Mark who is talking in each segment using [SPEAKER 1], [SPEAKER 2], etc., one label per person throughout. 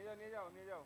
[SPEAKER 1] নিয়ে যাও নিয়ে যাও নিয়ে যাও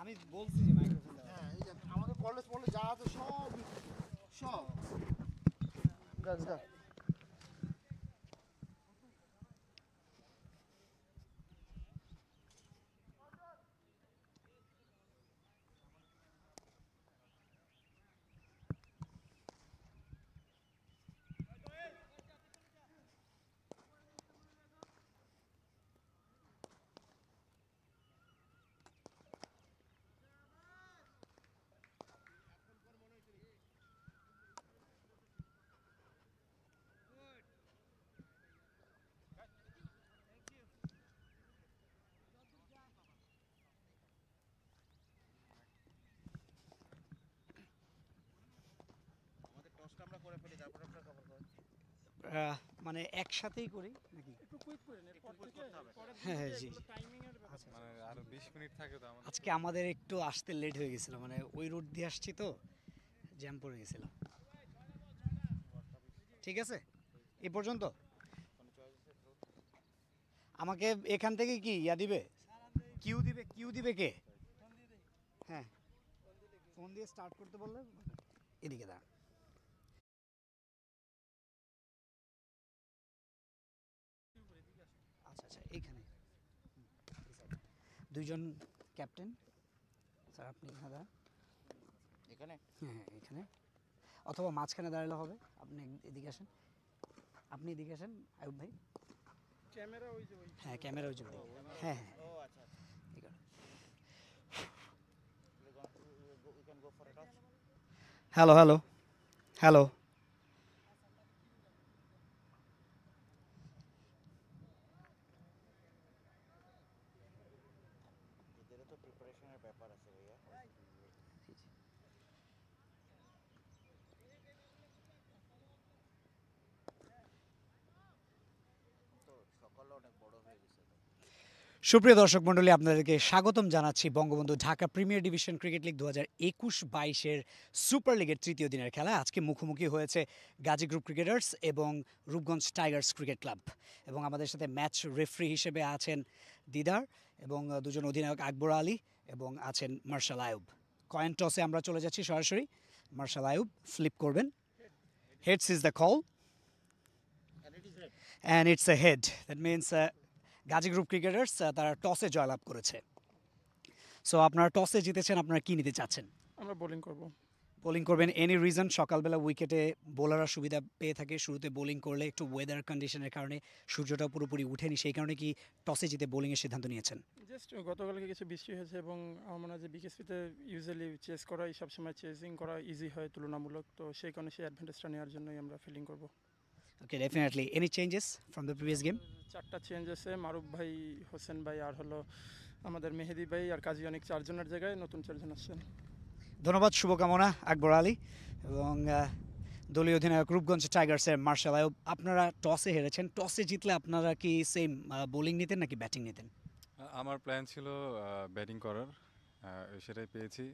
[SPEAKER 1] আমি বলছি যে মাইক্রোফোন হ্যাঁ এই যে আমাদের কলেজ ফলেজ যা আছে সব সব গাছ গাছ
[SPEAKER 2] করে ফেলি তারপর খবর
[SPEAKER 3] মানে একসাথেই করি নাকি হ্যাঁ, হ্যাঁ জি
[SPEAKER 2] মানে আজকে আমাদের
[SPEAKER 3] একটু আসতে লেট হয়ে গেছিলো মানে ওই রোড দিয়ে আসছি তো জ্যাম পড়ে গেছিলাম ঠিক আছে এ পর্যন্ত আমাকে এখান থেকে কি ইয়া দিবে কিউ দিবে কিউ দিবে কে
[SPEAKER 4] হ্যাঁ ফোন দিয়ে স্টার্ট করতে বললে এদিকে দাঁড়ান দুইজন ক্যাপ্টেন
[SPEAKER 3] স্যার আপনি এখানে দাঁড়ান এখানে হ্যাঁ এখানে অথবা মাঝখানে দাঁড়ালে হবে আপনি এদিকে আসেন আপনি এদিকে আসেন আয়ুব ভাই
[SPEAKER 1] ক্যামেরা ওই যে হ্যাঁ ক্যামেরা ওই যে আচ্ছা, হ্যাঁ হ্যাঁ আচ্ছা। ও আচ্ছা আচ্ছা
[SPEAKER 3] হ্যালো হ্যালো হ্যালো সুপ্রিয় দর্শক মন্ডলী আপনাদেরকে স্বাগতম জানাচ্ছি Bangabandhu Dhaka premier division cricket league দু হাজার একুশ বাইশের সুপার লিগের তৃতীয় দিনের খেলা আজকে মুখোমুখি হয়েছে গাজী গ্রুপ ক্রিকেটার্স এবং রূপগঞ্জ টাইগার্স ক্রিকেট ক্লাব এবং আমাদের সাথে ম্যাচ রেফারি হিসেবে আছেন দিদার এবং দুজন অধিনায়ক আকবর আলী এবং আছেন মার্শাল আয়ুব কয়েন টসে আমরা চলে যাচ্ছি সরাসরি মার্শাল আয়ুব ফ্লিপ করবেন heads is the call and it's a head that means Gazi group cricketers তারা টসে জয়লাভ করেছে সো আপনারা টসে জিতেছেন আপনারা কি নিতে চাচ্ছেন আমরা বোলিং করব বোলিং করবেন এনি রিজন সকালবেলা উইকেটে বোলাররা সুবিধা পেয়ে থাকে শুরুতে বোলিং করলে একটু ওয়েদার কন্ডিশনের কারণে সূর্যটা পুরোপুরি উঠেনি সেই কারণে কি টসে জিতে বোলিংয়ের সিদ্ধান্ত নিয়েছেন
[SPEAKER 1] জাস্ট গতকালকে কিছু বৃষ্টি হয়েছে এবং আমার মনে হয় যে বিকেসিতে ইউজুয়ালি চেস করা সবসময় চেসিং করা ইজি হয় তুলনামূলক তো সেই কারণে সেই অ্যাডভান্টেজটা নেওয়ার জন্যই আমরা ফিল্ডিং করবো
[SPEAKER 3] okay definitely any changes from the previous game
[SPEAKER 1] চারটা চেঞ্জ আছে মারুফ ভাই হোসেন ভাই আর হলো আমাদের মেহেদি ভাই আর কাজী অনেক চারজনের জায়গায় নতুন চারজন আসছেন
[SPEAKER 3] ধন্যবাদ শুভকামনা আকবর আলী এবং দলীয় অধিনায়ক রূপগঞ্জ টাইগার্সের মার্শাল আয়ব আপনারা টসে হেরেছেন টসে জিতলে আপনারা কি সেম বোলিং নিতেন নাকি ব্যাটিং নিতেন
[SPEAKER 2] আমার প্ল্যান ছিল ব্যাটিং করার সেটাই পেয়েছি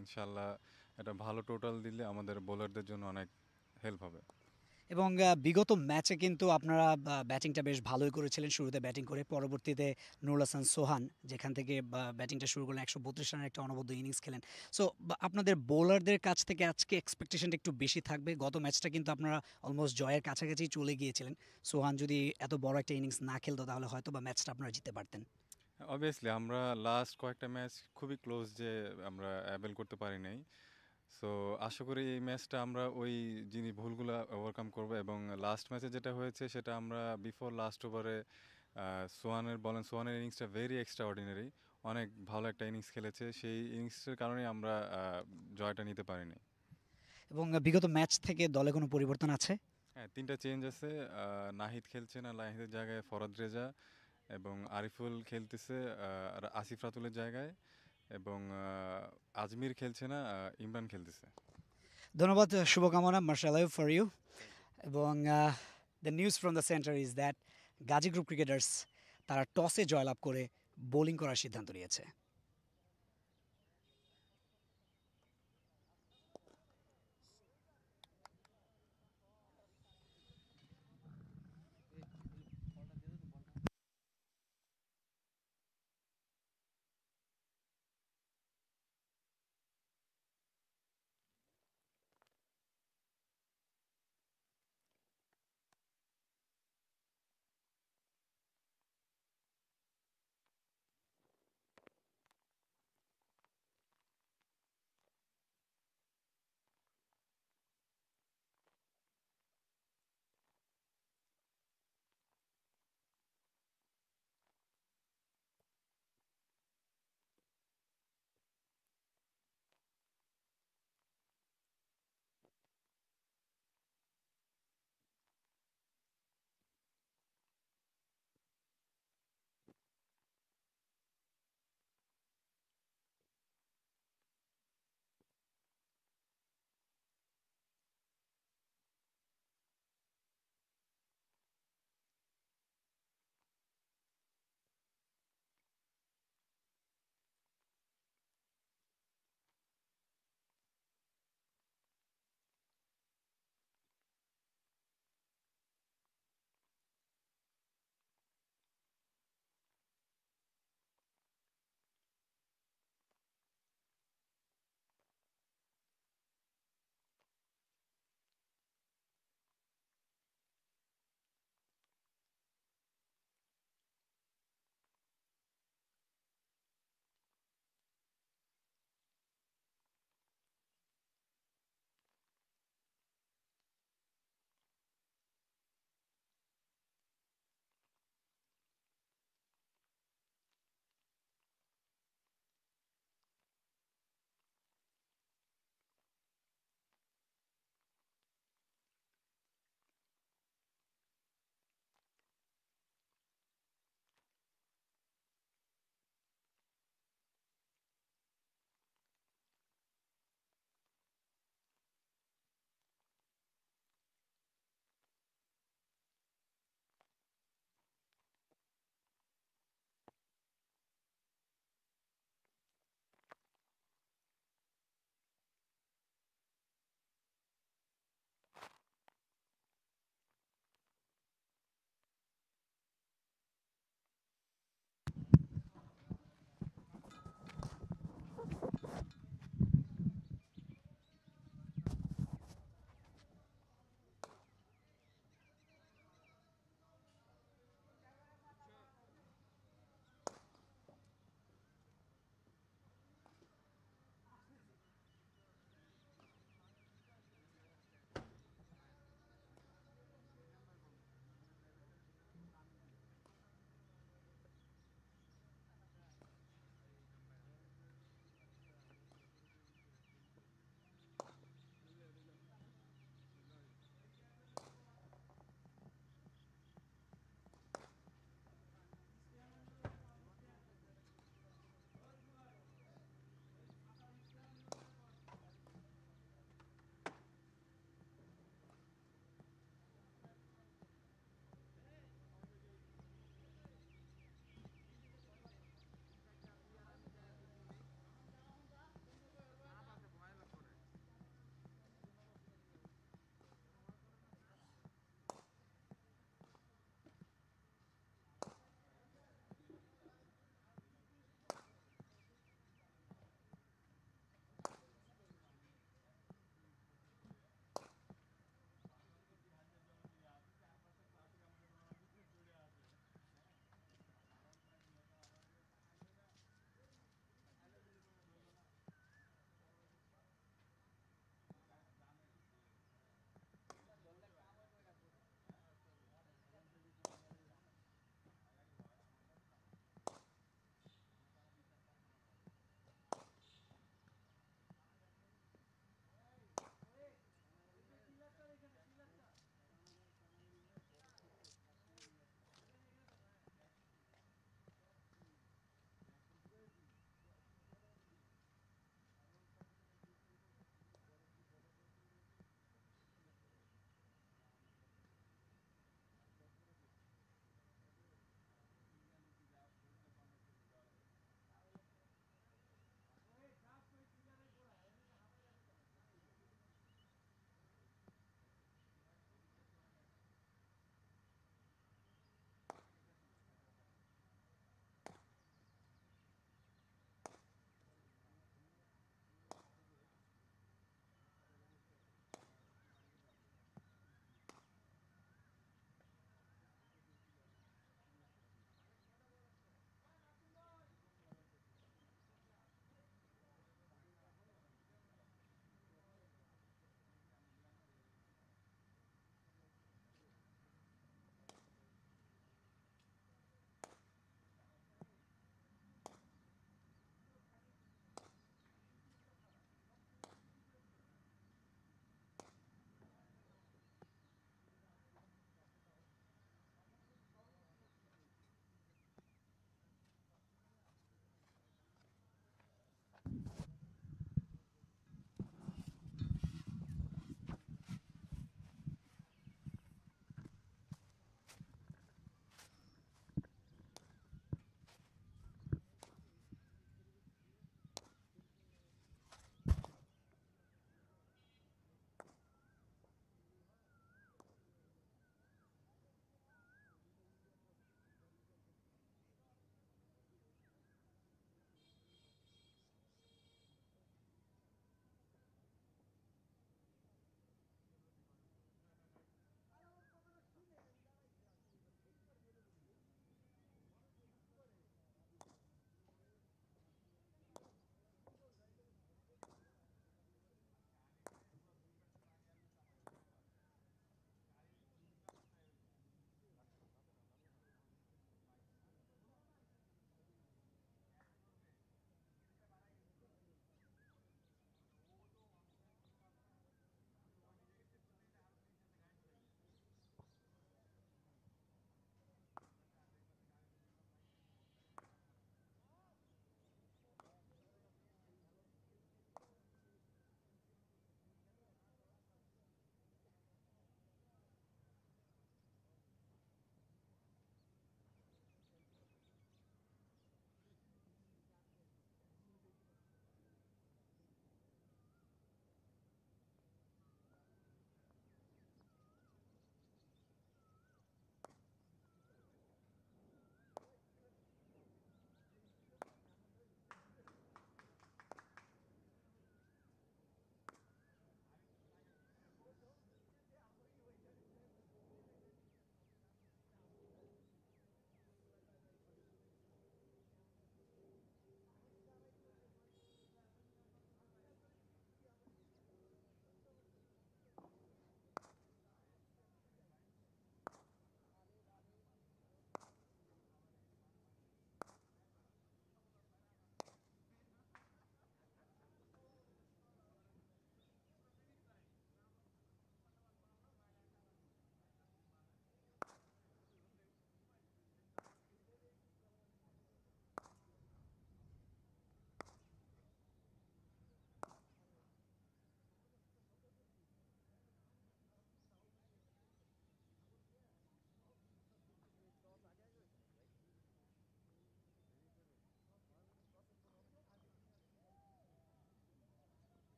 [SPEAKER 2] ইনশাল্লাহ একটা ভালো টোটাল দিলে আমাদের বোলারদের জন্য অনেক হেল্প হবে
[SPEAKER 3] এবং বিগত ম্যাচে কিন্তু আপনারা ব্যাটিংটা বেশ ভালোই করেছিলেন শুরুতে ব্যাটিং করে পরবর্তীতে নুরুল হাসান সোহান যেখান থেকে ব্যাটিংটা শুরু করলেন একশো বত্রিশ রানের একটা অনবদ্য ইনিংস খেলেন সো আপনাদের বোলারদের কাছ থেকে আজকে এক্সপেকটেশনটা একটু বেশি থাকবে গত ম্যাচটা কিন্তু আপনারা অলমোস্ট জয়ের কাছাকাছি চলে গিয়েছিলেন সোহান যদি এত বড় একটা ইনিংস না খেলতো তাহলে হয়তো বা ম্যাচটা আপনারা জিতে পারতেন
[SPEAKER 2] অবভিয়াসলি আমরা লাস্ট কয়েকটা ম্যাচ খুবই ক্লোজ যে আমরা অ্যাভেল করতে পারি নাই সো আশা করি এই ম্যাচটা আমরা ওই যিনি ভুলগুলো ওভারকাম করবো এবং লাস্ট ম্যাচে যেটা হয়েছে সেটা আমরা বিফোর লাস্ট ওভারে সোয়ানের বলেন সোয়ানের ইনিংসটা ভেরি এক্সট্রা অর্ডিনারি অনেক ভালো একটা ইনিংস খেলেছে সেই ইনিংসের কারণে আমরা জয়টা নিতে পারিনি
[SPEAKER 3] এবং বিগত ম্যাচ থেকে দলে কোনো পরিবর্তন আছে
[SPEAKER 2] হ্যাঁ তিনটা চেঞ্জ আছে নাহিদ খেলছে না নাহিদের জায়গায় ফরাদ রেজা এবং আরিফুল খেলতেছে আসিফ রাতুলের জায়গায় এবং আজমির খেলছে না ইমরান খেলতেছে
[SPEAKER 3] ধন্যবাদ শুভকামনা মার্শাল ফর ইউ এবং the news from the centre is that Gazi group cricketers তারা টসে জয়লাভ করে বোলিং করার সিদ্ধান্ত নিয়েছে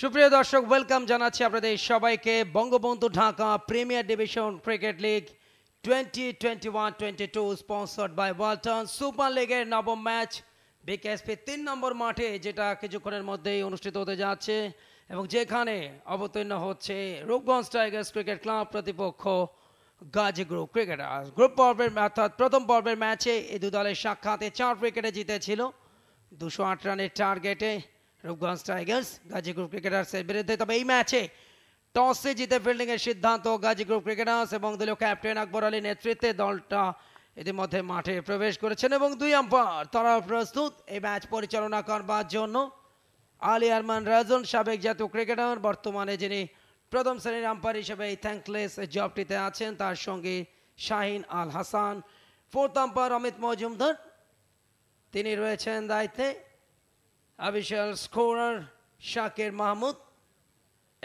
[SPEAKER 5] সুপ্রিয় দর্শক ওয়েলকাম জানাচ্ছি আপনাদের সবাইকে Bangabandhu Dhaka premier division cricket league twenty twenty one twenty two sponsored by Walton super লিগের নবম ম্যাচ বিকেএসপি তিন নম্বর মাঠে যেটা কিছুক্ষণের মধ্যেই অনুষ্ঠিত হতে যাচ্ছে এবং যেখানে অবতীর্ণ হচ্ছে রূপগঞ্জ টাইগার্স ক্রিকেট ক্লাব প্রতিপক্ষ গাজী গ্রুপ ক্রিকেটার গ্রুপ পর্বের অর্থাৎ প্রথম পর্বের ম্যাচে এই দু দলের সাক্ষাতে চার উইকেটে জিতেছিল দুশো আট রানের টার্গেটে রূপগঞ্জ টাইগার্স গাজী গ্রুপ ক্রিকেটার্সের বিরুদ্ধে তবে এই ম্যাচে টসে জিতে ফিল্ডিংয়ের সিদ্ধান্ত গাজী গ্রুপ ক্রিকেটার্স এবং দলীয় ক্যাপ্টেন আকবর আলী নেতৃত্বে দলটা ইতিমধ্যে মাঠে প্রবেশ করেছেন এবং দুই আম্পায়ার তারা প্রস্তুত এই ম্যাচ পরিচালনা করবার জন্য আলী আরমান রাজন সাবেক জাতীয় ক্রিকেটার বর্তমানে যিনি প্রথম শ্রেণীর আম্পায়ার হিসেবে এই থ্যাঙ্কলেস জবটিতে আছেন তার সঙ্গে শাহিন আল হাসান ফোর্থ আম্পায়ার অমিত মজুমদার তিনি রয়েছেন দায়িত্বে অফিসিয়াল স্কোরার শাকের মাহমুদ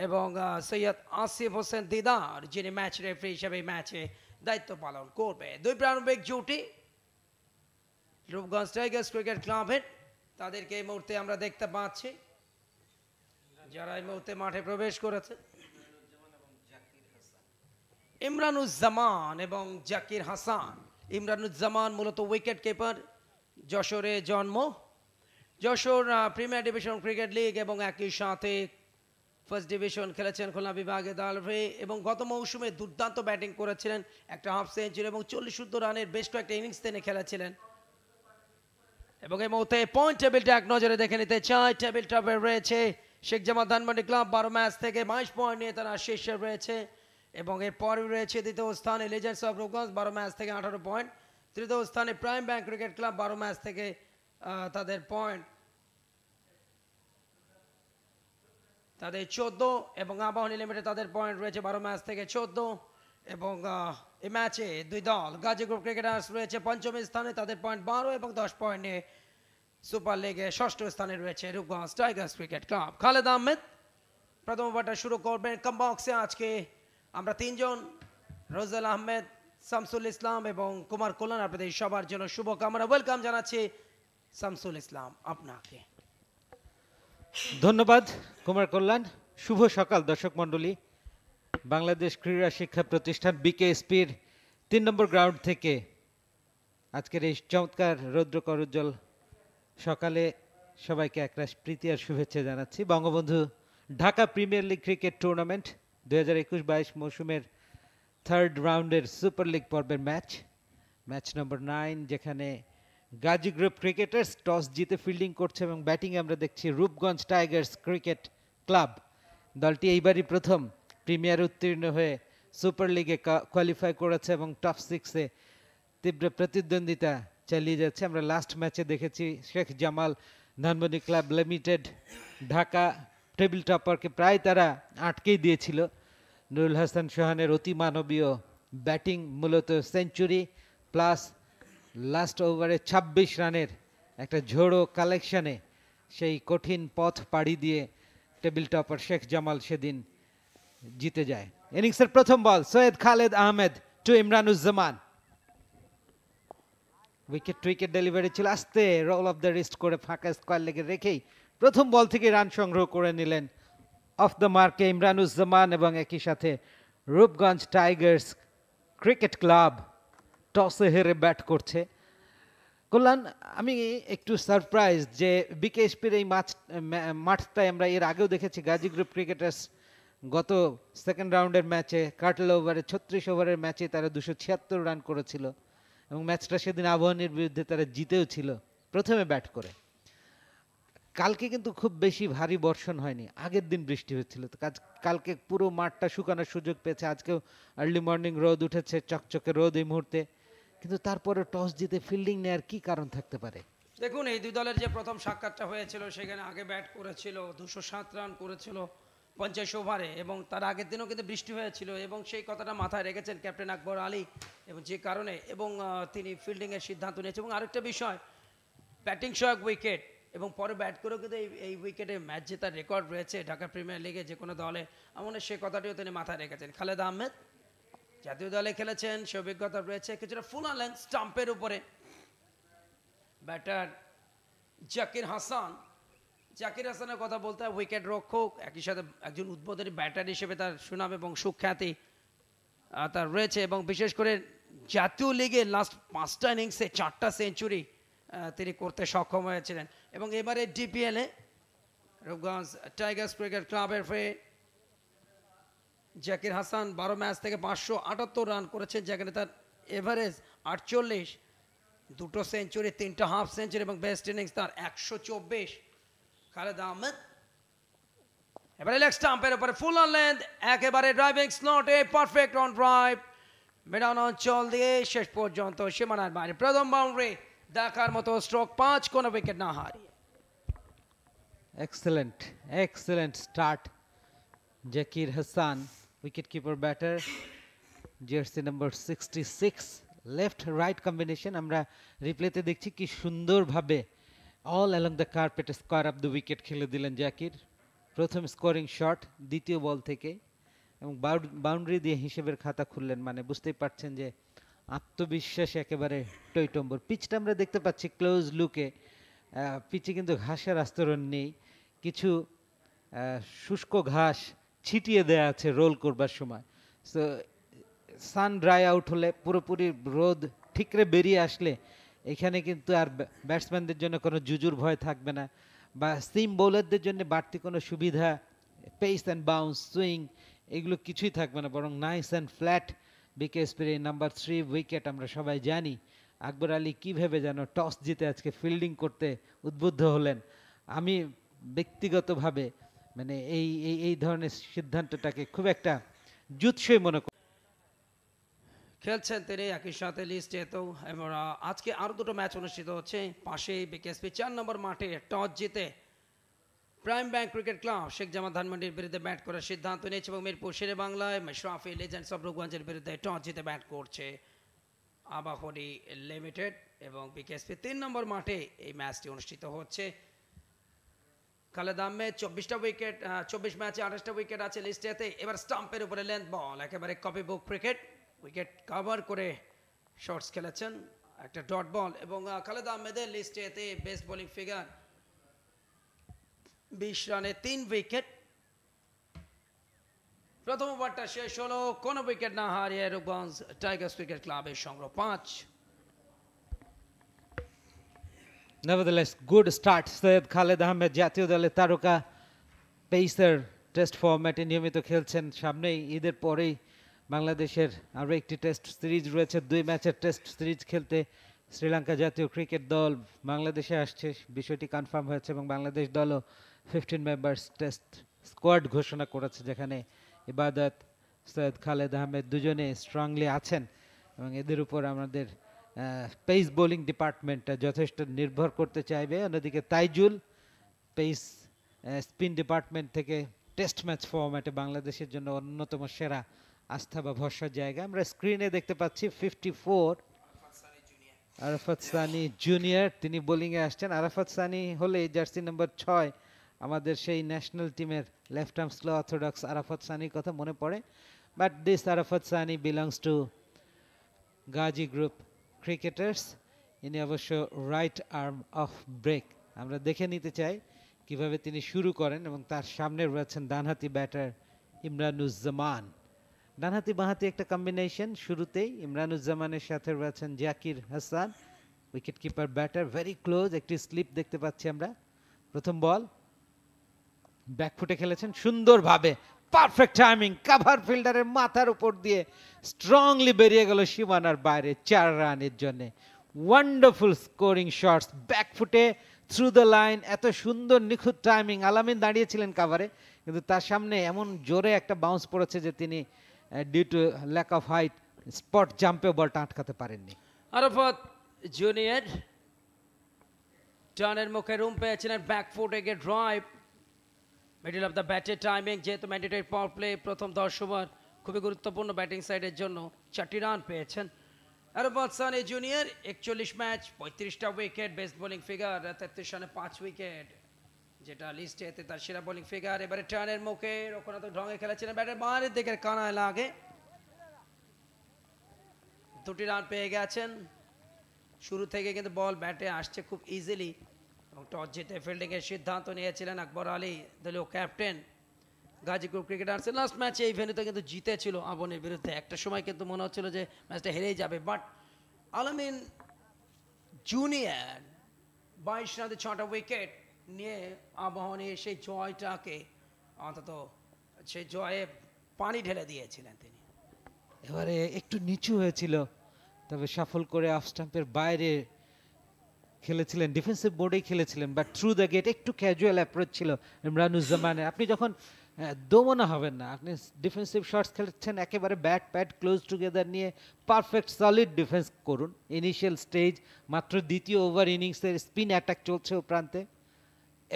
[SPEAKER 5] এবং সৈয়দ আসিফ হোসেন দিদার যিনি ম্যাচ রেফারি হিসেবে ম্যাচে দায়িত্ব পালন করবে দুই প্রারম্ভিক জুটি রূপগঞ্জ টাইগার্স ক্রিকেট ক্লাবের তাদেরকে এই মুহূর্তে আমরা দেখতে পাচ্ছি যারা এই মুহূর্তে মাঠে প্রবেশ করেছে ইমরানুজ্জামান এবং জাকির হাসান ইমরানুজ্জামান মূলত উইকেট কিপার যশোরে জন্ম Jessore premier division cricket league এবং একই সাথে ফার্স্ট ডিভিশন খেলেছেন খুলনা বিভাগে দালভে এবং গত মৌসুমে দুর্দান্ত ব্যাটিং করেছিলেন একটা হাফ সেঞ্চুরি এবং চল্লিশ শুদ্ধ রানের বেশ কয়েকটা ইনিংস তিনি খেলেছিলেন এবং এই মুহূর্তে পয়েন্ট টেবিলটা এক নজরে দেখে নিতে চাই টেবিল টপে রয়েছে শেখ জামাত ধানমন্ডি ক্লাব বারো ম্যাচ থেকে বাইশ পয়েন্ট নিয়ে তারা শীর্ষে রয়েছে এবং এরপরে রয়েছে দ্বিতীয় স্থানে লেজেন্ডস অফ রূপগঞ্জ বারো ম্যাচ থেকে আঠারো পয়েন্ট তৃতীয় স্থানে প্রাইম ব্যাংক ক্রিকেট ক্লাব বারো ম্যাচ থেকে তাদের পয়েন্ট তাদের চোদ্দ এবং আবাহনী লিমিটেড তাদের পয়েন্ট রয়েছে বারো ম্যাচ থেকে চোদ্দ এবং এই ম্যাচে দুই দল গাজী গ্রুপ ক্রিকেটার্স রয়েছে পঞ্চম স্থানে তাদের পয়েন্ট বারো এবং দশ পয়েন্টে সুপার লিগে ষষ্ঠ স্থানে রয়েছে Rupganj Tigers cricket club Khaled Ahmed প্রথম ওভারটা শুরু করবেন কমবক্সে আজকে আমরা তিনজন রোজাল আহমেদ শামসুল ইসলাম এবং কুমার কল্যাণ আপনাদের সবার জন্য শুভকামনা ওয়েলকাম জানাচ্ছি শামসুল ইসলাম আপনাকে
[SPEAKER 6] ধন্যবাদ কুমার কল্যাণ শুভ সকাল দর্শক মণ্ডলী বাংলাদেশ ক্রীড়া শিক্ষা প্রতিষ্ঠান বিকেএসপির তিন নম্বর গ্রাউন্ড থেকে আজকের এই চমৎকার রৌদ্র করজ্জ্বল সকালে সবাইকে একরাশ প্রীতি আর শুভেচ্ছা জানাচ্ছি Bangabandhu Dhaka premier league cricket tournament দু হাজার একুশ বাইশ মৌসুমের থার্ড রাউন্ডের সুপার লিগ পর্বের ম্যাচ ম্যাচ নম্বর নাইন যেখানে গাজি গ্রুপ ক্রিকেটার্স টস জিতে ফিল্ডিং করছে এবং ব্যাটিংয়ে আমরা দেখছি রূপগঞ্জ টাইগার্স ক্রিকেট ক্লাব দলটি এইবারই প্রথম প্রিমিয়ার উত্তীর্ণ হয়ে সুপার লিগে কোয়ালিফাই করেছে এবং টপ সিক্সে তীব্র প্রতিদ্বন্দ্বিতা চালিয়ে যাচ্ছে আমরা লাস্ট ম্যাচে দেখেছি Sheikh Jamal Dhanmondi club limited Dhaka table টপারকে প্রায় তারা আটকেই দিয়েছিল নুরুল হাসান সোহানের অতিমানবীয় ব্যাটিং মূলত সেঞ্চুরি প্লাস লাস্ট ওভারে ২৬ রানের একটা ঝোড়ো কালেকশানে সেই কঠিন পথ পাড়ি দিয়ে টেবিল টপার শেখ জামাল সেদিন জিতে যায় ইনিংসের প্রথম ball Syed Khaled Ahmed to Imranuzzaman wicket wicket delivery ছিল আসতে রোল অফ দ্য রিস্ট করে ফাঁকা স্কোয়ার লেগে রেখেই প্রথম বল থেকে রান সংগ্রহ করে নিলেন অফ দ্য মার্কে ইমরানুজ্জামান এবং একই সাথে রূপগঞ্জ টাইগার্স ক্রিকেট ক্লাব টসে হেরে ব্যাট করছে কল্যাণ আমি একটু সারপ্রাইজ যে বিকেএসপির এই মাঠ মাঠটায় আমরা এর আগেও দেখেছি গাজী গ্রুপ ক্রিকেটার্স গত সেকেন্ড রাউন্ডের ম্যাচে কাটল ওভারে ছত্রিশ ওভারের ম্যাচে তারা দুশো ছিয়াত্তর রান করেছিল এবং ম্যাচটা সেদিন আবহাওয়ানির বিরুদ্ধে তারা জিতেও ছিল প্রথমে ব্যাট করে কালকে কিন্তু খুব বেশি ভারী বর্ষণ হয়নি আগের দিন বৃষ্টি হয়েছিল তো কাজ কালকে পুরো মাঠটা শুকানোর সুযোগ পেয়েছে আজকেও আর্লি মর্নিং রোদ উঠেছে চকচকে রোদ এই মুহূর্তে কিন্তু তারপরে টস জিতে ফিল্ডিং নেওয়ার কি কারণ থাকতে পারে
[SPEAKER 5] দেখুন এই দুই দলের যে প্রথম সাক্ষাৎটা হয়েছিল সেখানে আগে ব্যাট করেছিল দুশো সাত রান করেছিল পঞ্চাশ ওভারে এবং তার আগের দিনও কিন্তু বৃষ্টি হয়েছিল এবং সেই কথাটা মাথায় রেখেছেন ক্যাপ্টেন আকবর আলী এবং যে কারণে এবং তিনি ফিল্ডিংয়ের সিদ্ধান্ত নিয়েছে এবং আরেকটা বিষয় ব্যাটিং সহায়ক উইকেট এবং পরে ব্যাট করেও কিন্তু এই এই উইকেটে ম্যাচ জেতার রেকর্ড রয়েছে ঢাকা প্রিমিয়ার লিগে যে কোনো দলে আমার সে কথাটিও তিনি মাথায় রেখেছেন খালেদ আহমেদ জাতীয় দলে খেলেছেন সে অভিজ্ঞতা রয়েছে কিছুটা ফুলা লেন্থ স্টাম্পের উপরে ব্যাটার জাকির হাসান জাকির হাসানের কথা বলতে হয় উইকেট রক্ষক একই সাথে একজন উদ্বোধনী ব্যাটার হিসেবে তার সুনাম এবং সুখ্যাতি তার রয়েছে এবং বিশেষ করে জাতীয় লিগে লাস্ট পাঁচটা ইনিংসে চারটা সেঞ্চুরি তিনি করতে সক্ষম হয়েছিলেন এবং এবারে ডিপিএলে রূপগঞ্জ টাইগার্স ক্রিকেট ক্লাবের হয়ে জাকির হাসান বারো ম্যাচ থেকে পাঁচশো আটাত্তর রান করেছেন যেখানে তার এভারেজ আটচল্লিশ দুটো সেঞ্চুরি তিনটা হাফ সেঞ্চুরি এবং বেস্ট ইনিংস তার একশো চব্বিশ খালেদ আহমেদ এবারে লেগ স্টাম্পের উপরে ফুল অন লেন্থ একেবারে ড্রাইভিং স্লটে পারফেক্ট অন ড্রাইভ মেডান অঞ্চল দিয়ে শেষ পর্যন্ত সীমানার বাইরে প্রথম বাউন্ডারি দেখার মতো স্ট্রোক পাঁচ কোনো উইকেট না হারিয়ে
[SPEAKER 6] excellent excellent start Zakir Hasan wicketkeeper batter jersey number sixty six left right combination আমরা রিপ্লেতে দেখছি কি সুন্দরভাবে all along the carpet square of the wicket খেলে দিলেন জাকির প্রথম স্কোরিং শট দ্বিতীয় বল থেকে এবং বাউন্ডারি দিয়ে হিসেবের খাতা খুললেন মানে বুঝতেই পারছেন যে আত্মবিশ্বাস একেবারে টইটম্বর পিচটা আমরা দেখতে পাচ্ছি ক্লোজ লুকে পিচে কিন্তু ঘাসের আস্তরণ নেই কিছু শুষ্ক ঘাস ছিটিয়ে দেয়া আছে রোল করবার সময় সো সান ড্রাই আউট হলে পুরোপুরি রোদ ঠিকরে বেরিয়ে আসলে এখানে কিন্তু আর ব্যাটসম্যানদের জন্য কোনো জুজুর ভয় থাকবে না বা সিম বোলারদের জন্য বাড়তি কোনো সুবিধা পেস অ্যান্ড বাউন্স সুইং এগুলো কিছুই থাকবে না বরং nice and flat BK number three wicket আমরা সবাই জানি আকবর আলী কীভাবে যেন টস জিতে আজকে ফিল্ডিং করতে উদ্বুদ্ধ হলেন আমি ব্যক্তিগতভাবে মানে এই এই এই ধরনের সিদ্ধান্তটাকে খুব একটা জুৎসই মনে করি
[SPEAKER 5] খেলছেন তিনি একই সাথে লিস্টেতেও এবং আজকে আরও দুটো ম্যাচ অনুষ্ঠিত হচ্ছে পাশে বিকেএসপি চার নম্বর মাঠে টস জিতে prime bank cricket club Sheikh Jamal ধানমন্ডির বিরুদ্ধে ব্যাট করার সিদ্ধান্ত নিয়েছে এবং মিরপুর শেরে বাংলায় মেশরাফি লেজেন্ডস অফ রঘুগঞ্জের বিরুদ্ধে টস জিতে ব্যাট করছে আবাহনী লিমিটেড এবং বিকেএসপি তিন নম্বর মাঠে এই ম্যাচটি অনুষ্ঠিত হচ্ছে খালেদ আহমেদ চব্বিশটা উইকেট চব্বিশ ম্যাচে আঠাশটা উইকেট আছে লিস্টেতে এবার স্টাম্পের উপরে লেন্থ বল একেবারে copybook cricket wicket cover করে শর্টস খেলেছেন একটা ডট বল এবং খালেদ আহমেদের লিস্টেতে বেস্ট বোলিং ফিগার বিশ রানে তিন উইকেট প্রথম ওভারটা শেষ হলো কোনো উইকেট না হারিয়ে রূপগঞ্জ টাইগার্স ক্রিকেট ক্লাবের সংগ্রহ পাঁচ
[SPEAKER 6] Nevertheless, good start. Syed Khaled Ahmed জাতীয় দলের তারকা পেইসার টেস্ট ফরম্যাটে নিয়মিত খেলছেন সামনেই ঈদের পরেই বাংলাদেশের আরও একটি টেস্ট সিরিজ রয়েছে দুই ম্যাচের টেস্ট সিরিজ খেলতে শ্রীলঙ্কা জাতীয় ক্রিকেট দল বাংলাদেশে আসছে বিষয়টি কনফার্ম হয়েছে এবং বাংলাদেশ দলও ফিফটিন মেম্বার্স টেস্ট স্কোয়াড ঘোষণা করেছে যেখানে ইবাদত সৈয়দ খালেদ আহমেদ দুজনে স্ট্রংলি আছেন এবং এদের উপর আমাদের পেস বোলিং ডিপার্টমেন্টটা যথেষ্ট নির্ভর করতে চাইবে অন্যদিকে তাইজুল পেস স্পিন ডিপার্টমেন্ট থেকে টেস্ট ম্যাচ ফর্ম্যাটে বাংলাদেশের জন্য অন্যতম সেরা আস্থা বা ভরসার জায়গা আমরা স্ক্রিনে দেখতে পাচ্ছি fifty four Arafat Sunny junior তিনি বোলিংয়ে আসছেন আরাফাত সানি হলে জার্সি নম্বর ছয় আমাদের সেই ন্যাশনাল টিমের left arm slow orthodox Arafat সানির কথা মনে পড়ে but this Arafat Sunny belongs to Gazi group cricketers ইনি অবশ্য রাইট আর্ম অফ ব্রেক আমরা দেখে নিতে চাই কিভাবে তিনি শুরু করেন এবং তার সামনে রয়েছেন ডানহাতি ব্যাটার ইমরানুজ্জামান ডানহাতি বাঁহাতি একটা কম্বিনেশন শুরুতেই ইমরানুজ্জামানের সাথে রয়েছেন Zakir Hasan wicket keeper batter very close একটি স্লিপ দেখতে পাচ্ছি আমরা প্রথম বল ব্যাকফুটে খেলেছেন সুন্দরভাবে পারফেক্ট টাইমিং কাভার ফিল্ডারের মাথার উপর দিয়ে স্ট্রংলি বেরিয়ে গেল সীমানার বাইরে চার রানের জন্যে ওয়ান্ডারফুল স্কোরিং শটস ব্যাকফুটে থ্রু দ্য লাইন এত সুন্দর নিখুঁত টাইমিং আলামিন দাঁড়িয়েছিলেন কাভারে কিন্তু তার সামনে এমন জোরে একটা বাউন্স পড়েছে যে তিনি due to lack of height spot জাম্পে বলটা আটকাতে পারেননি
[SPEAKER 5] আরফত জুনিয়র টার্নের মুখে রুম পেয়েছিলেন ব্যাকফুটে গিয়ে ড্রাইভ মিডল অফ দ্য ব্যাটের টাইমিং যেহেতু ম্যান্ডেটরি পাওয়ার প্লে প্রথম দশ ওভার খুবই গুরুত্বপূর্ণ ব্যাটিং সাইডের জন্য চারটি রান পেয়েছেন আরবাদ সান এ জুনিয়র একচল্লিশ ম্যাচ পঁয়ত্রিশটা উইকেট বেস্ট বোলিং ফিগার তেত্রিশ রানে পাঁচ উইকেট যেটা লিস্টে এতে তার সেরা বোলিং ফিগার এবারে টার্নের মুখে ওখানে তো ঢঙে খেলেছিলেন ব্যাটের বাঁড়ের দিকের কানায় লাগে দুটি রান পেয়ে গেছেন শুরু থেকে কিন্তু বল ব্যাটে আসছে খুব ইজিলি এবং টস জিতে ফিল্ডিংয়ের সিদ্ধান্ত নিয়েছিলেন আকবর আলী দলীয় ক্যাপ্টেন গাজীপুর ক্রিকেটার্সের লাস্ট ম্যাচে এই ভেনুতে কিন্তু জিতেছিল আবনের বিরুদ্ধে একটা সময় কিন্তু মনে হচ্ছিল যে ম্যাচটা হেরেই যাবে বাট আলামিন জুনিয়র বাইশ রানে ছটা উইকেট নিয়ে আবাহনে সেই জয়টাকে অন্তত সেই জয়ে পানি ঢেলে দিয়েছিলেন তিনি
[SPEAKER 6] এবারে একটু নিচু হয়েছিল তবে সফল করে অফ স্টাম্পের বাইরে খেলেছিলেন ডিফেন্সিভ বোর্ডেই খেলেছিলেন বাট থ্রু দ্য গেট একটু ক্যাজুয়াল অ্যাপ্রোচ ছিল ইমরানুজ্জামানের আপনি যখন হ্যাঁ দমনা হবেন না আপনি ডিফেন্সিভ শর্টস খেলছেন একেবারে ব্যাট প্যাট ক্লোজ টুগেদার নিয়ে পারফেক্ট সলিড ডিফেন্স করুন ইনিশিয়াল স্টেজ মাত্র দ্বিতীয় ওভার ইনিংসের স্পিন অ্যাটাক চলছে ও প্রান্তে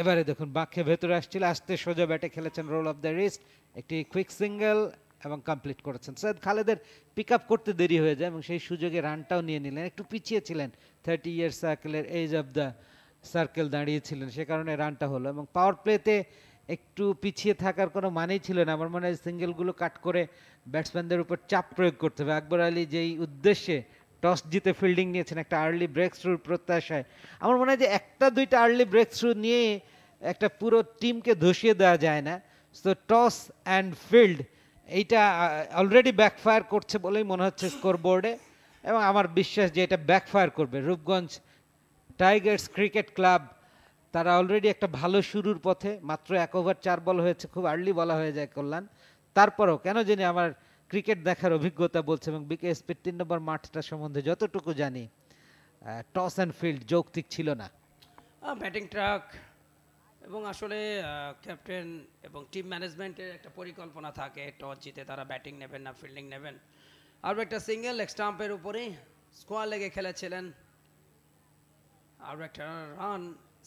[SPEAKER 6] এবারে দেখুন বাঁকে ভেতরে আসছিল আসতে সোজা ব্যাটে খেলেছেন রোল অফ দ্য রিস্ট একটি কুইক সিঙ্গেল এবং কমপ্লিট করেছেন সৈয়দ খালেদের পিক আপ করতে দেরি হয়ে যায় এবং সেই সুযোগে রানটাও নিয়ে নিলেন একটু পিছিয়ে ছিলেন থার্টি ইয়ার্স সার্কেলের এজ অফ দ্য সার্কেল দাঁড়িয়েছিলেন সে কারণে রানটা হলো এবং পাওয়ার প্লেতে একটু পিছিয়ে থাকার কোনো মানেই ছিল না আমার মনে হয় সিঙ্গেলগুলো কাট করে ব্যাটসম্যানদের উপর চাপ প্রয়োগ করতে হবে আকবর আলী যেই উদ্দেশ্যে টস জিতে ফিল্ডিং নিয়েছেন একটা আর্লি ব্রেক থ্রুর প্রত্যাশায় আমার মনে হয় যে একটা দুইটা আর্লি ব্রেক থ্রু নিয়ে একটা পুরো টিমকে ধসিয়ে দেওয়া যায় না সো টস অ্যান্ড ফিল্ড এইটা অলরেডি ব্যাকফায়ার করছে বলেই মনে হচ্ছে বোর্ডে এবং আমার বিশ্বাস যে এটা ব্যাকফায়ার করবে রূপগঞ্জ টাইগার্স ক্রিকেট ক্লাব তারা অলরেডি একটা ভালো শুরুর পথে মাত্র এক ওভার চার বল হয়েছে খুব আর্লি বলা হয়ে যায় কল্যাণ তারপরও কেন জানি আমার ক্রিকেট দেখার অভিজ্ঞতা বলছে এবং বিকেএসপির তিন নম্বর মাঠটা সম্বন্ধে যতটুকু জানি টস অ্যান্ড ফিল্ড যৌক্তিক ছিল না
[SPEAKER 5] ব্যাটিং ট্রাক এবং আসলে ক্যাপ্টেন এবং টিম ম্যানেজমেন্টের একটা পরিকল্পনা থাকে টস জিতে তারা ব্যাটিং নেবেন না ফিল্ডিং নেবেন আরও একটা সিঙ্গেল স্টাম্পের উপরেই স্কোয়ার লেগে খেলেছিলেন আরও একটা রান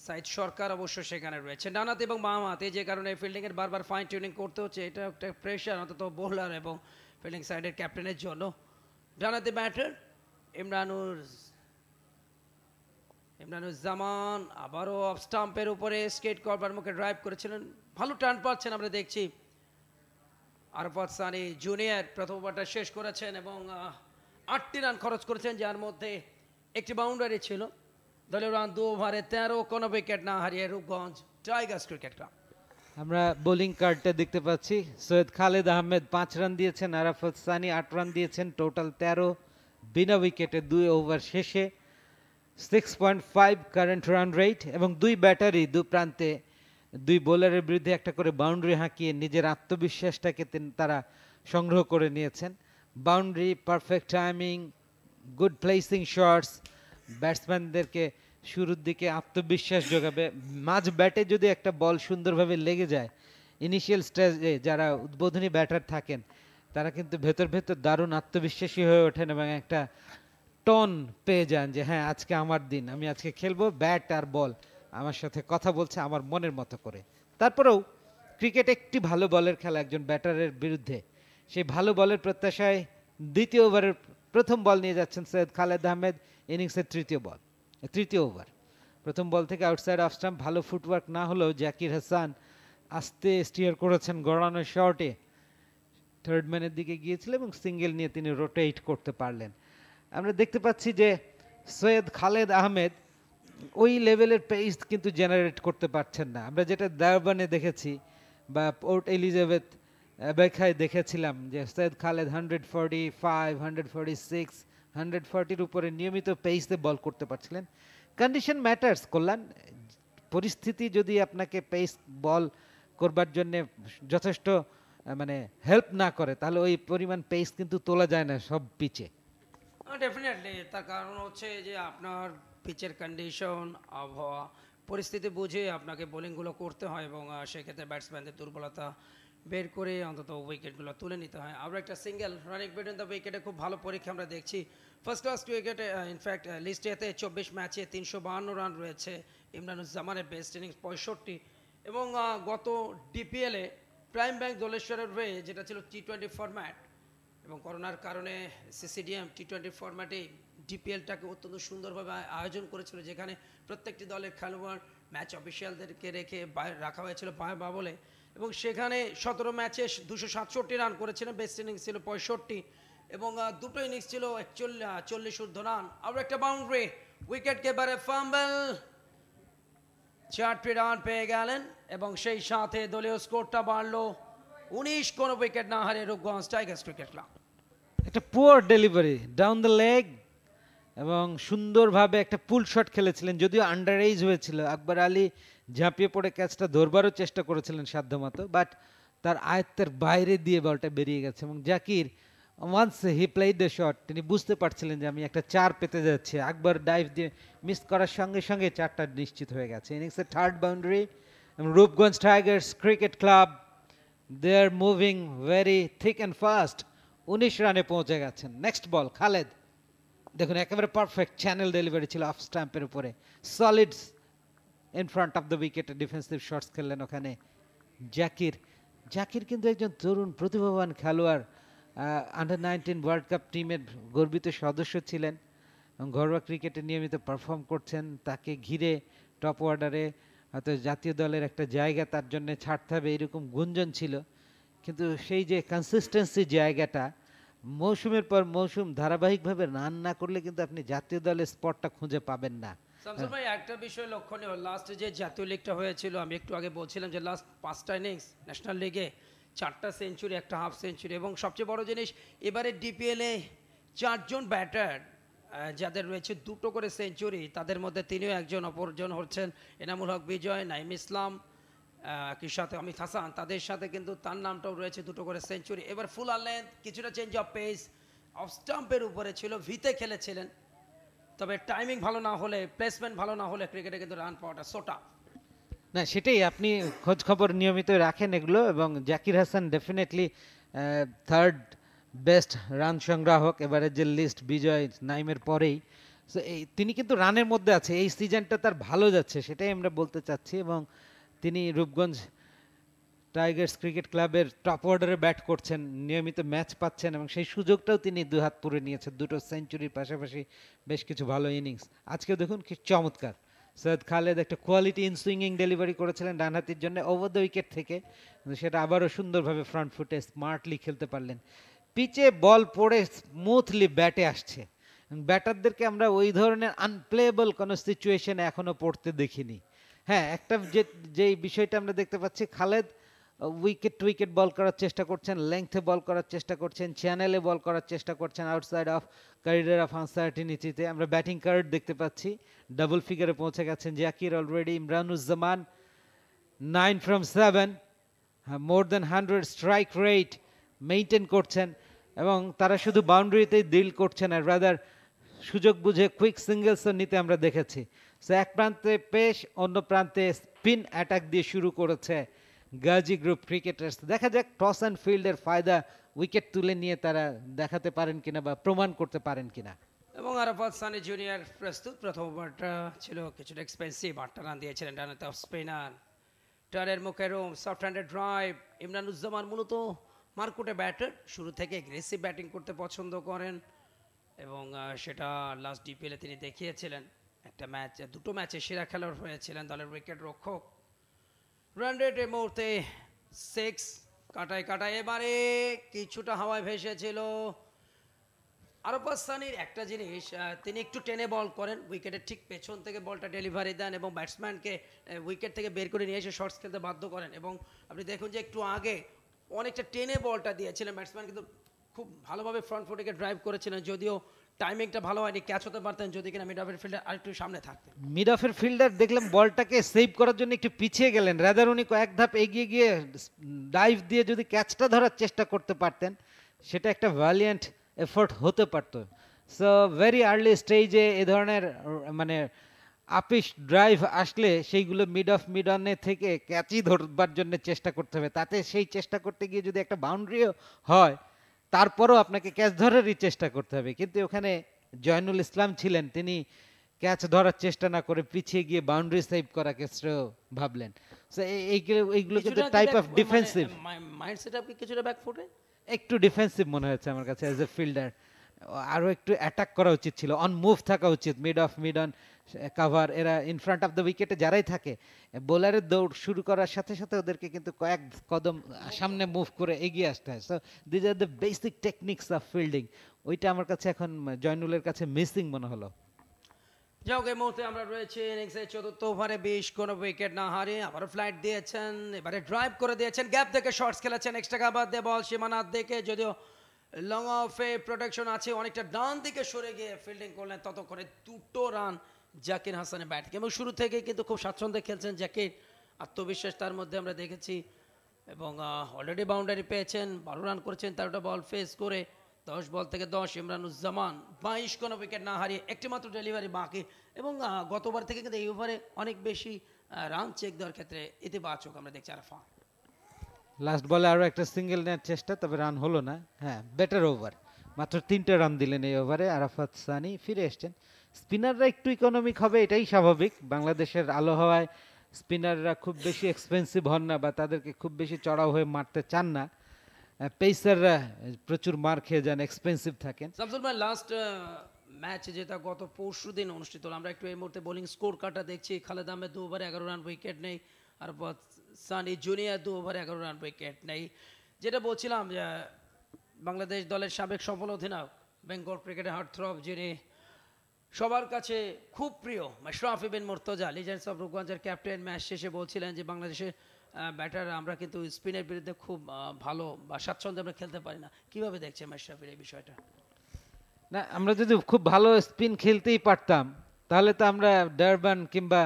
[SPEAKER 5] সাইদ সরকার অবশ্য সেখানে রয়েছে ডানাতে এবং বাম হাতে যে কারণে ফিল্ডিংয়ের বারবার ফাইন টিউনিং করতে হচ্ছে এটা একটা প্রেশার অন্তত বোলার এবং ফিল্ডিং সাইডের ক্যাপ্টেনের জন্য ডানাতে ব্যাটার ইমরানুর ইমরানুর জামান আবারও অফ স্টাম্পের উপরে স্কেট করবার মুখে ড্রাইভ করেছিলেন ভালো টার্ন পাচ্ছেন আমরা দেখছি আরফাত সানি জুনিয়র প্রথম ওভারটা শেষ করেছেন এবং আটটি রান খরচ করেছেন যার মধ্যে একটি বাউন্ডারি ছিল দলের রান দু ওভারে তেরো কোনো উইকেট না হারিয়ে রূপগঞ্জ টাইগার্স ক্রিকেট ক্লাব
[SPEAKER 6] আমরা বোলিং কার্ডটা দেখতে পাচ্ছি সৈয়দ খালেদ আহমেদ পাঁচ রান দিয়েছেন আরাফত সানি আট রান দিয়েছেন টোটাল তেরো বিনা উইকেটে দুই ওভার শেষে six point five current run rate এবং দুই ব্যাটারি দু প্রান্তে দুই বোলারের বিরুদ্ধে একটা করে বাউন্ডারি হাঁকিয়ে নিজের আত্মবিশ্বাসটাকে তারা সংগ্রহ করে নিয়েছেন boundary perfect timing good placing ব্যাটসম্যানদেরকে শুরুর দিকে আত্মবিশ্বাস যোগাবে মাঝ ব্যাটে যদি একটা বল সুন্দরভাবে লেগে যায় ইনিশিয়াল স্টেজে যারা উদ্বোধনী ব্যাটার থাকেন তারা কিন্তু ভেতর ভেতর দারুণ আত্মবিশ্বাসী হয়ে ওঠেন এবং একটা টন পেয়ে যান যে হ্যাঁ আজকে আমার দিন আমি আজকে খেলবো ব্যাট আর বল আমার সাথে কথা বলছে আমার মনের মতো করে তারপরেও ক্রিকেট একটি ভালো বলের খেলা একজন ব্যাটারের বিরুদ্ধে সেই ভালো বলের প্রত্যাশায় দ্বিতীয় ওভারের প্রথম বল নিয়ে যাচ্ছেন সৈয়দ খালেদ আহমেদ ইনিংসের তৃতীয় বল তৃতীয় ওভার প্রথম বল থেকে আউটসাইড অফ স্টাম্প ভালো ফুটওয়ার্ক না হলেও জাকির হাসান আস্তে স্টিয়ার করেছেন গড়ানো শর্টে থার্ড ম্যানের দিকে গিয়েছিল এবং সিঙ্গেল নিয়ে তিনি রোটেট করতে পারলেন আমরা দেখতে পাচ্ছি যে সৈয়দ খালেদ আহমেদ ওই লেভেলের পেস কিন্তু জেনারেট করতে পারছেন না আমরা যেটা দারবানে দেখেছি বা পোর্ট এলিজাবেথ বেখায় দেখেছিলাম যে Syed Khaled hundred forty five hundred forty six hundred ফর্টির উপরে নিয়মিত পেসে বল করতে পারছিলেন কন্ডিশন ম্যাটার্স কল্যাণ পরিস্থিতি যদি আপনাকে পেস বল করবার জন্য যথেষ্ট মানে হেল্প না করে তাহলে ওই পরিমাণ পেস কিন্তু তোলা যায় না সব পিচে
[SPEAKER 5] ডেফিনেটলি oh, তার কারণ হচ্ছে যে আপনার পিচের কন্ডিশন আবহাওয়া পরিস্থিতি বুঝে আপনাকে বোলিংগুলো করতে হয় এবং সেক্ষেত্রে ব্যাটসম্যানদের দুর্বলতা বের করে অন্তত উইকেটগুলো তুলে নিতে হয় আবার একটা সিঙ্গেল রানিক বেড দ্য উইকেটে খুব ভালো পরীক্ষা আমরা দেখছি ফার্স্ট ক্লাস উইকেটে ইনফ্যাক্ট লিস্টেতে চব্বিশ ম্যাচে তিনশো বাহান্ন রান রয়েছে ইমরানুজ্জামানের বেস্ট ইনিংস পঁয়ষট্টি এবং uh, গত ডিপিএলে প্রাইম ব্যাংক দলেশ্বরের হয়ে যেটা ছিল টি টোয়েন্টি ফরম্যাট এবং করোনার কারণে সিসিডিএম টি টোয়েন্টি ফরম্যাটে ডিপিএলটাকে অত্যন্ত সুন্দরভাবে আয়োজন করেছিল যেখানে প্রত্যেকটি দলের খেলোয়াড় ম্যাচ অফিসিয়ালদেরকে রেখে রাখা হয়েছিল বায় বা বলে এবং সেখানে সতেরো ম্যাচে দুশো সাতষট্টি রান করেছিলেন বেস্ট ইনিংস ছিল পঁয়ষট্টি এবং দুটো ইনিংস ছিল একচল্লিশ চল্লিশ ঊর্ধ্ব রান আবার একটা বাউন্ডারি উইকেট কিপারে ফাম্বল চারটি রান পেয়ে গেলেন এবং সেই সাথে দলীয় স্কোরটা বাড়ল উনিশ কোনো উইকেট না হারে রূপগঞ্জ টাইগার্স ক্রিকেট ক্লাব
[SPEAKER 6] একটা poor delivery down the leg এবং সুন্দরভাবে একটা পুল শট খেলেছিলেন যদিও আন্ডার এইজ হয়েছিল আকবর আলী ঝাঁপিয়ে পড়ে ক্যাচটা ধরবারও চেষ্টা করেছিলেন সাধ্যমতো বাট তার আয়ত্তের বাইরে দিয়ে বলটা বেরিয়ে গেছে এবং Zakir once he played the shot তিনি বুঝতে পারছিলেন যে আমি একটা চার পেতে যাচ্ছি একবার ডাইভ দিয়ে মিস করার সঙ্গে সঙ্গে চারটা নিশ্চিত হয়ে গেছে ইনিংসের third boundary Rupganj Tigers cricket club they are moving very thick and fast উনিশ রানে পৌঁছে গেছেন নেক্সট বল খালেদ দেখুন একেবারে পারফেক্ট চ্যানেল ডেলিভারি ছিল অফ স্ট্যাম্পের উপরে solid in front of the উইকেটে ডিফেন্সিভ শটস খেললেন ওখানে জাকির জাকির কিন্তু একজন তরুণ প্রতিভাবান খেলোয়াড় আন্ডার নাইনটিন ওয়ার্ল্ড কাপ টিমের গর্বিত সদস্য ছিলেন ঘরোয়া ক্রিকেটে নিয়মিত পারফর্ম করছেন তাকে ঘিরে টপ অর্ডারে হয়তো জাতীয় দলের একটা জায়গা তার জন্য ছাড়তে হবে এরকম গুঞ্জন ছিল কিন্তু সেই যে কনসিস্টেন্সি জায়গাটা মৌসুমের পর মৌসুম ধারাবাহিকভাবে রান না করলে কিন্তু আপনি জাতীয় দলের স্পটটা খুঁজে পাবেন না হ্যাঁ।
[SPEAKER 5] ভাই একটা বিষয় লক্ষণীয় লাস্ট যে জাতীয় লিগটা হয়েছিল আমি একটু আগে বলছিলাম যে লাস্ট পাঁচটা ইনিংস ন্যাশনাল লিগে চারটা সেঞ্চুরি একটা হাফ সেঞ্চুরি এবং সবচেয়ে বড় জিনিস এবারে ডিপিএলে চারজন ব্যাটার যাদের রয়েছে দুটো করে সেঞ্চুরি তাদের মধ্যে তিনিও একজন অপরজন হচ্ছেন এনামুল হক বিজয় নাইম ইসলাম কি সাথে অমিত হাসান তাদের সাথে কিন্তু তার নামটাও রয়েছে দুটো করে সেঞ্চুরি এবার ফুল আলেন কিছুটা চেঞ্জ অফ পেস অফ স্টাম্পের উপরে ছিল ভিতে খেলেছিলেন তবে টাইমিং ভালো না হলে প্লেসমেন্ট ভালো না হলে ক্রিকেটে কিন্তু রান পাওয়াটা সোটা
[SPEAKER 6] না সেটাই আপনি খোঁজ খবর নিয়মিত রাখেন এগুলো এবং Zakir Hasan definitely third best run সংগ্রাহক এবারে যে লিস্ট বিজয় নাইমের পরেই তিনি কিন্তু রানের মধ্যে আছে এই সিজনটা তার ভালো যাচ্ছে সেটাই আমরা বলতে চাচ্ছি এবং তিনি রূপগঞ্জ টাইগার্স ক্রিকেট ক্লাবের টপ অর্ডারে ব্যাট করছেন নিয়মিত ম্যাচ পাচ্ছেন এবং সেই সুযোগটাও তিনি দু হাত পুরে নিয়েছেন দুটো সেঞ্চুরির পাশাপাশি বেশ কিছু ভালো ইনিংস আজকে দেখুন কি চমৎকার সৈয়দ খালেদ একটা কোয়ালিটি ইন ইনসুইংিং ডেলিভারি করেছিলেন ডানহাতির জন্য ওভার দ্য উইকেট থেকে সেটা আবারও সুন্দরভাবে ফ্রন্ট ফুটে স্মার্টলি খেলতে পারলেন পিচে বল পড়ে স্মুথলি ব্যাটে আসছে ব্যাটারদেরকে আমরা ওই ধরনের আনপ্লেয়েবল কোনো সিচুয়েশনে এখনও পড়তে দেখিনি হ্যাঁ একটা যে যেই বিষয়টা আমরা দেখতে পাচ্ছি খালেদ উইকেট উইকেট বল করার চেষ্টা করছেন লেংথে বল করার চেষ্টা করছেন চ্যানেলে বল করার চেষ্টা করছেন আউটসাইড অফ ক্যারিডার অফ আনসার্টিনিটিতে আমরা ব্যাটিং কার্ড দেখতে পাচ্ছি ডাবল ফিগারে পৌঁছে গেছেন Zakir already Imranuzzaman nine from seven more than hundred strike rate maintain করছেন এবং তারা শুধু বাউন্ডারিতেই ডিল করছেন আর রাদার সুযোগ বুঝে কুইক সিঙ্গেলসও নিতে আমরা দেখেছি সো এক প্রান্তে পেশ অন্য প্রান্তে স্পিন অ্যাটাক দিয়ে শুরু করেছে গাজি গ্রুপ ক্রিকেটার্স দেখা যাক টস অ্যান্ড ফিল্ডের ফায়দা উইকেট তুলে নিয়ে তারা দেখাতে পারেন কিনা বা প্রমাণ করতে পারেন কিনা
[SPEAKER 5] এবং আরাফাত সানি জুনিয়র প্রস্তুত প্রথম ওভারটা ছিল কিছুটা এক্সপেন্সিভ আটটা রান দিয়েছিলেন ডানাতে অফ স্পিনার টারের মুখে room soft handed drive Imranuzzaman মূলত মার্কুটে ব্যাটার শুরু থেকে এগ্রেসিভ ব্যাটিং করতে পছন্দ করেন এবং সেটা লাস্ট ডিপিএলে তিনি দেখিয়েছিলেন একটা ম্যাচ দুটো ম্যাচে সেরা খেলোয়াড় হয়েছিলেন দলের উইকেট রক্ষক রান মুহূর্তে সিক্স কাটায় কাটায় এবারে কিছুটা হাওয়ায় ভেসেছিল আরবাস্তানির একটা জিনিস তিনি একটু টেনে বল করেন উইকেটের ঠিক পেছন থেকে বলটা ডেলিভারি দেন এবং ব্যাটসম্যানকে উইকেট থেকে বের করে নিয়ে এসে শর্টস খেলতে বাধ্য করেন এবং আপনি দেখুন যে একটু আগে অনেকটা টেনে বলটা দিয়েছিলেন ব্যাটসম্যান কিন্তু খুব ভালোভাবে ফ্রন্ট ফুটেকে ড্রাইভ করেছিলেন যদিও টাইমিংটা ভালো হয়নি ক্যাচ হতে পারতেন যদি কিনা ফিল্ডার আরেকটু সামনে
[SPEAKER 6] থাকতেন ফিল্ডার দেখলাম বলটাকে সেভ করার জন্য একটু পিছিয়ে গেলেন রাদার উনি ধাপ এগিয়ে গিয়ে ডাইভ দিয়ে যদি ক্যাচটা ধরার চেষ্টা করতে পারতেন সেটা একটা ভ্যালিয়েন্ট এফোর্ট হতে পারত সো ভেরি আর্লি স্টেজে এ ধরনের মানে আপিস ড্রাইভ আসলে সেইগুলো মিড অফ মিড অনে থেকে ক্যাচই ধরবার জন্য চেষ্টা করতে হবে তাতে সেই চেষ্টা করতে গিয়ে যদি একটা বাউন্ডারিও হয় তারপরও আপনাকে ক্যাচ ধরারই চেষ্টা করতে হবে কিন্তু ওখানে জয়নুল ইসলাম ছিলেন তিনি ক্যাচ ধরার চেষ্টা না করে পিছিয়ে গিয়ে বাউন্ডারি সেভ করাকে শ্রেয় ভাবলেন এইগুলো কিন্তু টাইপ অফ ডিফেন্সিভ
[SPEAKER 5] মাইন্ডসেট আপনি কিছুটা ব্যাক মানে ফুটে
[SPEAKER 6] একটু ডিফেন্সিভ মনে হয়েছে আমার কাছে অ্যাজ এ ফিল্ডার আরও একটু অ্যাটাক করা উচিত ছিল অন মুভ থাকা উচিত mid off mid on cover এরা ইন ফ্রন্ট অফ দ্য উইকেটে যারাই থাকে বোলারের দৌড় শুরু করার সাথে সাথে ওদেরকে কিন্তু কয়েক কদম সামনে মুভ করে এগিয়ে আসতে হয় so these are the basic techniques of fielding ওইটা আমার কাছে এখন জয়নুলের কাছে মিসিং মনে হলো
[SPEAKER 5] এই মুহূর্তে আমরা রয়েছি ইনিংসের চতুর্থ ওভারে কোনো উইকেট না ফ্লাইট দিয়েছেন এবারে ড্রাইভ করে দিয়েছেন গ্যাপ শর্টস খেলেছেন এক্সট্রা কাবার দিয়ে বল সীমানার দেখে যদিও লং অফে প্রোটেকশন আছে অনেকটা ডান দিকে সরে গিয়ে ফিল্ডিং করলেন ততক্ষণে দুটো রান জাকির হাসানের ব্যাট এবং শুরু থেকে কিন্তু খুব স্বাচ্ছন্দ্যে খেলছেন জাকির আত্মবিশ্বাস তার মধ্যে আমরা দেখেছি এবং অলরেডি বাউন্ডারি পেয়েছেন বারো রান করেছেন তেরোটা বল ফেস করে দশ বল থেকে দশ ইমরানুজ্জামান বাইশ কোনো উইকেট না হারিয়ে একটি মাত্র ডেলিভারি বাকি এবং গতবার থেকে কিন্তু এই ওভারে অনেক বেশি রান চেক দেওয়ার ক্ষেত্রে ইতিবাচক আমরা দেখছি আরফা
[SPEAKER 6] লাস্ট বলে আরও একটা সিঙ্গেল নেওয়ার চেষ্টা তবে রান হলো না হ্যাঁ বেটার ওভার মাত্র তিনটে রান দিলেন এই ওভারে আরাফাত সানি ফিরে এসছেন স্পিনাররা একটু ইকোনমিক হবে এটাই স্বাভাবিক বাংলাদেশের আলো হওয়ায় স্পিনাররা খুব বেশি এক্সপেন্সিভ হন না বা তাদেরকে খুব বেশি চড়াও হয়ে মারতে চান না পেসাররা প্রচুর মার খেয়ে যান এক্সপেন্সিভ থাকেন
[SPEAKER 5] সামসুল ভাই লাস্ট ম্যাচ যেটা গত পরশু দিন অনুষ্ঠিত হলো আমরা একটু এই মুহূর্তে বোলিং স্কোর কাটা দেখছি খালেদ আহমেদ দু ওভারে এগারো রান উইকেট নেই আর সানি জুনিয়ার দু ওভারে এগারো রান উইকেট নেই যেটা বলছিলাম বাংলাদেশ দলের সাবেক সফল অধিনায়ক বেঙ্গল ক্রিকেটে হার্ট থ্রব যিনি সবার কাছে খুব প্রিয় মাশরাফি বিন মোর্তজা লিজেন্ডস অফ রূপগঞ্জের ক্যাপ্টেন ম্যাচ শেষে বলছিলেন যে বাংলাদেশের ব্যাটার আমরা কিন্তু স্পিনের বিরুদ্ধে খুব ভালো বা স্বাচ্ছন্দ্যে আমরা খেলতে পারি না কিভাবে দেখছে মাশরাফির এই বিষয়টা
[SPEAKER 6] না আমরা যদি খুব ভালো স্পিন খেলতেই পারতাম তাহলে তো আমরা ডারবান কিংবা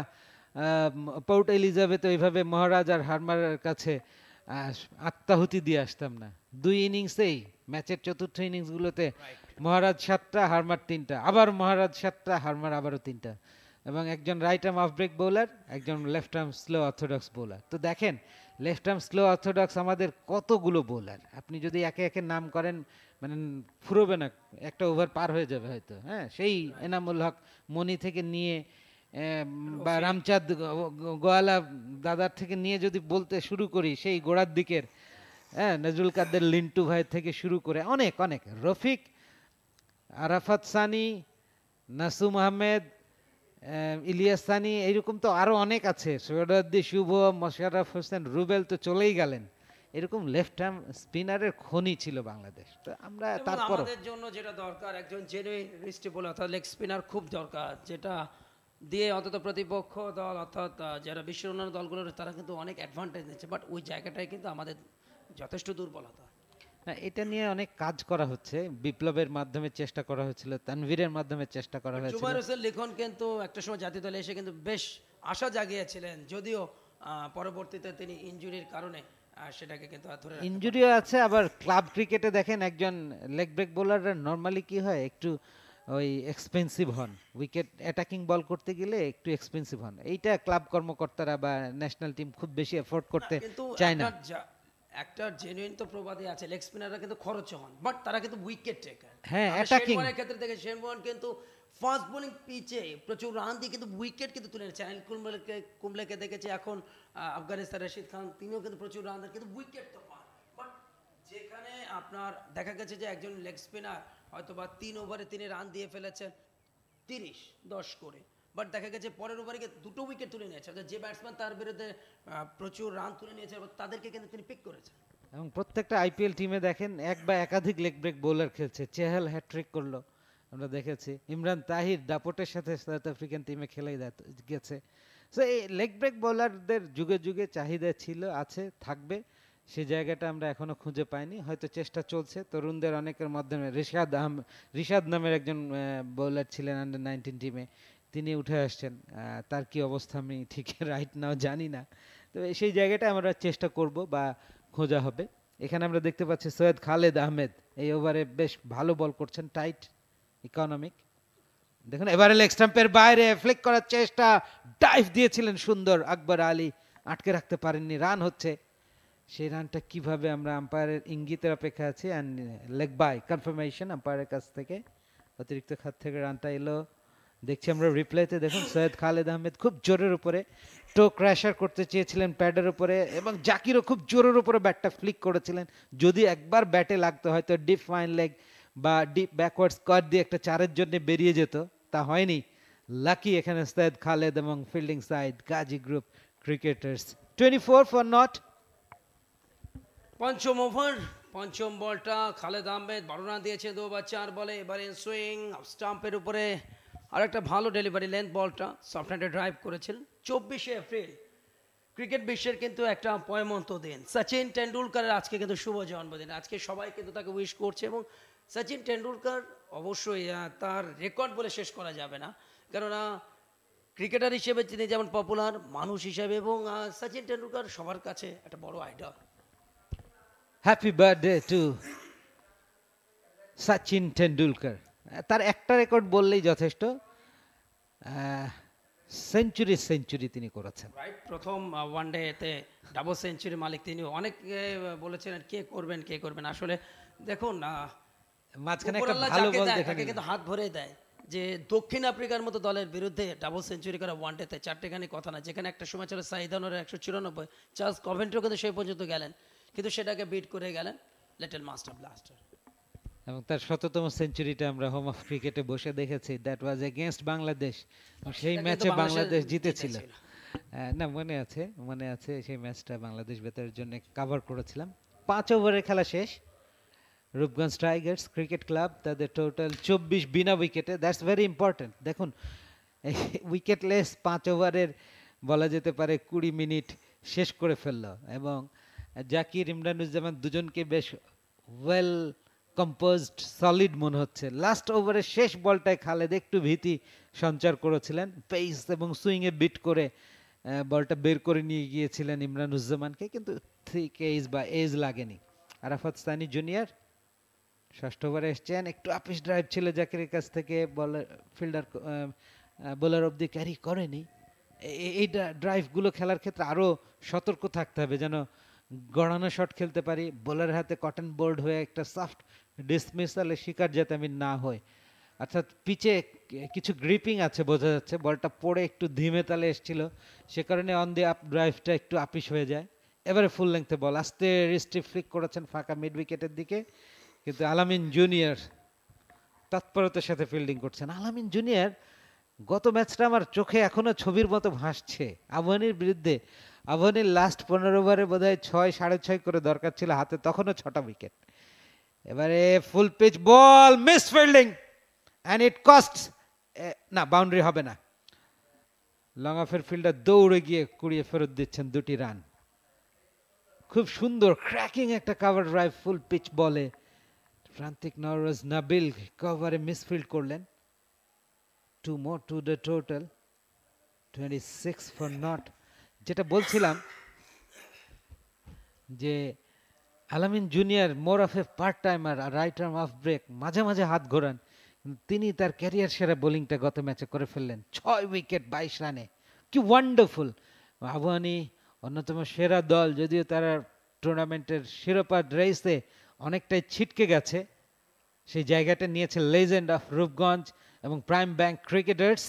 [SPEAKER 6] পোর্ট এলিজাবেথ ওইভাবে মহারাজ আর হারমারের কাছে আত্মাহুতি দিয়ে আসতাম না দুই ইনিংসেই ম্যাচের চতুর্থ ইনিংসগুলোতে মহারাজ সাতটা হারমার তিনটা আবার মহারাজ সাতটা হারমার আবারও তিনটা এবং একজন right arm off break bowler একজন left arm slow orthodox bowler তো দেখেন লেফট আর্ম স্লো অর্থোডক্স আমাদের কতগুলো বোলার আপনি যদি একে একে নাম করেন মানে ফুরোবে না একটা ওভার পার হয়ে যাবে হয়তো হ্যাঁ সেই এনামুল হক মনি থেকে নিয়ে বা রামচাঁদ গোয়ালা দাদার থেকে নিয়ে যদি বলতে শুরু করি সেই গোড়ার দিকের হ্যাঁ নজরুল কাদের লিন্টু ভাই থেকে শুরু করে অনেক অনেক রফিক আরাফাত সানি নাসুম আহমেদ ইলিয়াস সানি এরকম তো আরও অনেক আছে সৈয়দি শুভ মশারফ হোসেন রুবেল তো চলেই গেলেন এরকম লেফট আর্ম স্পিনারের খনি ছিল বাংলাদেশ তো আমরা তারপর আমাদের
[SPEAKER 5] জন্য যেটা দরকার একজন জেনুইন মিষ্টি বলে অর্থাৎ লেগ স্পিনার খুব দরকার যেটা দিয়ে অন্তত প্রতিপক্ষ দল অর্থাৎ যারা বিশ্বের অন্যান্য দলগুলোর তারা কিন্তু অনেক অ্যাডভান্টেজ নিচ্ছে বাট ওই জায়গাটাই কিন্তু আমাদের যথেষ্ট দুর্বলতা
[SPEAKER 6] না এটা নিয়ে অনেক কাজ করা হচ্ছে বিপ্লবের মাধ্যমে চেষ্টা করা হয়েছিল তানভীরের মাধ্যমে চেষ্টা করা হয়েছিল জুমার হোসেন
[SPEAKER 5] লিখন কিন্তু একটা সময় জাতীয় দলে এসে কিন্তু বেশ আশা জাগিয়েছিলেন যদিও পরবর্তীতে তিনি ইনজুরির কারণে সেটাকে কিন্তু ধরে
[SPEAKER 6] ইনজুরিও আছে আবার ক্লাব ক্রিকেটে দেখেন একজন লেগ ব্রেক বোলাররা কি হয় একটু ওই এক্সপেন্সিভ হন উইকেট অ্যাটাকিং বল করতে গেলে একটু এক্সপেন্সিভ হন এইটা ক্লাব কর্মকর্তারা বা ন্যাশনাল টিম খুব বেশি এফোর্ড করতে চায় না
[SPEAKER 5] একটা জেনুইন তো প্রবাদে আছে লেগ স্পিনাররা কিন্তু খরচ হন বাট তারা কিন্তু উইকেট টেকার হ্যাঁ অ্যাটাকিং এর ক্ষেত্রে দেখে শেন ওয়ান কিন্তু ফাস্ট বোলিং পিচে প্রচুর রান দিয়ে কিন্তু উইকেট কিন্তু তুলে নিচ্ছে অনিল কুম্বলেকে কুম্বলেকে দেখেছি এখন আফগানিস্তান রশিদ খান তিনিও কিন্তু প্রচুর রান কিন্তু উইকেট তো পান বাট যেখানে আপনার দেখা গেছে যে একজন লেগ স্পিনার হয়তো বা তিন ওভারে তিনি রান দিয়ে ফেলেছেন তিরিশ দশ করে বাট দেখা গেছে পরের ওভারে গিয়ে দুটো উইকেট তুলে নিয়েছে অর্থাৎ যে ব্যাটসম্যান তার বিরুদ্ধে প্রচুর রান তুলে নিয়েছে এবং তাদেরকে কিন্তু তিনি পিক করেছেন
[SPEAKER 6] এবং প্রত্যেকটা আইপিএল টিমে দেখেন এক বা একাধিক লেগ ব্রেক বোলার খেলছে চেহাল হ্যাট্রিক করলো আমরা দেখেছি ইমরান তাহির দাপটের সাথে সাউথ আফ্রিকান টিমে খেলে গেছে সো এই লেগ ব্রেক বোলারদের যুগে যুগে চাহিদা ছিল আছে থাকবে সেই জায়গাটা আমরা এখনও খুঁজে পাইনি হয়তো চেষ্টা চলছে তরুণদের অনেকের মাধ্যমে রিশাদ আহম রিশাদ নামের একজন বোলার ছিলেন আন্ডার নাইনটিন টিমে তিনি উঠে আসছেন তার কি অবস্থা আমি ঠিক রাইট নাও জানি না তো সেই জায়গাটা আমরা চেষ্টা করব বা খোঁজা হবে এখানে আমরা দেখতে পাচ্ছি সৈয়দ খালেদ আহমেদ এই ওভারে বেশ ভালো বল করছেন টাইট ইকোনমিক দেখুন এবারে এভারেল এক্সটাম্পের বাইরে ফ্লিক করার চেষ্টা ডাইভ দিয়েছিলেন সুন্দর আকবর আলী আটকে রাখতে পারেননি রান হচ্ছে সেই রানটা কিভাবে আমরা আম্পায়ারের ইঙ্গিতের অপেক্ষা আছি অ্যান্ড লেগ বাই কনফার্মেশন আম্পায়ারের কাছ থেকে অতিরিক্ত খাত থেকে রানটা এলো দেখছি আমরা রিপ্লাইতে দেখুন সৈয়দ খালেদ আহমেদ খুব জোরের উপরে টো ক্র্যাশার করতে চেয়েছিলেন প্যাডের উপরে এবং জাকিরও খুব জোরের উপরে ব্যাটটা ফ্লিক করেছিলেন যদি একবার ব্যাটে লাগতো হয়তো ডিপ ফাইন লেগ বা ডিপ ব্যাকওয়ার্ড স্কোয়ার দিয়ে একটা চারের জন্য বেরিয়ে যেত তা হয়নি লাকি এখানে সৈয়দ খালেদ এবং fielding side Gazi group cricketers twenty four for nought
[SPEAKER 5] পঞ্চম ওভার পঞ্চম বলটা খালেদ আহমেদ বারো রান দিয়েছে দু বা চার বলে এবারে সুইং স্টাম্পের উপরে আর একটা ভালো ডেলিভারি লেন্থ বলটা সফট ড্রাইভ করেছেন চব্বিশে এপ্রিল ক্রিকেট বিশ্বের কিন্তু একটা পয়মন্ত দিন সচিন টেন্ডুলকারের আজকে কিন্তু শুভ জন্মদিন আজকে সবাই কিন্তু তাকে উইশ করছে এবং সচিন টেন্ডুলকার অবশ্যই তার রেকর্ড বলে শেষ করা যাবে না কেননা ক্রিকেটার হিসেবে তিনি যেমন পপুলার মানুষ হিসেবে এবং সচিন টেন্ডুলকার সবার কাছে একটা বড় idol
[SPEAKER 6] happy birthday to Sachin Tendulkar তার একটা রেকর্ড বললেই যথেষ্ট সেঞ্চুরি সেঞ্চুরি তিনি করেছেন রাইট
[SPEAKER 5] প্রথম ওয়ানডেতে ডাবল সেঞ্চুরি মালিক তিনি অনেক বলেছিলেন কে করবেন কে করবেন আসলে দেখুন
[SPEAKER 6] মাঝখানে একটা ভালো বল দেখে কিন্তু
[SPEAKER 5] হাত ভরে দেয় যে দক্ষিণ আফ্রিকার মতো দলের বিরুদ্ধে ডাবল সেঞ্চুরি করা ওয়ান ওয়ানডেতে চারটেখানি কথা না যেখানে একটা সময় ছিল সাইদানোর একশো চুরানব্বই চার্লস কভেন্ট্রিও কিন্তু সেই পর্যন্ত গেলেন কিন্তু সেটাকে বিট করে গেলেন লিটল মাস্টার ব্লাস্টার
[SPEAKER 6] এবং তার শততম সেঞ্চুরিটা আমরা হোম অফ ক্রিকেটে বসে দেখেছি দ্যাট ওয়াজ এগেনস্ট বাংলাদেশ সেই ম্যাচে বাংলাদেশ জিতেছিল না মনে আছে মনে আছে সেই ম্যাচটা বাংলাদেশ বেতারের জন্য কভার করেছিলাম পাঁচ ওভারের খেলা শেষ রূপগঞ্জ টাইগার্স ক্রিকেট ক্লাব তাদের টোটাল চব্বিশ বিনা উইকেটে দ্যাটস ভেরি ইম্পর্ট্যান্ট দেখুন উইকেটলেস পাঁচ ওভারের বলা যেতে পারে কুড়ি মিনিট শেষ করে ফেললো এবং জাকির ইমরানুজ্জামান দুজনকে বেশ ওয়েল কম্পোজড সলিড মনে হচ্ছে লাস্ট ওভারের শেষ বলটায় খালেদ একটু ভীতি সঞ্চার করেছিলেন পেস এবং সুইংয়ে বিট করে বলটা বের করে নিয়ে গিয়েছিলেন ইমরানুজ্জামানকে কিন্তু ঠিক এজ বা এজ লাগেনি আরাফাত সানি জুনিয়র ষষ্ঠ ওভারে এসছেন একটু আপিস ড্রাইভ ছিল জাকিরের কাছ থেকে বলার ফিল্ডার বোলার অব্দি ক্যারি করেনি এই ড্রাইভগুলো খেলার ক্ষেত্রে আরও সতর্ক থাকতে হবে যেন গড়ানো শট খেলতে পারি বোলারের হাতে কটন বোল্ড হয়ে একটা সফট ডিসমিসালে শিকার যাতে আমি না হই অর্থাৎ আচ্ছা, পিচে কিছু গ্রিপিং আছে বোঝা যাচ্ছে বলটা পড়ে একটু ধিমে তালে এসছিল সে কারণে অন দি আপ ড্রাইভটা একটু আপিস হয়ে যায় এবারে ফুল লেংথে বল আস্তে রিস্টি ফ্লিক করেছেন ফাঁকা মিড উইকেটের দিকে কিন্তু আলামিন জুনিয়র তৎপরতার সাথে ফিল্ডিং করছেন আলামিন জুনিয়র গত ম্যাচটা আমার চোখে এখনও ছবির মতো ভাসছে আবহানির বিরুদ্ধে আবহানির লাস্ট পনেরো ওভারে বোধহয় ছয় সাড়ে ছয় করে দরকার ছিল হাতে তখনও ছটা উইকেট এবারে full pitch ball misfielding and it cost না বাউন্ডারি হবে না লং অফের ফিল্ডার দৌড়ে গিয়ে কুড়িয়ে ফেরত দিচ্ছেন দুটি রান খুব সুন্দর ক্র্যাকিং একটা কাভার ড্রাইভ ফুল পিচ বলে প্রান্তিক নরোজ নাবিল কভারে মিস ফিল্ড করলেন two more to the total twenty six for nought যেটা বলছিলাম যে Alamin junior more of a part timer আর রাইট আর্ম অফ ব্রেক মাঝে মাঝে হাত ঘোরান তিনি তার ক্যারিয়ার সেরা বোলিংটা গত ম্যাচে করে ফেললেন ছয় উইকেট বাইশ রানে কি ওয়ান্ডারফুল আফগানি অন্যতম সেরা দল যদিও তারা টুর্নামেন্টের শিরোপা রেসে অনেকটাই ছিটকে গেছে সেই জায়গাটা নিয়েছে লেজেন্ড অফ রূপগঞ্জ এবং প্রাইম ব্যাংক ক্রিকেটার্স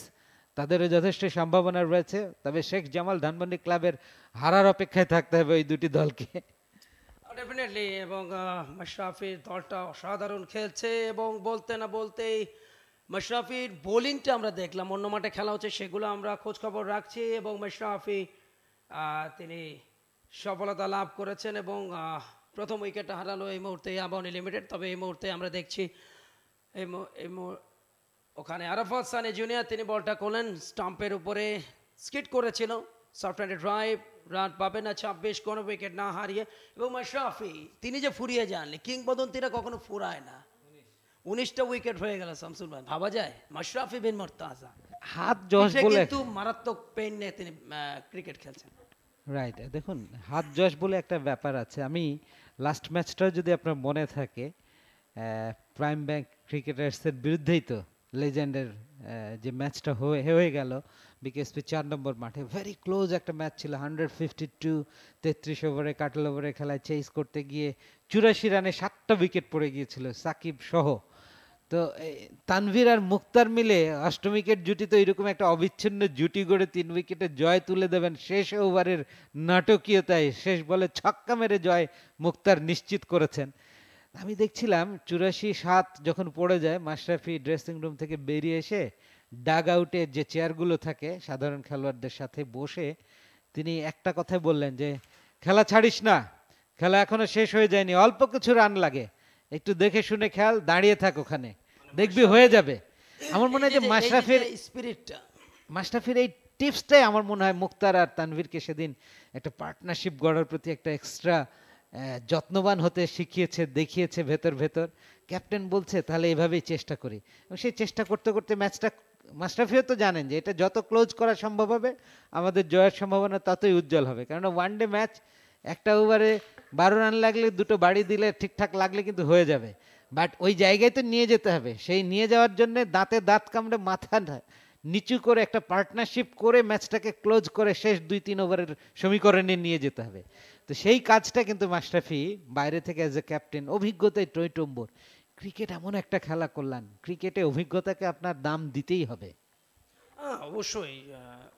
[SPEAKER 6] তাদেরও যথেষ্ট সম্ভাবনা রয়েছে তবে শেখ জামাল ধানমন্ডি ক্লাবের হারার অপেক্ষায় থাকতে হবে ওই দুটি দলকে
[SPEAKER 5] ডেফিনেটলি এবং মাশরাফির দলটা অসাধারণ খেলছে এবং বলতে না বলতেই মাশরাফির বোলিংটা আমরা দেখলাম অন্য মাঠে খেলা হচ্ছে সেগুলো আমরা খোঁজ খবর রাখছি এবং মাশরাফি তিনি সফলতা লাভ করেছেন এবং প্রথম উইকেটটা হারালো এই মুহূর্তে আবাহনি লিমিটেড তবে এই মুহূর্তে আমরা দেখছি এই ওখানে আরাফাত সানি জুনিয়র তিনি বলটা করলেন স্টাম্পের উপরে স্কিট করেছিল সফট ড্রাইভ রান পাবে না ছাব্বিশ কোনো উইকেট না হারিয়ে এবং মাশরাফি তিনি যে ফুরিয়ে যাননি কিংবদন্তিরা কখনো ফুরায় না উনিশটা উইকেট হয়ে গেল শামসুল ভাই ভাবা যায় মাশরাফি বিন মর্তাজা হাত জশ বলে কিন্তু মারাত্মক পেন নিয়ে তিনি ক্রিকেট খেলছেন
[SPEAKER 6] রাইট দেখুন হাত জশ বলে একটা ব্যাপার আছে আমি লাস্ট ম্যাচটা যদি আপনার মনে থাকে প্রাইম ব্যাংক ক্রিকেটার্সের বিরুদ্ধেই তো লেজেন্ডের যে ম্যাচটা হয়ে হয়ে গেল বিকেএসপি চার নম্বর মাঠে ভেরি ক্লোজ একটা ম্যাচ ছিল হান্ড্রেড ফিফটি টু তেত্রিশ ওভারে কাটল ওভারে খেলায় চেস করতে গিয়ে চুরাশি রানে সাতটা উইকেট পড়ে গিয়েছিল সাকিব সহ তো তানভীর আর মুক্তার মিলে অষ্টম উইকেট জুটি তো এরকম একটা অবিচ্ছিন্ন জুটি গড়ে তিন উইকেটে জয় তুলে দেবেন শেষ ওভারের নাটকীয়তায় শেষ বলে ছক্কা মেরে জয় মুক্তার নিশ্চিত করেছেন আমি দেখছিলাম চুরাশি সাত যখন পড়ে যায় মাশরাফি ড্রেসিং রুম থেকে বেরিয়ে এসে ডাগ আউটে যে চেয়ারগুলো থাকে সাধারণ খেলোয়াড়দের সাথে বসে তিনি একটা কথাই বললেন যে খেলা ছাড়িস না খেলা এখনো শেষ হয়ে যায়নি অল্প কিছু রান লাগে একটু দেখে শুনে খেল দাঁড়িয়ে থাক ওখানে মানে দেখবি হয়ে যাবে আমার মনে হয় যে মাশরাফির স্পিরিটটা মাশরাফির এই টিপসটাই আমার মনে হয় মুক্তার আর তানভীরকে সেদিন একটা পার্টনারশিপ গড়ার প্রতি একটা এক্সট্রা যত্নবান হতে শিখিয়েছে দেখিয়েছে ভেতর ভেতর ক্যাপ্টেন বলছে তাহলে এভাবেই চেষ্টা করি এবং সেই চেষ্টা করতে করতে ম্যাচটা মাস্টাফিও তো জানেন যে এটা যত ক্লোজ করা সম্ভব হবে আমাদের জয়ের সম্ভাবনা ততই উজ্জ্বল হবে কেননা ওয়ান ডে ম্যাচ একটা ওভারে বারো রান লাগলে দুটো বাড়ি দিলে ঠিকঠাক লাগলে কিন্তু হয়ে যাবে বাট ওই জায়গায় তো নিয়ে যেতে হবে সেই নিয়ে যাওয়ার জন্য দাঁতে দাঁত কামড়ে মাথা নিচু করে একটা পার্টনারশিপ করে ম্যাচটাকে ক্লোজ করে শেষ দুই তিন ওভারের সমীকরণে নিয়ে যেতে হবে তো সেই কাজটা কিন্তু মাস্টাফি বাইরে থেকে অ্যাজ এ ক্যাপ্টেন অভিজ্ঞতায় টই টম্বর ক্রিকেট এমন একটা খেলা করলেন ক্রিকেটে অভিজ্ঞতাকে আপনার দাম দিতেই হবে
[SPEAKER 5] অবশ্যই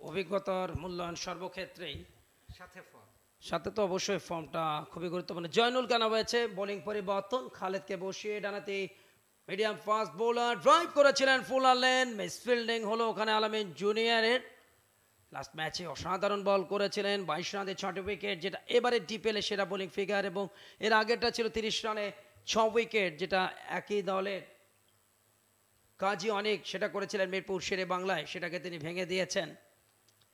[SPEAKER 5] অভিজ্ঞতার মূল্যায়ন সর্বক্ষেত্রেই
[SPEAKER 6] সাথে সাথে
[SPEAKER 5] তো অবশ্যই ফর্মটা খুবই গুরুত্বপূর্ণ জয়নুল কানা হয়েছে বোলিং পরিবর্তন খালেদকে বসিয়ে ডানাতে মিডিয়াম ফাস্ট বোলার ড্রাইভ করেছিলেন ফুলার লেন মিস ফিল্ডিং হলো ওখানে আলামিন জুনিয়রের লাস্ট ম্যাচে অসাধারণ বল করেছিলেন বাইশ রানে ছটি উইকেট যেটা এবারে ডিপেলে সেরা বোলিং ফিগার এবং এর আগেরটা ছিল তিরিশ রানে ছ উইকেট যেটা একই দলের কাজী অনেক সেটা করেছিলেন মিরপুর শেরে বাংলায় সেটাকে তিনি ভেঙে দিয়েছেন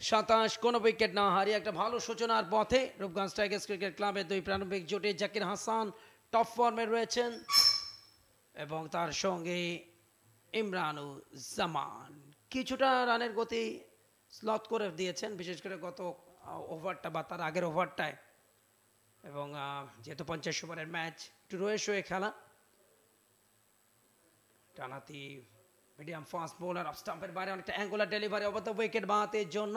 [SPEAKER 5] সাতাশ কোনো উইকেট না হারিয়ে একটা ভালো সূচনার পথে রূপগঞ্জ টাইগার্স ক্রিকেট ক্লাবের দুই প্রারম্ভিক জোটে জাকির হাসান টপ ফর্মে রয়েছেন এবং তার সঙ্গে জামান কিছুটা রানের গতি স্লথ করে দিয়েছেন বিশেষ করে গত ওভারটা বা তার আগের ওভারটায় এবং যেহেতু পঞ্চাশ ওভারের ম্যাচ একটু রয়ে এ খেলা টানাতি মিডিয়াম ফাস্ট বোলার অফ স্টাম্পের বাইরে অনেকটা অ্যাঙ্গুলার ডেলিভারি অবত উইকেট বাঁতের জন্য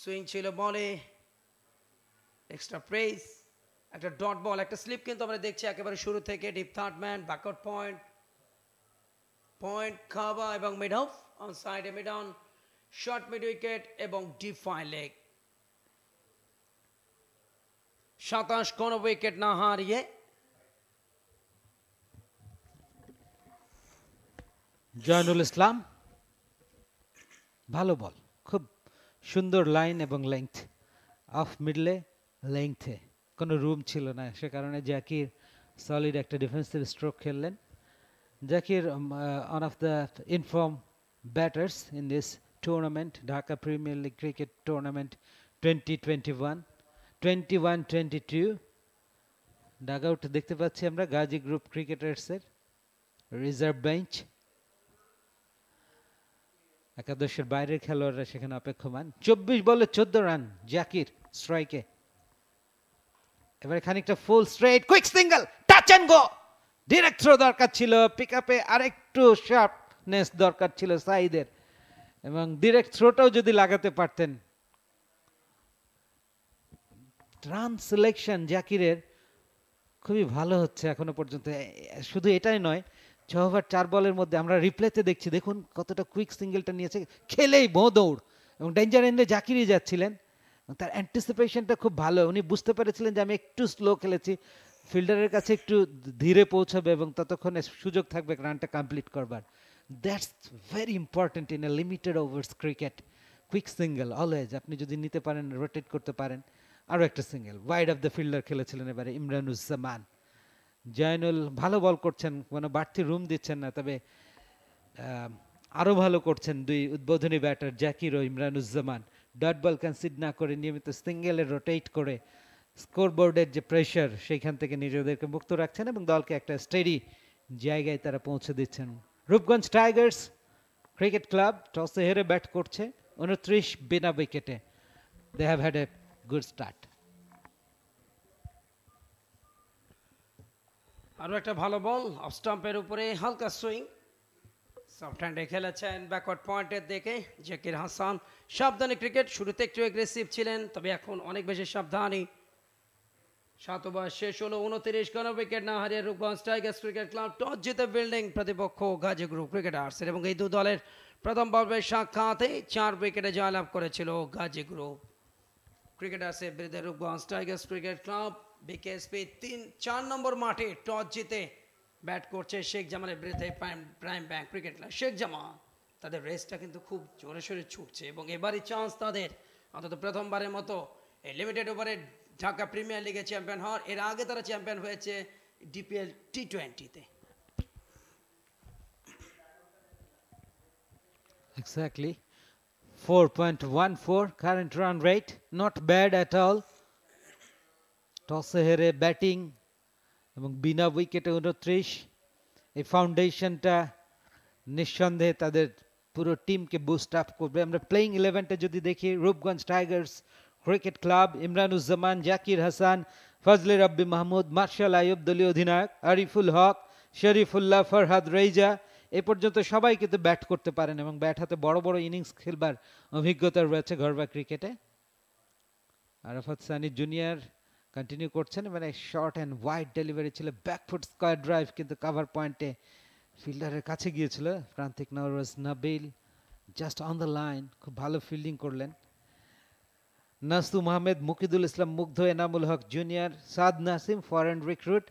[SPEAKER 5] সুইং ছিল বলে এক্সট্রা প্রেস একটা ডট বল একটা স্লিপ কিন্তু আমরা দেখছি একেবারে শুরু থেকে deep third man backward point point খাওয়া এবং মিড অফ অন সাইড এ mid on short mid wicket এবং ডিপ ফাইন লেগ সাতাশ কোনো উইকেট না হারিয়ে
[SPEAKER 6] জয়নুল ইসলাম ভালো বল খুব সুন্দর লাইন এবং লেংথ অফ মিডলে লেংথে কোনো রুম ছিল না সে কারণে জাকির সলিড একটা ডিফেন্সিভ স্ট্রোক খেললেন Zakir one of the in form batters in this tournament Dhaka premier league cricket tournament twenty twenty one 21 22 দেখতে পাচ্ছি আমরা গাজী গ্রুপ ক্রিকেটার্সের রিজার্ভ বেঞ্চ একাদশের বাইরের খেলোয়াড়রা সেখানে অপেক্ষমান চব্বিশ বলে চোদ্দ রান জাকির স্ট্রাইকে এবারে খানিকটা full straight quick single touch and go direct throw দরকার ছিল পিক আপে আরেকটু শার্পনেস দরকার ছিল সাইদের এবং ডিরেক্ট থ্রোটাও যদি লাগাতে পারতেন ট্রান্সলেকশন জাকিরের খুবই ভালো হচ্ছে এখনো পর্যন্ত শুধু এটাই নয় ছ ওভার চার বলের মধ্যে আমরা রিপ্লেতে দেখছি দেখুন কতটা কুইক সিঙ্গেলটা নিয়েছে খেলেই বো দৌড় এবং ডেঞ্জার এন্ডে জাকিরই যাচ্ছিলেন তার অ্যান্টিসিপেশনটা খুব ভালো উনি বুঝতে পেরেছিলেন যে আমি একটু স্লো খেলেছি ফিল্ডারের কাছে একটু ধীরে পৌঁছাবে এবং ততক্ষণে সুযোগ থাকবে রানটা কমপ্লিট করবার that's very important in a limited overs cricket quick single always আপনি যদি নিতে পারেন রোটেট করতে পারেন আরও একটা single wide of the fielder খেলেছিলেন এবারে ইমরানুজ্জামান জয়নুল ভালো বল করছেন কোনো বাড়তি রুম দিচ্ছেন না তবে আরও ভালো করছেন দুই উদ্বোধনী ব্যাটার জাকির ও ইমরানুজ্জামান ডট বল কনসিড না করে নিয়মিত সিঙ্গেলে রোটেট করে স্কোরবোর্ডের যে প্রেশার সেইখান থেকে নিজেদেরকে মুক্ত রাখছেন এবং দলকে একটা স্টেডি জায়গায় তারা পৌঁছে দিচ্ছেন রূপগঞ্জ টাইগার্স ক্রিকেট ক্লাব টসে হেরে ব্যাট করছে উনত্রিশ বিনা উইকেটে they have had a good start
[SPEAKER 5] আরও একটা ভালো বল অফ স্টাম্পের উপরে হালকা সুইং সফট হ্যান্ডে খেলেছেন ব্যাকওয়ার্ড পয়েন্টের দিকে জাকির হাসান সাবধানে ক্রিকেট শুরুতে একটু এগ্রেসিভ ছিলেন তবে এখন অনেক বেশি সাবধানই সাত ওভার শেষ হলো উনত্রিশ কোনো উইকেট না হারিয়ে Rupganj Tigers cricket club toss জিতে বিল্ডিং প্রতিপক্ষ গাজী গ্রুপ ক্রিকেটার্স এবং এই দু দলের প্রথম পর্বের সাক্ষাতে চার উইকেটে জয়লাভ করেছিল গাজী গ্রুপ ক্রিকেট আছে বৃদ্ধের Rupganj Tigers cricket club BKSP তিন চার নম্বর মাঠে টস জিতে ব্যাট করছে শেখ জামালের বিরুদ্ধে prime prime bank cricket club Sheikh Jamal তাদের রেসটা কিন্তু খুব জোরে সোরে ছুটছে এবং এবারই চান্স তাদের অন্তত প্রথমবারের মতো এই লিমিটেড ওভারে ঢাকা প্রিমিয়ার লিগে চ্যাম্পিয়ন হওয়ার এর আগে তারা চ্যাম্পিয়ন হয়েছে ডিপিএল টি টোয়েন্টিতে
[SPEAKER 6] exactly 4.14 current run rate not bad at all tosse here batting mung bina wicket e 29 ei foundation ta nishandhe tader puro team ke boost up korbe amra playing 11 ta jodi dekhi rupganj tigers cricket club Imran imranuzzaman jakir Hassan, fazle rabbi mahmud Marshall, ayub dali odhinayak ariful haq sharifullah farhad reja এ পর্যন্ত সবাই কিন্তু bat করতে পারেন এবং bat হাতে বড় বড় ইনিংস খেলবার অভিজ্ঞতা রয়েছে ঘরবা ক্রিকেটে আরাফাত সানি জুনিয়র কন্টিনিউ করছেন মানে শর্ট অ্যান্ড ওয়াইড ডেলিভারি ছিল ব্যাকফুট স্কোয়ার ড্রাইভ কিন্তু কাভার পয়েন্টে ফিল্ডারের কাছে গিয়েছিল Prantik Nowroz Nabil just on the line খুব ভালো ফিল্ডিং করলেন Nasum Ahmed Mukidul Islam Mugdho Enamul Haque junior Saad Nasim foreign recruit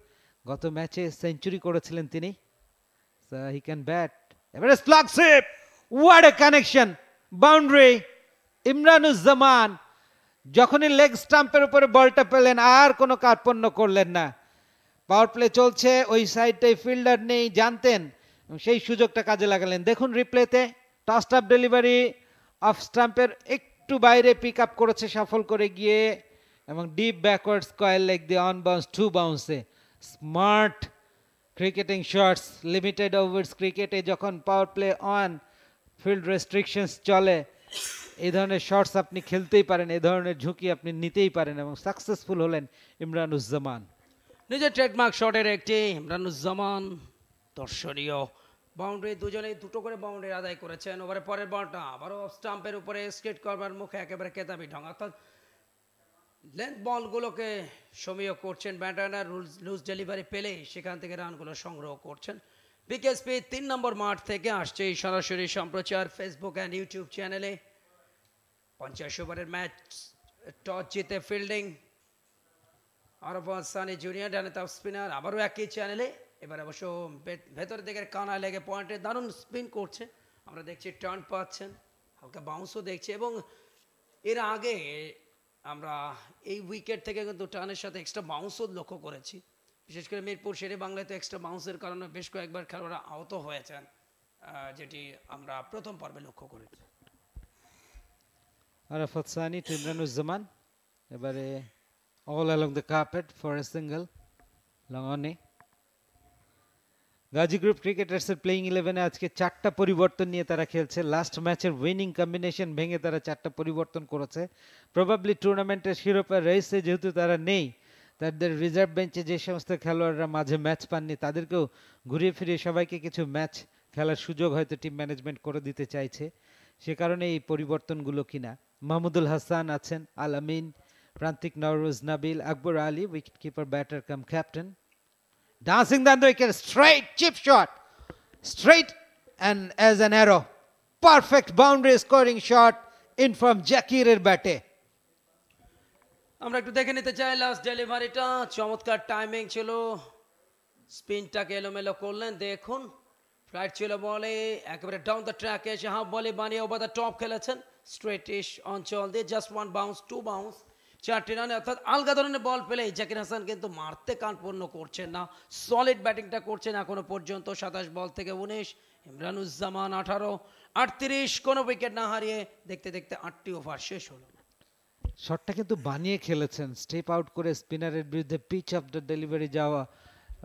[SPEAKER 6] গত ম্যাচে সেঞ্চুরি করেছিলেন তিনি uh, he can bat. Everest logs it. What a connection. Boundary. ইমরানুজ্জামান যখনই লেগ স্টাম্পের উপরে বলটা পেলেন আর কোনো কার্পণ্য করলেন না পাওয়ার প্লে চলছে ওই সাইডটাই ফিল্ডার নেই জানতেন সেই সুযোগটা কাজে লাগালেন দেখুন রিপ্লেতে টস আপ ডেলিভারি অফ স্টাম্পের একটু বাইরে পিক আপ করেছে সফল করে গিয়ে এবং ডিপ ব্যাকওয়ার্ড স্কোয়ার লেগ দিয়ে অন বাউন্স টু বাউন্সে smart cricketing shots limited overs ক্রিকেটে যখন power play on field restrictions চলে এই ধরনের শর্টস আপনি খেলতেই পারেন এই ধরনের ঝুঁকি আপনি নিতেই পারেন এবং সাকসেসফুল হলেন ইমরানুজ্জামান
[SPEAKER 5] নিজের ট্রেডমার্ক শটের একটি ইমরানুজ্জামান দর্শনীয় বাউন্ডারি দুজনেই দুটো করে বাউন্ডারি আদায় করেছেন ওভারে পরের বলটা আবারও স্টাম্পের উপরে স্কেট করবার মুখে একেবারে কেতাবি ঢং অর্থাৎ লেন্থ বলগুলোকে সমীয় করছেন ব্যাটানার রুলস লুজ ডেলিভারি পেলে সেখান থেকে রানগুলো সংগ্রহ করছেন বিকেএসপি তিন নম্বর মাঠ থেকে আসছে এই সরাসরি সম্প্রচার ফেসবুক অ্যান্ড ইউটিউব চ্যানেলে পঞ্চাশ ওভারের ম্যাচ টস জিতে ফিল্ডিং আরফাজ সানি জুনিয়র ডানে তাফ স্পিনার আবারও একই চ্যানেলে এবার অবশ্য ভেতর দিকের কানা লেগে পয়েন্টে দারুণ স্পিন করছে আমরা দেখছি টার্ন পাচ্ছেন হালকা বাউন্সও দেখছি এবং এর আগে আমরা এই উইকেট থেকে কিন্তু টানের সাথে এক্সট্রা বাউন্সও লক্ষ্য করেছি বিশেষ করে মিরপুর শেরে বাংলায় তো এক্সট্রা বাউন্সের কারণে বেশ কয়েকবার খেলোয়াড়রা আহত হয়েছেন যেটি আমরা প্রথম পর্বে লক্ষ্য করেছি
[SPEAKER 6] আরাফাত সানি ইমরানুজ্জামান এবারে all along the carpet for a single long অনে গাজী গ্রুপ ক্রিকেটার্সের প্লেইং ইলেভেনে আজকে চারটা পরিবর্তন নিয়ে তারা খেলছে লাস্ট ম্যাচের উইনিং কম্বিনেশন ভেঙে তারা চারটা পরিবর্তন করেছে প্রবাবলি টুর্নামেন্টের শিরোপা রেসে যেহেতু তারা নেই তাদের রিজার্ভ বেঞ্চে যে সমস্ত খেলোয়াড়রা মাঝে ম্যাচ পাননি তাদেরকেও ঘুরিয়ে ফিরিয়ে সবাইকে কিছু ম্যাচ খেলার সুযোগ হয়তো টিম ম্যানেজমেন্ট করে দিতে চাইছে সে কারণে এই পরিবর্তনগুলো কিনা মাহমুদুল হাসান আছেন Al Amin Prantik Nowroz Nabil Akbar Ali wicket keeper batter cum captain Dancing Dandrekar, straight chip shot. Straight and as an arrow. Perfect boundary scoring shot in from Jaquirer Bate.
[SPEAKER 5] আমরা একটু দেখে নিতে চাই লাস্ট ডেলিভারিটা চমৎকার টাইমিং ছিল স্পিনটাকে এলোমেলো করলেন দেখুন রাইট ছিল বলে একেবারে ডাউন দ্য ট্র্যাকে এসে হাফ হ্যাঁ, বলে বানিয়ে ওভার দ্য টপ খেলেছেন স্ট্রেটিশ অঞ্চল দিয়ে just one bounce two bounce চারটি রানে অর্থাৎ আলগা ধরনের বল পেলেই জাকির হাসান কিন্তু মারতে কানপূর্ণ করছেন না সলিড ব্যাটিংটা করছেন এখনও পর্যন্ত সাতাশ বল থেকে উনিশ ইমরানুজ্জামান আঠারো আটত্রিশ কোনো উইকেট না হারিয়ে দেখতে দেখতে আটটি ওভার শেষ হলো
[SPEAKER 6] শটটা কিন্তু বানিয়ে খেলেছেন স্টেপ আউট করে স্পিনারের বিরুদ্ধে পিচ অফ দ্য ডেলিভারি যাওয়া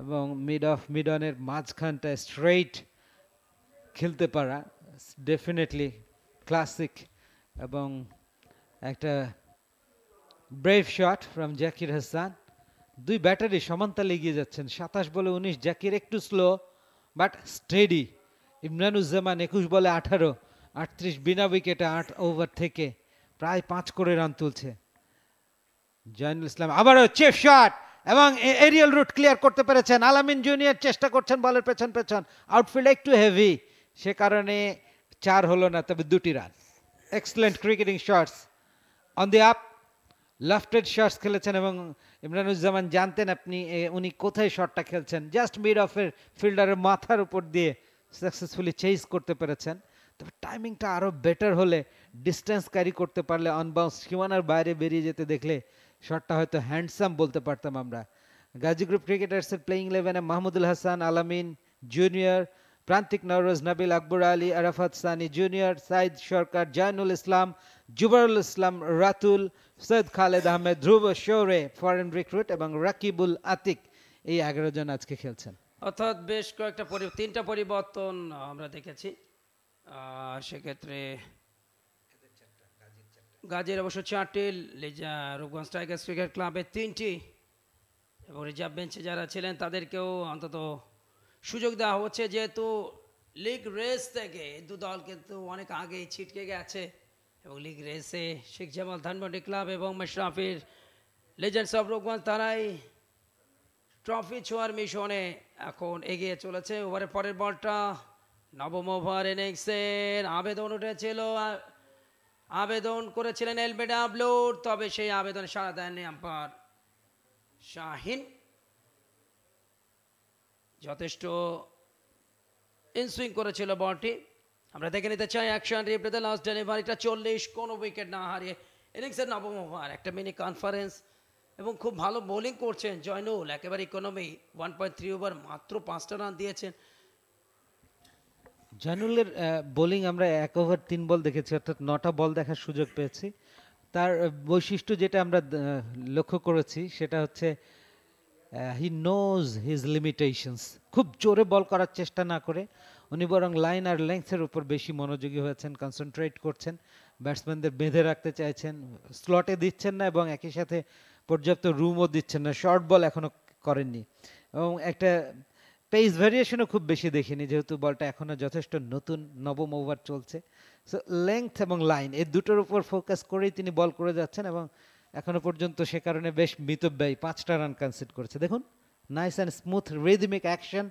[SPEAKER 6] এবং মিড অফ মিড অনের মাঝখানটা স্ট্রেইট খেলতে পারা ডেফিনেটলি ক্লাসিক এবং একটা brave shot from Zakir Hasan দুই ব্যাটারি সমান্তালে এগিয়ে যাচ্ছেন সাতাশ বলে উনিশ জাকির একটু স্লো বাট স্টেডি ইমরানুজ্জামান একুশ বলে আঠারো আটত্রিশ বিনা উইকেটে আট ওভার থেকে প্রায় পাঁচ করে রান তুলছে জয়নুল ইসলাম আবারও চেফ শট এবং এরিয়াল রুট ক্লিয়ার করতে পেরেছেন আলামিন জুনিয়র চেষ্টা করছেন বলের পেছন পেছন আউটফিল্ড একটু হেভি সে কারণে চার হলো না তবে দুটি run excellent cricketing shots on the up lofted shots খেলেছেন এবং ইমরানুজ্জামান জানতেন আপনি উনি কোথায় শর্টটা খেলছেন জাস্ট মিড অফের ফিল্ডারের মাথার উপর দিয়ে সাকসেসফুলি চেস করতে পেরেছেন তবে টাইমিংটা আরও বেটার হলে ডিস্টেন্স ক্যারি করতে পারলে অনবাউন্স সীমানার বাইরে বেরিয়ে যেতে দেখলে শটটা হয়তো হ্যান্ডসাম বলতে পারতাম আমরা গাজী গ্রুপ ক্রিকেটার্সের প্লেইং ইলেভেনে Mahmudul Hasan Alamin junior Prantik Nowroz Nabil Akbar Ali Arafat Sunny junior Sayeed Sarkar Joynul Islam Jubairul Islam Ratul Syed Khaled Ahmed Dhruba Shoure foreign recruit এবং রাকিবুল আতিক এই এগারো জন আজকে খেলছেন
[SPEAKER 5] অর্থাৎ বেশ কয়েকটা তিনটা পরিবর্তন আমরা দেখেছি সেক্ষেত্রে গাজীর অবশ্য চারটি রূপগঞ্জ স্ট্রাইকার্স ক্রিকেট ক্লাবের তিনটি এবং রিজার্ভ বেঞ্চে যারা ছিলেন তাদেরকেও অন্তত সুযোগ দেওয়া হচ্ছে যেহেতু লিগ রেস থেকে দু দল কিন্তু অনেক আগেই ছিটকে গেছে এবং লিগ রেসে শেখ জামাল ধানমন্ডি ক্লাব এবং মেশরাফির লেজেন্ডস অফ রোগান তারাই ট্রফি ছোঁয়ার মিশনে এখন এগিয়ে চলেছে ওভারের পরের বলটা নবম ওভার ইনিংসের আবেদন উঠেছিল আবেদন করেছিলেন এলবিডাব্লুর তবে সেই আবেদন সারা দেননি আম্পায়ার শাহিন যথেষ্ট ইনসুইং করেছিল বলটি আমরা দেখে নিতে চাই অ্যাকশন রিপ্লেতে লাস্ট ডেলিভারিটা চল্লিশ কোনো উইকেট না হারিয়ে ইনিংসের নবম ওভার একটা মিনি কনফারেন্স এবং খুব ভালো বোলিং করছেন জয়নুল একেবারে economy one point three over মাত্র পাঁচটা রান দিয়েছেন
[SPEAKER 6] জয়নুলের বোলিং আমরা এক ওভার তিন বল দেখেছি অর্থাৎ নটা বল দেখার সুযোগ পেয়েছি তার বৈশিষ্ট্য যেটা আমরা লক্ষ্য করেছি সেটা হচ্ছে হি নোজ হিজ লিমিটেশনস খুব জোরে বল করার চেষ্টা না করে উনি বরং লাইন আর লেংথের উপর বেশি মনোযোগী হয়েছেন কনসেন্ট্রেট করছেন ব্যাটসম্যানদের বেঁধে রাখতে চাইছেন স্লটে দিচ্ছেন না এবং একই সাথে পর্যাপ্ত রুমও দিচ্ছেন না শর্ট বল এখনও করেননি এবং একটা পেস ভ্যারিয়েশনও খুব বেশি দেখিনি যেহেতু বলটা এখনও যথেষ্ট নতুন নবম ওভার চলছে সো লেংথ এবং লাইন এই দুটোর উপর ফোকাস করেই তিনি বল করে যাচ্ছেন এবং এখনও পর্যন্ত সে কারণে বেশ মিতব্যয়ী পাঁচটা রান কনসিড করেছে দেখুন nice and smooth rhythmic action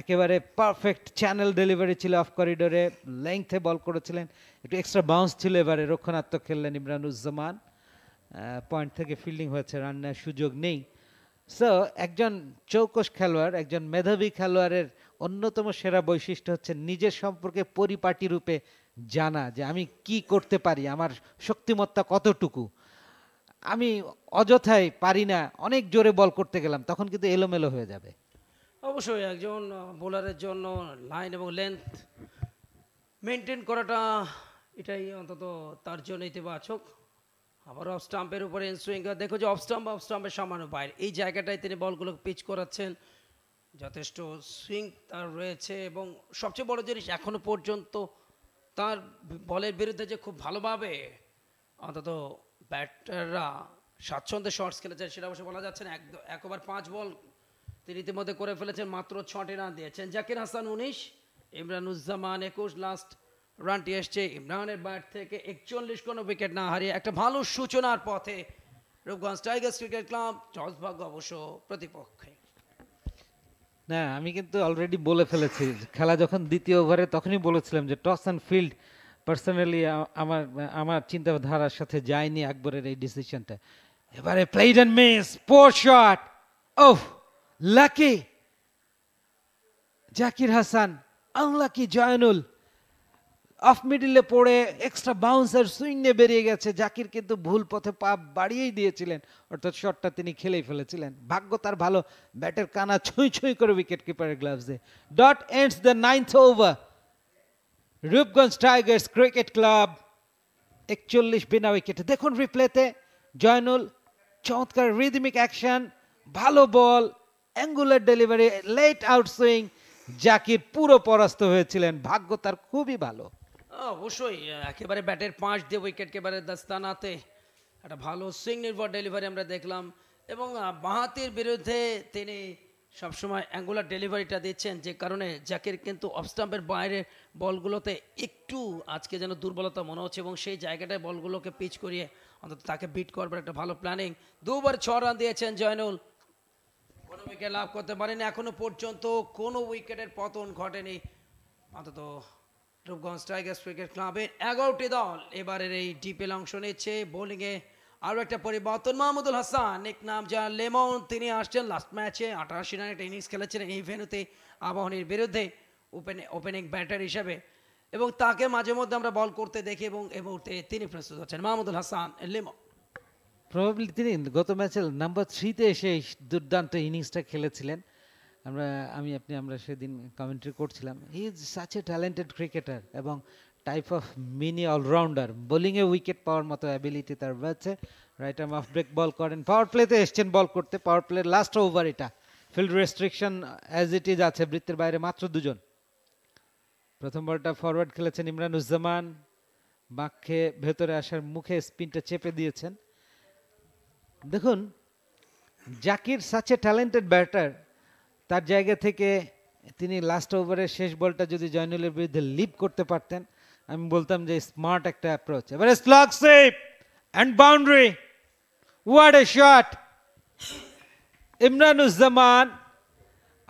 [SPEAKER 6] একেবারে পারফেক্ট চ্যানেল ডেলিভারি ছিল অফ করিডোরে লেংথে বল করেছিলেন একটু এক্সট্রা বাউন্স ছিল এবারে রক্ষণাত্মক খেললেন ইমরানুজ্জামান পয়েন্ট থেকে ফিল্ডিং হয়েছে রান্নার সুযোগ নেই সো একজন চৌকস খেলোয়াড় একজন মেধাবী খেলোয়াড়ের অন্যতম সেরা বৈশিষ্ট্য হচ্ছে নিজের সম্পর্কে পরিপাটি রূপে জানা যে আমি কি করতে পারি আমার শক্তিমত্তা কতটুকু আমি অযথায় পারি না অনেক জোরে বল করতে গেলাম তখন কিন্তু এলোমেলো হয়ে যাবে
[SPEAKER 5] অবশ্যই একজন বোলারের জন্য লাইন এবং লেন্থ মেনটেন করাটা এটাই অন্তত তার জন্য ইতিবাচক আবার অফ স্টাম্পের উপরে ইনসুইঙ্গার দেখো যে অফ স্টাম্প অফ স্টাম্পের সামান্য বাইরে এই জায়গাটায় তিনি বলগুলো পিচ করাচ্ছেন যথেষ্ট সুইং তার রয়েছে এবং সবচেয়ে বড় জিনিস এখনও পর্যন্ত তার বলের বিরুদ্ধে যে খুব ভালোভাবে অন্তত ব্যাটাররা স্বাচ্ছন্দ্যে শর্টস খেলেছেন সেটা অবশ্য বলা যাচ্ছে না একদম একবার পাঁচ বল তিনি ইতিমধ্যে করে ফেলেছেন মাত্র ছটি রান দিয়েছেন জাকির হাসান উনিশ ইমরানুজ্জামান একুশ লাস্ট রানটি এসছে ইমরানের ব্যাট থেকে একচল্লিশ কোনো উইকেট না হারিয়ে একটা ভালো সূচনার পথে Rupganj Tigers cricket club toss ভাগ্য অবশ্য প্রতিপক্ষে
[SPEAKER 6] না আমি কিন্তু অলরেডি বলে ফেলেছি খেলা যখন দ্বিতীয় ওভারে তখনই বলেছিলাম যে টস অ্যান্ড ফিল্ড পার্সোনালি আমার আমার চিন্তাধারার সাথে যায়নি আকবরের এই ডিসিশনটা এবারে played and miss poor shot oh lucky Zakir Hasan unlucky Joynul off মিডিলে পড়ে এক্সট্রা বাউন্সার সুইং নিয়ে বেরিয়ে গেছে জাকির কিন্তু ভুল পথে পা বাড়িয়েই দিয়েছিলেন অর্থাৎ শটটা তিনি খেলেই ফেলেছিলেন ভাগ্য তার ভালো ব্যাটের কানা ছুঁই ছুঁই করে উইকেট কিপারের গ্লাভসে dot ends the ninth over Rupganj Tigers cricket club একচল্লিশ বিনা উইকেটে দেখুন রিপ্লেতে জয়নুল চমৎকার রিদমিক অ্যাকশন ভালো ball angular delivery late out swing Zakir পুরো পরাস্ত হয়েছিলেন ভাগ্য তার খুবই ভালো অবশ্যই
[SPEAKER 5] একেবারে ব্যাটের পাঁচ দিয়ে উইকেট কেবারে দাস্তানাতে একটা ভালো সুইং নির্ভর ডেলিভারি আমরা দেখলাম এবং বাহাতির বিরুদ্ধে তিনি সবসময় অ্যাঙ্গুলার ডেলিভারিটা দিচ্ছেন যে কারণে জাকির কিন্তু অফস্টাম্পের বাইরে বলগুলোতে একটু আজকে যেন দুর্বলতা মনে হচ্ছে এবং সেই জায়গাটায় বলগুলোকে পিচ করিয়ে অন্তত তাকে বিট করবার একটা ভালো প্ল্যানিং দুবার ছ রান দিয়েছেন জয়নুল পাণ্ডবেকে লাভ করতে পারেনি এখনো পর্যন্ত কোনো উইকেটের পতন ঘটেনি অন্তত রূপগঞ্জ টাইগার্স ক্রিকেট ক্লাবের এগারোটি দল এবারের এই ডিপেল অংশ নিচ্ছে বোলিংয়ে আরও একটা পরিবর্তন মাহমুদুল হাসান এক নাম যা লেমন তিনি আসছেন লাস্ট ম্যাচে আঠাশি রানের একটা ইনিংস খেলেছিলেন এই ভেনুতে আবাহনীর বিরুদ্ধে ওপেনে ওপেনিং ব্যাটার হিসেবে এবং তাকে মাঝে মধ্যে আমরা বল করতে দেখি এবং এ মুহূর্তে তিনি প্রস্তুত হচ্ছেন মাহমুদুল হাসান লেমন
[SPEAKER 6] প্রবাবলি তিনি গত ম্যাচের নাম্বার থ্রিতে এসে দুর্দান্ত ইনিংসটা খেলেছিলেন আমরা আমি আপনি আমরা সেদিন কমেন্ট্রি করছিলাম he is such a talented cricketer এবং টাইপ অফ মিনি অলরাউন্ডার বোলিংয়ে উইকেট পাওয়ার মতো অ্যাবিলিটি তার রয়েছে right arm off break ball করেন পাওয়ার প্লেতে এসছেন বল করতে পাওয়ার প্লের লাস্ট ওভার এটা field restriction as it is আছে বৃত্তের বাইরে মাত্র দুজন প্রথম বলটা ফরওয়ার্ড খেলেছেন ইমরানুজ্জামান বাঁকে ভেতরে আসার মুখে স্পিনটা চেপে দিয়েছেন দেখুন জাকির সাচে ট্যালেন্টেড ব্যাটার তার জায়গা থেকে তিনি লাস্ট ওভারের শেষ বলটা যদি জয়নুলের বিরুদ্ধে লিপ করতে পারতেন আমি বলতাম যে স্মার্ট একটা অ্যাপ্রোচ এবারে স্লগ সেফ অ্যান্ড বাউন্ডারি ওয়ার্ড এ শট ইমরানুজ্জামান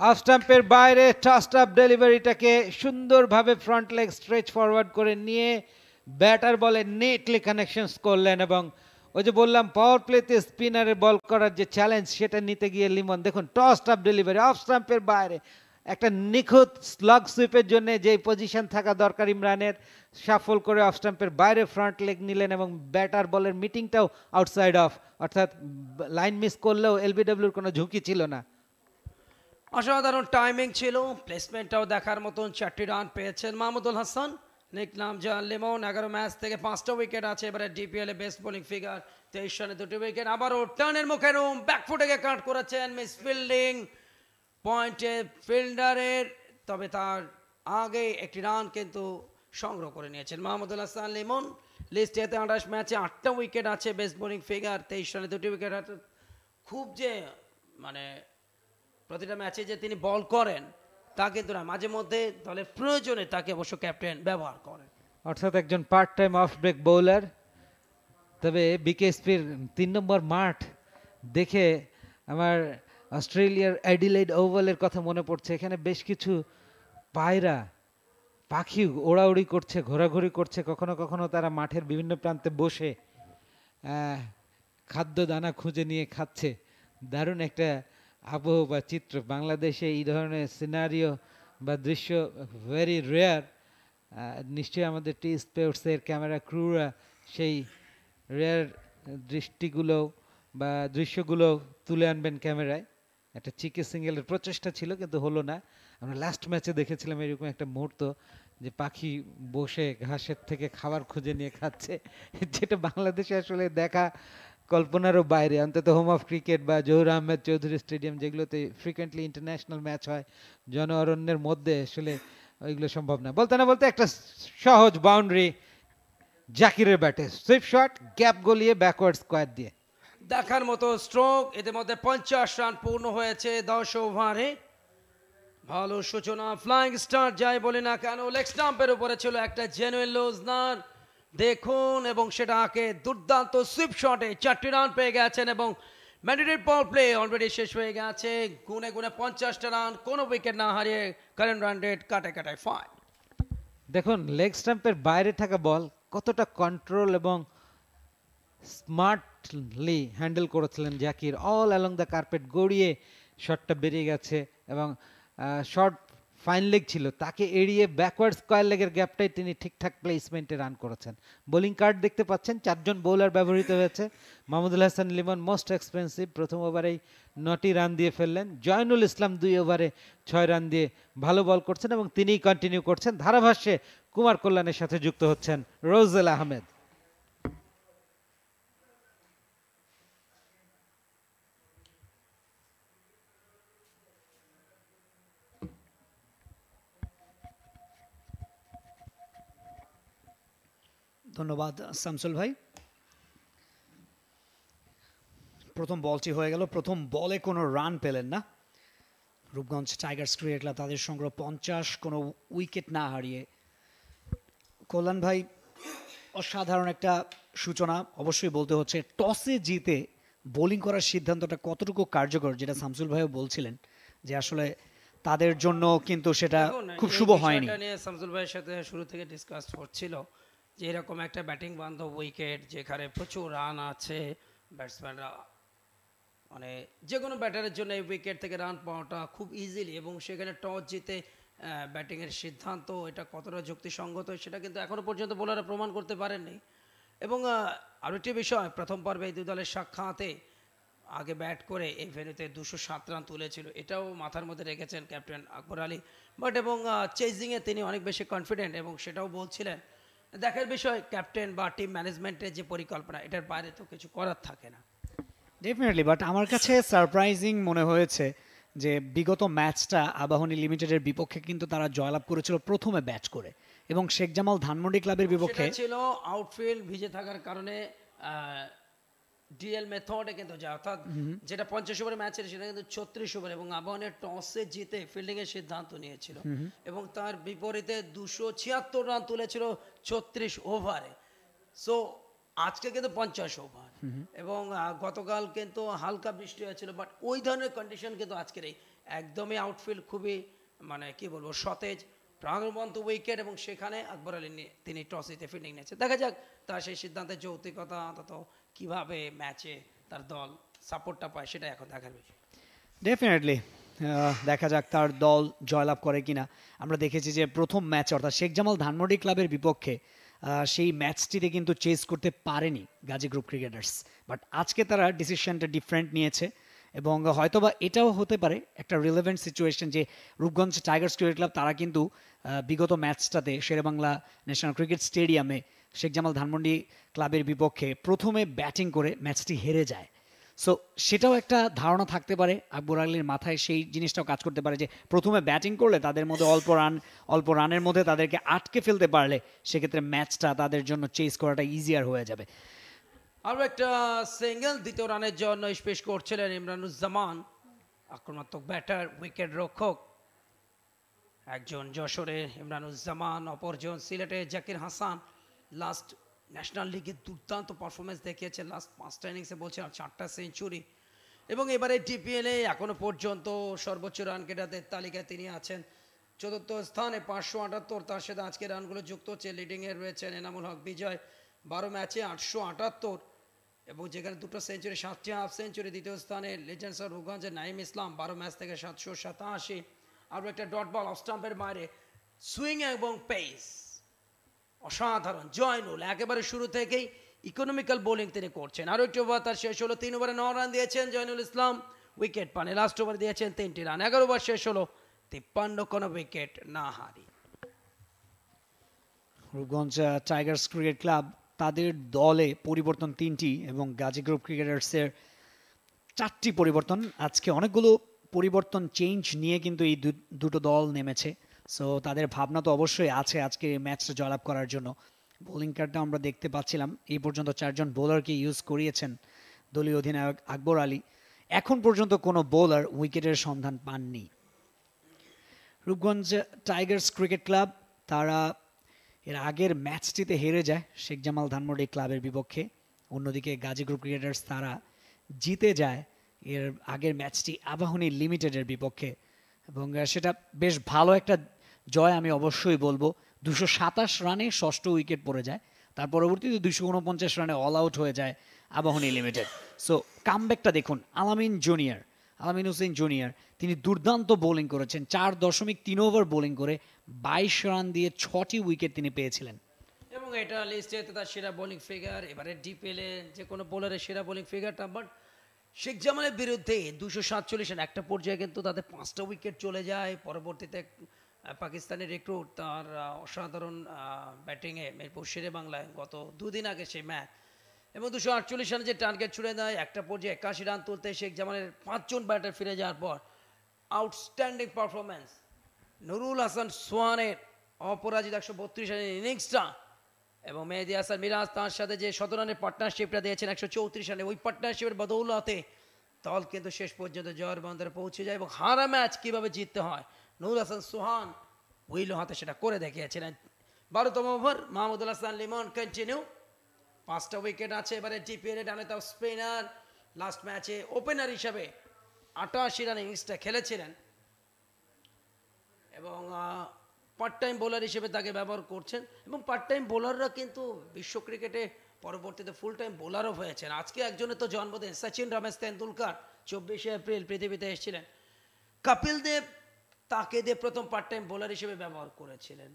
[SPEAKER 6] অফ স্টাম্পের বাইরে টাস্ট আপ ডেলিভারিটাকে সুন্দরভাবে ফ্রন্ট লেগ স্ট্রেচ ফরওয়ার্ড করে নিয়ে ব্যাটার বলে নেটলি কানেকশনস করলেন এবং ওই যে বললাম পাওয়ার প্লেতে স্পিনারে বল করার যে চ্যালেঞ্জ সেটা নিতে গিয়ে লিমন দেখুন টস টাপ ডেলিভারি অফ স্টাম্পের বাইরে একটা নিখুঁত স্লগ সুইপের জন্য যে পজিশন থাকা দরকার ইমরানের সাফল করে অফ স্টাম্পের বাইরে ফ্রন্ট লেগ নিলেন এবং ব্যাটার বলের মিটিংটাও আউটসাইড অফ অর্থাৎ লাইন মিস করলেও এলবিডব্লিউর কোনো ঝুঁকি ছিল না
[SPEAKER 5] অসাধারণ টাইমিং ছিল প্লেসমেন্টটাও দেখার মতন চারটি রান পেয়েছেন মাহমুদুল হাসান নিকনাম জান লিমন এগারো ম্যাচ থেকে পাঁচটা উইকেট আছে এবারে ডিপিএল এ বেস্ট বোলিং ফিগার তেইশ রানে দুটি উইকেট আবারও টার্নের মুখে রুম ব্যাকফুটে গিয়ে কাট করেছেন মিস ফিল্ডিং পয়েন্টে ফিল্ডারের তবে তার আগে একটি রান কিন্তু সংগ্রহ করে নিয়েছেন মাহমুদুল হাসান লিমন লিস্টেতে আঠাশ ম্যাচে আটটা উইকেট আছে বেস্ট বোলিং ফিগার তেইশ রানে দুটি উইকেট খুব যে মানে প্রতিটা ম্যাচে যে তিনি বল করেন তাকে তোরা মাঝে মধ্যে দলের প্রয়োজনে তাকে অবশ্য ক্যাপ্টেন ব্যবহার করেন
[SPEAKER 6] অর্থাৎ একজন part time off break bowler তবে বিকেএসপির তিন নম্বর মাঠ দেখে আমার অস্ট্রেলিয়ার অ্যাডিলাইড ওভালের কথা মনে পড়ছে এখানে বেশ কিছু পায়রা পাখি ওড়াউড়ি করছে ঘোরাঘুরি করছে কখনো কখনো তারা মাঠের বিভিন্ন প্রান্তে বসে খাদ্য দানা খুঁজে নিয়ে খাচ্ছে দারুণ একটা আবহ বা চিত্র বাংলাদেশে এই ধরনের সিনারিও বা দৃশ্য ভেরি রেয়ার নিশ্চয়ই আমাদের টি স্পোর্টসের ক্যামেরা ক্রুরা সেই রেয়ার দৃষ্টিগুলো বা দৃশ্যগুলো তুলে আনবেন ক্যামেরায় একটা চিকে সিঙ্গেলের প্রচেষ্টা ছিল কিন্তু হলো না আমরা লাস্ট ম্যাচে দেখেছিলাম এরকম একটা মুহূর্ত যে পাখি বসে ঘাসের থেকে খাবার খুঁজে নিয়ে খাচ্ছে যেটা বাংলাদেশে আসলে দেখা কল্পনারও বাইরে অন্তত হোম অফ ক্রিকেট বা জহুর আহমেদ চৌধুরী স্টেডিয়াম যেগুলোতে ফ্রিকোয়েন্টলি ইন্টারন্যাশনাল ম্যাচ হয় জন অরণ্যের মধ্যে আসলে ওইগুলো সম্ভব না বলতে না বলতে একটা সহজ বাউন্ডারি জাকিরের ব্যাটে সুইপ শট গ্যাপ গলিয়ে ব্যাকওয়ার্ড স্কোয়ার দিয়ে দেখার
[SPEAKER 5] মতো স্ট্রোক এদের মধ্যে পঞ্চাশ রান পূর্ণ হয়েছে দশ ওভারে ভালো সূচনা ফ্লাইং স্টার যাই বলি না কেন লেগ স্টাম্পের উপরে ছিল একটা জেনুইন লোজনার দেখুন এবং সেটাকে দুর্দান্ত সুইপ শটে চারটি রান পেয়ে গেছেন এবং ম্যান্ডেটেড পাওয়ার প্লে অলরেডি শেষ হয়ে গেছে গুনে গুনে পঞ্চাশটা রান কোনো উইকেট না হারিয়ে কারেন্ট রান রেট কাটে কাটায় ফাইন
[SPEAKER 6] দেখুন লেগ স্ট্যাম্পের বাইরে থাকা বল কতটা কন্ট্রোল এবং স্মার্টলি হ্যান্ডেল করেছিলেন Zakir all along the carpet গড়িয়ে শটটা বেরিয়ে গেছে এবং শর্ট ফাইন লেগ ছিল তাকে এড়িয়ে ব্যাকওয়ার্ড স্কোয়ার লেগের গ্যাপটাই তিনি ঠিকঠাক প্লেসমেন্টে রান করেছেন বোলিং কার্ড দেখতে পাচ্ছেন চারজন বোলার ব্যবহৃত হয়েছে মাহমুদুল হাসান লিমন মোস্ট এক্সপেন্সিভ প্রথম ওভারেই নটি রান দিয়ে ফেললেন জয়নুল ইসলাম দুই ওভারে ছয় রান দিয়ে ভালো বল করছেন এবং তিনিই কন্টিনিউ করছেন ধারাভাষ্যে কুমার কল্যাণের সাথে যুক্ত হচ্ছেন রোজেল আহমেদ
[SPEAKER 3] ধন্যবাদ শামসুল ভাই প্রথম বলটি হয়ে গেল প্রথম বলে কোনো রান পেলেন না রূপগঞ্জ টাইগার্স ক্রিকেট ক্লাব তাদের সংগ্রহ পঞ্চাশ কোনো উইকেট না হারিয়ে কল্যাণ ভাই অসাধারণ একটা সূচনা অবশ্যই বলতে হচ্ছে টসে জিতে বোলিং করার সিদ্ধান্তটা কতটুকু কার্যকর যেটা শামসুল ভাইও বলছিলেন যে আসলে তাদের জন্য কিন্তু সেটা খুব শুভ হয়নি
[SPEAKER 5] শামসুল ভাইয়ের সাথে শুরু থেকে ডিসকাস করছিল যে এরকম একটা ব্যাটিং বান্ধব উইকেট যেখানে প্রচুর রান আছে ব্যাটসম্যানরা মানে যে কোনো ব্যাটারের জন্য এই উইকেট থেকে রান পাওয়াটা খুব ইজিলি এবং সেখানে টস জিতে ব্যাটিংয়ের সিদ্ধান্ত এটা কতটা যুক্তিসঙ্গত সেটা কিন্তু এখনও পর্যন্ত বোলাররা প্রমাণ করতে পারেননি এবং একটি বিষয় প্রথম পর্বে এই দু দলের সাক্ষাতে আগে ব্যাট করে এই ভেন্যুতে দুশো সাত রান তুলেছিল এটাও মাথার মধ্যে রেখেছেন ক্যাপ্টেন আকবর আলী বাট এবং চেজিংয়ে তিনি অনেক বেশি কনফিডেন্ট এবং সেটাও বলছিলেন দেখার বিষয় ক্যাপ্টেন বা টিম ম্যানেজমেন্টের যে পরিকল্পনা এটার বাইরে তো কিছু করার থাকে না
[SPEAKER 3] ডেফিনেটলি বাট আমার কাছে সারপ্রাইজিং মনে হয়েছে যে বিগত ম্যাচটা আবাহনী লিমিটেডের বিপক্ষে কিন্তু তারা জয়লাভ করেছিল প্রথমে ব্যাট করে এবং শেখ জামাল ধানমন্ডি ক্লাবের বিপক্ষে
[SPEAKER 5] ছিল আউটফিল্ড ভিজে থাকার কারণে ডিএল মেথডে কিন্তু যায় অর্থাৎ যেটা পঞ্চাশ ওভারের ম্যাচ ছিল সেটা কিন্তু ছত্রিশ ওভার এবং আবাহনের টসে জিতে ফিল্ডিং এর সিদ্ধান্ত নিয়েছিল এবং তার বিপরীতে দুশো ছিয়াত্তর রান তুলেছিল ছত্রিশ ওভারে সো আজকে কিন্তু পঞ্চাশ ওভার এবং গতকাল কিন্তু হালকা বৃষ্টি হয়েছিল বাট ওই ধরনের কন্ডিশন কিন্তু আজকের এই একদমই আউটফিল্ড খুবই মানে কি বলবো সতেজ প্রাণবন্ত উইকেট এবং সেখানে আকবর আলী তিনি টস জিতে ফিল্ডিং নিয়েছে দেখা যাক তার সেই সিদ্ধান্তের যৌক্তিকতা অন্তত কিভাবে ম্যাচে তার দল সাপোর্টটা পায় সেটা এখন দেখার বিষয়
[SPEAKER 3] ডেফিনেটলি দেখা যাক তার দল জয়লাভ করে কিনা আমরা দেখেছি যে প্রথম ম্যাচ অর্থাৎ শেখ জামাল ধানমন্ডি ক্লাবের বিপক্ষে সেই ম্যাচটিতে কিন্তু চেস করতে পারেনি গাজী গ্রুপ ক্রিকেটার্স বাট আজকে তারা ডিসিশনটা ডিফারেন্ট নিয়েছে এবং হয়তোবা এটাও হতে পারে একটা রিলেভেন্ট সিচুয়েশন যে রূপগঞ্জ টাইগার্স ক্রিকেট ক্লাব তারা কিন্তু বিগত ম্যাচটাতে শেরেবাংলা ন্যাশনাল ক্রিকেট স্টেডিয়ামে শেখ জামাল ধানমন্ডি ক্লাবের বিপক্ষে প্রথমে ব্যাটিং করে ম্যাচটি হেরে যায় সো সেটাও একটা ধারণা থাকতে পারে আকবর আলীর মাথায় সেই জিনিসটাও কাজ করতে পারে যে প্রথমে ব্যাটিং করলে তাদের মধ্যে অল্প রান অল্প রানের মধ্যে তাদেরকে আটকে ফেলতে পারলে সেক্ষেত্রে ম্যাচটা তাদের জন্য চেস করাটা ইজিয়ার হয়ে যাবে
[SPEAKER 5] আরও একটা সিঙ্গেল দ্বিতীয় রানের জন্য স্পেস করছিলেন ইমরানুজ্জামান আক্রমণাত্মক ব্যাটার উইকেট রক্ষক একজন যশোরের ইমরানুজ্জামান অপরজন সিলেটের জাকির হাসান লাস্ট ন্যাশনাল লিগে দুর্দান্ত পারফরমেন্স দেখিয়েছে লাস্ট পাঁচটা ইনিংসে বলছে আর চারটা সেঞ্চুরি এবং এবারে টিপিএলে এখনও পর্যন্ত সর্বোচ্চ রান কেটাদের তালিকায় তিনি আছেন চতুর্থ স্থানে পাঁচশো আটাত্তর তার সাথে আজকে রানগুলো যুক্ত হচ্ছে লিডিংয়ে রয়েছেন এনামুল হক বিজয় বারো ম্যাচে আটশো আটাত্তর এবং যেখানে দুটো সেঞ্চুরি সাতটি হাফ সেঞ্চুরি দ্বিতীয় স্থানে লেজেন্ডস অফ রুগঞ্জের নাইম ইসলাম বারো ম্যাচ থেকে সাতশো সাতাশি আরও একটা ডট বল অফ স্টাম্পের বাইরে সুইং এবং পেস অসাধারণ জয়নুল একেবারে শুরু থেকেই ইকোনমিক্যাল বোলিং তিনি করছেন আরও একটি ওভার তার শেষ হলো তিন ওভারে ন রান দিয়েছেন জয়নুল ইসলাম উইকেট পানে লাস্ট ওভার দিয়েছেন তিনটি রান এগারো ওভার শেষ হলো তিপ্পান্ন কোনো উইকেট না হারি
[SPEAKER 3] রূপগঞ্জ টাইগার্স ক্রিকেট ক্লাব তাদের দলে পরিবর্তন তিনটি এবং গাজী গ্রুপ ক্রিকেটার্সের চারটি পরিবর্তন আজকে অনেকগুলো পরিবর্তন চেঞ্জ নিয়ে কিন্তু এই দুটো দল নেমেছে সো তাদের ভাবনা তো অবশ্যই আছে আজকে ম্যাচটা জয়লাভ করার জন্য বোলিং কার্ডটা আমরা দেখতে পাচ্ছিলাম এই পর্যন্ত চারজন বোলারকে ইউজ করিয়েছেন দলীয় অধিনায়ক আকবর আলী এখন পর্যন্ত কোনো বোলার উইকেটের সন্ধান পাননি রূপগঞ্জ টাইগার্স ক্রিকেট ক্লাব তারা এর আগের ম্যাচটিতে হেরে যায় শেখ জামাল ধানমন্ডি ক্লাবের বিপক্ষে অন্যদিকে গাজী গ্রুপ ক্রিকেটার্স তারা জিতে যায় এর আগের ম্যাচটি আবাহনী লিমিটেডের বিপক্ষে এবং সেটা বেশ ভালো একটা জয় আমি অবশ্যই বলবো দুশো সাতাশ রানে ষষ্ঠ উইকেট পড়ে যায় তার পরবর্তীতে দুশো উনপঞ্চাশ রানে অল আউট হয়ে যায় আবাহনী লিমিটেড সো কামব্যাকটা দেখুন আলামিন জুনিয়র আলামিন হোসেন জুনিয়র তিনি দুর্দান্ত বোলিং করেছেন চার দশমিক তিন ওভার বোলিং করে বাইশ রান দিয়ে ছটি উইকেট তিনি পেয়েছিলেন
[SPEAKER 5] এবং এটা লিস্টে তার সেরা বোলিং ফিগার এবারে ডিপিএলে যে কোনো বোলারের সেরা বোলিং ফিগারটা বাট শেখ জামালের বিরুদ্ধে দুশো সাতচল্লিশ রান একটা পর্যায়ে কিন্তু তাদের পাঁচটা উইকেট চলে যায় পরবর্তীতে পাকিস্তানের রিক্রুট তার অসাধারণ ব্যাটিংয়ে মিরপুর শেরে বাংলায় গত দুদিন আগে সেই ম্যাচ এবং দুশো আটচল্লিশ রানে যে টার্গেট ছুড়ে দেয় একটা পর্যায়ে একাশি রান তুলতে শেখ জামানের পাঁচজন ব্যাটার ফিরে যাওয়ার পর আউটস্ট্যান্ডিং পারফরমেন্স নুরুল হাসান সোয়ানের অপরাজিত একশো বত্রিশ রানের ইনিংসটা এবং মেহেদি হাসান মিরাজ তার সাথে যে শত রানের পার্টনারশিপটা দিয়েছেন একশো চৌত্রিশ রানে ওই পার্টনারশিপের বদৌলতে দল কিন্তু শেষ পর্যন্ত জয়ের বন্দরে পৌঁছে যায় এবং হারা ম্যাচ কিভাবে জিততে হয় নুর হাসান সোহান উইল হাতে সেটা করে দেখিয়েছিলেন বারোতম ওভার মাহমুদুল হাসান লিমন কন্টিনিউ পাঁচটা উইকেট আছে এবারে এ ডানে তাও স্পিনার লাস্ট ম্যাচে ওপেনার হিসাবে আটাশি রান ইনিংসটা খেলেছিলেন এবং পার্ট টাইম বোলার হিসেবে তাকে ব্যবহার করছেন এবং পার্ট টাইম বোলাররা কিন্তু বিশ্ব ক্রিকেটে পরবর্তীতে ফুল টাইম বোলারও হয়েছেন আজকে একজনের তো জন্মদিন সচিন রমেশ তেন্ডুলকার চব্বিশে এপ্রিল পৃথিবীতে এসেছিলেন কপিল দেব তাকে দিয়ে প্রথম পার্ট টাইম বোলার হিসেবে ব্যবহার করেছিলেন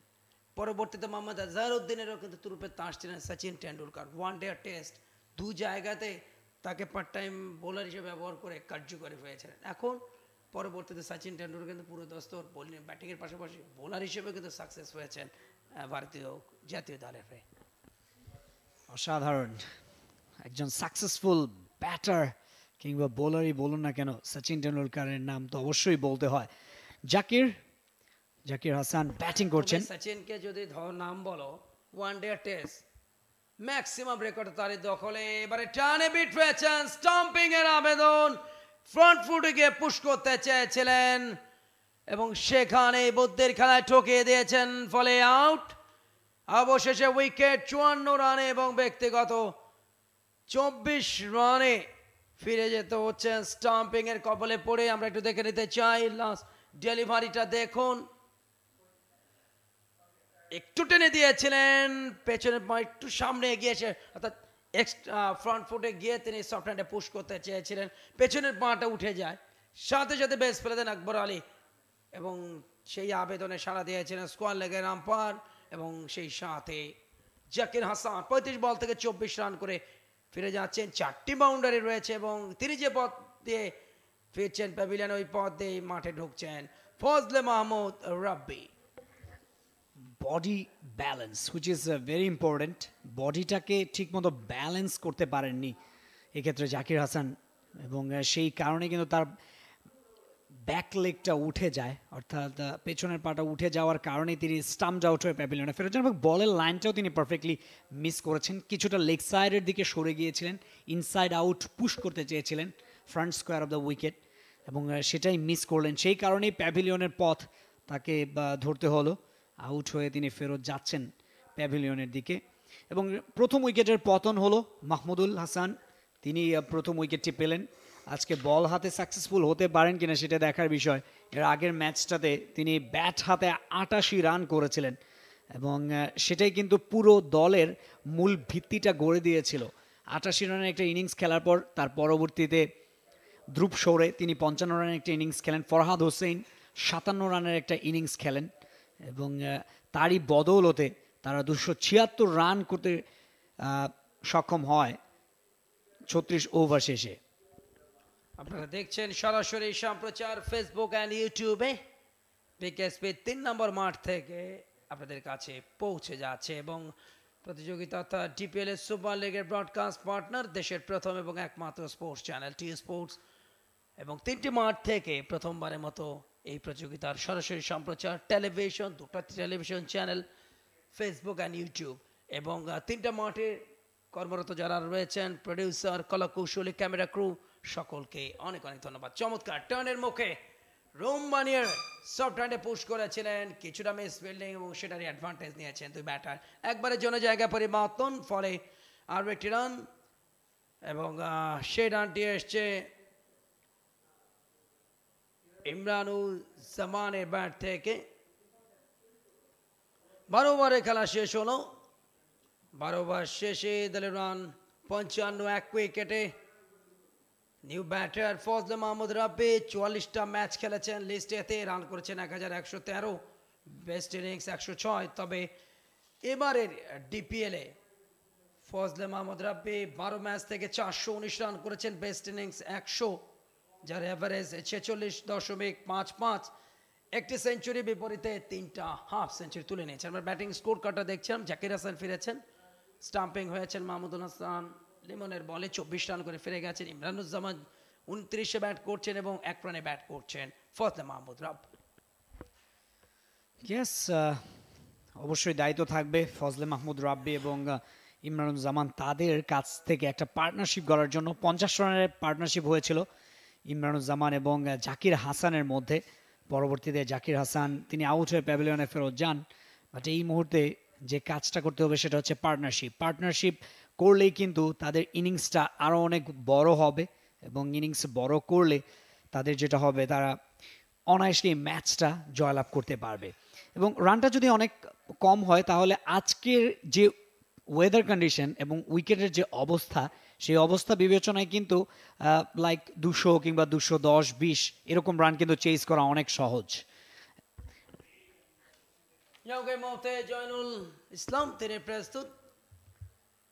[SPEAKER 5] পরবর্তীতে মোহাম্মদ আজহারউদ্দিনেরও কিন্তু তুরুপে তাঁস ছিলেন Sachin Tendulkar one day test দু জায়গাতে তাকে পার্ট টাইম বোলার হিসেবে ব্যবহার করে কার্যকরী হয়েছিলেন এখন পরবর্তীতে সচিন টেন্ডুলকার কিন্তু পুরো দস্তর বোলিং ব্যাটিংয়ের পাশাপাশি বোলার হিসেবে কিন্তু সাকসেস হয়েছেন ভারতীয় জাতীয় দলের হয়ে
[SPEAKER 3] অসাধারণ একজন সাকসেসফুল ব্যাটার কিংবা বোলারই বলুন না কেন সচিন টেন্ডুলকারের নাম তো অবশ্যই বলতে হয় জাকির জাকির হাসান ব্যাটিং করছেন
[SPEAKER 5] সচিনকে যদি নাম বলো one day test maximum record তার দখলে এবারে টানে বিট পেয়েছেন স্টাম্পিং এর আবেদন ফ্রন্ট ফুটে গিয়ে পুশ করতে চেয়েছিলেন এবং সেখানে বুদ্ধের খেলায় ঠকিয়ে দিয়েছেন ফলে আউট অবশেষে উইকেট চুয়ান্ন রানে এবং ব্যক্তিগত চব্বিশ রানে ফিরে যেতে হচ্ছে স্টাম্পিং এর কবলে পড়ে আমরা একটু দেখে নিতে চাই লাস্ট ডেলিভারিটা দেখুন একটু টেনে দিয়েছিলেন পেছনে একটু সামনে এগিয়েছে অর্থাৎ এক্সট্রা ফ্রন্ট ফুটে গিয়ে তিনি সফট পুশ করতে চেয়েছিলেন পেছনের পাটা উঠে যায় সাথে সাথে বেশ ফেলে দেন আকবর আলী এবং সেই আবেদনে সাড়া দিয়েছিলেন স্কোয়ার লেগের আম্পায়ার এবং সেই সাথে জাকির হাসান পঁয়ত্রিশ বল থেকে চব্বিশ রান করে ফিরে যাচ্ছেন চারটি বাউন্ডারি রয়েছে এবং তিনি যে পথ দিয়ে ফিরছেন প্যাভিলিয়ান ওই পথ দিয়ে মাঠে ঢুকছেন Fazle Mahmud Rabbi body balance
[SPEAKER 3] which is very important বডিটাকে ঠিকমতো ব্যালেন্স করতে পারেননি এক্ষেত্রে জাকির হাসান এবং uh, সেই কারণে কিন্তু তার ব্যাক লেগটা উঠে যায় অর্থাৎ পেছনের পাটা উঠে যাওয়ার কারণে তিনি স্টাম্পড আউট হয়ে প্যাভিলিয়নে ফেরত যান এবং বলের লাইনটাও তিনি পারফেক্টলি মিস করেছেন কিছুটা লেগ সাইডের দিকে সরে গিয়েছিলেন ইনসাইড আউট পুশ করতে চেয়েছিলেন front square of the wicket এবং সেটাই মিস করলেন সেই কারণেই প্যাভিলিয়নের পথ তাকে ধরতে হলো আউট হয়ে তিনি ফেরত যাচ্ছেন প্যাভিলিয়নের দিকে এবং প্রথম উইকেটের পতন হলো মাহমুদুল হাসান তিনি প্রথম উইকেটটি পেলেন আজকে বল হাতে সাকসেসফুল হতে পারেন কিনা সেটা দেখার বিষয় এর আগের ম্যাচটাতে তিনি ব্যাট হাতে আটাশি রান করেছিলেন এবং সেটাই কিন্তু পুরো দলের মূল ভিত্তিটা গড়ে দিয়েছিল আটাশি রানের একটা ইনিংস খেলার পর তার পরবর্তীতে ধ্রুব সৌরে তিনি পঞ্চান্ন রানের একটা ইনিংস খেলেন ফরহাদ হোসেন সাতান্ন রানের একটা ইনিংস খেলেন এবং তারই বদৌলতে তারা দুশো ছিয়াত্তর রান করতে সক্ষম হয় ছত্রিশ ওভার শেষে
[SPEAKER 5] আপনারা দেখছেন সরাসরি সম্প্রচার ফেসবুক অ্যান্ড ইউটিউবে বিকেএসপি তিন নম্বর মাঠ থেকে আপনাদের কাছে পৌঁছে যাচ্ছে এবং প্রতিযোগিতা অর্থাৎ ডিপিএল এর সুপার লিগের ব্রডকাস্ট পার্টনার দেশের প্রথম এবং একমাত্র স্পোর্টস চ্যানেল টি স্পোর্টস এবং তিনটি মাঠ থেকে প্রথমবারের মতো এই প্রতিযোগিতার সরাসরি সম্প্রচার টেলিভিশন দুটা television channel Facebook and YouTube এবং তিনটা মাঠে কর্মরত যারা রয়েছেন প্রডিউসার কলাকৌশলী ক্যামেরা ক্রু সকলকে অনেক অনেক ধন্যবাদ চমৎকার টার্নের মুখে রোমানিয়ার সফটহ্যান্ডে পুশ করেছিলেন কিছুটা মিস ফিল্ডিং এবং সেটারই অ্যাডভান্টেজ নিয়েছেন দুই ব্যাটার একবারের জন্য জায়গা পরিবর্তন ফলে আরও একটি রান এবং সে রানটি এসছে ইমরানুল জামানের ব্যাট থেকে বারো ওভারে খেলা শেষ হলো বারো ওভার শেষে দলের রান পঞ্চান্ন এক উইকেটে নিউ ব্যাটার ফজলে মাহমুদ রাব্বি চুয়াল্লিশটা ম্যাচ খেলেছেন লিস্ট এতে রান করেছেন এক হাজার একশো তেরো বেস্ট ইনিংস একশো ছয় তবে এবারের ডিপিএলে ফজলে মাহমুদ রাব্বি বারো ম্যাচ থেকে চারশো উনিশ রান করেছেন বেস্ট ইনিংস একশো যার অ্যাভারেজ ছেচল্লিশ দশমিক পাঁচ পাঁচ একটি সেঞ্চুরি বিপরীতে তিনটা হাফ সেঞ্চুরি তুলে নিয়েছেন আমরা ব্যাটিং স্কোর কার্ডটা দেখছিলাম জাকির হাসান ফিরেছেন স্টাম্পিং হয়েছেন মাহমুদুল হাসান লিমনের বলে চব্বিশ রান করে ফিরে গেছেন ইমরানুজ্জামান উনত্রিশে ব্যাট করছেন এবং এক রানে ব্যাট করছেন ফতে মাহমুদ রব
[SPEAKER 3] ইয়েস অবশ্যই দায়িত্ব থাকবে ফজলে মাহমুদ রাব্বি এবং ইমরানুজ্জামান তাদের কাছ থেকে একটা পার্টনারশিপ গড়ার জন্য পঞ্চাশ রানের পার্টনারশিপ হয়েছিল ইমরানুজ্জামান এবং জাকির হাসানের মধ্যে পরবর্তীতে জাকির হাসান তিনি আউট হয়ে প্যাভিলিয়নে ফেরত যান বাট এই মুহূর্তে যে কাজটা করতে হবে সেটা হচ্ছে পার্টনারশিপ পার্টনারশিপ করলেই কিন্তু তাদের ইনিংসটা আরও অনেক বড় হবে এবং ইনিংস বড় করলে তাদের যেটা হবে তারা অনায়াসে ম্যাচটা জয়লাভ করতে পারবে এবং রানটা যদি অনেক কম হয় তাহলে আজকের যে ওয়েদার কন্ডিশন এবং উইকেটের যে অবস্থা সেই অবস্থা বিবেচনায় কিন্তু লাইক দুশো কিংবা দুশো দশ বিশ এরকম রান কিন্তু চেস করা অনেক সহজ
[SPEAKER 5] ইসলাম প্রস্তুত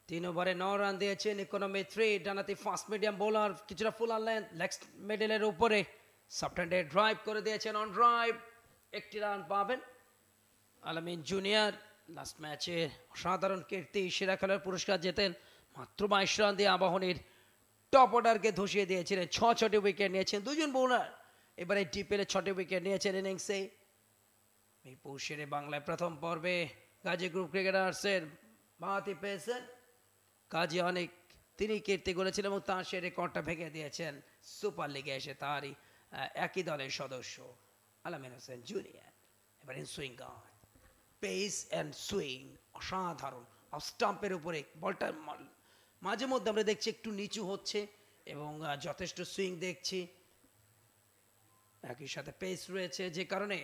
[SPEAKER 5] তিন ওভারে ন রান দিয়েছেন ইকোনমি থ্রি ডানাতি ফাস্ট মিডিয়াম বোলার কিছুটা ফুল আনলেন লেক্স মিডেলের উপরে সাবটেন্ডে ড্রাইভ করে দিয়েছেন অন ড্রাইভ একটি রান পাবেন আলামিন জুনিয়র লাস্ট ম্যাচে অসাধারণ কীর্তি সেরা খেলার পুরস্কার জেতেন মাত্র বাইশ রান দিয়ে আবাহনীর টপ অর্ডারকে ধসিয়ে দিয়েছিলেন ছ ছটি উইকেট নিয়েছেন দুজন বোলার এবারে টিপেলে ছটি উইকেট নিয়েছেন ইনিংসে এই পৌষের বাংলায় প্রথম পর্বে গাজী গ্রুপ ক্রিকেটার্সের বাঁহাতি পেয়েছেন কাজে অনেক তিনি কীর্তি করেছিলেন এবং তার সে রেকর্ডটা ভেঙে দিয়েছেন সুপার লিগে এসে তারই একই দলের সদস্য আলামিন হোসেন জুনিয়র এবার in swing pace and swing অসাধারণ স্টাম্পের উপরে বলটা মাঝে মধ্যে আমরা দেখছি একটু নিচু হচ্ছে এবং যথেষ্ট সুইং দেখছি একই সাথে পেস রয়েছে যে কারণে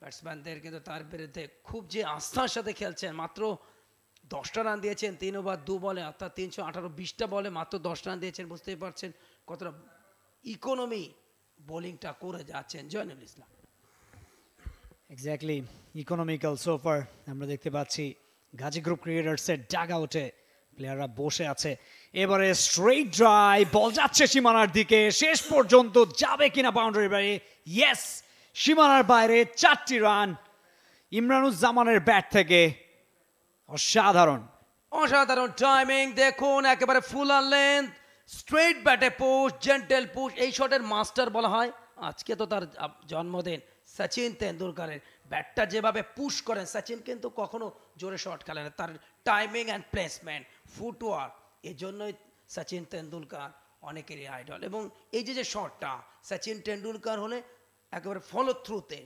[SPEAKER 5] ব্যাটসম্যানদের কিন্তু তার বিরুদ্ধে খুব যে আস্থার সাথে খেলছেন মাত্র দশটা রান দিয়েছেন তিন ওভার দু বলে অর্থাৎ তিনশো আঠারো বিশটা বলে মাত্র দশটা রান দিয়েছেন বুঝতেই পারছেন কতটা ইকোনমি বোলিংটা করে যাচ্ছেন জয়নুল ইসলাম
[SPEAKER 3] এক্স্যাক্টলি ইকোনমিক্যাল সোফার আমরা দেখতে পাচ্ছি গাজী গ্রুপ ক্রিকেটার্সের ডাগ আউটে প্লেয়াররা বসে আছে এবারে স্ট্রেট ড্রাই বল যাচ্ছে সীমানার দিকে শেষ পর্যন্ত যাবে কিনা বাউন্ডারি বাইরে ইয়েস সীমানার বাইরে চারটি রান ইমরানুজ্জামানের ব্যাট থেকে অসাধারণ
[SPEAKER 5] অসাধারণ টাইমিং দেখুন একেবারে ফুল আর লেন্থ স্ট্রেট ব্যাটে পুশ জেন্টেল পুশ এই শটের মাস্টার বলা হয় আজকে তো তার জন্মদিন সচিন তেন্ডুলকারের ব্যাটটা যেভাবে পুশ করেন সচিন কিন্তু কখনো জোরে শট খেলে না তার টাইমিং অ্যান্ড প্লেসমেন্ট ফুটওয়ার্ক এর জন্যই সচিন তেন্ডুলকার অনেকেরই আইডল এবং এই যে যে শটটা সচিন তেন্ডুলকার হলে একেবারে ফলো থ্রুতে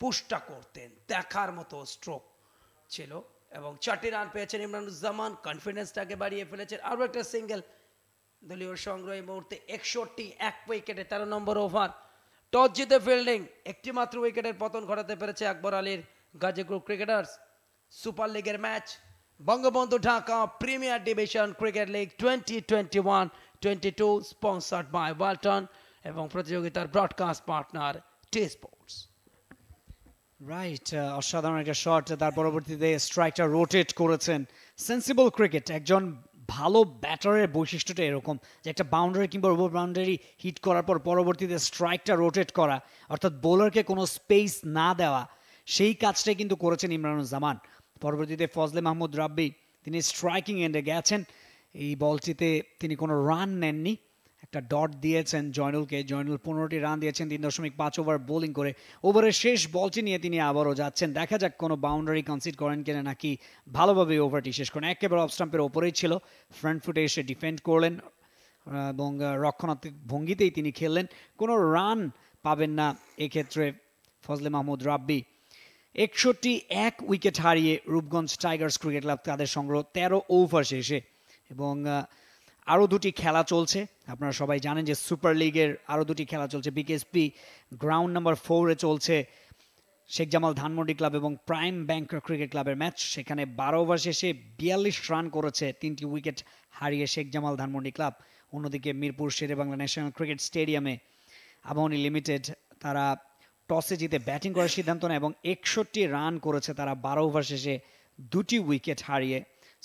[SPEAKER 5] পুশটা করতেন দেখার মতো স্ট্রোক ছিল এবং চারটি রান পেয়েছেন ইমরানুজ্জামান কনফিডেন্সটাকে বাড়িয়ে ফেলেছেন আরও একটা সিঙ্গেল দলীয় সংগ্রহ এই মুহূর্তে একষট্টি এক উইকেটে তেরো নম্বর ওভার টস জিতে ফিল্ডিং একটি মাত্র উইকেটের পতন ঘটাতে পেরেছে আকবর আলীর গ্রুপ ক্রিকেটার্স সুপার লিগের match Bangabandhu Dhaka premier division cricket league twenty twenty one twenty two sponsored by Walton এবং প্রতিযোগিতার broadcast partner T sports
[SPEAKER 3] right uh, অসাধারণ একটা শট তার পরবর্তীতে স্ট্রাইকটা রোটেট করেছেন সেন্সিবল ক্রিকেট একজন ভালো ব্যাটারের বৈশিষ্ট্যটা এরকম যে একটা বাউন্ডারি কিংবা ওভার বাউন্ডারি হিট করার পর পরবর্তীতে স্ট্রাইকটা রোটেট করা অর্থাৎ বোলারকে কোনো স্পেস না দেওয়া সেই কাজটাই কিন্তু করেছেন জামান পরবর্তীতে ফজলে মাহমুদ রাব্বি তিনি স্ট্রাইকিং এন্ডে গেছেন এই বলটিতে তিনি কোনো রান নেননি একটা ডট দিয়েছেন জয়নুলকে জয়নুল পনেরোটি রান দিয়েছেন তিন দশমিক পাঁচ ওভার বোলিং করে ওভারের শেষ বলটি নিয়ে তিনি আবারও যাচ্ছেন দেখা যাক কোনো বাউন্ডারি কনসিড করেন কিনা নাকি ভালোভাবে ওভারটি শেষ করেন একেবারে অফ স্টাম্পের ওপরেই ছিল ফ্রন্ট ফুটে এসে ডিফেন্ড করলেন এবং রক্ষণাত্মক ভঙ্গিতেই তিনি খেললেন কোনো রান পাবেন না এক্ষেত্রে ফজলে মাহমুদ রাব্বি একষট্টি এক উইকেট হারিয়ে রূপগঞ্জ টাইগার্স ক্রিকেট ক্লাব তাদের সংগ্রহ তেরো ওভার শেষে এবং আরও দুটি খেলা চলছে আপনারা সবাই জানেন যে সুপার লিগের আরও দুটি খেলা চলছে বিকেএসপি গ্রাউন্ড নাম্বার ফোরে চলছে শেখ জামাল ধানমন্ডি ক্লাব এবং প্রাইম ব্যাংক ক্রিকেট ক্লাবের ম্যাচ সেখানে বারো ওভার শেষে বিয়াল্লিশ রান করেছে তিনটি উইকেট হারিয়ে শেখ জামাল ধানমন্ডি ক্লাব অন্যদিকে মিরপুর শেরেবাংলা ন্যাশনাল ক্রিকেট স্টেডিয়ামে আবাহনী লিমিটেড তারা টসে জিতে ব্যাটিং করার সিদ্ধান্ত নেয় এবং একষট্টি রান করেছে তারা বারো ওভার শেষে দুটি উইকেট হারিয়ে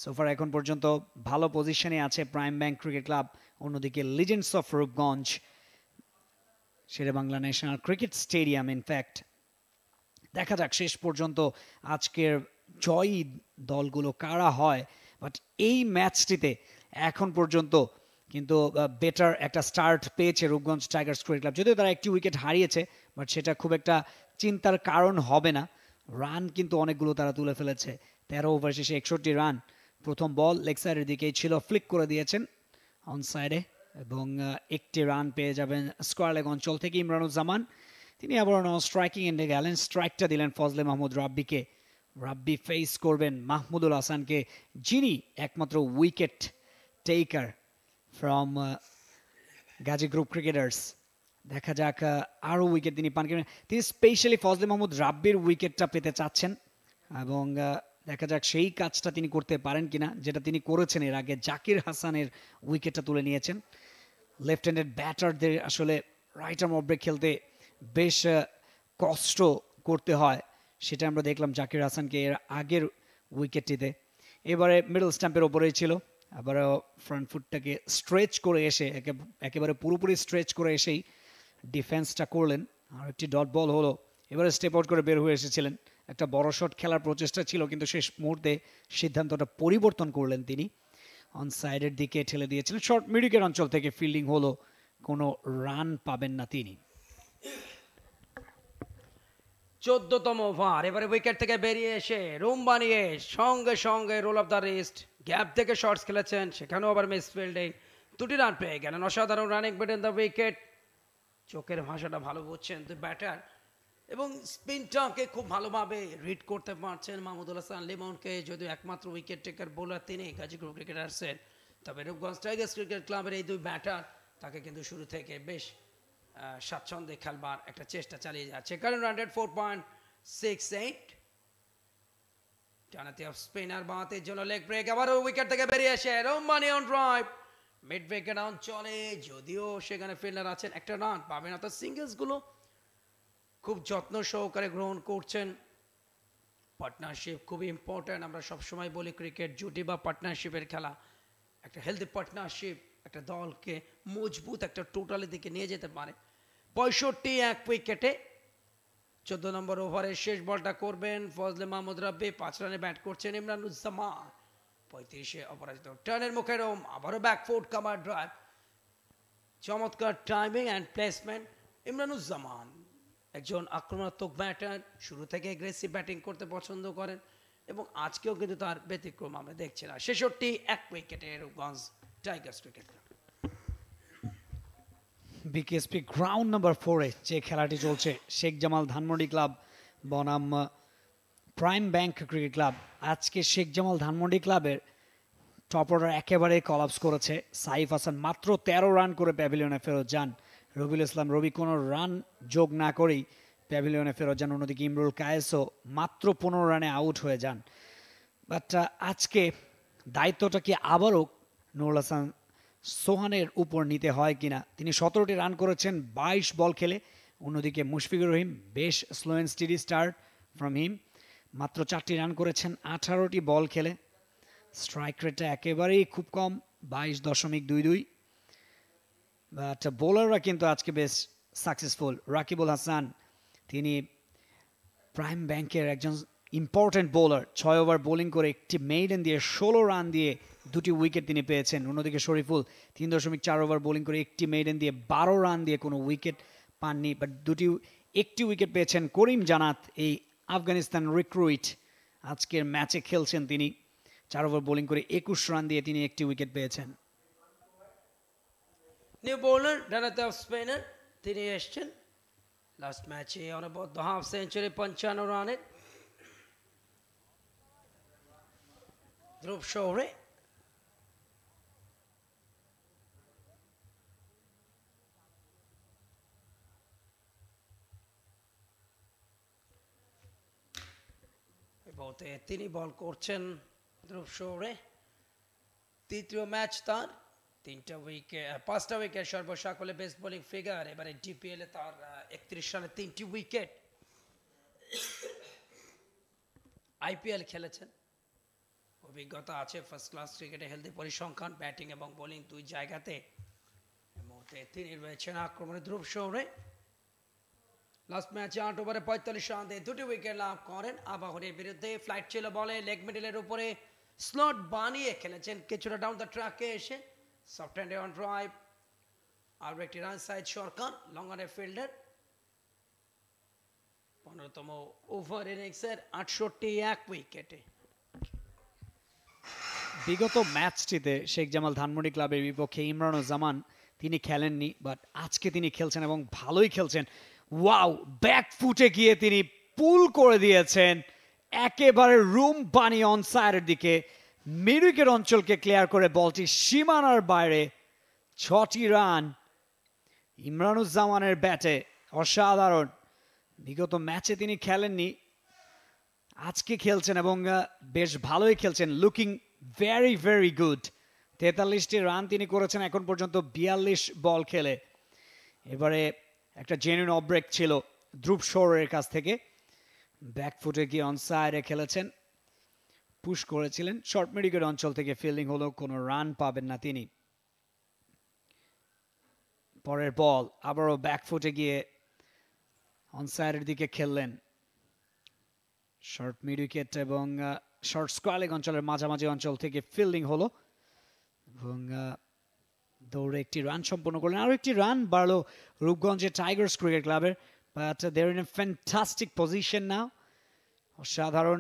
[SPEAKER 3] সোফার এখন পর্যন্ত ভালো পজিশনে আছে প্রাইম ব্যাংক ক্রিকেট ক্লাব অন্যদিকে legends of Rupganj Shere Bangla national cricket stadium in fact দেখা যাক শেষ পর্যন্ত আজকের জয়ী দলগুলো কারা হয় বাট এই ম্যাচটিতে এখন পর্যন্ত কিন্তু বেটার একটা স্টার্ট পেয়েছে রূপগঞ্জ টাইগার্স ক্রিকেট ক্লাব যদিও তারা একটি উইকেট হারিয়েছে বাট সেটা খুব একটা চিন্তার কারণ হবে না রান কিন্তু অনেকগুলো তারা তুলে ফেলেছে তেরো ওভার শেষে একষট্টি রান প্রথম বল লেগ সাইডের দিকেই ছিল ফ্লিক করে দিয়েছেন অন সাইডে এবং একটি রান পেয়ে যাবেন স্কোয়ার লেগ অঞ্চল থেকে ইমরানুজ্জামান তিনি আবার স্ট্রাইকিং এন্ডে গেলেন স্ট্রাইকটা দিলেন ফজলে মাহমুদ রাব্বিকে রাব্বি ফেস করবেন মাহমুদুল হাসানকে যিনি একমাত্র wicket taker from Gazi group cricketers দেখা যাক আরও উইকেট তিনি পান তিনি স্পেশালি ফজলে মাহমুদ রাব্বির উইকেটটা পেতে চাচ্ছেন এবং দেখা যাক সেই কাজটা তিনি করতে পারেন কিনা যেটা তিনি করেছেন এর আগে জাকির হাসানের উইকেটটা তুলে নিয়েছেন লেফট হ্যান্ডেড ব্যাটারদের আসলে রাইট আর্ম অফ খেলতে বেশ কষ্ট করতে হয় সেটা আমরা দেখলাম জাকির হাসানকে এর আগের উইকেটটিতে এবারে মিডল স্ট্যাম্পের ওপরেই ছিল আবারও ফ্রন্ট ফুটটাকে স্ট্রেচ করে এসে একেবারে পুরোপুরি স্ট্রেচ করে এসেই ডিফেন্সটা করলেন আর একটি ডট বল হলো এবারে স্টেপ আউট করে বের হয়ে এসেছিলেন একটা বড় শট খেলার প্রচেষ্টা ছিল কিন্তু শেষ মুহূর্তে সিদ্ধান্তটা পরিবর্তন করলেন তিনি অন সাইডের দিকে ঠেলে দিয়েছিলেন শর্ট মিডিকের অঞ্চল থেকে ফিল্ডিং হলো কোনো রান পাবেন না তিনি
[SPEAKER 5] চোদ্দতম ওভার এবারে উইকেট থেকে বেরিয়ে এসে রুম বানিয়ে সঙ্গে সঙ্গে roll of the wrist gap থেকে শর্টস খেলেছেন সেখানেও আবার মিস ফিল্ডিং দুটি রান পেয়ে গেলেন অসাধারণ রানিং বেটেন দ্য উইকেট চোখের ভাষাটা ভালো বুঝছেন তো ব্যাটার এবং স্পিনটাকে খুব ভালোভাবে রিড করতে পারছেন মাহমুদুল হাসান লিমনকে যদিও একমাত্র উইকেট টেকার বোলার তিনি গাজীপুর ক্রিকেটার্সের তবে রূপগঞ্জ টাইগার্স ক্রিকেট ক্লাবের এই দুই ব্যাটার তাকে কিন্তু শুরু থেকে বেশ স্বাচ্ছন্দ্যে খেলবার একটা চেষ্টা চালিয়ে যাচ্ছে কারণ hundred four point six eight টানাতে অফ স্পিনার বাঁহাতের জন্য লেগ ব্রেক আবারও উইকেট থেকে বেরিয়ে আসে রোমানি অন ড্রাইভ মিড ব্রেকের ডাউন চলে যদিও সেখানে ফিল্ডার আছেন একটা রান পাবেন অর্থাৎ সিঙ্গেলসগুলো গুলো খুব যত্ন সহকারে গ্রহণ করছেন পার্টনারশিপ খুব ইম্পর্ট্যান্ট আমরা সবসময় বলি ক্রিকেট জুটি বা পার্টনারশিপের খেলা একটা হেলদি পার্টনারশিপ একটা দলকে মজবুত একটা টোটালি দিকে নিয়ে যেতে পারে পঁয়ষট্টি এক উইকেটে চোদ্দ নম্বর ওভারের শেষ বলটা করবেন ফজলে মাহমুদ রাব্বি পাঁচ রানে ব্যাট করছেন ইমরানুজ্জামান পঁয়ত্রিশে অপরাজিত টার্নের মুখে রোম আবারও ব্যাকফোর্ড কামার ড্রাইভ চমৎকার টাইমিং অ্যান্ড প্লেসমেন্ট ইমরানুজ্জামান একজন আক্রমণাত্মক ব্যাটার শুরু থেকে এগ্রেসিভ ব্যাটিং করতে পছন্দ করেন এবং আজকেও কিন্তু তার ব্যতিক্রম আমরা দেখছি না ছেষট্টি এক উইকেটে Rupganj Tigers cricket club
[SPEAKER 3] BKSP ground number ফোরে যে খেলাটি চলছে শেখ জামাল ধানমন্ডি ক্লাব বনাম প্রাইম ব্যাংক ক্রিকেট ক্লাব আজকে শেখ জামাল ধানমন্ডি ক্লাবের টপ অর্ডার একেবারে কলাপস করেছে সাইফ হাসান মাত্র তেরো রান করে প্যাভিলিয়নে ফেরত যান রবিউল ইসলাম রবি কোনো রান যোগ না করেই প্যাভিলিয়নে ফেরত যান অন্যদিকে ইমরুল কায়েসও মাত্র পনেরো রানে আউট হয়ে যান বাট আজকে দায়িত্বটা কি আবারও নুরুল হাসান সোহানের উপর নিতে হয় কিনা তিনি সতেরোটি রান করেছেন বাইশ বল খেলে অন্যদিকে মুশফিকুর রহিম বেশ slow and steady start from him মাত্র চারটি রান করেছেন আঠারোটি বল খেলে স্ট্রাইক রেটটা একেবারেই খুব কম বাইশ দশমিক দুই দুই বাট বোলাররা কিন্তু আজকে বেশ সাকসেসফুল রাকিবুল হাসান তিনি প্রাইম ব্যাংকের একজন ইম্পর্টেন্ট বোলার ছয় ওভার বোলিং করে একটি মেইডেন দিয়ে ষোলো রান দিয়ে দুটি উইকেট তিনি পেয়েছেন অন্যদিকে শরীফুল তিন দশমিক চার ওভার বোলিং করে একটি মেইডেন দিয়ে বারো রান দিয়ে কোনো উইকেট পাননি বাট দুটি একটি উইকেট পেয়েছেন করিম জানাত এই আফগানিস্তান রিক্রুইট আজকের ম্যাচে খেলছেন তিনি চার ওভার বোলিং করে একুশ রান দিয়ে তিনি একটি উইকেট পেয়েছেন
[SPEAKER 5] নিউ বোলার ডানাতে অফ স্পেনার তিনি এসছেন লাস্ট ম্যাচে অনবদ্য হাফ সেঞ্চুরি পঞ্চান্ন রানের ধ্রুব শহরে বলতে তিনি বল করছেন ধ্রুব শহরে তৃতীয় ম্যাচ তার তিনটা উইকে পাঁচটা উইকেট সর্বসকলে বেস্ট বোলিং ফিগার এবারে ডিপিএলে তার একত্রিশ রানে তিনটি উইকেট আইপিএল খেলেছেন অভিজ্ঞতা আছে ফার্স্ট ক্লাস ক্রিকেটে হেলদি পরিসংখ্যান ব্যাটিং এবং বোলিং দুই জায়গাতে তিনি রয়েছেন আক্রমণে ধ্রুব শহরে লাস্ট ম্যাচে আট ওভারে পঁয়তাল্লিশ রান দিয়ে দুটি উইকেট লাভ করেন আবাহনের বিরুদ্ধে ফ্লাইট ছিল বলে লেগ মিডিলের উপরে স্লট বানিয়ে খেলেছেন কিছুটা ডাউন দ্য ট্র্যাকে এসে সফট অন ড্রাইভ আরও একটি রান সাইড সরকার লঙ্গনে ফিল্ডার পনেরোতম ওভার ইনিংসের আটষট্টি এক উইকেটে
[SPEAKER 3] বিগত ম্যাচটিতে শেখ জামাল ধানমন্ডি ক্লাবের বিপক্ষে ইমরানুজ্জামান তিনি খেলেননি বাট আজকে তিনি খেলছেন এবং ভালোই খেলছেন ওয়াও ব্যাক ফুটে গিয়ে তিনি পুল করে দিয়েছেন একেবারে রুম বানিয়ে অন সাইডের দিকে মিরুকের অঞ্চলকে ক্লিয়ার করে বলটি সীমানার বাইরে ছটি রান ইমরানুজ্জামানের ব্যাটে অসাধারণ বিগত ম্যাচে তিনি খেলেননি আজকে খেলছেন এবং বেশ ভালোই খেলছেন লুকিং ভেরি ভেরি গুড তেতাল্লিশটি রান তিনি করেছেন এখন পর্যন্ত বিয়াল্লিশ বল খেলে এবারে একটা জেনুইন অব্রেক ছিল ধ্রুব সৌরের কাছ থেকে ব্যাকফুটে গিয়ে অনসাইডে খেলেছেন পুশ করেছিলেন শর্ট মেডিকেল অঞ্চল থেকে ফিল্ডিং হলেও কোনো রান পাবেন না তিনি পরের বল আবারও ব্যাকফুটে গিয়ে অনসাইডের দিকে খেললেন শর্ট মিড উইকেট এবং শর্ট স্কোয়ালিং অঞ্চলের মাঝামাঝি অঞ্চল থেকে ফিল্ডিং হলো এবং দৌড়ে একটি রান সম্পন্ন করলেন আরও একটি রান বাড়লো রূপগঞ্জের টাইগার্স ক্রিকেট ক্লাবের but they're in a fantastic position now অসাধারণ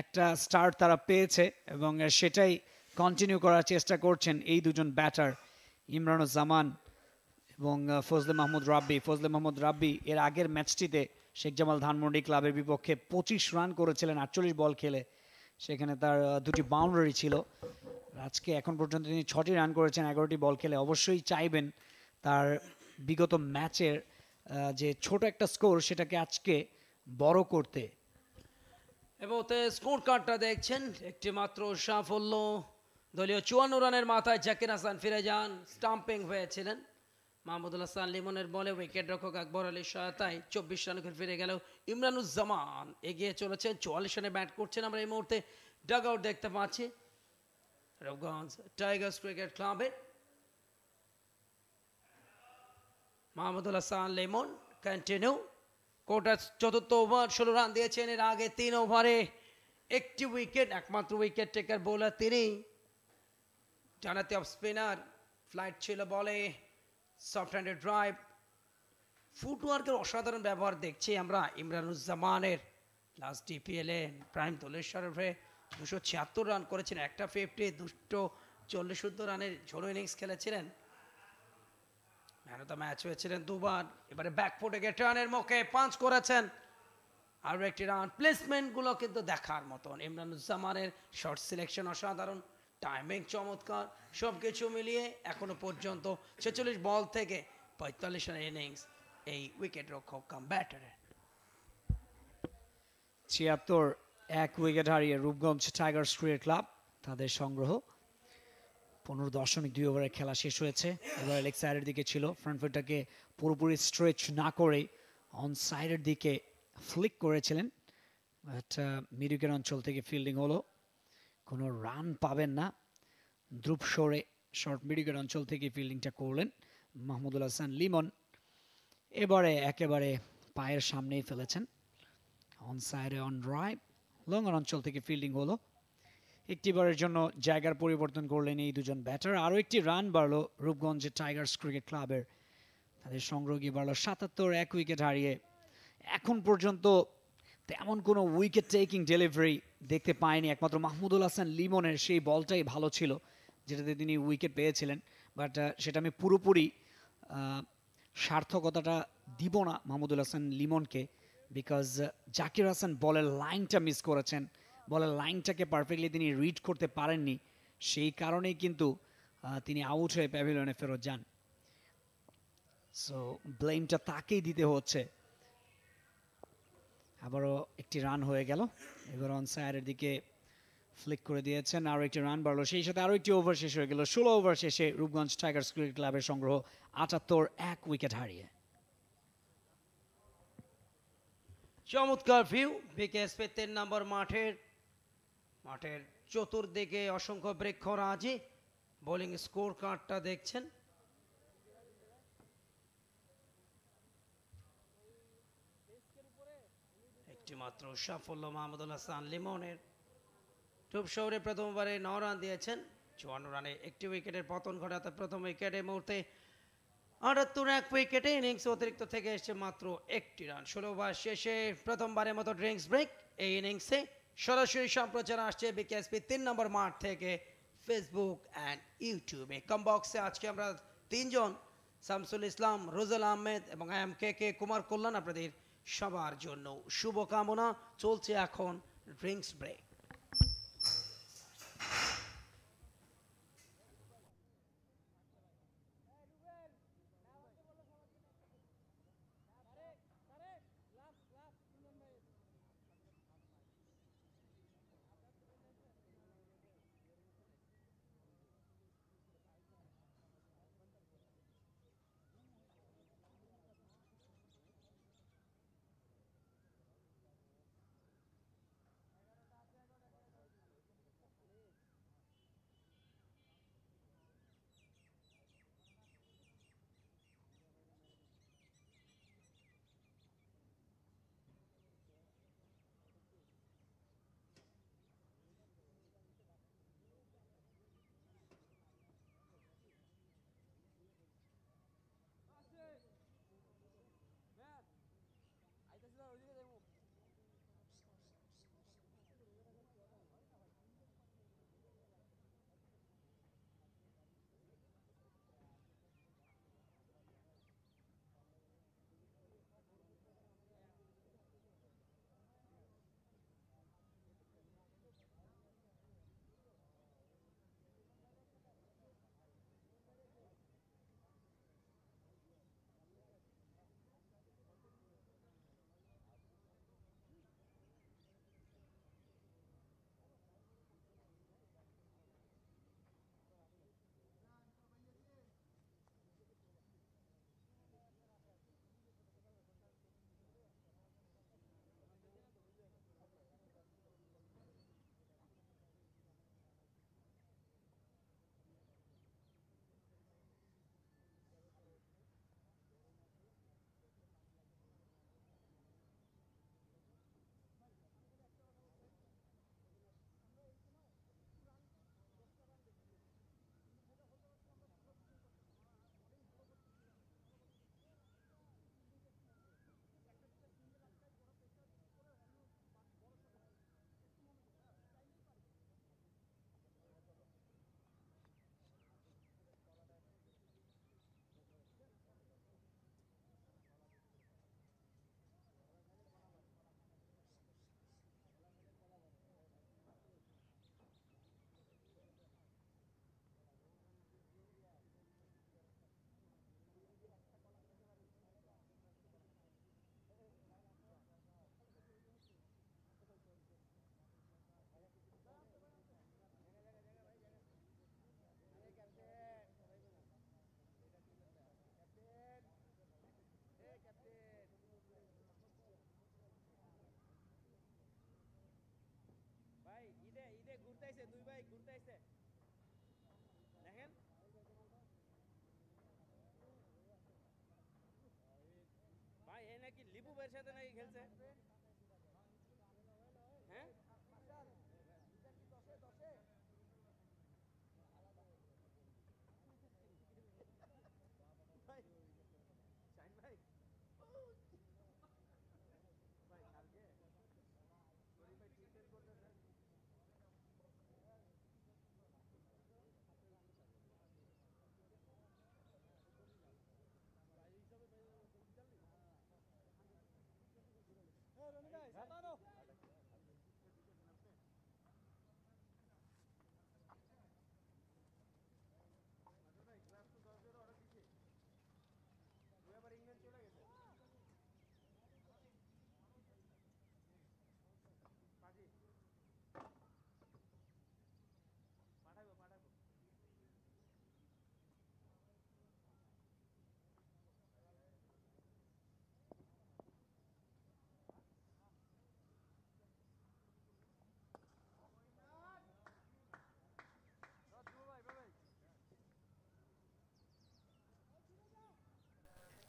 [SPEAKER 3] একটা স্টার তারা পেয়েছে এবং সেটাই কন্টিনিউ করার চেষ্টা করছেন এই দুজন ব্যাটার ইমরান জামান এবং ফজলে মাহমুদ রাব্বি ফজলে মাহমুদ রাব্বি এর আগের ম্যাচটিতে শেখ জামাল ধানমন্ডি ক্লাবের বিপক্ষে পঁচিশ রান করেছিলেন আটচল্লিশ বল খেলে সেখানে তার দুটি বাউন্ডারি ছিল আজকে এখন পর্যন্ত তিনি ছটি রান করেছেন এগারোটি বল খেলে অবশ্যই চাইবেন তার বিগত ম্যাচের যে ছোট একটা স্কোর সেটাকে আজকে বড়
[SPEAKER 6] করতে
[SPEAKER 5] এবারে স্কোর কার্ডটা দেখছেন একটি মাত্র সাফল্য দলীয় চুয়ান্ন রানের মাথায় জাকির হাসান ফিরে যান স্টাম্পিং হয়েছিলেন মাহমুদুল হাসান লিমনের বলে উইকেট রক্ষক আকবর আলীর সহায়তায় চব্বিশ রান করে ফিরে গেল ইমরানুজ্জামান এগিয়ে চলেছেন চুয়াল্লিশ রানে ব্যাট করছেন আমরা এই মুহূর্তে ডাগ আউট দেখতে পাচ্ছি রবগঞ্জ টাইগার্স ক্রিকেট ক্লাবে মাহমুদুল হাসান লেমন কন্টিনিউ কোটা চতুর্থ ওভার ষোলো রান দিয়েছেন এর আগে তিন ওভারে একটি উইকেট একমাত্র উইকেট টেকার বোলার তিনি জানাতে অফ স্পিনার ফ্লাইট ছিল বলে সফট হ্যান্ডেড ড্রাইভ ফুটওয়ার্কের অসাধারণ ব্যবহার দেখছি আমরা ইমরানুজ্জামানের লাস্ট e এ প্রাইম দোলেশ্বরের হয়ে দুশো ছিয়াত্তর রান করেছেন একটা ফিফটি দুশো চল্লিশ রানের ঝোড়ো ইনিংস খেলেছিলেন ম্যান অফ ম্যাচ হয়েছিলেন দুবার এবারে গিয়ে টার্নের মুখে পাঁচ করেছেন আরও একটি রান প্লেসমেন্টগুলো কিন্তু দেখার মতন ইমরানুজ্জামানের শর্ট সিলেকশন অসাধারণ টাইমিং চমৎকার সব কিছু মিলিয়ে এখনো পর্যন্ত ছেচল্লিশ বল থেকে পঁয়তাল্লিশ রান ইনিংস এই উইকেট রক্ষক কাম ব্যাটারের
[SPEAKER 3] ছিয়াত্তর এক উইকেট হারিয়ে রূপগঞ্জ টাইগার ক্রিকেট ক্লাব তাদের সংগ্রহ পনেরো দশমিক দুই ওভারের খেলা শেষ হয়েছে এবার লেগ সাইডের দিকে ছিল ফ্রন্ট ফুটটাকে পুরোপুরি স্ট্রেচ না করে অন সাইডের দিকে ফ্লিক করেছিলেন বাট মিরিকের অঞ্চল থেকে ফিল্ডিং হলো কোনো রান পাবেন না দ্রুপ সরে শর্ট মিডিকের অঞ্চল থেকে ফিল্ডিংটা করলেন মাহমুদুল হাসান লিমন এবারে একেবারে পায়ের সামনেই ফেলেছেন অন সাইডে অন ড্রাইভ লঙ্গন অঞ্চল থেকে ফিল্ডিং হলো একটিবারের জন্য জায়গার পরিবর্তন করলেন এই দুজন ব্যাটার আরও একটি রান বাড়ল রূপগঞ্জের টাইগার্স ক্রিকেট ক্লাবের তাদের সংগ্রহ গিয়ে বাড়ল সাতাত্তর এক উইকেট হারিয়ে এখন পর্যন্ত তেমন কোনো উইকেট টেকিং ডেলিভারি দেখতে পায়নি একমাত্র মাহমুদুল হাসান লিমনের সেই বলটাই ভালো ছিল যেটাতে তিনি উইকেট পেয়েছিলেন বাট সেটা আমি পুরোপুরি সার্থকতাটা দিব না মাহমুদুল হাসান লিমনকে বিকজ জাকির হাসান বলের লাইনটা মিস করেছেন বলের লাইনটাকে পারফেক্টলি তিনি রিড করতে পারেননি সেই কারণেই কিন্তু তিনি আউট হয়ে প্যাভিলিয়নে ফেরত যান সো ব্লেমটা তাকেই দিতে হচ্ছে আবারও একটি রান হয়ে গেল এবার অনসায়ারের দিকে ফ্লিক করে দিয়েছেন আরও একটি রান বাড়লো সেই সাথে আরও একটি ওভার শেষ হয়ে গেল ষোলো ওভার শেষে রূপগঞ্জ টাইগার্স ক্রিকেট ক্লাবের সংগ্রহ আটাত্তর এক উইকেট হারিয়ে
[SPEAKER 5] চমৎকার ভিউ বিকেএসপি তিন নাম্বার মাঠের মাঠের চতুর্দিকে অসংখ্য বৃক্ষরাজি বোলিং স্কোর কার্ডটা দেখছেন একটি মাত্র সাফল্য মাহমুদুল হাসান লিমনের টুপ শহরে প্রথমবারে ন রান দিয়েছেন চুয়ান্ন রানে একটি উইকেটের পতন ঘটাতে প্রথম উইকেটে মুহূর্তে আটাত্তর এক উইকেটে ইনিংস অতিরিক্ত থেকে এসছে মাত্র একটি রান ষোলো বার শেষে প্রথমবারের মতো ড্রিঙ্কস ব্রেক এই ইনিংসে সরাসরি সম্প্রচার আসছে বিকেএসপি তিন নম্বর মাঠ থেকে ফেসবুক অ্যান্ড ইউটিউবে কম বক্সে আজকে আমরা তিনজন শামসুল ইসলাম রোজাল আহমেদ এবং এম কে কে কুমার কল্যাণ আপনাদের সবার জন্য শুভকামনা চলছে এখন ড্রিঙ্কস ব্রেক
[SPEAKER 4] যাতে না খেলছে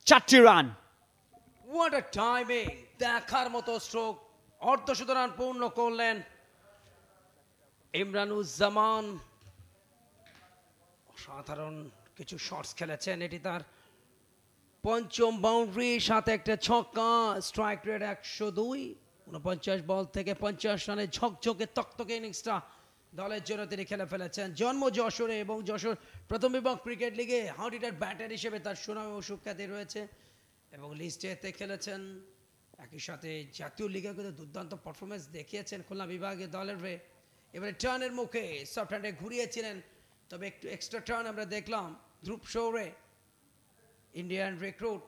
[SPEAKER 3] চারটি রান
[SPEAKER 5] হোয়াট আ টাইমিং দেখার মতো স্ট্রোক অর্ধশত রান পূর্ণ করলেন ইমরানুজ্জামান সাধারণ কিছু শর্টস খেলেছেন এটি তার পঞ্চম বাউন্ডারির সাথে একটা ছক্কা স্ট্রাইক রেট একশো দুই উনপঞ্চাশ বল থেকে পঞ্চাশ রানের ঝকঝকে তক্তকে ইনিংসটা দলের জন্য তিনি খেলে ফেলেছেন জন্ম যশোরে এবং যশোর প্রথম বিভাগ ক্রিকেট লিগে হাউডিটার ব্যাটার হিসেবে তার সুনাম এবং সুখ্যাতি রয়েছে এবং লিস্টেতে খেলেছেন একই সাথে জাতীয় লিগে কিন্তু দুর্দান্ত পারফরমেন্স দেখিয়েছেন খুলনা বিভাগে দলের হয়ে এবারে টার্নের মুখে সফট হ্যান্ডে ঘুরিয়েছিলেন তবে একটু এক্সট্রা টার্ন আমরা দেখলাম ধ্রুব শৌরে ইন্ডিয়ান রিক্রুট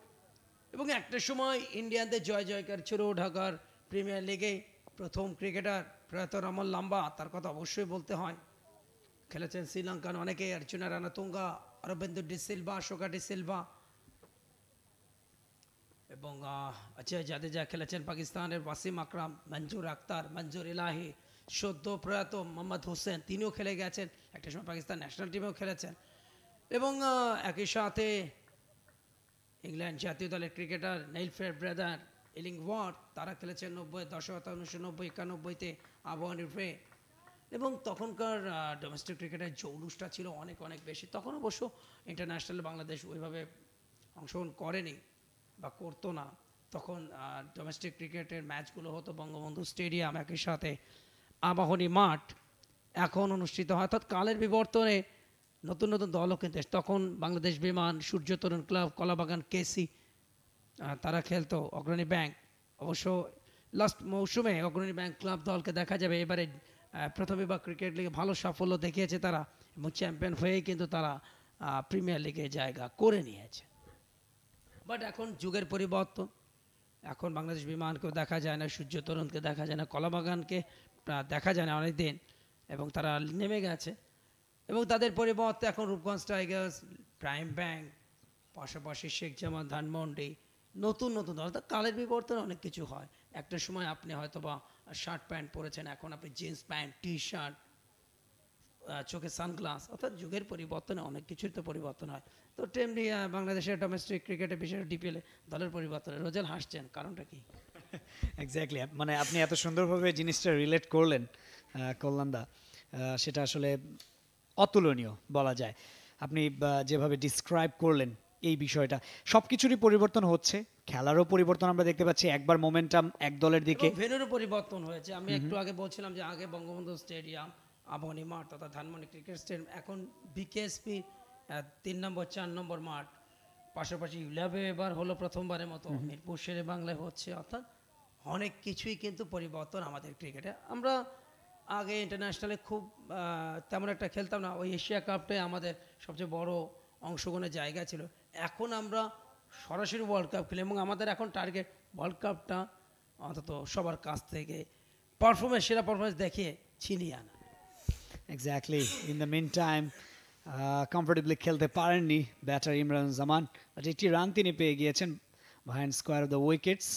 [SPEAKER 5] এবং একটা সময় ইন্ডিয়ানদের জয় জয়কার ছিল ঢাকার প্রিমিয়ার লিগে প্রথম ক্রিকেটার প্রয়াতর অমল লাম্বা তার কথা অবশ্যই বলতে হয় খেলেছেন শ্রীলঙ্কান অনেকে অর্জুনা রানাতুঙ্গা অরবিন্দ ডিসিলভা অশোকা ডিসিলভা এবং অজয় জাদেজা খেলেছেন পাকিস্তানের ওয়াসিম আকরাম মঞ্জুর আক্তার মঞ্জুর ইলাহি সদ্য প্রয়াত মোহাম্মদ হোসেন তিনিও খেলে গেছেন একটা সময় পাকিস্তান ন্যাশনাল টিমেও খেলেছেন এবং একই সাথে ইংল্যান্ড জাতীয় দলের cricketer Neil Fairbrother Illingworth তারা খেলেছেন নব্বই দশকতা উনিশশো নব্বই একানব্বইতে আবহাওয়া রূপে এবং তখনকার ডোমেস্টিক ক্রিকেটের জৌলুসটা ছিল অনেক অনেক বেশি তখন অবশ্য ইন্টারন্যাশনাল বাংলাদেশ ওইভাবে অংশগ্রহণ করেনি বা করতো না তখন ডোমেস্টিক ক্রিকেটের ম্যাচগুলো হতো বঙ্গবন্ধু স্টেডিয়াম একই সাথে আবাহনী মাঠ এখন অনুষ্ঠিত হয় অর্থাৎ কালের বিবর্তনে নতুন নতুন দলও কিন্তু তখন বাংলাদেশ বিমান সূর্য তরুণ ক্লাব কলাবাগান কেসি তারা খেলতো অগ্রণী ব্যাংক অবশ্য লাস্ট মৌসুমে অগ্রণী ব্যাংক ক্লাব দলকে দেখা যাবে এবারে প্রথম বিভাগ ক্রিকেট লিগে ভালো সাফল্য দেখিয়েছে তারা এবং চ্যাম্পিয়ন হয়েই কিন্তু তারা প্রিমিয়ার লিগে জায়গা করে নিয়েছে বাট এখন যুগের পরিবর্তন এখন বাংলাদেশ বিমানকেও দেখা যায় না সূর্য তরুণকে দেখা যায় না কলাবাগানকে দেখা যায় না অনেক দিন এবং তারা নেমে গেছে এবং তাদের পরিবর্তে এখন রূপগঞ্জ টাইগার্স প্রাইম ব্যাংক পাশাপাশি শেখ জামান ধানমন্ডি নতুন নতুন দল কালের বিবর্তন অনেক কিছু হয় একটা সময় আপনি হয়তোবা শার্ট প্যান্ট পরেছেন এখন আপনি জিন্স প্যান্ট টি শার্ট চোখে সানগ্লাস অর্থাৎ যুগের পরিবর্তনে অনেক কিছুই তো পরিবর্তন হয় তো তেমনি বাংলাদেশের ডোমেস্টিক ক্রিকেটে বিশেষ ডিপিএলে দলের পরিবর্তনে রোজাল হাসছেন কারণটা কি
[SPEAKER 3] এক্স্যাক্টলি মানে আপনি এত সুন্দরভাবে জিনিসটা রিলেট করলেন কল্যাণদা সেটা আসলে অতুলনীয় বলা যায় আপনি যেভাবে ডিসক্রাইব করলেন এই বিষয়টা সব কিছুরই পরিবর্তন হচ্ছে খেলারও পরিবর্তন আমরা দেখতে পাচ্ছি একবার মোমেন্টাম এক দলের দিকে
[SPEAKER 5] ভেনুরও পরিবর্তন হয়েছে আমি একটু আগে বলছিলাম যে আগে বঙ্গবন্ধু স্টেডিয়াম আবহনী মাঠ তথা ধানমন্ডি ক্রিকেট স্টেডিয়াম এখন বিকেএসপি তিন নম্বর চার নম্বর মাঠ পাশাপাশি ইউলাবে এবার হলো প্রথমবারের মতো মিরপুর শেরে বাংলায় হচ্ছে অর্থাৎ অনেক কিছুই কিন্তু পরিবর্তন আমাদের ক্রিকেটে আমরা আগে ইন্টারন্যাশনালে খুব তেমন একটা খেলতাম না ওই এশিয়া কাপটাই আমাদের সবচেয়ে বড় অংশগ্রহণের জায়গা ছিল এখন আমরা সরাসরি ওয়ার্ল্ড কাপ খেলে এবং আমাদের এখন টার্গেট ওয়ার্ল্ড কাপটা অন্তত সবার কাছ থেকে পারফরমেন্স সেরা পারফরমেন্স দেখিয়ে ছিনিয়ে আনা
[SPEAKER 3] exactly in the meantime comfortably খেলতে পারেননি ব্যাটার ইমরান জামান বাট একটি রান তিনি পেয়ে গিয়েছেন behind square of the wickets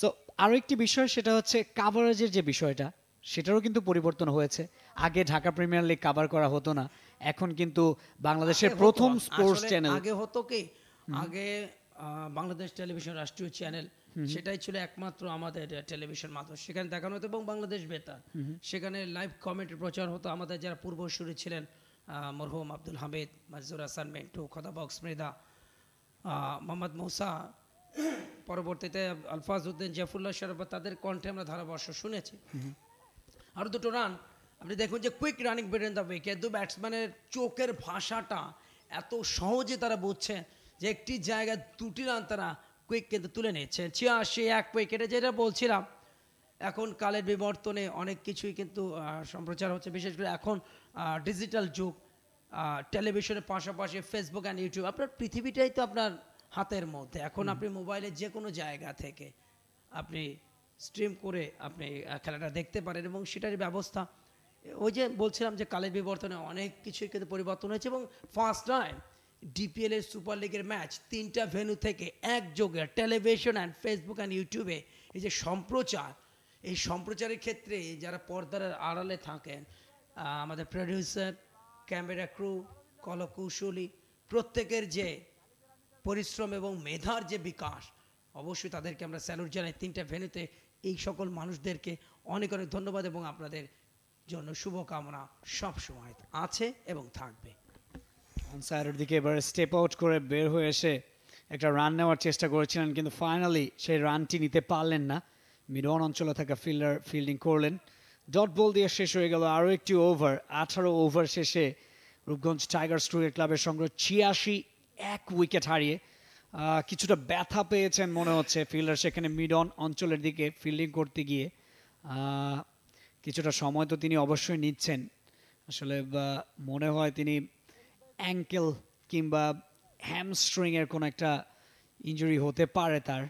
[SPEAKER 3] so আরও একটি বিষয় সেটা হচ্ছে কাভারেজের যে বিষয়টা সেটারও কিন্তু পরিবর্তন হয়েছে আগে ঢাকা প্রিমিয়ার লিগ কাভার করা হতো না এখন কিন্তু বাংলাদেশের প্রথম স্পোর্টস চ্যানেল আগে
[SPEAKER 5] হতো কি আগে বাংলাদেশ টেলিভিশন রাষ্ট্রীয় চ্যানেল সেটাই ছিল একমাত্র আমাদের টেলিভিশন মাধ্যম সেখানে দেখানো হতো এবং বাংলাদেশ বেতার সেখানে লাইভ কমেন্ট প্রচার হতো আমাদের যারা পূর্বসূরি ছিলেন মরহুম আব্দুল হামিদ মাজুর হাসান মেন্টু খদাবক স্মৃদা মোহাম্মদ মৌসা পরবর্তীতে আলফাজ উদ্দিন জাফুল্লাহ শরফ তাদের কণ্ঠে আমরা ধারাবর্ষ শুনেছি আরও দুটো রান আপনি দেখুন যে quick running between the wicket দু ব্যাটসম্যানের চোখের ভাষাটা এত সহজে তারা বুঝছে যে একটি জায়গায় দুটি রান তারা কুইক কিন্তু তুলে নিচ্ছে ছিয়াশি এক উইকেটে যেটা বলছিলাম এখন কালের বিবর্তনে অনেক কিছুই কিন্তু সম্প্রচার হচ্ছে বিশেষ করে এখন ডিজিটাল যুগ টেলিভিশনের পাশাপাশি ফেসবুক অ্যান্ড ইউটিউব আপনার পৃথিবীটাই তো আপনার হাতের মধ্যে এখন আপনি মোবাইলে যে কোনো জায়গা থেকে আপনি স্ট্রিম করে আপনি খেলাটা দেখতে পারেন এবং সেটার ব্যবস্থা ওই যে বলছিলাম যে কালের বিবর্তনে অনেক কিছুই কিন্তু পরিবর্তন হয়েছে এবং ফার্স্ট টাইম ডিপিএল এর সুপার লিগের ম্যাচ তিনটা ভেন্যু থেকে একযোগে টেলিভিশন অ্যান্ড ফেসবুক অ্যান্ড ইউটিউবে এই যে সম্প্রচার এই সম্প্রচারের ক্ষেত্রে যারা পর্দার আড়ালে থাকেন আমাদের প্রডিউসার ক্যামেরা ক্রু কলকৌশলী প্রত্যেকের যে পরিশ্রম এবং মেধার যে বিকাশ অবশ্যই তাদেরকে আমরা স্যালুট জানাই তিনটা ভেনুতে এই সকল মানুষদেরকে অনেক অনেক ধন্যবাদ এবং আপনাদের জন্য শুভকামনা সবসময় আছে এবং থাকবে
[SPEAKER 3] সাইডের দিকে এবারে স্টেপ আউট করে বের হয়ে এসে একটা রান নেওয়ার চেষ্টা করেছিলেন কিন্তু ফাইনালি সেই রানটি নিতে পারলেন না মিডন অঞ্চলে থাকা ফিল্ডার ফিল্ডিং করলেন ডট বল দিয়ে শেষ হয়ে গেল আরও একটি ওভার আঠারো ওভার শেষে রূপগঞ্জ টাইগার্স ক্রিকেট ক্লাবের সংগ্রহ ছিয়াশি এক উইকেট হারিয়ে কিছুটা ব্যথা পেয়েছেন মনে হচ্ছে ফিল্ডার সেখানে মিডন অঞ্চলের দিকে ফিল্ডিং করতে গিয়ে কিছুটা সময় তো তিনি অবশ্যই নিচ্ছেন আসলে মনে হয় তিনি অ্যাঙ্কেল কিংবা হ্যামস্ট্রিংয়ের কোনো একটা ইঞ্জুরি হতে পারে তার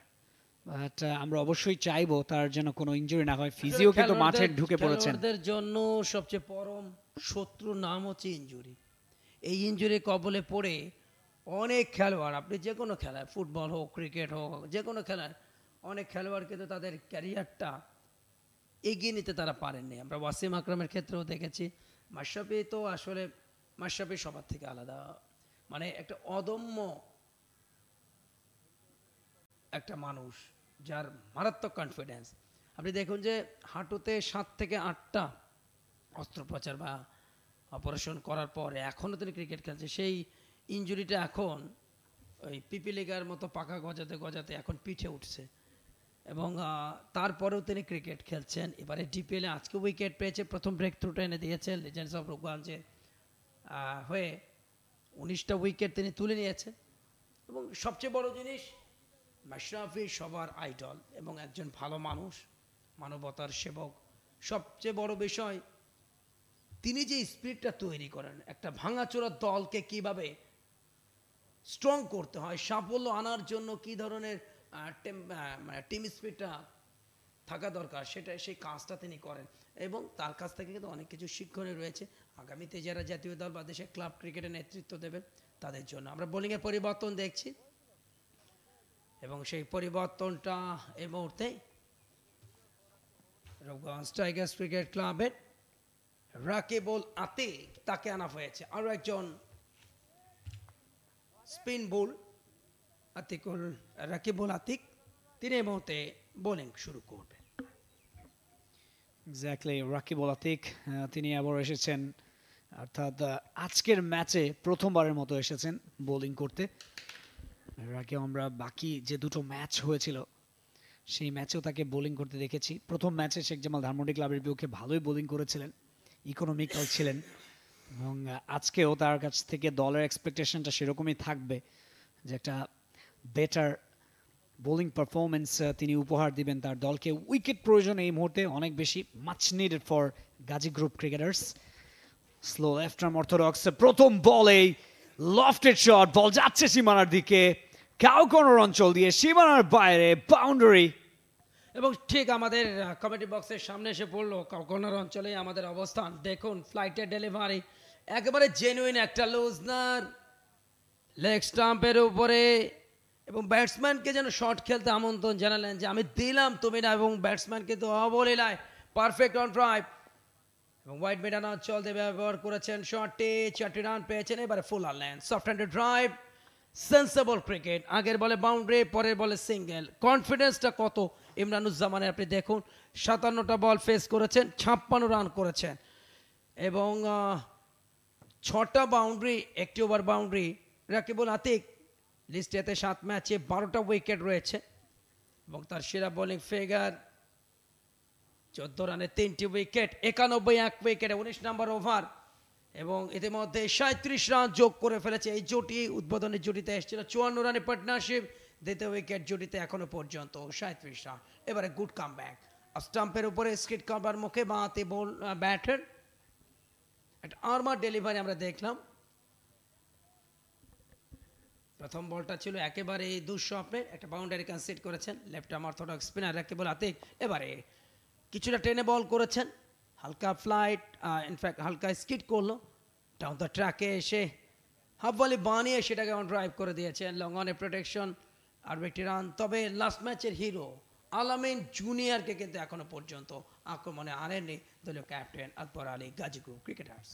[SPEAKER 3] বাট uh, আমরা অবশ্যই চাইবো তার যেন কোনো না হয় ফিজিও কিন্তু মাঠে ঢুকে পড়েছেন
[SPEAKER 5] জন্য সবচেয়ে পরম শত্রু নাম হচ্ছে এই কবলে পড়ে অনেক খেলোয়াড় আপনি যে কোনো খেলায় ফুটবল হোক ক্রিকেট হোক যে কোনো খেলায় অনেক খেলোয়াড় কিন্তু তাদের ক্যারিয়ারটা এগিয়ে নিতে তারা পারেননি আমরা ওয়াসিম আকরামের ক্ষেত্রেও দেখেছি মাসাফি তো আসলে মাসাবি সবার থেকে আলাদা মানে একটা অদম্য একটা মানুষ যার মারাত্মক কনফিডেন্স আপনি দেখুন যে হাঁটুতে সাত থেকে আটটা অস্ত্রোপচার বা অপারেশন করার পরে এখনও তিনি ক্রিকেট খেলছে সেই ইঞ্জুরিটা এখন ওই পিপিলিগার মতো পাকা গজাতে গজাতে এখন পিঠে উঠছে এবং তারপরেও তিনি ক্রিকেট খেলছেন এবারে ডিপিএলে আজকে উইকেট পেয়েছে প্রথম ব্রেক থ্রুটা এনে দিয়েছেন লেজেন্ডস অফ রুকগঞ্জের হয়ে উনিশটা উইকেট তিনি তুলে নিয়েছেন এবং সবচেয়ে বড় জিনিস মাশরাফি সবার আইডল এবং একজন ভালো মানুষ মানবতার সেবক সবচেয়ে বড় বিষয় তিনি যে স্পিরিটটা তৈরি করেন একটা ভাঙাচোরা দলকে কিভাবে স্ট্রং করতে হয় সাফল্য আনার জন্য কি ধরনের মানে টিম স্পিরিটটা থাকা দরকার সেটা সেই কাজটা তিনি করেন এবং তার কাছ থেকে কিন্তু অনেক কিছু শিক্ষণে রয়েছে আগামীতে যারা জাতীয় দল বা দেশের ক্লাব ক্রিকেটে নেতৃত্ব দেবেন তাদের জন্য আমরা বোলিংয়ের পরিবর্তন দেখছি এবং সেই পরিবর্তনটা এই মুহূর্তে টাইগার্স ক্রিকেট ক্লাবের রাকিবুল আতিক তাকে আনা হয়েছে আরও একজন স্পিন বোল আতিকুল রাকিবুল আতিক তিনি এই মুহূর্তে বোলিং শুরু করবেন
[SPEAKER 3] এক্স্যাক্টলি রাকিবুল আতিক তিনি আবার এসেছেন অর্থাৎ আজকের ম্যাচে প্রথমবারের মতো এসেছেন বোলিং করতে এর আগে আমরা বাকি যে দুটো ম্যাচ হয়েছিল সেই ম্যাচেও তাকে বোলিং করতে দেখেছি প্রথম ম্যাচে শেখ জামাল ধানমন্ডি ক্লাবের বিপক্ষে ভালোই বোলিং করেছিলেন ইকোনমিক্যাল ছিলেন এবং আজকেও তার কাছ থেকে দলের এক্সপেকটেশনটা সেরকমই থাকবে যে একটা বেটার বোলিং পারফরমেন্স তিনি উপহার দিবেন তার দলকে উইকেট প্রয়োজন এই মুহূর্তে অনেক বেশি much needed for Gazi group cricketers slow left arm orthodox প্রথম বলেই লফটেড শট বল যাচ্ছে সীমানার দিকে কাউ কর্নার অঞ্চল দিয়ে সীমানার বাইরে বাউন্ডারি
[SPEAKER 5] এবং ঠিক আমাদের কমেডি বক্সের সামনে এসে পড়লো কর্নার অঞ্চলেই আমাদের অবস্থান দেখুন ফ্লাইটের ডেলিভারি একেবারে জেনুইন একটা লুজনার লেগ স্টাম্পের উপরে এবং ব্যাটসম্যানকে যেন শর্ট খেলতে আমন্ত্রণ জানালেন যে আমি দিলাম তুমি না এবং ব্যাটসম্যানকে তো অবলীলায় পারফেক্ট অন ড্রাইভ এবং হোয়াইট মিডান অঞ্চল দিয়ে ব্যবহার করেছেন শটটি চারটি রান পেয়েছেন এবারে ফুল আর সফট হ্যান্ডে ড্রাইভ সেন্সেবল ক্রিকেট আগের বলে বাউন্ডারি পরের বলে সিঙ্গেল কনফিডেন্সটা কত ইমরানুজ্জামানের আপনি দেখুন সাতান্নটা বল ফেস করেছেন ছাপ্পান্ন রান করেছেন এবং ছটা বাউন্ডারি একটি ওভার বাউন্ডারি রাকিবুল আতিক লিস্টেতে সাত ম্যাচে বারোটা উইকেট রয়েছে এবং তার সেরা বোলিং ফিগার চোদ্দ রানে তিনটি উইকেট একানব্বই এক উইকেটে উনিশ নম্বর ওভার এবং ইতিমধ্যে সাঁত্রিশ রান যোগ করে ফেলেছে এই জুটি উদ্বোধনের জুটিতে এসেছিল চুয়ান্ন রানে পার্টনারশিপ দ্বিতীয় উইকেট জুটিতে এখনো পর্যন্ত সাঁত্রিশ রান এবারে গুড কাম ব্যাক স্টাম্পের উপরে স্কিট কামবার মুখে বাঁতে বল ব্যাটের একটা আর্মার ডেলিভারি আমরা দেখলাম প্রথম বলটা ছিল একেবারে দুঃস্বপ্নে একটা বাউন্ডারি কনসিড করেছেন left arm orthodox spinner Rakibul Atiq এবারে কিছুটা ট্রেনে বল করেছেন হালকা ফ্লাইট ইনফ্যাক্ট হালকা স্কিট করলো ডাউন দ্য ট্র্যাকে এসে হাফ বলে বানিয়ে সেটাকে অন ড্রাইভ করে দিয়েছেন লং অনে প্রোটেকশন আর একটি রান তবে লাস্ট ম্যাচের হিরো আলামিন জুনিয়রকে কিন্তু এখনো পর্যন্ত আক্রমণে আনেননি দলীয় ক্যাপ্টেন আকবর আলী গাজিকু ক্রিকেটার্স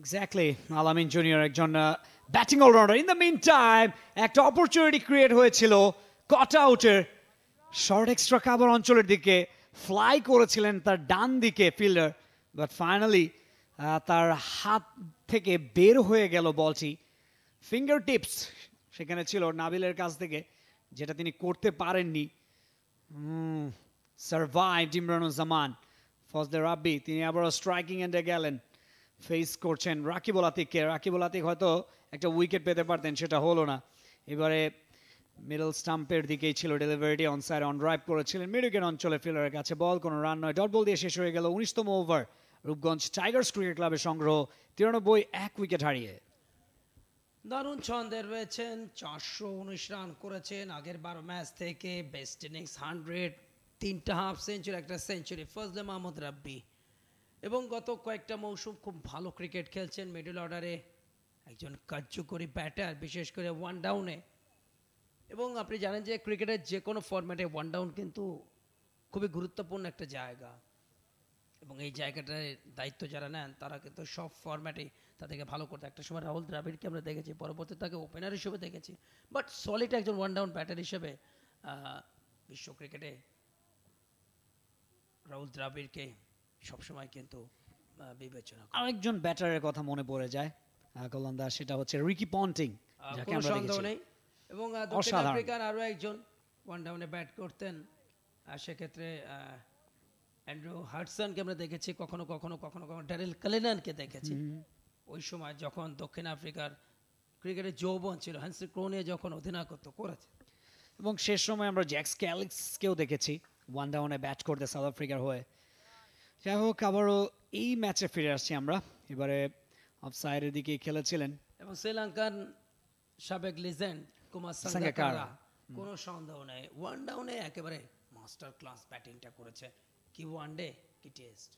[SPEAKER 3] এক্স্যাক্টলি আলামিন জুনিয়র একজন batting allrounder in the meantime একটা অপরচুনিটি ক্রিয়েট হয়েছিল কট আউটের শর্ট এক্সট্রা কাভার অঞ্চলের দিকে ফ্লাই করেছিলেন তার ডান দিকে ফিল্ডার বাট ফাইনালি তার হাত থেকে বের হয়ে গেল বলটি ফিঙ্গার টিপস সেখানে ছিল নাবিলের কাছ থেকে যেটা তিনি করতে পারেননি সার্ভাইভ ইমরানুজ্জামান ফজলে রাব্বি তিনি আবারও স্ট্রাইকিং এন্ডে গেলেন ফেস করছেন রাকিবুল আতিককে রাকিবুল আতিক হয়তো একটা উইকেট পেতে পারতেন সেটা হলো না এবারে মিডল স্টাম্পের দিকেই ছিল ডেলিভারিটি অন সাইড অন ড্রাইভ করেছিলেন মিডুকেন অঞ্চলে ফিল্ডারের কাছে বল কোনো রান নয় ডট বল দিয়ে শেষ হয়ে গেল উনিশতম ওভার রূপগঞ্জ টাইগার্স ক্রিকেট ক্লাবের সংগ্রহ তিরানব্বই এক উইকেট হারিয়ে
[SPEAKER 5] দারুণ ছন্দে রয়েছেন চারশো উনিশ রান করেছেন আগের বারো ম্যাচ থেকে বেস্ট ইনিংস হান্ড্রেড তিনটা হাফ সেঞ্চুরি একটা সেঞ্চুরি ফজলে মাহমুদ রাব্বি এবং গত কয়েকটা মৌসুম খুব ভালো ক্রিকেট খেলছেন মিডল অর্ডারে একজন কার্যকরী ব্যাটার বিশেষ করে ওয়ান ডাউনে এবং আপনি জানেন যে ক্রিকেটের যে কোনো ফর্ম্যাটে ওয়ান ডাউন কিন্তু খুবই গুরুত্বপূর্ণ একটা জায়গা এবং এই জায়গাটার দায়িত্ব যারা নেন তারা কিন্তু সব ফর্ম্যাটে তাদেরকে ভালো করতে একটা সময় রাহুল দ্রাবিড়কে আমরা দেখেছি পরবর্তী তাকে ওপেনার হিসেবে দেখেছি বাট সলিড একজন ওয়ান ডাউন ব্যাটার হিসেবে বিশ্ব ক্রিকেটে রাহুল দ্রাবিড়কে সবসময় কিন্তু বিবেচনা
[SPEAKER 3] আরেকজন ব্যাটারের কথা মনে পড়ে যায় কল্যাণ দাস সেটা হচ্ছে রিকি পন্টিং যাকে আমরা দেখেছি
[SPEAKER 5] এবং দক্ষিণ আফ্রিকার আরও একজন ওয়ান ডাউনে ব্যাট করতেন সেক্ষেত্রে অ্যান্ড্রু হার্টসনকে আমরা দেখেছি কখনো কখনো কখনো কখনো ড্যারেল দেখেছি ওই সময় যখন দক্ষিণ আফ্রিকার ক্রিকেটের যৌবন ছিল হ্যান্সি যখন অধিনায়কত্ব করেছে
[SPEAKER 3] এবং শেষ সময় আমরা জ্যাক্স ক্যালিক্সকেও দেখেছি ওয়ান ডাউনে ব্যাট করতে সাউথ আফ্রিকার হয়ে যাই হোক আবারও এই ম্যাচে ফিরে আসছি আমরা এবারে অফসাইডের দিকে খেলেছিলেন
[SPEAKER 5] এবং শ্রীলঙ্কার সাবেক লিজেন্ড কুমার সাঙ্গাকারা সন্দেহ নেই ওয়ান ডাউনে একেবারে মাস্টার ক্লাস ব্যাটিংটা করেছে কি কি টেস্ট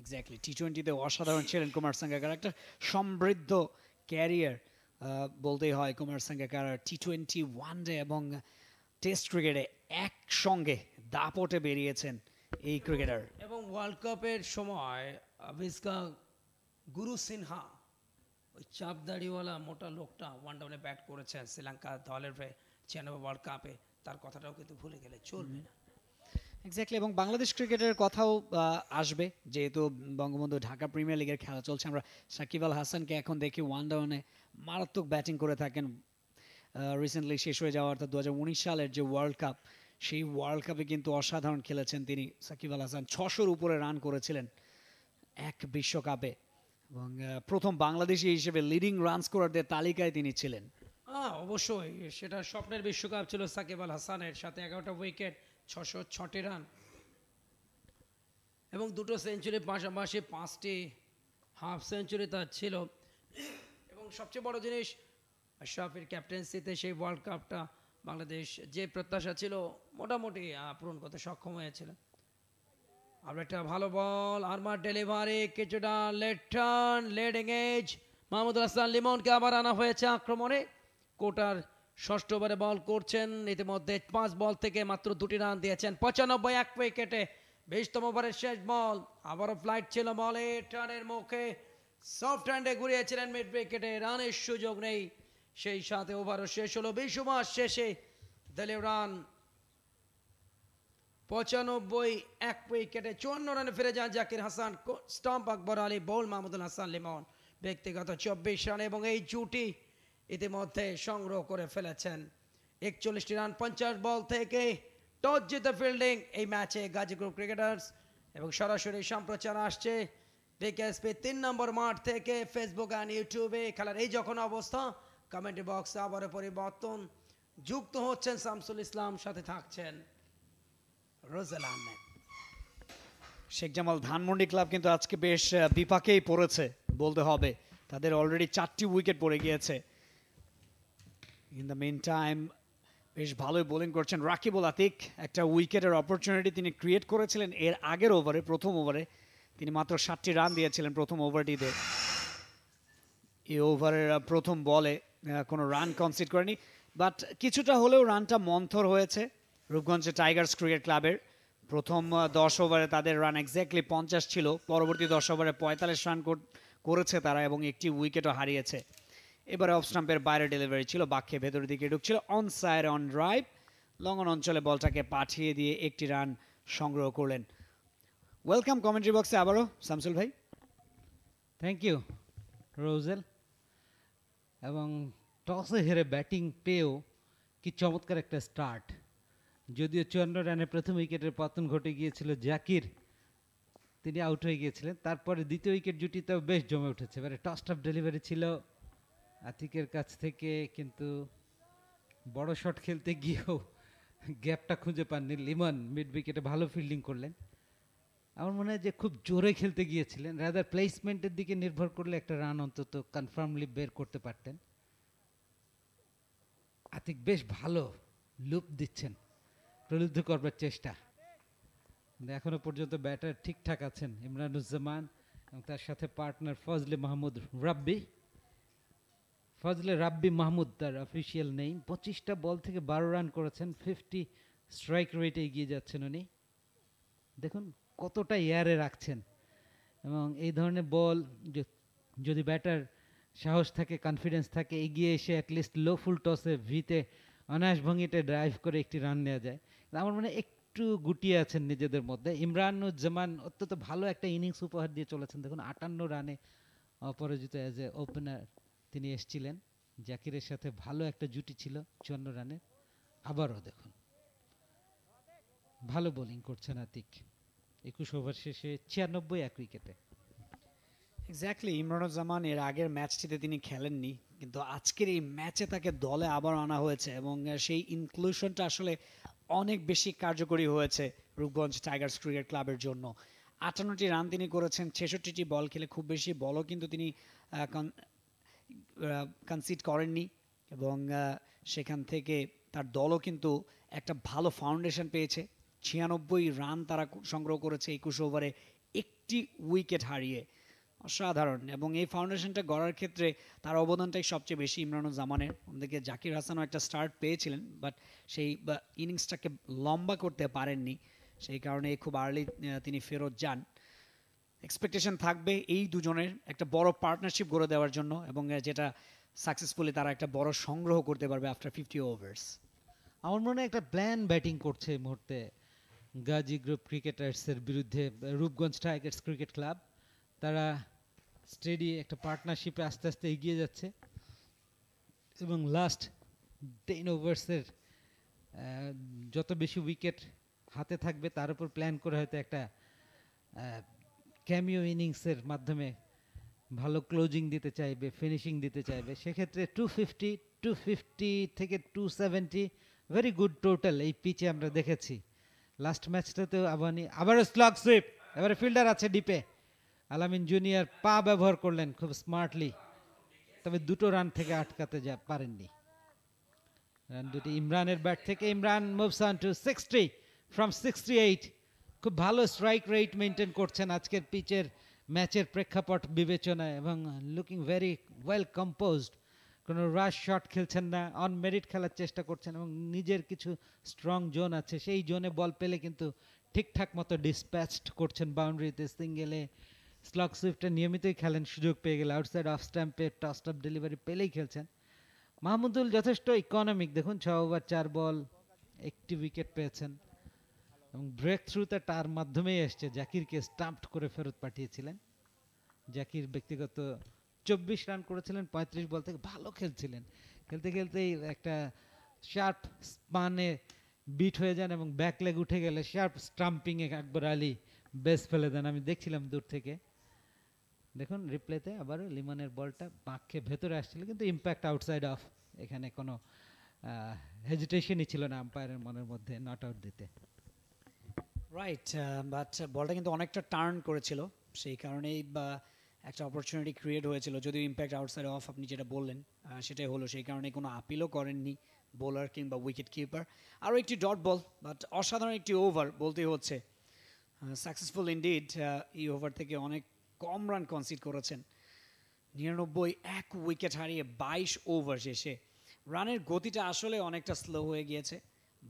[SPEAKER 5] এক্স্যাক্টলি
[SPEAKER 3] টি টোয়েন্টিতে অসাধারণ ছিলেন কুমার একটা সমৃদ্ধ ক্যারিয়ার বলতেই হয় Kumar Sangakkara T twenty one day এবং টেস্ট ক্রিকেটে একসঙ্গে দাপটে বেরিয়েছেন এই ক্রিকেটার
[SPEAKER 5] এবং ওয়ার্ল্ড কাপের সময় আবিষ্কার গুরু সিনহা ওই চাপ দাড়িওয়ালা মোটা লোকটা ওয়ান ডাউনে ব্যাট করেছেন শ্রীলঙ্কা দলের হয়ে ছিয়ানব্বই ওয়ার্ল্ড কাপে তার কথাটাও কিন্তু ভুলে গেলে চলবে না
[SPEAKER 3] এক্স্যাক্টলি এবং বাংলাদেশ ক্রিকেটের কথাও আসবে যেহেতু বঙ্গবন্ধু ঢাকা প্রিমিয়ার লিগের খেলা চলছে আমরা সাকিব আল হাসানকে এখন দেখি ওয়ান ডাউনে মারাত্মক ব্যাটিং করে থাকেন রিসেন্টলি শেষ হয়ে যাওয়া অর্থাৎ দু সালের যে ওয়ার্ল্ড কাপ সেই ওয়ার্ল্ড কাপে কিন্তু অসাধারণ খেলেছেন তিনি সাকিব আল হাসান ছশোর উপরে রান করেছিলেন এক বিশ্বকাপে এবং প্রথম বাংলাদেশি হিসেবে লিডিং রান স্কোরারদের তালিকায় তিনি ছিলেন
[SPEAKER 5] হ্যাঁ অবশ্যই সেটা স্বপ্নের বিশ্বকাপ ছিল সাকিব আল হাসানের সাথে এগারোটা উইকেট ছশো ছটি রান এবং দুটো সেঞ্চুরি পাশাপাশি পাঁচটি হাফ সেঞ্চুরি তার ছিল এবং সবচেয়ে বড় জিনিস আশরাফের ক্যাপ্টেন্সিতে সেই ওয়ার্ল্ড কাপটা বাংলাদেশ যে প্রত্যাশা ছিল মোটামুটি পূরণ করতে সক্ষম হয়েছিলেন আমরা একটা ভালো বল ডেলিভারি কিছুটা late turn late engage Mahmudul Hasan লিমনকে আবার আনা হয়েছে আক্রমণে কোটার বল করছেন ইতিমধ্যে পাঁচ বল থেকে মাত্র দুটি রান দিয়েছেন পঁচানব্বই এক উইকেটে বিশতম ওভারের শেষ বল আবারও ফ্লাইট ছিল বলে টার্নের মুখে সফট হ্যান্ডে ঘুরিয়েছিলেন মিড উইকেটে রানের সুযোগ নেই সেই সাথে ওভারও শেষ হলো বিশ ওভার শেষে দলীয় রান পঁচানব্বই এক উইকেটে চুয়ান্ন রানে ফিরে যান জাকির হাসান স্টাম্প আকবর আলী বৌল মাহমুদুল হাসান লিমন ব্যক্তিগত চব্বিশ রান এবং এই জুটি ইতিমধ্যে সংগ্রহ করে ফেলেছেন একচল্লিশটি রান পঞ্চাশ বল থেকে টস জিতে ফিল্ডিং এই ম্যাচে গাজী গ্রুপ ক্রিকেটার্স এবং সরাসরি সম্প্রচার আসছে বিকেএসপি তিন নম্বর মাঠ থেকে ফেসবুক অ্যান্ড ইউটিউবে খেলার এই যখন অবস্থা কমেন্ট বক্সে আবারও পরিবর্তন যুক্ত হচ্ছেন শামসুল ইসলাম সাথে থাকছেন রোজেল আহমেদ
[SPEAKER 3] শেখ জামাল ধানমন্ডি ক্লাব কিন্তু আজকে বেশ বিপাকেই পড়েছে বলতে হবে তাদের অলরেডি চারটি উইকেট পড়ে গিয়েছে ইন দ্য মেন টাইম বেশ ভালোই বোলিং করছেন রাকিবুল আতিক একটা উইকেটের অপরচুনিটি তিনি ক্রিয়েট করেছিলেন এর আগের ওভারে প্রথম ওভারে তিনি মাত্র সাতটি রান দিয়েছিলেন প্রথম ওভারটিতে এই ওভারের প্রথম বলে কোনো রান কনসিড করেনি বাট কিছুটা হলেও রানটা মন্থর হয়েছে রূপগঞ্জে টাইগার্স ক্রিকেট ক্লাবের প্রথম দশ ওভারে তাদের রান এক্স্যাক্টলি পঞ্চাশ ছিল পরবর্তী দশ ওভারে পঁয়তাল্লিশ রান করেছে তারা এবং একটি উইকেটও হারিয়েছে এবারে অফ স্টাম্পের বাইরে ডেলিভারি ছিল বাক্যে ভেতরের দিকে ঢুকছিল on side on drive long on অঞ্চলে বলটাকে পাঠিয়ে দিয়ে একটি রান সংগ্রহ করলেন
[SPEAKER 6] ওয়েলকাম কমেন্ট্রি বক্সে আবারও শামসুল ভাই থ্যাংক ইউ রোজেল এবং টসে হেরে ব্যাটিং পেয়েও কি চমৎকার একটা স্টার্ট যদিও চুয়ান্ন রানে প্রথম উইকেটের পতন ঘটে গিয়েছিল জাকির তিনি আউট হয়ে গিয়েছিলেন তারপরে দ্বিতীয় উইকেট জুটিতেও বেশ জমে উঠেছে এবারে টস অফ ডেলিভারি ছিল আতিকের কাছ থেকে কিন্তু বড় শট খেলতে গিয়েও গ্যাপটা খুঁজে পাননি লিমন মিড উইকেটে ভালো ফিল্ডিং করলেন আমার মনে হয় যে খুব জোরে খেলতে গিয়েছিলেন রাদার প্লেসমেন্টের দিকে নির্ভর করলে একটা রান অন্তত কনফার্মলি বের করতে পারতেন আতিক বেশ ভালো লুপ দিচ্ছেন প্রলুব্ধ করবার চেষ্টা এখনো পর্যন্ত ব্যাটার ঠিকঠাক আছেন ইমরানুজ্জামান এবং তার সাথে পার্টনার ফজলে মাহমুদ রাব্বি ফজলে রাব্বি মাহমুদ তার অফিসিয়াল নেই পঁচিশটা বল থেকে বারো রান করেছেন ফিফটি স্ট্রাইক রেটে এগিয়ে যাচ্ছেন উনি দেখুন কতটা ইয়ারে রাখছেন এবং এই ধরনের বল যদি ব্যাটার সাহস থাকে কনফিডেন্স থাকে এগিয়ে এসে অ্যাটলিস্ট লো ফুল টসে ভিতে অনায়াস ভঙ্গিতে ড্রাইভ করে একটি রান নেওয়া যায় আমার মনে একটু গুটিয়ে আছেন নিজেদের মধ্যে ইমরানুজ্জামান অত্যন্ত ভালো একটা ইনিংস উপহার দিয়ে চলেছেন দেখুন আটান্ন রানে অপরাজিত অ্যাজ এ ওপেনার তিনি এসছিলেন জাকিরের সাথে ভালো একটা জুটি ছিল চুয়ান্ন রানে আবারও দেখুন ভালো বোলিং করছেন আতিক একুশ ওভার শেষে ছিয়ানব্বই এক উইকেটে এক্স্যাক্টলি ইমরানুজ্জামান এর আগের ম্যাচটিতে
[SPEAKER 3] তিনি খেলেননি কিন্তু আজকের এই ম্যাচে তাকে দলে আবার আনা হয়েছে এবং সেই ইনক্লুশনটা আসলে অনেক বেশি কার্যকরী হয়েছে রূপগঞ্জ টাইগার্স ক্রিকেট ক্লাবের জন্য আটান্নটি রান তিনি করেছেন ছেষট্টিটি বল খেলে খুব বেশি বলও কিন্তু তিনি কনসিড করেননি এবং সেখান থেকে তার দলও কিন্তু একটা ভালো ফাউন্ডেশন পেয়েছে ছিয়ানব্বই রান তারা সংগ্রহ করেছে একুশ ওভারে একটি উইকেট হারিয়ে অসাধারণ এবং এই ফাউন্ডেশনটা গড়ার ক্ষেত্রে তার অবদানটাই সবচেয়ে বেশি ইমরানুজ্জামানের আমাদেরকে জাকির হাসানও একটা স্টার্ট পেয়েছিলেন বাট সেই ইনিংসটাকে লম্বা করতে পারেননি সেই কারণে খুব আর্লি তিনি ফেরত যান এক্সপেকটেশন থাকবে এই দুজনের একটা বড় পার্টনারশিপ গড়ে দেওয়ার জন্য এবং যেটা সাকসেসফুলি তারা একটা বড় সংগ্রহ করতে পারবে আফটার ফিফটি ওভার্স
[SPEAKER 6] আমার মনে হয় একটা প্ল্যান ব্যাটিং করছে এই মুহূর্তে গাজী গ্রুপ ক্রিকেটার্সের বিরুদ্ধে রূপগঞ্জ টাইগার্স ক্রিকেট ক্লাব তারা স্টেডি একটা পার্টনারশিপে আস্তে আস্তে এগিয়ে যাচ্ছে এবং লাস্ট টেন ওভার্সের যত বেশি উইকেট হাতে থাকবে তার উপর প্ল্যান করে হয়তো একটা ক্যামিও ইনিংসের মাধ্যমে ভালো ক্লোজিং দিতে চাইবে ফিনিশিং দিতে চাইবে সেক্ষেত্রে টু ফিফটি টু ফিফটি থেকে two seventy very good total এই পিচে আমরা দেখেছি লাস্ট ম্যাচটাতেও আবানি আবারও স্লগ সুইপ এবারে ফিল্ডার আছে ডিপে আলামিন জুনিয়র পা ব্যবহার করলেন খুব স্মার্টলি তবে দুটো রান থেকে আটকাতে যা পারেননি রান দুটি ইমরানের ব্যাট থেকে Imran moves on to sixty from sixty eight খুব ভালো স্ট্রাইক রেট মেনটেন করছেন আজকের পিচের ম্যাচের প্রেক্ষাপট বিবেচনায় এবং লুকিং ভেরি ওয়েল কম্পোজড কোনো রাশ শট খেলছেন না অন মেরিট খেলার চেষ্টা করছেন এবং নিজের কিছু স্ট্রং জোন আছে সেই জোনে বল পেলে কিন্তু ঠিকঠাক মতো ডিসপ্যাচড করছেন বাউন্ডারিতে সিঙ্গেলে স্লক সুইফটে নিয়মিতই খেলেন সুযোগ পেয়ে গেলে আউটসাইড অফ স্ট্যাম্পে টস অফ ডেলিভারি পেলেই খেলছেন মাহমুদুল যথেষ্ট ইকোনমিক দেখুন ছ ওভার চার বল একটি উইকেট পেয়েছেন এবং ব্রেক থ্রুতে তার মাধ্যমেই এসছে জাকিরকে স্টাম্পড করে ফেরত পাঠিয়েছিলেন জাকির ব্যক্তিগত চব্বিশ রান করেছিলেন পঁয়ত্রিশ বল থেকে ভালো খেলছিলেন খেলতে খেলতেই একটা শার্প স্পানে বিট হয়ে যান এবং ব্যাক লেগ উঠে গেলে শার্প স্টাম্পিংয়ে আকবর আলী বেস ফেলে দেন আমি দেখছিলাম দূর থেকে দেখুন রিপ্লেতে আবার লিমনের বলটা বাঁককে ভেতরে আসছিল কিন্তু ইম্প্যাক্ট আউটসাইড অফ এখানে কোনো হেজিটেশনই ছিল না আম্পায়ারের মনের মধ্যে নট আউট দিতে
[SPEAKER 3] রাইট বাট uh, বলটা কিন্তু অনেকটা টার্ন করেছিল সেই কারণেই বা একটা অপরচুনিটি ক্রিয়েট হয়েছিল যদিও ইম্প্যাক্ট আউটসাইড অফ আপনি যেটা বললেন সেটাই হলো সেই কারণে কোনো আপিলও করেননি বোলার কিংবা উইকেট কিপার আরও একটি ডট বল বাট অসাধারণ একটি ওভার বলতেই হচ্ছে সাকসেসফুল ইন্ডিড এই ওভার থেকে অনেক কম রান কনসিড করেছেন নিরানব্বই এক উইকেট হারিয়ে বাইশ ওভার শেষে রানের গতিটা আসলে অনেকটা স্লো হয়ে গিয়েছে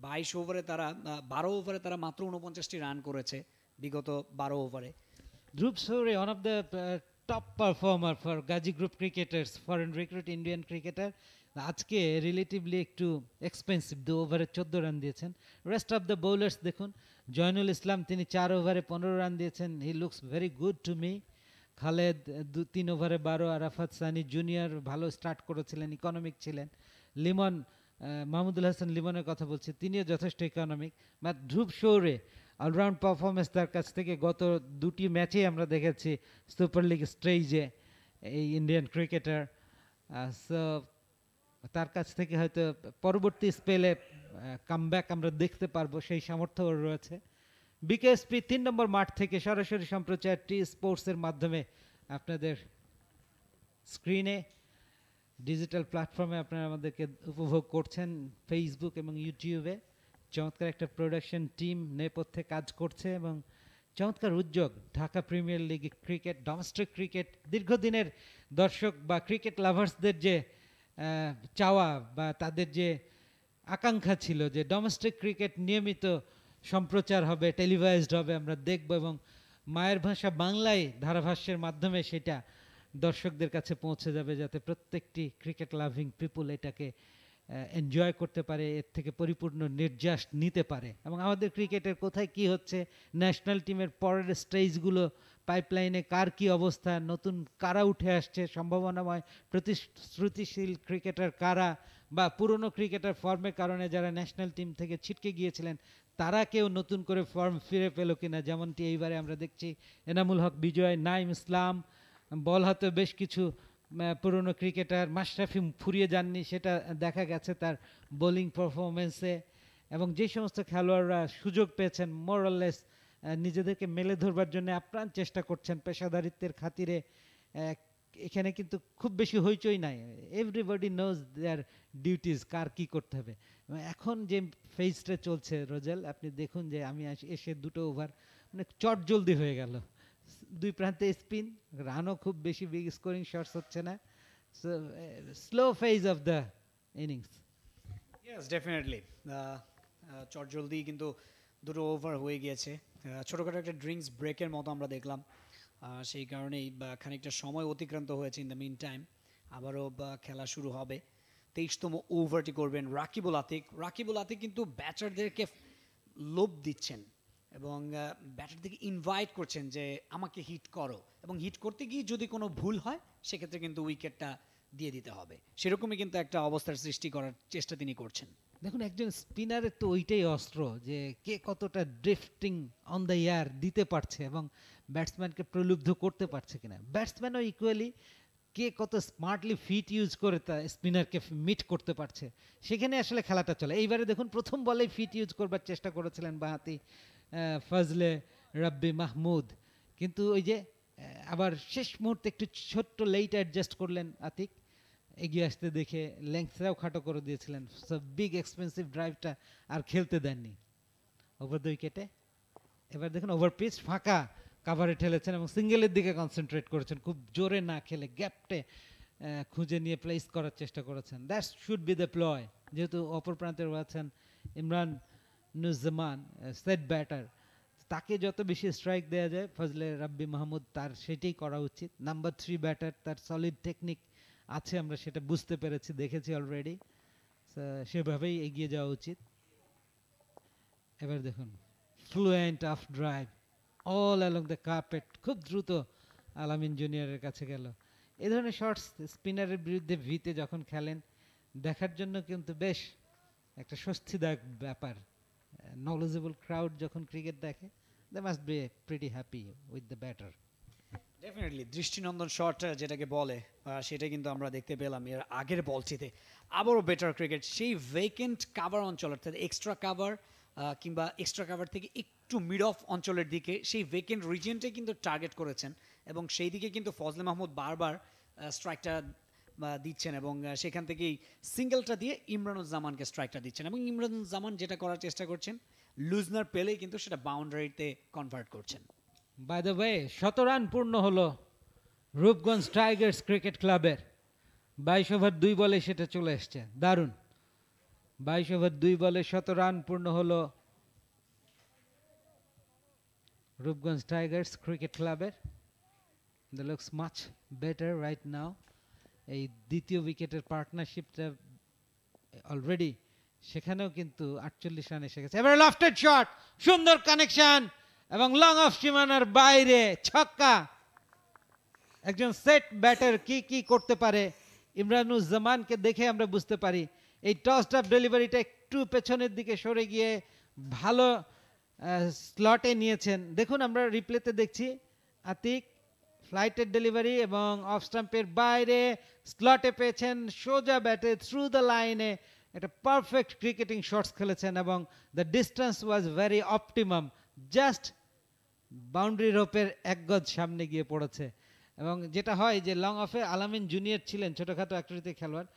[SPEAKER 3] বাইশ ওভারে তারা বারো ওভারে তারা মাত্র উনপঞ্চাশটি রান করেছে বিগত বারো
[SPEAKER 6] ওভারে Dhruv Shorey one of the top performer for Gazi group cricketers foreign recruit Indian cricketer আজকে রিলেটিভলি একটু এক্সপেন্সিভ দু ওভারে চোদ্দো রান দিয়েছেন রেস্ট অফ দ্য বোলার্স দেখুন জয়নুল ইসলাম তিনি চার ওভারে পনেরো রান দিয়েছেন he looks very good to me Khaled দু তিন ওভারে বারো আরাফাত সানি জুনিয়র ভালো স্টার্ট করেছিলেন ইকোনমিক ছিলেন লিমন মাহমুদুল হাসান লিমনের কথা বলছি তিনিও যথেষ্ট ইকোনমিক বা ধ্রুব শৌরে অলরাউন্ড পারফরমেন্স তার কাছ থেকে গত দুটি ম্যাচেই আমরা দেখেছি সুপার লিগ স্টেজে এই ইন্ডিয়ান ক্রিকেটার সো তার কাছ থেকে হয়তো পরবর্তী স্পেলে কামব্যাক আমরা দেখতে পারবো সেই সামর্থ্য রয়েছে বিকেএসপি তিন নম্বর মাঠ থেকে সরাসরি সম্প্রচার টি স্পোর্টসের মাধ্যমে আপনাদের স্ক্রিনে ডিজিটাল প্ল্যাটফর্মে আপনারা আমাদেরকে উপভোগ করছেন ফেসবুক এবং ইউটিউবে চমৎকার একটা প্রোডাকশন টিম নেপথ্যে কাজ করছে এবং চমৎকার উদ্যোগ Dhaka premier league cricket domestic cricket দীর্ঘদিনের দর্শক বা ক্রিকেট লাভার্সদের যে চাওয়া বা তাদের যে আকাঙ্ক্ষা ছিল যে ডোমেস্টিক ক্রিকেট নিয়মিত সম্প্রচার হবে টেলিভাইজড হবে আমরা দেখব এবং মায়ের ভাষা বাংলায় ধারাভাষ্যের মাধ্যমে সেটা দর্শকদের কাছে পৌঁছে যাবে যাতে প্রত্যেকটি ক্রিকেট লাভিং পিপুল এটাকে এনজয় করতে পারে এর থেকে পরিপূর্ণ নির্যাস নিতে পারে এবং আমাদের ক্রিকেটের কোথায় কি হচ্ছে ন্যাশনাল টিমের পরের স্টেজগুলো পাইপলাইনে কার কি অবস্থা নতুন কারা উঠে আসছে সম্ভাবনাময় প্রতিশ্রুতিশীল ক্রিকেটার কারা বা পুরনো ক্রিকেটার ফর্মের কারণে যারা ন্যাশনাল টিম থেকে ছিটকে গিয়েছিলেন তারা কেউ নতুন করে ফর্ম ফিরে পেল কিনা যেমনটি এইবারে আমরা দেখছি এনামুল হক বিজয় নাইম ইসলাম বল হাতে বেশ কিছু পুরনো ক্রিকেটার মাশরাফি ফুরিয়ে যাননি সেটা দেখা গেছে তার বোলিং পারফরমেন্সে এবং যে সমস্ত খেলোয়াড়রা সুযোগ পেয়েছেন মোরাললেস নিজেদেরকে মেলে ধরবার জন্য আপ্রাণ চেষ্টা করছেন পেশাদারিত্বের খাতিরে এখানে কিন্তু খুব বেশি হইচই নাই এভরিবডি নোজ দেয়ার ডিউটিস কার কী করতে হবে এখন যে ফেজটা চলছে রোজেল আপনি দেখুন যে আমি এসে দুটো ওভার মানে চট জলদি হয়ে গেল দুই প্রান্তে স্পিন রানও খুব বেশি বিগ স্কোরিং শটস হচ্ছে না so slow phase of the innings
[SPEAKER 3] yes definitely চট জলদি কিন্তু দুটো ওভার হয়ে গিয়েছে uh, ছোটোখাটো একটা ড্রিঙ্কস ব্রেকের মতো আমরা দেখলাম uh, সেই কারণেই খানিকটা সময় অতিক্রান্ত হয়েছে ইন দ্য মিন টাইম আবারও খেলা শুরু হবে তেইশতম ওভারটি করবেন রাকিবুল আতিক রাকিবুল আতিক কিন্তু ব্যাটারদেরকে লোভ দিচ্ছেন এবং ব্যাটারদেরকে ইনভাইট করছেন যে আমাকে হিট করো এবং হিট করতে গিয়ে যদি কোনো ভুল হয় সেক্ষেত্রে কিন্তু উইকেটটা দিয়ে দিতে হবে সেরকমই কিন্তু একটা অবস্থার সৃষ্টি করার চেষ্টা তিনি করছেন
[SPEAKER 6] দেখুন একজন স্পিনারের তো ওইটাই অস্ত্র যে কে কতটা ড্রিফটিং অন দ্য ইয়ার দিতে পারছে এবং ব্যাটসম্যানকে প্রলুব্ধ করতে পারছে কিনা ব্যাটসম্যানও ইকুয়ালি কে কত স্মার্টলি ফিট ইউজ করে তা স্পিনারকে মিট করতে পারছে সেখানে আসলে খেলাটা চলে এইবারে দেখুন প্রথম বলেই ফিট ইউজ করবার চেষ্টা করেছিলেন বাহাতি ফজলে রব্বি মাহমুদ কিন্তু ওই যে আবার শেষ মুহূর্তে একটু ছোট্ট লেট অ্যাডজাস্ট করলেন আতিক এগিয়ে আসতে দেখে লেংথটাও খাটো করে দিয়েছিলেন সব বিগ এক্সপেন্সিভ ড্রাইভটা আর খেলতে দেননি ওভার দুই কেটে এবার দেখুন ওভার পিচ ফাঁকা কাভারে ঠেলেছেন এবং সিঙ্গেলের দিকে কনসেন্ট্রেট করেছেন খুব জোরে না খেলে গ্যাপটে খুঁজে নিয়ে প্লেস করার চেষ্টা করেছেন that should be the ploy যেহেতু অপর প্রান্তে রয়েছেন ইমরান নুজমান সেট ব্যাটার তাকে যত বেশি স্ট্রাইক দেওয়া যায় ফজলে রাব্বি মাহমুদ তার সেটাই করা উচিত নাম্বার থ্রি ব্যাটার তার সলিড টেকনিক আছে আমরা সেটা বুঝতে পেরেছি দেখেছি অলরেডি সেভাবেই এগিয়ে যাওয়া উচিত এবার দেখুন fluent off drive all along the carpet খুব দ্রুত আলামিন জুনিয়রের কাছে গেল এ ধরনের শর্টস স্পিনারের বিরুদ্ধে ভিতে যখন খেলেন দেখার জন্য কিন্তু বেশ একটা স্বস্তিদায়ক ব্যাপার নলেজেবল ক্রাউড যখন ক্রিকেট দেখে they must be pretty happy with the batter
[SPEAKER 3] definitely দৃষ্টিনন্দন শট যেটাকে বলে সেটা কিন্তু আমরা দেখতে পেলাম এর আগের বলটিতে আবারও বেটার ক্রিকেট সেই ভেকেন্ট কাভার অঞ্চল অর্থাৎ এক্সট্রা কাভার কিংবা এক্সট্রা কাভার থেকে একটু একটু মিড অফ অঞ্চলের দিকে সেই ভেকেন্ট রিজিয়নটাই কিন্তু টার্গেট করেছেন এবং সেই দিকে কিন্তু ফজলে মাহমুদ বারবার স্ট্রাইকটা দিচ্ছেন এবং সেখান থেকেই সিঙ্গেলটা দিয়ে ইমরানুজ্জামানকে স্ট্রাইকটা দিচ্ছেন এবং ইমরানুজ্জামান
[SPEAKER 6] যেটা করার চেষ্টা করছেন লুজনার পেলেই কিন্তু সেটা বাউন্ডারিতে কনভার্ট করছেন বাই দ্য ওয়ে শত রান পূর্ণ হলো রূপগঞ্জ টাইগার্স ক্রিকেট ক্লাবের বাইশ ওভার দুই বলে সেটা চলে এসছে দারুণ বাইশ ওভার দুই বলে শত রান পূর্ণ হলো রূপগঞ্জ টাইগার্স ক্রিকেট ক্লাবের they looks much better right now এই দ্বিতীয় উইকেটের পার্টনারশিপটা অলরেডি সেখানেও কিন্তু আটচল্লিশ রান এসে গেছে এবারে লফটেড শট সুন্দর কানেকশন এবং লং অফ সীমানার বাইরে ছক্কা একজন সেট ব্যাটার কি কি করতে পারে ইমরানুজ্জামানকে দেখে আমরা বুঝতে পারি এই টস আপ ডেলিভারিটা একটু পেছনের দিকে সরে গিয়ে ভালো স্লটে নিয়েছেন দেখুন আমরা রিপ্লেতে দেখছি আতিক ফ্লাইটের ডেলিভারি এবং অফ স্টাম্পের বাইরে স্লটে পেয়েছেন সোজা ব্যাটে থ্রু দ্য লাইনে একটা পারফেক্ট ক্রিকেটিং শটস খেলেছেন এবং the distance was very optimum just boundary রোপের এক গজ সামনে গিয়ে পড়েছে এবং যেটা হয় যে লং অফে আলামিন জুনিয়র ছিলেন ছোটোখাটো একটা খেলোয়াড়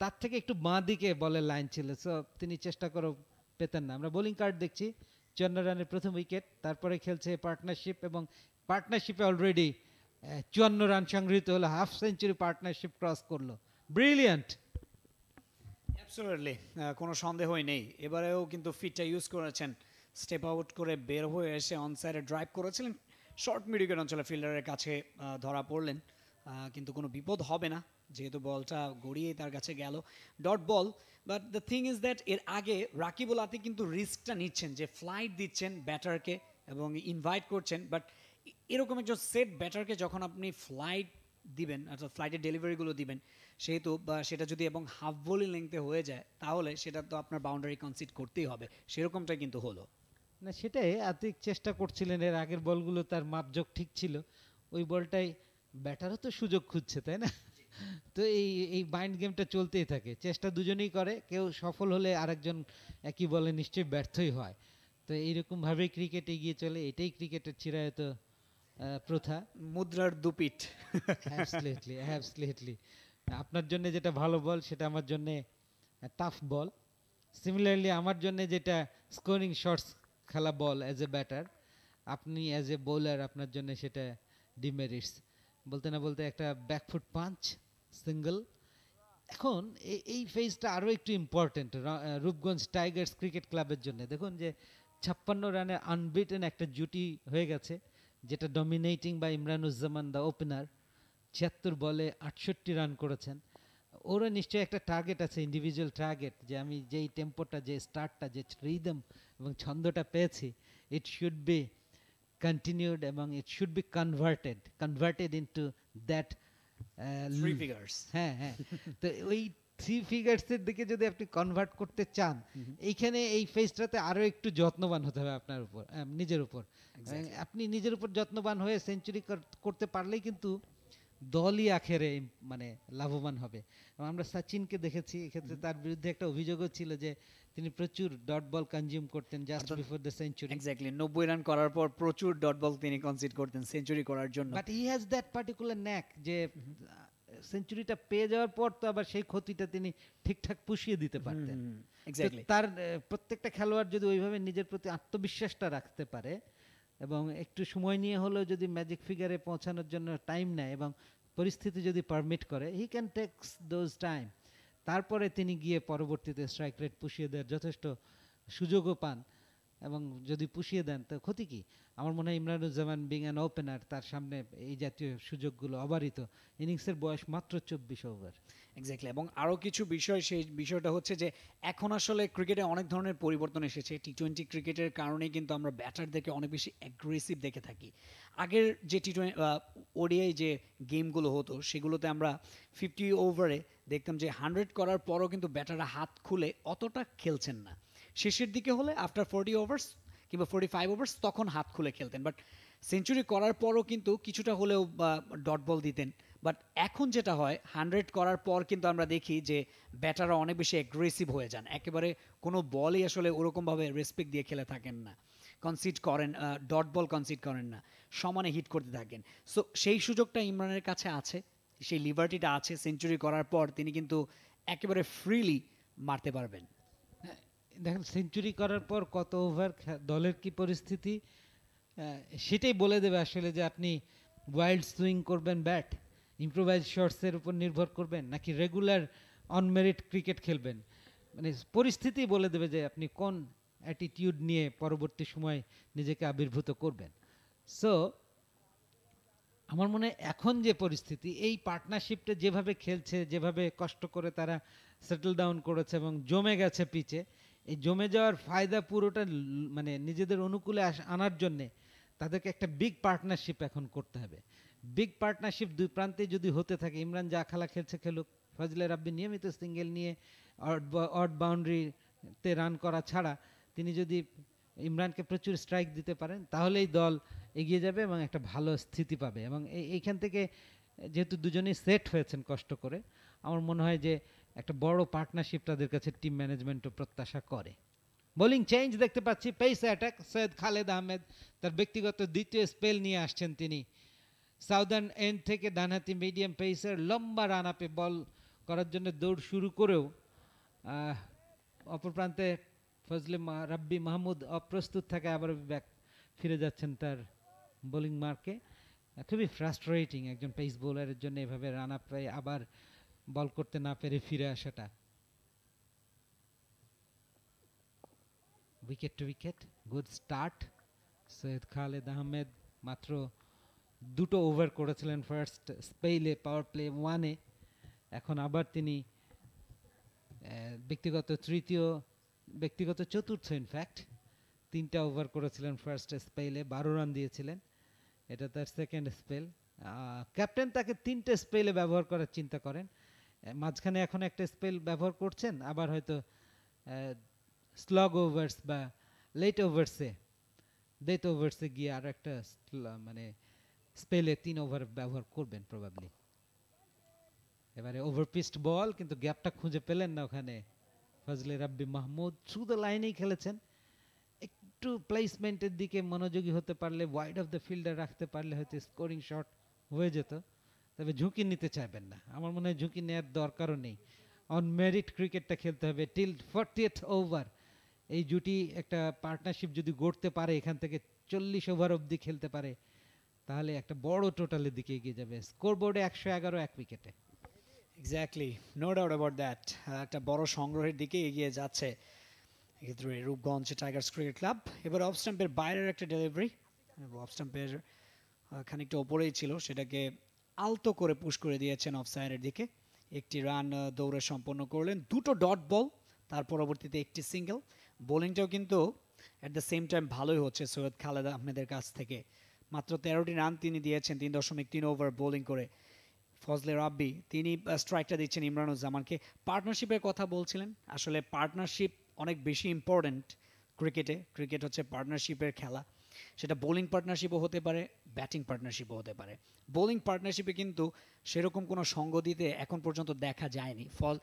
[SPEAKER 6] তার থেকে একটু বাঁ দিকে বলের লাইন ছিল সো তিনি চেষ্টা করেও পেতেন না আমরা বোলিং কার্ড দেখছি চুয়ান্ন রানের প্রথম উইকেট তারপরে খেলছে পার্টনারশিপ এবং পার্টনারশিপে অলরেডি চুয়ান্ন রান সংগৃহীত হলো হাফ সেঞ্চুরি পার্টনারশিপ ক্রস করলো ব্রিলিয়ান্ট
[SPEAKER 3] অ্যাবসোলেটলি কোনো সন্দেহই নেই এবারেও কিন্তু ফিটটা ইউজ করেছেন স্টেপ আউট করে বের হয়ে এসে অনসাইডে ড্রাইভ করেছিলেন শর্ট মিডিকেট অঞ্চলে ফিল্ডারের কাছে ধরা পড়লেন কিন্তু কোনো বিপদ হবে না যেহেতু বলটা গড়িয়ে তার কাছে গেল dot ball but the thing is that এর আগে রাকিবুল আতি কিন্তু রিস্কটা নিচ্ছেন যে ফ্লাইট দিচ্ছেন ব্যাটারকে এবং ইনভাইট করছেন বাট এরকম একজন সেট ব্যাটারকে যখন আপনি ফ্লাইট দিবেন অর্থাৎ ফ্লাইটের ডেলিভারিগুলো দিবেন সেহেতু বা সেটা যদি এবং হাফ ভলি লেংথে হয়ে যায় তাহলে সেটা তো আপনার বাউন্ডারি কনসিড করতেই হবে সেরকমটা কিন্তু হলো
[SPEAKER 6] না সেটাই আতিক চেষ্টা করছিলেন এর আগের বলগুলো তার মাপজোক ঠিক ছিল ওই বলটাই ব্যাটারও তো সুযোগ খুঁজছে তাই না তো এই এই মাইন্ড গেমটা চলতেই থাকে চেষ্টা দুজনেই করে কেউ সফল হলে আরেকজন একই বলে নিশ্চয়ই ব্যর্থই হয় তো এইরকমভাবেই ক্রিকেট এগিয়ে চলে এটাই ক্রিকেটের চিরায়ত প্রথা মুদ্রার দুপিট অ্যাবসলিটলি অ্যাবসলিটলি আপনার জন্য যেটা ভালো বল সেটা আমার জন্য টাফ বল সিমিলারলি আমার জন্য যেটা স্কোরিং শর্টস খেলা বল অ্যাজ এ ব্যাটার আপনি অ্যাজ এ বোলার আপনার জন্য সেটা ডিমেরিটস বলতে না বলতে একটা ব্যাকফুট পাঞ্চ সিঙ্গেল এখন এই ফেজটা আরও একটু ইম্পর্টেন্ট রূপগঞ্জ টাইগার্স ক্রিকেট ক্লাবের জন্য দেখুন যে ছাপ্পান্ন রানে আনবিটেন একটা জুটি হয়ে গেছে যেটা ডমিনেটিং বা ইমরানুজ্জামান দা ওপেনার ছিয়াত্তর বলে আটষট্টি রান করেছেন ওরও নিশ্চয়ই একটা টার্গেট আছে ইন্ডিভিজুয়াল টার্গেট যে আমি যেই টেম্পোটা যে স্টার্টটা যে রিদম এবং ছন্দটা পেয়েছি ইট শুড বি কন্টিনিউড এবং it should be converted converted into that three uh, figures হ্যাঁ হ্যাঁ তো ওই থ্রি দিকে যদি আপনি কনভার্ট করতে চান এইখানে এই ফেজটাতে আরো একটু যত্নবান হতে হবে আপনার উপর নিজের উপর আপনি নিজের উপর যত্নবান হয়ে সেঞ্চুরি করতে পারলেই কিন্তু দলই আখেরে মানে লাভবান হবে আমরা সচিনকে দেখেছি এক্ষেত্রে তার বিরুদ্ধে একটা অভিযোগও ছিল যে তিনি প্রচুর ডট বল কনজিউম করতেন just before the century exactly 90 run করার পর প্রচুর ডট বল তিনি কনসিড করতেন সেঞ্চুরি করার জন্য but he has that particular knack যে সেঞ্চুরিটা mm-hmm. পেয়ে যাওয়ার পর তো আবার সেই ক্ষতিটা তিনি ঠিকঠাক পুষিয়ে দিতে mm-hmm, পারতেন এক্স্যাক্টলি mm-hmm. তার প্রত্যেকটা খেলোয়াড় যদি ওইভাবে নিজের প্রতি আত্মবিশ্বাসটা রাখতে পারে এবং একটু সময় নিয়ে হলেও যদি ম্যাজিক ফিগারে পৌঁছানোর জন্য টাইম নেয় এবং পরিস্থিতি যদি পারমিট করে he can take those time তারপরে তিনি গিয়ে পরবর্তীতে স্ট্রাইক রেট পুষিয়ে দেওয়ার যথেষ্ট সুযোগও পান এবং যদি পুষিয়ে দেন তো ক্ষতি কি আমার মনে হয় ইমরানুজ্জামান বিং অ্যান ওপেনার তার সামনে এই জাতীয় সুযোগগুলো অবারিত ইনিংসের বয়স মাত্র চব্বিশ ওভার এক্স্যাক্টলি এবং আরও কিছু বিষয় সেই বিষয়টা হচ্ছে যে এখন আসলে ক্রিকেটে অনেক ধরনের পরিবর্তন
[SPEAKER 3] এসেছে টি টোয়েন্টি ক্রিকেটের কারণে কিন্তু আমরা ব্যাটারদেরকে অনেক বেশি অ্যাগ্রেসিভ দেখে থাকি আগের যে টি টোয়েন্টি ওডিআই যে গেমগুলো হতো সেগুলোতে আমরা ফিফটি ওভারে দেখতাম যে হান্ড্রেড করার পরও কিন্তু ব্যাটাররা হাত খুলে অতটা খেলছেন না শেষের দিকে হলে আফটার ফোরটি ওভার্স কিংবা ফোরটি ফাইভ ওভার্স তখন হাত খুলে খেলতেন বাট সেঞ্চুরি করার পরও কিন্তু কিছুটা হলেও ডট বল দিতেন বাট এখন যেটা হয় হান্ড্রেড করার পর কিন্তু আমরা দেখি যে ব্যাটাররা অনেক বেশি অ্যাগ্রেসিভ হয়ে যান একেবারে কোনো বলই আসলে ওরকমভাবে রেসপেক্ট দিয়ে খেলে থাকেন না কনসিড করেন ডট বল কনসিড করেন না সমানে হিট করতে থাকেন সো সেই সুযোগটা ইমরানের কাছে আছে সেই লিবার্টিটা আছে সেঞ্চুরি করার পর তিনি কিন্তু
[SPEAKER 6] একেবারে ফ্রিলি মারতে পারবেন হ্যাঁ, দেখেন সেঞ্চুরি করার পর কত ওভার দলের কি পরিস্থিতি সেটাই বলে দেবে আসলে যে আপনি ওয়াইল্ড সুইং করবেন ব্যাট ইম্প্রোভাইজ শর্টসের উপর নির্ভর করবেন নাকি রেগুলার অনমেরিট ক্রিকেট খেলবেন মানে পরিস্থিতি বলে দেবে যে আপনি কোন অ্যাটিটিউড নিয়ে পরবর্তী সময় নিজেকে আবির্ভূত করবেন সো আমার মনে হয় এখন যে পরিস্থিতি এই পার্টনারশিপটা যেভাবে খেলছে যেভাবে কষ্ট করে তারা সেটেল ডাউন করেছে এবং জমে গেছে পিচে এই জমে যাওয়ার ফায়দা পুরোটা মানে নিজেদের অনুকূলে আনার জন্যে তাদেরকে একটা বিগ পার্টনারশিপ এখন করতে হবে বিগ পার্টনারশিপ দুই প্রান্তে যদি হতে থাকে ইমরান যা খেলা খেলছে খেলুক ফজলে রাব্বি নিয়মিত সিঙ্গেল নিয়ে অড বাউন্ডারিতে রান করা ছাড়া তিনি যদি ইমরানকে প্রচুর স্ট্রাইক দিতে পারেন তাহলে এই দল এগিয়ে যাবে এবং একটা ভালো স্থিতি পাবে এবং এইখান থেকে যেহেতু দুজনেই সেট হয়েছেন কষ্ট করে আমার মনে হয় যে একটা বড় পার্টনারশিপ তাদের কাছে টিম ম্যানেজমেন্টও প্রত্যাশা করে বোলিং চেঞ্জ দেখতে পাচ্ছি পেস অ্যাটাক সৈয়দ খালেদ আহমেদ তার ব্যক্তিগত দ্বিতীয় স্পেল নিয়ে আসছেন তিনি সাউদার্ন এন্ড থেকে ডানহাতি মিডিয়াম পেসার লম্বা রান আপে বল করার জন্য দৌড় শুরু করেও অপর প্রান্তে ফজলে রাব্বি মাহমুদ অপ্রস্তুত থাকে আবার ব্যাক ফিরে যাচ্ছেন তার বোলিং মার্কে খুবই ফ্রাস্ট্রেটিং একজন পেস বোলারের জন্য এভাবে রান আপে আবার বল করতে না পেরে ফিরে আসাটা wicket to wicket good start Syed Khaled Ahmed মাত্র দুটো ওভার করেছিলেন ফার্স্ট স্পেলে পাওয়ার প্লে ওয়ানে এখন আবার তিনি ব্যক্তিগত তৃতীয় ব্যক্তিগত চতুর্থ ইনফ্যাক্ট তিনটা ওভার করেছিলেন ফার্স্ট স্পেলে বারো রান দিয়েছিলেন এটা তার সেকেন্ড স্পেল ক্যাপ্টেন তাকে তিনটে স্পেলে ব্যবহার করার চিন্তা করেন মাঝখানে এখন একটা স্পেল ব্যবহার করছেন আবার হয়তো স্লগ ওভার্স বা লেট ওভার্সে ডেথ ওভার্সে গিয়ে আর একটা মানে স্পেলে তিন ওভার ব্যবহার করবেন প্রবাবলি এবারে ওভারপিস্ট বল কিন্তু গ্যাপটা খুঁজে পেলেন না ওখানে ফজলে রাব্বি মাহমুদ থ্রু দ্য লাইনেই খেলেছেন একটু প্লেসমেন্টের দিকে মনোযোগী হতে পারলে ওয়াইড অফ দ্য ফিল্ডার রাখতে পারলে হয়তো স্কোরিং শট হয়ে যেত তবে ঝুঁকি নিতে চাইবেন না আমার মনে হয় ঝুঁকি নেওয়ার দরকারও নেই অন মেরিট ক্রিকেটটা খেলতে হবে টিল ফর্টিয়েথ ওভার এই জুটি একটা পার্টনারশিপ যদি গড়তে পারে এখান থেকে চল্লিশ ওভার অবধি খেলতে পারে তাহলে একটা বড় টোটালের দিকে এগিয়ে যাবে স্কোর বোর্ডে একশো এগারো এক উইকেটে exactly
[SPEAKER 3] no doubt about that একটা বড় সংগ্রহের দিকে এগিয়ে যাচ্ছে এক্ষেত্রে রূপগঞ্জ টাইগার্স ক্রিকেট ক্লাব এবার অফ স্ট্যাম্পের বাইরের একটা ডেলিভারি অফ স্ট্যাম্পের খানিকটা ওপরেই ছিল সেটাকে আলতো করে পুশ করে দিয়েছেন অফ সাইডের দিকে একটি রান দৌড়ে সম্পন্ন করলেন দুটো ডট বল তার পরবর্তীতে একটি সিঙ্গেল বোলিংটাও কিন্তু অ্যাট দ্য সেম টাইম ভালোই হচ্ছে সৈয়দ খালেদ আহমেদের কাছ থেকে মাত্র তেরোটি রান তিনি দিয়েছেন তিন দশমিক তিন ওভার বোলিং করে ফজলে রাব্বি তিনি স্ট্রাইকটা দিচ্ছেন ইমরানুজ্জামানকে পার্টনারশিপের কথা বলছিলেন আসলে পার্টনারশিপ অনেক বেশি ইম্পর্ট্যান্ট ক্রিকেটে ক্রিকেট হচ্ছে পার্টনারশিপের খেলা সেটা বোলিং পার্টনারশিপও হতে পারে ব্যাটিং পার্টনারশিপও হতে পারে বোলিং পার্টনারশিপে কিন্তু সেরকম কোনো সঙ্গ দিতে এখন পর্যন্ত দেখা যায়নি ফল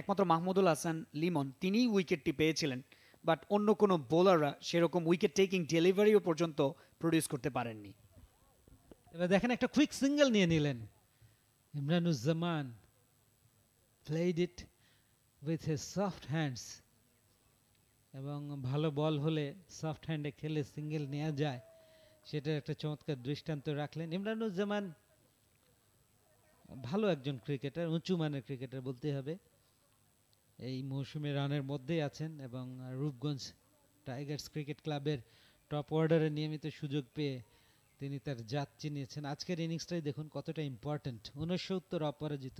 [SPEAKER 3] একমাত্র মাহমুদুল হাসান লিমন তিনিই উইকেটটি পেয়েছিলেন বাট অন্য কোনো বোলাররা সেরকম উইকেট টেকিং ডেলিভারিও পর্যন্ত প্রডিউস করতে পারেননি
[SPEAKER 6] এবার দেখেন একটা কুইক সিঙ্গেল নিয়ে নিলেন Imranuzzaman played it with a soft hands এবং ভালো বল হলে সফট হ্যান্ডে খেলে সিঙ্গেল নেওয়া যায় সেটার একটা চমৎকার দৃষ্টান্ত রাখলেন ইমরানুজ্জামান ভালো একজন ক্রিকেটার উঁচু মানের ক্রিকেটার বলতে হবে এই মৌসুমে রানের মধ্যেই আছেন এবং রূপগঞ্জ টাইগার্স ক্রিকেট ক্লাবের টপ অর্ডারে নিয়মিত সুযোগ পেয়ে তিনি তার জাত চিনিয়েছেন আজকের ইনিংসটাই দেখুন কতটা উনিশশো উত্তর অপরাজিত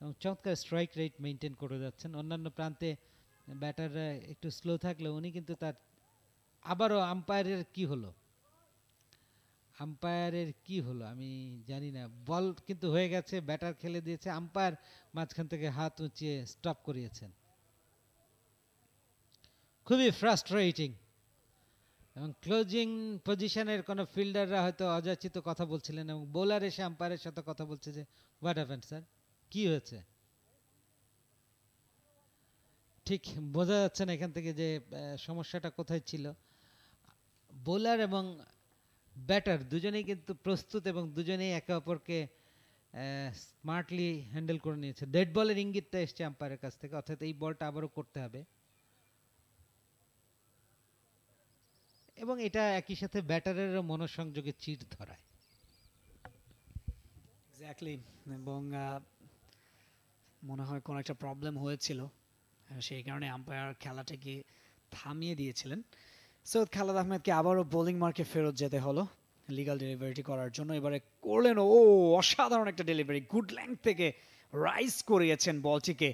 [SPEAKER 6] এবং চমৎকার স্ট্রাইক রেট মেনটেন করে যাচ্ছেন অন্যান্য প্রান্তে ব্যাটাররা একটু স্লো থাকলেও উনি কিন্তু তার আবারও আম্পায়ারের কি হলো আম্পায়ারের কি হলো আমি জানি না বল কিন্তু হয়ে গেছে ব্যাটার খেলে দিয়েছে আম্পায়ার মাঝখান থেকে হাত উঁচিয়ে স্টপ করিয়েছেন খুবই ফ্রাস্ট্রেটিং এবং ক্লোজিং পজিশনের কোনো ফিল্ডাররা হয়তো অযাচিত কথা বলছিলেন এবং বোলার এসে আম্পায়ারের সাথে কথা বলছে যে হোয়াট হ্যাপেন স্যার কি হয়েছে ঠিক বোঝা যাচ্ছে না এখান থেকে যে সমস্যাটা কোথায় ছিল বোলার এবং ব্যাটার দুজনেই কিন্তু প্রস্তুত এবং দুজনেই একে অপরকে স্মার্টলি হ্যান্ডেল করে নিয়েছে ডেড বলের ইঙ্গিতটা এসছে আম্পায়ারের কাছ থেকে অর্থাৎ এই বলটা আবারও করতে হবে এবং এটা একই সাথে ব্যাটারেরও মনোসংযোগে চির ধরায় এক্স্যাক্টলি এবং মনে
[SPEAKER 3] হয় কোনো একটা প্রবলেম হয়েছিল সেই কারণে আম্পায়ার খেলাটাকে থামিয়ে দিয়েছিলেন সৈয়দ খালাদ আহমেদকে আবারও বোলিং মার্কে ফেরত যেতে হলো লিগাল ডেলিভারিটি করার জন্য এবারে করলেন ও অসাধারণ একটা ডেলিভারি গুড ল্যাং থেকে রাইস করিয়েছেন বলটিকে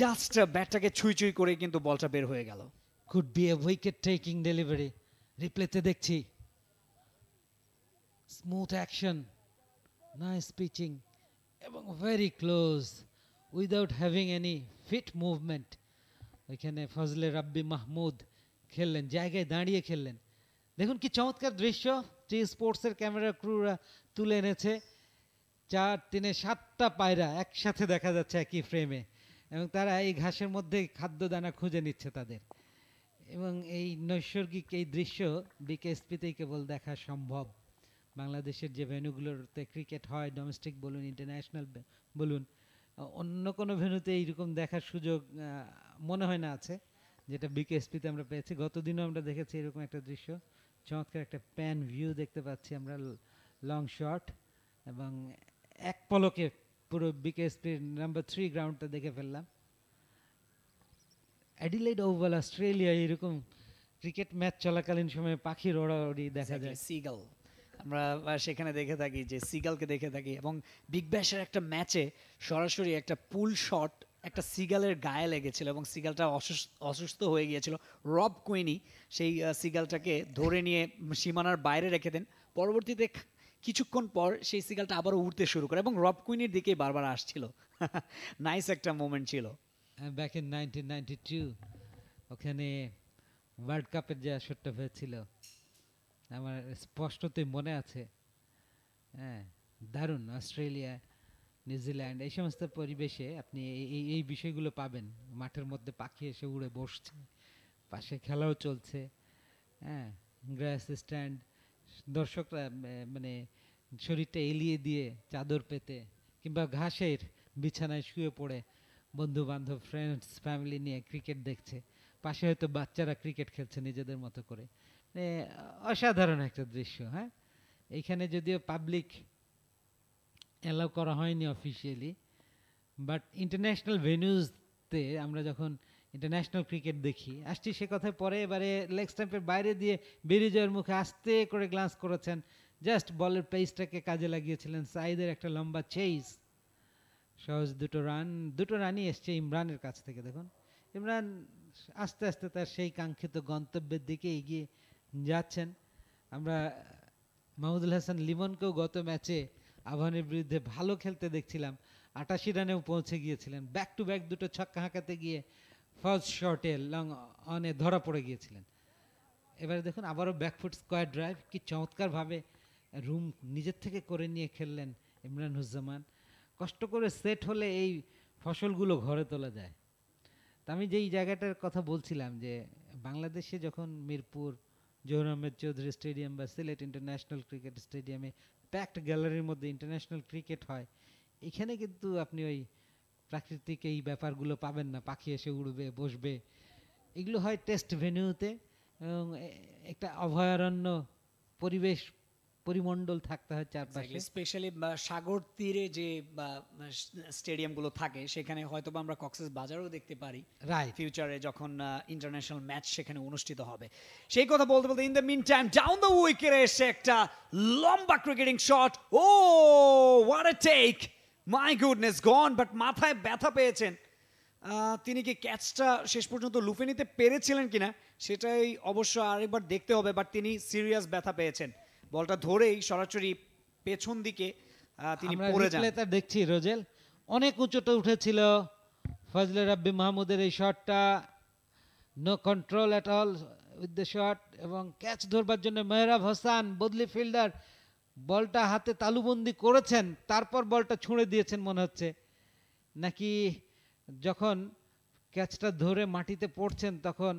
[SPEAKER 3] জাস্ট ব্যাটটাকে ছুঁই ছুঁই করে কিন্তু বলটা বের হয়ে গেল
[SPEAKER 6] could be a wicket taking delivery রিপ্লেতে দেখছি স্মুথ অ্যাকশন নাইস পিচিং এবং very close without having any feet movement এখানে ফজলে রাব্বি মাহমুদ খেললেন জায়গায় দাঁড়িয়ে খেললেন দেখুন কি চমৎকার দৃশ্য টি স্পোর্টসের ক্যামেরা ক্রুরা তুলে এনেছে চার তিনে সাতটা পায়রা একসাথে দেখা যাচ্ছে একই ফ্রেমে এবং তারা এই ঘাসের মধ্যে খাদ্য দানা খুঁজে নিচ্ছে তাদের এবং এই নৈসর্গিক এই দৃশ্য বিকেএসপিতেই কেবল দেখা সম্ভব বাংলাদেশের যে ভেনুগুলোতে ক্রিকেট হয় ডোমেস্টিক বলুন ইন্টারন্যাশনাল বলুন অন্য কোনো ভেনুতে এইরকম দেখার সুযোগ মনে হয় না আছে যেটা বিকেএসপিতে আমরা পেয়েছি গতদিনও আমরা দেখেছি এরকম একটা দৃশ্য চমৎকার একটা প্যান ভিউ দেখতে পাচ্ছি আমরা লং শট এবং এক পলকে পুরো বিকেএসপির নাম্বার থ্রি গ্রাউন্ডটা দেখে ফেললাম অ্যাডিলেড ওভাল অস্ট্রেলিয়া এরকম ক্রিকেট ম্যাচ চলাকালীন সময়ে পাখির ওড়াওড়ি দেখা যায় সিগাল আমরা সেখানে
[SPEAKER 3] দেখে থাকি যে সিগালকে দেখে থাকি এবং বিগ ব্যাশের একটা ম্যাচে সরাসরি একটা পুল শট একটা সিগালের গায়ে লেগেছিল এবং সিগালটা অসুস্থ হয়ে গিয়েছিল রব কুইনি সেই সিগালটাকে ধরে নিয়ে সীমানার বাইরে রেখে দেন পরবর্তীতে কিছুক্ষণ পর সেই সিগালটা আবারও উঠতে শুরু করে এবং রব কুইনির দিকেই বারবার আসছিল নাইস একটা মোমেন্ট ছিল
[SPEAKER 6] ব্যাক ইন নাইনটিন ওখানে ওয়ার্ল্ড কাপের যে আসরটা হয়েছিল আমার স্পষ্টতই মনে আছে হ্যাঁ দারুণ অস্ট্রেলিয়া নিউজিল্যান্ড এই সমস্ত পরিবেশে আপনি এই এই বিষয়গুলো পাবেন মাঠের মধ্যে পাখি এসে উড়ে বসছে পাশে খেলাও চলছে হ্যাঁ গ্রাস স্ট্যান্ড দর্শকরা মানে শরীরটা এলিয়ে দিয়ে চাদর পেতে কিংবা ঘাসের বিছানায় শুয়ে পড়ে বন্ধু বান্ধব ফ্রেন্ডস ফ্যামিলি নিয়ে ক্রিকেট দেখছে পাশে হয়তো বাচ্চারা ক্রিকেট খেলছে নিজেদের মতো করে মানে অসাধারণ একটা দৃশ্য হ্যাঁ এখানে যদিও পাবলিক অ্যালাউ করা হয়নি অফিসিয়ালি বাট ইন্টারন্যাশনাল ভেনিউজতে আমরা যখন ইন্টারন্যাশনাল ক্রিকেট দেখি আসছি সে কথায় পরে এবারে লেগ স্ট্যাম্পের বাইরে দিয়ে বেরিয়ে যাওয়ার মুখে আস্তে করে গ্লান্স করেছেন জাস্ট বলের পেসটাকে কাজে লাগিয়েছিলেন সাইদের একটা লম্বা চেইস সহজ দুটো রান দুটো রানই এসছে ইমরানের কাছ থেকে দেখুন ইমরান আস্তে আস্তে তার সেই কাঙ্ক্ষিত গন্তব্যের দিকে এগিয়ে যাচ্ছেন আমরা মাহমুদুল হাসান লিমনকেও গত ম্যাচে আবাহনীর বিরুদ্ধে ভালো খেলতে দেখছিলাম আটাশি রানেও পৌঁছে গিয়েছিলেন ব্যাক টু ব্যাক দুটো ছক্কা হাঁকাতে গিয়ে ফার্স্ট শর্টে লং অনে ধরা পড়ে গিয়েছিলেন এবারে দেখুন আবারও ব্যাকফুট স্কোয়ার ড্রাইভ কি চমৎকারভাবে রুম নিজের থেকে করে নিয়ে খেললেন ইমরান হুজ্জামান কষ্ট করে সেট হলে এই ফসলগুলো ঘরে তোলা যায় তা আমি যেই জায়গাটার কথা বলছিলাম যে বাংলাদেশে যখন মিরপুর জহুর আহমেদ চৌধুরী স্টেডিয়াম বা সিলেট ইন্টারন্যাশনাল ক্রিকেট স্টেডিয়ামে প্যাকড গ্যালারির মধ্যে ইন্টারন্যাশনাল ক্রিকেট হয় এখানে কিন্তু আপনি ওই প্রাকৃতিক এই ব্যাপারগুলো পাবেন না পাখি এসে উড়বে বসবে এগুলো হয় টেস্ট ভেনিউতে এবং একটা অভয়ারণ্য পরিবেশ পরিমণ্ডল থাকতে হয় চারপাশে
[SPEAKER 3] স্পেশালি সাগর তীরে যে স্টেডিয়ামগুলো থাকে সেখানে হয়তো আমরা কক্সেস বাজারও দেখতে পারি রাইট ফিউচারে যখন ইন্টারন্যাশনাল ম্যাচ সেখানে অনুষ্ঠিত হবে সেই কথা বলতে বলতে in the meantime down the উইকেটে এসে একটা লম্বা cricketing shot oh what a take my goodness gone but মাথায় ব্যথা পেয়েছেন তিনি কি ক্যাচটা শেষ পর্যন্ত লুফে নিতে পেরেছিলেন কিনা সেটাই অবশ্য আরেকবার দেখতে হবে বাট তিনি সিরিয়াস ব্যথা পেয়েছেন বলটা ধরেই সরাসরি পেছন দিকে তিনি পড়ে যান আমরা
[SPEAKER 6] দেখছি রোজেল অনেক উঁচুতে উঠেছিল ফজলে রাব্বি মাহমুদের এই শটটা no control at all with the shot এবং ক্যাচ ধরবার জন্য মেহরাব হাসান বদলি ফিল্ডার বলটা হাতে তালুবন্দি করেছেন তারপর বলটা ছুঁড়ে দিয়েছেন মনে হচ্ছে নাকি যখন ক্যাচটা ধরে মাটিতে পড়ছেন তখন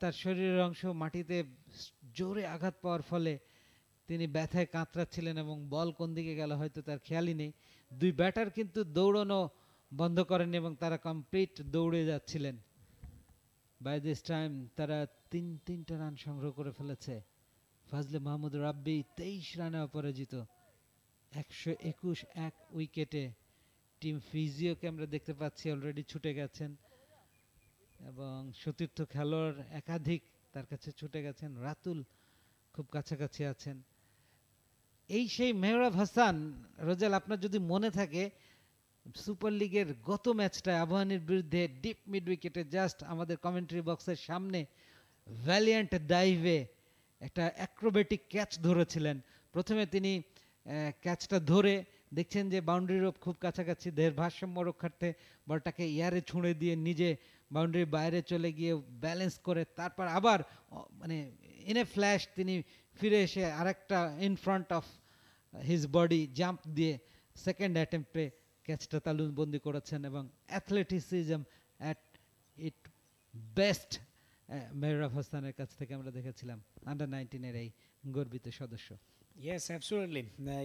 [SPEAKER 6] তার শরীরের অংশ মাটিতে জোরে আঘাত পাওয়ার ফলে তিনি ব্যথায় কাঁতরাচ্ছিলেন এবং বল কোন দিকে গেল হয়তো তার খেয়ালই নেই দুই ব্যাটার কিন্তু দৌড়ানো বন্ধ করেন এবং তারা কমপ্লিট দৌড়ে যাচ্ছিলেন বাই দিস টাইম তারা তিন তিনটা রান সংগ্রহ করে ফেলেছে ফাজলে মাহমুদ রাব্বি তেইশ রানে অপরাজিত একশো একুশ এক উইকেটে টিম ফিজিওকে আমরা দেখতে পাচ্ছি অলরেডি ছুটে গেছেন এবং সতীর্থ খেলোয়াড় একাধিক তার কাছে ছুটে গেছেন রাতুল খুব কাছাকাছি আছেন এই সেই মেহরাব হাসান রোজাল আপনার যদি মনে থাকে সুপার লিগের গত ম্যাচটায় আবহানির বিরুদ্ধে ডিপ মিড উইকেটে জাস্ট আমাদের কমেন্ট্রি বক্সের সামনে ভ্যালিয়েন্ট ডাইভে একটা অ্যাক্রোবেটিক ক্যাচ ধরেছিলেন প্রথমে তিনি ক্যাচটা ধরে দেখছেন যে বাউন্ডারি রোপ খুব কাছাকাছি দেহের ভারসাম্য রক্ষার্থে বলটাকে ইয়ারে ছুঁড়ে দিয়ে নিজে বাউন্ডারির বাইরে চলে গিয়ে ব্যালেন্স করে তারপর আবার মানে ইন এ ফ্ল্যাশ তিনি ফিরে এসে আরেকটা in front of his body jump দিয়ে সেকেন্ড অ্যাটেম্পে ক্যাচটা তালুন বন্দি করেছেন এবং athleticism at its best Mehrab হাসানের কাছ থেকে আমরা দেখেছিলাম আন্ডার নাইনটিনের এই গর্বিত সদস্য
[SPEAKER 3] ইয়েস অ্যাবসুলেটলি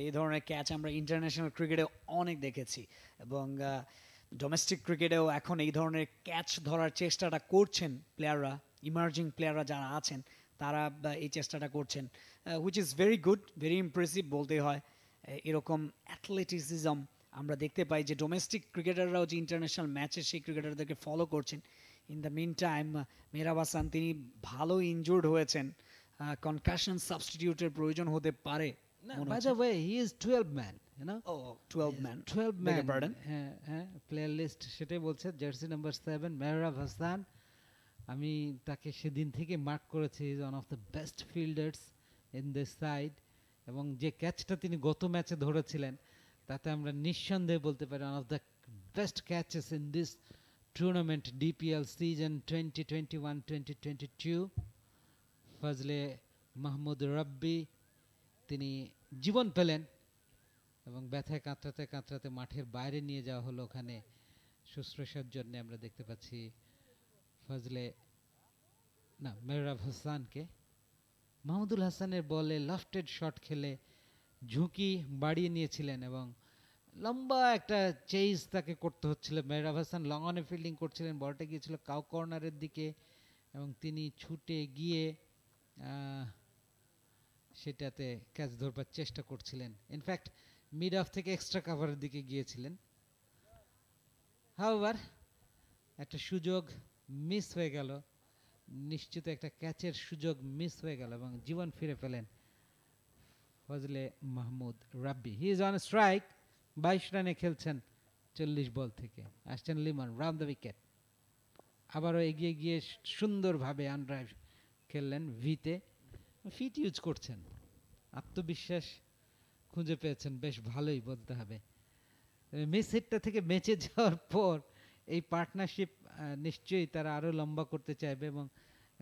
[SPEAKER 3] এই ধরনের ক্যাচ আমরা ইন্টারন্যাশনাল ক্রিকেটে অনেক দেখেছি এবং ডোমেস্টিক ক্রিকেটেও এখন এই ধরনের ক্যাচ ধরার চেষ্টাটা করছেন প্লেয়াররা ইমার্জিং প্লেয়াররা যারা আছেন তারা এই চেষ্টাটা করছেন which is very good very impressive বলতে হয় এরকম অ্যাথলেটিসিজম আমরা দেখতে পাই যে ডোমেস্টিক ক্রিকেটাররাও যে ইন্টারন্যাশনাল ম্যাচে সেই ক্রিকেটারদেরকে ফলো করছেন in the meantime Mehrab Hasan তিনি ভালো ইনজুর্ড হয়েছেন কনকাশন সাবস্টিটিউটের প্রয়োজন হতে পারে by the
[SPEAKER 6] way he is twelve man player list oh, oh, সেটাই বলছে জার্সি নাম্বার 7 মেহরাব হাসান আমি তাকে সেদিন থেকে মার্ক করেছি is one of the best fielders in the side এবং যে ক্যাচটা তিনি গত ম্যাচে ধরেছিলেন তাতে আমরা নিঃসন্দেহে বলতে পারি one of the best catches in this tournament DPL season twenty twenty one twenty twenty two Fazle Mahmud Rabbi তিনি জীবন পেলেন এবং ব্যথায় কাঁতরাতে কাঁতরাতে মাঠের বাইরে নিয়ে যাওয়া হলো ওখানে শুশ্রূষার জন্য আমরা দেখতে পাচ্ছি ফজলে না মেহরাব হাসানকে মাহমুদুল হাসানের বলে লাফটেড শট খেলে ঝুঁকি বাড়িয়ে নিয়েছিলেন এবং লম্বা একটা চেইজ তাকে করতে হচ্ছিল মেহরাব হাসান লং অনে ফিল্ডিং করছিলেন বলটা গিয়েছিল কাউ কর্নারের দিকে এবং তিনি ছুটে গিয়ে সেটাতে ক্যাচ ধরবার চেষ্টা করছিলেন ইনফ্যাক্ট মিড অফ থেকে এক্সট্রা কাভারের দিকে গিয়েছিলেন হাওয়ার একটা সুযোগ মিস হয়ে গেল নিশ্চিত একটা ক্যাচের সুযোগ মিস হয়ে গেল এবং জীবন ফিরে পেলেন Fazle Mahmud Rabbi he is on strike বাইশ রানে খেলছেন চল্লিশ বল থেকে আসছেন লিমন রাম দ্য উইকেট আবারও এগিয়ে গিয়ে সুন্দরভাবে আনড্রাইভ খেললেন ভিতে ফিট ইউজ করছেন আত্মবিশ্বাস খুঁজে পেয়েছেন বেশ ভালোই বলতে হবে মিস হিটটা থেকে বেঁচে যাওয়ার পর এই পার্টনারশিপ নিশ্চয়ই তারা আরও লম্বা করতে চাইবে এবং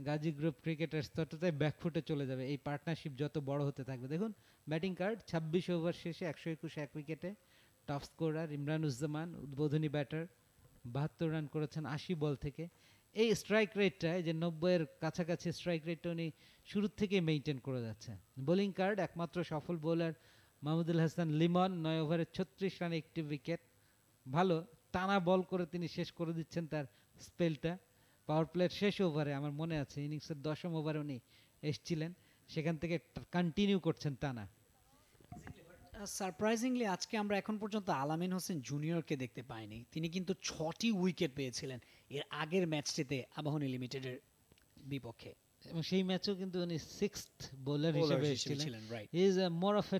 [SPEAKER 6] গাজী গ্রুপ ক্রিকেটার্স ততটাই ব্যাকফুটে চলে যাবে এই পার্টনারশিপ যত বড় হতে থাকবে দেখুন ব্যাটিং কার্ড ছাব্বিশ ওভার শেষে একশো একুশ এক উইকেটে টপ স্কোরার ইমরানুজ্জামান উদ্বোধনী ব্যাটার বাহাত্তর রান করেছেন আশি বল থেকে এই স্ট্রাইক রেটটা যে নব্বইয়ের কাছাকাছি স্ট্রাইক রেটটা উনি শুরুর থেকেই মেনটেন করে যাচ্ছে বোলিং কার্ড একমাত্র সফল বোলার মাহমুদুল হাসান লিমন নয় ওভারে ছত্রিশ রানে একটি উইকেট ভালো টানা বল করে তিনি শেষ করে দিচ্ছেন তার স্পেলটা পাওয়ার প্লেয়ার শেষ ওভারে আমার মনে আছে ইনিংসের দশম ওভারে উনি এসছিলেন সেখান থেকে কন্টিনিউ করছেন টানা সারপ্রাইজিংলি আজকে আমরা এখন পর্যন্ত আলামিন হোসেন জুনিয়রকে দেখতে পাইনি তিনি কিন্তু
[SPEAKER 3] ছটি উইকেট পেয়েছিলেন এর আগের ম্যাচটিতে আবাহনী লিমিটেডের বিপক্ষে
[SPEAKER 6] এবং সেই ম্যাচও কিন্তু উনি সিক্সথ বোলার হিসেবে ছিলেন is more of a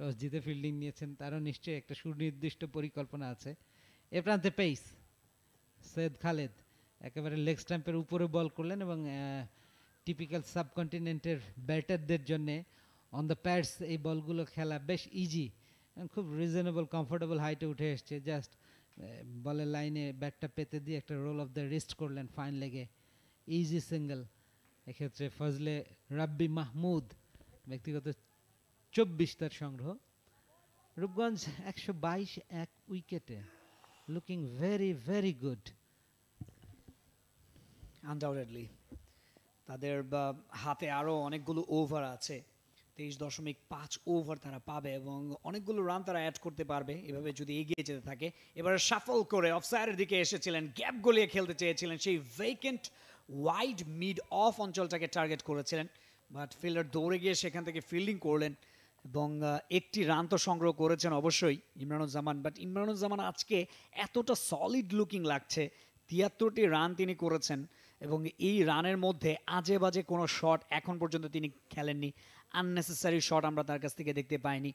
[SPEAKER 6] toss জিতে ফিল্ডিং নিয়েছেন তারও নিশ্চয়ই একটা সুনির্দিষ্ট পরিকল্পনা আছে এ প্রান্তে পেইস সৈয়দ খালেদ একেবারে লেগ স্ট্যাম্পের উপরে বল করলেন এবং টিপিক্যাল সাবকন্টিনেন্টের ব্যাটারদের জন্যে অন দ্য প্যাডস এই বলগুলো খেলা বেশ ইজি খুব রিজনেবল কমফোর্টেবল হাইটে উঠে এসছে জাস্ট বলের লাইনে ব্যাটটা পেতে দিয়ে একটা রোল অফ দ্য রিস্ট করলেন ফাইন লেগে ইজি সিঙ্গেল এক্ষেত্রে ফজলে রাব্বি মাহমুদ ব্যক্তিগত চব্বিশ তার সংগ্রহ রূপগঞ্জ একশো বাইশ এক উইকেটে looking very very good undoubtedly তাদের
[SPEAKER 3] হাতে আরও অনেকগুলো ওভার আছে তেইশ দশমিক পাঁচ ওভার তারা পাবে এবং অনেকগুলো রান তারা অ্যাড করতে পারবে এভাবে যদি এগিয়ে যেতে থাকে এবারে সাফল করে অফসাইডের দিকে এসেছিলেন গ্যাপ গলিয়ে খেলতে চেয়েছিলেন সেই ভেকেন্ট ওয়াইড মিড অফ অঞ্চলটাকে টার্গেট করেছিলেন বাট ফিল্ডার দৌড়ে গিয়ে সেখান থেকে ফিল্ডিং করলেন এবং একটি রান তো সংগ্রহ করেছেন অবশ্যই ইমরানুজ্জামান বাট ইমরানুজ্জামান আজকে এতটা সলিড লুকিং লাগছে তিয়াত্তরটি রান তিনি করেছেন এবং এই রানের মধ্যে আজে বাজে কোনো শট এখন পর্যন্ত তিনি খেলেননি আননেসেসারি শট আমরা তার কাছ থেকে দেখতে পাইনি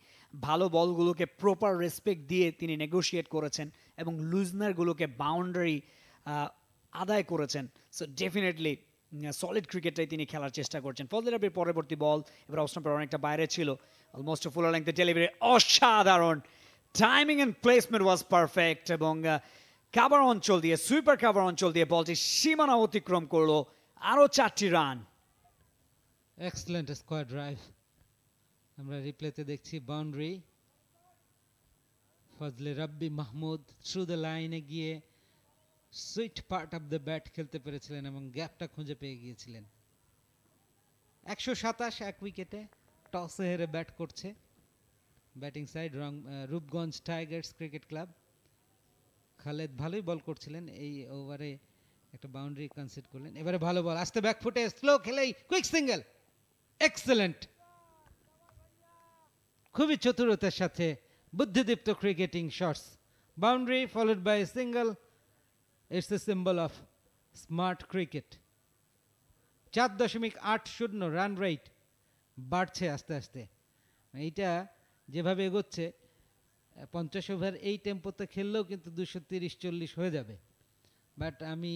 [SPEAKER 3] ভালো বলগুলোকে প্রপার রেসপেক্ট দিয়ে তিনি নেগোশিয়েট করেছেন এবং লুজনারগুলোকে বাউন্ডারি আদায় করেছেন সো ডেফিনেটলি সলিড ক্রিকেটটাই তিনি খেলার চেষ্টা করছেন ফজলের পরবর্তী বল এবার অবস্থান অনেকটা বাইরে ছিল অলমোস্ট ফুল লেংথের ডেলিভারি অসাধারণ timing and placement was perfect এবং কাবার uh, অঞ্চল দিয়ে সুইপার কাবার অঞ্চল দিয়ে বলটি সীমানা অতিক্রম করলো আরও চারটি রান
[SPEAKER 6] এক্সেলেন্ট স্কোয়ার ড্রাইভ আমরা রিপ্লেতে দেখছি boundary Fazle Rabbi Mahmud through the লাইনে গিয়ে sweet part of the bat খেলতে পেরেছিলেন এবং গ্যাপটা খুঁজে পেয়ে গিয়েছিলেন একশো সাতাশ এক উইকেটে টসে হেরে ব্যাট করছে batting side wrong Rupganj Tigers cricket club Khaled ভালোই বল করছিলেন এই ওভারে একটা বাউন্ডারি কনসিড করলেন এবারে ভালো বল আসতে ব্যাক ফুটে স্লো খেলেই কুইক সিঙ্গেল এক্সেলেন্ট খুবই চতুরতার সাথে বুদ্ধিদীপ্ত cricketing shots boundary followed by single it's a symbol of smart cricket চার দশমিক আট শূন্য রান রেট বাড়ছে আস্তে আস্তে এইটা যেভাবে এগোচ্ছে পঞ্চাশ ওভার এই টেম্পোতে খেললেও কিন্তু দুশো তিরিশ চল্লিশ হয়ে যাবে বাট আমি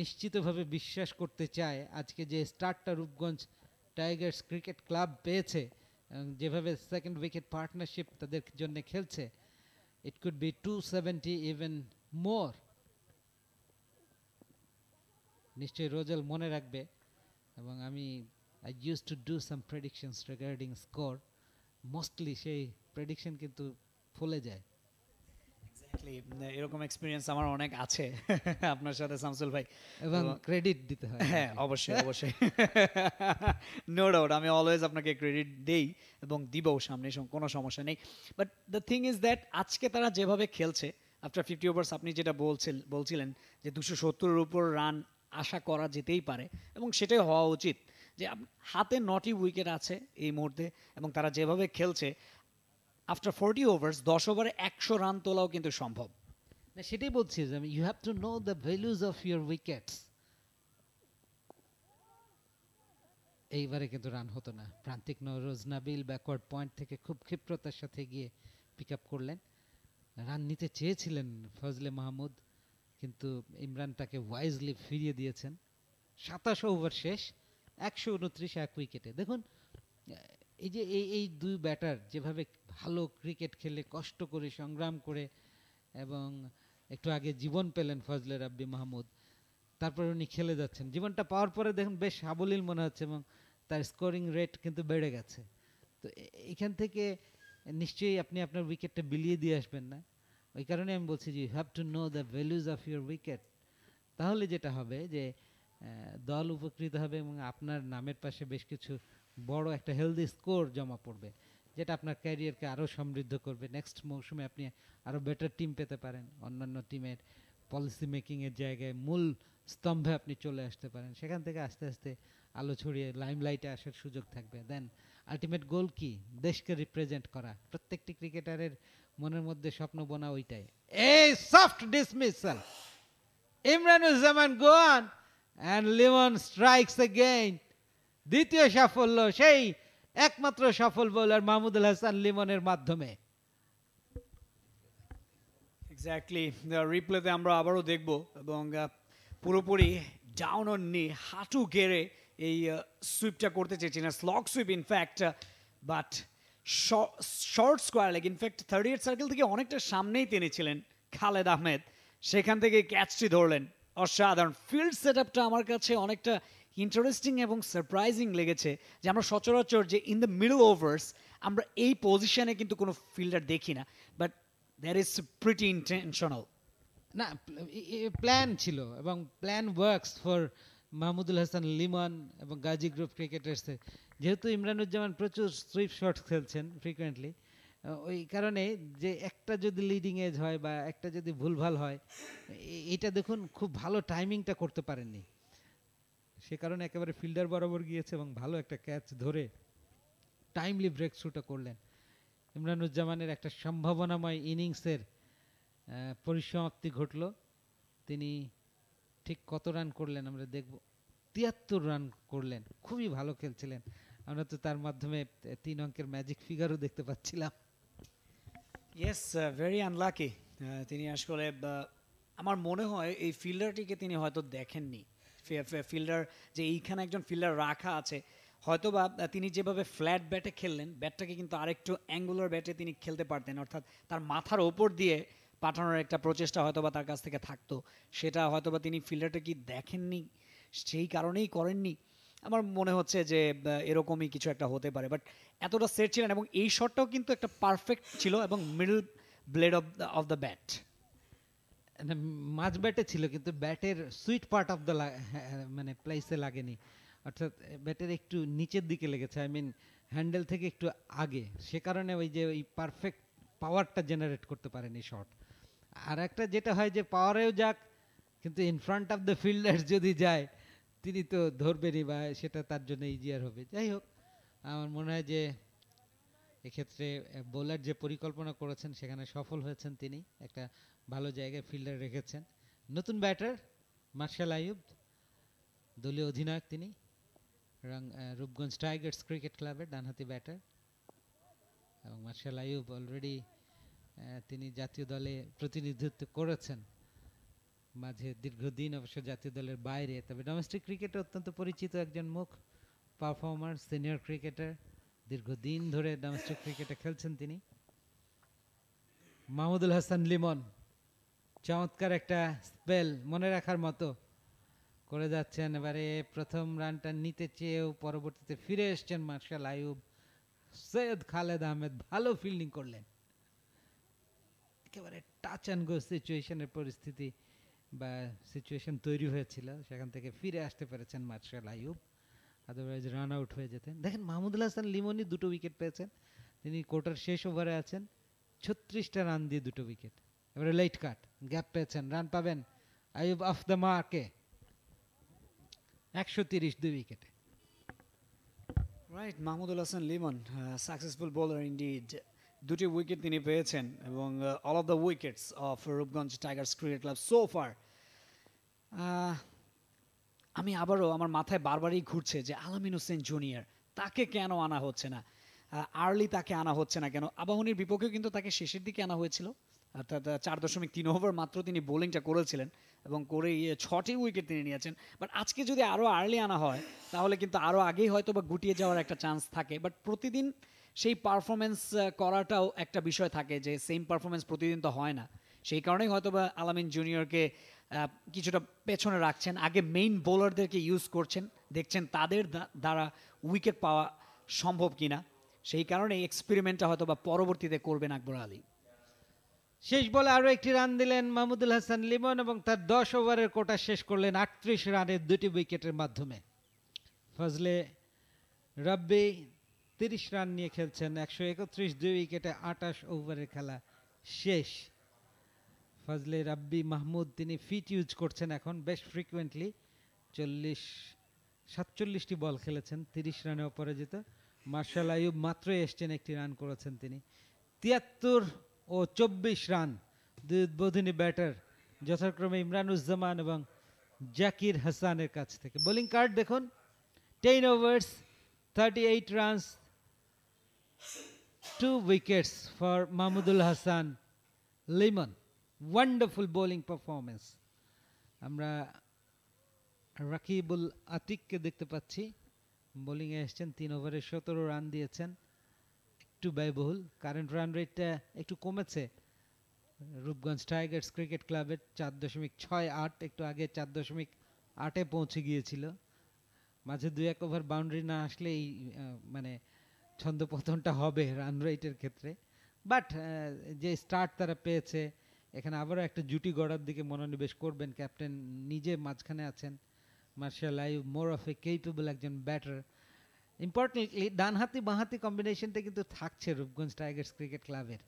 [SPEAKER 6] নিশ্চিতভাবে বিশ্বাস করতে চাই আজকে যে স্টার্টটা রূপগঞ্জ টাইগার্স ক্রিকেট ক্লাব পেয়েছে যেভাবে সেকেন্ড উইকেট পার্টনারশিপ তাদের জন্য খেলছে it could be two seventy even more নিশ্চয়ই রোজাল মনে রাখবে এবং আমি I use to do some predictions regarding score mostly সেই প্রেডিকশন কিন্তু ফলে যায়
[SPEAKER 3] এরকম এক্সপিরিয়েন্স আমার অনেক আছে আপনার সাথে শামসুল ভাই এবং
[SPEAKER 6] ক্রেডিট দিতে হয় হ্যাঁ অবশ্যই অবশ্যই
[SPEAKER 3] নো ডাউট আমি অলওয়েজ আপনাকে ক্রেডিট দেই এবং দিবও সামনে কোনো সমস্যা নেই but the thing is that আজকে তারা যেভাবে খেলছে আফটার ফিফটি ওভার্স আপনি যেটা বলছিল বলছিলেন যে দুশো সত্তরের উপর রান আশা করা যেতেই পারে এবং সেটাই হওয়া উচিত যে হাতে নটি উইকেট আছে এই মুহূর্তে এবং তারা যেভাবে খেলছে
[SPEAKER 6] আফটার ফোরটি ওভার্স দশ ওভারে একশো রান তোলাও কিন্তু সম্ভব সেটাই বলছি যে you have to know the values of your wickets এইবারে কিন্তু রান হতো না প্রান্তিক নরোজ নাবিল ব্যাকওয়ার্ড পয়েন্ট থেকে খুব ক্ষিপ্রতার সাথে গিয়ে পিক আপ করলেন রান নিতে চেয়েছিলেন ফজলে মাহমুদ কিন্তু ইমরানটাকে ওয়াইজলি ফিরিয়ে দিয়েছেন সাতাশ ওভার শেষ একশো উনত্রিশে এক উইকেটে দেখুন এই যে এই এই দুই ব্যাটার যেভাবে ভালো ক্রিকেট খেলে কষ্ট করে সংগ্রাম করে এবং একটু আগে জীবন পেলেন ফজলে রাব্বি মাহমুদ তারপরে উনি খেলে যাচ্ছেন জীবনটা পাওয়ার পরে দেখুন বেশ সাবলীল মনে হচ্ছে এবং তার স্কোরিং রেট কিন্তু বেড়ে গেছে তো এখান থেকে নিশ্চয়ই আপনি আপনার উইকেটটা বিলিয়ে দিয়ে আসবেন না ওই কারণে আমি বলছি যে you have to know the values of your wicket তাহলে যেটা হবে যে দল উপকৃত হবে এবং আপনার নামের পাশে বেশ কিছু বড় একটা হেলদি স্কোর জমা পড়বে যেটা আপনার ক্যারিয়ারকে আরও সমৃদ্ধ করবে নেক্সট মৌসুমে আপনি আরও বেটার টিম পেতে পারেন অন্যান্য টিমের পলিসি মেকিংয়ের জায়গায় মূল স্তম্ভে আপনি চলে আসতে পারেন সেখান থেকে আস্তে আস্তে আলো ছড়িয়ে লাইমলাইটে আসার সুযোগ থাকবে দেন আলটিমেট গোল কি দেশকে রিপ্রেজেন্ট করা প্রত্যেকটি ক্রিকেটারের মনের মধ্যে স্বপ্ন বোনা ওইটাই এই soft dismissal Imranuzzaman gone and Limon strikes again দ্বিতীয় সাফল্য সেই একমাত্র সফল বোলার মাহমুদুল হাসান লিমনের মাধ্যমে
[SPEAKER 3] এক্স্যাক্টলি রিপ্লেতে আমরা আবারও দেখব এবং পুরোপুরি ডাউন অন নি হাঁটু গেড়ে এই সুইপটা করতে চেয়েছি না slog sweep in fact but short square leg in fact thirty yard circle থেকে অনেকটা সামনেই টেনেছিলেন খালেদ আহমেদ সেখান থেকে ক্যাচটি ধরলেন অসাধারণ ফিল্ড সেট আপটা আমার কাছে অনেকটা ইন্টারেস্টিং এবং সারপ্রাইজিং লেগেছে যে আমরা সচরাচর যে ইন দ্য মিডল ওভার্স আমরা এই পজিশনে কিন্তু কোনো
[SPEAKER 6] ফিল্ডার দেখি না but there is pretty intentional no plan ছিল এবং plan works for Mahmudul Hasan Limon এবং গাজী গ্রুপ ক্রিকেটার্সে যেহেতু ইমরানুজ্জামান প্রচুর সুইপ শট খেলছেন ফ্রিকোয়েন্টলি ওই কারণে যে একটা যদি লিডিং এজ হয় বা একটা যদি ভুলভাল হয় এটা দেখুন খুব ভালো টাইমিংটা করতে পারেননি সে কারণে একেবারে ফিল্ডার বরাবর গিয়েছে এবং ভালো একটা ক্যাচ ধরে টাইমলি ব্রেক থ্রুটা করলেন ইমরানুজ্জামানের একটা সম্ভাবনাময় ইনিংসের পরিসমাপ্তি ঘটল তিনি ঠিক কত রান করলেন আমরা দেখব তিয়াত্তর রান করলেন খুবই ভালো খেলছিলেন আমরা তো তার মাধ্যমে তিন অঙ্কের ম্যাজিক ফিগারও দেখতে পাচ্ছিলাম ইয়েস ভেরি আনলাকি তিনি আসলে uh, আমার মনে
[SPEAKER 3] হয় এই ফিল্ডারটিকে তিনি হয়তো দেখেননি ফিল্ডার যে এইখানে একজন ফিল্ডার রাখা আছে হয়তো বা uh, তিনি যেভাবে ফ্ল্যাট ব্যাটে খেললেন ব্যাটটাকে কিন্তু আরেকটু অ্যাঙ্গুলার ব্যাটে তিনি খেলতে পারতেন অর্থাৎ তার মাথার ওপর দিয়ে পাঠানোর একটা প্রচেষ্টা হয়তো বা তার কাছ থেকে থাকতো সেটা হয়তো বা তিনি ফিল্ডারটা কি দেখেননি সেই কারণেই করেননি আমার মনে হচ্ছে যে এরকমই কিছু একটা হতে পারে বাট এতটা সেট ছিলেন এবং এই শটটাও কিন্তু একটা পারফেক্ট
[SPEAKER 6] ছিল এবং middle blade of of the bat মাঝ ব্যাটে ছিল কিন্তু ব্যাটের সুইট পার্ট অফ দ্য মানে প্লেসে লাগেনি অর্থাৎ ব্যাটের একটু নিচের দিকে লেগেছে আই মিন হ্যান্ডেল থেকে একটু আগে সে কারণে ওই যে ওই পারফেক্ট পাওয়ারটা জেনারেট করতে পারেনি শট আর একটা যেটা হয় যে পাওয়ারেও যাক কিন্তু in front of the fielder যদি যায় তিনি তো ধরবেনই বা সেটা তার জন্য ইজিয়ার হবে যাই হোক আমার মনে হয় যে এক্ষেত্রে বোলার যে পরিকল্পনা করেছেন সেখানে সফল হয়েছেন তিনি একটা ভালো জায়গায় ফিল্ডার রেখেছেন নতুন ব্যাটার মার্শাল আয়ুব দলীয় অধিনায়ক তিনি রূপগঞ্জ টাইগার্স ক্রিকেট ক্লাবের ডানহাতি ব্যাটার এবং মার্শাল আয়ুব অলরেডি তিনি জাতীয় দলে প্রতিনিধিত্ব করেছেন মাঝে দীর্ঘদিন অবশ্য জাতীয় দলের বাইরে তবে ডোমেস্টিক ক্রিকেটে অত্যন্ত পরিচিত একজন মুখ পারফর্মার সিনিয়র ক্রিকেটার দীর্ঘদিন ধরে ডোমেস্টিক ক্রিকেটে খেলছেন তিনি মাহমুদুল হাসান লিমন চমৎকার একটা স্পেল মনে রাখার মতো করে যাচ্ছেন এবারে প্রথম রানটা নিতে চেয়েও পরবর্তীতে ফিরে এসছেন মার্শাল আয়ুব সৈয়দ খালেদ আহমেদ ভালো ফিল্ডিং করলেন একেবারে টাচ অ্যান্ড গো সিচুয়েশনের পরিস্থিতি বা সিচুয়েশন তৈরি হয়েছিল সেখান থেকে ফিরে আসতে পেরেছেন Marshall Ayub otherwise run out হয়ে যেতেন দেখেন মাহমুদুল হাসান লিমনই দুটো উইকেট পেয়েছেন তিনি কোটার শেষ ওভারে আছেন ছত্রিশটা রান দিয়ে দুটো উইকেট এবারে লাইট কাট গ্যাপ পেয়েছেন রান পাবেন আইব আফ দ্য মার্কে একশো তিরিশ দুই উইকেটে
[SPEAKER 3] right Mahmudul Hasan Limon successful bowler indeed দুটি উইকেট তিনি পেয়েছেন এবং all of the wickets of Rupganj Tigers cricket Club so far আমি আবারও আমার মাথায় বারবারই ঘুরছে যে আলামিন হোসেন জুনিয়র তাকে কেন আনা হচ্ছে না আর্লি তাকে আনা হচ্ছে না কেন আবাহনীর বিপক্ষেও কিন্তু তাকে শেষের দিকে আনা হয়েছিল অর্থাৎ চার দশমিক তিন ওভার মাত্র তিনি বোলিংটা করেছিলেন এবং করে ছটি উইকেট তিনি নিয়েছেন বাট আজকে যদি আরও আর্লি আনা হয় তাহলে কিন্তু আরও আগেই হয়তো বা গুটিয়ে যাওয়ার একটা চান্স থাকে বাট প্রতিদিন সেই পারফরমেন্স করাটাও একটা বিষয় থাকে যে সেম পারফরমেন্স প্রতিদিন তো হয় না সেই কারণেই হয়তো বা আলামিন জুনিয়রকে কিছুটা পেছনে রাখছেন আগে মেইন বোলারদেরকে ইউজ করছেন দেখছেন তাদের দ্বারা উইকেট পাওয়া সম্ভব কি না সেই কারণে এক্সপেরিমেন্টটা হয়তো বা পরবর্তীতে
[SPEAKER 6] করবেন আকবর আলী শেষ বলে আরও একটি রান দিলেন মাহমুদুল হাসান লিমন এবং তার দশ ওভারের কোটা শেষ করলেন আটত্রিশ রানের দুটি উইকেটের মাধ্যমে ফজলে রব্বি তিরিশ রান নিয়ে খেলছেন একশো একত্রিশ দুই উইকেটে আটাশ ওভারের খেলা শেষ ফজলে রাব্বি মাহমুদ তিনি ফিট ইউজ করছেন এখন বেশ ফ্রিকুয়েন্টলি চল্লিশ সাতচল্লিশটি বল খেলেছেন তিরিশ রানে অপরাজিত মার্শাল আয়ুব মাত্রই এসছেন একটি রান করেছেন তিনি তিয়াত্তর ও চব্বিশ রান দুই উদ্বোধনী ব্যাটার যথাক্রমে ইমরানুজ্জামান এবং জাকির হাসানের কাছ থেকে বোলিং কার্ড দেখুন ten overs thirty eight runs Two wickets for Mahmudul Hassan Lemon. Wonderful bowling performance. আমরা রাকিবুল আতিককে দেখতে পাচ্ছি বোলিংয়ে এসছেন তিন ওভারে সতেরো রান দিয়েছেন একটু ব্যয়বহুল কারেন্ট রান রেটটা একটু কমেছে রূপগঞ্জ টাইগার্স ক্রিকেট ক্লাবের চার দশমিক ছয় আট একটু আগে চার দশমিক আটে পৌঁছে গিয়েছিল মাঝে দু এক ওভার বাউন্ডারি না আসলে এই মানে ছন্দপতনটা হবে রান রেটের ক্ষেত্রে বাট যে স্টার্ট তারা পেয়েছে এখানে আবারও একটা জুটি গড়ার দিকে মনোনিবেশ করবেন ক্যাপ্টেন নিজে মাঝখানে আছেন Marshall Ayub more of a capable একজন ব্যাটার ইম্পর্টেন্টলি ডানহাতি বাঁহাতি কম্বিনেশনটা কিন্তু থাকছে রূপগঞ্জ টাইগার্স ক্রিকেট ক্লাবের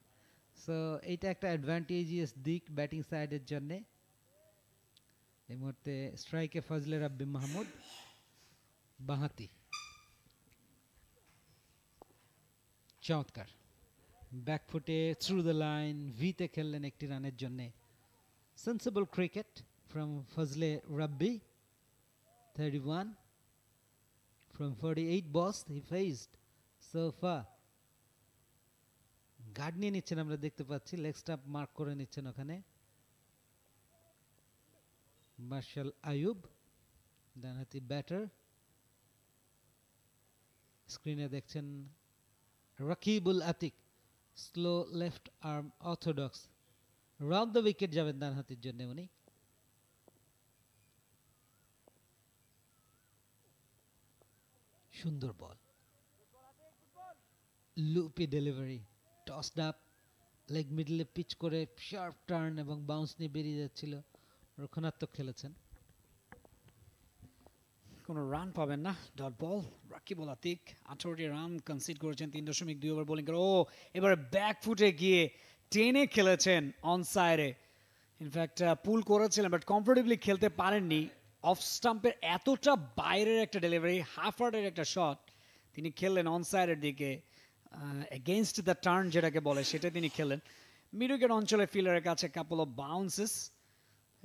[SPEAKER 6] সো এইটা একটা অ্যাডভান্টেজিয়াস দিক ব্যাটিং সাইডের জন্যে এই মুহূর্তে স্ট্রাইকে ফজলে রাব্বি মাহমুদ বাঁহাতি চমৎকার ব্যাকফুটে থ্রু দ্য লাইন ভিতে খেললেন একটি রানের জন্যে sensible cricket from Fazle Rabbi thirty one from forty eight balls he faced so far guard নিয়ে নিচ্ছেন আমরা দেখতে পাচ্ছি লেগ স্টাম্প মার্ক করে নিচ্ছেন ওখানে মার্শাল আয়ুব ডানহাতি ব্যাটার স্ক্রিনে দেখছেন Rakibul Atiq slow left arm orthodox round the wicket যাবেন ডান হাতের জন্য উনি সুন্দর ball loopy delivery tossed up leg মিডলে পিচ করে শার্প টার্ন এবং বাউন্স নিয়ে বেরিয়ে যাচ্ছিল রক্ষণাত্মক খেলেছেন কোনো রান পাবেন না ডট বল
[SPEAKER 3] রাকি বল আতিক আঠারোটি রান কনসিড করেছেন তিন দশমিক দুই ওভার বোলিং করে ও এবার ব্যাক ফুটে গিয়ে টেনে খেলেছেন অন সাইডে ইনফ্যাক্ট পুল করেছিলেন বাট কমফোর্টেবলি খেলতে পারেননি অফ স্টাম্পের এতটা বাইরের একটা ডেলিভারি হাফ হার্টের একটা শট তিনি খেললেন অন সাইডের দিকে এগেনস্ট দ্য টার্ন যেটাকে বলে সেটা তিনি খেলেন মিরুকের অঞ্চলে ফিল্ডারের কাছে কাপল অফ বাউন্সেস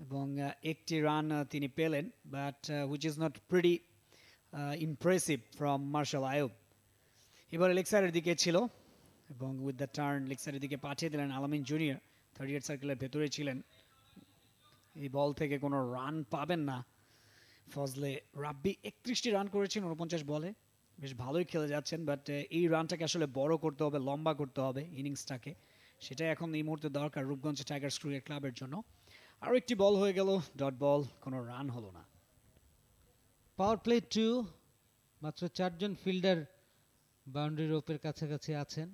[SPEAKER 3] এবং একটি রান তিনি পেলেন but which is not pretty impressive from Marshall Ayub এবার লেক্সারের দিকে ছিল এবং উইথ দ্য টার্ন লেক্সারের দিকে পাঠিয়ে দিলেন আলামিন জুনিয়র থার্ড ইয়ার সার্কেলের ভেতরে ছিলেন এই বল থেকে কোনো রান পাবেন না ফজলে রাব্বি একত্রিশটি রান করেছেন উনপঞ্চাশ বলে বেশ ভালোই খেলে যাচ্ছেন বাট এই রানটাকে আসলে বড় করতে হবে লম্বা করতে হবে ইনিংসটাকে সেটাই এখন এই মুহূর্তে দরকার রূপগঞ্জ টাইগার্স ক্রিকেট ক্লাবের জন্য আর একটি বল হয়ে গেল
[SPEAKER 6] ডট বল কোনো রান হলো না পাওয়ার প্লে টু মাত্র চারজন ফিল্ডার বাউন্ডারি রোপের কাছাকাছি আছেন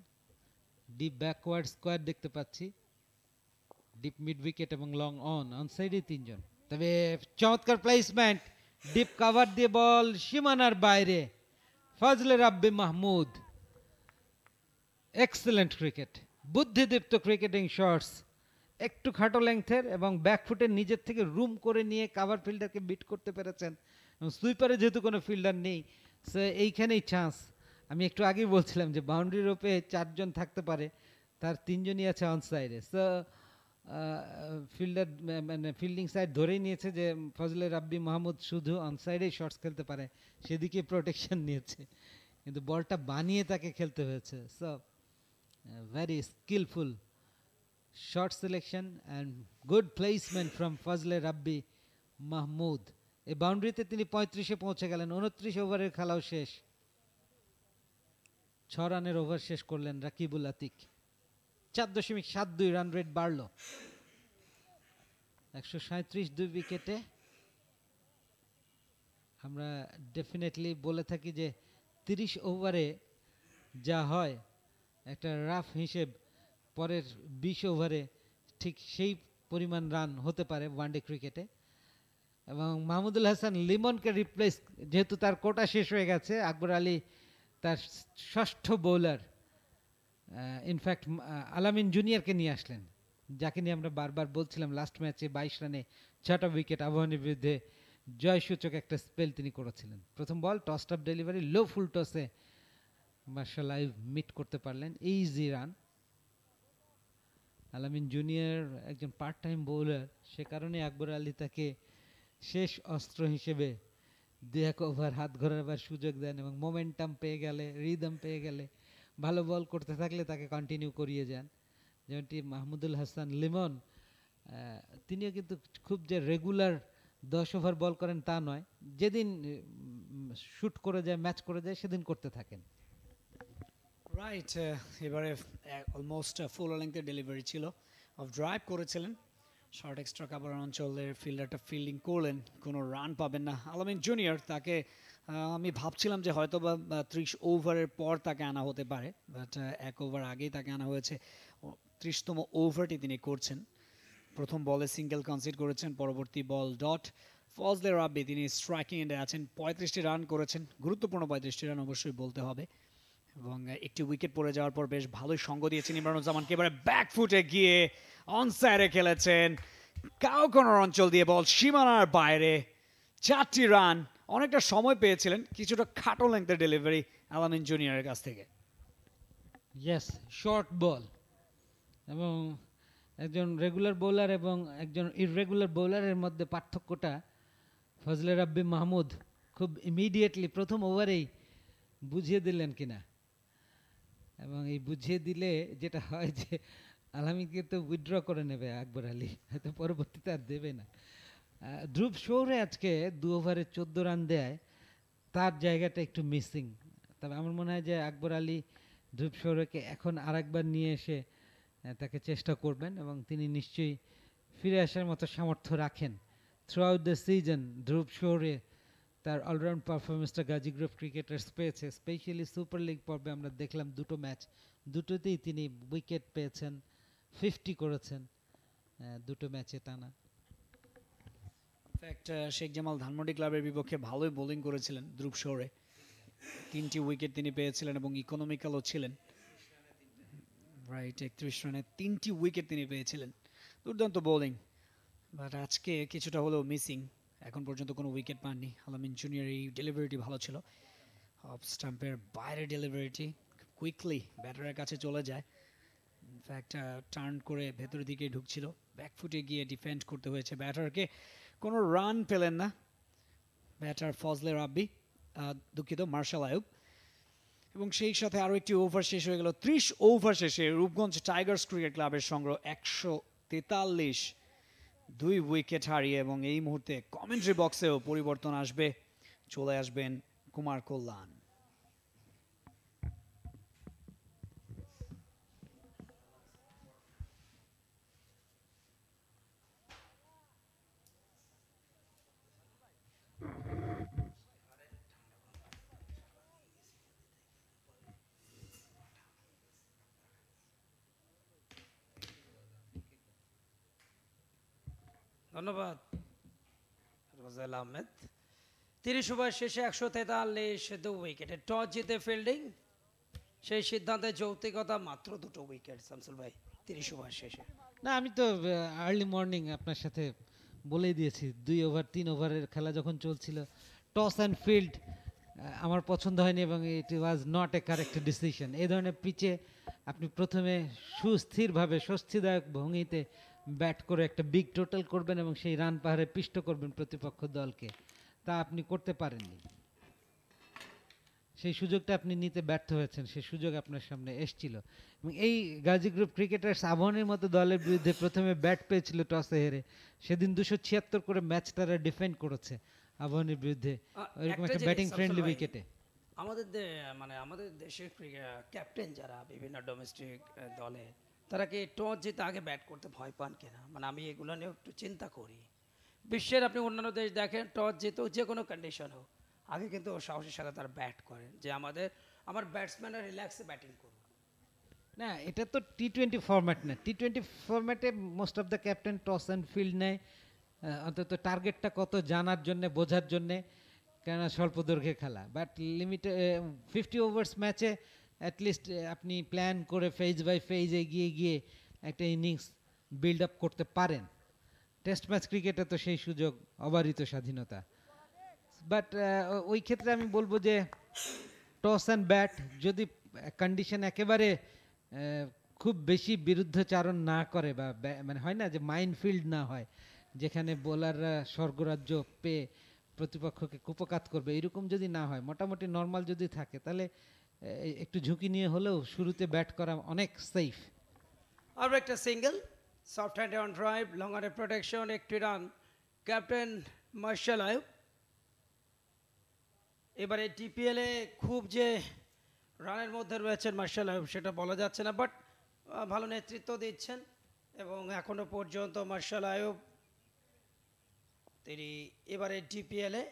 [SPEAKER 6] ডিপ ব্যাকওয়ার্ড স্কোয়ার দেখতে পাচ্ছি ডিপ মিড উইকেট এবং লং অন অন সাইডে তিনজন তবে চমৎকার প্লেসমেন্ট ডিপ কাভার দিয়ে বল সীমানার বাইরে ফজলে রাব্বি মাহমুদ এক্সেলেন্ট ক্রিকেট বুদ্ধিদীপ্ত ক্রিকেটিং শর্টস একটু খাটো লেংথের এবং ব্যাকফুটের নিজের থেকে রুম করে নিয়ে কাভার ফিল্ডারকে বিট করতে পেরেছেন সুইপারে যেহেতু কোনো ফিল্ডার নেই সে এইখানেই চান্স আমি একটু আগেই বলছিলাম যে বাউন্ডারি রোপে চারজন থাকতে পারে তার তিনজনই আছে অন সাইডে সো ফিল্ডার মানে ফিল্ডিং সাইড ধরেই নিয়েছে যে ফজলে রাব্বি মাহমুদ শুধু অন সাইডেই শর্টস খেলতে পারে সেদিকে প্রোটেকশন নিয়েছে কিন্তু বলটা বানিয়ে তাকে খেলতে হয়েছে so very skilful shot selection and good placement from Fazle Rabbi Mahmoud এই বাউন্ডারিতে তিনি পঁয়ত্রিশে পৌঁছে গেলেন উনত্রিশ ওভারের খেলাও শেষ ছ রানের ওভার শেষ করলেন রাকিবুল আতিক চার দশমিক সাত দুই রান রেট বাড়ল একশো সাঁত্রিশ দুই উইকেটে আমরা ডেফিনেটলি বলে থাকি যে তিরিশ ওভারে যা হয় একটা রাফ হিসেব পরের বিশ ওভারে ঠিক সেই পরিমাণ রান হতে পারে ওয়ানডে ক্রিকেটে এবং মাহমুদুল হাসান লিমনকে রিপ্লেস যেহেতু তার কোটা শেষ হয়ে গেছে আকবর আলী তার ষষ্ঠ বোলার ইনফ্যাক্ট আলামিন জুনিয়রকে নিয়ে আসলেন যাকে নিয়ে আমরা বারবার বলছিলাম লাস্ট ম্যাচে বাইশ রানে ছটা উইকেট আবহানের বিরুদ্ধে জয়সূচক একটা স্পেল তিনি করেছিলেন প্রথম ball toss up delivery low full টসে মার্শাল মিট করতে পারলেন ইজি রান আলামিন জুনিয়র একজন পার্ট টাইম বোলার সে কারণে আকবর আলী তাকে শেষ অস্ত্র হিসেবে দুই ওভার হাত ঘোরাবার সুযোগ দেন এবং মোমেন্টাম পেয়ে গেলে রিদম পেয়ে গেলে ভালো বল করতে থাকলে তাকে কন্টিনিউ করিয়ে যান যেমনটি মাহমুদুল হাসান লিমন তিনিও কিন্তু খুব যে রেগুলার দশ ওভার বল করেন তা নয় যেদিন শ্যুট করে যায় ম্যাচ করে যায় সেদিন করতে থাকেন
[SPEAKER 3] রাইট uh, এবারে অলমোস্ট ফুল লেংথের ডেলিভারি ছিল অফ ড্রাইভ করেছিলেন শর্ট এক্সট্রা কাভার অঞ্চলের ফিল্ডারটা ফিল্ডিং করলেন কোনো রান পাবেন না আলমিন জুনিয়র তাকে আমি ভাবছিলাম যে হয়তো বা ত্রিশ ওভারের পর তাকে আনা হতে পারে বাট এক ওভার আগেই তাকে আনা হয়েছে ত্রিশতম ওভারটি তিনি করছেন প্রথম বলে সিঙ্গেল কনসিড করেছেন পরবর্তী বল ডট ফজলে রাব্বি তিনি স্ট্রাইকিং এন্ডে আছেন পঁয়ত্রিশটি রান করেছেন গুরুত্বপূর্ণ পঁয়ত্রিশটি রান অবশ্যই বলতে হবে এবং একটি উইকেট পড়ে যাওয়ার পর বেশ ভালোই সঙ্গ দিয়েছেন ইমরানুজ্জামানকে এবারে ব্যাকফুটে গিয়ে অনসাইডে খেলেছেন কাউ কাউকোনার অঞ্চল দিয়ে বল সীমানার বাইরে চারটি রান অনেকটা সময় পেয়েছিলেন কিছুটা খাটো লেংথের ডেলিভারি আলামিন জুনিয়রের কাছ থেকে
[SPEAKER 6] ইয়েস শর্ট বল এবং একজন রেগুলার বোলার এবং একজন ইরেগুলার বোলারের মধ্যে পার্থক্যটা ফজলে রাব্বি মাহমুদ খুব ইমিডিয়েটলি প্রথম ওভারেই বুঝিয়ে দিলেন কিনা এবং এই বুঝিয়ে দিলে যেটা হয় যে আলামিকে তো উইথড্র করে নেবে আকবর আলী হয়তো পরবর্তীতে আর দেবে না ধ্রুব শৌরে আজকে দু ওভারে চোদ্দ রান দেয় তার জায়গাটা একটু মিসিং তবে আমার মনে হয় যে আকবর আলী ধ্রুব শৌরকে এখন একবার নিয়ে এসে তাকে চেষ্টা করবেন এবং তিনি নিশ্চয়ই ফিরে আসার মতো সামর্থ্য রাখেন throughout the season Dhruba শহরে তার অলরাউন্ড পারফরমেন্সটা গাজী গ্রুপ ক্রিকেটার্স পেয়েছে স্পেশালি সুপার লিগ পর্বে আমরা দেখলাম দুটো ম্যাচ দুটোতেই তিনি উইকেট পেয়েছেন ফিফটি করেছেন দুটো ম্যাচে টানা
[SPEAKER 3] ফ্যাক্ট শেখ জামাল ধানমন্ডি ক্লাবের বিপক্ষে ভালোই বোলিং করেছিলেন দ্রুপ শহরে তিনটি উইকেট তিনি পেয়েছিলেন এবং ইকোনমিক্যালও ছিলেন রাইট একত্রিশ রানে তিনটি উইকেট তিনি পেয়েছিলেন দুর্দান্ত বোলিং বাট আজকে কিছুটা হলেও মিসিং এখন পর্যন্ত কোনো উইকেট পাননি আলামিন জুনিয়র এই ডেলিভারিটি ভালো ছিল অফ স্টাম্পের বাইরে ডেলিভারিটি কুইকলি ব্যাটারের কাছে চলে যায় ইনফ্যাক্ট টার্ন করে ভেতরের দিকে ঢুকছিল ব্যাকফুটে গিয়ে ডিফেন্ড করতে হয়েছে ব্যাটারকে কোনো রান পেলেন না ব্যাটার ফজলে রাব্বি দুঃখিত মার্শাল আয়ুব এবং সেই সাথে আরও একটি ওভার শেষ হয়ে গেল ত্রিশ ওভার শেষে রূপগঞ্জ টাইগার্স ক্রিকেট ক্লাবের সংগ্রহ একশো তেতাল্লিশ দুই উইকেট হারিয়ে এবং এই মুহূর্তে কমেন্ট্রি বক্সেও পরিবর্তন আসবে চলে আসবেন কুমার কল্যাণ
[SPEAKER 5] ধন্যবাদ রোজাল আহমেদ তিরিশ ওভার শেষে একশো তেতাল্লিশ দু উইকেটে টস জিতে ফিল্ডিং সেই সিদ্ধান্তে যৌক্তিকতা মাত্র দুটো উইকেট শামসুল ভাই তিরিশ ওভার শেষে
[SPEAKER 6] না আমি তো আর্লি মর্নিং আপনার সাথে দিয়েছি দুই ওভার তিন ওভারের খেলা যখন চলছিল টস অ্যান্ড ফিল্ড আমার পছন্দ হয়নি এবং it was not a correct decision এই ধরনের পিচে আপনি প্রথমে সুস্থিরভাবে স্বস্তিদায়ক ভঙ্গিতে ব্যাট করে একটা বিগ টোটাল করবেন এবং সেই রান পাহাড়ে পিষ্ট করবেন প্রতিপক্ষ দলকে তা আপনি করতে পারেননি সেই সুযোগটা আপনি নিতে ব্যর্থ হয়েছেন সেই সুযোগ আপনার সামনে এসছিল এবং এই গাজী গ্রুপ ক্রিকেটার্স আবহানের মতো দলের বিরুদ্ধে প্রথমে ব্যাট পেয়েছিল টসে হেরে সেদিন দুশো ছিয়াত্তর করে ম্যাচ তারা ডিফেন্ড করেছে আবহানের বিরুদ্ধে এরকম একটা ব্যাটিং ফ্রেন্ডলি উইকেটে
[SPEAKER 5] আমাদের মানে আমাদের দেশের ক্যাপ্টেন যারা বিভিন্ন ডোমেস্টিক দলে তারা কি টস জিতে আগে ব্যাট করতে ভয় পান কিনা মানে আমি এগুলো নিয়ে একটু চিন্তা করি বিশ্বের আপনি অন্যান্য দেশ দেখেন টস জিতেও যে কোনো কন্ডিশন হোক আগে কিন্তু সাহসের সাথে তারা ব্যাট করেন যে আমাদের আমার ব্যাটসম্যানরা রিল্যাক্সে ব্যাটিং করুন
[SPEAKER 6] না এটা তো টি twenty format no T twenty ফর্ম্যাটে most of the captain toss and field নেয় অন্তত টার্গেটটা কত জানার জন্য বোঝার জন্যে কেননা স্বল্প দৈর্ঘ্যের খেলা বাট লিমিটে ফিফটি ওভার্স ম্যাচে অ্যাটলিস্ট uh, আপনি প্ল্যান করে ফেজ বাই ফেজ এগিয়ে গিয়ে একটা ইনিংস বিল্ড আপ করতে পারেন টেস্ট ম্যাচ ক্রিকেটে তো সেই সুযোগ অবারিত স্বাধীনতা বাট uh, ওই ক্ষেত্রে আমি বলবো যে টস অ্যান্ড ব্যাট যদি কন্ডিশন uh, একেবারে খুব বেশি বিরুদ্ধচারণ না করে বা মানে হয় না যে মাইনফিল্ড না হয় যেখানে বোলাররা স্বর্গরাজ্য পেয়ে প্রতিপক্ষকে কুপকাত করবে এরকম যদি না হয় মোটামুটি নর্মাল যদি থাকে তাহলে একটু ঝুঁকি নিয়ে হলেও শুরুতে ব্যাট করা অনেক সেফ
[SPEAKER 5] আর একটা single soft hand on drive long অনের প্রোটেকশন একটি রান ক্যাপ্টেন মার্শাল আয়ুব এবারে টিপিএলে খুব যে রানের মধ্যে রয়েছেন মার্শাল আয়ুব সেটা বলা যাচ্ছে না বাট ভালো নেতৃত্ব দিচ্ছেন এবং এখনও পর্যন্ত মার্শাল আয়ুব তিনি এবারে টিপিএলে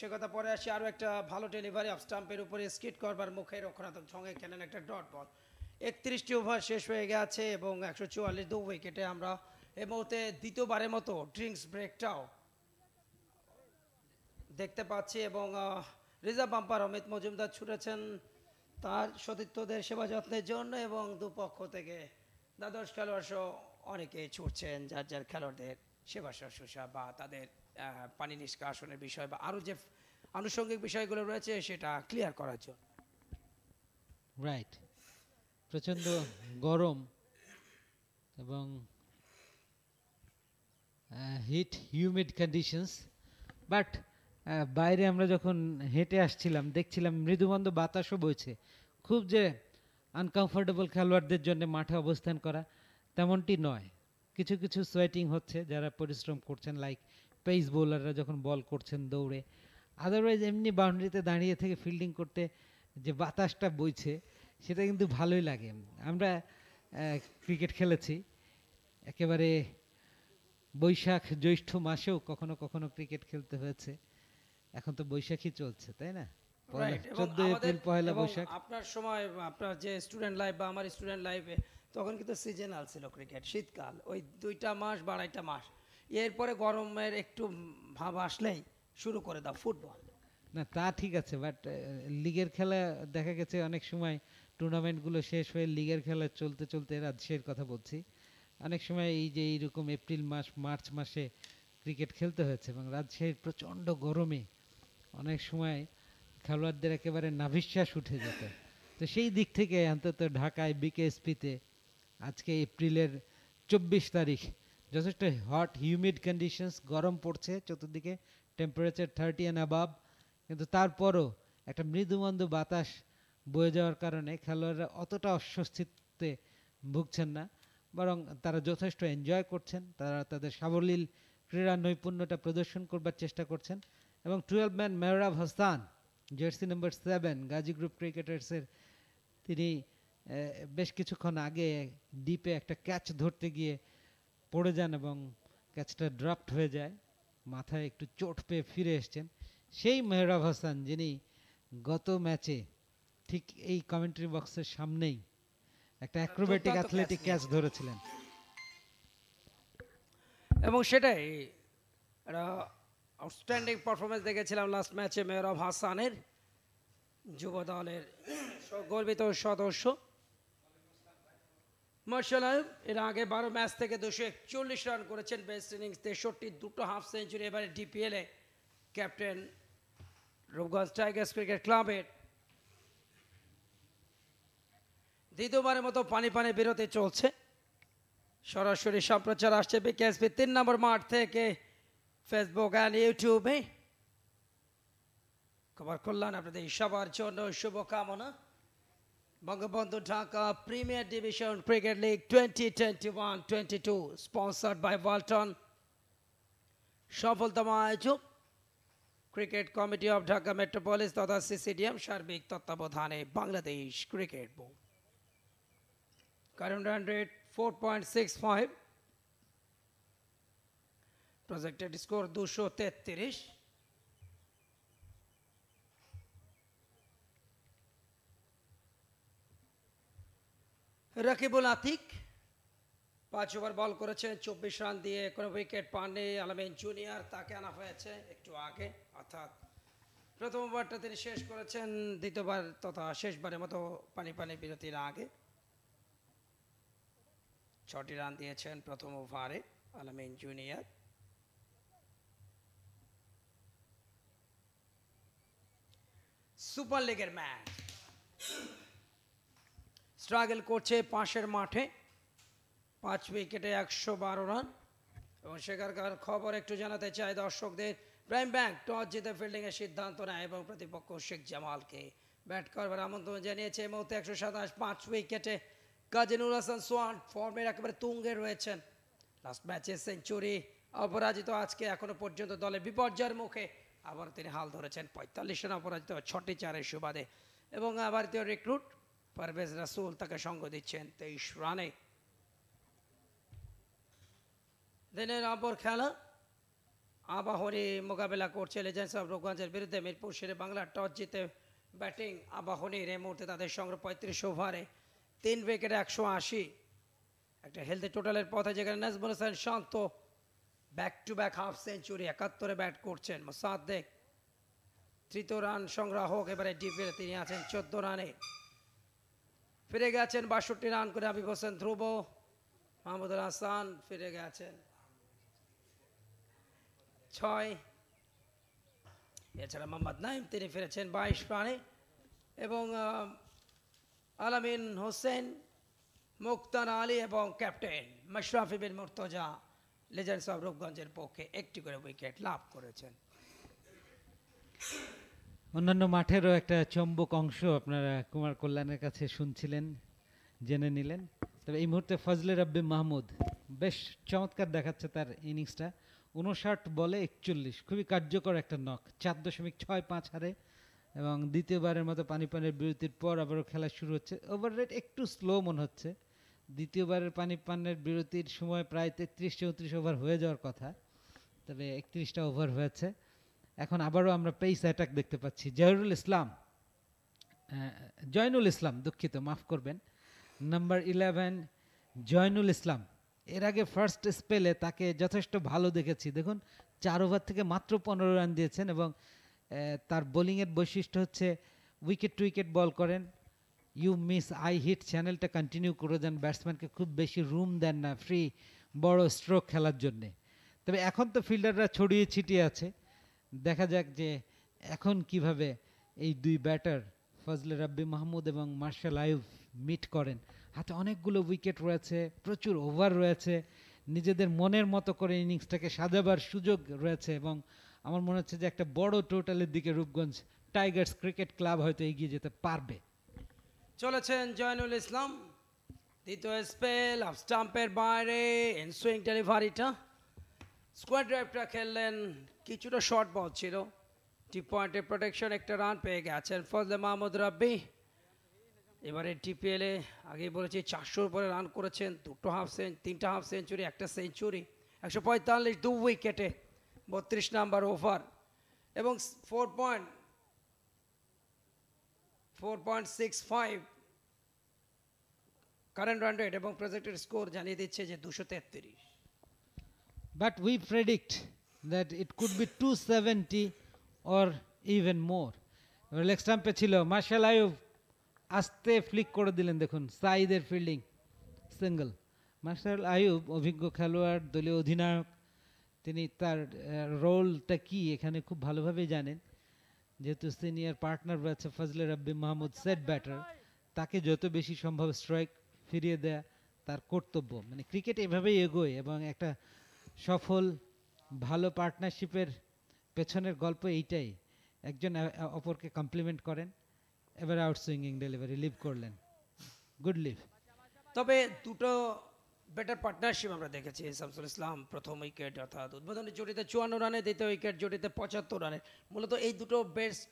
[SPEAKER 5] সে কথা পরে আসি আরও একটা ভালো ডেলিভারি অফ স্টাম্পের উপরে স্কিট করবার মুখে রক্ষণাত্মক ঝঙ্গে খেলেন একটা ডট বল একত্রিশটি ওভার শেষ হয়ে গেছে এবং একশো চুয়াল্লিশ দু উইকেটে আমরা এ মুহূর্তে দ্বিতীয়বারের মতো ড্রিঙ্কস ব্রেকটাও দেখতে পাচ্ছি এবং রিজার্ভ বাম্পার অমিত মজুমদার ছুটেছেন তার সতীর্থদের সেবা যত্নের জন্য এবং দুপক্ষ থেকে দ্বাদশ খেলোয়াড় সহ অনেকে ছুটছেন যার যার খেলোয়াড়দের সেবা শুশ্রূষা বা তাদের পানি নিষ্কাশনের বিষয় বা আরো যে আনুষঙ্গিক বিষয়গুলো রয়েছে সেটা ক্লিয়ার করার জন্য
[SPEAKER 6] রাইট প্রচন্ড গরম এবং হিট হিউমিড কন্ডিশনস বাট বাইরে আমরা যখন হেঁটে আসছিলাম দেখছিলাম মৃদুমন্দ বাতাসও বইছে খুব যে আনকমফোর্টেবল খেলোয়াড়দের জন্য মাঠে অবস্থান করা তেমনটি নয় কিছু কিছু সোয়েটিং হচ্ছে যারা পরিশ্রম করছেন লাইক পেস বোলাররা যখন বল করছেন দৌড়ে আদারওয়াইজ এমনি বাউন্ডারিতে দাঁড়িয়ে থেকে ফিল্ডিং করতে যে বাতাসটা বইছে সেটা কিন্তু ভালোই লাগে আমরা ক্রিকেট খেলেছি একেবারে বৈশাখ জ্যৈষ্ঠ মাসেও কখনো কখনো ক্রিকেট খেলতে হয়েছে এখন তো বৈশাখই চলছে তাই না পয়লা বৈশাখ
[SPEAKER 5] আপনার সময় আপনার যে স্টুডেন্ট লাইফ বা আমার স্টুডেন্ট লাইফে তখন কিন্তু সিজনাল ছিল ক্রিকেট শীতকাল ওই দুইটা মাস বা আড়াইটা মাস এরপরে গরমের একটু ভাব আসলেই শুরু করে দাও ফুটবল
[SPEAKER 6] না তা ঠিক আছে বাট লিগের খেলা দেখা গেছে অনেক সময় টুর্নামেন্টগুলো শেষ হয়ে লিগের খেলা চলতে চলতে রাজশাহীর কথা বলছি অনেক সময় এই যে এইরকম এপ্রিল মাস মার্চ মাসে ক্রিকেট খেলতে হয়েছে এবং রাজশাহীর প্রচণ্ড গরমে অনেক সময় খেলোয়াড়দের একেবারে নাভিশ্বাস উঠে যেত তো সেই দিক থেকে অন্তত ঢাকায় বিকেএসপিতে আজকে এপ্রিলের চব্বিশ তারিখ যথেষ্ট হট হিউমিড কন্ডিশনস গরম পড়ছে চতুর্দিকে টেম্পারেচার থার্টি অ্যান্ড অ্যাবাব কিন্তু তারপরও একটা মৃদুমন্দ বাতাস বয়ে যাওয়ার কারণে খেলোয়াড়রা অতটা অস্বস্তিতে ভুগছেন না বরং তারা যথেষ্ট এনজয় করছেন তারা তাদের সাবলীল ক্রীড়া নৈপুণ্যটা প্রদর্শন করবার চেষ্টা করছেন এবং twelfth man Mehrab Hasan jersey number seven Gazi group ক্রিকেটার্সের তিনি বেশ কিছুক্ষণ আগে ডিপে একটা ক্যাচ ধরতে গিয়ে পড়ে যান এবং ক্যাচটা ড্রাফট হয়ে যায় মাথায় একটু চোট পেয়ে ফিরে এসছেন সেই মেহরাব হাসান যিনি গত ম্যাচে ঠিক এই কমেন্ট্রি বক্সের সামনেই একটা অ্যাক্রোবেটিক অ্যাথলেটিক ক্যাচ ধরেছিলেন এবং
[SPEAKER 5] সেটাই একটা আউটস্ট্যান্ডিং পারফরমেন্স দেখেছিলাম লাস্ট ম্যাচে মেহরাব হাসানের যুব দলের গর্বিত সদস্য মার্শাল এর আগে বারো ম্যাচ থেকে দুশো একচল্লিশ রান করেছেন বেস্ট ইনিংস তেষট্টি দুটো হাফ সেঞ্চুরি এবারে ডিপিএলে ক্যাপ্টেন রূপগঞ্জ টাইগার্স ক্রিকেট ক্লাবের দ্বিতীয়বারের মতো পানি পানি বিরতি চলছে সরাসরি সম্প্রচার আসছে বিকেএসপি তিন নম্বর মাঠ থেকে ফেসবুক অ্যান্ড ইউটিউবে খবর কল্যাণ আপনাদের সবার জন্য শুভকামনা Bangabandhu Dhaka Premier Division Cricket League 2021-22 sponsored by Walton. সফলতম আয়োজক cricket committee of Dhaka metropolis তথা সিসিডিএম সার্বিক তত্ত্বাবধানে Bangladesh cricket Board current run rate 4.65 projected score 233 Rakibul Atiq পাঁচ ওভার বল করেছে চব্বিশ রান দিয়ে কোনো উইকেট পাননি আলমিন জুনিয়র তাকে আনা হয়েছে একটু আগে অর্থাৎ প্রথম ওভারটা তিনি শেষ করেছেন দ্বিতীয়বার তথা শেষবারের মতো পানি পানি বিরতির আগে ছটি রান দিয়েছেন প্রথম ওভারে আলমিন জুনিয়র সুপার লিগের ম্যাচ স্ট্রাগল করছে পাশের মাঠে পাঁচ উইকেটে একশো বারো রান এবং সেখানকার খবর একটু জানাতে চাই দর্শকদের প্রাইম ব্যাংক টস জিতে ফিল্ডিংয়ের সিদ্ধান্ত নেয় এবং প্রতিপক্ষ শেখ জামালকে ব্যাট করবার আমন্ত্রণ জানিয়েছে এই মুহূর্তে একশো সাতাশ পাঁচ উইকেটে কাজিনুল হাসান সোয়ান ফর্মে একেবারে তুঙ্গে রয়েছেন লাস্ট ম্যাচে সেঞ্চুরি অপরাজিত আজকে এখনো পর্যন্ত দলে বিপর্যয়ের মুখে আবার তিনি হাল ধরেছেন পঁয়তাল্লিশ রান অপরাজিত ছটি চারের সুবাদে এবং ভারতীয় রিক্রুট পারভেজ রাসুল তাকে সঙ্গ দিচ্ছেন তেইশ রানে দিনের অপর খেলা আবাহনী মোকাবেলা করছে লেজেন্স অফ রোগগঞ্জের বিরুদ্ধে মিরপুর শেরে বাংলা টস জিতে ব্যাটিং আবাহনীর এই মুহূর্তে তাদের সংগ্রহ পঁয়ত্রিশ ওভারে তিন উইকেট একশো আশি একটা হেলদি টোটালের পথে যেখানে Nazmul Hossain Shanto back to back half century একাত্তরে ব্যাট করছেন মোসাদ্দেক তৃতীয় রান সংগ্রাহক এবারে ডিপে তিনি আছেন চোদ্দ রানে ফিরে গেছেন বাষট্টি রান করে হাবিব হোসেন ধ্রুব মাহমুদ হাসান ফিরে গেছেন ছয় এছাড়া মোহাম্মদ নাইম তিনি ফিরেছেন বাইশ রানে এবং আলামিন হোসেন মুক্তান আলী এবং captain Mashrafe bin Mortaza Legends of রূপগঞ্জের পক্ষে একটি করে উইকেট লাভ করেছেন
[SPEAKER 6] অন্যান্য মাঠেরও একটা চম্বক অংশ আপনারা কুমার কল্যাণের কাছে শুনছিলেন জেনে নিলেন তবে এই মুহূর্তে ফজলে রব্বি মাহমুদ বেশ চমৎকার দেখাচ্ছে তার ইনিংসটা উনষাট বলে একচল্লিশ খুবই কার্যকর একটা নক চার দশমিক ছয় পাঁচ হারে এবং দ্বিতীয়বারের মতো পানি পানের বিরতির পর আবারও খেলা শুরু হচ্ছে ওভার রেট একটু স্লো মনে হচ্ছে দ্বিতীয়বারের পানি পানের বিরতির সময় প্রায় তেত্রিশ চৌত্রিশ ওভার হয়ে যাওয়ার কথা তবে একত্রিশটা ওভার হয়েছে এখন আবারও আমরা পেইস অ্যাটাক দেখতে পাচ্ছি জহরুল ইসলাম জয়নুল ইসলাম দুঃখিত মাফ করবেন নাম্বার ইলেভেন জয়নুল ইসলাম এর আগে ফার্স্ট স্পেলে তাকে যথেষ্ট ভালো দেখেছি দেখুন চার ওভার থেকে মাত্র পনেরো রান দিয়েছেন এবং তার বোলিংয়ের বৈশিষ্ট্য হচ্ছে উইকেট টু উইকেট বল করেন ইউ মিস আই হিট চ্যানেলটা কন্টিনিউ করে দেন ব্যাটসম্যানকে খুব বেশি রুম দেন না ফ্রি বড় স্ট্রোক খেলার জন্যে তবে এখন তো ফিল্ডাররা ছড়িয়ে ছিটিয়ে আছে দেখা যাক যে এখন কিভাবে এই দুই ব্যাটার ফজলে রাব্বি মাহমুদ এবং মার্শাল আয়ুব মিট করেন হাতে অনেকগুলো উইকেট রয়েছে প্রচুর ওভার রয়েছে নিজেদের মনের মতো করে ইনিংসটাকে সাজাবার সুযোগ রয়েছে এবং আমার মনে হচ্ছে যে একটা বড় টোটালের দিকে রূপগঞ্জ টাইগার্স ক্রিকেট ক্লাব হয়তো এগিয়ে যেতে পারবে
[SPEAKER 5] চলেছেন জয়নুল ইসলাম দ্বিতীয় স্পেল অফ স্টাম্পের বাইরে ইন সুইং ডেলিভারিটা স্কোয়ার ড্রাইভটা খেললেন কিছুটা শর্ট বল ছিল টি পয়েন্টের প্রোটেকশন একটা রান পেয়ে গেছেন ফজলে মাহমুদ রাব্বি এবারে টিপিএলে আগেই বলেছি চারশোর পরে রান করেছেন দুটো হাফ সেঞ্চুরি তিনটা হাফ সেঞ্চুরি একটা সেঞ্চুরি একশো পঁয়তাল্লিশ দু উইকেটে বত্রিশ নাম্বার ওভার এবং four point four point six five current run এবং প্রজেক্টের স্কোর জানিয়ে দিচ্ছে যে দুশো তেত্রিশ
[SPEAKER 6] But we predict that it could be 270 or even more. Leg স্টাম্পে ছিল মার্শাল আয়ুব আস্তে ফ্লিক করে দিলেন দেখুন সাইদের ফিল্ডিং সিঙ্গল মার্শাল আয়ুব অভিজ্ঞ খেলোয়াড় দলীয় অধিনায়ক তিনি তার রোলটা কি এখানে খুব ভালোভাবে জানেন যেহেতু সিনিয়র পার্টনার রয়েছে ফজলে রাব্বি মাহমুদ সেট ব্যাটার তাকে যত বেশি সম্ভব স্ট্রাইক ফিরিয়ে দেয়া তার কর্তব্য মানে ক্রিকেট এভাবেই এগোয় এবং একটা সফল ভালো পার্টনারশিপের পেছনের গল্প এইটাই একজন অপরকে কমপ্লিমেন্ট করেন এবার আউট সুইঙ্গিং ডেলিভারি লিভ করলেন গুড লিভ
[SPEAKER 5] তবে দুটো বেটার পার্টনারশিপ আমরা দেখেছি শামসুল ইসলাম প্রথম উইকেট অর্থাৎ উদ্বোধনী জুটিতে চুয়ান্ন রানে দ্বিতীয় উইকেট জুটিতে পঁচাত্তর রানে মূলত এই দুটো বেস্ট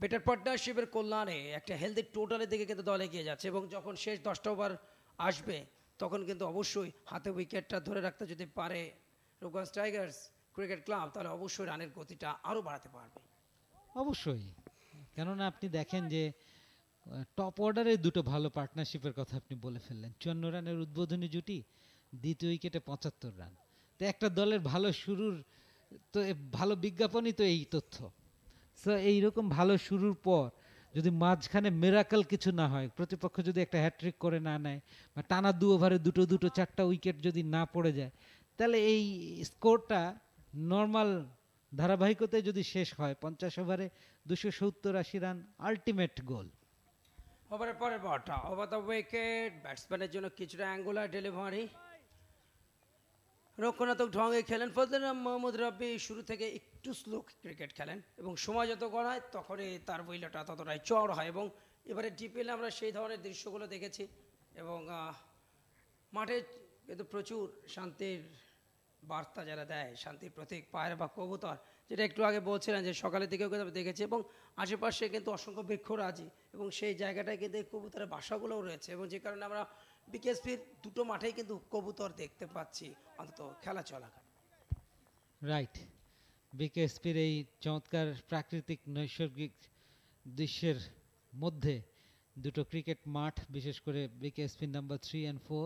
[SPEAKER 5] বেটার পার্টনারশিপের কল্যাণে একটা হেলদি টোটালের দিকে কিন্তু দল এগিয়ে যাচ্ছে এবং যখন শেষ দশটা ওভার আসবে তখন কিন্তু অবশ্যই হাতে উইকেটটা ধরে রাখতে যদি পারে রুকস টাইগার্স ক্রিকেট ক্লাব তাহলে অবশ্যই রানের গতিটা আরও বাড়াতে পারবে
[SPEAKER 6] অবশ্যই কেননা আপনি দেখেন যে টপ অর্ডারে দুটো ভালো পার্টনারশিপের কথা আপনি বলে ফেললেন চুয়ান্ন রানের উদ্বোধনী জুটি দ্বিতীয় উইকেটে পঁচাত্তর রান তো একটা দলের ভালো শুরুর তো ভালো বিজ্ঞাপনই তো এই তথ্য সো এইরকম ভালো শুরুর পর যদি মাঝখানে মেরাকাল কিছু না হয় প্রতিপক্ষ যদি একটা হ্যাট্রিক করে না নেয় বা টানা দু ওভারে দুটো দুটো চারটা উইকেট যদি না পড়ে যায় তাহলে এই স্কোরটা নর্মাল ধারাবাহিকতায় যদি শেষ হয় পঞ্চাশ ওভারে দুশো সত্তর আশি রান আলটিমেট গোল
[SPEAKER 5] ওভারের পরের বলটা ওভার দ্য উইকেট ব্যাটসম্যানের জন্য কিছুটা অ্যাঙ্গুলার ডেলিভারি রক্ষণাত্মক ঢঙে খেলেন রব্বি শুরু থেকে একটু স্লো ক্রিকেট খেলেন এবং সময় যত গড়ায় তখনই তার উইলাটা ততটাই চড় হয় এবং এবারে ডিপিএলে আমরা সেই ধরনের দৃশ্যগুলো দেখেছি এবং মাঠে কিন্তু প্রচুর শান্তির বার্তা যারা দেয় শান্তির প্রতীক পায়ের বা কবুতর যেটা একটু আগে বলছিলেন যে সকালের দিকেও কিন্তু দেখেছি এবং আশেপাশে কিন্তু অসংখ্য বৃক্ষরাজি এবং সেই জায়গাটায় কিন্তু এই কবুতরের বাসাগুলোও রয়েছে এবং যে কারণে আমরা বিকেএসপির দুটো মাঠেই কিন্তু কবুতর দেখতে পাচ্ছি অন্তত খেলা চলাকালীন
[SPEAKER 6] রাইট বিকেএসপির এই চমৎকার প্রাকৃতিক নৈসর্গিক দৃশ্যের মধ্যে দুটো ক্রিকেট মাঠ বিশেষ করে BKSP number three and four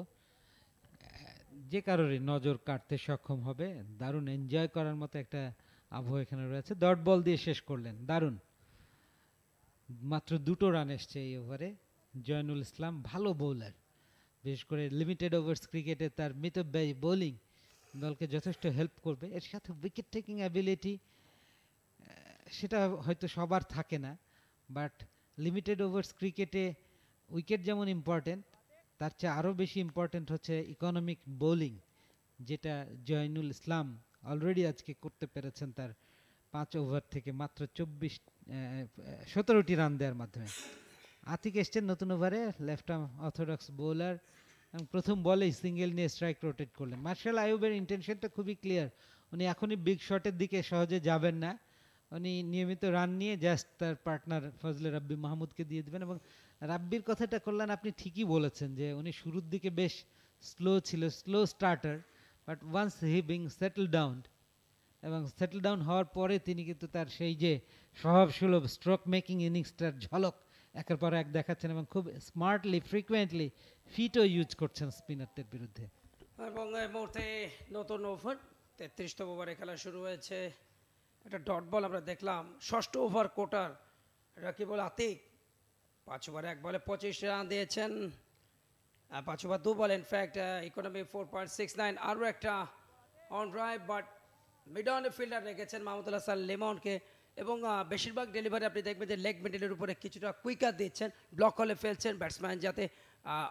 [SPEAKER 6] যে কারোরই নজর কাটতে সক্ষম হবে দারুণ এনজয় করার মতো একটা আবহাওয়া এখানে রয়েছে দট বল দিয়ে শেষ করলেন দারুণ মাত্র দুটো রান এসছে এই ওভারে জয়নুল ইসলাম ভালো বোলার বিশেষ করে লিমিটেড ওভার্স ক্রিকেটে তার মিতব্যয়ী বোলিং দলকে যথেষ্ট হেল্প করবে এর সাথে উইকেট টেকিং অ্যাবিলিটি সেটা হয়তো সবার থাকে না বাট লিমিটেড ওভার্স ক্রিকেটে উইকেট যেমন ইম্পর্টেন্ট তার চেয়ে আরও বেশি ইম্পর্টেন্ট হচ্ছে ইকোনমিক বোলিং যেটা জয়নুল ইসলাম অলরেডি আজকে করতে পেরেছেন তার পাঁচ ওভার থেকে মাত্র চব্বিশ সতেরোটি রান দেওয়ার মাধ্যমে আতিক এসছেন নতুন ওভারে লেফট আর্ম অর্থোডক্স বোলার প্রথম বলেই সিঙ্গেল নিয়ে স্ট্রাইক রোটেট করলেন মার্শাল আয়ুবের ইন্টেনশনটা খুবই ক্লিয়ার উনি এখনই বিগ শটের দিকে সহজে যাবেন না উনি নিয়মিত রান নিয়ে জাস্ট তার পার্টনার ফজলে রাব্বি মাহমুদকে দিয়ে দেবেন এবং রাব্বির কথাটা করলেন আপনি ঠিকই বলেছেন যে উনি শুরুর দিকে বেশ স্লো ছিল slow starter but once he being settle down এবং সেটেল ডাউন হওয়ার পরে তিনি কিন্তু তার সেই যে স্বভাবসুলভ স্ট্রোক মেকিং ইনিংসটার ঝলক একের পর এক দেখাচ্ছেন এবং খুব স্মার্টলি ফ্রিকুয়েন্টলি ফিটও ইউজ করছেন স্পিনারদের বিরুদ্ধে
[SPEAKER 5] এবং এই মুহূর্তে নতুন ওভার তেত্রিশতম ওভারে খেলা শুরু হয়েছে একটা ডট বল আমরা দেখলাম ষষ্ঠ ওভার কোটার রাকিবুল আতিক পাঁচ ওভার এক বলে পঁচিশ রান দিয়েছেন পাঁচ ওভার দু ball in fact economy four point six nine আরও একটা on drive but mid on fielder রেখেছেন মাহমুদুল্লাহ সাল লেমনকে এবং বেশিরভাগ ডেলিভারি আপনি দেখবেন যে লেগ মিডিলের উপরে কিছুটা কুইকার দিচ্ছেন ব্লক হলে ফেলছেন ব্যাটসম্যান যাতে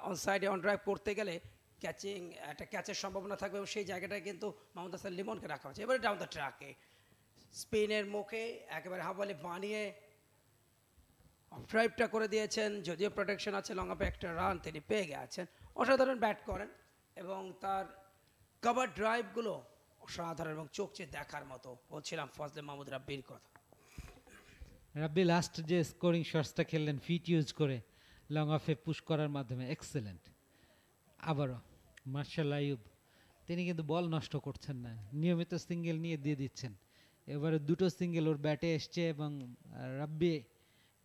[SPEAKER 5] অন সাইডে অন ড্রাইভ করতে গেলে ক্যাচিং একটা ক্যাচের সম্ভাবনা থাকবে এবং সেই জায়গাটায় কিন্তু মাহমুদ হাসান লিমনকে রাখা হয়েছে এবারে ডাউন দ্য ট্রাকে স্পিনের মুখে একেবারে হাবলে বানিয়ে ড্রাইভটা করে দিয়েছেন যদিও প্রোটেকশন আছে লং অফ একটা রান তিনি পেয়ে গেছেন অসাধারণ ব্যাট করেন এবং তার কভার ড্রাইভগুলো অসাধারণ এবং চোখে দেখার মতো বলছিলাম ফজলে মাহমুদ রাব্বির কথা
[SPEAKER 6] রাব্বি লাস্ট যে স্কোরিং শটসটা খেললেন ফিট ইউজ করে লং অফে পুশ করার মাধ্যমে এক্সেলেন্ট আবারও মার্শাল আয়ুব তিনি কিন্তু বল নষ্ট করছেন না নিয়মিত সিঙ্গেল নিয়ে দিয়ে দিচ্ছেন এবারে দুটো সিঙ্গেল ওর ব্যাটে এসছে এবং রাব্বি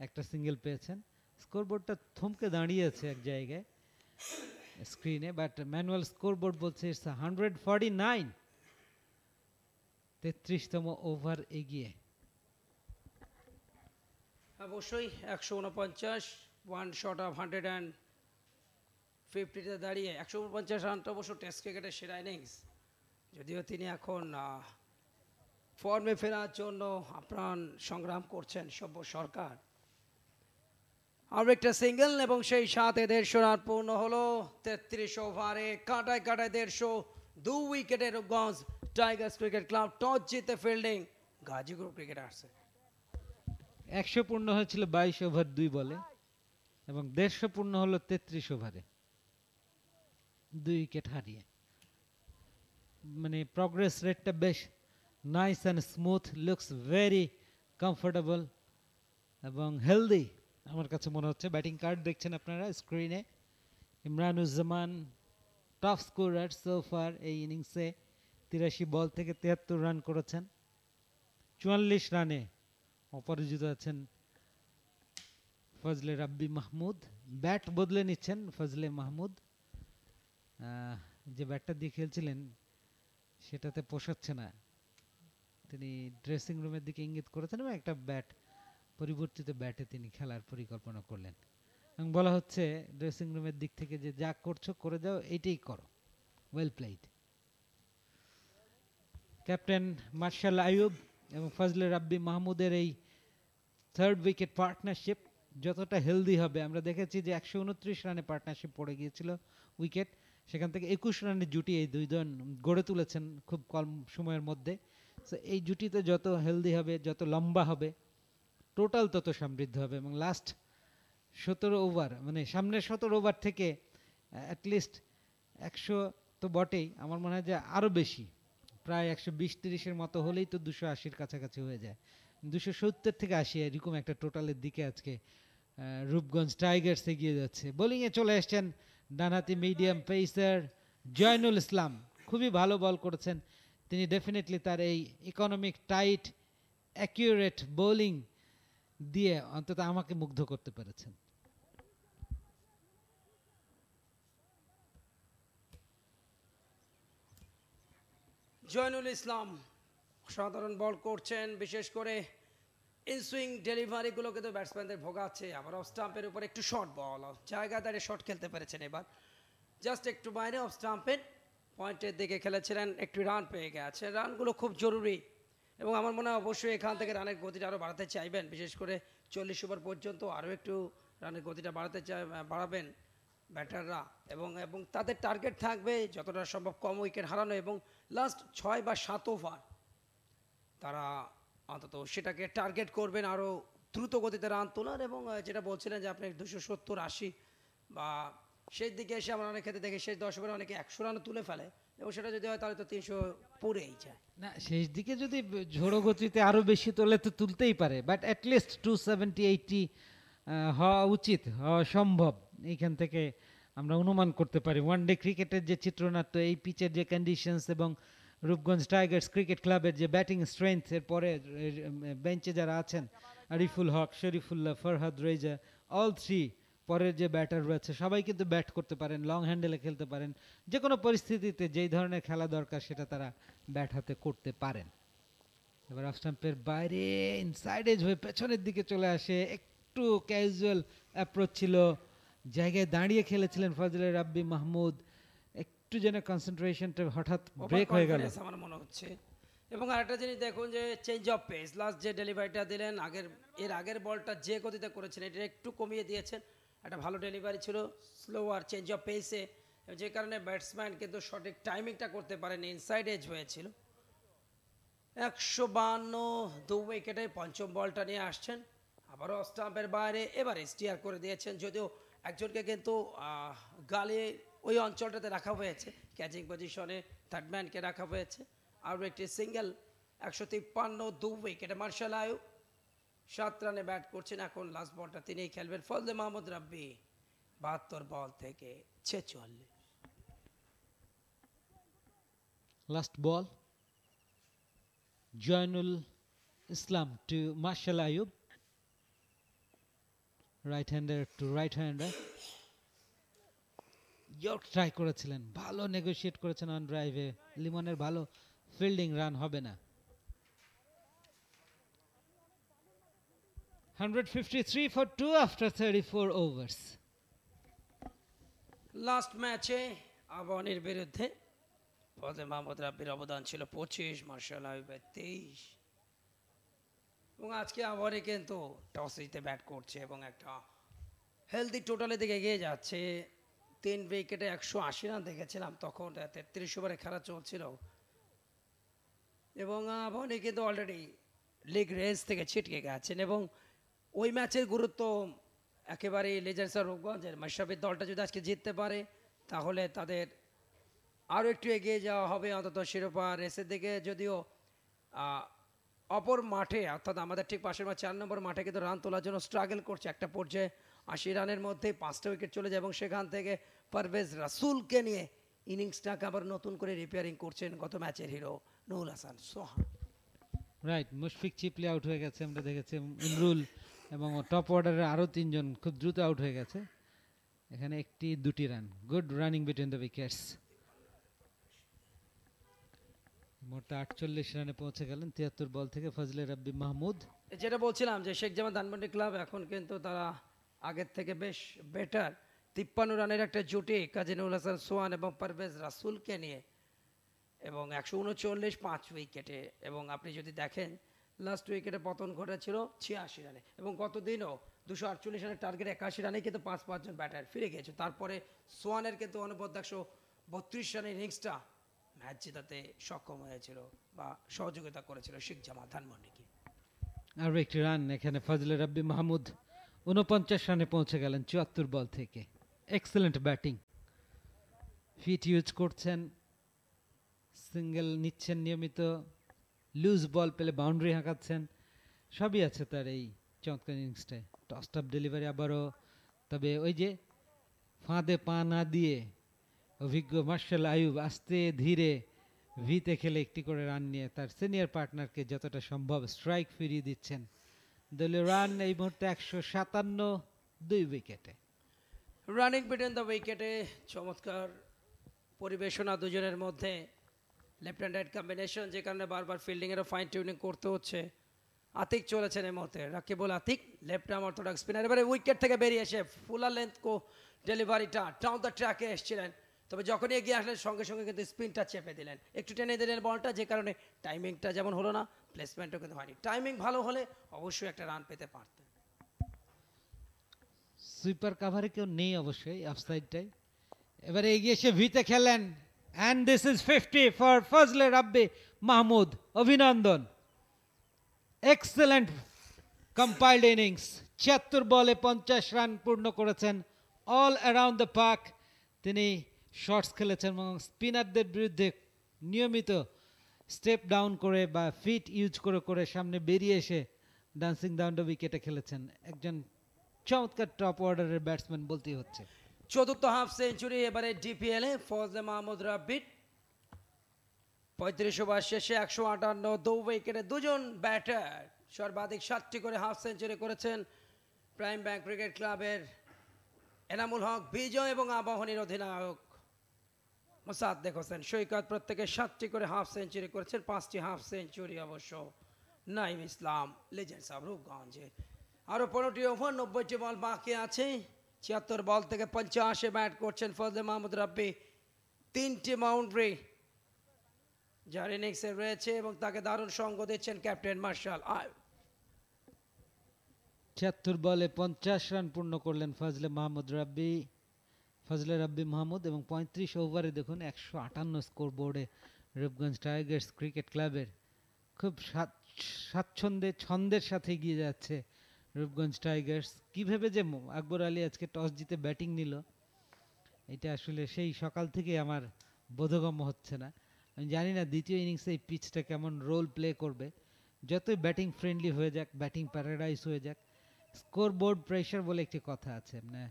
[SPEAKER 6] একটা সিঙ্গেল পেয়েছেন স্কোরবোর্ডটা থমকে দাঁড়িয়ে আছে এক জায়গায় স্ক্রিনে বাট ম্যানুয়াল স্কোরবোর্ড বলছে ইটস হান্ড্রেড ফর্টি নাইন তেত্রিশতম ওভার এগিয়ে
[SPEAKER 5] হ্যাঁ, অবশ্যই একশো উনপঞ্চাশ one shot of hundred and ফিফটিতে দাঁড়িয়ে একশো উনপঞ্চাশ রানটা অবশ্য টেস্ট ক্রিকেটের সেরা ইনিংস যদিও তিনি এখন ফর্মে ফেরার জন্য আপ্রাণ সংগ্রাম করছেন সভ্য সরকার আর একটা সিঙ্গেল এবং সেই সাথে দেড়শো রান পূর্ণ হলো তেত্রিশ ওভারে কাটায় কাটায় দেড়শো দু উইকেটে Rupganj Tigers cricket club toss জিতে ফিল্ডিং গাজীপুর ক্রিকেট আসছে
[SPEAKER 6] একশো পূর্ণ হয়েছিল বাইশ ওভার দুই বলে এবং দেড়শো পূর্ণ হলো তেত্রিশ ওভারে দুই উইকেট হারিয়ে মানে প্রগ্রেস রেটটা বেশ nice and smooth looks very comfortable এবং হেলদি আমার কাছে মনে হচ্ছে ব্যাটিং কার্ড দেখছেন আপনারা স্ক্রিনে ইমরানুজ্জামান টপ স্কোরার সোফার এই ইনিংসে তিরাশি বল থেকে তিয়াত্তর রান করেছেন চুয়াল্লিশ রানে অপরাজিত আছেন ফজলে রাব্বি মাহমুদ ব্যাট বদলে নিচ্ছেন ফজলে মাহমুদ যে ব্যাটটা দিয়ে খেলছিলেন সেটাতে পোষাচ্ছে না তিনি ড্রেসিং রুমের দিকে ইঙ্গিত করেছেন এবং একটা ব্যাট পরিবর্তিত ব্যাটে তিনি খেলার পরিকল্পনা করলেন এবং বলা হচ্ছে ড্রেসিং রুমের দিক থেকে যে যা করছো করে যাও এটাই করো well played captain Marshall Ayub এবং ফজলে রাব্বি মাহমুদের এই থার্ড উইকেট পার্টনারশিপ যতটা হেলদি হবে আমরা দেখেছি যে একশো উনত্রিশ রানে পার্টনারশিপ পড়ে গিয়েছিল উইকেট সেখান থেকে একুশ রানের জুটি এই দুইজন গড়ে তুলেছেন খুব কম সময়ের মধ্যে এই জুটিতে যত হেলদি হবে যত লম্বা হবে টোটাল তত সমৃদ্ধ হবে এবং লাস্ট সতেরো ওভার মানে সামনের সতেরো ওভার থেকে অ্যাটলিস্ট একশো তো বটেই আমার মনে হয় যে আরও বেশি প্রায় একশো বিশ তিরিশের মতো হলেই তো দুশো আশির কাছাকাছি হয়ে যায় দুশো সত্তর থেকে আশি এরকম একটা টোটালের দিকে আজকে রূপগঞ্জ টাইগার্স এগিয়ে যাচ্ছে বোলিংয়ে চলে এসছেন ডানহাতি মিডিয়াম পেসার জয়নুল ইসলাম খুবই ভালো বল করেছেন তিনি ডেফিনেটলি তার এই ইকোনমিক টাইট অ্যাকিউরেট বোলিং দিয়ে অন্তত আমাকে মুগ্ধ করতে পেরেছেন
[SPEAKER 5] জয়নুল ইসলাম সাধারণ বল করছেন বিশেষ করে ইনসুইং ডেলিভারিগুলোকে তো ব্যাটসম্যানদের ভোগাচ্ছে আবার অফ স্টাম্পের উপর একটু শর্ট বল জায়গা দাঁড়িয়ে শর্ট খেলতে পেরেছেন এবার জাস্ট একটু বাইরে অফ স্টাম্পের পয়েন্টের দিকে খেলেছিলেন একটু রান পেয়ে গেছে রানগুলো খুব জরুরি এবং আমার মনে হয় অবশ্যই এখান থেকে রানের গতিটা আরও বাড়াতে চাইবেন বিশেষ করে চল্লিশ ওভার পর্যন্ত আরও একটু রানের গতিটা বাড়াতে চাই বাড়াবেন ব্যাটাররা এবং এবং তাদের টার্গেট থাকবে যতটা সম্ভব কম উইকেট হারানো এবং লাস্ট ছয় বা সাত ওভার তারা অন্তত সেটাকে টার্গেট করবেন আরও দ্রুত গতিতে রান তোলার এবং যেটা বলছিলেন যে আপনি দুশো সত্তর আশি বা শেষ দিকে এসে আমরা অনেক ক্ষেত্রে দেখি শেষ দশ ওভারে অনেকে একশো রান তুলে ফেলে সেটা যদি হয় তাহলে তো তিনশো পুরেই যায়
[SPEAKER 6] না শেষ দিকে যদি ঝোড়ো গতিতে আরো বেশি তোলে তো তুলতেই পারে বাট টু সেভেন্টি হওয়া উচিত হওয়া সম্ভব এইখান থেকে আমরা অনুমান করতে পারি ওয়ান ডে ক্রিকেটের যে চিত্রনাট্য এই পিচের যে কন্ডিশনস এবং রূপগঞ্জ টাইগার্স ক্রিকেট ক্লাবের যে ব্যাটিং স্ট্রেংথ পরে বেঞ্চে যারা আছেন আরিফুল হক শরীফুল্লাহ ফরহাদ রেজা অল থ্রি পরের যে ব্যাটার রয়েছে সবাই কিন্তু ব্যাট করতে পারেন লং হ্যান্ডেলে খেলতে পারেন যে কোনো পরিস্থিতিতে যেই ধরনের খেলা দরকার সেটা তারা ব্যাট হাতে করতে পারেন এবার অফ স্টাম্পের বাইরে ইনসাইড এজ হয়ে পেছনের দিকে চলে আসে একটু ক্যাজুয়াল অ্যাপ্রোচ ছিল জায়গায় দাঁড়িয়ে খেলেছিলেন ফজলে রাব্বি মাহমুদ একটু যেন কনসেন্ট্রেশনটা হঠাৎ ব্রেক হয়ে গেল
[SPEAKER 5] আমার মনে হচ্ছে এবং আরেকটা জিনিস দেখুন যে চেঞ্জ অফ পেস লাস্ট যে ডেলিভারিটা দিলেন আগের এর আগের বলটা যে গতিতে করেছেন এটা একটু কমিয়ে দিয়েছেন একটা ভালো ডেলিভারি ছিল স্লোয়ার চেঞ্জ অফ পেসে যে কারণে ব্যাটসম্যান কিন্তু সঠিক টাইমিংটা করতে পারেনি ইনসাইড এজ হয়েছিল একশো বান্ন দু উইকেটে পঞ্চম বলটা নিয়ে আসছেন আবারও স্টাম্পের বাইরে এবার স্টিয়ার করে দিয়েছেন যদিও একজনকে কিন্তু গালে ওই অঞ্চলটাতে রাখা হয়েছে ক্যাচিং পজিশনে থার্ড ম্যানকে রাখা হয়েছে আরও একটি সিঙ্গেল একশো তিপ্পান্ন দু উইকেটে মার্শাল আয়ু সাত রানে ব্যাট করছেন এখন লাস্ট বলটা তিনি খেলবেন ফজলে মাহমুদ রাব্বি বাহাত্তর বল থেকে
[SPEAKER 6] ছেচল্লিশ last ball Joynul Islam to Marshall Ayub right hander to right hander yorker try করেছিলেন ভালো নেগোসিয়েট করেছেন অন ড্রাইভে লিমনের ভালো ফিল্ডিং রান হবে না 153 for 2 after 34 overs. লাস্ট ম্যাচে
[SPEAKER 5] আবাহনীর বিরুদ্ধে ফজলে মাহমুদ রাব্বির অবদান ছিল পঁচিশ মার্শাল হাবিবের তেইশ এবং আজকে আবাহনী কিন্তু টস জিতে ব্যাট করছে এবং একটা হেলদি টোটালের দিকে এগিয়ে যাচ্ছে তিন উইকেটে একশো আশি রান দেখেছিলাম তখন তেত্রিশ ওভারে খেলা চলছিল এবং আবাহনী কিন্তু অলরেডি লিগ রেঞ্জ থেকে ছিটকে গেছেন এবং ওই ম্যাচের গুরুত্ব একেবারে লেজেন্ডস রূপগঞ্জের মাসাবের দলটা যদি আজকে জিততে পারে তাহলে তাদের আরও একটু এগিয়ে যাওয়া হবে অন্তত শিরোপা রেসের দিকে যদিও অপর মাঠে অর্থাৎ আমাদের ঠিক পাশের বা চার নম্বর মাঠে কিন্তু রান তোলার জন্য স্ট্রাগল করছে একটা পর্যায়ে আশি রানের মধ্যে পাঁচটা উইকেট চলে যায় এবং সেখান থেকে পারভেজ রাসুলকে নিয়ে ইনিংসটাকে আবার নতুন করে রিপেয়ারিং করছেন গত ম্যাচের hero Nurul Hasan Sohan
[SPEAKER 6] right Mushfiq cheaply out হয়ে গেছে আমরা দেখেছি ইমরুল এবং টপ অর্ডারের আরও তিনজন খুব দ্রুত আউট হয়ে গেছে এখানে একটি দুটি run good running between the wickets মোট আটচল্লিশ রানে পৌঁছে গেলেন তিয়াত্তর বল থেকে ফজলে রাব্বি মাহমুদ
[SPEAKER 5] যেটা বলছিলাম যে শেখ জামা ধানমন্ডি ক্লাব এখন কিন্তু তারা আগের থেকে বেশ বেটার তিপ্পান্ন রানের একটা জুটি কাজী নুল হাসান সোয়ান এবং পারভেজ রাসুলকে নিয়ে এবং একশো উনচল্লিশ পাঁচ উইকেটে এবং আপনি যদি দেখেন লাস্ট উইকেটে পতন ঘটেছিল ছিয়াশি রানে এবং গতদিনও দুশো আটচল্লিশ রানের টার্গেট একাশি রানে কিন্তু পাঁচ পাঁচজন ব্যাটার ফিরে গিয়েছে তারপরে সোয়ানের কিন্তু অনুপদ একশো বত্রিশ রানের ইনিংসটা ম্যাচ জেতাতে সক্ষম হয়েছিল বা সহযোগিতা করেছিল শেখ জামা ধানমন্ডিকে
[SPEAKER 6] আরও একটি রান এখানে ফজলে রাব্বি মাহমুদ উনপঞ্চাশ রানে পৌঁছে গেলেন চুয়াত্তর বল থেকে এক্সেলেন্ট ব্যাটিং ফিট ইউজ করছেন সিঙ্গেল নিচ্ছেন নিয়মিত লুজ বল পেলে বাউন্ডারি হাঁকাচ্ছেন সবই আছে তার এই চমৎকার ইনিংসটায় টস টপ ডেলিভারি আবারও তবে ওই যে ফাঁদে পা না দিয়ে অভিজ্ঞ মার্শাল আয়ুব আস্তে ধীরে ভিতে খেলে একটি করে রান নিয়ে তার সিনিয়র পার্টনারকে যতটা সম্ভব স্ট্রাইক ফিরিয়ে দিচ্ছেন দলীয় রান এই মুহূর্তে একশো সাতান্ন দুই উইকেটে
[SPEAKER 5] রানিং বিটেন দ্য উইকেটে চমৎকার পরিবেশনা দুজনের মধ্যে লেফট অ্যান্ড রাইট কম্বিনেশন যে কারণে বারবার ফিল্ডিংয়েরও ফাইন টিউনিং করতে হচ্ছে আতিক চলেছেন এই মুহূর্তে Rakibul Atiq left arm orthodox spinner এবারে উইকেট থেকে বেরিয়ে এসে ফুলার লেন্থ কো ডেলিভারিটা টাউন দ্য ট্র্যাকে এসেছিলেন তবে যখনই এগিয়ে আসলেন সঙ্গে সঙ্গে কিন্তু স্পিনটা চেপে দিলেন একটু টেনে দিলেন বলটা যে কারণে টাইমিংটা যেমন হলো না প্লেসমেন্টও কিন্তু হয়নি টাইমিং ভালো হলে অবশ্যই একটা রান পেতে পারতেন
[SPEAKER 6] সুইপার কাভারে কেউ নেই অবশ্যই অফসাইডটাই এবারে এগিয়ে এসে ভিতে খেলেন And this is 50 for Fazle Rabbi Mahmood. Avinandan. Excellent compiled innings. ছিয়াত্তর বলে পঞ্চাশ রান পূর্ণ করেছেন অল অ্যারাউন্ড দ্য পাক তিনি শর্টস খেলেছেন এবং স্পিনারদের বিরুদ্ধে নিয়মিত স্টেপ ডাউন করে বা ফিট ইউজ করে করে সামনে বেরিয়ে এসে ডান্সিং ডাউন দ্য উইকেটে খেলেছেন একজন চমৎকার টপ অর্ডারের ব্যাটসম্যান বলতেই হচ্ছে চতুর্থ হাফ সেঞ্চুরি এবারে ডিপিএলে
[SPEAKER 5] ফজলে মাহমুদ রাব্বিট পঁয়ত্রিশ ওভার শেষে একশো আটান্ন দু উইকেটে দুজন ব্যাটার সর্বাধিক সাতটি করে হাফ সেঞ্চুরি করেছেন প্রাইম ব্যাংক ক্রিকেট ক্লাবের এনামুল হক বিজয় এবং আবাহনীর অধিনায়ক মোসাদ্দেক হোসেন সৈকত প্রত্যেকে সাতটি করে হাফ সেঞ্চুরি করেছেন পাঁচটি হাফ সেঞ্চুরি অবশ্য নাইম ইসলাম লেজেন্ড সাবরুফগঞ্জের আরও পনেরোটি ওভার নব্বইটি বল বাকি আছে ছিয়াত্তর বল থেকে পঞ্চাশে ব্যাট করছেন ফজলে মাহমুদ রাব্বি তিনটি বাউন্ডারি যার ইনিংসে রয়েছে এবং তাকে দারুণ সঙ্গ দিচ্ছেন ক্যাপ্টেন মার্শাল
[SPEAKER 6] ছিয়াত্তর বলে পঞ্চাশ রান পূর্ণ করলেন ফজলে মাহমুদ রাব্বি ফজলে রাব্বি মাহমুদ এবং পঁয়ত্রিশ ওভারে দেখুন একশো আটান্ন স্কোর বোর্ডে রূপগঞ্জ টাইগার্স ক্রিকেট ক্লাবের খুব স্বাচ্ছন্দে ছন্দের সাথে এগিয়ে যাচ্ছে রূপগঞ্জ টাইগার্স কীভাবে যে আকবর আলী আজকে টস জিতে ব্যাটিং নিল এটা আসলে সেই সকাল থেকে আমার বোধগম্য হচ্ছে না আমি জানি না দ্বিতীয় ইনিংসে এই পিচটা কেমন রোল প্লে করবে যতই ব্যাটিং ফ্রেন্ডলি হয়ে যাক ব্যাটিং প্যারাডাইস হয়ে যাক স্কোর বোর্ড প্রেশার বলে একটি কথা আছে মানে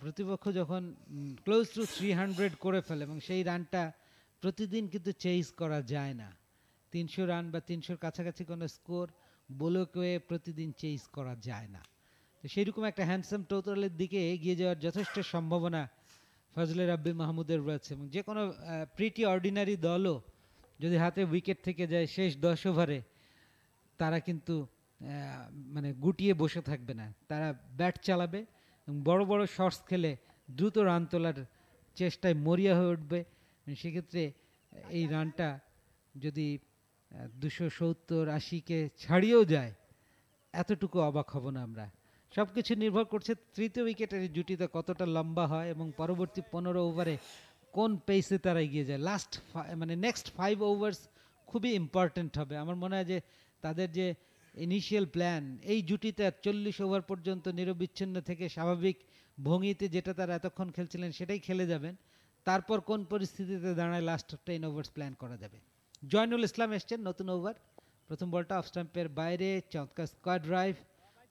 [SPEAKER 6] প্রতিপক্ষ যখন ক্লোজ টু থ্রি হান্ড্রেড করে ফেলে এবং সেই রানটা প্রতিদিন কিন্তু চেইস করা যায় না তিনশো রান বা তিনশোর কাছাকাছি কোনো স্কোর বোলোকে প্রতিদিন চেজ করা যায় না তো সেইরকম একটা হ্যান্ডসাম টোতরালের দিকে এগিয়ে যাওয়ার যথেষ্ট সম্ভাবনা ফজলে রাব্বি মাহমুদের রয়েছে এবং যে কোনো প্রিটি অর্ডিনারি দলও যদি হাতে উইকেট থেকে যায় শেষ দশ ওভারে তারা কিন্তু মানে গুটিয়ে বসে থাকবে না তারা ব্যাট চালাবে এবং বড় বড় শর্টস খেলে দ্রুত রান তোলার চেষ্টায় মরিয়া হয়ে উঠবে সেক্ষেত্রে এই রানটা যদি দুশো সত্তর আশিকে ছাড়িয়েও যায় এতটুকু অবাক হব না আমরা সব কিছু নির্ভর করছে তৃতীয় উইকেটের জুটিতে কতটা লম্বা হয় এবং পরবর্তী পনেরো ওভারে কোন পেসে তারা এগিয়ে যায় লাস্ট মানে নেক্সট ফাইভ ওভার্স খুবই ইম্পর্ট্যান্ট হবে আমার মনে হয় যে তাদের যে ইনিশিয়াল প্ল্যান এই জুটিতে চল্লিশ ওভার পর্যন্ত নিরবিচ্ছিন্ন থেকে স্বাভাবিক ভঙ্গিতে যেটা তারা এতক্ষণ খেলছিলেন সেটাই খেলে যাবেন তারপর কোন পরিস্থিতিতে দাঁড়ায় লাস্ট টেন ওভার্স প্ল্যান করা যাবে জয়নুল ইসলাম এসছেন নতুন ওভার প্রথম বলটা অফ স্টাম্পের বাইরে চমৎকার স্কোয়ার ড্রাইভ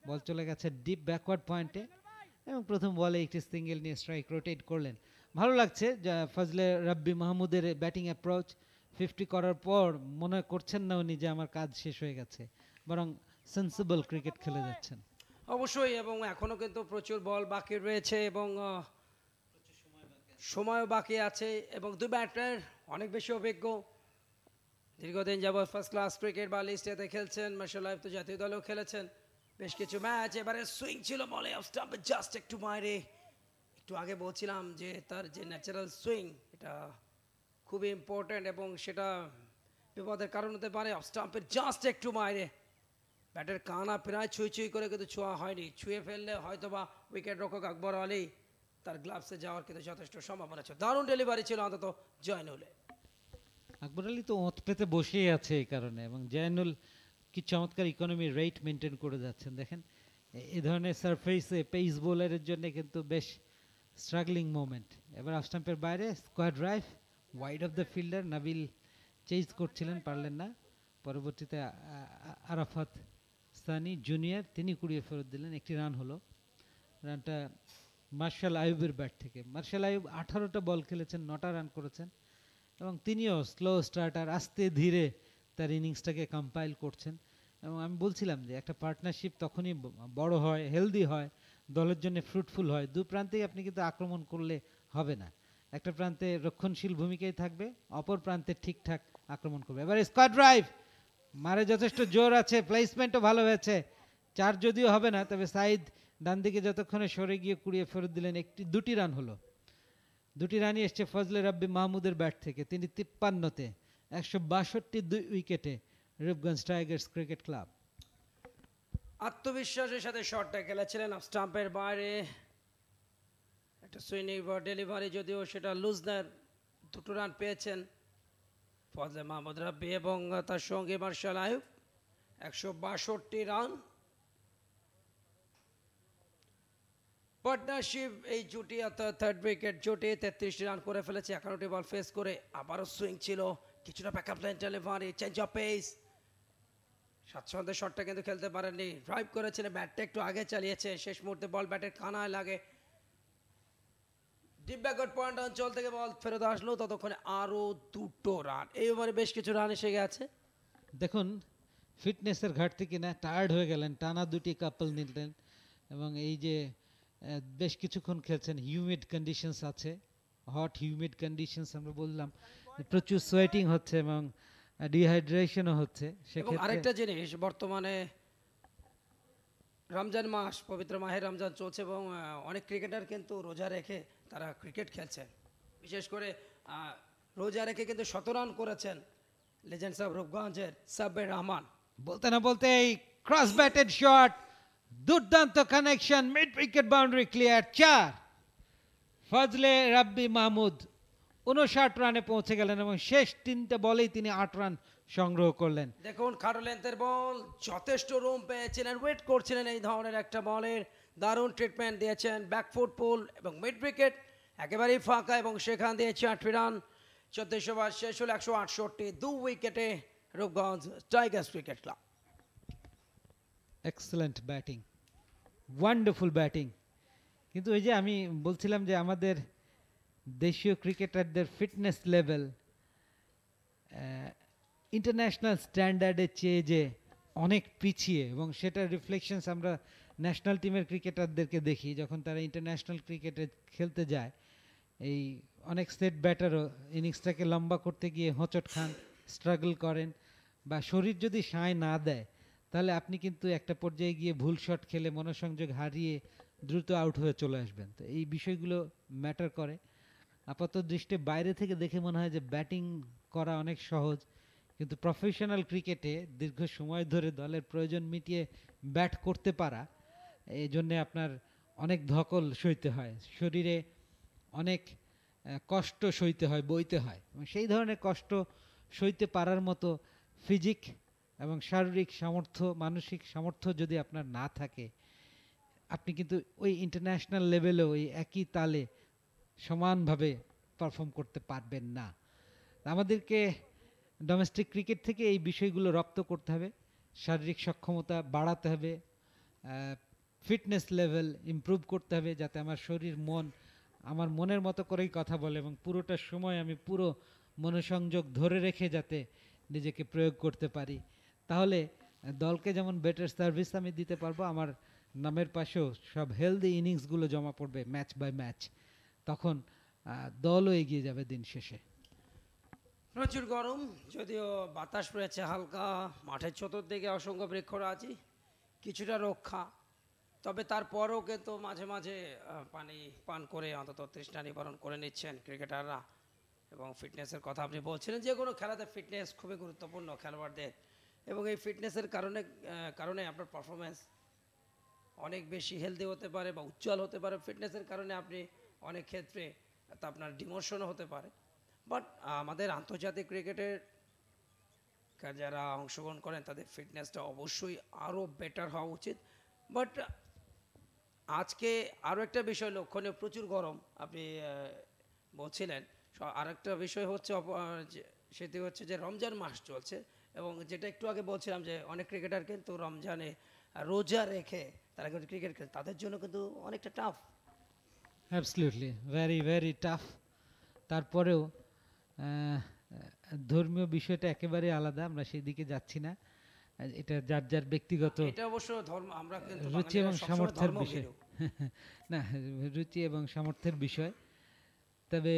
[SPEAKER 6] বল চলে গেছে ডিপ ব্যাকওয়ার্ড পয়েন্টে এবং প্রথম বলে একটি সিঙ্গেল নিয়ে স্ট্রাইক রোটেট করলেন ভালো লাগছে ফজলে রব্বি মাহমুদের ব্যাটিং অ্যাপ্রোচ ফিফটি করার পর মনে করছেন না উনি যে আমার কাজ শেষ হয়ে গেছে বরং সেন্সিবল ক্রিকেট খেলে যাচ্ছেন
[SPEAKER 5] অবশ্যই এবং এখনও কিন্তু প্রচুর বল বাকি রয়েছে এবং সময়ও বাকি আছে এবং দু ব্যাটার অনেক বেশি অভিজ্ঞ দীর্ঘদিন যাবৎ ফার্স্ট ক্লাস ক্রিকেট বা লিস্টেতে খেলছেন মার্শাল লাইফ তো জাতীয় দলেও খেলেছেন বেশ কিছু ম্যাচ এবারে সুইং ছিল বলে অফ স্টাম্পে জাস্ট একটু মায়রে একটু আগে বলছিলাম যে তার যে ন্যাচারাল সুইং এটা খুবই ইম্পর্ট্যান্ট এবং সেটা বিপদের কারণ হতে পারে অফ স্টাম্পের জাস্ট একটু মায়রে ব্যাটের কানা প্রায় ছুঁই ছুঁই করে কিন্তু ছোঁয়া হয়নি ছুঁয়ে ফেললে হয়তোবা উইকেট রক্ষক আকবর আলী তার গ্লাভসে যাওয়ার কিন্তু যথেষ্ট সম্ভাবনা ছিল দারুণ ডেলিভারি ছিল অন্তত জয়নুলের
[SPEAKER 6] আকবর আলী তো অঁত পেতে বসেই আছে এই কারণে এবং জয়নুল কি চমৎকার ইকোনমি রেট মেনটেন করে যাচ্ছেন দেখেন এ ধরনের সারফেসে পেস বোলারের জন্য কিন্তু বেশ স্ট্রাগলিং মোমেন্ট এবার আফস্টাম্পের বাইরে square drive wide of the fielder Nabil chase করছিলেন পারলেন না পরবর্তীতে আরাফাত সানি জুনিয়র তিনি কুড়িয়ে ফেরত দিলেন একটি রান হলো রানটা মার্শাল আয়ুবের ব্যাট থেকে মার্শাল আয়ুব আঠারোটা বল খেলেছেন নটা রান করেছেন এবং তিনিও স্লো স্টার্টার আস্তে ধীরে তার ইনিংসটাকে কম্পাইল করছেন এবং আমি বলছিলাম যে একটা পার্টনারশিপ তখনই বড় হয় হেলদি হয় দলের জন্য ফ্রুটফুল হয় দু প্রান্তেই আপনি কিন্তু আক্রমণ করলে হবে না একটা প্রান্তে রক্ষণশীল ভূমিকায় থাকবে অপর প্রান্তে ঠিকঠাক আক্রমণ করবে এবার স্কোয়ার ড্রাইভ মারে যথেষ্ট জোর আছে প্লেসমেন্টও ভালো হয়েছে চার যদিও হবে না তবে সাইদ ডান দিকে যতক্ষণে সরে গিয়ে কুড়িয়ে ফেরত দিলেন একটি দুটি রান হলো দুটি রানি এসছে ফজলে রাব্বি মাহমুদের ব্যাট থেকে তিনি তিপ্পান্নতে একশো বাষট্টি দুই উইকেটে রূপগঞ্জ টাইগার্স ক্রিকেট ক্লাব
[SPEAKER 5] আত্মবিশ্বাসের সাথে শটটা খেলেছিলেন স্টাম্পের বাইরে একটা সুইনিং বা ডেলিভারি যদিও সেটা লুজনার দুটো রান পেয়েছেন ফজলে মাহমুদ রাব্বি এবং তার সঙ্গে মার্শাল আয়ুব একশো বাষট্টি রান পার্টনারশিপ এই জুটি অর্থাৎ থার্ড উইকেট জুটি তেত্রিশটি রান করে ফেলেছে একান্নটি বল ফেস করে আবারও সুইং ছিল কিছুটা back up line delivery change of pace স্বাচ্ছন্দ্যের শটটা কিন্তু খেলতে পারেননি ড্রাইভ করেছিল ব্যাটটা একটু আগে চালিয়েছে শেষ মুহূর্তে বল ব্যাটের কানায় লাগে ডিপ ডিব্যাকট পয়েন্ট অঞ্চল থেকে বল ফেরত আসলো ততক্ষণে আরও দুটো রান এই ওভারে বেশ কিছু রান এসে গেছে
[SPEAKER 6] দেখুন ফিটনেসের ঘাটতি কিনা টায়ার্ড হয়ে গেলেন টানা দুটি কাপল নিলেন এবং এই যে বেশ কিছুক্ষণ খেলছেন হিউমিড কন্ডিশনস আছে হট হিউমিড কন্ডিশনস আমরা বললাম প্রচুর সোয়েটিং হচ্ছে এবং ডিহাইড্রেশনও হচ্ছে সেক্ষেত্রে আরেকটা
[SPEAKER 5] জিনিস বর্তমানে রমজান মাস পবিত্র মাহের রমজান চলছে এবং অনেক ক্রিকেটার কিন্তু রোজা রেখে তারা ক্রিকেট খেলছেন বিশেষ করে রোজা রেখে কিন্তু শতরান করেছেন লেজেন্ড সাহেব রূপগঞ্জের সাব্বের রহমান
[SPEAKER 6] বলতে না বলতে এই ক্রস ব্যাটেড শট দুর্দান্ত connection mid wicket boundary clear চার ফজলে রাব্বি মাহমুদ উনষাট রানে পৌঁছে গেলেন এবং শেষ তিনটে বলেই তিনি আট রান সংগ্রহ করলেন
[SPEAKER 5] দেখুন লেন্থের বল যথেষ্ট রুম পেয়েছিলেন ওয়েট করছিলেন এই ধরনের একটা বলের দারুণ ট্রিটমেন্ট দিয়েছেন ব্যাকফুট পুল এবং মিড উইকেট একেবারেই ফাঁকা এবং সেখান দিয়ে চারটি রান চোদ্দশো বার শেষ হল একশো আটষট্টি দু উইকেটে Rupganj Tigers
[SPEAKER 6] cricket club excellent batting wonderful batting কিন্তু ওই যে আমি বলছিলাম যে আমাদের দেশীয় ক্রিকেটারদের ফিটনেস লেভেল ইন্টারন্যাশনাল স্ট্যান্ডার্ডের চেয়ে যে অনেক পিছিয়ে এবং সেটার রিফ্লেকশনস আমরা ন্যাশনাল টিমের ক্রিকেটারদেরকে দেখি যখন তারা ইন্টারন্যাশনাল ক্রিকেটে খেলতে যায় এই অনেক সেট ব্যাটারও ইনিংসটাকে লম্বা করতে গিয়ে হোঁচট খান স্ট্রাগল করেন বা শরীর যদি সায় না দেয় তাহলে আপনি কিন্তু একটা পর্যায়ে গিয়ে ভুল শট খেলে মনোসংযোগ হারিয়ে দ্রুত আউট হয়ে চলে আসবেন তো এই বিষয়গুলো ম্যাটার করে আপাতত দৃষ্টি বাইরে থেকে দেখে মনে হয় যে ব্যাটিং করা অনেক সহজ কিন্তু প্রফেশনাল ক্রিকেটে দীর্ঘ সময় ধরে দলের প্রয়োজন মিটিয়ে ব্যাট করতে পারা এই জন্যে আপনার অনেক ধকল সইতে হয় শরীরে অনেক কষ্ট সইতে হয় বইতে হয় সেই ধরনের কষ্ট সইতে পারার মতো ফিজিক এবং শারীরিক সামর্থ্য মানসিক সামর্থ্য যদি আপনার না থাকে আপনি কিন্তু ওই ইন্টারন্যাশনাল লেভেলে ওই একই তালে সমানভাবে পারফর্ম করতে পারবেন না আমাদেরকে ডোমেস্টিক ক্রিকেট থেকে এই বিষয়গুলো রপ্ত করতে হবে শারীরিক সক্ষমতা বাড়াতে হবে ফিটনেস লেভেল ইম্প্রুভ করতে হবে যাতে আমার শরীর মন আমার মনের মতো করেই কথা বলে এবং পুরোটা সময় আমি পুরো মনোসংযোগ ধরে রেখে যাতে নিজেকে প্রয়োগ করতে পারি তাহলে দলকে যেমন বেটার সার্ভিস আমি দিতে পারবো আমার নামের পাশেও সব হেলদি ইনিংসগুলো জমা পড়বে ম্যাচ বাই ম্যাচ তখন দলও এগিয়ে যাবে দিন শেষে
[SPEAKER 5] প্রচুর গরম যদিও বাতাস রয়েছে হালকা মাঠের চতুর্দিকে অসংখ্য আছি কিছুটা রক্ষা তবে তারপরও কিন্তু মাঝে মাঝে পানি পান করে অন্তত তৃষ্ণা নিবারণ করে নিচ্ছেন ক্রিকেটাররা এবং ফিটনেসের কথা আপনি বলছিলেন যে কোনো খেলাতে ফিটনেস খুবই গুরুত্বপূর্ণ খেলোয়াড়দের এবং এই ফিটনেসের কারণে কারণে আপনার পারফরমেন্স অনেক বেশি হেলদি হতে পারে বা উজ্জ্বল হতে পারে ফিটনেসের কারণে আপনি অনেক ক্ষেত্রে তা আপনার ডিমোশনও হতে পারে বাট আমাদের আন্তর্জাতিক ক্রিকেটের যারা অংশগ্রহণ করেন তাদের ফিটনেসটা অবশ্যই আরও বেটার হওয়া উচিত বাট আজকে আরও একটা বিষয় লক্ষণীয় প্রচুর গরম আপনি বলছিলেন আর একটা বিষয় হচ্ছে সেটি হচ্ছে যে রমজান মাস চলছে এবং যেটা একটু আগে বলছিলাম যে অনেক ক্রিকেটার কিন্তু রমজানে রোজা রেখে তারা কিন্তু ক্রিকেট খেলে তাদের জন্য কিন্তু অনেকটা tough
[SPEAKER 6] absolutely very very tough তারপরেও ধর্মীয় বিষয়টা একেবারে আলাদা আমরা সেই দিকে যাচ্ছি না এটা যার যার ব্যক্তিগত রুচি এবং সামর্থ্যের বিষয় না রুচি এবং সামর্থ্যের বিষয় তবে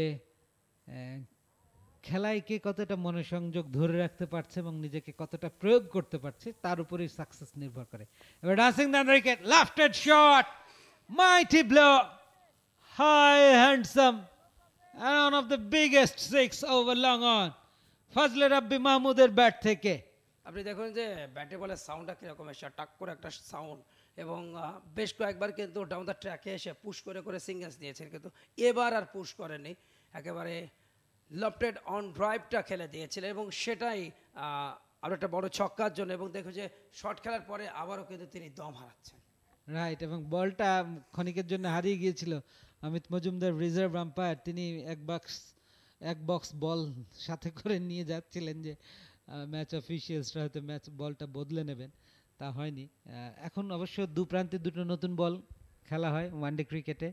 [SPEAKER 6] খেলায় কে কতটা মনোসংযোগ ধরে রাখতে পারছে এবং নিজেকে কতটা প্রয়োগ করতে পারছে তার উপরেই সাকসেস নির্ভর করে এবার dancing the wicket lofted shot mighty blow high handsome one of the biggest six over long on Fazle Rabbi মাহমুদের ব্যাট থেকে
[SPEAKER 5] আপনি দেখুন যে ব্যাটে বলের সাউন্ডটা কীরকম এসে টাক করে একটা সাউন্ড এবং বেশ কয়েকবার কিন্তু ডাউন দ্য ট্র্যাকে এসে পুশ করে করে সিঙ্গেলস দিয়েছেন কিন্তু এবার আর পুশ করেনি একেবারে লফটেড অন ড্রাইভটা খেলে দিয়েছিলেন এবং সেটাই আরও একটা বড় ছক্কার জন্য এবং দেখো যে শর্ট খেলার পরে আবারও কিন্তু তিনি দম হারাচ্ছেন
[SPEAKER 6] রাইট এবং বলটা ক্ষণিকের জন্য হারিয়ে গিয়েছিল অমিত মজুমদার রিজার্ভ আম্পায়ার তিনি এক বক্স এক বক্স বল সাথে করে নিয়ে যাচ্ছিলেন যে ম্যাচ অফিসিয়ালসরা হয়তো ম্যাচ বলটা বদলে নেবেন তা হয়নি এখন অবশ্য দু প্রান্তে দুটো নতুন বল খেলা হয় ওয়ানডে ক্রিকেটে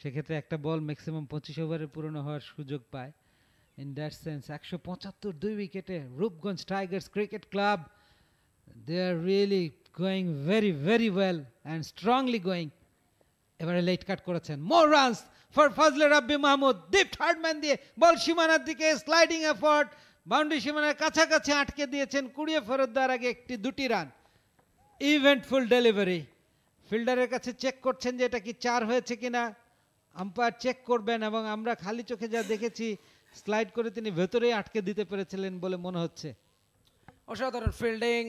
[SPEAKER 6] সেক্ষেত্রে একটা বল ম্যাক্সিমাম পঁচিশ ওভারে পুরনো হওয়ার সুযোগ পায় ইন দ্যাট সেন্স একশো পঁচাত্তর দুই উইকেটে Rupganj Tigers cricket club they are really going very very well and strongly going এবারে লেট কাট করেছেন more runs for Fazle Rabbi Mahmud deep third man দিয়ে বল সীমানার দিকে স্লাইডিং এফর্ট বাউন্ডারি সীমানার কাছাকাছি আটকে দিয়েছেন কুড়িয়ে ফেরত দেওয়ার আগে একটি দুটি রান ইভেন্টফুল ডেলিভারি ফিল্ডারের কাছে চেক করছেন যে এটা কি চার হয়েছে কিনা আম্পায়ার চেক করবেন এবং আমরা খালি চোখে যা দেখেছি স্লাইড করে তিনি ভেতরেই আটকে দিতে পেরেছিলেন বলে মনে হচ্ছে অসাধারণ ফিল্ডিং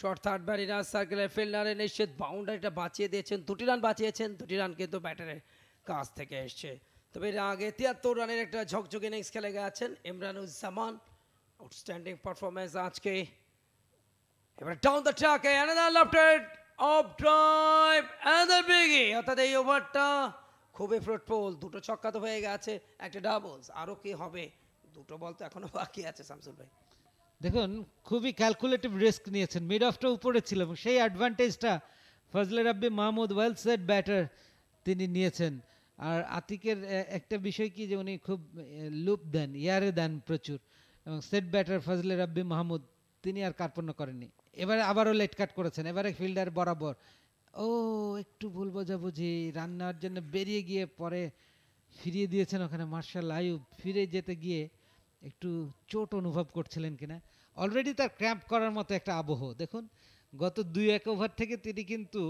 [SPEAKER 5] শর্ট থার্ড বা রিনাস সার্কেলের ফিল্ডারে নিশ্চিত বাউন্ডারিটা বাঁচিয়ে দিয়েছেন দুটি রান বাঁচিয়েছেন দুটি রান কিন্তু ব্যাটারের কাছ থেকে এসছে তবে এর আগে তিয়াত্তর রানের একটা ঝকঝকে ইনিংস খেলে গেছেন ইমরানুজ্জামান আউটস্ট্যান্ডিং পারফরমেন্স আজকে এবার down the track another left off drive another biggie অর্থাৎ এই ওভারটা খুবই ফ্রুটফুল দুটো ছক্কা তো হয়ে গেছে একটা ডাবলস আরও কি হবে দুটো বল তো এখনো বাকি আছে শামসুল ভাই
[SPEAKER 6] দেখুন খুবই ক্যালকুলেটিভ রিস্ক নিয়েছেন মিড অফটা উপরে ছিল এবং সেই অ্যাডভান্টেজটা Fazle Rabbi Mahmud well set batter তিনি নিয়েছেন আর আতিকের একটা বিষয় কি যে উনি খুব লুপ দেন ইয়ারে দেন প্রচুর এবং সেট ব্যাটার ফজলে রাব্বি মাহমুদ তিনি আর কার্পণ্য করেননি এবারে আবারও লেট কাট করেছেন এবারে ফিল্ডার বরাবর ও একটু ভুল বোঝা বুঝি রান্নার জন্য বেরিয়ে গিয়ে পরে ফিরিয়ে দিয়েছেন ওখানে মার্শাল আয়ুব ফিরে যেতে গিয়ে একটু চোট অনুভব করছিলেন কিনা অলরেডি তার ক্র্যাম্প করার মতো একটা আবহ দেখুন গত দুই এক ওভার থেকে তিনি কিন্তু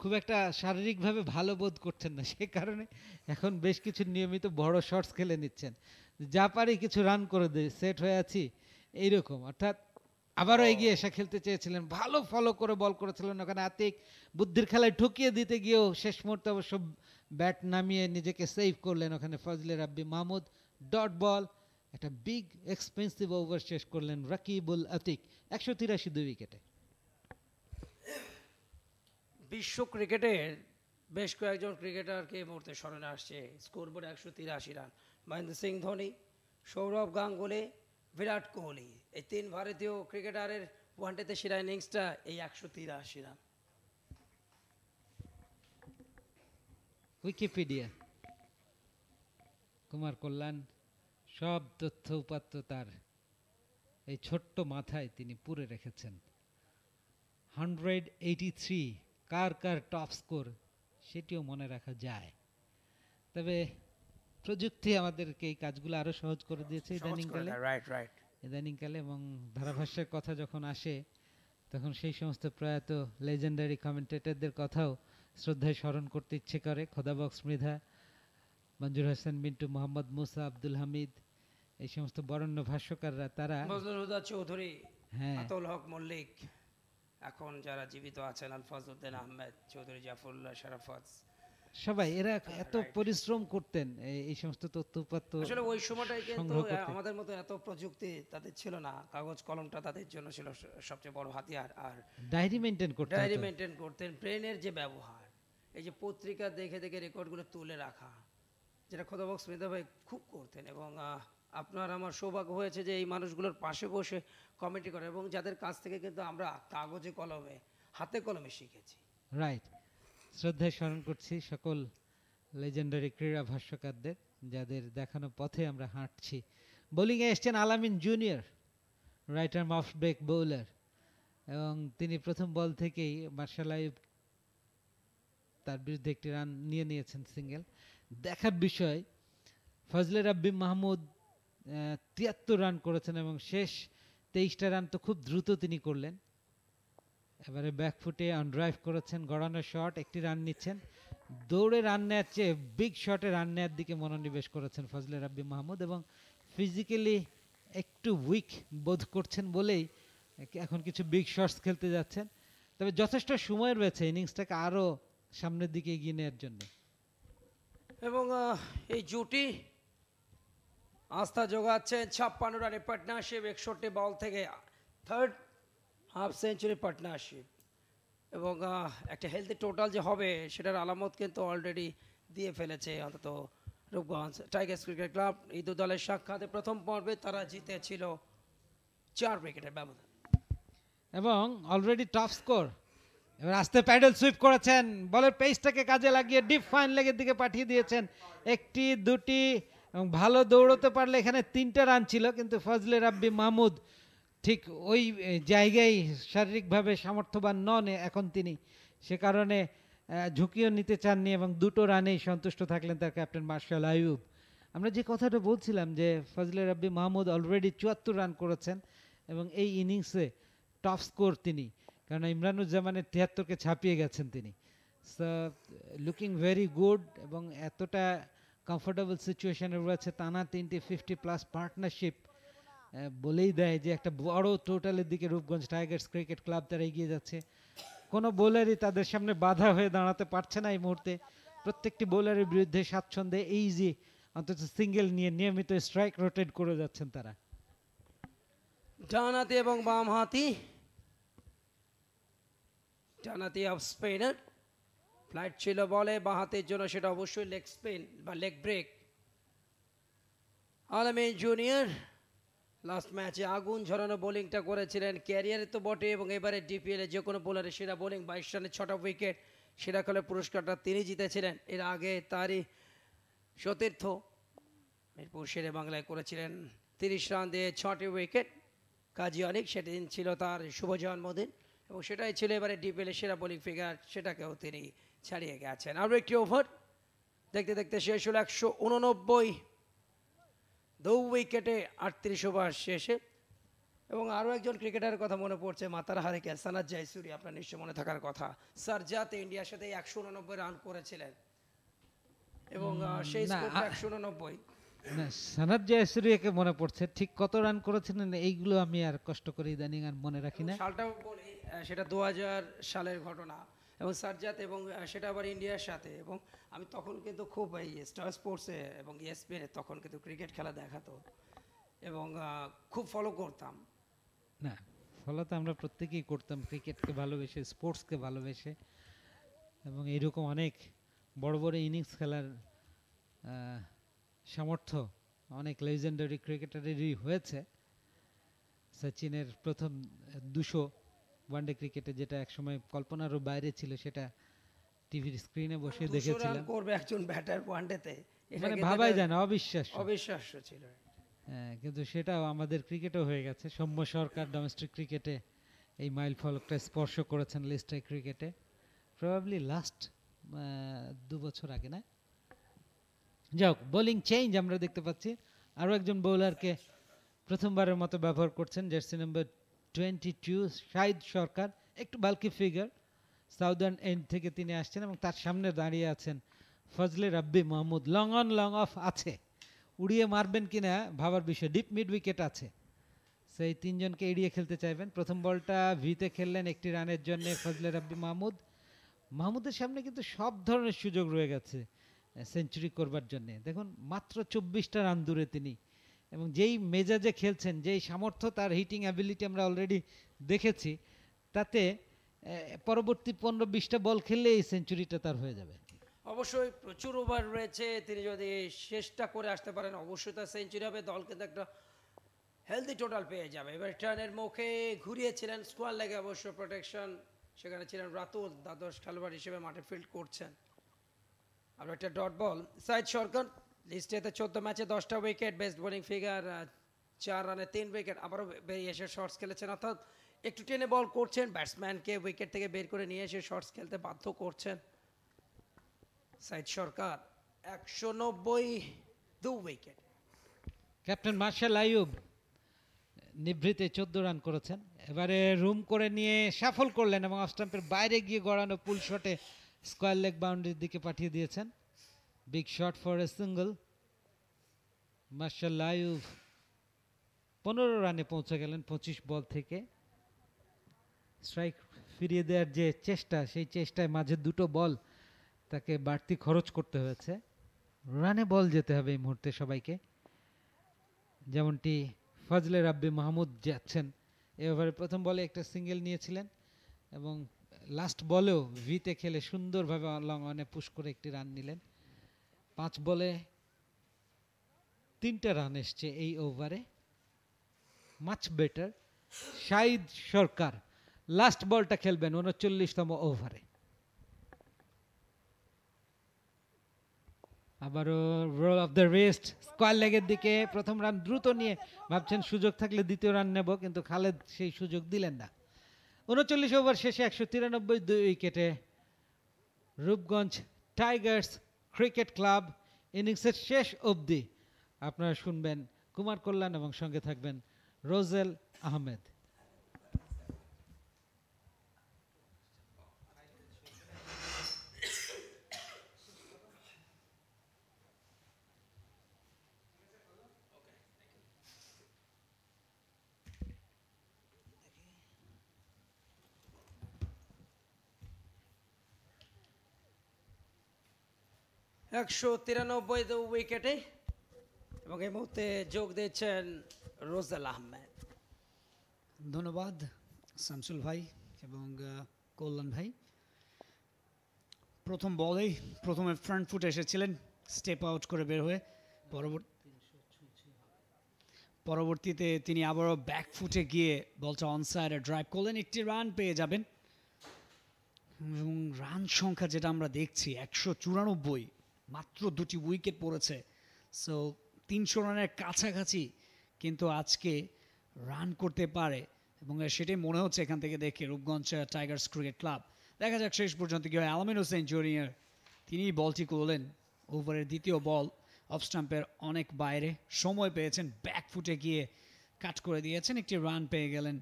[SPEAKER 6] খুব একটা শারীরিকভাবে ভালো বোধ করছেন না সে কারণে এখন বেশ কিছু নিয়মিত বড় শর্টস খেলে নিচ্ছেন যা পারি কিছু রান করে দিই সেট হয়ে আছি এইরকম অর্থাৎ আবারও oh. এগিয়ে এসে খেলতে চেয়েছিলেন ভালো ফলো করে বল করেছিলেন ওখানে আতিক বুদ্ধির খেলায় ঠকিয়ে দিতে গিয়েও শেষ মুহূর্তে অবশ্য ব্যাট নামিয়ে নিজেকে সেভ করলেন ওখানে ফজলে রাব্বি মাহমুদ ডট বল একটা বিগ এক্সপেন্সিভ ওভার শেষ করলেন রাকিবুল আতিক একশো তিরাশি দুই উইকেটে বিশ্ব ক্রিকেটে
[SPEAKER 5] বেশ কয়েকজন ক্রিকেটারকে এই মুহূর্তে স্মরণে আসছে স্কোর বোর্ড একশো তিরাশি রান মহেন্দ্র সিং ধোনি সৌরভ গাঙ্গুলি বিরাট কোহলি এই তিন ভারতীয় ক্রিকেটারের ওয়ানডেতে সেরা ইনিংসটা এই একশো তিরাশি রান
[SPEAKER 6] উইকিপিডিয়া কুমার কল্যাণ সব তথ্য উপাত্ত তার এই ছোট্ট মাথায় তিনি পুরে রেখেছেন হান্ড্রেড এইটি থ্রি কার কার টপ স্কোর সেটিও মনে রাখা যায় তবে প্রযুক্তি আমাদেরকে এই কাজগুলো আরও সহজ করে দিয়েছে ইদানিংকালে রাইট রাইট ইদানিংকালে এবং ধারাভাষ্যের কথা যখন আসে তখন সেই সমস্ত প্রয়াত লেজেন্ডারি কমেন্টেটরদের কথাও শ্রদ্ধায় স্মরণ করতে ইচ্ছে করে খোদাবক্স মৃধা মঞ্জুর হাসান মিন্টু মোহাম্মদ মুসা আব্দুল হামিদ এই সমস্ত বরণ্য ভাষ্যকাররা তারা
[SPEAKER 5] হুদা চৌধুরী হ্যাঁ আতল হক মল্লিক এখন যারা জীবিত আছেন আলফাজ উদ্দিন আহমেদ চৌধুরী জাফরুল্লাহ শরাফত
[SPEAKER 6] সবাই এরা হ্যাঁ, এত পরিশ্রম করতেন এই সমস্ত আসলে ওই
[SPEAKER 5] সময়টাই কিন্তু আমাদের মতো এত প্রযুক্তি তাদের ছিল না কাগজ কলমটা তাদের জন্য ছিল সবচেয়ে বড় হাতিয়ার আর
[SPEAKER 6] ডায়েরি মেনটেন করতেন ডায়েরি মেনটেন
[SPEAKER 5] করতেন ব্রেনের যে ব্যবহার এই যে পত্রিকা দেখে দেখে রেকর্ডগুলো তুলে রাখা যেটা খোদাবক্স মেধা ভাই খুব করতেন এবং আপনার আমার সৌভাগ্য হয়েছে যে এই মানুষগুলোর পাশে বসে কমেন্টি করে এবং যাদের কাছ থেকে কিন্তু আমরা কাগজে কলমে হাতে কলমে শিখেছি
[SPEAKER 6] রাইট শ্রদ্ধায় স্মরণ করছি সকল লেজেন্ডারি ক্রীড়া ভাষ্যকারদের যাদের দেখানো পথে আমরা হাঁটছি বোলিংয়ে এসছেন Alamin junior right arm off break bowler এবং তিনি প্রথম বল থেকেই মার্শাল আয়ুব তার বিরুদ্ধে একটি রান নিয়ে নিয়েছেন সিঙ্গেল দেখার বিষয় ফজলে রাব্বি মাহমুদ তিয়াত্তর রান করেছেন এবং শেষ তেইশটা রান তো খুব দ্রুত তিনি করলেন এবারে ব্যাক ফুটে অন ড্রাইভ করেছেন গড়ানো শট একটি রান নিচ্ছেন দৌড়ে রান নেওয়ার চেয়ে বিগ শটে রান নেওয়ার দিকে মনোনিবেশ করেছেন ফজলে রাব্বি মাহমুদ এবং ফিজিক্যালি একটু উইক বোধ করছেন বলেই এখন কিছু বিগ শটস খেলতে যাচ্ছেন তবে যথেষ্ট সময় রয়েছে ইনিংসটাকে আরও সামনের দিকে এগিয়ে নেওয়ার জন্য
[SPEAKER 5] এবং এই জুটি আস্থা যোগাচ্ছে ছাপ্পান্ন রানে পার্টনারশিপ একষট্টি বল থেকে থার্ড হাফ সেঞ্চুরি পার্টনারশিপ এবং একটা হেলদি টোটাল যে হবে সেটার আলামত কিন্তু অলরেডি দিয়ে ফেলেছে অন্তত রূপগঞ্জ টাইগার্স ক্রিকেট ক্লাব এই দু দলের সাক্ষাতে প্রথম পর্বে তারা জিতেছিল চার উইকেটের ব্যবধান
[SPEAKER 6] এবং অলরেডি টপ স্কোর এবার আস্তে প্যাডেল সুইপ করেছেন বলের পেসটাকে কাজে লাগিয়ে ডিপ ফাইন লেগের দিকে পাঠিয়ে দিয়েছেন একটি দুটি এবং ভালো দৌড়তে পারলে এখানে তিনটা রান ছিল কিন্তু ফজলে রাব্বি মাহমুদ ঠিক ওই জায়গায় শারীরিকভাবে সামর্থ্যবান নন এখন তিনি সে কারণে ঝুঁকিও নিতে চাননি এবং দুটো রানেই সন্তুষ্ট থাকলেন তার ক্যাপ্টেন মার্শাল আয়ুব আমরা যে কথাটা বলছিলাম যে ফজলে রাব্বি মাহমুদ অলরেডি চুয়াত্তর রান করেছেন এবং এই ইনিংসে টপ স্কোর তিনি কারণ ইমরানুজ্জামানের তিয়াত্তরকে ছাপিয়ে গেছেন তিনি সো লুকিং ভেরি গুড এবং এতটা কমফোর্টেবল সিচুয়েশানে রয়েছে টানা তিনটি ফিফটি প্লাস পার্টনারশিপ বলেই দেয় যে একটা বড় টোটালের দিকে রূপগঞ্জ টাইগার্স ক্রিকেট ক্লাব তারা এগিয়ে যাচ্ছে কোনো বোলারই তাদের সামনে বাধা হয়ে দাঁড়াতে পারছে না এই মুহূর্তে প্রত্যেকটি বোলারের বিরুদ্ধে স্বাচ্ছন্দ্যে এই যে অন্তত সিঙ্গেল নিয়ে নিয়মিত স্ট্রাইক রোটেট করে যাচ্ছেন তারা ডানাতে এবং বাম হাতি
[SPEAKER 5] ডানাতে অফ স্পিনার ফ্লাইট ছিল বলে বা হাতের জন্য সেটা অবশ্যই লেগ স্পিন বা লেগ ব্রেক আলমে জুনিয়র লাস্ট ম্যাচে আগুন ঝরানো বোলিংটা করেছিলেন ক্যারিয়ারে তো বটে এবং এবারে ডিপিএলে যে কোনো বোলারের সেরা বোলিং বাইশ রানে ছটা উইকেট সেরা খেলার পুরস্কারটা তিনি জিতেছিলেন এর আগে তারই সতীর্থ মিরপুর শেরে বাংলায় করেছিলেন তিরিশ রান দিয়ে ছটি উইকেট কাজী অনেক সেদিন ছিল তার শুভ জন্মদিন এবং সেটাই ছিল এবারে ডিপিএলের সেরা বোলিং ফিগার সেটাকেও তিনি ছাড়িয়ে গেছেন আরও একটি ওভার দেখতে দেখতে শেষ হলো একশো উননব্বই দৌ উইকেটে আটত্রিশ ওভার শেষে এবং আরও একজন ক্রিকেটারের কথা মনে পড়ছে মাতার হারিকে সানাদ জয়সুরি আপনার নিশ্চয় মনে থাকার কথা যাতে ইন্ডিয়ার সাথে একশো উননব্বই রান করেছিলেন এবং সেই একশো উননব্বই
[SPEAKER 6] সানাদ মনে পড়ছে ঠিক কত রান করেছিলেন এইগুলো আমি আর কষ্ট করে ইদানিং আর মনে রাখি না সালটাও
[SPEAKER 5] বলি সেটা দু সালের ঘটনা এবং সারজাত এবং সেটা আবার ইন্ডিয়ার সাথে এবং আমি তখন কিন্তু খুব এই স্টার স্পোর্টসে এবং ইয়েসপিএনে e তখন কিন্তু ক্রিকেট খেলা দেখাতো এবং খুব ফলো করতাম
[SPEAKER 6] না ফলো তো আমরা প্রত্যেকেই করতাম ক্রিকেটকে ভালোবেসে স্পোর্টসকে ভালোবেসে এবং এরকম অনেক বড় বড় ইনিংস খেলার সামর্থ্য অনেক লেজেন্ডারি ক্রিকেটারেরই হয়েছে সচিনের প্রথম দুশো ওয়ানডে ক্রিকেটে যেটা একসময় কল্পনারও বাইরে ছিল সেটা টিভির স্ক্রিনে বসে দেখেছিলাম
[SPEAKER 5] করবে একজন ব্যাটার ওয়ানডেতে মানে ভাবাই যায় না অবিশ্বাস্য অবিশ্বাস্য ছিল
[SPEAKER 6] হ্যাঁ কিন্তু সেটাও আমাদের ক্রিকেটও হয়ে গেছে সৌম্য সরকার ডোমেস্টিক ক্রিকেটে এই মাইল ফলকটা স্পর্শ করেছেন লিস্টার ক্রিকেটে প্রবাবলি লাস্ট দু বছর আগে না যাই হোক বোলিং চেঞ্জ আমরা দেখতে পাচ্ছি আরও একজন বোলারকে প্রথমবারের মতো ব্যবহার করছেন jersey number twenty two Shahid Sarkar একটু বাল্কি ফিগার সাউদার্ন এন্ড থেকে তিনি আসছেন এবং তার সামনে দাঁড়িয়ে আছেন Fazle Rabbi Mohammad long on long off আছে উড়িয়ে মারবেন কি না ভাবার বিষয় ডিপ মিড উইকেট আছে সেই তিনজনকে এড়িয়ে খেলতে চাইবেন প্রথম বলটা ভিতে খেললেন একটি রানের জন্য ফজলে রাব্বি মাহমুদ মাহমুদের সামনে কিন্তু সব ধরনের সুযোগ রয়ে গেছে সেঞ্চুরি করবার জন্যে দেখুন মাত্র চব্বিশটা রান দূরে তিনি এবং যেই মেজাজে খেলছেন যেই সামর্থ্য তার হিটিং অ্যাবিলিটি আমরা অলরেডি দেখেছি তাতে পরবর্তী পনেরো বিশটা বল খেললে এই সেঞ্চুরিটা তার হয়ে যাবে
[SPEAKER 5] অবশ্যই প্রচুর ওভার রয়েছে তিনি যদি শেষটা করে আসতে পারেন অবশ্যই তার সেঞ্চুরি হবে দল কিন্তু একটা হেলদি টোটাল পেয়ে যাবে এবার টার্নের মুখে ঘুরিয়েছিলেন স্কোয়ার লেগে অবশ্য প্রোটেকশন সেখানে ছিলেন রাতুল দ্বাদশ খেলোয়াড় হিসেবে মাঠে ফিল্ড করছেন আর একটা ডট বল সাইদ সরকার লিস্টেতে চোদ্দ ম্যাচে দশটা উইকেট বেস্ট বোলিং ফিগার চার রানে তিন উইকেট আবারও বেরিয়ে এসে শর্টস খেলেছেন অর্থাৎ একটু টেনে বল করছেন ব্যাটসম্যানকে উইকেট থেকে বের করে নিয়ে এসে শর্টস খেলতে বাধ্য করছেন সাইদ সরকার একশো নব্বই দু উইকেট
[SPEAKER 6] ক্যাপ্টেন মার্শাল আয়ুব নিভৃতে চোদ্দ রান করেছেন এবারে রুম করে নিয়ে সাফল করলেন এবং অফ বাইরে গিয়ে গড়ানো পুল শটে স্কোয়ার লেগ বাউন্ডারির দিকে পাঠিয়ে দিয়েছেন Big shot for a single. মার্শাল্লাহ পনেরো রানে পৌঁছে গেলেন পঁচিশ বল থেকে স্ট্রাইক ফিরিয়ে দেওয়ার যে চেষ্টা সেই চেষ্টায় মাঝে দুটো বল তাকে বাড়তি খরচ করতে হয়েছে রানে বল যেতে হবে এই মুহূর্তে সবাইকে যেমনটি ফজলে রাব্বি মাহমুদ যাচ্ছেন এ প্রথম বলে একটা সিঙ্গেল নিয়েছিলেন এবং লাস্ট বলেও ভিতে খেলে সুন্দরভাবে লং অনে পুশ করে একটি রান নিলেন পাঁচ বলে তিনটা রান এসছে এই ওভারে much better Shahid Sarkar last বলটা খেলবেন উনচল্লিশতম ওভারে আবারও roll of the wrist square লেগের দিকে প্রথম রান দ্রুত নিয়ে ভাবছেন সুযোগ থাকলে দ্বিতীয় রান নেব কিন্তু খালেদ সেই সুযোগ দিলেন না উনচল্লিশ ওভার শেষে একশো তিরানব্বই দুই উইকেটে রূপগঞ্জ টাইগার্স ক্রিকেট ক্লাব ইনিংসের শেষ অবধি আপনারা শুনবেন কুমার কল্যাণ এবং সঙ্গে থাকবেন রোজেল আহমেদ
[SPEAKER 5] একশো তিরানব্বই উইকেটে এবং এই মুহূর্তে যোগ দিয়েছেন রোজাল আহমেদ
[SPEAKER 3] ধন্যবাদ শামসুল ভাই এবং কল্যাণ ভাই প্রথম বলেই প্রথমে ফ্রন্ট ফুটে এসেছিলেন স্টেপ আউট করে বের হয়ে পরবর্তী পরবর্তীতে তিনি আবারও ব্যাক ফুটে গিয়ে বলটা অনসাইডে ড্রাইভ করলেন একটি রান পেয়ে যাবেন এবং রান সংখ্যা যেটা আমরা দেখছি একশো চুরানব্বই মাত্র দুটি উইকেট পড়েছে সো তিনশো রানের কাছাকাছি কিন্তু আজকে রান করতে পারে এবং সেটাই মনে হচ্ছে এখান থেকে দেখে রূপগঞ্জ টাইগার্স ক্রিকেট ক্লাব দেখা যাক শেষ পর্যন্ত কী হয় আলমিন হোসেন জুনিয়র তিনি বলটি করলেন ওভারের দ্বিতীয় বল অফ স্টাম্পের অনেক বাইরে সময় পেয়েছেন ব্যাক ফুটে গিয়ে কাট করে দিয়েছেন একটি রান পেয়ে গেলেন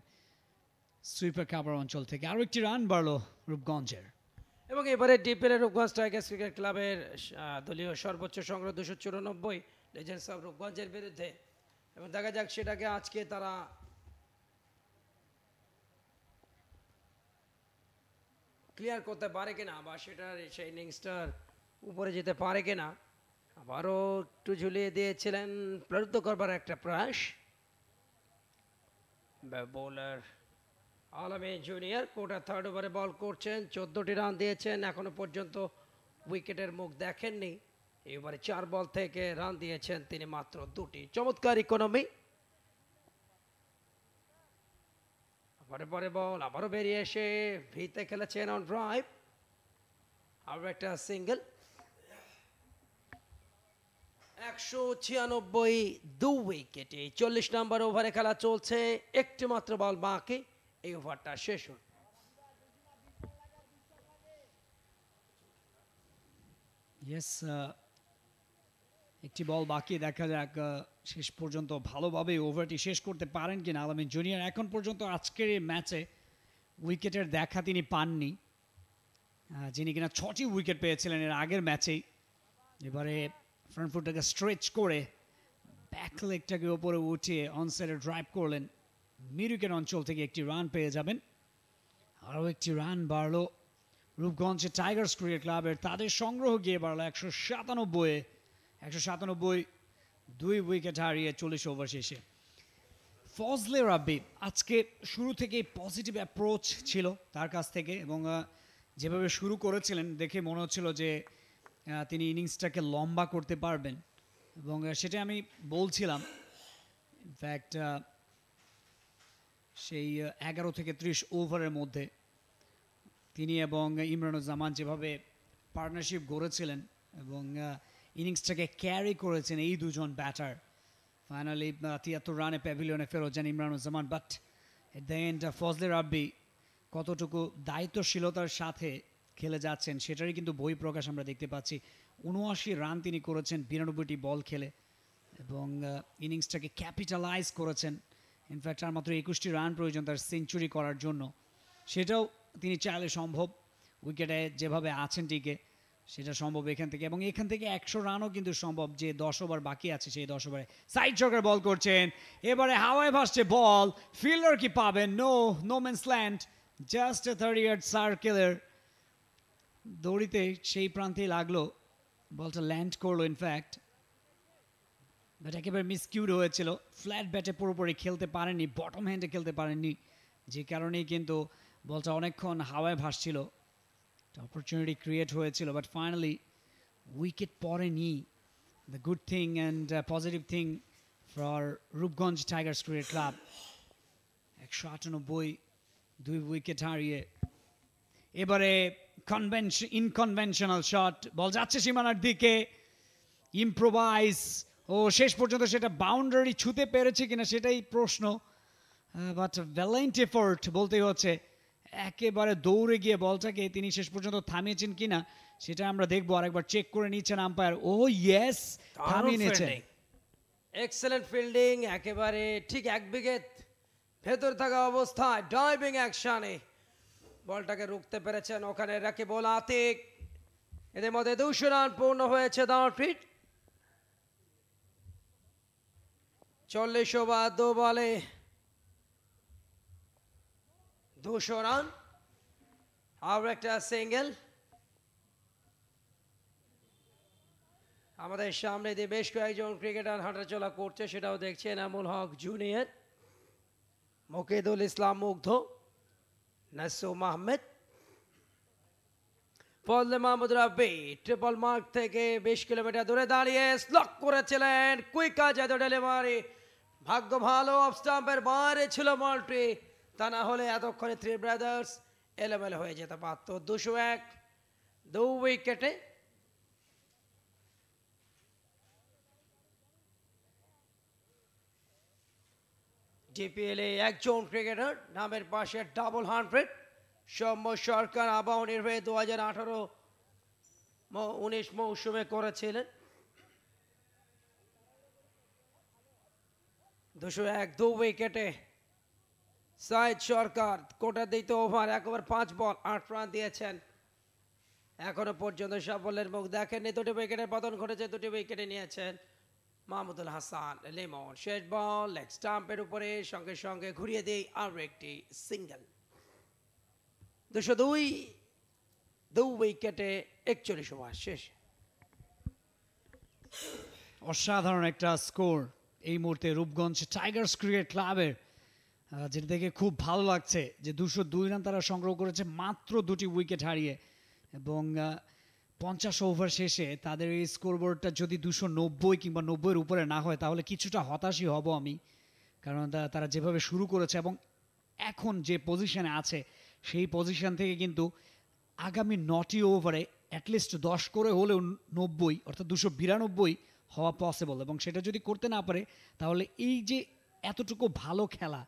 [SPEAKER 3] সুইপার কাবার অঞ্চল থেকে আরও একটি রান বাড়লো রূপগঞ্জের
[SPEAKER 5] এবং এবারে ডিপিএল রূপগঞ্জ টাইগার্স ক্রিকেট ক্লাবের দলীয় সর্বোচ্চ সংগ্রহ দুশো চুরানব্বই লেজেন্ডস অফ রূপগঞ্জের বিরুদ্ধে এবং দেখা যাক সেটাকে আজকে তারা ক্লিয়ার করতে পারে কিনা বা সেটার সেই ইনিংসটার উপরে যেতে পারে কিনা আবারও একটু ঝুলিয়ে দিয়েছিলেন প্রলুব্ধ করবার একটা প্রয়াস বোলার আলমে জুনিয়র কোটা থার্ড ওভারে বল করছেন চোদ্দটি রান দিয়েছেন এখনও পর্যন্ত উইকেটের মুখ দেখেননি এবারে চার বল থেকে রান দিয়েছেন তিনি মাত্র দুটি চমৎকার ইকোনমি পরে পরে বল আবারও বেরিয়ে এসে ভিতে খেলেছেন অন ড্রাইভ আবার একটা সিঙ্গেল একশো ছিয়ানব্বই দু উইকেটে চল্লিশ নম্বর ওভারে খেলা চলছে একটি মাত্র বল বাকি এই ওভারটা শেষ হল
[SPEAKER 3] ইয়েস একটি বল বাকি দেখা যাক শেষ পর্যন্ত ভালোভাবে ওভারটি শেষ করতে পারেন কিনা আলামিন জুনিয়র এখন পর্যন্ত আজকের এই ম্যাচে উইকেটের দেখা তিনি পাননি যিনি কিনা ছটি উইকেট পেয়েছিলেন এর আগের ম্যাচেই এবারে ফ্রন্ট ফুটটাকে স্ট্রেচ করে ব্যাক লেগটাকে ওপরে উঠিয়ে অনসাইডে ড্রাইভ করলেন মিরুকের অঞ্চল থেকে একটি রান পেয়ে যাবেন আরও একটি রান বাড়ল রূপগঞ্জে টাইগার্স ক্রিকেট ক্লাবের তাদের সংগ্রহ গিয়ে বাড়ল একশো সাতানব্বই একশো সাতানব্বই দুই উইকেট হারিয়ে চল্লিশ ওভার শেষে ফজলে রাব্বি আজকে শুরু থেকেই পজিটিভ অ্যাপ্রোচ ছিল তার কাছ থেকে এবং যেভাবে শুরু করেছিলেন দেখে মনে হচ্ছিল যে তিনি ইনিংসটাকে লম্বা করতে পারবেন এবং সেটা আমি বলছিলাম ইনফ্যাক্ট সেই এগারো থেকে ত্রিশ ওভারের মধ্যে তিনি এবং ইমরানুজ্জামান যেভাবে পার্টনারশিপ গড়েছিলেন এবং ইনিংসটাকে ক্যারি করেছেন এই দুজন ব্যাটার ফাইনালি তিয়াত্তর রানে প্যাভিলিয়নে ফেরত যান Imranuzzaman but then the Fazle Rabbi কতটুকু দায়িত্বশীলতার সাথে খেলে যাচ্ছেন সেটারই কিন্তু বই প্রকাশ আমরা দেখতে পাচ্ছি উনআশি রান তিনি করেছেন বিরানব্বইটি বল খেলে এবং ইনিংসটাকে ক্যাপিটালাইজ করেছেন ইনফ্যাক্ট তার মাত্র একুশটি রান প্রয়োজন তার সেঞ্চুরি করার জন্য সেটাও তিনি চাইলে সম্ভব উইকেটে যেভাবে আছেন টিকে সেটা সম্ভব এখান থেকে এবং এখান থেকে একশো রানও কিন্তু সম্ভব যে দশ ওভার বাকি আছে সেই দশ ওভারে সাইড চকার বল করছেন এবারে হাওয়ায় ভাসছে বল ফিল্ডার কি পাবেন no no man's land just a third yard সার্কেলের দড়িতে সেই প্রান্তেই লাগলো বলটা ল্যান্ড করলো ইনফ্যাক্ট ব্যাট একেবারে মিসকিউড হয়েছিল ফ্ল্যাট ব্যাটে পুরোপুরি খেলতে পারেনি বটম হ্যান্ডে খেলতে পারেনি যে কারণেই কিন্তু বলটা অনেকক্ষণ হাওয়ায় ভাসছিল অপরচুনিটি ক্রিয়েট হয়েছিল বাট ফাইনালি উইকেট নি the good thing and positive thing for Rupganj Tigers cricket club একশো আটানব্বই দুই উইকেট হারিয়ে এবারে কনভেনশন ইনকনভেনশনাল শট বল যাচ্ছে সীমানার দিকে ইম্প্রোভাইজ ও শেষ পর্যন্ত সেটা বাউন্ডারি ছুতে পেরেছে কিনা সেটাই প্রশ্ন বাট ভ্যালেন্ট এফোর্ট বলতেই হচ্ছে একেবারে দৌড়ে গিয়ে বলটাকে তিনি শেষ পর্যন্ত থামিয়েছেন কিনা সেটা আমরা দেখবো আর একবার চেক করে নিচ্ছেন আম্পায়ার ও ইয়েস থামিয়ে নিয়েছেন
[SPEAKER 5] এক্সেলেন্ট ফিল্ডিং একেবারে ঠিক এক উইকেট ভেতর থাকা অবস্থায় ডাইভিং অ্যাকশনে বলটাকে রুখতে পেরেছেন ওখানে রাখে বল আতিক এদের মধ্যে দুশো রান পূর্ণ হয়েছে দাঁড় ফিট চল্লিশশো বা দু বলে দুশো রান আর একটা সিঙ্গেল আমাদের সামনে দিয়ে বেশ কয়েকজন ক্রিকেটার হাঁটাচলা করছে সেটাও দেখছেন আমুল হক junior Mokedul Islam Mugdho Nasum Ahmed Fazle Mahmud Rabbi triple mark থেকে বিশ কিলোমিটার দূরে দাঁড়িয়ে স্লক করেছিলেন কুইকা জাদু ডেলিভারি ভাগ্য ভালো অফ স্টাম্পের বাইরে ছিল বলটি তা না হলে এতক্ষণে থ্রি ব্রাদার্স এলোমেলো হয়ে যেতে পারত দুশো এক দু উইকেটে ডিপিএলে একজন ক্রিকেটার নামের পাশে ডাবল হান্ড্রেড সৌম্য সরকার আবাহনীর হয়ে দু হাজার আঠারো উনিশ মৌসুমে করেছিলেন দুশো এক দু উইকেটে সাইদ সরকার কোটা দিতে ওভার একবার পাঁচ বল আট রান দিয়েছেন এখনো পর্যন্ত সাফল্যের মুখ দেখেননি দুটি উইকেটের পতন ঘটেছে দুটি উইকেটে নিয়েছেন মাহমুদুল হাসান লেমন শেষ বল লেগ স্টাম্পের উপরে সঙ্গে সঙ্গে ঘুরিয়ে দিই আরও একটি সিঙ্গেল দুশো দুই দু উইকেটে একচল্লিশ ওভার শেষ
[SPEAKER 3] অসাধারণ একটা স্কোর এই মুহূর্তে রূপগঞ্জ টাইগার্স ক্রিকেট ক্লাবের যেটা দেখে খুব ভালো লাগছে যে দুশো দুই রান তারা সংগ্রহ করেছে মাত্র দুটি উইকেট হারিয়ে এবং পঞ্চাশ ওভার শেষে তাদের এই স্কোরবোর্ডটা যদি দুশো নব্বই কিংবা নব্বইয়ের উপরে না হয় তাহলে কিছুটা হতাশই হব আমি কারণ তারা যেভাবে শুরু করেছে এবং এখন যে পজিশনে আছে সেই পজিশন থেকে কিন্তু আগামী নটি ওভারে অ্যাটলিস্ট দশ করে হলেও নব্বই অর্থাৎ দুশো বিরানব্বই হওয়া পসিবল এবং সেটা যদি করতে না পারে তাহলে এই যে এতটুকু ভালো খেলা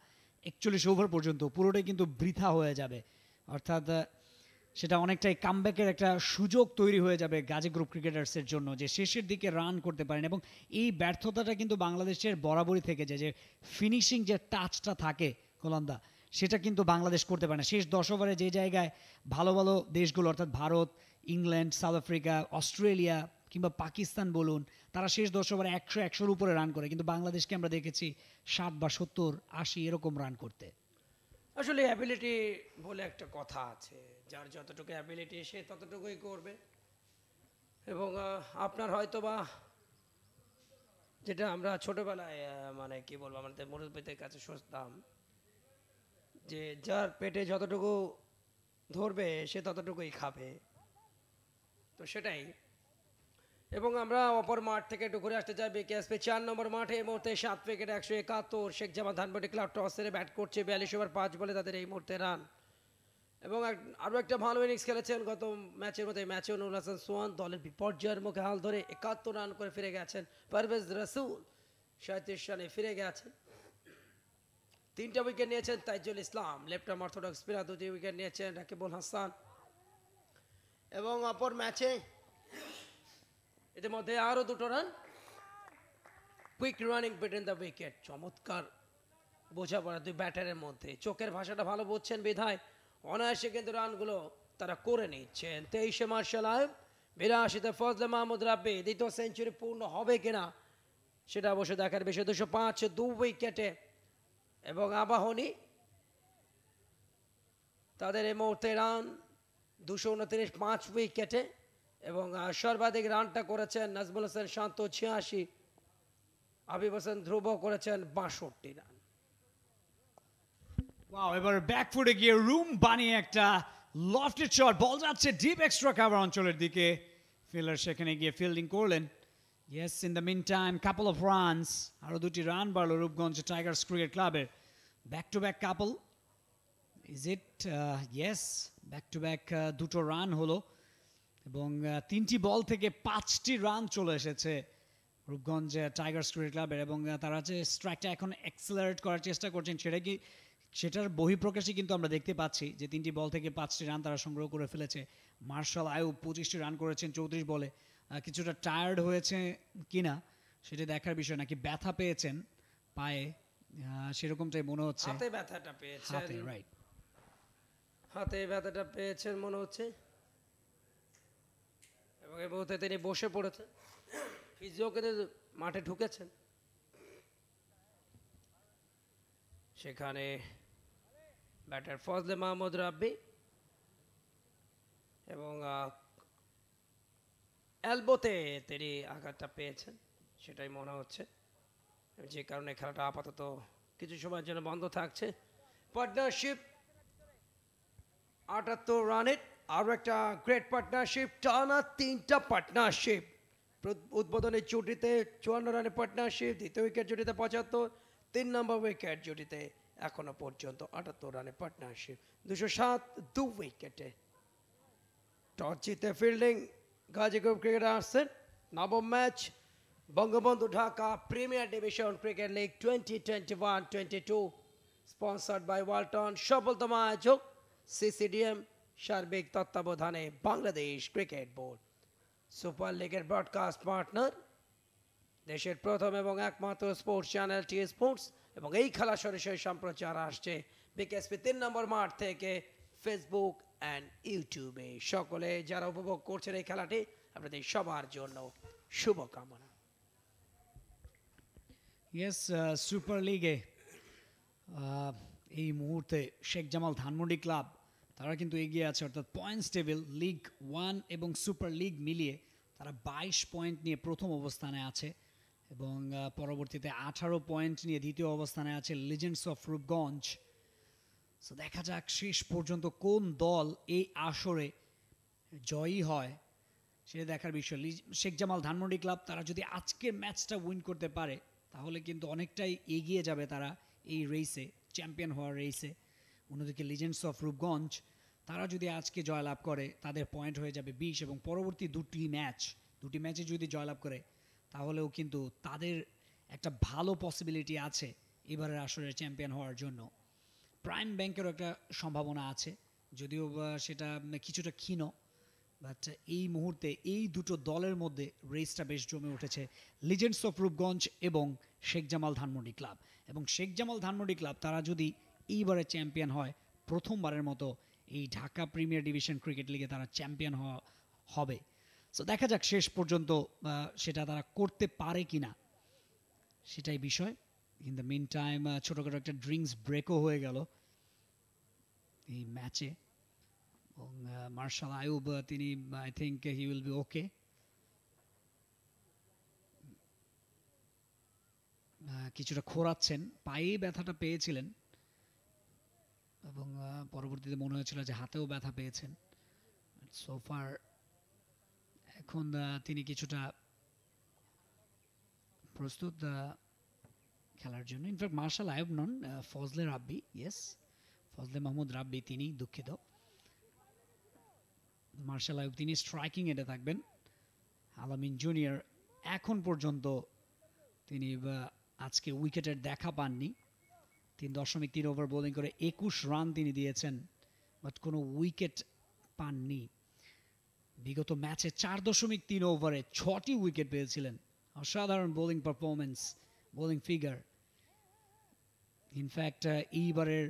[SPEAKER 3] একচল্লিশ ওভার পর্যন্ত পুরোটাই কিন্তু বৃথা হয়ে যাবে অর্থাৎ সেটা অনেকটাই কামব্যাকের একটা সুযোগ তৈরি হয়ে যাবে গাজি গ্রুপ ক্রিকেটার্সের জন্য যে শেষের দিকে রান করতে পারেন এবং এই ব্যর্থতাটা কিন্তু বাংলাদেশের বরাবরই থেকে যায় যে ফিনিশিং যে টাচটা থাকে গোলান্দা সেটা কিন্তু বাংলাদেশ করতে পারে না শেষ দশ ওভারে যে জায়গায় ভালো ভালো দেশগুলো অর্থাৎ Bharat England South Africa Australia কিংবা পাকিস্তান বলুন তারা শেষ দশ ওভারে একশো একশোর উপরে রান করে কিন্তু বাংলাদেশকে আমরা দেখেছি ষাট বা সত্তর আশি এরকম রান করতে
[SPEAKER 5] আসলে অ্যাবিলিটি বলে একটা কথা আছে যার যতটুকু অ্যাবিলিটি সে ততটুকুই করবে এবং আপনার হয়তো বা যেটা আমরা ছোটোবেলায় মানে কি বলবো আমাদের মুরব্বীদের কাছে শুনতাম যে যার পেটে যতটুকু ধরবে সে ততটুকুই খাবে তো সেটাই এবং আমরা অপর মাঠ থেকে একটু ঘুরে আসতে চাই বিকেএসপি চার নম্বর মাঠে এই মুহূর্তে সাত উইকেট একশো একাত্তর শেখ জামা ধানবাটি ক্লাব টস হেরে ব্যাট করছে বিয়াল্লিশ ওভার পাঁচ বলে তাদের এই মুহূর্তে রান এবং আরও একটা ভালো ইনিংস খেলেছেন গত ম্যাচের মধ্যে ম্যাচে নুরুল হাসান সোয়ান দলের বিপর্যয়ের মুখে হাল ধরে একাত্তর রান করে ফিরে গেছেন পারভেজ রসুল সাঁত্রিশ রানে ফিরে গেছেন তিনটা উইকেট নিয়েছেন Taijul Islam left arm orthodox spinner দুটি উইকেট নিয়েছেন রাকিবুল হাসান এবং অপর ম্যাচে ইতিমধ্যে আরো দুটো run quick running between the wicket চমৎকার বোঝাপড়া দুই ব্যাটারের মধ্যে চোখের ভাষাটা ভালো বুঝছেন বিধায় অনায়াসে কিন্তু রানগুলো তারা করে নিচ্ছেন তেইশে মার্শাল আয় বিরাশিতে ফজলে মাহমুদ রাব্বি দ্বিতীয় সেঞ্চুরি পূর্ণ হবে কিনা সেটা অবশ্য দেখার বিষয় দুশো পাঁচ দু উইকেটে এবং আবাহনী তাদের এই মুহূর্তে রান দুশো উনত্রিশ পাঁচ উইকেটে এবং সর্বাধিক রানটা করেছেন নাজমুল হোসেন শান্ত ছিয়াশি আবিব হোসেন ধ্রুব করেছেন বাষট্টি রান
[SPEAKER 3] এবার ব্যাকফুটে গিয়ে রুম বানিয়ে একটা শট বল যাচ্ছে ডিপ এক্সট্রা কাভার অঞ্চলের দিকে ফিল্ডার সেখানে গিয়ে ফিল্ডিং করলেন yes in the meantime couple of runs আরও দুটি রান বাড়লো রূপগঞ্জ টাইগার্স ক্রিকেট ক্লাবের back to back couple is it yes back to back দুটো রান হলো এবং তিনটি বল থেকে পাঁচটি রান চলে এসেছে রূপগঞ্জ টাইগার্স ক্রিকেট ক্লাবের এবং তারা যে স্ট্রাইকটা এখন অ্যাক্সেলারেট করার চেষ্টা করছেন সেটা কি সেটার বহিঃপ্রকাশই কিন্তু আমরা দেখতে পাচ্ছি যে তিনটি বল থেকে পাঁচটি রান তারা সংগ্রহ করে ফেলেছে মার্শাল আয়ু পঁচিশটি রান করেছেন চৌত্রিশ বলে কিছুটা টায়ার্ড হয়েছে কি না সেটা দেখার বিষয় নাকি ব্যথা পেয়েছেন পায়ে সেরকমটাই মনে হচ্ছে হাতে ব্যথাটা
[SPEAKER 5] পেয়েছে রাইট হাতে ব্যথাটা পেয়েছেন মনে হচ্ছে এবং এই মুহূর্তে তিনি বসে পড়েছেন ফিজিওকে মাঠে ঢুকেছেন সেখানে ব্যাটার ফজলে মাহমুদ রাব্বি এবং অ্যালবোতে তিনি আঘাতটা পেয়েছেন সেটাই মনে হচ্ছে যে কারণে খেলাটা আপাতত কিছু সময়ের জন্য বন্ধ থাকছে পার্টনারশিপ আটাত্তর রানের আরও একটা গ্রেট পার্টনারশিপ টানা তিনটা পার্টনারশিপ উদ্বোধনের জুটিতে চুয়ান্ন রানের পার্টনারশিপ দ্বিতীয় উইকেট জুটিতে পঁচাত্তর তিন নম্বর উইকেট জুটিতে এখনো পর্যন্ত আটাত্তর রানের পার্টনারশিপ দুশো সাত দু উইকেটে টস জিতে ফিল্ডিং গাজীপুর ক্রিকেটে আসছেন নবম match Bangabandhu Dhaka premier division cricket league twenty twenty one twenty two sponsored by Walton সফলতম আয়োজক সিসিডিএম সার্বিক তত্ত্বাবধানে বাংলাদেশ ক্রিকেট বোর্ড সুপার লিগের ব্রডকাস্ট পার্টনার দেশের প্রথম এবং একমাত্র স্পোর্টস চ্যানেল টি স্পোর্টস এবং এই খেলা সরাসরি সম্প্রচার আসছে বিকেএসপি তিন নম্বর মাঠ থেকে ফেসবুক অ্যান্ড ইউটিউবে সকলে যারা উপভোগ করছেন এই খেলাটি আপনাদের সবার জন্য শুভকামনা
[SPEAKER 3] ইয়েস সুপার লিগে এই মুহূর্তে শেখ জামাল ধানমন্ডি ক্লাব তারা কিন্তু এগিয়ে আছে অর্থাৎ পয়েন্টস টেবিল লিগ ওয়ান এবং সুপার লিগ মিলিয়ে তারা বাইশ পয়েন্ট নিয়ে প্রথম অবস্থানে আছে এবং পরবর্তীতে আঠারো পয়েন্ট নিয়ে দ্বিতীয় অবস্থানে আছে লিজেন্ডস অফ রূপগঞ্জ সো দেখা যাক শেষ পর্যন্ত কোন দল এই আসরে জয়ী হয় সেটা দেখার বিষয় শেখ জামাল ধানমন্ডি ক্লাব তারা যদি আজকের ম্যাচটা উইন করতে পারে তাহলে কিন্তু অনেকটাই এগিয়ে যাবে তারা এই রেসে চ্যাম্পিয়ন হওয়ার রেসে অন্যদিকে লিজেন্ডস অফ রূপগঞ্জ তারা যদি আজকে জয়লাভ করে তাদের পয়েন্ট হয়ে যাবে বিশ এবং পরবর্তী দুটি ম্যাচ দুটি ম্যাচে যদি জয়লাভ করে তাহলেও কিন্তু তাদের একটা ভালো পসিবিলিটি আছে এবারের আসরে চ্যাম্পিয়ন হওয়ার জন্য প্রাইম ব্যাংকেরও একটা সম্ভাবনা আছে যদিও সেটা কিছুটা ক্ষীণ বাট এই মুহূর্তে এই দুটো দলের মধ্যে রেসটা বেশ জমে উঠেছে লিজেন্ডস অফ রূপগঞ্জ এবং শেখ জামাল ধানমন্ডি ক্লাব এবং শেখ জামাল ধানমন্ডি ক্লাব তারা যদি এইবারে চ্যাম্পিয়ন হয় প্রথমবারের মতো এই ঢাকা প্রিমিয়ার ডিভিশন ক্রিকেট লিগে তারা চ্যাম্পিয়ন হবে সো দেখা যাক শেষ পর্যন্ত সেটা তারা করতে পারে কি না সেটাই বিষয় ইন দ্য মিন টাইম ছোটোখাটো একটা ড্রিঙ্কস ব্রেকও হয়ে গেল এই ম্যাচে এবং মার্শাল আয়ুব তিনি I think he will be okay কিছুটা খোরাচ্ছেন পায়ে ব্যথাটা পেয়েছিলেন এবং পরবর্তীতে মনে হয়েছিল যে হাতেও ব্যথা পেয়েছেন সোফার এখন তিনি কিছুটা প্রস্তুত খেলার জন্য in fact Marshall Ayub non Fazle Rabbi yes Fazle Mahmud Rabbi তিনি দুঃখিত মার্শাল আয়ব তিনি স্ট্রাইকিং এটা থাকবেন আলামিন জুনিয়র এখন পর্যন্ত তিনি আজকে উইকেটের দেখা পাননি তিন দশমিক তিন ওভার বোলিং করে একুশ রান তিনি দিয়েছেন বাট কোনো উইকেট পাননি বিগত ম্যাচে চার দশমিক তিন ওভারে ছটি উইকেট পেয়েছিলেন অসাধারণ bowling performance bowling figure in fact এইবারের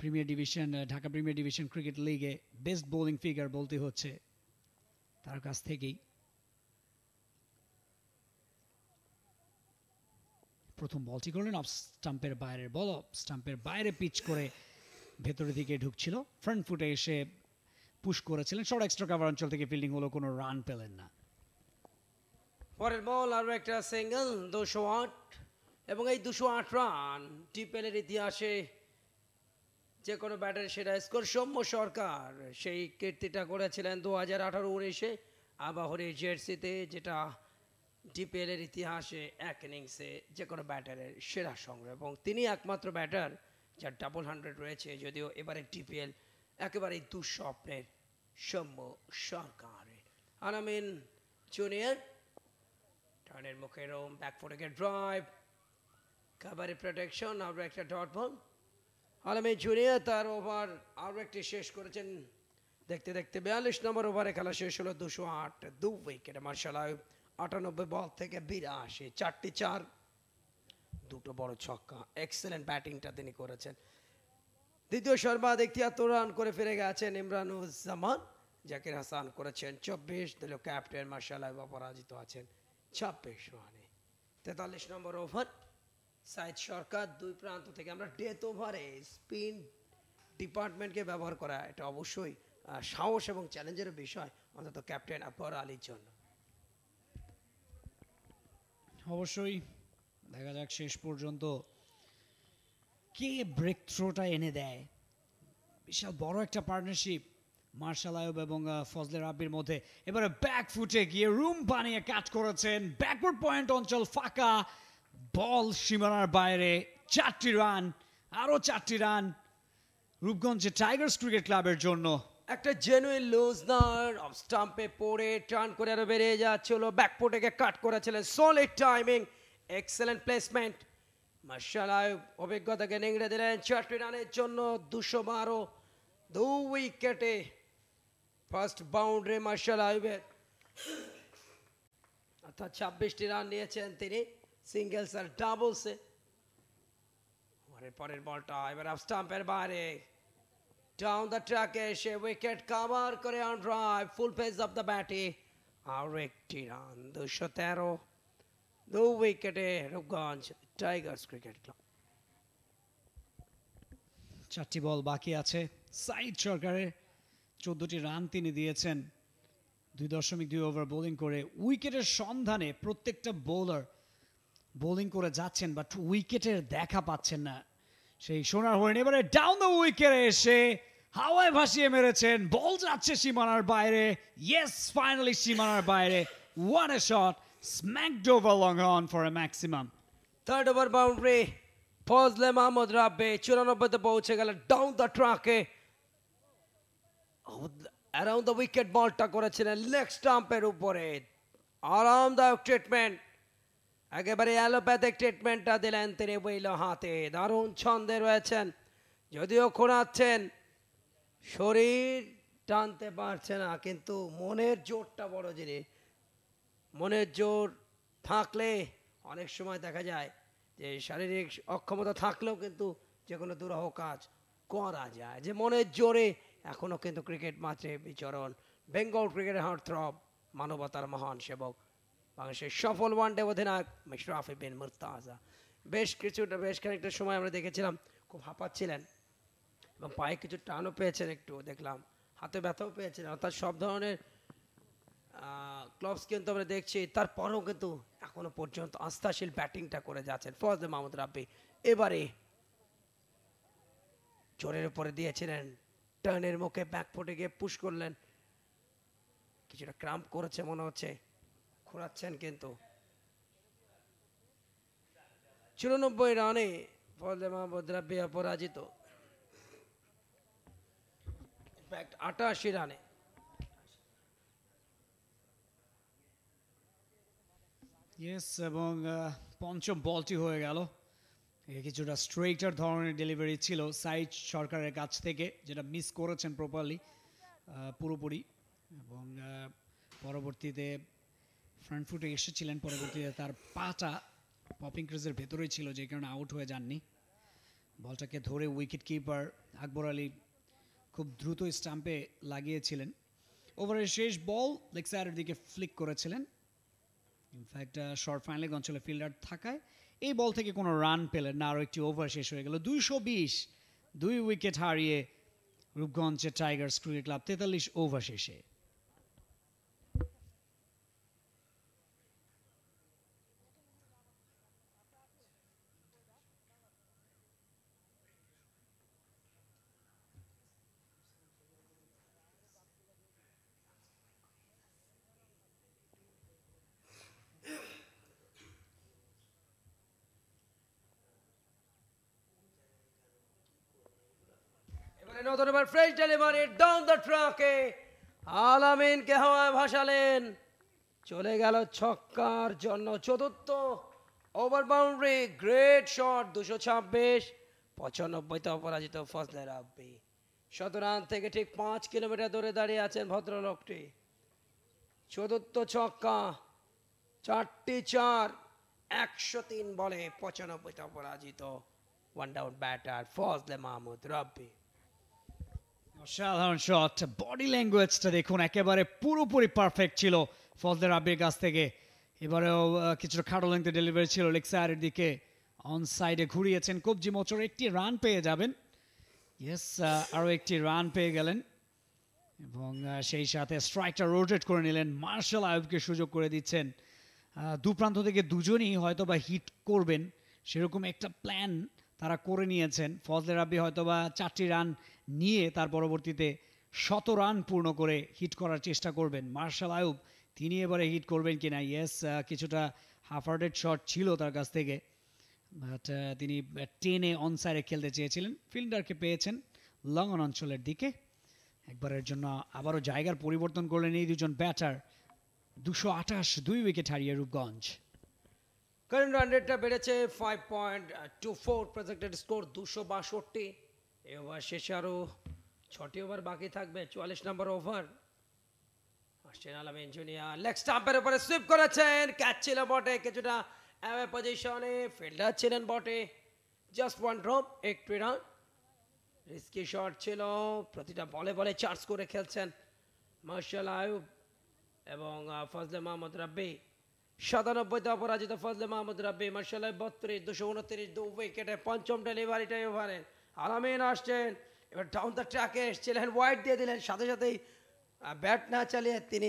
[SPEAKER 3] premier division Dhaka premier division cricket লিগে বেস্ট বোলিং ফিগার বলতে হচ্ছে তার কাছ থেকেই প্রথম বলটি করলেন অফ স্টাম্পের বাইরের বল স্টাম্পের বাইরে পিচ করে ভেতরের দিকে ঢুকছিল ফ্রন্ট ফুটে এসে পুশ করেছিলেন শর্ট এক্সট্রা কাভার অঞ্চল থেকে ফিল্ডিং হলো কোনো রান পেলেন না
[SPEAKER 5] পরের বল আরও একটা সিঙ্গেল দুশো আট এবং এই দুশো আট রান টিপেলের ইতিহাসে যে কোনো ব্যাটার সেটা স্কোর সৌম্য সরকার সেই কীর্তিটা করেছিলেন দু হাজার আঠারো উনিশে আবাহনী জেরসিতে যেটা ডিপিএলের ইতিহাসে এক ইনিংসে যে কোনো ব্যাটারের সেরা সংগ্রহ এবং তিনি একমাত্র ব্যাটার যার ডাবল হান্ড্রেড রয়েছে যদিও এবারে ডিপিএল একেবারেই দুঃস্বপ্নের সৌম্য সরকারের আনামিন জুনিয়র টার্নের মুখে রোম ব্যাক ফোটে ড্রাইভ কাবারি প্রোটেকশন আরও একটা ডট বল আলামিন জুনিয়র তার ওভার আরও একটি শেষ করেছেন দেখতে দেখতে বিয়াল্লিশ নম্বর ওভারে খেলা শেষ হলো দুশো আট দু উইকেটে মার্শাল আয়ুব আটানব্বই বল থেকে বিরাশি চারটি চার দুটো বড় ছক্কা এক্সেলেন্ট ব্যাটিংটা তিনি করেছেন দ্বিতীয় সর্বাধিক তিয়াত্তর রান করে ফিরে গেছেন ইমরানুজ্জামান জাকির হাসান করেছেন চব্বিশ দলীয় ক্যাপ্টেন মার্শাল অপরাজিত আছেন ছাব্বিশ রানে তেতাল্লিশ নম্বর ওভার সাইদ সরকার দুই প্রান্ত থেকে আমরা ডেথ ওভারে স্পিন ডিপার্টমেন্টকে ব্যবহার করা এটা অবশ্যই সাহস এবং চ্যালেঞ্জের বিষয় অন্তত ক্যাপ্টেন আকবর আলীর জন্য
[SPEAKER 3] অবশ্যই দেখা যাক শেষ পর্যন্ত কে ব্রেক থ্রোটা এনে দেয় বিশাল বড় একটা পার্টনারশিপ মার্শাল আয়ব এবং ফজলে রাব্বির মধ্যে এবারে ব্যাক ফুটে গিয়ে রুম বানিয়ে কাজ করেছেন ব্যাকওয়ার্ড পয়েন্ট অঞ্চল ফাঁকা বল সীমানার বাইরে
[SPEAKER 5] চারটি রান আরও চারটি রান রূপগঞ্জে টাইগার্স ক্রিকেট ক্লাবের জন্য একটা জেনুইন লুজনার স্টাম্পে পড়ে টার্ন করে আরো বেরিয়ে যাচ্ছিল ব্যাকপোর্টেকে কাট করেছিলেন সলিড টাইমিং এক্সেলেন্ট প্লেসমেন্ট মার্শালায় অভিজ্ঞতাকে নিংড়ে দিলেন চারটি রানের জন্য দুশো বারো দু উইকেটে ফার্স্ট বাউন্ডারি মার্শাল আয়ুবের অর্থাৎ ছাব্বিশটি রান নিয়েছেন তিনি সিঙ্গেলস আর ডাবলসে পরের বলটা এবার স্টাম্পের বাইরে Down the track এসে উইকেট কাভার করে on drive full pace off the ব্যাটে আরও একটি রান দুশো তেরো দু উইকেটে রূপগঞ্জ টাইগার্স ক্রিকেট ক্লাব
[SPEAKER 3] চারটি বল বাকি আছে সাইদ সরকারের চোদ্দটি রান তিনি দিয়েছেন দুই দশমিক দুই ওভার বোলিং করে উইকেটের সন্ধানে প্রত্যেকটা বোলার বোলিং করে যাচ্ছেন বাট উইকেটের দেখা পাচ্ছেন না সেই সোনার হরিণ এবারে ডাউন দ্য উইকেটে এসে হাওয়ায় ভাসিয়ে মেরেছেন বল যাচ্ছে সীমানার বাইরে ইয়েস ফাইনালি সীমানার বাইরে one a
[SPEAKER 5] shot smacked over long on for a maximum third over boundary. Fazle Mahmud Rabbe. 94 পৌঁছে গেল ডাউন দ্য ট্রাকে অ্যারাউন্ড দ্য উইকেট বলটা করেছিলেন লেগ স্টাম্পের উপরে আরামদায়ক ট্রিটমেন্ট একেবারে অ্যালোপ্যাথিক ট্রিটমেন্টটা দিলেন তিনি বইল হাতে দারুণ ছন্দে রয়েছেন যদিও খোঁড়াচ্ছেন শরীর টানতে পারছে না কিন্তু মনের জোরটা বড় জিনিস মনের জোর থাকলে অনেক সময় দেখা যায় যে শারীরিক অক্ষমতা থাকলেও কিন্তু যে কোনো দুরহ কাজ করা যায় যে মনের জোরে এখনও কিন্তু ক্রিকেট মাঠে বিচরণ বেঙ্গল ক্রিকেটের হার্ট থ্রব মানবতার মহান সেবক বাংলাদেশের সফল ওয়ানডে অধিনায়ক মিশরাফি বিন মুরতাজা বেশ কিছুটা বেশ খানিকটা সময় আমরা দেখেছিলাম খুব হাঁপাচ্ছিলেন এবং পায়ে কিছু টানও পেয়েছেন একটু দেখলাম হাতে ব্যথাও পেয়েছেন অর্থাৎ সব ধরনের ক্লাবস কিন্তু আমরা দেখছি তারপরেও কিন্তু এখনো পর্যন্ত আস্থাশীল ব্যাটিংটা করে যাচ্ছেন ফজলে মাহমুদ রাব্বি এবারে জোরের উপরে দিয়েছিলেন টার্নের মুখে ব্যাকফুটে গিয়ে পুশ করলেন কিছুটা ক্রাম্প করেছে মনে হচ্ছে খোরাচ্ছেন কিন্তু চুরানব্বই রানে ফলে মাহমুদ রাব্বি অপরাজিত আটাশি রানে
[SPEAKER 3] ইয়েস এবং পঞ্চম বলটি হয়ে গেল কিছুটা স্ট্রেটার ধরনের ডেলিভারি ছিল সাইজ সরকারের কাছ থেকে যেটা মিস করেছেন প্রপারলি পুরোপুরি এবং পরবর্তীতে ফ্রন্ট ফুটে এসেছিলেন পরবর্তীতে তার পাটা পপিং ক্রিজের ভেতরেই ছিল যে কারণে আউট হয়ে যাননি বলটাকে ধরে উইকেট কিপার আকবর আলী খুব দ্রুত স্টাম্পে লাগিয়েছিলেন ওভারের শেষ বল লেগ সাইডের দিকে ফ্লিক করেছিলেন ইনফ্যাক্ট শর্ট ফাইনালে অঞ্চলে ফিল্ডার থাকায় এই বল থেকে কোনো রান পেলেন না আরও একটি ওভার শেষ হয়ে গেল দুইশো বিশ দুই উইকেট হারিয়ে রূপগঞ্জের টাইগার্স ক্রিকেট ক্লাব তেতাল্লিশ ওভার শেষে
[SPEAKER 5] স্বাগত ফ্রেশ ডেলিভারি ডাউন দ্য ট্রাকে আলামিনকে ভাসালেন চলে গেল ছক্কার জন্য চতুর্থ ওভার বাউন্ডারি গ্রেট শট দুশো ছাব্বিশ পঁচানব্বইতে অপরাজিত ফজলে রাব্বি শতরান থেকে ঠিক পাঁচ কিলোমিটার দূরে দাঁড়িয়ে আছেন ভদ্রলোকটি চতুর্থ ছক্কা চারটি চার একশো তিন বলে পঁচানব্বইতে অপরাজিত one down batter Fazle Mahmud Rabbi অসাধারণ
[SPEAKER 3] শট বডি ল্যাঙ্গুয়েজটা দেখুন একেবারে পুরোপুরি পারফেক্ট ছিল আবির কাছ থেকে এবারেও কিছুটা খাটো লেন্থে ডেলিভারি ছিল দিকে অন সাইডে ঘুরিয়েছেন কবজি মোচর একটি রান পেয়ে যাবেন ইয়েস আরও একটি রান পেয়ে গেলেন এবং সেই সাথে স্ট্রাইকটা রোটেট করে নিলেন মার্শাল আয়ুবকে সুযোগ করে দিচ্ছেন দু প্রান্ত থেকে দুজনই হয়তো বা হিট করবেন সেরকম একটা প্ল্যান তারা করে নিয়েছেন ফজলের আব্বি হয়তো বা চারটি রান নিয়ে তার পরবর্তীতে শত রান পূর্ণ করে হিট করার চেষ্টা করবেন মার্শাল আয়ুব তিনি এবারে হিট করবেন কি না ইয়েস কিছুটা হাফার্ডেড শট ছিল তার কাছ থেকে বাট তিনি টেনে অনসাইডে খেলতে চেয়েছিলেন ফিল্ডারকে পেয়েছেন লঙ্গন অঞ্চলের দিকে একবারের জন্য আবারও জায়গার পরিবর্তন করলেন এই দুজন ব্যাটার দুশো আঠাশ দুই উইকেট হারিয়ে রূপগঞ্জ
[SPEAKER 5] কারেন্ট রান রেটটা বেড়েছে five point two four projected score দুশো বাষট্টি এই ওভার শেষে আরও ছটি ওভার বাকি থাকবে চুয়াল্লিশ নম্বর ওভার আসছেন আলম লেগ স্টাম্পের উপরে সুইপ করেছেন ক্যাচ ছিল বটে কিছুটা অ্যাওয়ে পজিশনে ফিল্ডার ছিলেন বটে just one drop run risky shot ছিল প্রতিটা বলে বলে চার্জ করে খেলছেন মার্শাল আয়ুব এবং ফজলে মাহমুদ রাব্বি সাতানব্বইতে অপরাজিত ফজলে মাহমুদ রাব্বি মার্শাল আয়ুব বত্রিশ দুশো উনত্রিশ দু উইকেটে পঞ্চম ডেলিভারিটাই ওভারের আলামিন আসছেন এবার ডাউন দ্য ট্র্যাকে এসছিলেন ওয়াইড দিয়ে দিলেন সাথে সাথেই ব্যাট না চালিয়ে তিনি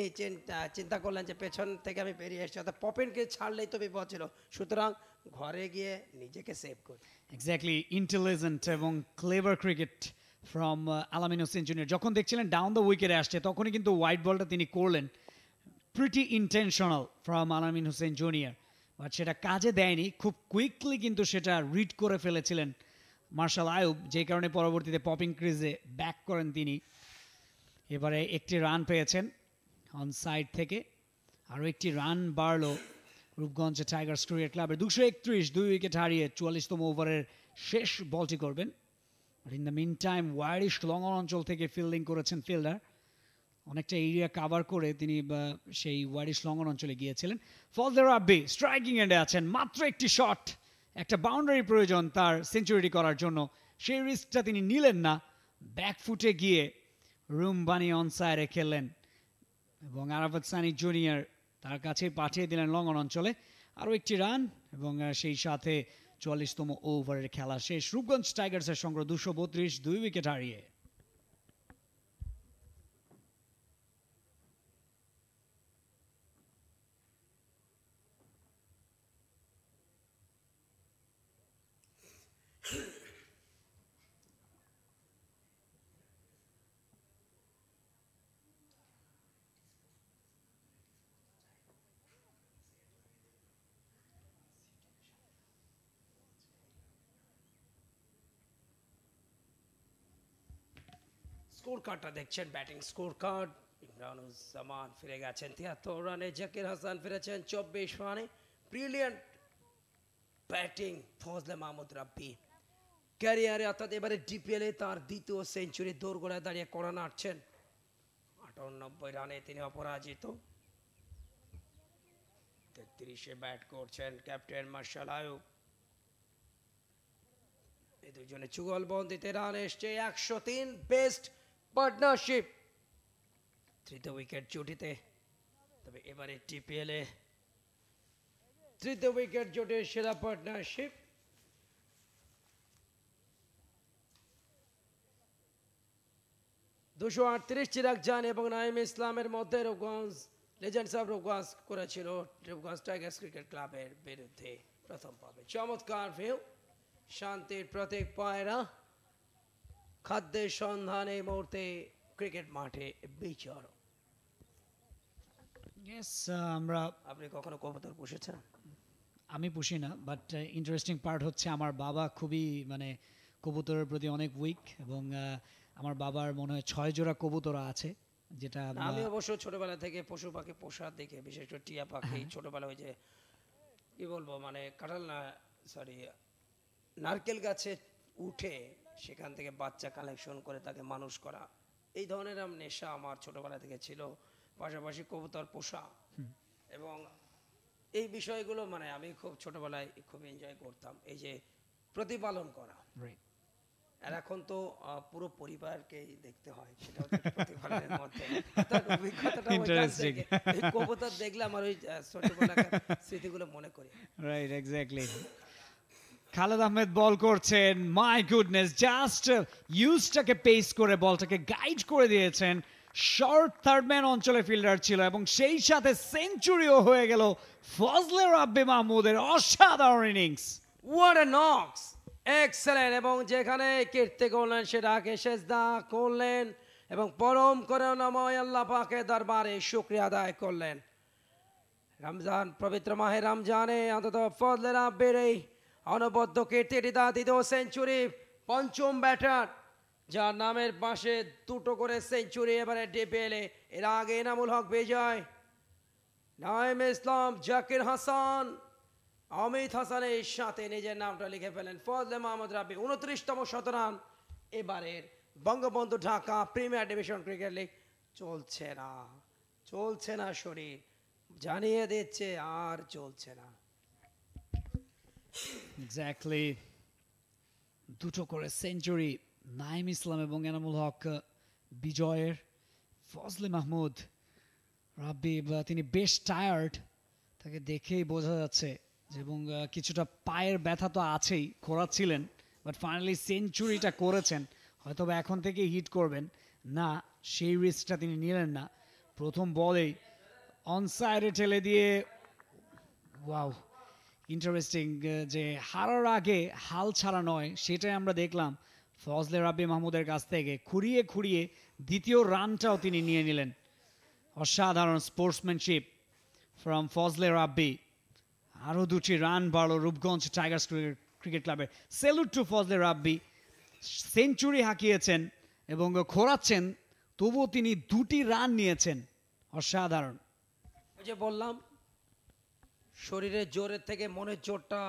[SPEAKER 5] চিন্তা করলেন যে পেছন থেকে আমি বেরিয়ে এসেছি অর্থাৎ পপিনকে ছাড়লেই তো বিপদ ছিল সুতরাং ঘরে গিয়ে নিজেকে সেভ করি
[SPEAKER 3] এক্স্যাক্টলি ইন্টেলিজেন্ট এবং clever cricket from Alamin Hossain junior যখন দেখছিলেন ডাউন দ্য উইকেটে আসছে তখনই কিন্তু হোয়াইট বলটা তিনি করলেন pretty intentional from Alamin Hossain junior but সেটা কাজে দেয়নি খুব কুইকলি কিন্তু সেটা রিড করে ফেলেছিলেন মার্শাল আয়ুব যে কারণে পরবর্তীতে পপিং ক্রিজে ব্যাক করেন তিনি এবারে একটি রান পেয়েছেন অন সাইড থেকে আরও একটি রান বাড়লো রূপগঞ্জে টাইগার্স ক্রিকেট ক্লাবের দুশো একত্রিশ দুই উইকেট হারিয়ে চুয়াল্লিশতম ওভারের শেষ বলটি করবেন আর ইন দ্য মিন টাইম ওয়ারিশ লঙ্গন অঞ্চল থেকে ফিল্ডিং করেছেন ফিল্ডার অনেকটা এরিয়া কাভার করে তিনি সেই ওয়ারিশ লঙ্গন অঞ্চলে গিয়েছিলেন ফল দেওয়ার আব্বি স্ট্রাইকিং এন্ডে আছেন মাত্র একটি শট একটা বাউন্ডারি প্রয়োজন তার সেঞ্চুরিটি করার জন্য সেই রিস্কটা তিনি নিলেন না ব্যাকফুটে গিয়ে রুম বানিয়ে অনসায়ারে খেললেন এবং আরাফত সানি জুনিয়র তার কাছে পাঠিয়ে দিলেন লঙ্গন অঞ্চলে আরও একটি রান এবং সেই সাথে চুয়াল্লিশতম ওভারের খেলা শেষ রূপগঞ্জ টাইগার্সের সংগ্রহ দুশো বত্রিশ দুই উইকেট হারিয়ে
[SPEAKER 5] স্কোর কার্ডটা দেখছেন ব্যাটিং স্কোর কার্ড ইমরানুজ্জামান ফিরে গেছেন তিয়াত্তর রানে জাকির হাসান ফিরেছেন চব্বিশ রানে ব্রিলিয়ান্ট ব্যাটিং ফজলে মাহমুদ রাব্বি ক্যারিয়ারে অর্থাৎ এবারে ডিপিএলে তার দ্বিতীয় সেঞ্চুরি দৌড়গোড়ায় দাঁড়িয়ে করা নাড়ছেন আটানব্বই রানে তিনি অপরাজিত তেত্রিশে ব্যাট করছেন ক্যাপ্টেন মার্শাল আয়ু এই দুজনে বন্দিতে রান এসছে একশো তিন বেস্ট পার্টনারশিপ তৃতীয় উইকেট জুটিতে তবে এবারে টিপিএলে তৃতীয় উইকেট জোটে সেরা পার্টনারশিপ দুশো আটত্রিশ চিরাগ যান এবং নাইম ইসলামের মধ্যে রূপগঞ্জ লেজেন্ডস অফ রূপগঞ্জ করেছিল রূপগঞ্জ টাইগার্স ক্রিকেট ক্লাবের বিরুদ্ধে প্রথম পর্বে চমৎকার ভিউ শান্তির প্রতীক পায়রা খাদ্যের সন্ধান এই মুহূর্তে ক্রিকেট মাঠে বিচার uh, আমরা আপনি কখনো কবুতর পুষেছেন
[SPEAKER 3] আমি পুষি না বাট ইন্টারেস্টিং পার্ট হচ্ছে আমার বাবা খুবই মানে কবুতরের প্রতি অনেক উইক এবং uh, আমার বাবার মনে হয় ছয় জোড়া কবুতর আছে যেটা আমি
[SPEAKER 5] অবশ্য ছোটবেলা থেকে পশু পাখি পোষা দেখে বিশেষ করে টিয়া পাখি হ্যাঁ। ছোটবেলা ওই যে কি বলবো মানে কাঁঠাল না সরি নারকেল গাছে উঠে সেখান থেকে বাচ্চা কালেকশন করে তাকে মানুষ করা এই ধরনের নেশা আমার ছোটবেলা থেকে ছিল পাশাপাশি কবুতর পোষা এবং এই বিষয়গুলো মানে আমি খুব ছোটবেলায় খুব এনজয় করতাম এই যে প্রতিপালন করা আর এখন তো পুরো পরিবারকেই দেখতে হয় সেটা কবুতর দেখলে আমার ওই ছোটবেলাকার স্মৃতিগুলো মনে করি
[SPEAKER 3] right exactly Khaled Ahmed ball করছেন মাই গুডনেস জাস্ট ইউজটাকে পেস করে বলটাকে গাইড করে দিয়েছেন শর্ট থার্ডম্যান অঞ্চলে ফিল্ডার ছিল এবং সেই সাথে সেঞ্চুরিও হয়ে গেল
[SPEAKER 5] ফজলে রাব্বি মাহমুদের অসাধারণ innings what a knocks excellent এবং যেখানে কীর্তি করলেন সেটাকে সেজদা করলেন এবং পরম করে করুণাময় আল্লাহ পাকে দরবারে শুক্রিয়া আদায় করলেন রমজান পবিত্র মাহে রমজানে অন্তত ফজলে রাব্বির এই অনবদ্য কীর্তি কেটেরিদা দ্বিতীয় সেঞ্চুরি পঞ্চম ব্যাটার যার নামের পাশে দুটো করে সেঞ্চুরি এবারে ডেপে এলে এর আগে এনামুল হক বিজয় নাইম ইসলাম জাকির হাসান অমিত হাসানের সাথে নিজের নামটা লিখে ফেলেন ফজলে মাহমুদ রাবি উনত্রিশতম শতরান এবারের Bangabandhu Dhaka premier division cricket league চলছে না চলছে না শরীর জানিয়ে দিচ্ছে আর চলছে না
[SPEAKER 3] এক্স্যাক্টলি দুটো করে সেঞ্চুরি নাইম ইসলাম এবং এনামুল হক বিজয়ের ফজলে মাহমুদ রাব্বি তিনি বেশ টায়ার্ড তাকে দেখেই বোঝা যাচ্ছে এবং কিছুটা পায়ের ব্যথা তো আছেই খোরাচ্ছিলেন বাট ফাইনালি সেঞ্চুরিটা করেছেন হয়তো এখন থেকে হিট করবেন না সেই রিস্কটা তিনি নিলেন না প্রথম বলেই অনসাইডে ঠেলে দিয়ে ওয়াও ইন্টারেস্টিং uh, যে হারার আগে হাল ছাড়া নয় সেটাই আমরা দেখলাম ফজলে রাব্বি মাহমুদের কাছ থেকে খুঁড়িয়ে খুঁড়িয়ে দ্বিতীয় রানটাও তিনি নিয়ে নিলেন অসাধারণ স্পোর্টসম্যানশিপ ফ্রম ফজলে রাব্বি আরও দুটি রান বাড়ল রূপগঞ্জ টাইগার্স ক্রিকেট ক্রিকেট ক্লাবের salute to Fazle Rabbi century হাঁকিয়েছেন এবং খোরাচ্ছেন তবুও তিনি দুটি রান নিয়েছেন অসাধারণ
[SPEAKER 5] যে বললাম শরীরের জোরের থেকে মনের জোরটা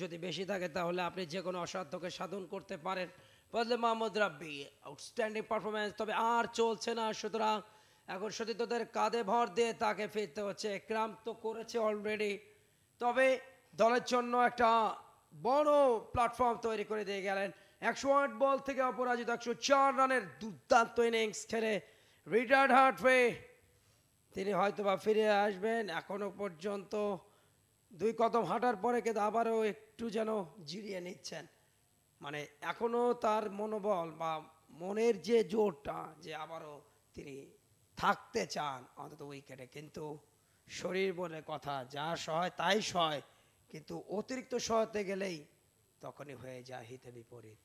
[SPEAKER 5] যদি বেশি থাকে তাহলে আপনি যে কোনো অসাধ্যকে সাধন করতে পারেন বদলে মোহাম্মদ রাব্বি আউটস্ট্যান্ডিং পারফরমেন্স তবে আর চলছে না সুতরাং এখন সতীর্থদের কাঁধে ভর দিয়ে তাকে ফিরতে হচ্ছে ক্রাম তো করেছে অলরেডি তবে দলের জন্য একটা বড় প্ল্যাটফর্ম তৈরি করে দিয়ে গেলেন একশো আট বল থেকে অপরাজিত একশো চার রানের দুর্দান্ত ইনিংস খেলে রিটার্ড হার্টওয়ে তিনি হয়তোবা ফিরে আসবেন এখনো পর্যন্ত দুই কদম হাঁটার পরে কিন্তু আবারও একটু যেন জিরিয়ে নিচ্ছেন মানে এখনো তার মনোবল বা মনের যে জোরটা যে আবারও তিনি থাকতে চান অন্তত উইকেটে কিন্তু শরীর বলে কথা যা সহায় তাই সহায় কিন্তু অতিরিক্ত সহতে গেলেই তখনই হয়ে যায় হিতে বিপরীত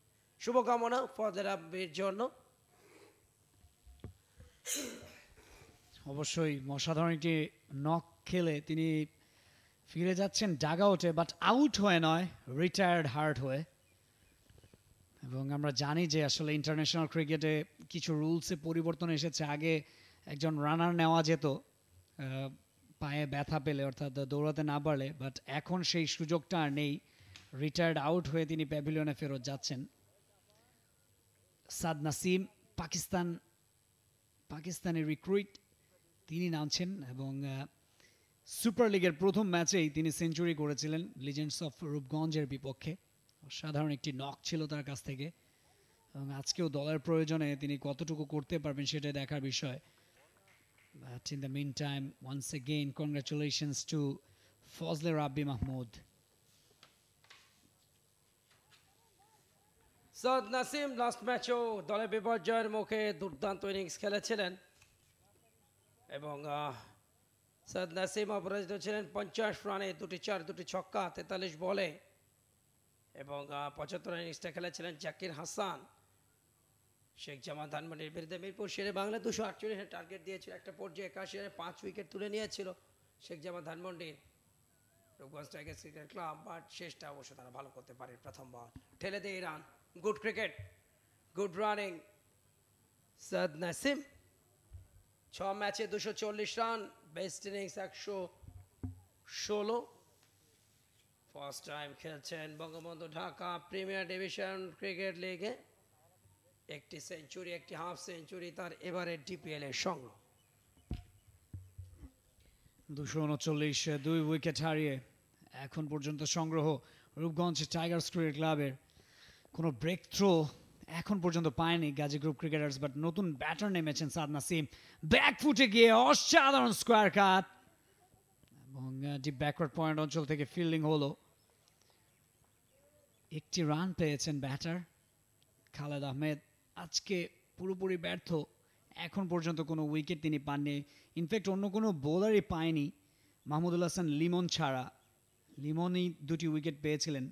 [SPEAKER 5] শুভকামনা ফদের আব্বির জন্য
[SPEAKER 3] অবশ্যই অসাধারণ একটি নক খেলে তিনি ফিরে যাচ্ছেন ডাগ আউটে বাট আউট হয়ে নয় রিটায়ার্ড হার্ট হয়ে এবং আমরা জানি যে আসলে ইন্টারন্যাশনাল ক্রিকেটে কিছু রুলসে পরিবর্তন এসেছে আগে একজন রানার নেওয়া যেত পায়ে ব্যথা পেলে অর্থাৎ দৌড়াতে না পারলে বাট এখন সেই সুযোগটা আর নেই রিটায়ার্ড আউট হয়ে তিনি প্যাভিলিয়নে ফেরত যাচ্ছেন সাদ নাসিম পাকিস্তান পাকিস্তানি রিক্রুইট তিনি নামছেন এবং সুপার লিগের প্রথম ম্যাচেই তিনি সেঞ্চুরি করেছিলেন লিজেন্ডস অফ রূপগঞ্জের বিপক্ষে সাধারণ একটি নক ছিল তার কাছ থেকে এবং আজকেও দলের প্রয়োজনে তিনি কতটুকু করতে পারবেন সেটা দেখার বিষয় in the meantime once again congratulations to Fazle Rabbi Mahmud
[SPEAKER 5] Syed Nasim last ম্যাচেও দলে বিপর্যয়ের মুখে দুর্দান্ত ইনিংস খেলেছিলেন এবং সৈয়দ নাসিম অপরাজিত ছিলেন পঞ্চাশ রানে দুটি চার দুটি ছক্কা তেতাল্লিশ বলে এবং পঁচাত্তর ইনিংসটা খেলেছিলেন জাকির হাসান শেখ জামান ধানমন্ডির বিরুদ্ধে মিরপুর শেরে বাংলা দুশো আটচল্লিশ টার্গেট দিয়েছিল একটা পর্যায়ে একাশি রানে পাঁচ উইকেট তুলে নিয়েছিল শেখ জামান ধানমন্ডির Rupganj Tigers cricket club but শেষটা অবশ্য তারা ভালো করতে পারে প্রথম বল ঠেলে দেয় run good cricket good running Syed Nasim ছ ম্যাচে দুশো চল্লিশ রান বেস্ট ইনিংস একশো ষোলো ফার্স্ট টাইম খেলছেন Bangabandhu Dhaka premier division cricket লিগে একটি সেঞ্চুরি একটি হাফ সেঞ্চুরি তার এবারে ডিপিএল এর সংগ্রহ
[SPEAKER 3] দুশো উনচল্লিশ দুই উইকেট হারিয়ে এখন পর্যন্ত সংগ্রহ রূপগঞ্জ টাইগার ক্রিকেট ক্লাবের কোনো ব্রেক থ্রো এখন পর্যন্ত পায়নি গাজী গ্রুপ ক্রিকেটার্স বাট নতুন ব্যাটার নেমেছেন সাদ নাসিম ব্যাক ফুটে গিয়ে অসাধারণ স্কোয়ার কাট এবং ডিপ ব্যাকওয়ার্ড পয়েন্ট অঞ্চল থেকে ফিল্ডিং হলো একটি রান পেয়েছেন ব্যাটার খালেদ আহমেদ আজকে পুরোপুরি ব্যর্থ এখন পর্যন্ত কোনো উইকেট তিনি পাননি ইনফ্যাক্ট অন্য কোনো বোলারই পায়নি মাহমুদুল হাসান লিমন ছাড়া লিমনই দুটি উইকেট পেয়েছিলেন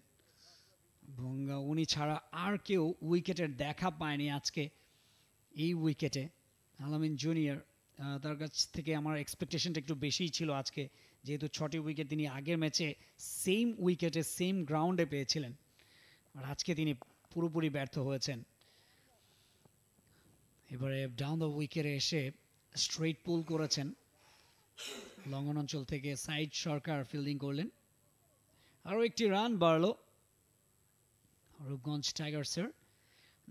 [SPEAKER 3] ভুঙ্গা উনি ছাড়া আর কেউ উইকেটের দেখা পায়নি আজকে এই উইকেটে আলামিন জুনিয়র তার কাছ থেকে আমার এক্সপেকটেশনটা একটু বেশিই ছিল আজকে যেহেতু ছটি উইকেট তিনি আগের ম্যাচে সেম উইকেটে সেম গ্রাউন্ডে পেয়েছিলেন আর আজকে তিনি পুরোপুরি ব্যর্থ হয়েছেন এবারে ডাউন দ্য উইকেটে এসে স্ট্রেট পুল করেছেন লঙ্গন অঞ্চল থেকে সাইড সরকার ফিল্ডিং করলেন আরও একটি রান বাড়লো রূপগঞ্জ টাইগার্সের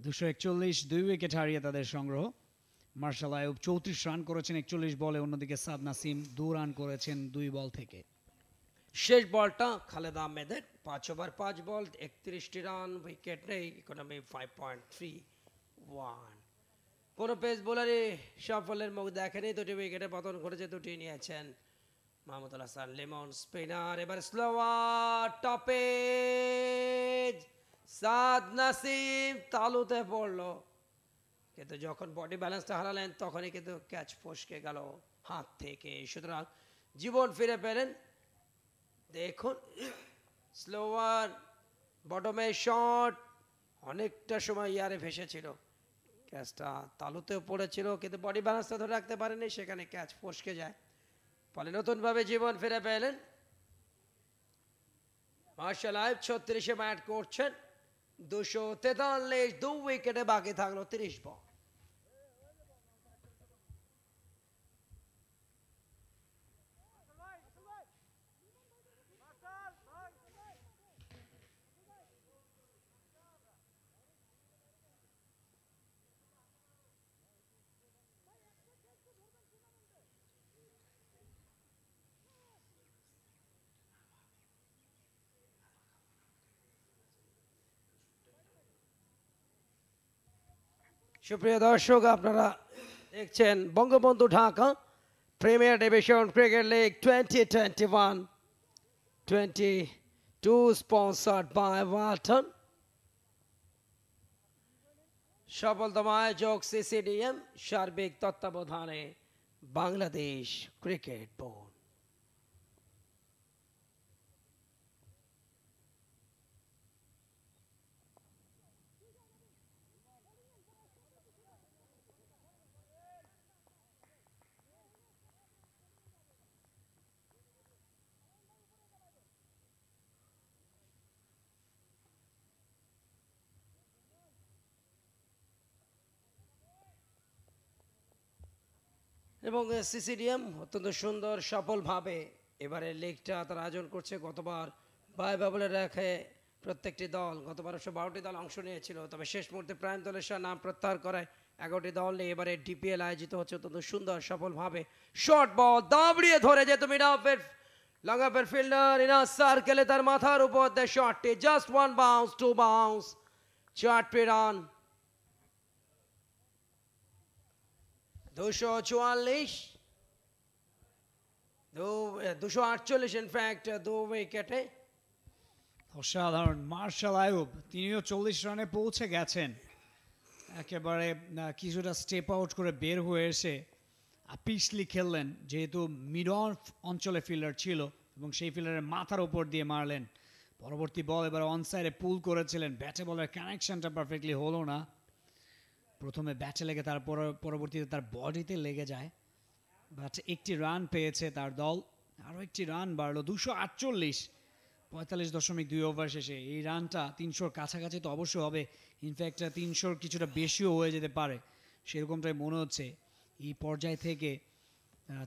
[SPEAKER 3] দুশো একচল্লিশ দুই উইকেট হারিয়ে তাদের সংগ্রহ মার্শাল আয়ুব চৌত্রিশ রান করেছেন একচল্লিশ বলে অন্যদিকে সাদ নাসিম দু রান করেছেন দুই বল থেকে
[SPEAKER 5] শেষ বলটা খালেদ আহমেদের পাঁচ ওভার পাঁচ বল একত্রিশটি রান উইকেট নেই economy five point three one কোনো পেস বোলারই সাফল্যের মুখ দেখেনি দুটি উইকেটে পতন করেছে দুটি নিয়েছেন মাহমুদুল হাসান লিমন স্পিনার এবার স্লোয়ার টপেজ সাদ নাসিম তালুতে পড়লো কিন্তু যখন বডি ব্যালেন্সটা হারালেন তখনই কিন্তু ক্যাচ ফসকে গেল হাত থেকে সুতরাং জীবন ফিরে পেলেন দেখুন স্লোয়ার বটমে শট অনেকটা সময় ইয়ারে ভেসেছিল ক্যাচটা তালুতেও পড়েছিল কিন্তু বডি ব্যালেন্সটা ধরে রাখতে পারেনি সেখানে ক্যাচ ফসকে যায় ফলে নতুনভাবে জীবন ফিরে পেলেন মার্শাল আয়ব ছত্রিশে ম্যাট করছেন দুশো তেতাল্লিশ দুই উইকেটে বাকি থাকলো তিরিশ পয়েন্ট সুপ্রিয় দর্শক আপনারা দেখছেন Bangabandhu Dhaka premier division cricket league twenty twenty one twenty two sponsored by Walton সফলতম আয়োজক সিসিডিএম সার্বিক তত্ত্বাবধানে বাংলাদেশ ক্রিকেট বোর্ড এবং সিসিডিএম অত্যন্ত সুন্দর সফলভাবে এবারে লিগটা তারা আয়োজন করছে গতবার বায় বাবলের রেখে প্রত্যেকটি দল গতবার একশো বারোটি দল অংশ নিয়েছিল তবে শেষ মুহূর্তে প্রাইম দলের সাথে নাম প্রত্যাহার করায় এগারোটি দল নিয়ে এবারে ডিপিএল আয়োজিত হচ্ছে অত্যন্ত সুন্দর সফলভাবে শর্ট বল দাবড়িয়ে ধরে যে তুমি ডাফের লঙ্গাফের ফিল্ডার ইনা সার্কেলে তার মাথার উপর দেয় শটটি just one bounce two bounce চার্ট পে রান দুশো চুয়াল্লিশ দুশো আটচল্লিশ ইনফ্যাক্ট দু উইকেটে
[SPEAKER 3] অসাধারণ মার্শাল আয়ুব তিনিও চল্লিশ রানে পৌঁছে গেছেন একেবারে কিছুটা স্টেপ আউট করে বের হয়ে এসে পিছলি খেললেন যেহেতু মিড অফ অঞ্চলে ফিল্ডার ছিল এবং সেই ফিল্ডারের মাথার ওপর দিয়ে মারলেন পরবর্তী বল এবার অনসাইডে পুল করেছিলেন ব্যাটে বলের কানেকশনটা পারফেক্টলি হলো না প্রথমে ব্যাটে লেগে তার পরবর্তীতে তার বডিতে লেগে যায় বাট একটি রান পেয়েছে তার দল আরও একটি রান বাড়লো দুশো আটচল্লিশ পঁয়তাল্লিশ দশমিক দুই ওভার শেষে এই রানটা তিনশোর কাছাকাছি তো অবশ্যই হবে ইনফ্যাক্ট তিনশোর কিছুটা বেশিও হয়ে যেতে পারে সেরকমটাই মনে হচ্ছে এই পর্যায় থেকে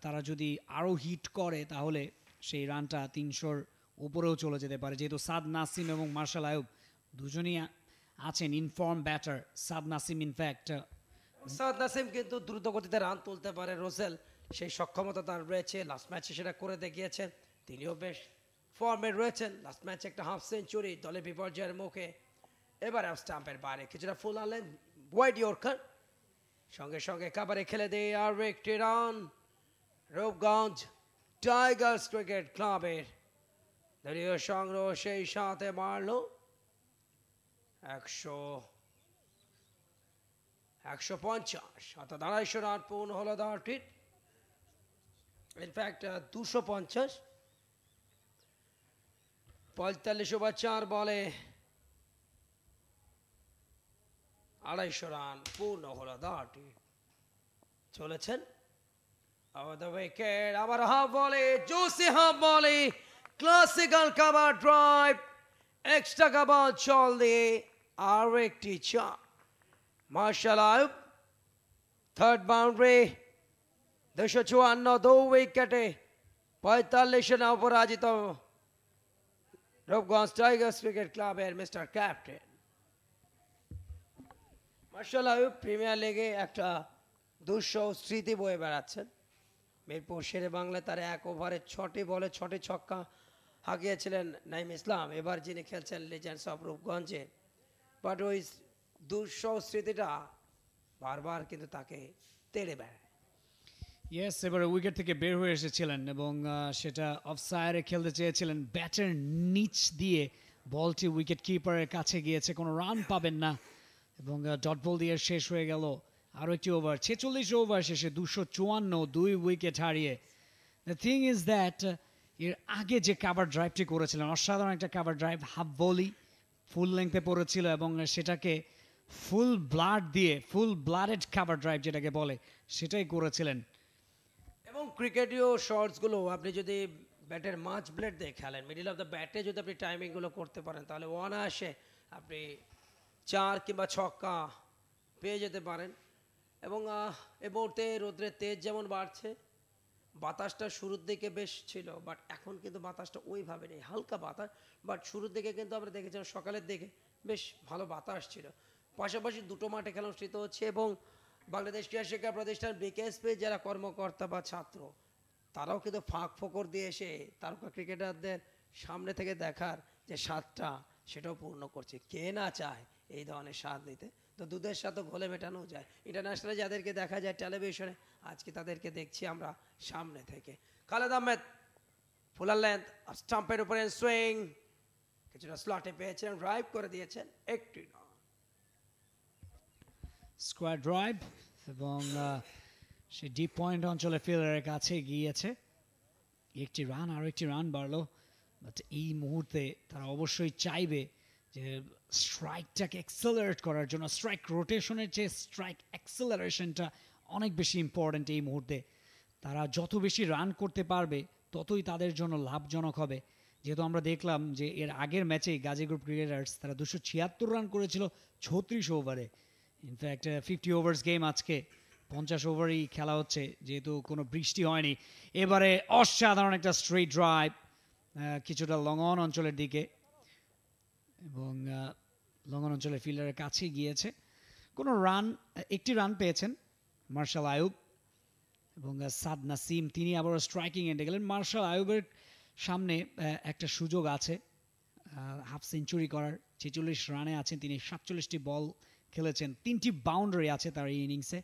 [SPEAKER 3] তারা যদি আরও হিট করে তাহলে সেই রানটা তিনশোর ওপরেও চলে যেতে পারে যেহেতু সাদ নাসিম এবং মার্শাল আয়ুব দুজনই আছেন in form batter Saad Nasim in fact uh,
[SPEAKER 5] Saad Nasim কিন্তু দ্রুত গতিতে রান তুলতে পারে রোসেল সেই সক্ষমতা তার রয়েছে লাস্ট ম্যাচে সেটা করে দেখিয়েছেন তিনিও বেশ ফর্মে রয়েছেন লাস্ট ম্যাচে একটা হাফ সেঞ্চুরি দলে বিপর্যয়ের মুখে এবার স্টাম্পের বাইরে কিছুটা ফুল আনলেন ওয়াইড ইয়র্কার সঙ্গে সঙ্গে কাবারে খেলে দিয়ে আরও একটি রান রূপগঞ্জ টাইগার্স ক্রিকেট ক্লাবের দলীয় সংগ্রহ সেই সাথে মারলো একশো একশো পঞ্চাশ অর্থাৎ আড়াইশো রান পূর্ণ হলো দেওয়ার ইনফ্যাক্ট দুশো পঞ্চাশ পঁয়তাল্লিশ ওভার চার বলে আড়াইশো রান পূর্ণ হলো দাটি চলেছেন আবার হাফ বলে জোসে হাফ বলে classical cover drive extra cover চল দিয়ে our teacher. Martial out. Third boundary. দুশো চুয়ান্ন দু উইকেটে পঁয়তাল্লিশ অপরাজিত রূপগঞ্জ টাইগার্স ক্রিকেট ক্লাবের mister captain Marshall Ayub Premier লিগে একটা দুঃসহ স্মৃতি বয়ে বেড়াচ্ছেন মিরপুর শেরে বাংলা তার এক ওভারে ছটি বলে ছটি ছক্কা হাঁকিয়েছিলেন নাইম ইসলাম এবার যিনি খেলছেন লিজেন্ডস অফ রূপগঞ্জে বাট ওই দুঃস্মৃতিটা বারবার কিন্তু তাকে তেড়ে বেড়ায়
[SPEAKER 3] ইয়েস এবার উইকেট থেকে বের হয়ে এসেছিলেন এবং সেটা অফসায়ারে খেলতে চেয়েছিলেন ব্যাটের নিচ দিয়ে বলটি উইকেট কিপারের কাছে গিয়েছে কোনো রান পাবেন না এবং ডট বল দিয়ে শেষ হয়ে গেল আরও একটি ওভার ছেচল্লিশ ওভার শেষে দুশো চুয়ান্ন দুই উইকেট হারিয়ে দ্য থিং ইজ দ্যাট এর আগে যে কাভার ড্রাইভটি করেছিলেন অসাধারণ একটা কাভার ড্রাইভ হাফ বলি ফুল লেংথে পড়েছিল এবং সেটাকে ফুল ব্লাড দিয়ে ফুল ব্লাডেড কাভার ড্রাইভ যেটাকে বলে সেটাই করেছিলেন
[SPEAKER 5] এবং ক্রিকেটীয় শর্টসগুলো আপনি যদি ব্যাটের মাঝ ব্লেড দিয়ে খেলেন মিডিল অফ দ্য ব্যাটে যদি আপনি টাইমিংগুলো করতে পারেন তাহলে অনায়াসে আপনি চার কিংবা ছক্কা পেয়ে যেতে পারেন এবং এ মুহূর্তে রোদ্রের তেজ যেমন বাড়ছে বাতাসটা শুরুর দিকে বেশ ছিল বাট এখন কিন্তু বাতাসটা ওইভাবে নেই হালকা বাতাস বাট শুরুর দিকে কিন্তু আমরা দেখেছিলাম সকালের দিকে বেশ ভালো বাতাস ছিল পাশাপাশি দুটো মাঠে খেলা অনুষ্ঠিত হচ্ছে এবং বাংলাদেশ ক্রীড়া শিক্ষা প্রতিষ্ঠান বিকেএসপি যারা কর্মকর্তা বা ছাত্র তারাও কিন্তু ফাঁক ফোকর দিয়ে এসে তারকা ক্রিকেটারদের সামনে থেকে দেখার যে স্বাদটা সেটাও পূর্ণ করছে কে না চায় এই ধরনের স্বাদ নিতে তো দুধের সাথে ঘোলে মেটানো যায় ইন্টারন্যাশনালে যাদেরকে দেখা যায় টেলিভিশনে আজকে তাদেরকে দেখছি আমরা সামনে থেকে খালেদ আহমেদ ফুলার লেন্থ স্টাম্পের উপরে সুইং কিছুটা স্লটে পেয়েছেন ড্রাইভ করে দিয়েছেন একটি
[SPEAKER 3] স্কোয়ার ড্রাইভ এবং সে ডিপ পয়েন্ট অঞ্চলে ফিল্ডারের কাছে গিয়েছে একটি রান আরও একটি রান বাড়লো বাট এই মুহূর্তে তারা অবশ্যই চাইবে যে স্ট্রাইকটাকে অ্যাক্সেলারেট করার জন্য স্ট্রাইক রোটেশনের যে স্ট্রাইক অ্যাক্সেলারেশনটা অনেক বেশি ইম্পর্ট্যান্ট এই মুহূর্তে তারা যত বেশি রান করতে পারবে ততই তাদের জন্য লাভজনক হবে যেহেতু আমরা দেখলাম যে এর আগের ম্যাচে গাজী গ্রুপ ক্রিকেটার্স তারা দুশো ছিয়াত্তর রান করেছিল ছত্রিশ ওভারে ইনফ্যাক্ট ফিফটি ওভার্স গেম আজকে পঞ্চাশ ওভারই খেলা হচ্ছে যেহেতু কোনো বৃষ্টি হয়নি এবারে অসাধারণ একটা স্ট্রেট ড্রাইভ কিছুটা লং অন অঞ্চলের দিকে এবং লঙ্গন অঞ্চলের ফিল্ডারের কাছে গিয়েছে কোনো রান একটি রান পেয়েছেন মার্শাল আয়ুব এবং সাদ নাসিম তিনি আবার স্ট্রাইকিং এন্ডে গেলেন মার্শাল আয়ুবের সামনে একটা সুযোগ আছে হাফ সেঞ্চুরি করার ছেচল্লিশ রানে আছেন তিনি সাতচল্লিশটি বল খেলেছেন তিনটি বাউন্ডারি আছে তার এই ইনিংসে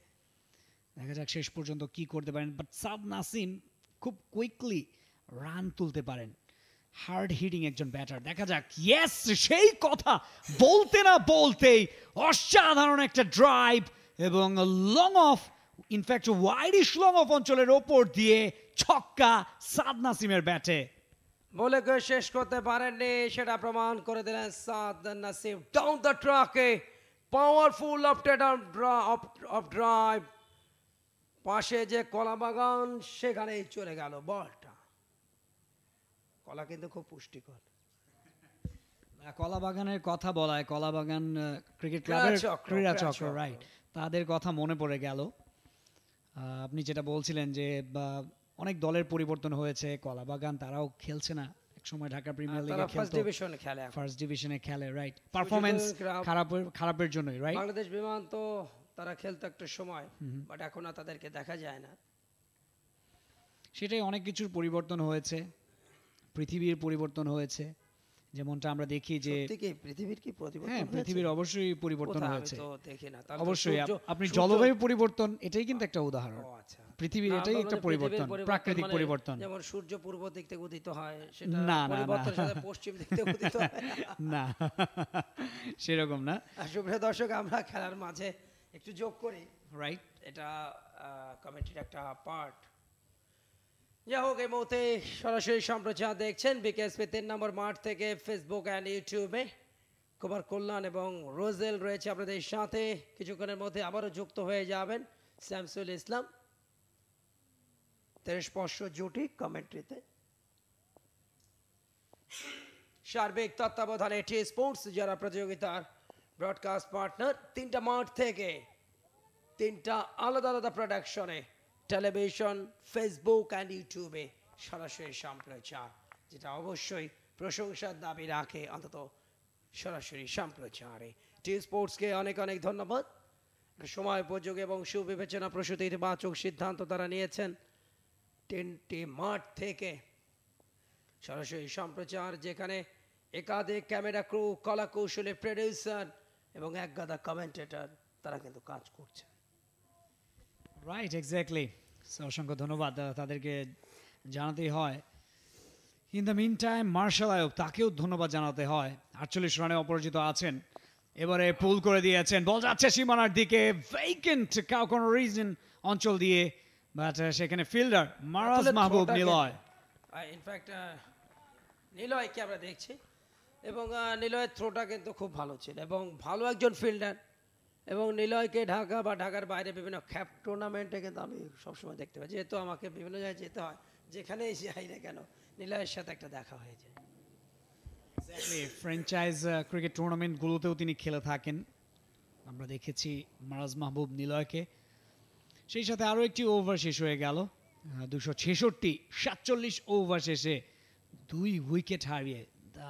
[SPEAKER 3] দেখা যাক শেষ পর্যন্ত কি করতে পারেন বাট সাদ নাসিম খুব কুইকলি রান তুলতে পারেন হার্ড হিটিং একজন ব্যাটার দেখা যাক ইয়েস সেই কথা বলতে না বলতেই অসাধারণ একটা ড্রাইভ এবং long off in fact
[SPEAKER 5] wideish long off অঞ্চলের ওপর দিয়ে ছক্কা সাদ নাসিমের ব্যাটে বলে গিয়ে শেষ করতে পারেননি সেটা প্রমাণ করে দিলেন সাদ নাসিম ডাউন দ্য ট্রাকে পাওয়ারফুল অফ অপটেড অফ ড্রাইভ পাশে যে কলাবাগান সেখানেই চলে গেল বলটা কলা কিন্তু খুব পুষ্টিকর
[SPEAKER 3] কলা বাগানের কথা বলায় কলা বাগান ক্রিকেট ক্লাবের ক্রীড়া চক্র রাইট তাদের কথা মনে পড়ে গেল আপনি যেটা বলছিলেন যে অনেক দলের পরিবর্তন হয়েছে কলা বাগান তারাও খেলছে না একসময় ঢাকা প্রিমিয়ার লিগে খেলতো ফার্স্ট ডিভিশনে খেলে ফার্স্ট ডিভিশনে খেলে রাইট পারফরম্যান্স খারাপ খারাপের জন্যই রাইট বাংলাদেশ
[SPEAKER 5] বিমান তো তারা খেলতো একটা সময় বাট এখন আর তাদেরকে দেখা যায় না
[SPEAKER 3] সেটাই অনেক কিছুর পরিবর্তন হয়েছে পৃথিবীর পরিবর্তন হয়েছে যেমনটা আমরা দেখি যে
[SPEAKER 5] পৃথিবীর কি পরিবর্তন হ্যাঁ পৃথিবীর অবশ্যই পরিবর্তন হয়েছে অবশ্যই আপনি জলবায়ু
[SPEAKER 3] পরিবর্তন এটাই কিন্তু একটা উদাহরণ
[SPEAKER 5] আচ্ছা। পৃথিবীর এটাই একটা পরিবর্তন প্রাকৃতিক মানে পরিবর্তন যেমন সূর্য পূর্ব দিক থেকে উদিত হয় সেটা না পরিবর্তন পশ্চিম দিক থেকে উদিত হয় না সেরকম না সুপ্রিয় দর্শক আমরা খেলার মাঝে একটু যোগ করি রাইট এটা কমেন্ট্রির একটা পার্ট যা এই মুহূর্তে সরাসরি সম্প্রচার দেখছেন বিকেএসপি তিন নম্বর মাঠ থেকে ফেসবুক অ্যান্ড ইউটিউবে কুমার কল্যাণ এবং রোজেল রয়েছে আপনাদের সাথে কিছুক্ষণের মধ্যে আবারও যুক্ত হয়ে যাবেন ইসলাম স্পর্শ জুটি কমেন্ট্রিতে সার্বিক তত্ত্বাবধানে টি স্পোর্টস যারা প্রতিযোগিতার ব্রডকাস্ট পার্টনার তিনটা মাঠ থেকে তিনটা আলাদা আলাদা প্রোডাকশনে টেলিভিশন ফেসবুক অ্যান্ড ইউটিউবে সরাসরি সম্প্রচার যেটা অবশ্যই প্রশংসার দাবি রাখে অন্তত সরাসরি সম্প্রচারে টি স্পোর্টসকে অনেক অনেক ধন্যবাদ সময় উপযোগ এবং সুবিবেচনা প্রসূতির বাচক সিদ্ধান্ত তারা নিয়েছেন তিনটি মাঠ থেকে সরাসরি সম্প্রচার যেখানে একাধিক ক্যামেরা ক্রু কলা কৌশলে প্রডিউসার এবং একগাদা কমেন্টেটর তারা কিন্তু কাজ করছে
[SPEAKER 3] রাইট এক্স্যাক্টলি অসংখ্য ধন্যবাদ তাদেরকে জানাতেই হয় in the meantime Marshall Ayub তাকেও ধন্যবাদ জানাতে হয় আটচল্লিশ রানে অপরাজিত আছেন এবারে পুল করে দিয়েছেন বল যাচ্ছে সীমানার দিকে ভেকেন্ট কাউ কোনো রিজন অঞ্চল দিয়ে বাট সেখানে ফিল্ডার মারাজ মাহবুব নিলয়
[SPEAKER 5] ইনফ্যাক্ট নিলয়কে আমরা দেখছি এবং নিলয়ের থ্রোটা কিন্তু খুব ভালো ছিল এবং ভালো একজন ফিল্ডার এবং নিলয়কে ঢাকা বা ঢাকার বাইরে বিভিন্ন খ্যাপ টুর্নামেন্টে কিন্তু আমি সবসময় দেখতে পাই যেহেতু আমাকে বিভিন্ন জায়গায় যেতে হয় যেখানেই যাই না কেন নিলয়ের সাথে একটা দেখা হয়ে যায়
[SPEAKER 3] ফ্র্যাঞ্চাইজ ক্রিকেট টুর্নামেন্টগুলোতেও তিনি খেলে থাকেন আমরা দেখেছি মারাজ মাহবুব নিলয়কে সেই সাথে আরও একটি ওভার শেষ হয়ে গেল দুশো ছেষট্টি সাতচল্লিশ ওভার শেষে দুই উইকেট হারিয়ে the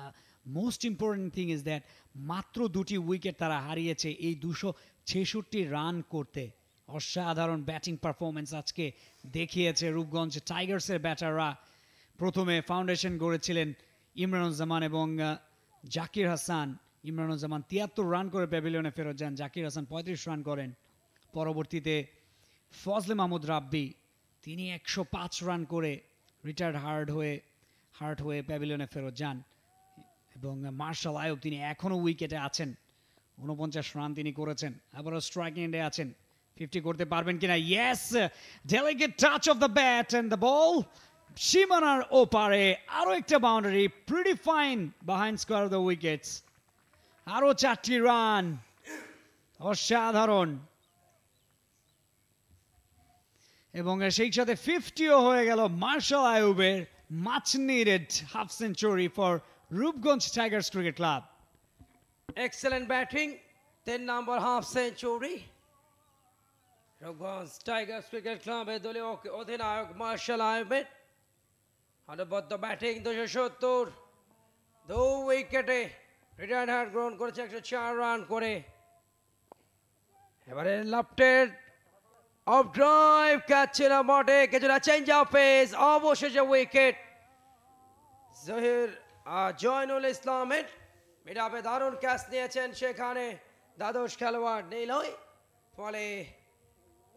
[SPEAKER 3] most important thing is that মাত্র দুটি উইকেট তারা হারিয়েছে এই দুশো ছেষট্টি রান করতে অসাধারণ ব্যাটিং পারফরমেন্স আজকে দেখিয়েছে রূপগঞ্জ টাইগার্সের ব্যাটাররা প্রথমে ফাউন্ডেশন গড়েছিলেন ইমরানুজ্জামান এবং জাকির হাসান ইমরানুজ্জামান তিয়াত্তর রান করে প্যাভিলিয়নে ফেরত যান জাকির হাসান পঁয়ত্রিশ রান করেন পরবর্তীতে ফজলে মাহমুদ রাব্বি তিনি একশো পাঁচ রান করে রিটায়ার্ড হার্ড হয়ে হার্ট হয়ে প্যাভিলিয়নে ফেরত যান এবং মার্শাল আয়ব তিনি এখনও উইকেটে আছেন উনপঞ্চাশ রান তিনি করেছেন আবারও স্ট্রাইক এন্ডে আছেন ফিফটি করতে পারবেন কিনা yes delicate touch of the bat and the ball সীমানার ও পারে আরও একটা boundary pretty fine behind square the wickets আরও চারটি রান অসাধারণ এবং সেই সাথে ফিফটিও হয়ে গেল মার্শাল আয়ুবের much needed half century for Rupganj Tigers cricket club
[SPEAKER 5] excellent batting তিন নম্বর half century Rupganj Tigers cricket ক্লাবের দলীয় অধিনায়ক মার্শাল আহমেদ আনুবদ্ধ ব্যাটিং দুশো সত্তর দু উইকেটে রিটার্ন হার গ্রহণ করেছে একশো চার রান করে এবারে লাফটের অফ ড্রাইভ কাচ্ছিল বটে কিছুটা চেঞ্জ অফ পেস অবশেষে উইকেট জহির জয়নুল ইসলামের মিডাপে দারুণ ক্যাচ নিয়েছেন সেখানে দ্বাদশ খেলোয়াড় নিলই ফলে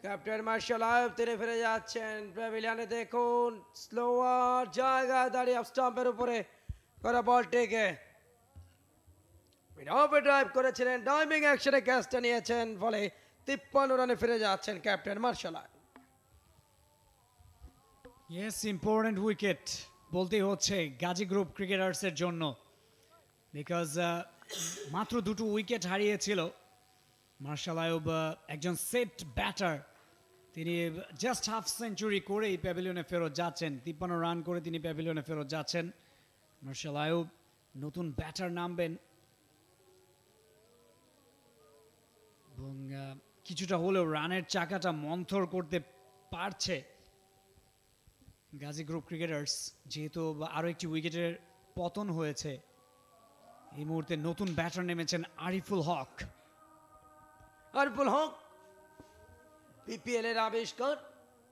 [SPEAKER 5] ক্যাপ্টেন মার্শাল আয়ব তিনি ফিরে যাচ্ছেন প্যাভিলিয়ানে দেখুন স্লোয়ার জায়গা দাঁড়িয়ে স্টাম্পের উপরে করা বলটিকে মিডাপে ড্রাইভ করেছিলেন ডাইভিং অ্যাকশনে ক্যাচটা নিয়েছেন ফলে তিপ্পান্ন রানে ফিরে যাচ্ছেন captain Marshall Ayub
[SPEAKER 3] Yes, important বলতেই হচ্ছে গাজী গ্রুপ ক্রিকেটার্সের জন্য বিকজ uh, মাত্র দুটো উইকেট হারিয়েছিল মার্শাল আয়ুব uh, একজন সেট ব্যাটার তিনি জাস্ট হাফ সেঞ্চুরি করেই প্যাভিলিয়নে ফেরত যাচ্ছেন তিপ্পান্ন রান করে তিনি প্যাভিলিয়নে ফেরত যাচ্ছেন মার্শাল আয়ুব নতুন ব্যাটার নামবেন এবং uh, কিছুটা হলেও রানের চাকাটা মন্থর করতে পারছে গাজী গ্রুপ ক্রিকেটার্স যেহেতু আরও একটি উইকেটের পতন হয়েছে এই মুহূর্তে নতুন ব্যাটার নেমেছেন আরিফুল হক
[SPEAKER 5] আরিফুল হক বিপিএলের আবিষ্কার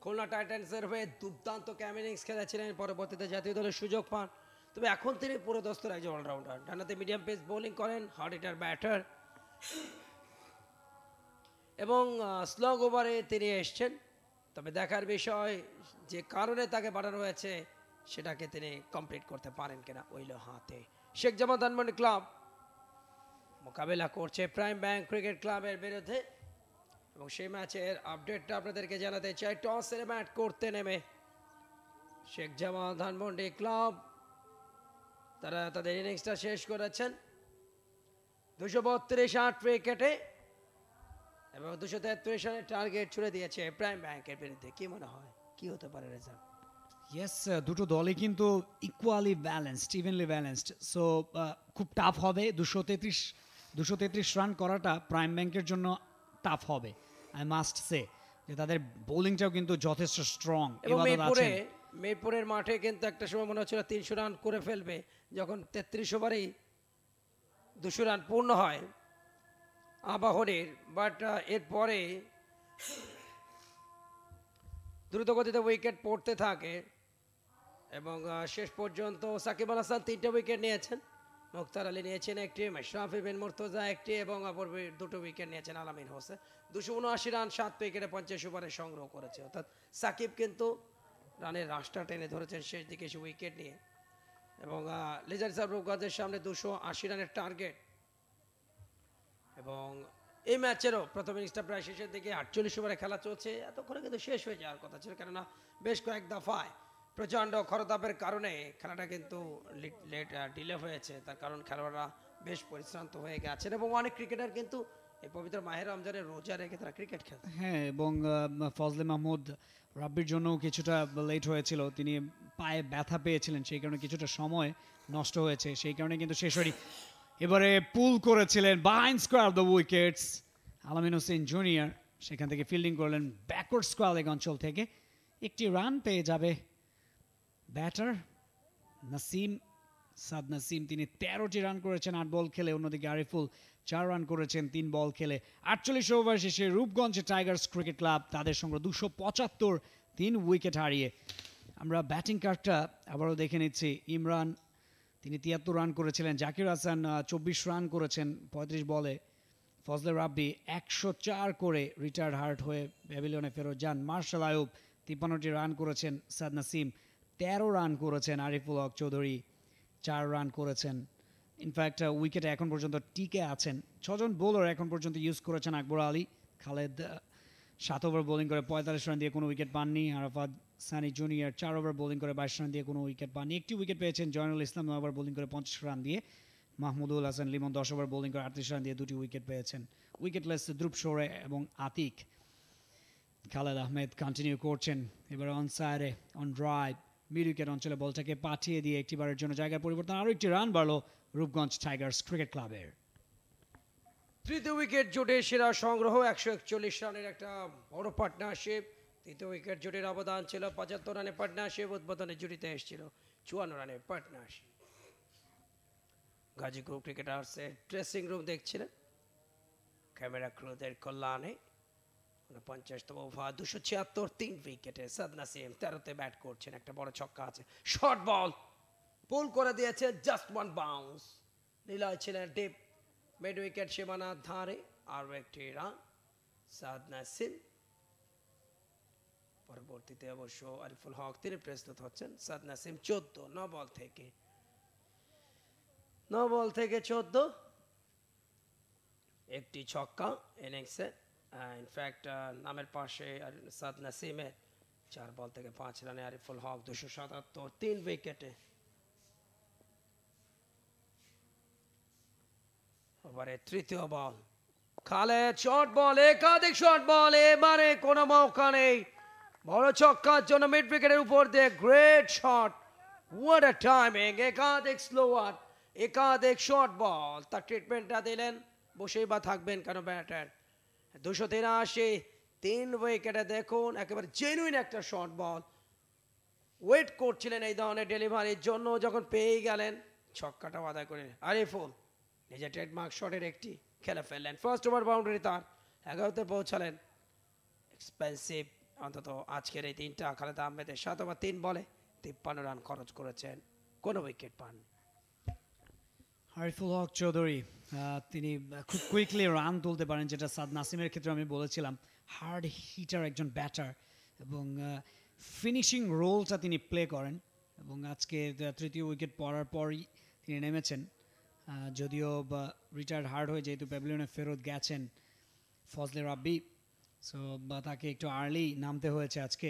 [SPEAKER 5] খুলনা টাইটান্সের হয়ে দুর্দান্ত ক্যামিনিংস খেলেছিলেন পরবর্তীতে জাতীয় দলের সুযোগ পান তবে এখন তিনি পুরো দস্তর একজন অলরাউন্ডার ডানাতে মিডিয়াম পেস বোলিং করেন হার্ড হিটার ব্যাটার এবং স্লগ ওভারে তিনি এসছেন তবে দেখার বিষয় যে কারণে তাকে পাঠানো হয়েছে সেটাকে তিনি কমপ্লিট করতে পারেন কিনা ওইল হাতে শেখ জামাত আনমন ক্লাব মোকাবেলা করছে প্রাইম ব্যাংক ক্রিকেট ক্লাবের বিরুদ্ধে এবং সেই ম্যাচের আপডেটটা আপনাদেরকে জানাতে চাই টসের ব্যাট করতে নেমে শেখ জামাল ধানমন্ডি ক্লাব তারা তাদের ইনিংসটা শেষ করেছেন দুশো বত্রিশ আট উইকেটে এবং দুশো তেত্রিশ সালে টার্গেট ছুড়ে দিয়েছে প্রাইম ব্যাংকের বিরুদ্ধে কি মনে হয় কি হতে পারে রেজাল্ট
[SPEAKER 3] ইয়েস দুটো দলই কিন্তু equally balanced evenly balanced so খুব টাফ হবে দুশো তেত্রিশ দুশো তেত্রিশ রান করাটা প্রাইম ব্যাংকের জন্য টাফ হবে আই মাস্ট সে যে তাদের বোলিংটাও কিন্তু যথেষ্ট স্ট্রং মেরপুরে
[SPEAKER 5] মেরপুরের মাঠে কিন্তু একটা সময় মনে হচ্ছিল তিনশো রান করে ফেলবে যখন তেত্রিশ ওভারেই দুশো রান পূর্ণ হয় আবাহনের বাট uh, এরপরে দ্রুতগতিতে উইকেট পড়তে থাকে এবং uh, শেষ পর্যন্ত সাকিব আল হাসান তিনটে উইকেট নিয়েছেন মুক্তার আলী নিয়েছেন একটি মাশরাফি বিন মুর্তজা একটি এবং অপর দুটো উইকেট নিয়েছেন আলামিন হোসেন দুশো উনআশি রান সাত উইকেটে পঞ্চাশ ওভারে সংগ্রহ করেছে অর্থাৎ সাকিব কিন্তু রানের রাশটা টেনে ধরেছেন শেষ দিকে এসে উইকেট নিয়ে এবং লেজার uh, সাহেব রূপগঞ্জের সামনে দুশো আশি রানের টার্গেট এবং এই ম্যাচেরও প্রথম ইনিংসটা প্রায় শেষের দিকে আটচল্লিশ ওভারে খেলা চলছে এতক্ষণে কিন্তু শেষ হয়ে যাওয়ার কথা ছিল কেননা বেশ কয়েক দফায় প্রচণ্ড খরতাপের কারণে খেলাটা কিন্তু লেট ডিলে হয়েছে তার কারণ খেলোয়াড়রা বেশ পরিশ্রান্ত হয়ে গেছেন এবং অনেক ক্রিকেটার কিন্তু এই পবিত্র মাহের রমজানের রোজা রেখে তারা ক্রিকেট খেলে
[SPEAKER 3] হ্যাঁ এবং ফজলে মাহমুদ রাব্বির জন্যও কিছুটা লেট হয়েছিল তিনি পায়ে ব্যথা পেয়েছিলেন সেই কারণে কিছুটা সময় নষ্ট হয়েছে সেই কারণে কিন্তু শেষ এবারে পুল করেছিলেন বাইন স্কোয়ার দ্য উইকেটস আলামিন হোসেন জুনিয়র সেখান থেকে ফিল্ডিং করলেন ব্যাকওয়ার্ড স্কোয়ার অঞ্চল থেকে একটি রান পেয়ে যাবে ব্যাটার নাসিম সাদ নাসিম তিনি তেরোটি রান করেছেন আট বল খেলে অন্যদিকে আরিফুল চার রান করেছেন তিন বল খেলে আটচল্লিশ ওভার শেষে রূপগঞ্জে টাইগার্স ক্রিকেট ক্লাব তাদের সঙ্গে দুশো পঁচাত্তর তিন উইকেট হারিয়ে আমরা ব্যাটিং কার্ডটা আবারও দেখে নিচ্ছি ইমরান তিনি তিয়াত্তর রান করেছিলেন জাকির হাসান চব্বিশ রান করেছেন পঁয়ত্রিশ বলে ফজলে রাব্বি একশো চার করে রিটায়ার্ড হার্ট হয়ে প্যাভিলিয়নে ফেরত যান মার্শাল আয়ুব তিপ্পান্নটি রান করেছেন সাদ নাসিম তেরো রান করেছেন আরিফুল হক চৌধুরী চার রান করেছেন ইনফ্যাক্ট উইকেটে এখন পর্যন্ত টিকে আছেন ছজন বোলার এখন পর্যন্ত ইউজ করেছেন আকবর আলী খালেদ সাত ওভার বোলিং করে পঁয়তাল্লিশ রান দিয়ে কোনো উইকেট পাননি আরাফাত সানি জুনিয়র চার ওভার বোলিং করে বাইশ রান দিয়ে কোনো উইকেট পাননি একটি উইকেট পেয়েছেন জয়নুল ইসলাম নয় ওভার বোলিং করে পঞ্চাশ রান দিয়ে মাহমুদুল হাসান লিমন দশ ওভার বোলিং করে আটত্রিশ রান দিয়ে দুটি উইকেট পেয়েছেন উইকেট লেস দ্রুপ সোরে এবং আতিক খালেদ আহমেদ কন্টিনিউ করছেন এবার অন সাইডে অন ড্রাইভ মিড উইকেট অঞ্চলে বলটাকে পাঠিয়ে দিয়ে একটিবারের জন্য জায়গার পরিবর্তন আরও একটি রান বাড়লো রূপগঞ্জ টাইগার্স ক্রিকেট ক্লাবের
[SPEAKER 5] তৃতীয় উইকেট জোটে সেরা সংগ্রহ একশো একচল্লিশ রানের একটা বড় পার্টনারশিপ তৃতীয় উইকেট জুটির অবদান ছিল পঁচাত্তর রানে পাটনাশিব উদ্বোধনের জুটিতে এসেছিল চুয়ান্ন রানে পাটনাশিব গাজীপুর ক্রিকেটার্সের ড্রেসিং রুম দেখছিলেন ক্যামেরা ক্রুদের কল্যাণে পঞ্চাশতম ওভার দুশো ছিয়াত্তর তিন উইকেটে সাদনা তেরোতে ব্যাট করছেন একটা বড় ছক্কা আছে শর্ট বল পুল করে দিয়েছে জাস্ট ওয়ান বাউন্স লীলায় ছিলেন ডিপ মিড উইকেট সীমানার ধারে আরও একটি রান সাদনা সিং পরবর্তীতে অবশ্য আরিফুল হক তিনি প্রস্তুত হচ্ছেন সাদ নাসিম চোদ্দ ন বল থেকে ন বল থেকে চোদ্দ একটি ছক্কা ইনিংসে ইনফ্যাক্ট নামের পাশে সাদ নাসিমের চার বল থেকে পাঁচ রানে আরিফুল হক দুশো সাতাত্তর তিন উইকেটে তৃতীয় বল খালে শর্ট বল একাধিক শর্ট বল এবারে কোনো মৌকা নেই বড় ছক্কার জন্য মিড উইকেটের উপর দিয়ে great shot what a timing একাধিক স্লোয়ার একাধিক শর্ট বল তার ট্রিটমেন্টটা দিলেন বসেই বা থাকবেন কেন ব্যাটার দুশো তিরাশি তিন উইকেটে দেখুন একেবারে জেনুইন একটা শর্ট বল ওয়েট করছিলেন এই ধরনের ডেলিভারির জন্য যখন পেয়ে গেলেন ছক্কাটা আদায় করে আরে আরিফুল নিজের ট্রেডমার্ক শটের একটি খেলে ফেললেন ফার্স্ট ওভার বাউন্ডারি তার এগারোতে পৌঁছালেন এক্সপেন্সিভ অন্তত আজকের এই তিনটা খালেদ আহমেদের সাত ওভার তিন বলে তিপ্পান্ন রান খরচ করেছেন কোনো উইকেট পান
[SPEAKER 3] হারিফুল হক চৌধুরী তিনি খুব কুইকলি রান তুলতে পারেন যেটা সাদ নাসিমের ক্ষেত্রে আমি বলেছিলাম হার্ড হিটার একজন ব্যাটার এবং ফিনিশিং রোলটা তিনি প্লে করেন এবং আজকে তৃতীয় উইকেট পড়ার পরই তিনি নেমেছেন যদিও রিটায়ার্ড হার্ড হয়ে যেহেতু প্যাভিলিয়নে ফেরত গেছেন ফজলে রাব্বি সো বা তাকে একটু আর্লি নামতে হয়েছে আজকে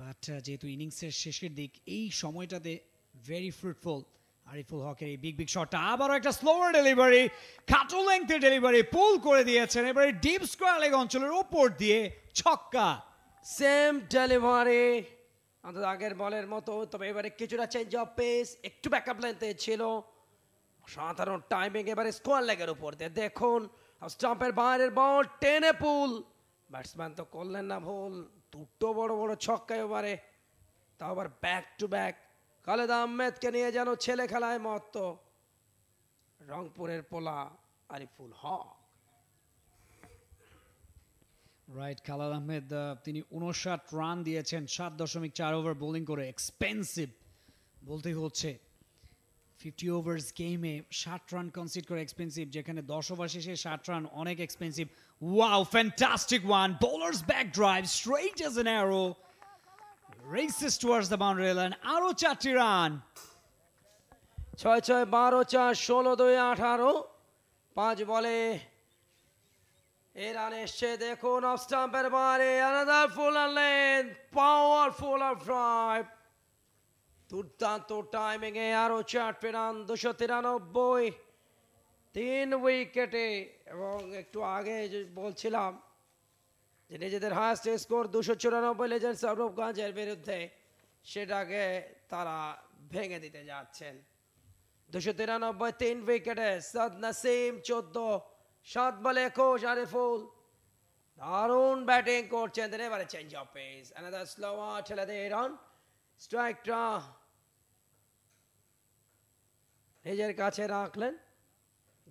[SPEAKER 3] বাট যেহেতু ইনিংসের শেষের দিক এই সময়টাতে ভেরি ফ্রুটফুল আরিফুল হকের এই বিগ বিগ শটটা আবারও একটা স্লোয়ার ডেলিভারি খাটো লেংথের ডেলিভারি পুল করে দিয়েছেন এবারে ডিপ স্কোয়ার লেগ অঞ্চলের উপর দিয়ে ছক্কা সেম
[SPEAKER 5] ডেলিভারি অন্তত আগের বলের মতো তবে এবারে কিছুটা চেঞ্জ অফ পেস একটু ব্যাকআপ লেন্থে ছিল সাধারণ টাইমিং এবারে স্কোয়ার লেগের উপর দিয়ে দেখুন স্টাম্পের বাইরের বল টেনে পুল ব্যাটসম্যান তো করলেন না ভুল দুটো বড় বড় ছক্কায় এবারে তা আবার ব্যাক টু ব্যাক খালেদ আহমেদকে নিয়ে যেন ছেলে খেলায় মত্ত রংপুরের পোলা আরিফুল হক
[SPEAKER 3] রাইট খালাদ আহমেদ তিনি উনষাট রান দিয়েছেন সাত দশমিক চার ওভার বোলিং করে এক্সপেন্সিভ বলতেই হচ্ছে ফিফটি ওভার্স গেমে ষাট রান কনসিড করে এক্সপেন্সিভ যেখানে দশ ওভার শেষে ষাট রান অনেক expensive wow fantastic one bowler's back drive straight as an arrow
[SPEAKER 5] races towards the boundary line আরো চারটি রান ছয় ছয় বারো চার ষোলো দুই আঠারো পাঁচ বলে এ রান এসছে দেখুন অফ স্টাম্পের বারে আনাদার ফুল আর লেন্থ পাওয়ারফুল অফ ড্রাইভ দুর্দান্ত টাইমিংয়ে আরও চার পেরান দুশো তিরানব্বই তিন উইকেটে এবং একটু আগে বলছিলাম যে নিজেদের হায়েস্ট স্কোর দুশো চুরানব্বই লেজেন্ড সৌরভগঞ্জের বিরুদ্ধে সেটাকে তারা ভেঙে দিতে যাচ্ছেন দুশো তিরানব্বই তিন উইকেটে সদ নাসিম চোদ্দ সাত বলে কোচ আরিফুল দারুণ ব্যাটিং করছেন এবারে change of pace another slower ঠেলে রান স্ট্রাইকটা নিজের কাছে রাখলেন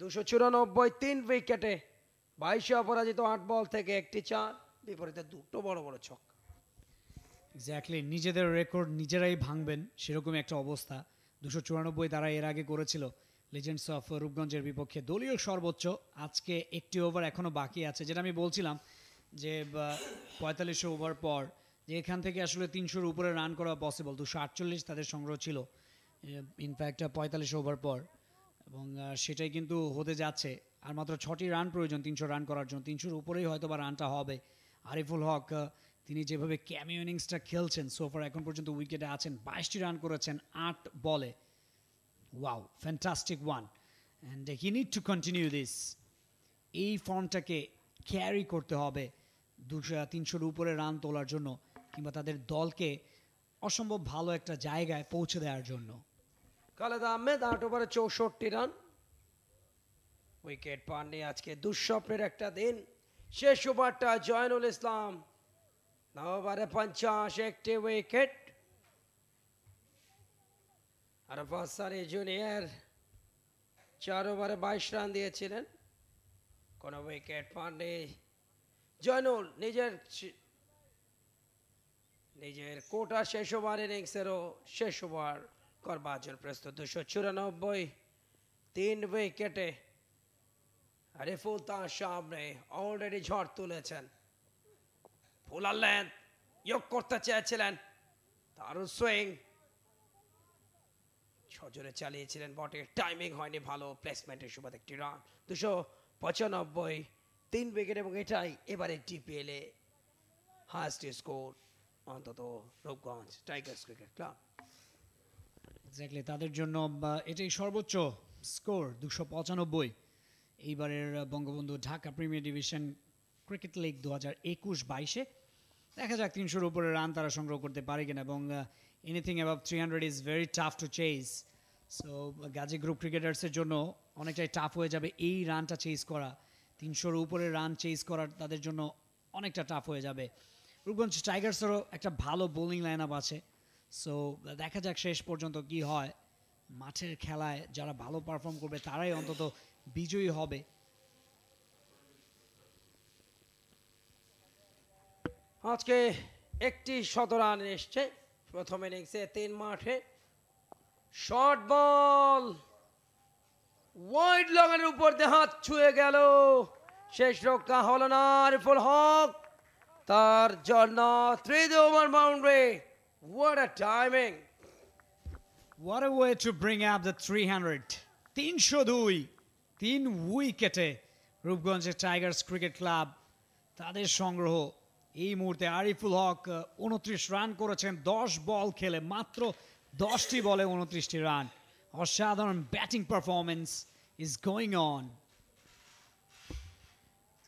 [SPEAKER 5] দুশো চুরানব্বই তিন উইকেটে বাইশে অপরাজিত আট বল থেকে একটি চার বিপরীতে দুটো বড় বড় ছক
[SPEAKER 3] এক্স্যাক্টলি নিজেদের রেকর্ড নিজেরাই ভাঙবেন সেরকম একটা অবস্থা দুশো চুরানব্বই তারা এর আগে করেছিল লেজেন্ডস অফ রূপগঞ্জের বিপক্ষে দলীয় সর্বোচ্চ আজকে একটি ওভার এখনও বাকি আছে যেটা আমি বলছিলাম যে পঁয়তাল্লিশশো ওভার পর যে এখান থেকে আসলে তিনশোর উপরে রান করা পসিবল দুশো আটচল্লিশ তাদের সংগ্রহ ছিল ইনফ্যাক্ট পঁয়তাল্লিশ ওভার পর এবং সেটাই কিন্তু হতে যাচ্ছে আর মাত্র ছটি রান প্রয়োজন তিনশো রান করার জন্য তিনশোর উপরেই হয়তো বা রানটা হবে আরিফুল হক তিনি যেভাবে ক্যামিও ইনিংসটা খেলছেন সোফার এখন পর্যন্ত উইকেটে আছেন বাইশটি রান করেছেন আট বলে wow fantastic one and he need to continue this এই ফর্মটাকে ক্যারি করতে হবে দুশো তিনশোর উপরে রান তোলার জন্য কিংবা তাদের দলকে অসম্ভব ভালো একটা জায়গায় পৌঁছে দেওয়ার জন্য
[SPEAKER 5] খালেদ আহমেদ আট ওভারে চৌষট্টি রান উইকেট পাননি আজকে দুঃস্বপ্নের একটা দিন শেষ ওভারটা জয়নুল ইসলাম ন পঞ্চাশ একটি উইকেট আর পাসানি জুনিয়র চার ওভারে বাইশ রান দিয়েছিলেন কোনো উইকেট পাননি জয়নুল নিজের নিজের কোটা শেষ ওভার ইনিংসেরও শেষ ওভার করবাজন প্রস্তুত দুশো চুরানব্বই তিন উইকেটে তার সামনে অলরেডি ঝড় তুলেছেন ফুলালেন করতে চেয়েছিলেন সুইং ছজনে চালিয়েছিলেন বটে টাইমিং হয়নি ভালো প্লেসমেন্টের সুবাদ একটি রান দুশো পঁচানব্বই তিন উইকেট এবং এটাই এবারে এ হাস্ট স্কোর অন্তত Rupganj Tigers cricket Club
[SPEAKER 3] exactly তাদের জন্য এটাই সর্বোচ্চ স্কোর দুশো পঁচানব্বই এইবারের Bangabandhu Dhaka premier division cricket league দু হাজার একুশ বাইশে দেখা যাক তিনশোর উপরে রান তারা সংগ্রহ করতে পারে কিনা এবং anything above three hundred is very tough to chase so Gazi group ক্রিকেটার্সের জন্য অনেকটাই টাফ হয়ে যাবে এই রানটা চেজ করা তিনশোর উপরে রান চেজ করা তাদের জন্য অনেকটা টাফ হয়ে যাবে রূপগঞ্জ টাইগার্সেরও একটা ভালো বোলিং লাইন আপ আছে সো দেখা যাক শেষ পর্যন্ত কি হয় মাঠের খেলায় যারা ভালো পারফর্ম করবে তারাই অন্তত বিজয়ী হবে
[SPEAKER 5] আজকে একটি শতরান এসছে প্রথম ইনিংসে তিন মাঠে শর্ট বল ওয়াইড লগের উপর দিয়ে হাত ছুঁয়ে গেল শেষ রক্ষা হল না আরিফুল হক তার জন্য তৃতীয় over boundary What a timing! What a way to bring up
[SPEAKER 3] the 300. তিনশো দুই তিন উইকেটে রূপগঞ্জের টাইগার্স ক্রিকেট ক্লাব তাদের সংগ্রহ এই মুহূর্তে আরিফুল হক উনত্রিশ রান করেছেন দশ বল খেলে মাত্র দশটি বলে উনত্রিশটি রান অসাধারণ batting performance is going on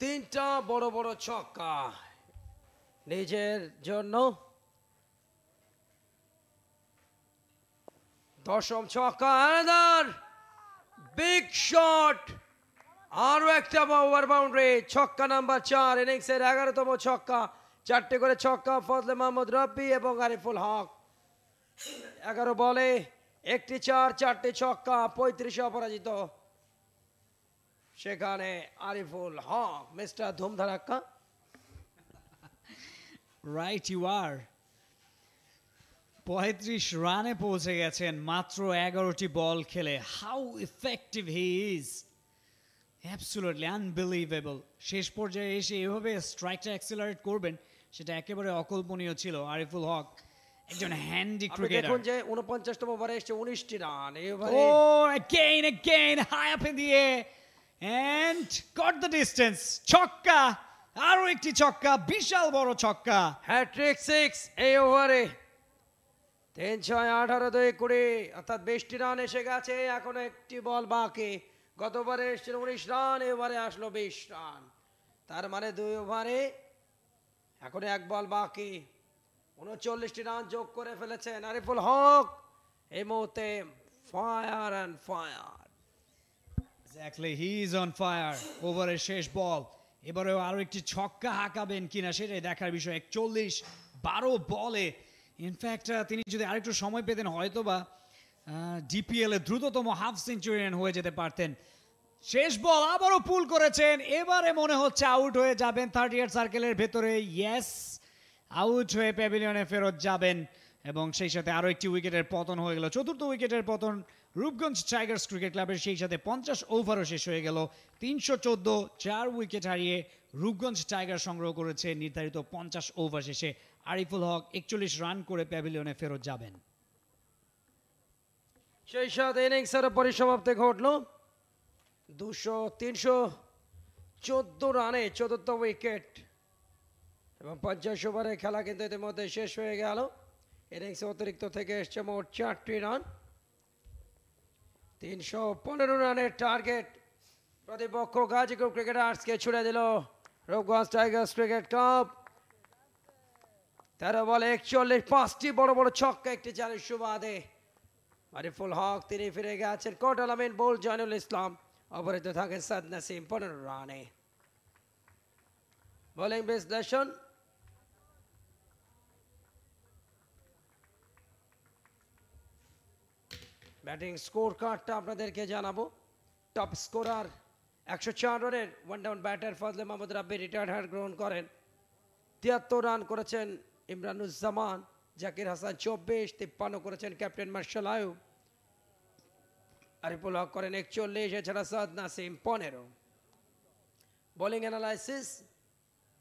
[SPEAKER 5] তিনটা বড় বড় ছক্কা নিজের জন্য দশম ছক্কা বিগ শট আরও একটা ওভার বাউন্ডারি ছক্কা নাম্বার চার ইনিংসের এগারোতম ছক্কা চারটে করে ছক্কা ফজলে মাহমুদ রব্বি এবং আরিফুল হক এগারো বলে একটি চার চারটে ছক্কা পঁয়ত্রিশে অপরাজিত সেখানে আরিফুল হক মিস্টার ধুমধারাক্কা রাইট ইউ আর
[SPEAKER 3] পঁয়ত্রিশ রানে পৌঁছে গেছেন মাত্র এগারোটি বল খেলে how effective he is absolutely unbelievable শেষ পর্যায়ে এসে এভাবে স্ট্রাইকটা অ্যাক্সেলারেট করবেন সেটা একেবারে অকল্পনীয় ছিল আরিফুল হক একজন হ্যান্ডি ক্রিকেটার
[SPEAKER 5] যে ওভারে এসেছে রান এবারে ও
[SPEAKER 3] again again high up in the end got the distance
[SPEAKER 5] ছক্কা আরো একটি ছক্কা বিশাল বড় ছক্কা হ্যাট্রিক 6 এই ওভারে তিন ছয় আঠারো দুই কুড়ি অর্থাৎ বিশটি রান এসে গেছে এখন একটি বল বাকি গতবারে এসেছিল উনিশ রান এবারে আসলো বিশ রান তার মানে দুই ওভারে এখন এক বল বাকি উনচল্লিশটি রান যোগ করে ফেলেছেন আরিফুল হক এই মুহূর্তে fire and fire
[SPEAKER 3] exactly he is on fire ওভারের শেষ বল এবারেও আরও একটি ছক্কা হাঁকাবেন কিনা সেটাই দেখার বিষয় একচল্লিশ বারো বলে ইনফ্যাক্ট তিনি যদি আরেকটু সময় পেতেন হয়তো বা ডিপিএল ডিপিএলে দ্রুততম হাফ সেঞ্চুরিয়ান হয়ে যেতে পারতেন শেষ বল আবারও পুল করেছেন এবারে মনে হচ্ছে আউট হয়ে যাবেন থার্ড ইয়ার সার্কেলের ভেতরে ইয়েস আউট হয়ে প্যাভিলিয়নে ফেরত যাবেন এবং সেই সাথে আরও একটি উইকেটের পতন হয়ে গেল চতুর্থ উইকেটের পতন রূপগঞ্জ টাইগার্স ক্রিকেট ক্লাবের সেই সাথে পঞ্চাশ ওভারও শেষ হয়ে গেল তিনশো চোদ্দো চার উইকেট হারিয়ে রূপগঞ্জ টাইগার সংগ্রহ করেছে নির্ধারিত পঞ্চাশ ওভার শেষে আরিফুল হক একচল্লিশ রান করে প্যাভিলিয়নে ফেরত যাবেন
[SPEAKER 5] সেই সাথে ইনিংস ইনিংসের পরিসমাপ্তি ঘটল দুশো তিনশো চোদ্দ রানে চতুর্থ উইকেট এবং পঞ্চাশ ওভারের খেলা কিন্তু ইতিমধ্যে শেষ হয়ে গেল ইনিংসে অতিরিক্ত থেকে এসছে মোট চারটি রান তিনশো পনেরো রানের টার্গেট প্রতিপক্ষ গাজীপুর ক্রিকেটার্সকে ছুড়ে দিল রূপগঞ্জ টাইগার্স ক্রিকেট কাপ তেরো বলে একচল্লিশ পাঁচটি বড় বড় ছক্কা একটি চারের সুবাদে আরিফুল হক তিনি ফিরে গেছেন কোর্ট আলামিন বোল জয়নুল ইসলাম অপরাজিত থাকেন সাদ নাসিম পনেরো রানে বোলিং বিশ্লেষণ ব্যাটিং স্কোর কার্ডটা আপনাদেরকে জানাবো টপ স্কোরার একশো চার রানের one down batter Fazle Mohammad Rabbi retired hurt গ্রহণ করেন তিয়াত্তর রান করেছেন ইমরানুজ্জামান জাকির হাসান চব্বিশ তিপ্পান্ন করেছেন ক্যাপ্টেন মার্শাল আয়ু আরিফুল হক করেন একচল্লিশ এছাড়া সাদ নাসিম পনেরো বোলিং অ্যানালাইসিস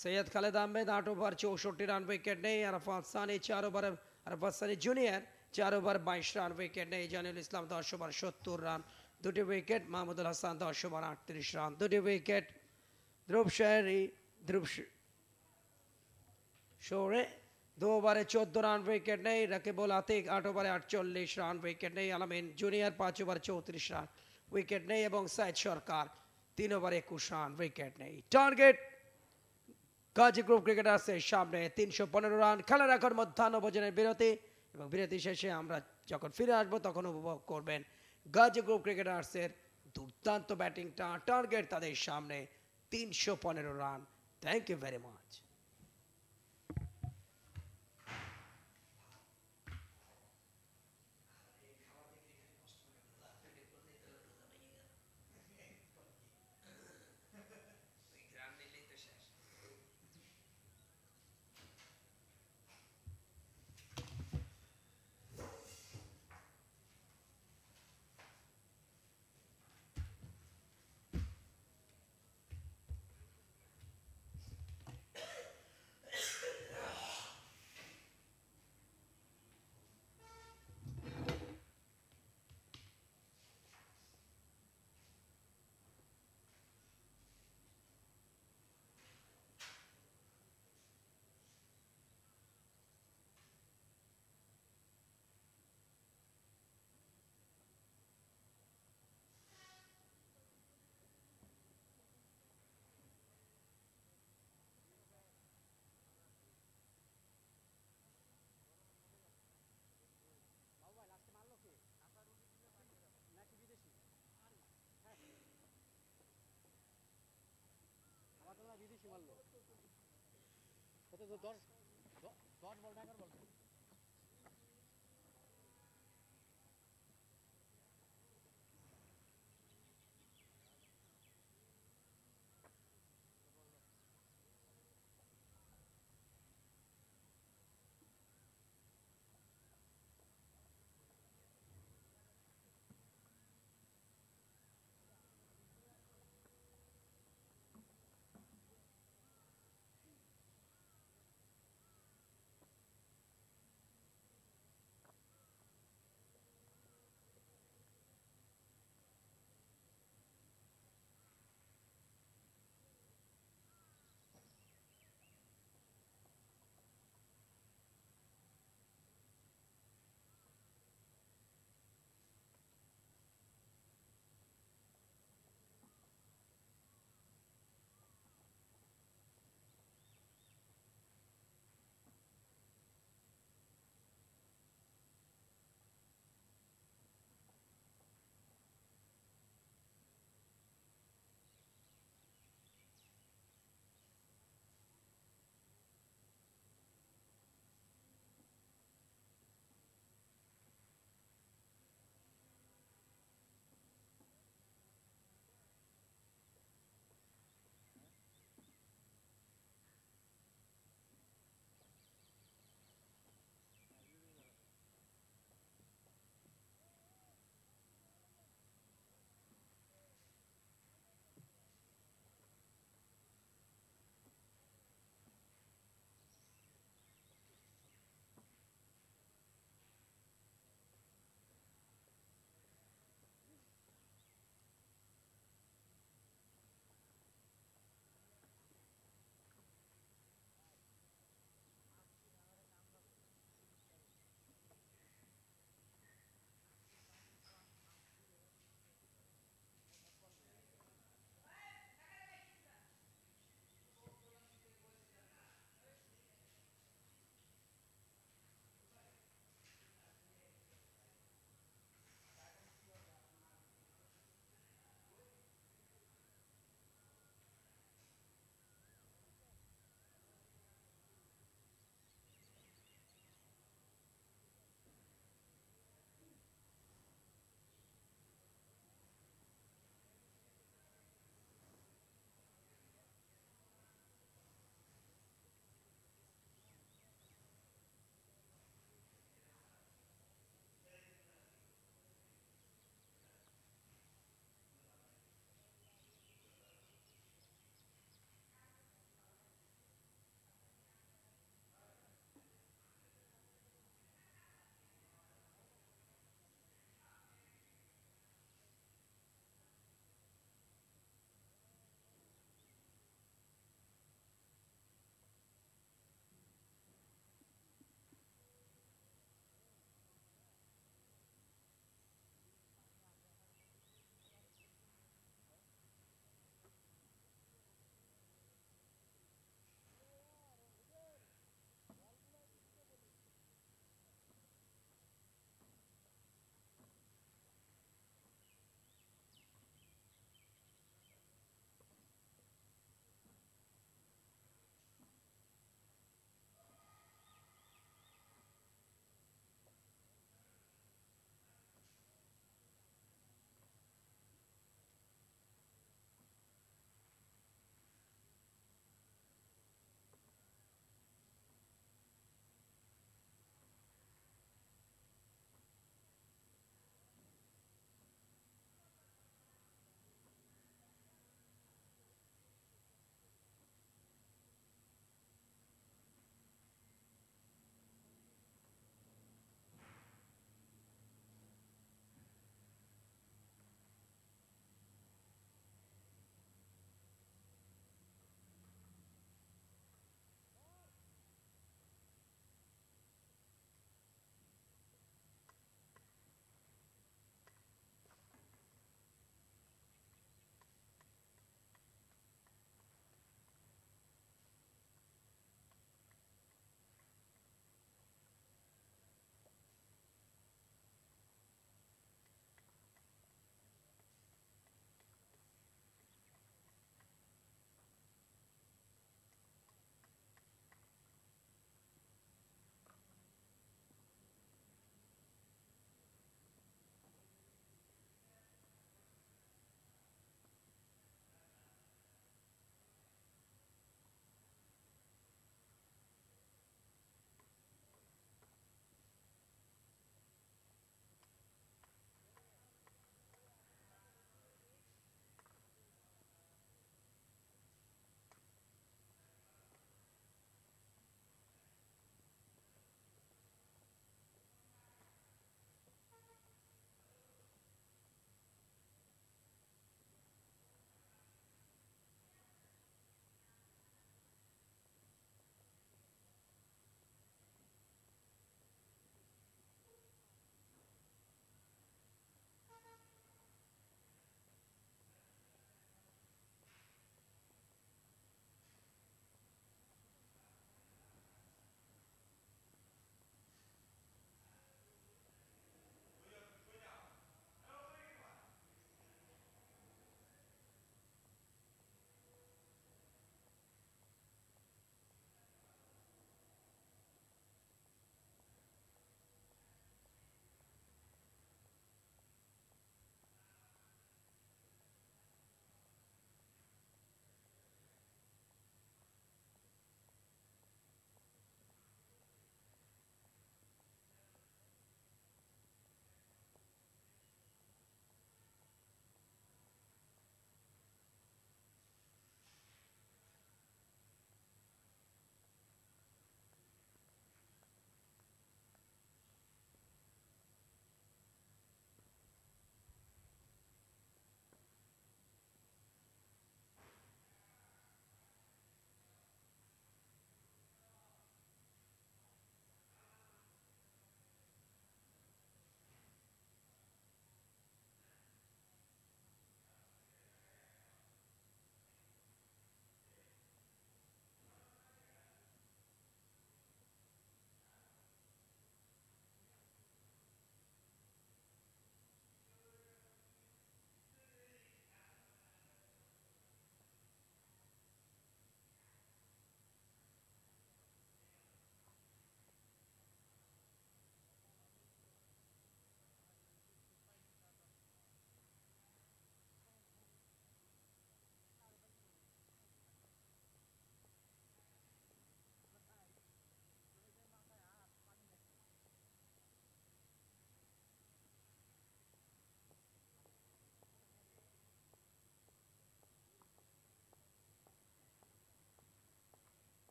[SPEAKER 5] সৈয়দ খালেদ আহমেদ আট ওভার চৌষট্টি রান উইকেট নেই আরফাত সানি চার ওভার আরফাত সানি জুনিয়র চার ওভার বাইশ রান উইকেট নেই জানুল ইসলাম দশ ওভার সত্তর রান দুটি উইকেট মাহমুদুল হাসান দশ ওভার আটত্রিশ রান দুটি উইকেট ধ্রুব শাহরি ধ্রুব শোরে দু ওভারে চোদ্দ রান উইকেট নেই রাকিবুল আতিক আট ওভারে আটচল্লিশ রান উইকেট নেই আলামিন জুনিয়র পাঁচ ওভারে চৌত্রিশ রান উইকেট নেই এবং সাইদ সরকার তিন ওভারে একুশ রান উইকেট নেই টার্গেট গাজী গ্রুপ ক্রিকেটার্সের সামনে তিনশো পনেরো রান খেলার এখন মধ্যাহ্ন ভোজনের বিরতি এবং বিরতি শেষে আমরা যখন ফিরে আসবো তখন উপভোগ করবেন গাজ ক্রিকেটারসের ক্রিকেটার্সের দুর্দান্ত ব্যাটিংটা টার্গেট তাদের সামনে তিনশো পনেরো run thank you very much
[SPEAKER 6] दौड़ दौड़ बोल रहा है बोल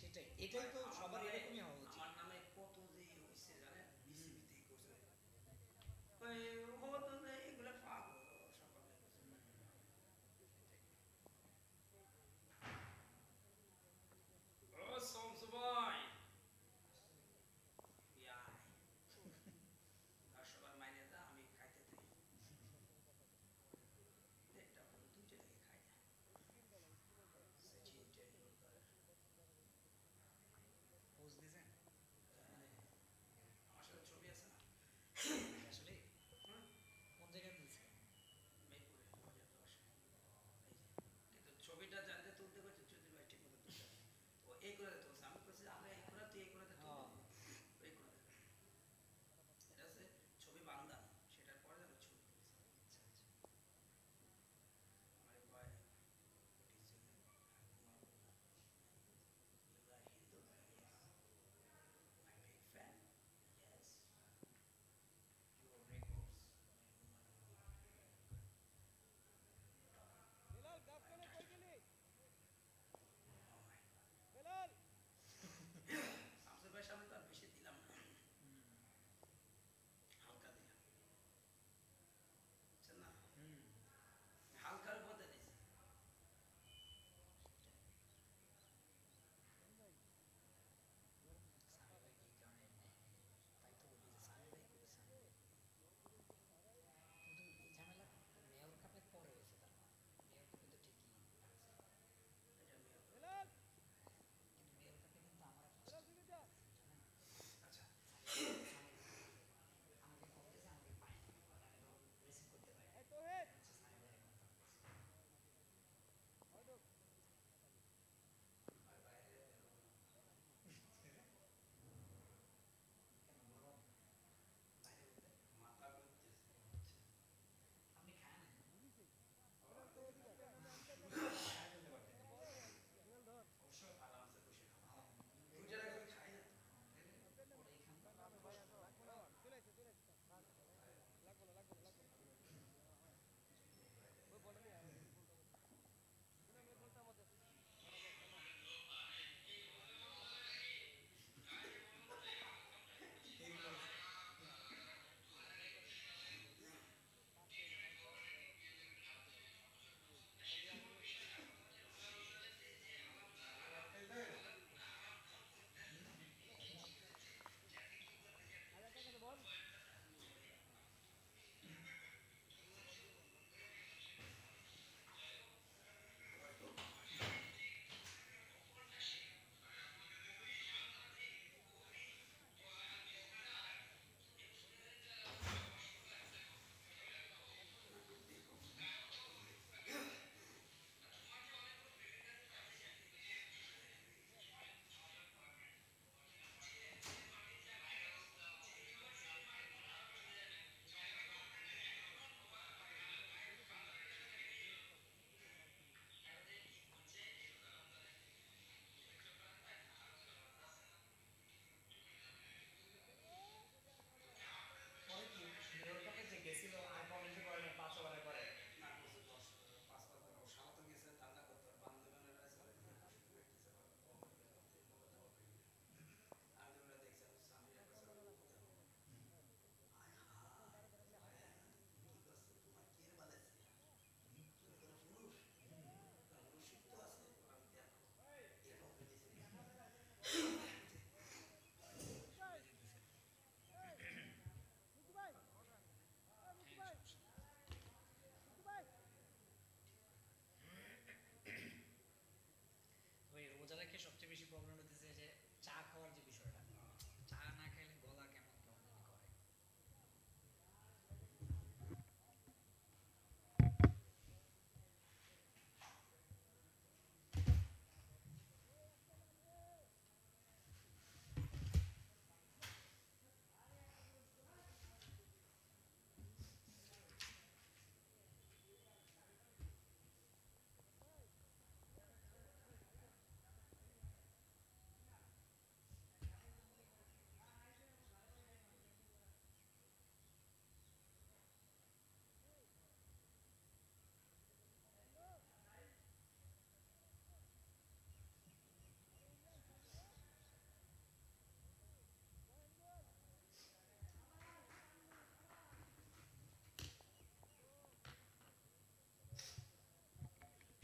[SPEAKER 5] সেটাই এটাই তো সবার এরকমই হওয়া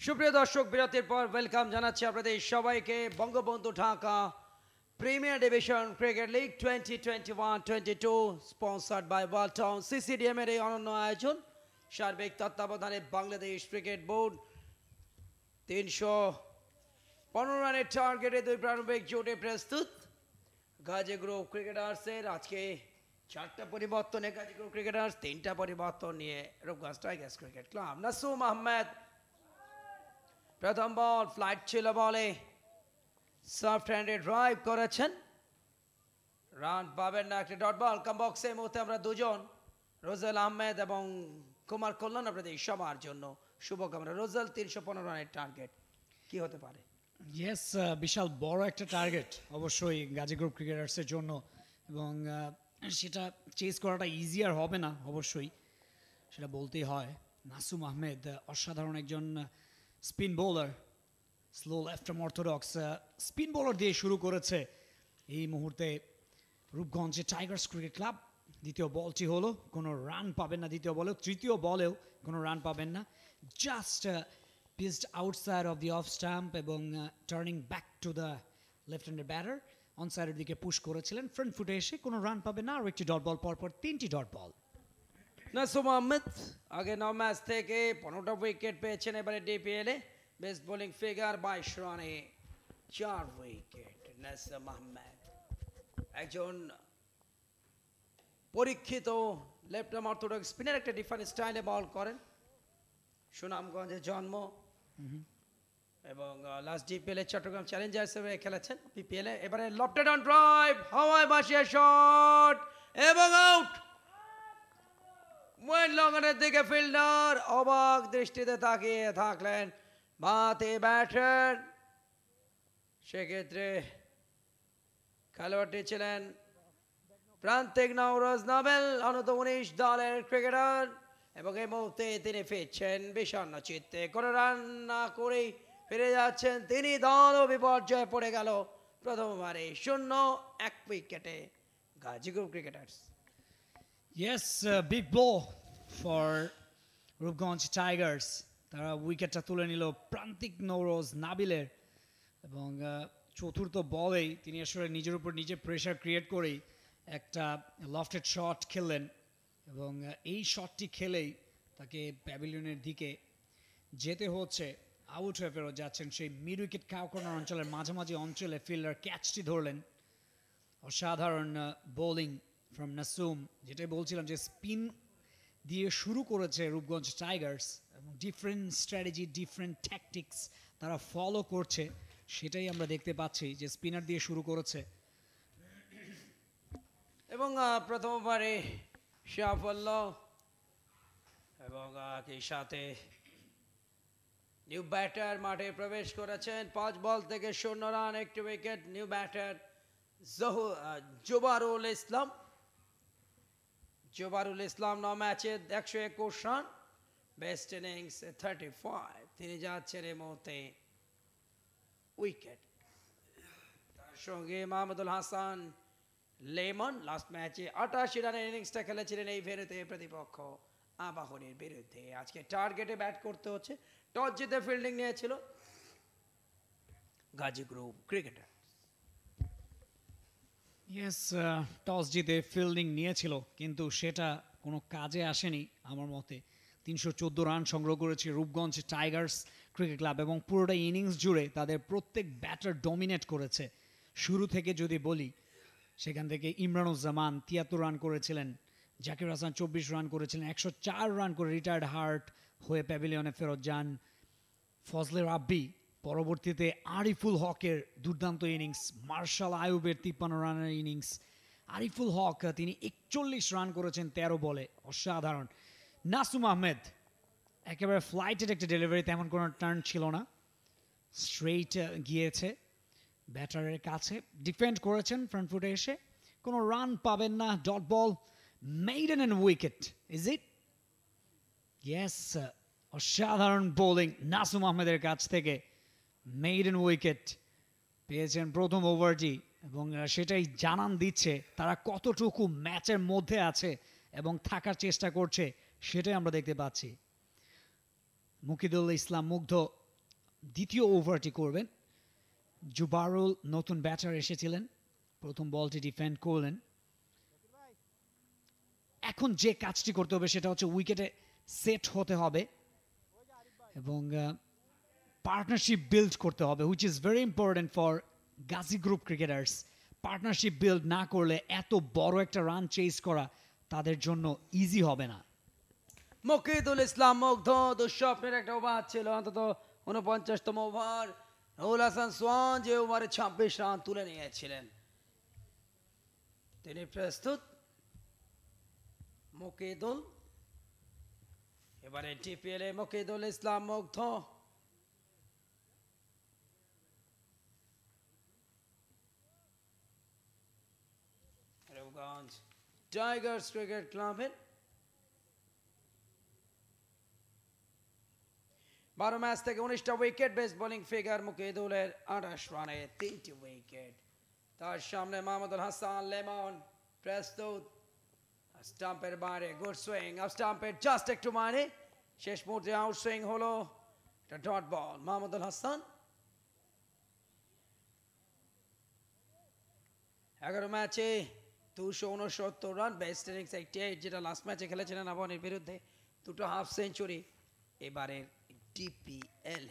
[SPEAKER 5] সুপ্রিয় দর্শক বিরতির পর ওয়েলকাম জানাচ্ছি আপনাদের সবাইকে Bangabandhu Dhaka premier division cricket league twenty twenty one twenty two sponsored by World Town সিসিডিএমের এই অনন্য আয়োজন সার্বিক তত্ত্বাবধানে বাংলাদেশ ক্রিকেট বোর্ড তিনশো পনেরো রানের টার্গেটে দুই প্রারম্ভিক জোটে প্রস্তুত গাজী গ্রুপ ক্রিকেটার্সের আজকে চারটা পরিবর্তনে গাজী গ্রুপ ক্রিকেটার্স তিনটা পরিবর্তন নিয়ে Rupganj strikers cricket Club Nasum Ahmed প্রথম বল ফ্লাইট ছিল বলে সফট হ্যান্ডে ড্রাইভ করেছেন রান পাবেন না একটি ডট বল কম বক্সে মধ্যে আমরা দুজন রোজেল আহমেদ এবং কুমার কল্যাণ আপনাদের এই সবার জন্য শুভকামনা রোজেল তিনশো পনেরো রানের টার্গেট কি হতে পারে
[SPEAKER 3] ইয়েস uh, বিশাল বড় একটা টার্গেট অবশ্যই গাজী গ্রুপ ক্রিকেটার্সের জন্য এবং সেটা চেস করাটা ইজিয়ার হবে না অবশ্যই সেটা বলতেই হয় নাসুম আহমেদ অসাধারণ একজন spin bowler slow left orthodox spin bowler দিয়ে শুরু করেছে এই মুহূর্তে রূপগঞ্জে টাইগার্স ক্রিকেট ক্লাব দ্বিতীয় বলটি হলো কোনো রান পাবেন না দ্বিতীয় বলেও তৃতীয় বলেও কোনো রান পাবেন না just pitched outside off the off stump এবং turning back to the left হ্যান্ডের ব্যাটার অনসাইডের দিকে পুশ করেছিলেন ফ্রন্ট ফুটে এসে কোনো রান পাবে না আরও একটি ডট বল পরপর তিনটি ডট বল
[SPEAKER 5] নাসুম আহমেদ আগে ন ম্যাচ থেকে পনেরোটা উইকেট পেয়েছেন এবারে ডিপিএলে বেস্ট বোলিং ফিগার বাইশ রানে চার উইকেট নাসুম আহমেদ একজন পরীক্ষিত লেফট আর্ম অর্থোডক্স স্পিনের একটা ডিফারেন্ট স্টাইলে বল করেন সুনামগঞ্জের জন্ম এবং লাস্ট ডিপিএলে চট্টগ্রাম চ্যালেঞ্জার্স হিসেবে খেলেছেন পিপিএলে এবারে লফটেড অন ড্রাইভ হাওয়ায় বাসিয়া শট এবং আউট মৈনলঙ্গনের দিকে ফিল্ডার অবাক দৃষ্টিতে তাকিয়ে থাকলেন বাতে ব্যাটার সেক্ষেত্রে খেলোয়াড়টি ছিলেন প্রান্তিক নওরোজ নোবেল অনত উনিশ দলের ক্রিকেটার এবং এই মুহূর্তে তিনি ফিরছেন বিষণ্ন চিত্তে কোনো রান না করেই ফিরে যাচ্ছেন তিনি দলও বিপর্যয়ে পড়ে গেল প্রথমবারে শূন্য এক উইকেটে Gazipur cricketers
[SPEAKER 3] Yes, uh, big blow for Rupganj Tigers তারা উইকেটটা তুলে নিল প্রান্তিক নৌরোজ নাবিলের এবং চতুর্থ বলেই তিনি আসলে নিজের উপর নিজে প্রেশার ক্রিয়েট করেই একটা লফটেড শট খেললেন এবং এই শটটি খেলেই তাকে প্যাভিলিয়নের দিকে যেতে হচ্ছে আউট হয়ে ফেরত যাচ্ছেন সেই মিড উইকেট কাউকর্নার অঞ্চলের মাঝামাঝি অঞ্চলে ফিল্ডার ক্যাচটি ধরলেন অসাধারণ বোলিং ফ্রম নাসুম যেটাই বলছিলাম যে স্পিন দিয়ে শুরু করেছে রূপগঞ্জ টাইগার্স এবং ডিফারেন্ট স্ট্র্যাটেজি ডিফারেন্ট ট্যাকটিক্স তারা ফলো করছে সেটাই আমরা দেখতে পাচ্ছি যে স্পিনার দিয়ে শুরু করেছে
[SPEAKER 5] এবং প্রথমবারে সাফল্য এবং একই সাথে নিউ ব্যাটার মাঠে প্রবেশ করেছেন পাঁচ বল থেকে শূন্য রান একটি উইকেট নিউ ব্যাটার জহু জোবারুল ইসলাম জোবারুল ইসলাম ন ম্যাচে একশো একুশ run best innings thirty five তিনি যাচ্ছেন এই মুহূর্তে উইকেট তার সঙ্গে মাহমুদুল হাসান লেমন লাস্ট ম্যাচে আটাশি রানের ইনিংসটা খেলেছিলেন এই ভেনুতে প্রতিপক্ষ আবাহনের বিরুদ্ধে আজকে টার্গেটে ব্যাট করতে হচ্ছে টস জিতে ফিল্ডিং নিয়েছিল Gazi Group cricketer
[SPEAKER 3] yes uh, toss জিতে ফিল্ডিং নিয়েছিল কিন্তু সেটা কোনো কাজে আসেনি আমার মতে তিনশো চোদ্দো রান সংগ্রহ করেছে রূপগঞ্জ টাইগার্স ক্রিকেট ক্লাব এবং পুরোটা ইনিংস জুড়ে তাদের প্রত্যেক ব্যাটার ডমিনেট করেছে শুরু থেকে যদি বলি সেখান থেকে ইমরানুজ্জামান তিয়াত্তর রান করেছিলেন জাকির হাসান চব্বিশ রান করেছিলেন একশো চার রান করে রিটায়ার্ড হার্ট হয়ে প্যাভিলিয়নে ফেরত যান ফজলে রাব্বি পরবর্তীতে আরিফুল হকের দুর্দান্ত ইনিংস মার্শাল আয়ুবের তিপ্পান্ন রানের ইনিংস আরিফুল হক তিনি একচল্লিশ রান করেছেন ১৩ বলে অসাধারণ নাসুম আহমেদ একেবারে ফ্লাইটের একটা ডেলিভারি তেমন কোনো টার্ন ছিল না স্ট্রেইট গিয়েছে ব্যাটারের কাছে ডিফেন্ড করেছেন ফ্রন্ট ফুটে এসে কোনো রান পাবেন না dot ball maiden and wicket is it yes অসাধারণ বোলিং নাসুম আহমেদের কাছ থেকে মেইডেন উইকেট পেয়েছেন প্রথম ওভারটি এবং সেটাই জানান দিচ্ছে তারা কতটুকু ম্যাচের মধ্যে আছে এবং থাকার চেষ্টা করছে সেটাই আমরা দেখতে পাচ্ছি মুকিদুল ইসলাম মুগ্ধ দ্বিতীয় ওভারটি করবেন জুবারুল নতুন ব্যাটার এসেছিলেন প্রথম বলটি ডিফেন্ড করলেন এখন যে কাজটি করতে হবে সেটা হচ্ছে উইকেটে সেট হতে হবে এবং পার্টনারশিপ বিল্ড করতে হবে which is very important for Gazi group cricketers partnership build না করলে এত বড় একটা রান চেস করা তাদের জন্য ইজি হবে না
[SPEAKER 5] মকিদুল ইসলাম মুগ্ধ দুঃস্বপ্নের একটা ওভার ছিল অন্তত উনপঞ্চাশতম ওভার রাহুল হাসান সোয়ান যে ওভারে ছাব্বিশ রান তুলে নিয়েছিলেন তিনি প্রস্তুত মকিদুল এবারে টিপিএলে মকিদুল ইসলাম মুগ্ধ টাইগার্স ক্রিকেট ক্লাবের বারো ম্যাচ থেকে উনিশটা উইকেট বেস বোলিং ফিগার মুকিদুলের আঠাশ রানে তিনটি উইকেট তার সামনে মাহমুদুল হাসান লেমন প্রস্তুত স্টাম্পের বাইরে গুড সুইং স্টাম্পের জাস্ট একটু মানে শেষ মুহূর্তে আউট সুইং হলো এটা ডট বল মাহমুদুল হাসান এগারো ম্যাচে দুশো উনসত্তর রান ব্যাস্ট ইনিংস একটি যেটা লাস্ট ম্যাচে খেলেছিলেন আবহানের বিরুদ্ধে দুটো হাফ সেঞ্চুরি এবারের ডিপিএল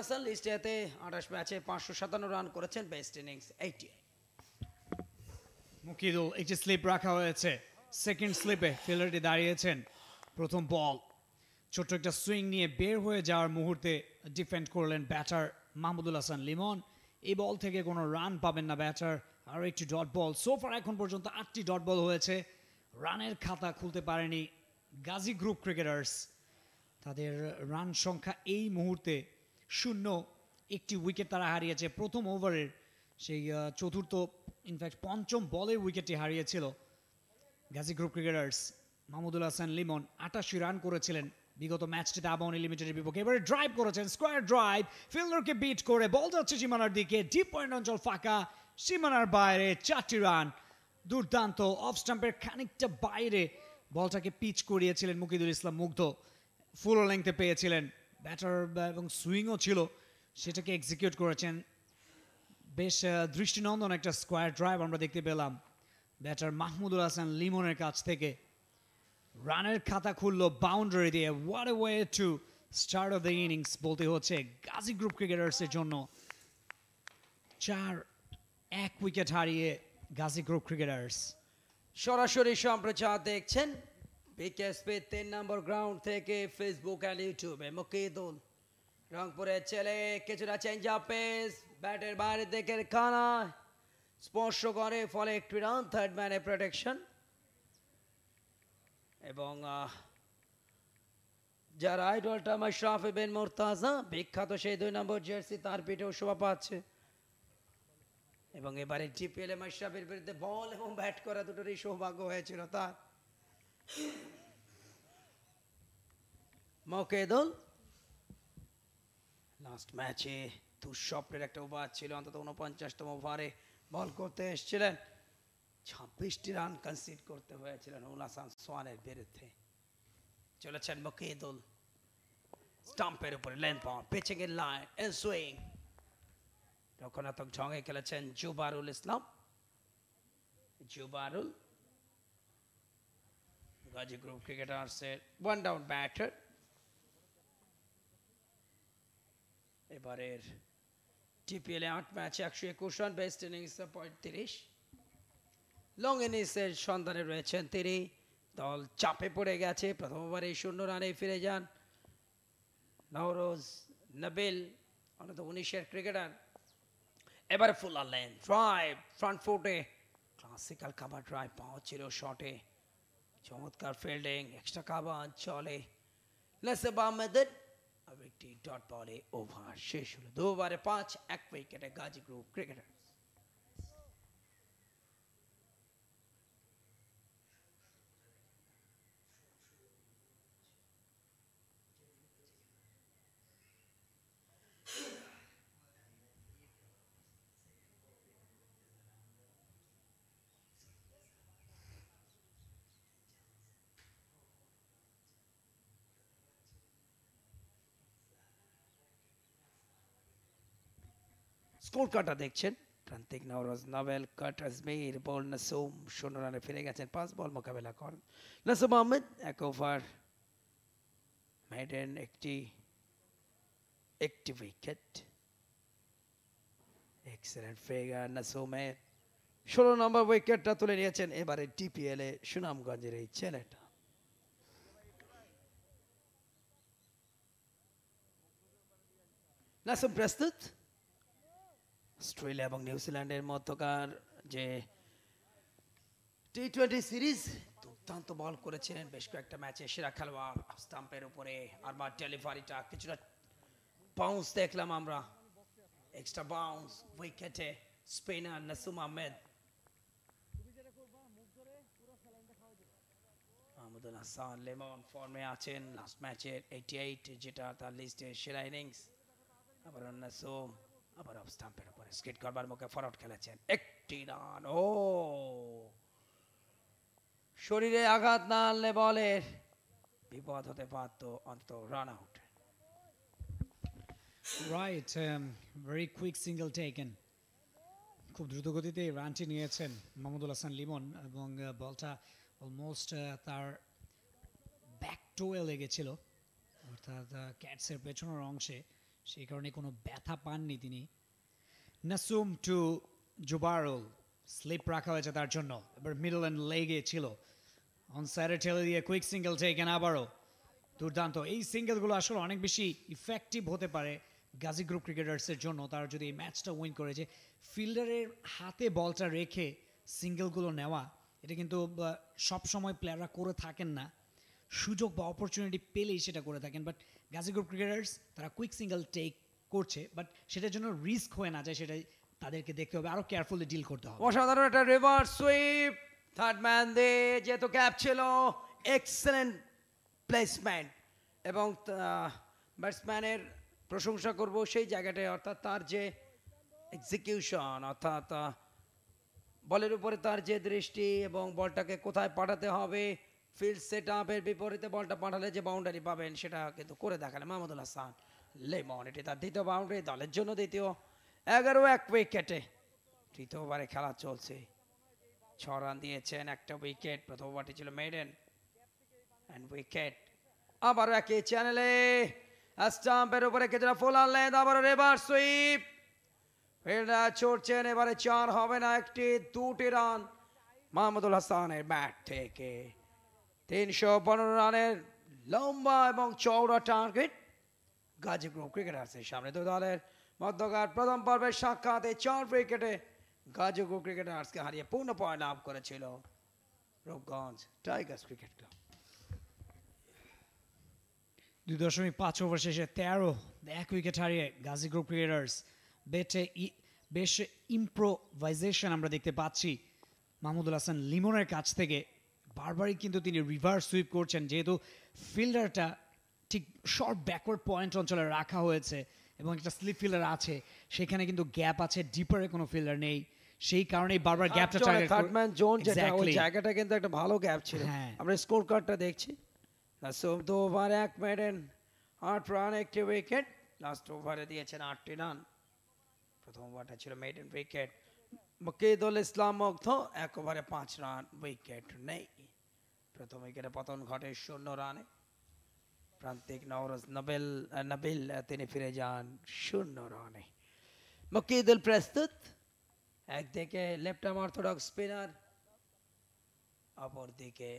[SPEAKER 5] হাসান আঠাশ ম্যাচে পাঁচশো সাতান্ন রান করেছেন বেস্ট ইনিংস এইটি
[SPEAKER 3] মুকিদুল একটি স্লিপ রাখা হয়েছে সেকেন্ড স্লিপে ফিল্ডারটি দাঁড়িয়েছেন প্রথম বল ছোট্ট একটা সুইং নিয়ে বের হয়ে যাওয়ার মুহূর্তে ডিফেন্ড করলেন ব্যাটার মাহমুদুল হাসান লিমন এই বল থেকে কোনো রান পাবেন না ব্যাটার আর একটি ডট বল সোফার এখন পর্যন্ত আটটি ডট বল হয়েছে রানের খাতা খুলতে পারেনি গাজী গ্রুপ ক্রিকেটার্স তাদের রান সংখ্যা এই মুহূর্তে শূন্য একটি উইকেট তারা হারিয়েছে প্রথম ওভারের সেই চতুর্থ ইনফ্যাক্ট পঞ্চম বলে উইকেটটি হারিয়েছিল গাজী গ্রুপ ক্রিকেটার্স মাহমুদুল হাসান লিমন আটাশি রান করেছিলেন বিগত ম্যাচটিতে আবাহনী লিমিটেডের বিপক্ষে এবারে ড্রাইভ করেছেন স্কোয়ার ড্রাইভ ফিল্ডারকে বিট করে বল যাচ্ছে সীমানার দিকে ডিপ পয়েন্ট অঞ্চল ফাঁকা সীমানার বাইরে চারটি রান দুর্দান্ত অফ স্টাম্পের খানিকটা বাইরে বলটাকে পিচ করিয়েছিলেন মুকিদুল ইসলাম মুগ্ধ ফুল লেংথে পেয়েছিলেন ব্যাটার এবং সুইংও ছিল সেটাকে এক্সিকিউট করেছেন বেশ দৃষ্টিনন্দন একটা স্কোয়ার ড্রাইভ আমরা দেখতে পেলাম ব্যাটার মাহমুদুল হাসান লিমনের কাছ থেকে রানের খাতা খুলল বাউন্ডারি দিয়ে what a way to start off the innings বলতে হচ্ছে গাজী গ্রুপ ক্রিকেটার্সের জন্য চার এক উইকেট হারিয়ে গাজী গ্রুপ ক্রিকেটার্স
[SPEAKER 5] সরাসরি সম্প্রচার দেখছেন বিকেএসপি তিন নম্বর গ্রাউন্ড থেকে ফেসবুক অ্যান্ড ইউটিউবে রংপুরের ছেলে কিছুটা চেঞ্জ আপ পেস ব্যাটের বাইরে দিকের স্পর্শ করে ফলে একটু রান থার্ড ম্যানে প্রোটেকশন এবং যার আইডলটা মাশরাফি বিন মুর্তাজা বিখ্যাত সেই দুই নম্বর জার্সি তার পিঠেও শোভা পাচ্ছে এবং এবারে জিপিএল এম আশরাফের বিরুদ্ধে বল এবং ব্যাট করা দুটোরই সৌভাগ্য হয়েছিল তার লাস্ট ম্যাচে দুঃস্বপ্নের একটা ওভার ছিল অন্তত উনপঞ্চাশতম ওভারে বল করতে এসেছিলেন ছাব্বিশটি রান কনসিড করতে হয়েছিলেন উলাসান সোয়ানের বিরুদ্ধে চলেছেন মকিদুল স্টাম্পের উপরে লেন পাওয়ার এর লাইন সুইং রক্ষণাত্মক জঙ্গে খেলেছেন জুবারুল ইসলাম জুবারুল গাজী গ্রুপ ক্রিকেটার্সের ওয়ান ডাউন ব্যাটার এবারের টিপিএলে আট ম্যাচে একশো একুশ রান বেস্ট ইনিংস পঁয়ত্রিশ লং ইনিংসের সন্ধানে রয়েছেন তিনি দল চাপে পড়ে গেছে প্রথমবারে শূন্য রানে ফিরে যান নওরোজ নবেল অন্তত উনিশের ক্রিকেটার এবারে ফুল আনলেন ড্রাইভ ফ্রন্ট ফুটে ক্লাসিক্যাল কাবার ড্রাইভ পাওয়া ছিল শটে চমৎকার ফিল্ডিং এক্সট্রা কাবার চলে নাসেব আহমেদের আরেকটি ডট বলে ওভার শেষ হলো দু ওভারে পাঁচ এক উইকেটে গাজী গ্রুপ ক্রিকেটার স্কোর কাটা দেখছেন প্রান্তিক নওরোজ নভেল কাট আজমির বল নাসুম শূন্য রানে ফিরে গেছেন পাঁচ বল মোকাবেলা করেন নাসুম আহমেদ এক ওভার মেডেন একটি একটি উইকেট এক্সেলেন্ট ফেগার নাসুমের ষোলো নম্বর উইকেটটা তুলে নিয়েছেন এবারে টিপিএল এ সুনামগঞ্জের এই ছেলেটা নাসুম প্রস্তুত অস্ট্রেলিয়া এবং নিউজিল্যান্ডের মধ্যকার যে টি টোয়েন্টি সিরিজ দুর্দান্ত বল করেছিলেন বেশ কয়েকটা ম্যাচে সেরা খেলোয়াড় স্টাম্পের উপরে আর বা ডেলিভারিটা কিছুটা বাউন্স দেখলাম আমরা এক্সট্রা বাউন্স উইকেটে স্পিনার নাসুম আহমেদ মাহমুদুল হাসান লেমন ফর্মে আছেন লাস্ট ম্যাচের এইটি এইট যেটা তার লিস্টে সেরা ইনিংস আবার নাসুম আবার অফ স্টাম্পের স্কিট করবার মুখে ফরট খেলেছেন একটি রান ও শরীরে আঘাত না আনলে বলের বিপদ হতে পারত অন্তত run out right
[SPEAKER 3] very quick single taken খুব দ্রুত গতিতে রানটি নিয়েছেন মাহমুদুল হাসান লিমন এবং বলটা অলমোস্ট তার ব্যাক টোয়ে লেগেছিল অর্থাৎ ক্যাটসের পেছনের অংশে সেই কারণে কোনো ব্যথা পাননি তিনি নাসুম টু জুবারুল স্লিপ রাখা হয়েছে তার জন্য এবার মিডল অ্যান্ড লেগে ছিল অন সাইডে ঠেলে দিয়ে কুইক সিঙ্গেল টেকেন আবারও দুর্দান্ত এই সিঙ্গেলগুলো আসলে অনেক বেশি ইফেক্টিভ হতে পারে গাজী গ্রুপ ক্রিকেটার্সের জন্য তারা যদি এই ম্যাচটা উইন করে যে ফিল্ডারের হাতে বলটা রেখে সিঙ্গেলগুলো নেওয়া এটা কিন্তু সব সময় প্লেয়াররা করে থাকেন না সুযোগ বা অপরচুনিটি পেলেই সেটা করে থাকেন বাট গাজী গ্রুপ ক্রিকেটার্স তারা কুইক সিঙ্গেল টেক করছে বাট সেটার জন্য রিস্ক হয়ে না যায় সেটাই তাদেরকে দেখতে হবে আরো কেয়ারফুলি ডিল করতে হবে অসাধারণ একটা রিভার্স
[SPEAKER 5] সুইপ থার্ড ম্যান দে যে তো ক্যাপ ছিল এক্সেলেন্ট প্লেসমেন্ট এবং ব্যাটসম্যানের প্রশংসা করব সেই জায়গাটায় অর্থাৎ তার যে এক্সিকিউশন অর্থাৎ বলের উপরে তার যে দৃষ্টি এবং বলটাকে কোথায় পাঠাতে হবে ফিল্ড সেট আপের বিপরীতে বলটা পাঠালে যে বাউন্ডারি পাবেন সেটা কিন্তু করে দেখালে মাহমুদুল হাসান লেমন এটি তার দ্বিতীয় বাউন্ডারি দলের জন্য দ্বিতীয় এগারো এক উইকেটে তৃতীয় ওভারে খেলা চলছে ছ রান দিয়েছেন একটা উইকেট প্রথম ওভারটি ছিল মেডেন উইকেট আবারও একই চ্যানেলে স্টাম্পের উপরে ফুল আনলেন আবারও রেভার সুইপ ফিল্ডার ছুটছেন এবারে চার হবে না একটি দুটি রান মাহমুদুল হাসানের ব্যাট থেকে তিনশো পনেরো রানের লম্বা এবং চওড়া টার্গেট গাজীপুর ক্রিকেটার্সের সামনে দু দলের মধ্যকার প্রথম পর্বের সাক্ষাতে চার উইকেটে গাজীপুর ক্রিকেটার্সকে হারিয়ে পূর্ণ পয় লাভ করেছিল রূপগঞ্জ টাইগার্স ক্রিকেট ক্লাব
[SPEAKER 3] দুই দশমিক পাঁচ ওভার শেষে তেরো এক উইকেট হারিয়ে গাজী গ্রুপ ক্রিকেটার্স বেটে বেশ ইম্প্রোভাইজেশন আমরা দেখতে পাচ্ছি মাহমুদুল হাসান লিমনের কাছ থেকে বারবারই কিন্তু তিনি রিভার্স সুইপ করছেন যেহেতু ফিল্ডারটা ঠিক শর্ট ব্যাকওয়ার্ড পয়েন্ট অঞ্চলে রাখা হয়েছে এবং একটা স্লিপ ফিলার আছে সেখানে কিন্তু গ্যাপ আছে ডিপারে কোনো ফিলার নেই সেই কারণেই বারবার গ্যাপটা টার্গেট থার্ড ম্যান জোন যেটা ওই
[SPEAKER 5] জায়গাটা কিন্তু একটা ভালো গ্যাপ ছিল হ্যাঁ। আমরা স্কোর কার্ডটা দেখছি লাস্ট দো ওভার এক মেডেন আট রান একটি উইকেট লাস্ট ওভারে দিয়েছেন আটটি রান প্রথম ওভারটা ছিল মেডেন উইকেট মকিদুল ইসলাম মুগ্ধ এক ওভারে পাঁচ রান উইকেট নেই প্রথম উইকেটে পতন ঘটে শূন্য রানে প্রান্তিক নওরোজ নবেল নবিল তিনি ফিরে যান শূন্য রানে মকিদুল প্রস্তুত একদিকে লেফট আর্ম অর্থোডক্স স্পিনার অপরদিকে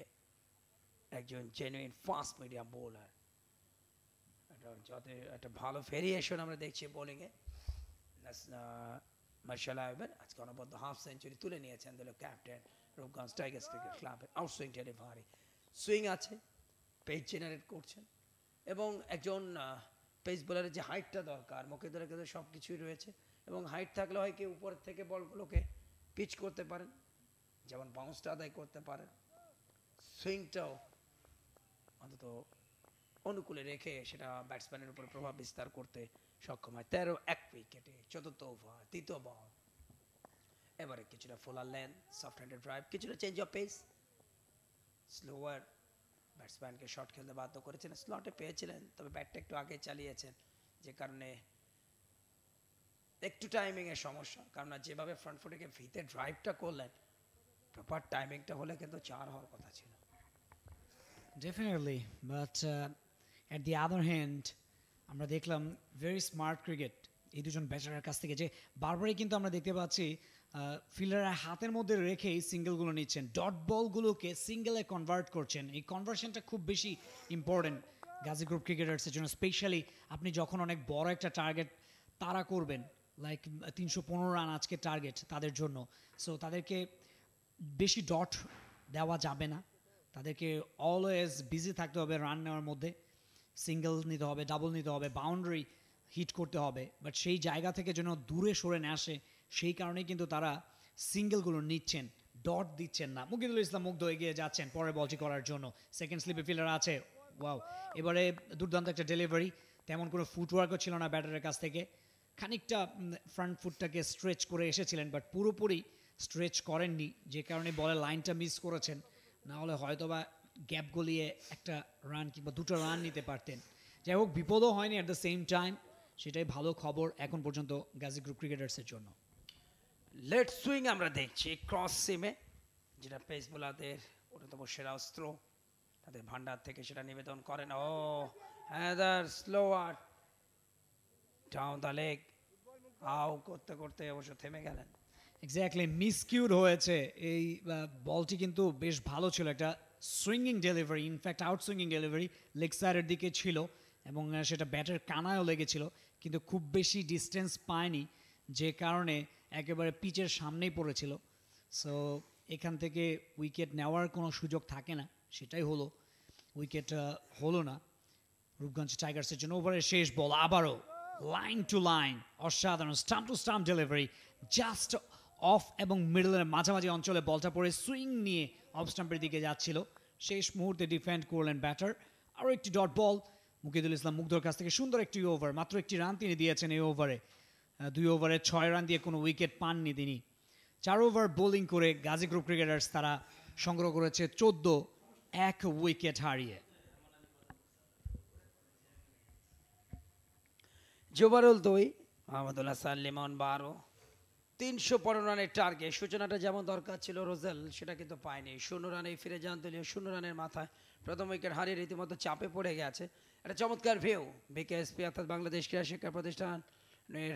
[SPEAKER 5] একজন জেনুইন ফাস্ট মিডিয়াম বোলার যত একটা ভালো ভেরিয়েশন আমরা দেখছি বোলিংয়ে মার্শাল আহমেদ আজকে অনবদ্য হাফ সেঞ্চুরি তুলে নিয়েছেন দল ক্যাপ্টেন রূপগঞ্জ টাইগার্স ক্রিকেট ক্লাবের আউটসুইং ডেলিভারি সুইং আছে পেজ জেনারেট করছেন এবং একজন পেস বোলারের যে হাইটটা দরকার মকিদুলের কাছে সব কিছুই রয়েছে এবং হাইট থাকলে হয় কি উপর থেকে বলগুলোকে পিচ করতে পারেন যেমন বাউন্সটা আদায় করতে পারেন সুইংটাও অন্তত অনুকূলে রেখে সেটা ব্যাটসম্যানের উপর প্রভাব বিস্তার করতে সক্ষম হয় তেরো এক উইকেটে চতুর্থ ওভার তৃতীয় বল এবারে কিছুটা fuller length soft handed drive কিছুটা চেঞ্জ অফ পেস স্লোয়ার ব্যাটসম্যানকে শর্ট খেলতে বাধ্য করেছেন স্লটে পেয়েছিলেন তবে ব্যাটটা একটু আগে চালিয়েছেন যে কারণে একটু টাইমিংয়ের সমস্যা কারণ যেভাবে ফ্রন্ট ফুটেকে ভিতে ড্রাইভটা করলেন প্রপার টাইমিংটা হলে কিন্তু চার হওয়ার কথা ছিল
[SPEAKER 3] definitely but at the other hand আমরা দেখলাম ভেরি স্মার্ট ক্রিকেট এই দুজন ব্যাটারের কাছ থেকে যে বারবারই কিন্তু আমরা দেখতে পাচ্ছি ফিল্ডারের হাতের মধ্যে রেখে এই সিঙ্গেলগুলো নিচ্ছেন ডট বলগুলোকে সিঙ্গেলে কনভার্ট করছেন এই কনভার্সনটা খুব বেশি ইম্পর্টেন্ট গাজী গ্রুপ ক্রিকেটার্সের জন্য স্পেশালি আপনি যখন অনেক বড় একটা টার্গেট তারা করবেন লাইক তিনশো পনেরো রান আজকে টার্গেট তাদের জন্য সো তাদেরকে বেশি ডট দেওয়া যাবে না তাদেরকে অলওয়েজ বিজি থাকতে হবে রান নেওয়ার মধ্যে সিঙ্গেল নিতে হবে ডাবল নিতে হবে বাউন্ডারি হিট করতে হবে বাট সেই জায়গা থেকে যেন দূরে সরে না আসে সেই কারণে কিন্তু তারা সিঙ্গেলগুলো নিচ্ছেন ডট দিচ্ছেন না মুকিদুল ইসলাম মুগ্ধ এগিয়ে যাচ্ছেন পরে বলটি করার জন্য সেকেন্ড স্লিপে ফিল্ডার আছে ওয়াও এবারে দুর্দান্ত একটা ডেলিভারি তেমন কোনো ফুটওয়ার্কও ছিল না ব্যাটারের কাছ থেকে খানিকটা ফ্রন্ট ফুটটাকে স্ট্রেচ করে এসেছিলেন বাট পুরোপুরি স্ট্রেচ করেননি যে কারণে বলে লাইনটা মিস করেছেন না হলে হয়তোবা গ্যাপ গলিয়ে একটা রান কিংবা দুটো রান নিতে পারতেন যাই হোক বিপদও হয়নি অ্যাট দ্য সেম টাইম সেটাই ভালো খবর এখন পর্যন্ত গাজী গ্রুপ ক্রিকেটার্সের জন্য
[SPEAKER 5] লেট সুইং আমরা দেখছি ক্রস সিমে যেটা পেস বোলাদের অন্যতম সেরা অস্ত্র তাদের ভান্ডার থেকে সেটা নিবেদন করেন ও হ্যাঁ slow slower down the leg আউ করতে করতে অবশ্য থেমে গেলেন
[SPEAKER 3] এক্স্যাক্টলি মিসকিউড হয়েছে এই বলটি কিন্তু বেশ ভালো ছিল একটা swinging delivery in fact out swinging delivery leg সাইডের দিকে ছিল এবং সেটা ব্যাটের কানায়ও লেগেছিল কিন্তু খুব বেশি ডিস্টেন্স পায়নি যে কারণে একেবারে পিচের সামনেই পড়েছিল সো এখান থেকে উইকেট নেওয়ার কোনো সুযোগ থাকে না সেটাই হলো উইকেট হলো না রূপগঞ্জ টাইগার্সের জন্য ওভারের শেষ বল আবারও লাইন টু লাইন অসাধারণ stump to stump delivery just off এবং মিডলের মাঝামাঝি অঞ্চলে বলটা পড়ে সুইং নিয়ে অফ স্টাম্পের দিকে যাচ্ছিল শেষ মুহূর্তে ডিফেন্ড করলেন ব্যাটার আরও একটি ডট বল মুকিদুল ইসলাম মুগ্ধর কাছ থেকে সুন্দর একটি ওভার মাত্র একটি রান তিনি দিয়েছেন এই ওভারে দুই ওভারে ছয় রান দিয়ে কোনো উইকেট পাননি তিনি চার ওভার বোলিং করে গাজী গ্রুপ ক্রিকেটার্স তারা সংগ্রহ করেছে চোদ্দ এক উইকেট হারিয়ে
[SPEAKER 5] জোবারুল দুই মোহাম্মদুল্লাহ সাল্লিমন বারো তিনশো পনেরো রানের টার্গেট সূচনাটা যেমন দরকার ছিল রোজেল সেটা কিন্তু পায়নি শূন্য রানে ফিরে যান দলীয় শূন্য রানের মাথায় প্রথম উইকেট হারিয়ে রীতিমতো চাপে পড়ে গেছে একটা চমৎকার ভিউ বিকেএসপি অর্থাৎ বাংলাদেশ ক্রীড়া শিক্ষা প্রতিষ্ঠানের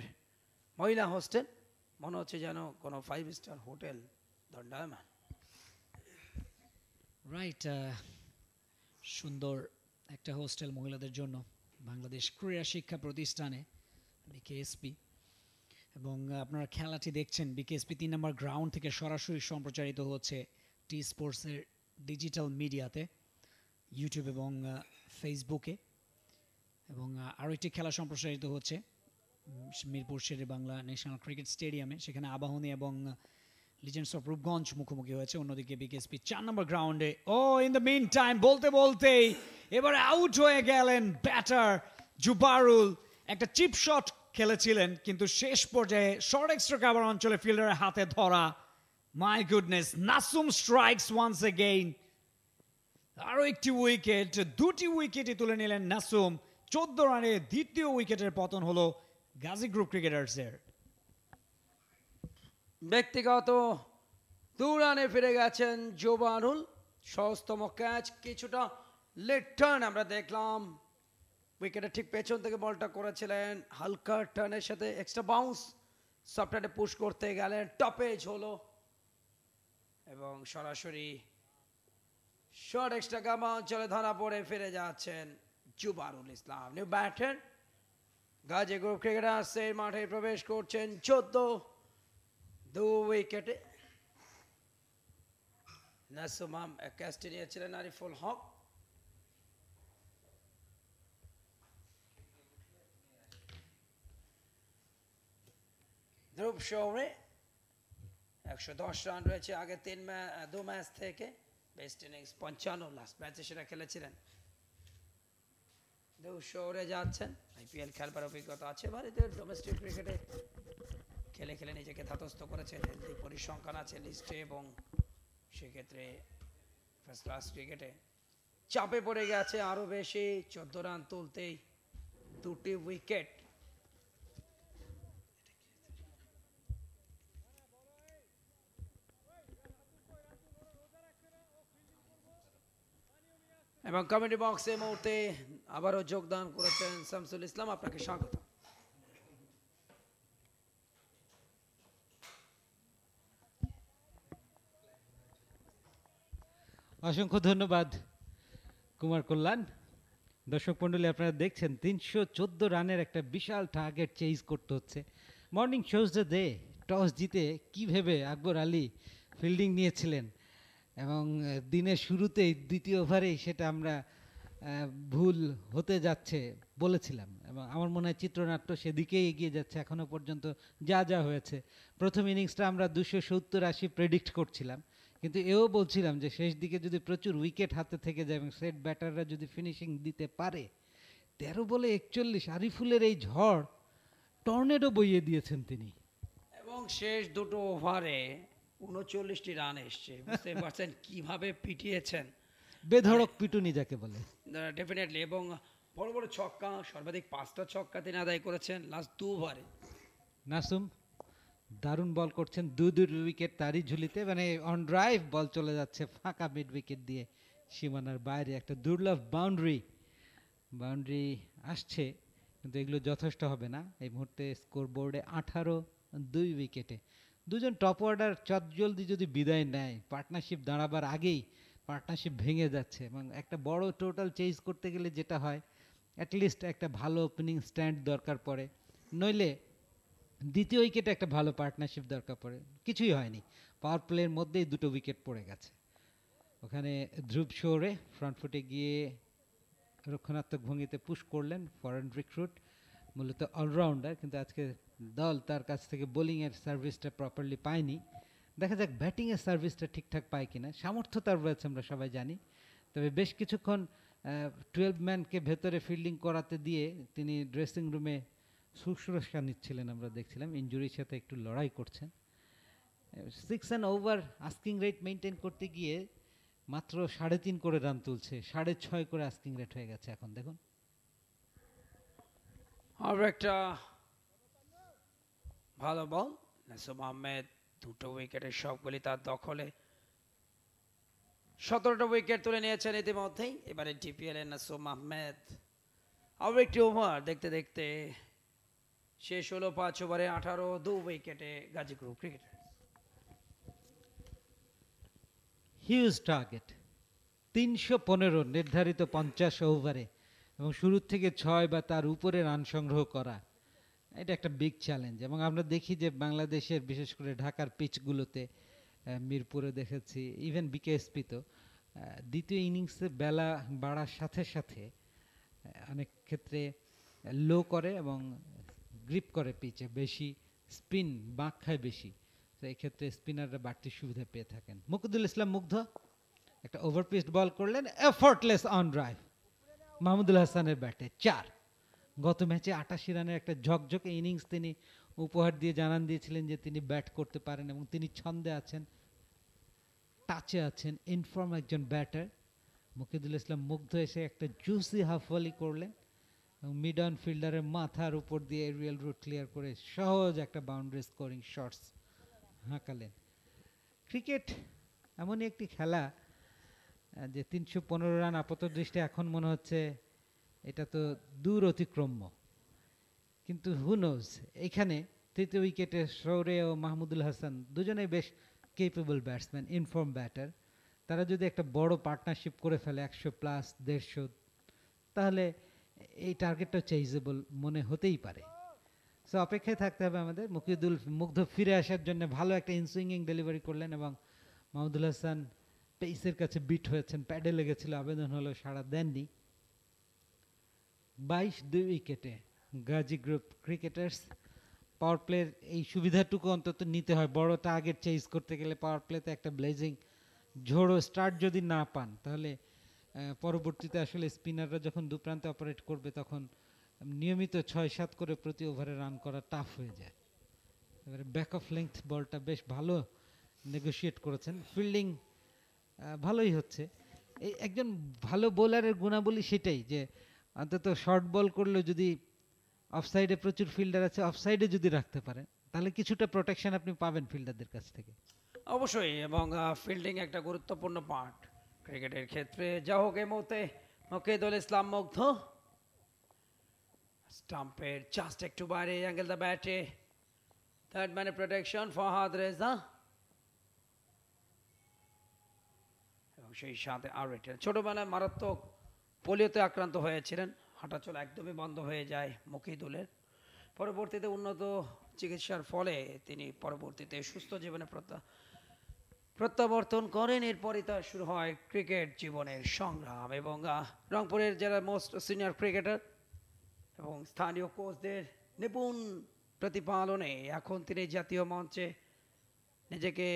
[SPEAKER 5] মহিলা হোস্টেল মনে হচ্ছে যেন কোনো ফাইভ স্টার হোটেল দণ্ডায়মান রাইট
[SPEAKER 3] সুন্দর একটা হোস্টেল মহিলাদের জন্য বাংলাদেশ ক্রীড়া শিক্ষা প্রতিষ্ঠানে বিকেএসপি এবং আপনারা খেলাটি দেখছেন বিকেএসপি তিন নম্বর গ্রাউন্ড থেকে সরাসরি সম্প্রচারিত হচ্ছে টি স্পোর্টসের ডিজিটাল মিডিয়াতে ইউটিউব এবং ফেসবুকে এবং আরও একটি খেলা সম্প্রসারিত হচ্ছে মিরপুর শেরে বাংলা ন্যাশনাল ক্রিকেট স্টেডিয়ামে সেখানে আবাহনী এবং লিজেন্ডস অফ রূপগঞ্জ মুখোমুখি হয়েছে অন্যদিকে বিকেএসপি চার নম্বর গ্রাউন্ডে ও ইন দ্য মেন টাইম বলতে বলতেই এবারে আউট হয়ে গেলেন ব্যাটার জুবারুল একটা চিপ শট খেলেছিলেন কিন্তু শেষ পর্যায়ে শর্ট এক্সট্রা কাভার অঞ্চলে ফিল্ডারের হাতে ধরা my goodness Nasum strikes once again আরও একটি উইকেট দুটি উইকেটই তুলে নিলেন নাসুম চোদ্দ রানে দ্বিতীয় উইকেটের পতন হলো Ghazi গ্রুপ
[SPEAKER 5] ক্রিকেটার্সের ব্যক্তিগত দুরানে ফিরে গেছেন জোবারুল সহজতম ক্যাচ কিছুটা লেট টার্ন আমরা দেখলাম উইকেটের ঠিক পেছন থেকে বলটা করেছিলেন হালকা টার্নের সাথে এক্সট্রা বাউন্স সফটওয়্যারে পুশ করতে গেলেন টপে হলো এবং সরাসরি শর্ট এক্সট্রা গামা অঞ্চলে ধরা পড়ে ফিরে যাচ্ছেন Zubarul Islam new batter Gazi group ক্রিকেটার্সের মাঠে প্রবেশ করছেন চোদ্দ দু উইকেটে নাসুমাম ক্যাচটি নিয়েছিলেন আরিফুল হক ধ্রুব শহরে একশো দশ রান রয়েছে আগে তিন দু ম্যাচ থেকে বেস্ট ইনিংস পঞ্চান্ন লাস্ট ম্যাচে সেটা খেলেছিলেন শহরে যাচ্ছেন আইপিএল খেলবার অভিজ্ঞতা আছে ভারতের ডোমেস্টিক ক্রিকেটে খেলে খেলে নিজেকে ধাতস্থ করেছেন যে পরিসংখ্যান আছে লিস্টে এবং সেক্ষেত্রে ফার্স্ট ক্লাস ক্রিকেটে চাপে পড়ে গেছে আরও বেশি চোদ্দ রান তুলতেই দুটি উইকেট এবং কমেন্ট বক্সে মুহূর্তে আবারও যোগদান করেছেন শামসুল ইসলাম আপনাকে স্বাগত
[SPEAKER 6] অসংখ্য ধন্যবাদ কুমার কল্যাণ দর্শক মণ্ডলী আপনারা দেখছেন তিনশো চোদ্দো রানের একটা বিশাল টার্গেট চেঞ্জ করতে হচ্ছে মর্নিং শোজ ডে টস জিতে কীভাবে ভেবে আকবর আলী ফিল্ডিং নিয়েছিলেন এবং দিনের শুরুতেই দ্বিতীয় ওভারেই সেটা আমরা ভুল হতে যাচ্ছে বলেছিলাম এবং আমার মনে হয় চিত্রনাট্য সেদিকেই এগিয়ে যাচ্ছে এখনও পর্যন্ত যা যা হয়েছে প্রথম ইনিংসটা আমরা দুশো সত্তর আশি প্রেডিক্ট করছিলাম কিন্তু এও বলছিলাম যে শেষ দিকে যদি প্রচুর উইকেট হাতে থেকে যায় এবং সেট ব্যাটাররা যদি ফিনিশিং দিতে পারে তেরো বলে একচল্লিশ আরিফুলের এই ঝড় টর্নেডো বইয়ে দিয়েছেন তিনি
[SPEAKER 5] এবং শেষ দুটো ওভারে উনচল্লিশটি রান এসছে বুঝতে পারছেন কিভাবে পিটিয়েছেন
[SPEAKER 6] বেধরক পিটুনি যাকে বলে
[SPEAKER 5] ডেফিনেটলি এবং বড় বড় ছক্কা সর্বাধিক পাঁচটা ছক্কা তিনি আদায় করেছেন লাস্ট দু ওভারে
[SPEAKER 6] নাসুম দারুণ বল করছেন দু দুই উইকেট তারই ঝুলিতে মানে অন ড্রাইভ বল চলে যাচ্ছে ফাঁকা মিড উইকেট দিয়ে সীমানার বাইরে একটা দুর্লভ বাউন্ডারি বাউন্ডারি আসছে কিন্তু এগুলো যথেষ্ট হবে না এই মুহূর্তে স্কোর বোর্ডে আঠারো দুই উইকেটে দুজন টপ অর্ডার চটজলদি যদি বিদায় নেয় পার্টনারশিপ দাঁড়াবার আগেই পার্টনারশিপ ভেঙে যাচ্ছে এবং একটা বড় টোটাল চেঞ্জ করতে গেলে যেটা হয় অ্যাটলিস্ট একটা ভালো ওপেনিং স্ট্যান্ড দরকার পড়ে নইলে দ্বিতীয় উইকেটে একটা ভালো পার্টনারশিপ দরকার পড়ে কিছুই হয়নি পাওয়ার প্লের মধ্যেই দুটো উইকেট পড়ে গেছে ওখানে ধ্রুব শোরে ফ্রন্ট ফুটে গিয়ে রক্ষণাত্মক ভঙ্গিতে পুশ করলেন ফরেন রিক্রুট মূলত অলরাউন্ডার কিন্তু আজকে দল তার কাছ থেকে বোলিংয়ের সার্ভিসটা প্রপারলি পায়নি দেখা যাক ব্যাটিংয়ের সার্ভিসটা ঠিকঠাক পায় কিনা সামর্থ্য তার রয়েছে আমরা সবাই জানি তবে বেশ কিছুক্ষণ টুয়েলভ ম্যানকে ভেতরে ফিল্ডিং করাতে দিয়ে তিনি ড্রেসিং রুমে শুশ্রূষা নিচ্ছিলেন আমরা দেখছিলাম ইঞ্জুরির সাথে একটু লড়াই করছেন six and over asking rate maintain করতে গিয়ে মাত্র সাড়ে তিন করে রান তুলছে সাড়ে ছয় করে আস্কিং রেট হয়ে গেছে এখন দেখুন
[SPEAKER 5] আরও একটা ভালো বল নাসুম আহমেদ দুটো উইকেটের সবগুলি তার দখলে সতেরোটা উইকেট তুলে নিয়েছেন ইতিমধ্যেই এবারে ডিপিএল এ নাসুম আহমেদ আরও একটি ওভার দেখতে দেখতে শেষ হলো পাঁচ ওভারে আঠারো দু উইকেটে গাজীপুর ক্রিকেট
[SPEAKER 6] হিউজ টার্গেট তিনশো পনেরো নির্ধারিত পঞ্চাশ ওভারে এবং শুরুর থেকে ছয় বা তার উপরে রান সংগ্রহ করা এটা একটা বিগ চ্যালেঞ্জ এবং আমরা দেখি যে বাংলাদেশের বিশেষ করে ঢাকার পিচগুলোতে মিরপুরে দেখেছি ইভেন আহ দ্বিতীয় ইনিংসে বেলা বাড়ার সাথে সাথে অনেক ক্ষেত্রে লো করে এবং গ্রিপ করে পিচে বেশি স্পিন বাঁক খায় বেশি তো এক্ষেত্রে স্পিনাররা বাড়তি সুবিধা পেয়ে থাকেন মুকুদুল ইসলাম মুগ্ধ একটা ওভারপিচ বল করলেন এফোর্টলেস অন ড্রাইভ মাহমুদুল হাসানের ব্যাটে চার গত ম্যাচে আটাশি রানের একটা ঝকঝকে ইনিংস তিনি উপহার দিয়ে জানান দিয়েছিলেন যে তিনি ব্যাট করতে পারেন এবং তিনি ছন্দে আছেন টাচে আছেন ইনফর্ম একজন ব্যাটার মুকিদুল ইসলাম মুগ্ধ এসে একটা জুসি হাফলি করলেন এবং মিড অন ফিল্ডারের মাথার উপর দিয়ে রিয়েল রুট ক্লিয়ার করে সহজ একটা বাউন্ডারি স্কোরিং শর্টস হাঁকালেন ক্রিকেট এমনই একটি খেলা যে তিনশো পনেরো রান আপাত দৃষ্টি এখন মনে হচ্ছে এটা তো দূর অতিক্রম্য কিন্তু হুনোজ এখানে তৃতীয় উইকেটে সৌরে ও মাহমুদুল হাসান দুজনেই বেশ কেপেবল ব্যাটসম্যান ইনফর্ম ব্যাটার তারা যদি একটা বড় পার্টনারশিপ করে ফেলে একশো প্লাস দেড়শো তাহলে এই টার্গেটটা চেইজেবল মনে হতেই পারে সো অপেক্ষায় থাকতে হবে আমাদের মুকিদুল মুগ্ধ ফিরে আসার জন্য ভালো একটা ইনসুইঙ্গিং ডেলিভারি করলেন এবং মাহমুদুল হাসান পেইসের কাছে বিট হয়েছেন প্যাডে লেগেছিল আবেদন হলো সাড়া দেননি বাইশ দুই উইকেটে গাজী গ্রুপ ক্রিকেটার্স পাওয়ার প্লের এই সুবিধাটুকু অন্তত নিতে হয় বড় টার্গেট চেজ করতে গেলে পাওয়ার প্লেতে একটা ব্লেজিং ঝোড়ো স্টার্ট যদি না পান তাহলে পরবর্তীতে আসলে স্পিনাররা যখন দু প্রান্তে অপারেট করবে তখন নিয়মিত ছয় সাত করে প্রতি ওভারে রান করা টাফ হয়ে যায় এবারে ব্যাক অফ লেংথ বলটা বেশ ভালো নেগোশিয়েট করেছেন ফিল্ডিং ভালোই হচ্ছে এই একজন ভালো বোলারের গুণাবলী সেটাই যে অন্তত শর্ট বল করলেও যদি অফসাইডে প্রচুর ফিল্ডার আছে অফসাইডে যদি রাখতে পারেন তাহলে কিছুটা প্রোটেকশন আপনি পাবেন ফিল্ডারদের কাছ থেকে
[SPEAKER 5] অবশ্যই এবং ফিল্ডিং একটা গুরুত্বপূর্ণ পার্ট ক্রিকেটের ক্ষেত্রে যা হোক এই মুহূর্তে মকিদুল ইসলাম মুগ্ধ স্টাম্পের জাস্ট একটু বাইরে অ্যাঙ্গেল দ্য ব্যাটে থার্ড ম্যানের প্রোটেকশন ফহাদ রেজা এবং সেই সাথে আর ছোটবেলায় মারাত্মক পোলিওতে আক্রান্ত হয়েছিলেন হাঁটা চলা একদমই বন্ধ হয়ে যায় মকিদুলের পরবর্তীতে উন্নত চিকিৎসার ফলে তিনি পরবর্তীতে সুস্থ জীবনে প্রত্যাবর্তন করেন এরপরই তার শুরু হয় ক্রিকেট জীবনের সংগ্রাম এবং রংপুরের জেলার মোস্ট সিনিয়র ক্রিকেটার এবং স্থানীয় কোচদের নিপুণ প্রতিপালনে এখন তিনি জাতীয় মঞ্চে নিজেকে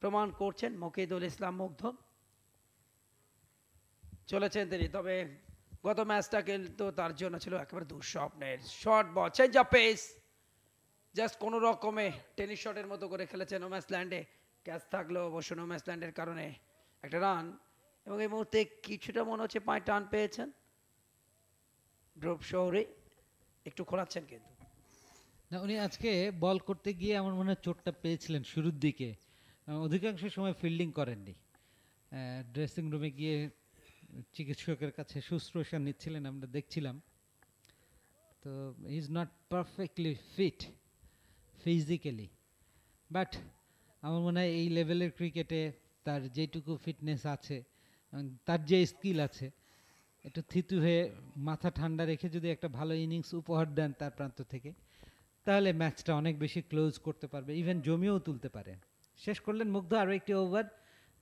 [SPEAKER 5] প্রমাণ করছেন মকিদুল ইসলাম মুগ্ধ চলেছেন তিনি তবে গত ম্যাচটা কিন্তু তার জন্য ছিল একেবারে দুঃস্বপ্নের short ball change of pace just কোনো রকমে টেনিস শটের মতো করে খেলেছেন ওম্যাস ল্যান্ডে ক্যাচ থাকলো অবশ্য ওম্যাস ল্যান্ডের কারণে একটা রান এবং এই মুহূর্তে কিছুটা মনে হচ্ছে পায়ে টান পেয়েছেন ড্রপ শহরে একটু খোলাচ্ছেন কিন্তু
[SPEAKER 6] না উনি আজকে বল করতে গিয়ে আমার মনে হয় চোটটা পেয়েছিলেন শুরুর দিকে অধিকাংশ সময় ফিল্ডিং করেননি ড্রেসিং রুমে গিয়ে চিকিৎসকের কাছে শুশ্রূষা নিচ্ছিলেন আমরা দেখছিলাম তো is not perfectly fit physically but আমার মনে হয় এই লেভেলের ক্রিকেটে তার যেটুকু ফিটনেস আছে তার যে স্কিল আছে একটু থিতু হয়ে মাথা ঠান্ডা রেখে যদি একটা ভালো ইনিংস উপহার দেন তার প্রান্ত থেকে তাহলে ম্যাচটা অনেক বেশি ক্লোজ করতে পারবে ইভেন জমিও তুলতে পারে শেষ করলেন মুগ্ধ আরও একটি ওভার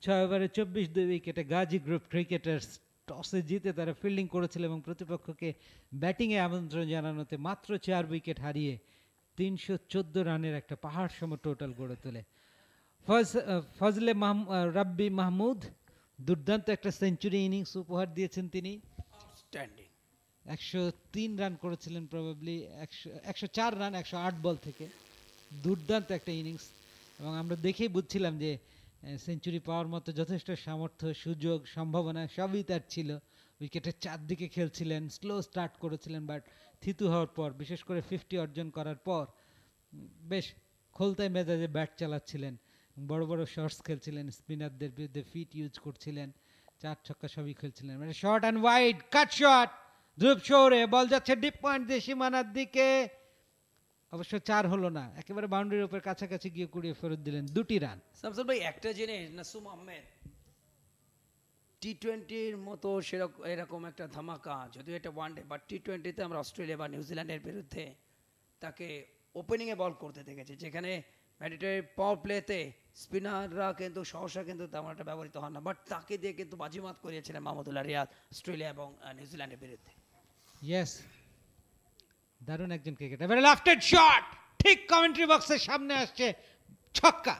[SPEAKER 6] ছয় ওভারে চব্বিশ দুই উইকেটে গাজী গ্রুপ ক্রিকেটার্স টসে জিতে তারা ফিল্ডিং করেছিল এবং প্রতিপক্ষকে ব্যাটিংয়ে আমন্ত্রণ জানানোতে মাত্র চার উইকেট হারিয়ে তিনশো চোদ্দো রানের একটা পাহাড় সম টোটাল গড়ে তোলে ফজ ফজলে রাব্বি মাহমুদ দুর্দান্ত একটা সেঞ্চুরি ইনিংস উপহার দিয়েছেন তিনি একশো তিন রান করেছিলেন প্রবাবলি একশো একশো চার রান একশো আট বল থেকে দুর্দান্ত একটা ইনিংস এবং আমরা দেখেই বুঝছিলাম যে সেঞ্চুরি পাওয়ার মতো যথেষ্ট সামর্থ্য সুযোগ সম্ভাবনা সবই তার ছিল উইকেটের চারদিকে খেলছিলেন স্লো স্টার্ট করেছিলেন বাট থিতু হওয়ার পর বিশেষ করে ফিফটি অর্জন করার পর বেশ খোলতায় মেজাজে ব্যাট চালাচ্ছিলেন বড় বড় শর্টস খেলছিলেন স্পিনারদের বিরুদ্ধে ফিট ইউজ করছিলেন চার ছক্কা সবই খেলছিলেন মানে short and wide cut short Dhruv Shorey ball যাচ্ছে ডিপ পয়েন্ট দিয়ে সীমানার দিকে অবশ্য চার হলো না একেবারে বাউন্ডারির উপর কাছাকাছি গিয়ে কুড়িয়ে ফেরত দিলেন দুটি রান
[SPEAKER 5] শামসুল ভাই একটা জিনিস নাসুম আহমেদ টি টোয়েন্টির মতো সেরকম এরকম একটা ধামাকা যদিও এটা ওয়ানডে ডে বাট টি টোয়েন্টিতে আমরা অস্ট্রেলিয়া বা নিউজিল্যান্ডের বিরুদ্ধে তাকে ওপেনিংয়ে বল করতে দেখেছি যেখানে ম্যান্ডেটরি পাওয়ার প্লেতে স্পিনাররা কিন্তু সহসা কিন্তু তেমন একটা ব্যবহৃত হন না বাট তাকে দিয়ে কিন্তু বাজিমাত করিয়েছিলেন মাহমুদুল্লাহ রিয়াদ অস্ট্রেলিয়া এবং নিউজিল্যান্ডের বিরুদ্ধে
[SPEAKER 6] ইয়েস দারুণ একজন ক্রিকেটার এবারে লাফটেড শট ঠিক কমেন্ট্রি বক্সের সামনে আসছে ছক্কা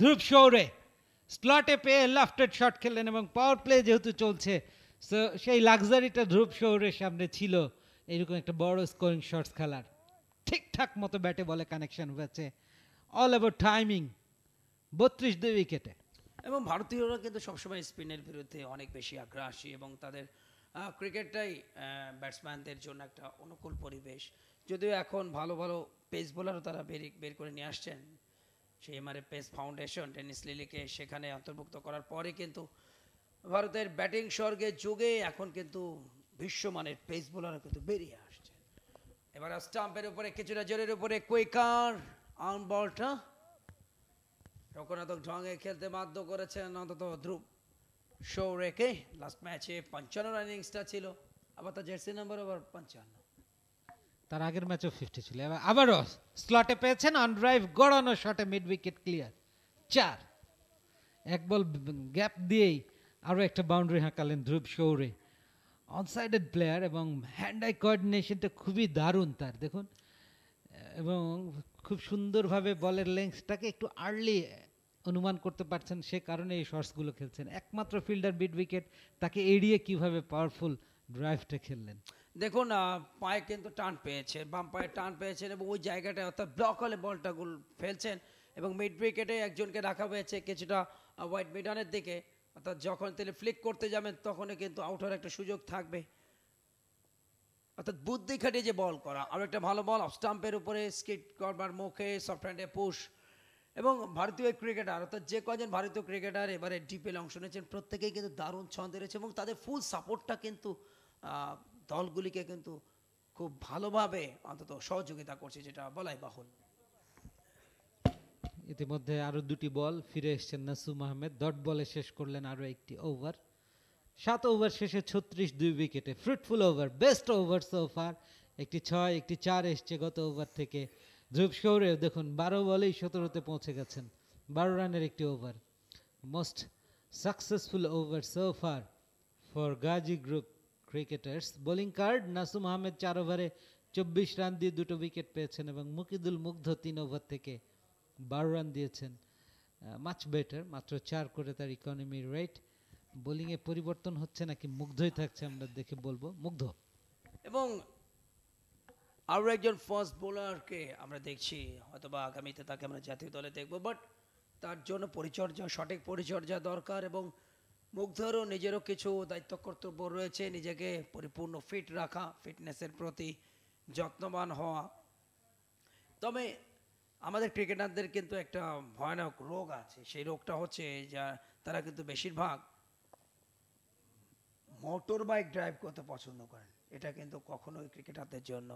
[SPEAKER 6] ধ্রুব শৌরে স্লটে পেয়ে লাফটেড শট খেললেন এবং পাওয়ার প্লে যেহেতু চলছে সো সেই লাক্সারিটা ধ্রুব শৌরের সামনে ছিল এরকম একটা বড় স্কোরিং শটস খেলার ঠিকঠাক মতো ব্যাটে বলে কানেকশন হয়েছে অল অ্যাবাউট টাইমিং বত্রিশ দুই উইকেটে
[SPEAKER 5] এবং ভারতীয়রা কিন্তু সবসময় স্পিনের বিরুদ্ধে অনেক বেশি আগ্রাসী এবং তাদের ক্রিকেটটাই ব্যাটসম্যানদের জন্য একটা অনুকূল পরিবেশ যদিও এখন ভালো ভালো পেস বোলারও তারা বের বের করে নিয়ে আসছেন সেই এমআরএ পেস ফাউন্ডেশন টেনিস লিলিকে সেখানে অন্তর্ভুক্ত করার পরে কিন্তু ভারতের ব্যাটিং স্বর্গের যুগে এখন কিন্তু বিশ্বমানের পেস বোলারও কিন্তু বেরিয়ে আসছে এবার স্টাম্পের উপরে কিছুটা জোরের উপরে কুইকার আর্ম বলটা রকনাথক ঢঙে খেলতে বাধ্য করেছেন অন্তত ধ্রুব শো রেখে লাস্ট ম্যাচে পঞ্চান্ন রান ইনিংসটা ছিল আবার তার জার্সি নাম্বার আবার পঞ্চান্ন
[SPEAKER 6] তার আগের ম্যাচও ফিফটি ছিল এবার আবারও স্লটে পেয়েছেন অন ড্রাইভ গড়ানো শটে মিড উইকেট ক্লিয়ার চার এক বল গ্যাপ দিয়েই আরও একটা বাউন্ডারি হাঁকালেন ধ্রুব শৌরে অনসাইডেড প্লেয়ার এবং হ্যান্ড আই কোয়ার্ডিনেশনটা খুবই দারুণ তার দেখুন এবং খুব সুন্দরভাবে বলের লেংসটাকে একটু আর্লি অনুমান করতে পারছেন সে কারণে এই শর্টসগুলো খেলছেন একমাত্র ফিল্ডার বিট উইকেট তাকে এড়িয়ে কিভাবে পাওয়ারফুল ড্রাইভটা খেললেন
[SPEAKER 5] দেখুন পায়ে কিন্তু টান পেয়েছে বাম পায়ে টান পেয়েছেন এবং ওই জায়গাটায় অর্থাৎ ব্লক হলে বলটা গুল ফেলছেন এবং মিড উইকেটে একজনকে রাখা হয়েছে কিছুটা হোয়াইট মিডানের দিকে অর্থাৎ যখন তিনি ফ্লিক করতে যাবেন তখনই কিন্তু আউট হওয়ার একটা সুযোগ থাকবে অর্থাৎ বুদ্ধি খাটিয়ে যে বল করা আর একটা ভালো বল স্টাম্পের উপরে স্কিট করবার মুখে সফট হ্যান্ডে পুশ এবং ভারতীয় ক্রিকেটার অর্থাৎ যে কজন ভারতীয় ক্রিকেটার এবারে ডিপেল অংশ নিয়েছেন প্রত্যেকেই কিন্তু দারুণ ছন্দ রয়েছে এবং তাদের ফুল সাপোর্টটা কিন্তু দলগুলিকে কিন্তু খুব ভালোভাবে অন্তত সহযোগিতা করছে যেটা বলাই
[SPEAKER 6] বাহুল ইতিমধ্যে আরও দুটি বল ফিরে এসছেন নাসুম আহমেদ ডট বলে শেষ করলেন আরও একটি ওভার সাত ওভার শেষে ছত্রিশ দুই উইকেটে fruitful over best over so far একটি ছয় একটি চার এসছে গত ওভার থেকে ধ্রুব শহরে দেখুন বারো বলেই সতেরোতে পৌঁছে গেছেন বারো রানের একটি over most successful over so far for Gazi group cricketers bowling card Nasum Ahmed চার ওভারে চব্বিশ রান দিয়ে দুটো উইকেট পেয়েছেন এবং মুকিদুল মুগ্ধ তিন ওভার থেকে বারো রান দিয়েছেন মাচ বেটার মাত্র চার করে তার ইকোনমি রেট বোলিংয়ে পরিবর্তন হচ্ছে নাকি মুগ্ধই থাকছে আমরা দেখে বলবো মুগ্ধ
[SPEAKER 5] এবং আরও একজন ফার্স্ট বোলারকে আমরা দেখছি অথবা আগামীতে তাকে আমরা জাতীয় দলে দেখব বাট তার জন্য পরিচর্যা সঠিক পরিচর্যা দরকার এবং মুগ্ধরও নিজেরও কিছু দায়িত্ব কর্তব্য রয়েছে নিজেকে পরিপূর্ণ ফিট রাখা ফিটনেসের প্রতি যত্নবান হওয়া তবে আমাদের ক্রিকেটারদের কিন্তু একটা ভয়ানক রোগ আছে সেই রোগটা হচ্ছে যা তারা কিন্তু বেশিরভাগ মোটর বাইক ড্রাইভ করতে পছন্দ করেন এটা কিন্তু কখনোই ক্রিকেটারদের জন্য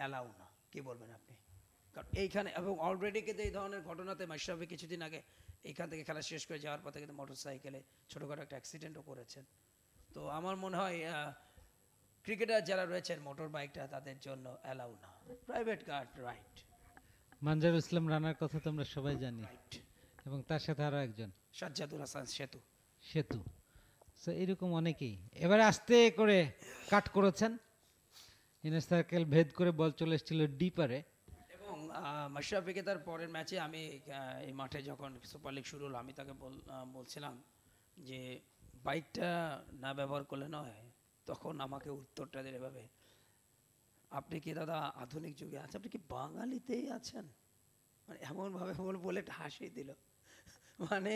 [SPEAKER 5] অ্যালাউ না কি বলবেন আপনি কারণ এইখানে এবং অলরেডি কিন্তু এই ধরনের ঘটনাতে মাসরাফি কিছুদিন আগে এইখান থেকে খেলা শেষ করে যাওয়ার পথে কিন্তু মোটর সাইকেলে ছোটোখাটো একটা অ্যাক্সিডেন্টও করেছেন তো আমার মনে হয় ক্রিকেটার যারা রয়েছেন মোটর বাইকটা তাদের জন্য অ্যালাউ না প্রাইভেট কার রাইট
[SPEAKER 6] মানজার ইসলাম রানার কথা তো আমরা সবাই জানি এবং তার সাথে আরও একজন
[SPEAKER 5] সাজ্জাদুল হাসান সেতু
[SPEAKER 6] সেতু তো এরকম অনেকেই এবারে আস্তে করে কাট করেছেন ইনার সার্কেল ভেদ করে বল চলে এসেছিল ডিপারে
[SPEAKER 5] এবং মাশরাফিকে তার পরের ম্যাচে আমি এই মাঠে যখন সুপার লিগ শুরু হলো আমি তাকে বলছিলাম যে বাইকটা না ব্যবহার করলে নয় তখন আমাকে উত্তরটা দেন এভাবে আপনি কি দাদা আধুনিক যুগে আছেন আপনি কি বাঙালিতেই আছেন মানে এমনভাবে বলে হাসি দিল মানে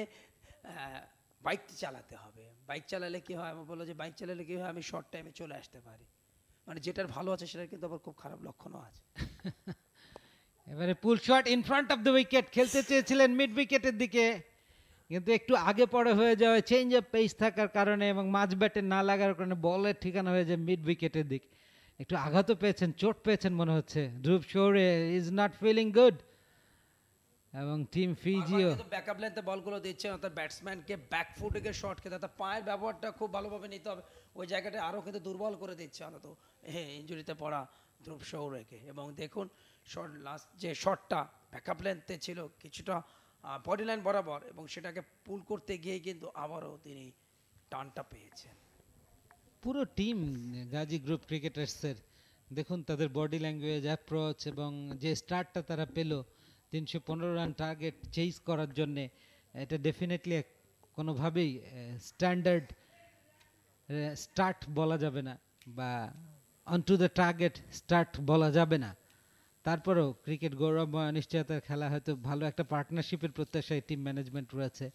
[SPEAKER 5] বাইক চালাতে হবে বাইক চালালে কি হয় আমি বললো যে বাইক চালালে কি হয় আমি শর্ট টাইমে চলে আসতে পারি মানে যেটার ভালো আছে সেটার কিন্তু আবার খুব খারাপ লক্ষণও আছে
[SPEAKER 6] এবারে pull shot in front of the wicket খেলতে চেয়েছিলেন মিড উইকেটের দিকে কিন্তু একটু আগে পরে হয়ে যাওয়া চেঞ্জ অফ পেস থাকার কারণে এবং মাঝ ব্যাটে না লাগার কারণে বলের ঠিকানা হয়ে যায় মিড উইকেটের দিক একটু আঘাতও পেয়েছেন চোট পেয়েছেন মনে হচ্ছে Dhruv Shorey is not feeling good এবং টিম ফিজিও
[SPEAKER 5] ব্যাকআপ লেন্থে বলগুলো দিচ্ছে অর্থাৎ ব্যাটসম্যানকে ব্যাক ফুটকে শর্ট খেতে অর্থাৎ পায়ের ব্যবহারটা খুব ভালোভাবে নিতে হবে ওই জায়গাটা আরও কিন্তু দুর্বল করে দিচ্ছে অন্তত হ্যাঁ ইঞ্জুরিতে পড়া ধ্রুব সৌরকে এবং দেখুন শট লাস্ট যে শটটা ব্যাকআপ লেন্থে ছিল কিছুটা বডি লাইন বরাবর এবং সেটাকে পুল করতে গিয়ে কিন্তু আবারও তিনি টানটা পেয়েছেন
[SPEAKER 6] পুরো টিম গাজী গ্রুপ ক্রিকেটার্সের দেখুন তাদের বডি ল্যাঙ্গুয়েজ অ্যাপ্রোচ এবং যে স্টার্টটা তারা পেলো তিনশো পনেরো রান টার্গেট চেজ করার জন্যে এটা ডেফিনেটলি কোনোভাবেই স্ট্যান্ডার্ড স্টার্ট বলা যাবে না বা on to the target start বলা যাবে না তারপরেও ক্রিকেট গৌরবময় অনিশ্চয়তার খেলা হয়তো ভালো একটা পার্টনারশিপের প্রত্যাশায় টিম ম্যানেজমেন্ট রয়েছে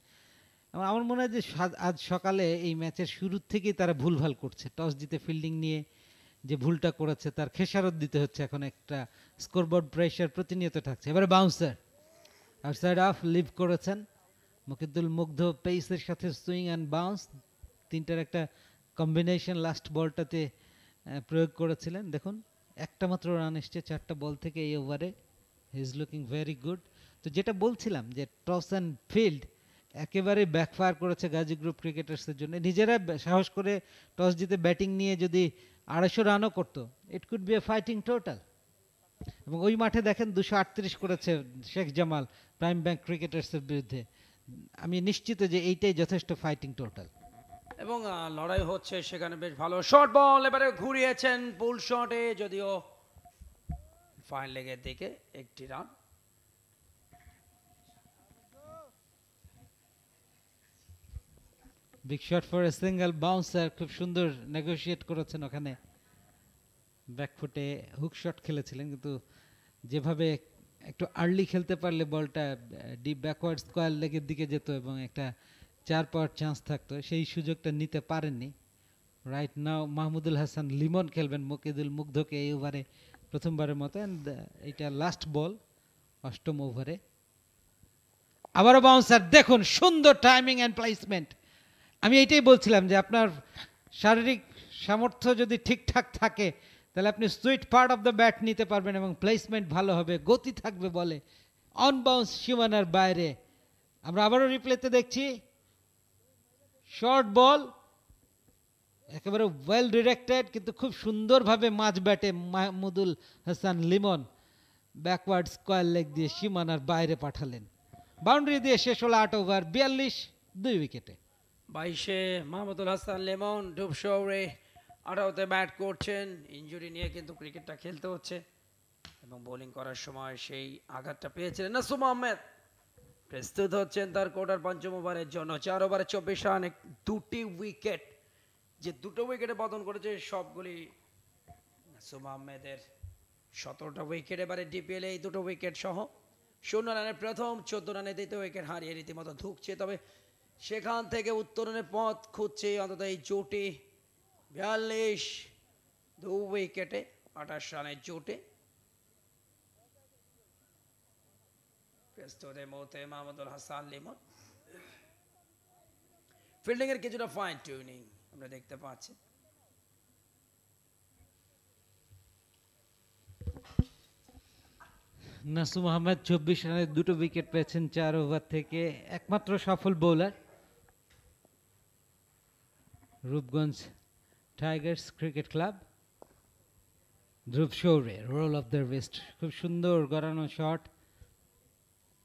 [SPEAKER 6] আমার মনে হয় যে আজ সকালে এই ম্যাচের শুরুর থেকেই তারা ভুলভাল করছে টস জিতে ফিল্ডিং নিয়ে যে ভুলটা করেছে তার খেসারত দিতে হচ্ছে এখন একটা স্কোরবোর্ড প্রেশার প্রতিনিয়ত থাকছে এবারে বাউন্সার আর সাইড অফ লিভ করেছেন মুকিদুল মুগ্ধ পেইসের সাথে সুইং অ্যান্ড বাউন্স তিনটার একটা কম্বিনেশন লাস্ট বলটাতে প্রয়োগ করেছিলেন দেখুন একটা মাত্র রান এসছে চারটা বল থেকে এই ওভারে he is looking very good তো যেটা বলছিলাম যে টস অ্যান্ড ফিল্ড একেবারে ব্যাকফায়ার করেছে গাজী গ্রুপ ক্রিকেটার্সের জন্য নিজেরা সাহস করে টস জিতে ব্যাটিং নিয়ে যদি আড়াইশো রানও করতো it could be a fighting total এবং ওই মাঠে দেখেন দুশো আটত্রিশ করেছে শেখ জামাল প্রাইম ব্যাংক ক্রিকেটার্সের বিরুদ্ধে আমি নিশ্চিত যে এইটাই যথেষ্ট ফাইটিং টোটাল
[SPEAKER 5] এবং লড়াই হচ্ছে সেখানে বেশ ভালো শর্ট বল এবারে ঘুরিয়েছেন পুল শটে যদিও ফাইন লেগের দিকে একটি run
[SPEAKER 6] big shot for a single bouncer খুব সুন্দর নেগোশিয়েট করেছেন ওখানে ব্যাকফুটে হুক শট খেলেছিলেন কিন্তু যেভাবে একটু আর্লি খেলতে পারলে বলটা ডিপ ব্যাকওয়ার্ড স্কোয়ার লেগের দিকে যেত এবং একটা চার পাওয়ার চান্স থাকতো সেই সুযোগটা নিতে পারেননি রাইট নাও মাহমুদুল হাসান লিমন খেলবেন মুকিদুল মুগ্ধকে এই ওভারে প্রথমবারের মতো অ্যান্ড uh, এটা লাস্ট বল অষ্টম ওভারে আবারও বাউন্সার দেখুন সুন্দর টাইমিং অ্যান্ড প্লেসমেন্ট আমি এইটাই বলছিলাম যে আপনার শারীরিক সামর্থ্য যদি ঠিকঠাক থাকে তাহলে আপনি sweet part of the bat নিতে পারবেন এবং প্লেসমেন্ট ভালো হবে গতি থাকবে বলে অনবাউন্স সীমানার বাইরে আমরা আবারও রিপ্লেতে দেখছি শর্ট বল একেবারে ওয়েল ডিরেক্টেড কিন্তু খুব সুন্দরভাবে মাঝ ব্যাটে Mahmudul Hasan Limon backward square leg দিয়ে সীমানার বাইরে পাঠালেন বাউন্ডারি দিয়ে শেষ হলো আট ওভার বিয়াল্লিশ দুই উইকেটে
[SPEAKER 5] বাইশে মাহমুদুল হাসান লেমন ডুব ডুবশৌরে আঠারোতে ব্যাট করছেন ইঞ্জুরি নিয়ে কিন্তু ক্রিকেটটা খেলতে হচ্ছে এবং বোলিং করার সময় সেই আঘাতটা পেয়েছিলেন নাসুম আহমেদ প্রস্তুত হচ্ছেন তার কোটার পঞ্চম ওভারের জন্য চার ওভারে চব্বিশ রান দুটি উইকেট যে দুটো উইকেটে বদন করেছে সবগুলি নাসুম আহমেদের সতেরোটা উইকেট এবারে ডিপিএল এই দুটো উইকেট সহ শূন্য রানের প্রথম চোদ্দ রানে দ্বিতীয় উইকেট হারিয়ে রীতিমতো ধুকছে তবে সেখান থেকে উত্তরণের পথ খুঁজছে অন্তত এই জোটে বিয়াল্লিশ দু উইকেটে আঠাশ রানের জোটে প্রস্তুতে মৌতে মাহমুদুল হাসান লিমন ফিল্ডিংয়ের কিছুটা ফাইন টিউনিং আমরা দেখতে পাচ্ছি
[SPEAKER 6] নাসুম আহমেদ চব্বিশ রানে দুটো উইকেট পেয়েছেন চার ওভার থেকে একমাত্র সফল bowler Rupganj Tigers cricket club Dhruv Shorey roll of the wrist খুব সুন্দর গড়ানো শট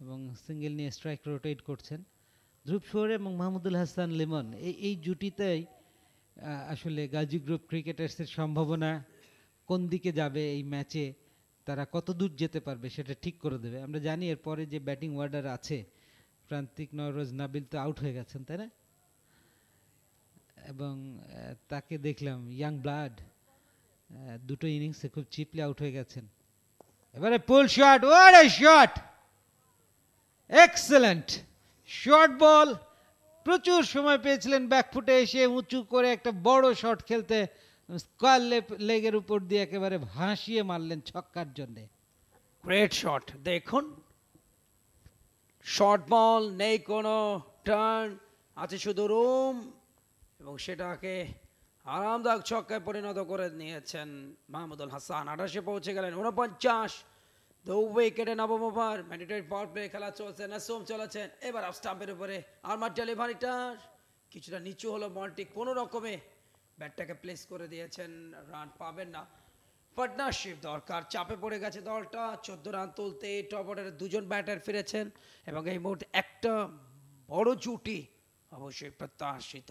[SPEAKER 6] এবং সিঙ্গেল নিয়ে স্ট্রাইক রোটেট করছেন ধ্রুব শৌরে এবং মাহমুদুল হাসান লিমন এই এই জুটিতেই আসলে গাজী গ্রুপ ক্রিকেটার্সের সম্ভাবনা কোন দিকে যাবে এই ম্যাচে তারা কত দূর যেতে পারবে সেটা ঠিক করে দেবে আমরা জানি এরপরে যে ব্যাটিং ওয়ার্ডার আছে প্রান্তিক নরজ নাবিল তো আউট হয়ে গেছেন তাই না এবং তাকে দেখলাম ইয়াং ব্লাড দুটো ইনিংসে খুব চিপলি আউট হয়ে গেছেন এবারে pull shot what a shot excellent short ball প্রচুর সময় পেয়েছিলেন ব্যাকফুটে এসে উঁচু করে একটা বড় শট খেলতে স্কোয়ার লেগের উপর দিয়ে একেবারে ভাসিয়ে মারলেন ছক্কার জন্য গ্রেট শট দেখুন শর্ট বল নেই কোনো টার্ন
[SPEAKER 5] আছে শুধু রুম এবং সেটাকে আরামদায়ক ছক্কায় পরিণত করে নিয়েছেন মাহমুদুল হাসান আঠাশে পৌঁছে গেলেন ঊনপঞ্চাশ নবম ওভার ম্যান্ডেটরি পাওয়ার প্লে খেলা চলছে নাসুম চলেছেন এবার স্টাম্পের উপরে কিছুটা নিচু হলো বলটি কোনো রকমে ব্যাটটাকে প্লেস করে দিয়েছেন রান পাবেন না পার্টনারশিপ দরকার চাপে পড়ে গেছে দলটা চোদ্দ রান তুলতে টপ দুজন ব্যাটার ফিরেছেন এবং এই মুহূর্তে একটা বড় জুটি অবশ্যই প্রত্যাশিত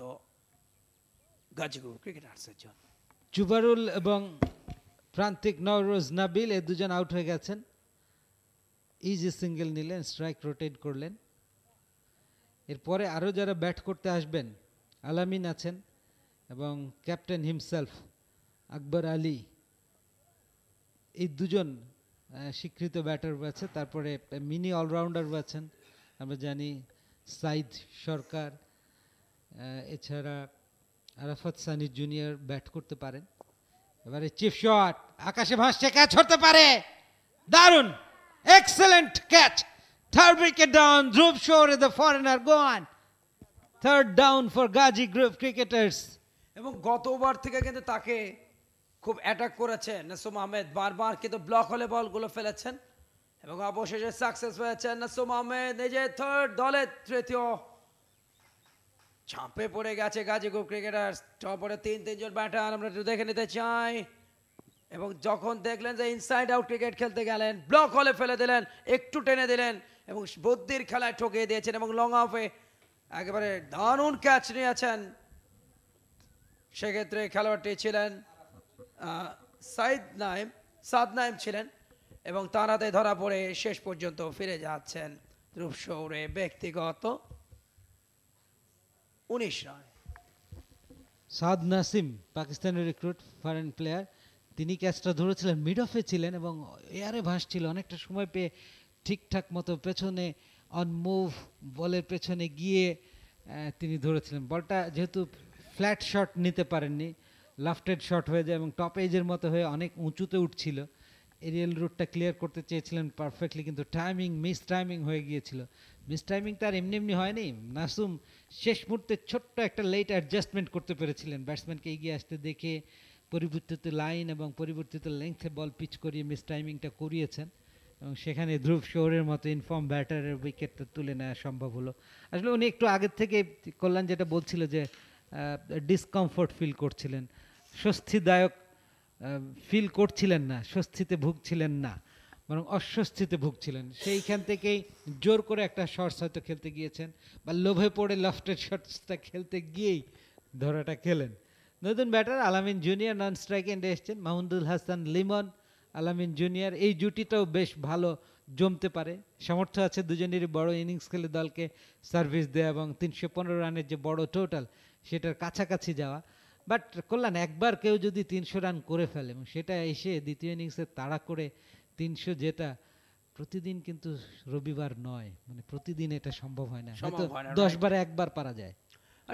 [SPEAKER 5] গাজীপুর ক্রিকেট আর্টসের জন্য
[SPEAKER 6] জুবারুল এবং প্রান্তিক নওরোজ নাবিল এ দুজন আউট হয়ে গেছেন ইজি সিঙ্গেল নিলেন স্ট্রাইক রোটেট করলেন এরপরে আরও যারা ব্যাট করতে আসবেন আলামিন আছেন এবং ক্যাপ্টেন হিমসেলফ আকবর আলী এই দুজন স্বীকৃত ব্যাটার আছে তারপরে মিনি অলরাউন্ডার আছেন আমরা জানি সাইদ সরকার এছাড়া আরাফাত সানি জুনিয়র ব্যাট করতে পারেন এবারে চিপ শট আকাশে ভাসছে ক্যাচ হতে পারে দারুন excellent catch third wicket down Dhruv Shorey the foreigner Goan third down for Gazi group cricketers এবং গত ওভার থেকে কিন্তু তাকে
[SPEAKER 5] খুব অ্যাটাক করেছে নাসুম আহমেদ বারবার কিন্তু ব্লক হলে বলগুলো ফেলেছেন এবং অবশেষে সাকসেস হয়েছে নাসুম আহমেদ নিজের থার্ড দলের তৃতীয় চাপে পড়ে গেছে গাজীগুপ ক্রিকেটার টপরে তিন তিনজন ব্যাটার আমরা একটু দেখে নিতে চাই এবং যখন দেখলেন যে ইনসাইড আউট ক্রিকেট খেলতে গেলেন ব্লক হলে ফেলে দিলেন একটু টেনে দিলেন এবং বুদ্ধির খেলায় ঠকিয়ে দিয়েছেন এবং লং অফে একেবারে দারুণ ক্যাচ নিয়েছেন সেক্ষেত্রে খেলোয়াড়টি ছিলেন সাইদ নাইম সাদ নাইম ছিলেন এবং তার হাতে ধরা পড়ে শেষ পর্যন্ত ফিরে যাচ্ছেন রূপসৌরে ব্যক্তিগত উনিশ রান
[SPEAKER 6] সাদ নাসিম পাকিস্তানের রিক্রুট ফরেন প্লেয়ার তিনি ক্যাচটা ধরেছিলেন মিড অফে ছিলেন এবং এয়ারে ভাসছিল অনেকটা সময় পেয়ে ঠিকঠাক মতো পেছনে অন মুভ বলের পেছনে গিয়ে তিনি ধরেছিলেন বলটা যেহেতু ফ্ল্যাট শট নিতে পারেননি লাফটেড শট হয়ে যায় এবং টপ এজের মতো হয়ে অনেক উঁচুতে উঠছিল এরিয়াল রুটটা ক্লিয়ার করতে চেয়েছিলেন পারফেক্টলি কিন্তু টাইমিং মিস টাইমিং হয়ে গিয়েছিল মিস টাইমিং তার এমনি এমনি হয়নি নাসুম শেষ মুহূর্তে ছোট্ট একটা লেট অ্যাডজাস্টমেন্ট করতে পেরেছিলেন ব্যাটসম্যানকে এগিয়ে আসতে দেখে পরিবর্তিত লাইন এবং পরিবর্তিত লেংথে বল পিচ করিয়ে মিস টাইমিংটা করিয়েছেন এবং সেখানে ধ্রুব শহরের মতো ইনফর্ম ব্যাটারের উইকেটটা তুলে নেওয়া সম্ভব হলো আসলে উনি একটু আগের থেকে কল্যাণ যেটা বলছিল যে ডিসকমফোর্ট ফিল করছিলেন স্বস্তিদায়ক ফিল করছিলেন না স্বস্তিতে ভুগছিলেন না বরং অস্বস্তিতে ভুগছিলেন সেইখান থেকেই জোর করে একটা শর্টস হয়তো খেলতে গিয়েছেন বা লোভে পড়ে লাফটের শর্টসটা খেলতে গিয়েই ধরাটা খেলেন নতুন ব্যাটার আলামিন জুনিয়র নন স্ট্রাইক এন্ডে এসছেন মাহমুদুল হাসান লিমন আলামিন জুনিয়র এই জুটিটাও বেশ ভালো জমতে পারে সামর্থ্য আছে দুজনেরই বড় ইনিংস খেলে দলকে সার্ভিস দেওয়া এবং তিনশো পনেরো রানের যে বড় টোটাল সেটার কাছাকাছি যাওয়া বাট করলেন একবার কেউ যদি তিনশো রান করে ফেলে এবং সেটা এসে দ্বিতীয় ইনিংসে তাড়া করে তিনশো যেটা প্রতিদিন কিন্তু রবিবার নয় মানে প্রতিদিন এটা সম্ভব হয় না হয়তো দশ বারে একবার পারা যায়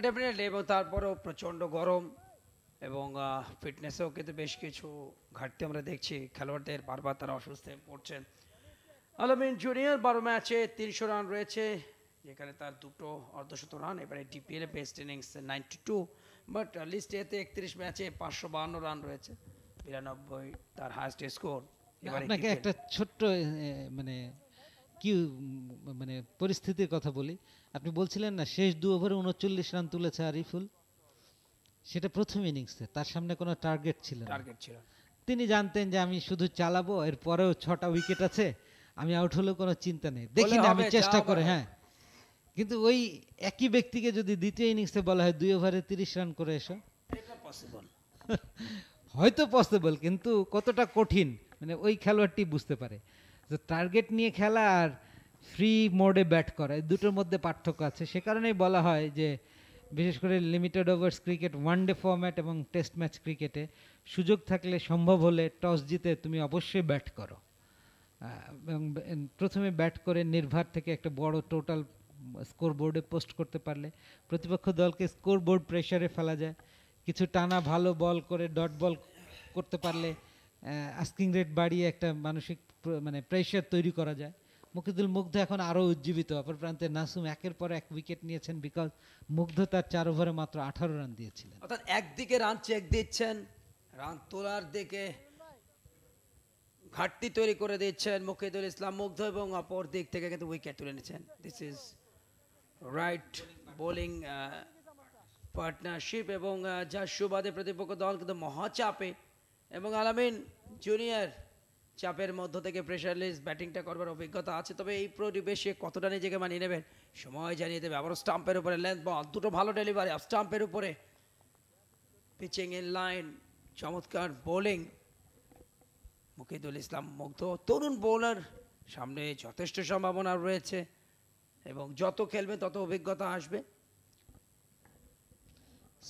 [SPEAKER 5] ডেফিনেটলি এবং তারপরেও প্রচণ্ড গরম এবং ফিটনেসেও কিন্তু বেশ কিছু ঘাটতি আমরা দেখছি খেলোয়াড়দের বারবার তারা অসুস্থ হয়ে পড়ছেন আলমিন জুনিয়র বারো ম্যাচে তিনশো রান রয়েছে যেখানে তার দুটো অর্ধশত রান এবারে ডিপিএলে best innings ninety two but list এতে একত্রিশ ম্যাচে পাঁচশো বাহান্ন রান রয়েছে বিরানব্বই তার হায়েস্ট স্কোর আপনাকে একটা
[SPEAKER 6] ছোট্ট মানে কি মানে পরিস্থিতির কথা বলি আপনি বলছিলেন না শেষ দু ওভারে উনচল্লিশ রান তুলেছে আরিফুল সেটা প্রথম ইনিংসে তার সামনে কোনো টার্গেট ছিল টার্গেট ছিল তিনি জানতেন যে আমি শুধু চালাবো এর পরেও ছটা উইকেট আছে আমি আউট হলেও কোনো চিন্তা নেই দেখি না আমি চেষ্টা করে হ্যাঁ কিন্তু ওই একই ব্যক্তিকে যদি দ্বিতীয় ইনিংসে বলা হয় দুই ওভারে তিরিশ রান করে এসো হয়তো পসিবল কিন্তু কতটা কঠিন মানে ওই খেলোয়াড়টি বুঝতে পারে যে টার্গেট নিয়ে খেলা আর ফ্রি মোডে ব্যাট করা দুটোর মধ্যে পার্থক্য আছে সে কারণেই বলা হয় যে বিশেষ করে limited overs cricket one day format এবং টেস্ট ম্যাচ ক্রিকেটে সুযোগ থাকলে সম্ভব হলে টস জিতে তুমি অবশ্যই ব্যাট করো এবং প্রথমে ব্যাট করে নির্ভার থেকে একটা বড় টোটাল স্কোর বোর্ডে পোস্ট করতে পারলে প্রতিপক্ষ দলকে স্কোর বোর্ড প্রেশারে ফেলা যায় কিছু টানা ভালো বল করে ডট বল করতে পারলে আস্কিং রেট বাড়িয়ে একটা মানসিক মানে প্রেশার তৈরি করা যায় মুকিদুল মুগ্ধ এখন আরও উজ্জীবিত অপর প্রান্তে নাসুম একের পর এক উইকেট নিয়েছেন বিকজ মুগ্ধ তার চার ওভারে মাত্র আঠারো রান দিয়েছিলেন
[SPEAKER 5] অর্থাৎ একদিকে রান চেক দিচ্ছেন রান তোলার দিকে ঘাটতি তৈরি করে দিচ্ছেন মুকিদুল ইসলাম মুগ্ধ এবং অপর দিক থেকে কিন্তু উইকেট তুলে নিয়েছেন this is right bowling partnership এবং যার সুবাদে প্রতিপক্ষ দল কিন্তু মহাচাপে এবং আলামিন জুনিয়র চাপের মধ্য থেকে প্রেশারলেস ব্যাটিংটা করবার অভিজ্ঞতা আছে তবে এই পরিবেশে কতটা নিজেকে মানিয়ে নেবেন সময় জানিয়ে দেবে আবারও স্টাম্পের উপরে লেন্থ বল দুটো ভালো ডেলিভারি স্টাম্পের উপরে পিচিং ইন লাইন চমৎকার বোলিং মুকিদুল ইসলাম মুগ্ধ তরুণ বোলার সামনে যথেষ্ট সম্ভাবনা রয়েছে এবং যত খেলবে তত অভিজ্ঞতা আসবে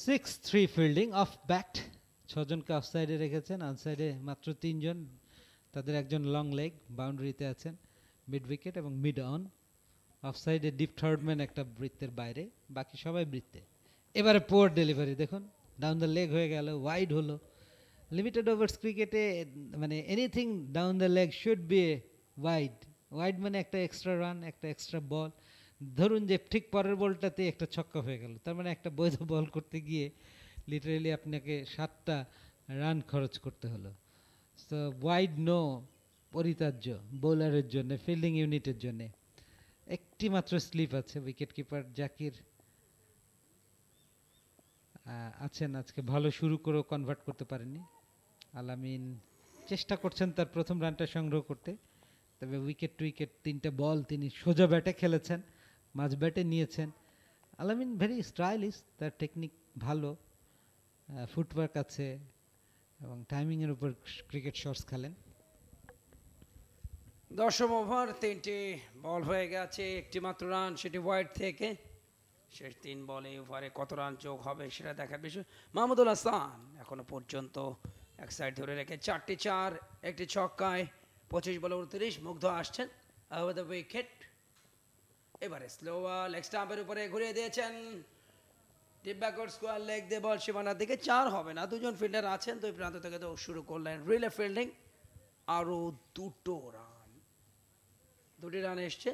[SPEAKER 6] six three fielding off bat ছজনকে অফ সাইডে রেখেছেন আনসাইডে মাত্র তিনজন তাদের একজন লং লেগ বাউন্ডারিতে আছেন মিড উইকেট এবং মিড অন অফ সাইডে ডিপ থার্ডম্যান একটা বৃত্তের বাইরে বাকি সবাই বৃত্তে এবারে পোয়ার ডেলিভারি দেখুন ডাউন দ্য লেগ হয়ে গেল ওয়াইড হলো লিমিটেড ওভার্স ক্রিকেটে মানে anything down the leg should be wide wide মানে একটা এক্সট্রা রান একটা এক্সট্রা বল ধরুন যে ঠিক পরের বলটাতে একটা ছক্কা হয়ে গেল তার মানে একটা বৈধ বল করতে গিয়ে লিটারেলি আপনাকে সাতটা রান খরচ করতে হলো তো ওয়াইড নো পরিতার্য বোলারের জন্য ফিল্ডিং ইউনিটের জন্য একটি মাত্র স্লিপ আছে উইকেট কিপার জাকির আছেন আজকে ভালো শুরু করেও কনভার্ট করতে পারেননি আলামিন চেষ্টা করছেন তার প্রথম রানটা সংগ্রহ করতে তবে উইকেট টু উইকেট তিনটা বল তিনি সোজা ব্যাটে খেলেছেন মাঝ ব্যাটে নিয়েছেন আলামিন ভেরি স্টাইলিশ তার টেকনিক ভালো ফুটওয়ার্ক আছে এবং টাইমিংয়ের উপর ক্রিকেট শর্টস খেলেন
[SPEAKER 5] দশম ওভার তিনটি বল হয়ে গেছে একটি মাত্র রান সেটি ওয়াইড থেকে শেষ তিন বলে ওভারে কত রান যোগ হবে সেটা দেখার বিষয় মাহমুদুল হাসান এখনো পর্যন্ত এক সাইড ধরে রেখে চারটি চার একটি ছক্কায় পঁচিশ বলে উনত্রিশ মুগ্ধ আসছেন আহমেদ উইকেট এবারে স্লোয়া লেগ স্টাম্পের উপরে ঘুরিয়ে দিয়েছেন ডিব্যাকোর স্কোয়ার লেগ দিয়ে বল সীমানার দিকে চার হবে না দুজন ফিল্ডার আছেন দুই প্রান্ত থেকে তো শুরু করলেন রিলে ফিল্ডিং আরও দুটো রান দুটি রান এসছে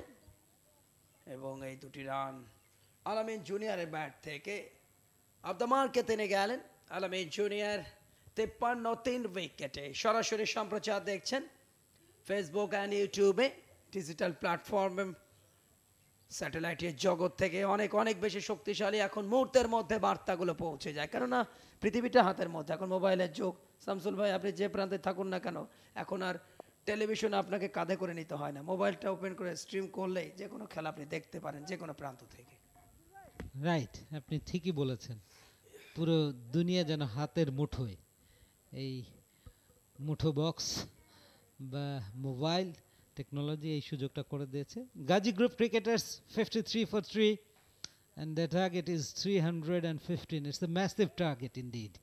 [SPEAKER 5] এবং এই দুটি রান আলামিন জুনিয়রের ব্যাট থেকে আব্দামারকে তিনি গেলেন আলামিন জুনিয়র তেপ্পান্ন তিন উইকেটে সরাসরি সম্প্রচার দেখছেন ফেসবুক অ্যান্ড ইউটিউবে ডিজিটাল প্ল্যাটফর্মে স্যাটেলাইটের জগৎ থেকে অনেক অনেক বেশি শক্তিশালী এখন মুহূর্তের মধ্যে বার্তাগুলো পৌঁছে যায় কেননা পৃথিবীটা হাতের মধ্যে এখন মোবাইলের যুগ শামসুল ভাই আপনি যে প্রান্তে থাকুন না কেন এখন আর টেলিভিশন আপনাকে কাঁধে করে নিতে হয় না মোবাইলটা ওপেন করে স্ট্রিম করলেই যে কোনো খেলা আপনি দেখতে পারেন যে কোনো প্রান্ত থেকে
[SPEAKER 6] রাইট আপনি ঠিকই বলেছেন পুরো দুনিয়া যেন হাতের মুঠোয় এই মুঠো বক্স বা মোবাইল টেকনোলজি এই সুযোগটা করে দিয়েছে Gazi group cricketers fifty three for three and the target is three hundred and fifteen it's the massive target in indeed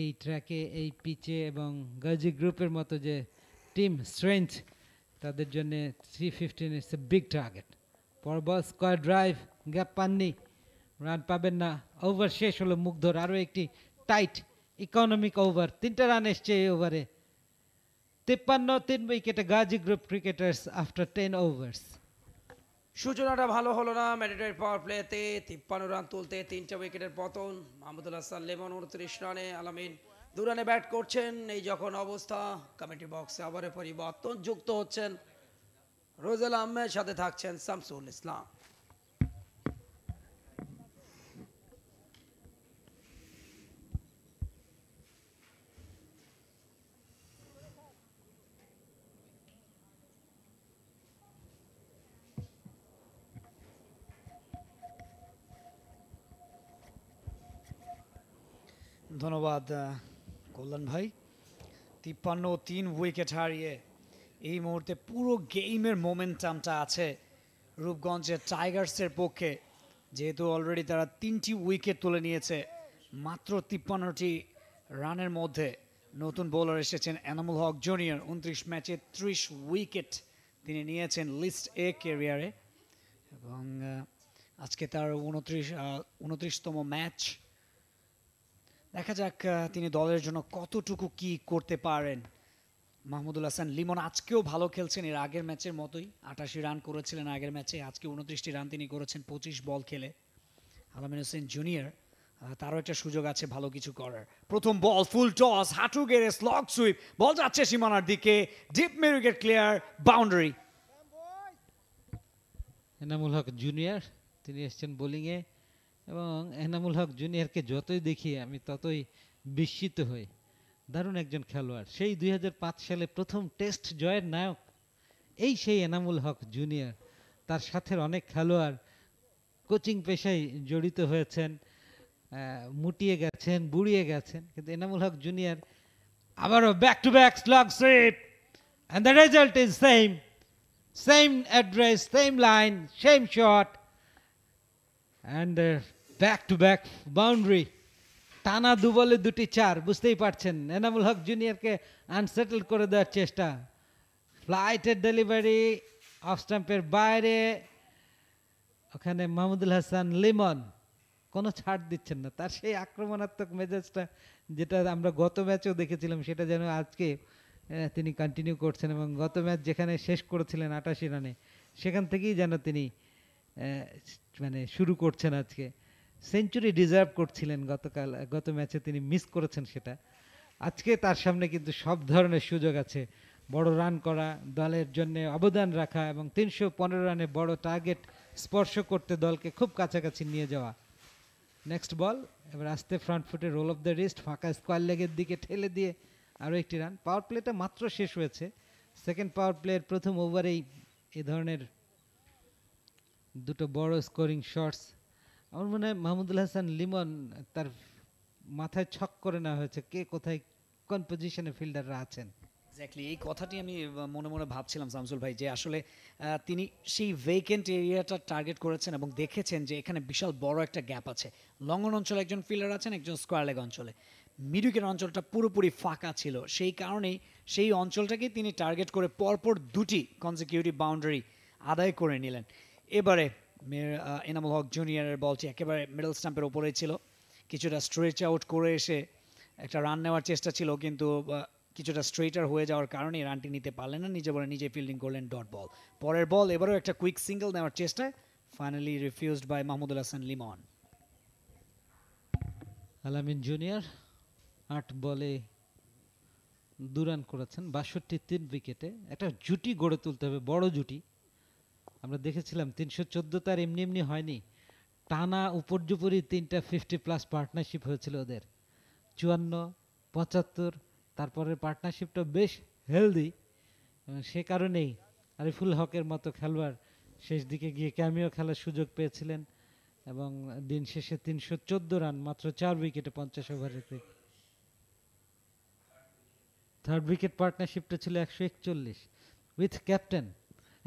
[SPEAKER 6] এই ট্র্যাকে এই পিচে এবং গাজী গ্রুপের মতো যে টিম স্ট্রেংথ তাদের জন্যে three fifteen it's a big target পর বল স্কোয়ার ড্রাইভ গ্যাপ পাননি রান পাবেন না ওভার শেষ হলো মুগ্ধর আরও একটি টাইট ইকোনমিক ওভার তিনটা রান এসছে এই ওভারে তিপ্পান্ন তিন উইকেটে Gazi group cricketers after ten overs সূচনাটা ভালো হলো না
[SPEAKER 5] পাওয়ার প্লেতে তিপ্পান্ন রান তুলতে তিনটা উইকেটের পতন মাহমুদুল হাসান লেমন উনত্রিশ রানে আলামিন দু রানে ব্যাট করছেন এই যখন অবস্থা কমিটি বক্সে আবার পরিবর্তন যুক্ত হচ্ছেন রোজেল আহমেদ সাথে থাকছেন শামসুল ইসলাম
[SPEAKER 3] ধন্যবাদ কল্যাণ ভাই তিপ্পান্ন তিন উইকেট হারিয়ে এই মুহূর্তে পুরো গেমের মোমেন্টামটা আছে রূপগঞ্জের টাইগার্সের পক্ষে যেহেতু অলরেডি তারা তিনটি উইকেট তুলে নিয়েছে মাত্র তিপ্পান্নটি রানের মধ্যে নতুন বোলার এসেছেন এনামুল হক জুনিয়র উনত্রিশ ম্যাচে ত্রিশ উইকেট তিনি নিয়েছেন লিস্ট এ ক্যারিয়ারে এবং আজকে তার উনত্রিশ উনত্রিশতম ম্যাচ দেখা যাক তিনি দলের জন্য কতটুকু কি করতে পারেন মাহমুদুল হাসান লিমন আজকেও ভালো খেলছেন এর আগের ম্যাচের মতোই আটাশি রান করেছিলেন আগের ম্যাচে আজকে উনত্রিশটি রান তিনি করেছেন পঁচিশ বল খেলে আলামিন হোসেন জুনিয়র তারও একটা সুযোগ আছে ভালো কিছু করার প্রথম বল ফুল টস হাঁটু গেড়ে স্লগ সুইপ বল যাচ্ছে সীমানার দিকে deep midwicket
[SPEAKER 6] clear boundary Enamul Haque junior তিনি এসছেন বোলিংয়ে এবং এনামুল হক জুনিয়রকে যতই দেখি আমি ততই বিস্মিত হই দারুণ একজন খেলোয়াড় সেই দুই সালে প্রথম টেস্ট জয়ের নায়ক এই সেই এনামুল হক জুনিয়র তার সাথের অনেক খেলোয়াড় কোচিং পেশায় জড়িত হয়েছেন মুটিয়ে গেছেন বুড়িয়ে গেছেন কিন্তু এনামুল হক জুনিয়র আবারও back to back slog sweep and the result is same same address same line same shot and back to back boundary টানা দু বলে দুটি চার বুঝতেই পারছেন এনামুল হক জুনিয়রকে আনসেটেল করে দেওয়ার চেষ্টা ফ্লাইটের ডেলিভারি অফ স্টাম্পের বাইরে ওখানে মাহমুদুল হাসান লিমন কোনো ছাড় দিচ্ছেন না তার সেই আক্রমণাত্মক মেজাজটা যেটা আমরা গত ম্যাচেও দেখেছিলাম সেটা যেন আজকে তিনি কন্টিনিউ করছেন এবং গত ম্যাচ যেখানে শেষ করেছিলেন আটাশি রানে সেখান থেকেই যেন তিনি মানে শুরু করছেন আজকে সেঞ্চুরি ডিজার্ভ করছিলেন গতকাল গত ম্যাচে তিনি মিস করেছেন সেটা আজকে তার সামনে কিন্তু সব ধরনের সুযোগ আছে বড় রান করা দলের জন্য অবদান রাখা এবং তিনশো পনেরো রানে বড় টার্গেট স্পর্শ করতে দলকে খুব কাছাকাছি নিয়ে যাওয়া নেক্সট বল এবার আস্তে ফ্রন্ট ফুটে রোল অফ দ্য রিস্ট ফাঁকা স্কোয়ার লেগের দিকে ঠেলে দিয়ে আরও একটি রান পাওয়ার প্লেটা মাত্র শেষ হয়েছে সেকেন্ড পাওয়ার প্লের প্রথম ওভারেই এ ধরনের দুটো বড় স্কোরিং শটস আমার মনে হয় মাহমুদুল হাসান লিমন তার মাথায় ছক করে নেওয়া হয়েছে কে কোথায় কোন পজিশনে ফিল্ডাররা আছেন
[SPEAKER 3] এক্স্যাক্টলি এই কথাটি আমি মনে মনে ভাবছিলাম সামসুল ভাই যে আসলে তিনি সেই ভেকেন্ট এরিয়াটা টার্গেট করেছেন এবং দেখেছেন যে এখানে বিশাল বড় একটা গ্যাপ আছে লঙ্গন অঞ্চলে একজন ফিল্ডার আছেন একজন স্কোয়ার লেগ অঞ্চলে মিডুকের অঞ্চলটা পুরোপুরি ফাঁকা ছিল সেই কারণেই সেই অঞ্চলটাকেই তিনি টার্গেট করে পরপর দুটি কনজিকিউটিভ বাউন্ডারি আদায় করে নিলেন এবারে এনামুল হক জুনিয়রের বলটি একেবারে মিডল স্টাম্পের ওপরে ছিল কিছুটা স্ট্রেচ আউট করে এসে একটা রান নেওয়ার চেষ্টা ছিল কিন্তু কিছুটা স্ট্রেটার হয়ে যাওয়ার কারণে রানটি নিতে পারলেন না নিজে বলে নিজে ফিল্ডিং করলেন ডট বল পরের বল এবারও একটা কুইক সিঙ্গেল নেওয়ার চেষ্টায় finally refused
[SPEAKER 6] by Mahmudul Hasan Limon Alamin junior আট বলে দুরান করেছেন বাষট্টি তিন উইকেটে একটা জুটি গড়ে তুলতে হবে বড় জুটি আমরা দেখেছিলাম তিনশো চোদ্দো তার এমনি এমনি হয়নি টানা উপর্যুপরি তিনটা ফিফটি প্লাস পার্টনারশিপ হয়েছিল ওদের চুয়ান্ন পঁচাত্তর তারপরে পার্টনারশিপটা বেশ হেলদি সে কারণেই আরিফুল হকের মতো খেলোয়াড় শেষ দিকে গিয়ে ক্যামিও খেলার সুযোগ পেয়েছিলেন এবং দিন শেষে তিনশো চোদ্দো রান মাত্র চার উইকেটে পঞ্চাশ ওভারেতে থার্ড উইকেট পার্টনারশিপটা ছিল একশো একচল্লিশ with captain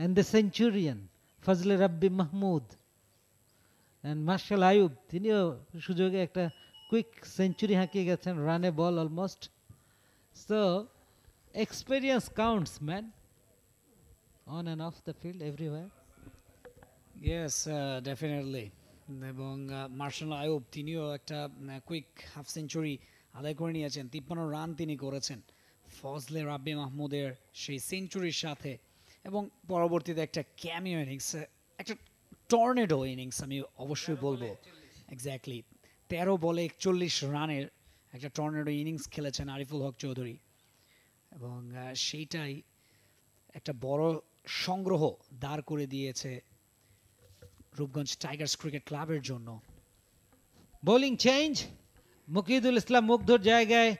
[SPEAKER 6] and the centurion Fazle Rabbi Mahmud and Marshall Ayub তিনিও সুযোগে একটা কুইক সেঞ্চুরি হাঁকিয়ে গেছেন রানে ball almost so experience counts man on and off the field everywhere yes definitely
[SPEAKER 3] এবং মার্শাল uh, আয়ুব তিনিও একটা কুইক হাফ সেঞ্চুরি আদায় করে নিয়েছেন তিপ্পান্ন রান তিনি করেছেন ফজলে রাব্বি মাহমুদের সেই সেঞ্চুরির সাথে এবং পরবর্তীতে একটা ক্যামিও ইনিংস একটা টর্নেডো ইনিংস আমি অবশ্যই বলবো এক্স্যাক্টলি তেরো বলে একচল্লিশ রানের একটা টর্নেডো ইনিংস খেলেছেন আরিফুল হক চৌধুরী এবং সেইটাই একটা বড় সংগ্রহ দাঁড় করে দিয়েছে রূপগঞ্জ টাইগার্স
[SPEAKER 6] ক্রিকেট ক্লাবের জন্য বোলিং চেঞ্জ মুকিদুল ইসলাম মুগ্ধর জায়গায়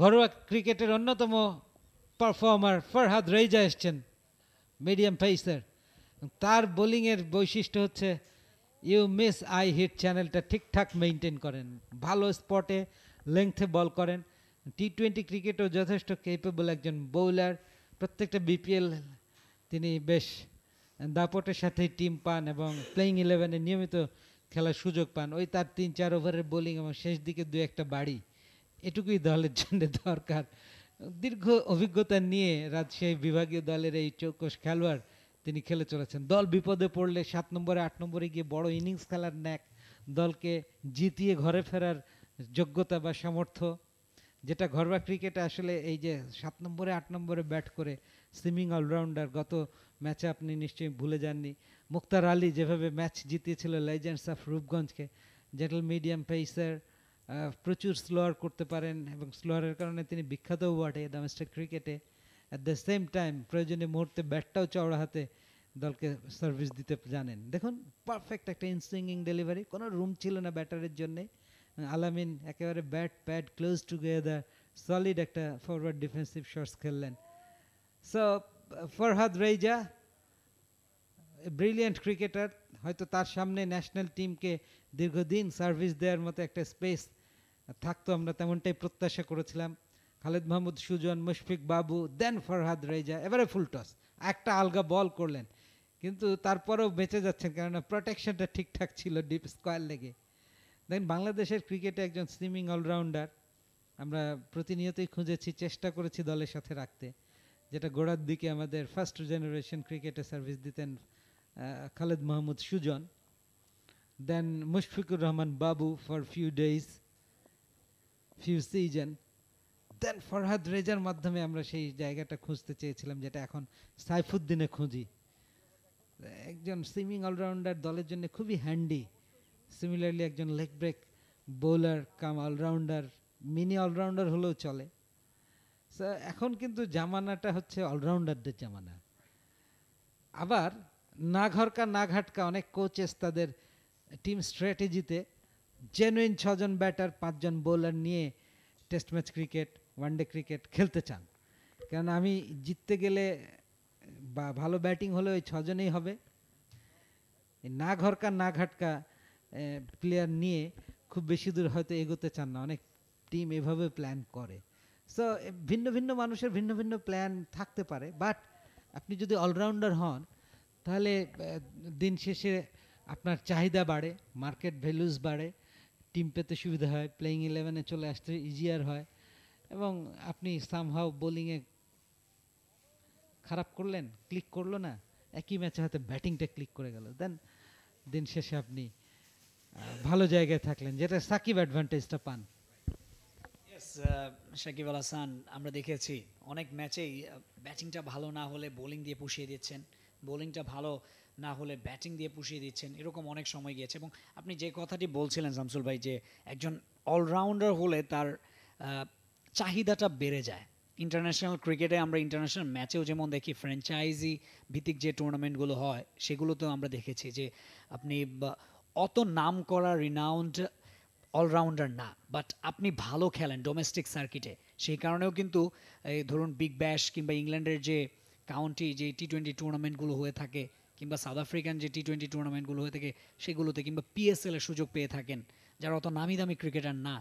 [SPEAKER 6] ঘরোয়া ক্রিকেটের অন্যতম পারফর্মার ফরহাদ রেজা এসছেন মিডিয়াম পেসার তার বোলিংয়ের বৈশিষ্ট্য হচ্ছে ইউ মিস আই হিট চ্যানেলটা ঠিকঠাক মেনটেন করেন ভালো স্পটে লেংথে বল করেন টি টোয়েন্টি ক্রিকেটও যথেষ্ট কেপেবল একজন বোলার প্রত্যেকটা বিপিএল তিনি বেশ দাপটের সাথে টিম পান এবং প্লেয়িং ইলেভেনে নিয়মিত খেলার সুযোগ পান ওই তার তিন চার ওভারের বোলিং এবং শেষ দিকে দু একটা বাড়ি এটুকুই দলের জন্য দরকার দীর্ঘ অভিজ্ঞতা নিয়ে রাজশাহী বিভাগীয় দলের এই চৌকশ খেলোয়াড় তিনি খেলে চলেছেন দল বিপদে পড়লে সাত নম্বরে আট নম্বরে গিয়ে বড় ইনিংস খেলার ন্যাক দলকে জিতিয়ে ঘরে ফেরার যোগ্যতা বা সামর্থ্য যেটা ঘরোয়া ক্রিকেটে আসলে এই যে সাত নম্বরে আট নম্বরে ব্যাট করে সিমিং অলরাউন্ডার গত ম্যাচে আপনি নিশ্চয়ই ভুলে যাননি মুক্তার আলী যেভাবে ম্যাচ জিতিয়েছিল লেজেন্ডস অফ রূপগঞ্জকে জেন্টল মিডিয়াম পেসার প্রচুর স্লোয়ার করতে পারেন এবং স্লোয়ারের কারণে তিনি বিখ্যাত বটে ডোমেস্টিক ক্রিকেটে অ্যাট দ্য সেম টাইম প্রয়োজনে মুহূর্তে ব্যাটটাও চওড়া হাতে দলকে সার্ভিস দিতে জানেন দেখুন পারফেক্ট একটা ইনসুইঙ্গিং ডেলিভারি কোনো রুম ছিল না ব্যাটারের জন্যে আলামিন একেবারে bat pad close together solid একটা ফরওয়ার্ড ডিফেন্সিভ শর্টস খেললেন so Farhad Reza brilliant cricketer হয়তো তার সামনে ন্যাশনাল টিমকে দীর্ঘদিন সার্ভিস দেওয়ার মতো একটা স্পেস থাকতো আমরা তেমনটাই প্রত্যাশা করেছিলাম খালেদ মাহমুদ সুজন মুশফিক বাবু দেন ফরহাদ রেজা এবারে ফুল টস একটা আলগা বল করলেন কিন্তু তারপরেও বেঁচে যাচ্ছেন কেননা প্রোটেকশনটা ঠিকঠাক ছিল ডিপ স্কোয়ার লেগে দেখেন বাংলাদেশের ক্রিকেটে একজন সুইমিং অলরাউন্ডার আমরা প্রতিনিয়তই খুঁজেছি চেষ্টা করেছি দলের সাথে রাখতে যেটা গোড়ার দিকে আমাদের ফার্স্ট জেনারেশন ক্রিকেটে সার্ভিস দিতেন খালেদ মাহমুদ সুজন দেন Mushfiqur Rahman Babu for few days few season then Farhad রেজার মাধ্যমে আমরা সেই জায়গাটা খুঁজতে চেয়েছিলাম যেটা এখন সাইফুদ্দিনে খুঁজি একজন সুইমিং অলরাউন্ডার দলের জন্য খুবই হ্যান্ডি সিমিলারলি একজন leg break bowler cum all rounder mini all rounder হলেও চলে এখন কিন্তু জামানাটা হচ্ছে অলরাউন্ডারদের জামানা আবার না ঘরকা না ঘাটকা অনেক কোচেস তাদের টিম স্ট্র্যাটেজিতে জেনুইন ছজন ব্যাটার পাঁচজন বোলার নিয়ে test match cricket one day cricket খেলতে চান কারণ আমি জিততে গেলে বা ভালো ব্যাটিং হলে ওই ছজনেই হবে না ঘরকা না ঘাটকা প্লেয়ার নিয়ে খুব বেশি দূর হয়তো এগোতে চান না অনেক টিম এভাবে প্ল্যান করে সো ভিন্ন ভিন্ন মানুষের ভিন্ন ভিন্ন প্ল্যান থাকতে পারে বাট আপনি যদি অলরাউন্ডার হন তাহলে দিন শেষে আপনার চাহিদা বাড়ে মার্কেট ভ্যালুস বাড়ে টিম পেতে সুবিধা হয় প্লেয়িং ইলেভেনে চলে আসতে ইজিয়ার হয় এবং আপনি সামহাও বোলিংয়ে খারাপ করলেন ক্লিক করলো না একই ম্যাচে হয়তো ব্যাটিংটা ক্লিক করে গেল দেন দিন শেষে আপনি ভালো জায়গায় থাকলেন যেটা সাকিব অ্যাডভান্টেজটা পান
[SPEAKER 3] সাকিব আল হাসান আমরা দেখেছি অনেক ম্যাচেই ব্যাটিংটা ভালো না হলে বোলিং দিয়ে পুষিয়ে দিচ্ছেন বোলিংটা ভালো না হলে ব্যাটিং দিয়ে পুষিয়ে দিচ্ছেন এরকম অনেক সময় গিয়েছে এবং আপনি যে কথাটি বলছিলেন শামসুল ভাই যে একজন অলরাউন্ডার হলে তার চাহিদাটা বেড়ে যায় ইন্টারন্যাশনাল ক্রিকেটে আমরা ইন্টারন্যাশনাল ম্যাচেও যেমন দেখি ফ্র্যাঞ্চাইজি ভিত্তিক যে টুর্নামেন্টগুলো হয় সেগুলোতেও আমরা দেখেছি যে আপনি অত নাম করা রিনাউন্ড অলরাউন্ডার না বাট আপনি ভালো খেলেন ডোমেস্টিক সার্কিটে সেই কারণেও কিন্তু এই ধরুন বিগ ব্যাশ কিংবা ইংল্যান্ডের যে কাউন্টি যে টি টোয়েন্টি টুর্নামেন্টগুলো হয়ে থাকে কিংবা সাউথ আফ্রিকান যে টি টোয়েন্টি টুর্নামেন্টগুলো হয়ে থাকে সেগুলোতে কিংবা পিএসএল এর সুযোগ পেয়ে থাকেন যারা অত নামি দামি ক্রিকেটার না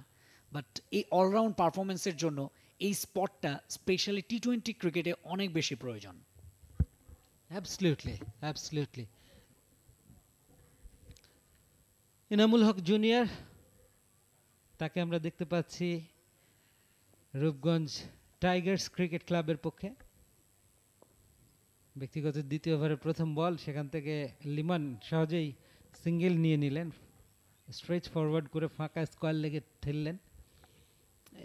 [SPEAKER 3] বাট এই অলরাউন্ড পারফরমেন্সের জন্য এই স্পটটা স্পেশালি টি টোয়েন্টি ক্রিকেটে অনেক বেশি প্রয়োজন
[SPEAKER 6] absolutely absolutely Enamul Haque junior তাকে আমরা দেখতে পাচ্ছি রূপগঞ্জ টাইগার্স ক্রিকেট ক্লাবের পক্ষে ব্যক্তিগত দ্বিতীয় ওভারের প্রথম বল সেখান থেকে লিমান সহজেই সিঙ্গেল নিয়ে নিলেন স্ট্রেচ ফরওয়ার্ড করে ফাঁকা স্কোয়ার লেগে ঠেললেন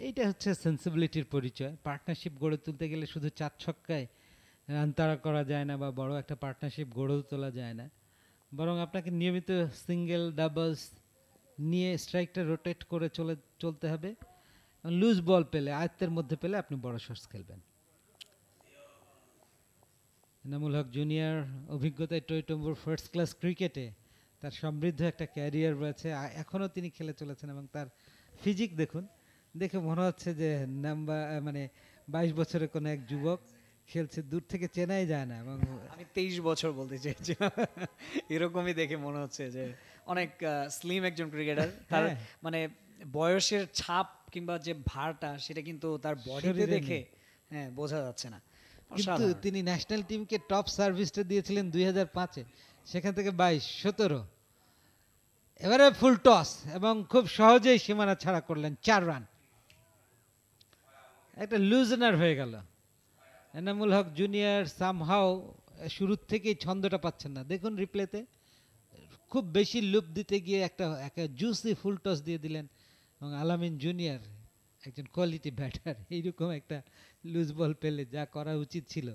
[SPEAKER 6] এইটা হচ্ছে সেন্সিবিলিটির পরিচয় পার্টনারশিপ গড়ে তুলতে গেলে শুধু চার ছক্কায় রান তাড়া করা যায় না বা বড় একটা পার্টনারশিপ গড়েও তোলা যায় না বরং আপনাকে নিয়মিত সিঙ্গেল ডাবলস নিয়ে স্ট্রাইকটা রোটেট করে চলে চলতে হবে লুজ বল পেলে আয়ত্তের মধ্যে পেলে আপনি বড় শর্টস খেলবেন এনামুল হক জুনিয়র অভিজ্ঞতায় টয়টম্বুর ফার্স্ট ক্লাস ক্রিকেটে তার সমৃদ্ধ একটা ক্যারিয়ার রয়েছে এখনও তিনি খেলে চলেছেন এবং তার ফিজিক দেখুন দেখে মনে হচ্ছে যে নাম্বার মানে বাইশ বছরের কোনো এক যুবক খেলছে দূর থেকে চেনাই যায় না এবং
[SPEAKER 3] আমি তেইশ বছর বলতে চাইছি এরকমই দেখে মনে হচ্ছে যে অনেক স্লিম একজন ক্রিকেটার হ্যাঁ। তার মানে বয়সের ছাপ কিংবা যে ভারটা
[SPEAKER 6] সেটা কিন্তু তার বডিতে দেখে হ্যাঁ বোঝা যাচ্ছে না কিন্তু তিনি ন্যাশনাল টিমকে টপ সার্ভিসটা দিয়েছিলেন দুই হাজার পাঁচে সেখান থেকে বাইশ সতেরো এবারে ফুল টস এবং খুব সহজেই সীমানা ছাড়া করলেন চার রান একটা লুজনার হয়ে গেল এনামুল হক জুনিয়র সামহাও শুরুর থেকেই ছন্দটা পাচ্ছেন না দেখুন রিপ্লেতে খুব বেশি লুপ দিতে গিয়ে একটা একটা জুসি ফুল টস দিয়ে দিলেন এবং আলামিন জুনিয়র একজন কোয়ালিটি ব্যাটার এইরকম একটা লুজ বল পেলে যা করা উচিত ছিল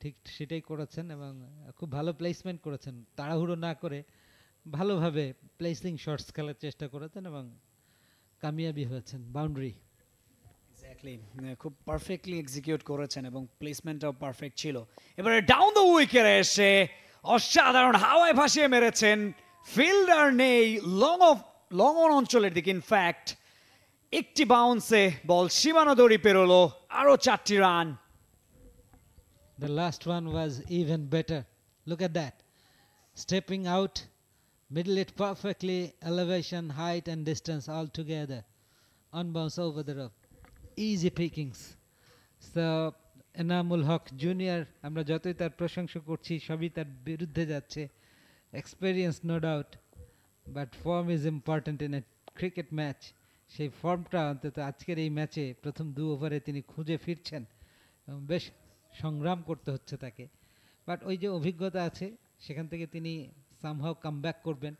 [SPEAKER 6] ঠিক সেটাই করেছেন এবং খুব ভালো প্লেসমেন্ট করেছেন তাড়াহুড়ো না করে ভালোভাবে প্লেসিং শর্টস খেলার চেষ্টা করেছেন এবং কামিয়াবি হয়েছেন বাউন্ডারি
[SPEAKER 3] এক্স্যাক্টলি খুব পারফেক্টলি এক্সিকিউট করেছেন এবং প্লেসমেন্টটাও পারফেক্ট ছিল এবারে ডাউন দ্য উইকেটে এসে অসাধারণ হাওয়ায় ভাসিয়ে মেরেছেন ফিল্ডার নেই লং অফ লং অন অঞ্চলের দিকে ইনফ্যাক্ট একটি বাউন্সে বল সীমানা দড়ি পেরোলো আরও চারটি
[SPEAKER 6] run the last one was even better look at that stepping out middle it perfectly elevation height and distance all together On bounce over the rope. Easy pickings. So, Enamul Haque junior আমরা যতই তার প্রশংসা করছি সবই তার বিরুদ্ধে যাচ্ছে experience no doubt but form is important in a cricket match সেই ফর্মটা অন্তত আজকের এই ম্যাচে প্রথম দু ওভারে তিনি খুঁজে ফিরছেন বেশ সংগ্রাম করতে হচ্ছে তাকে বাট ওই যে অভিজ্ঞতা আছে সেখান থেকে তিনি সামহাও কাম করবেন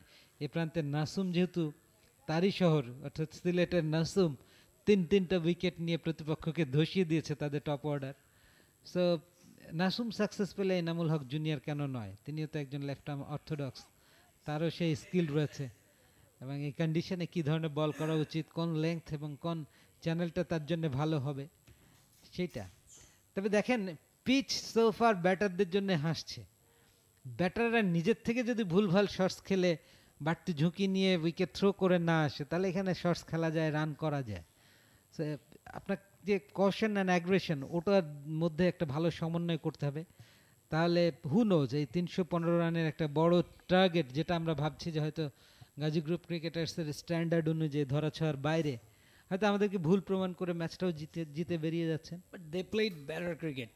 [SPEAKER 6] এ প্রান্তে নাসুম যেহেতু তারই শহর অর্থাৎ সিলেটের নাসুম তিন তিনটা উইকেট নিয়ে প্রতিপক্ষকে ধসিয়ে দিয়েছে তাদের top order so Nasum success পেলে এনামুল হক জুনিয়র কেন নয় তিনিও তো একজন লেফট আর্ম অর্থোডক্স তারও সেই স্কিল রয়েছে এবং এই কন্ডিশনে কি ধরনের বল করা উচিত কোন লেংথ এবং কোন চ্যানেলটা তার জন্য ভালো হবে সেইটা তবে দেখেন পিচ সোফার ব্যাটারদের জন্য হাসছে ব্যাটাররা নিজের থেকে যদি ভুলভাল শর্টস খেলে বাড়তি ঝুঁকি নিয়ে উইকেট থ্রো করে না আসে তাহলে এখানে শর্টস খেলা যায় রান করা যায় আপনার যে কশন অ্যান্ড অ্যাগ্রেশন ওটার মধ্যে একটা ভালো সমন্বয় করতে হবে তাহলে হু নোজ এই তিনশো পনেরো রানের একটা বড় টার্গেট যেটা আমরা ভাবছি যে হয়তো গাজী গ্রুপ ক্রিকেটার্সের স্ট্যান্ডার্ড অনুযায়ী ধরাছোঁয়ার বাইরে হয়তো আমাদেরকে ভুল প্রমাণ করে ম্যাচটাও জিতে জিতে বেরিয়ে যাচ্ছেন but they played batter cricket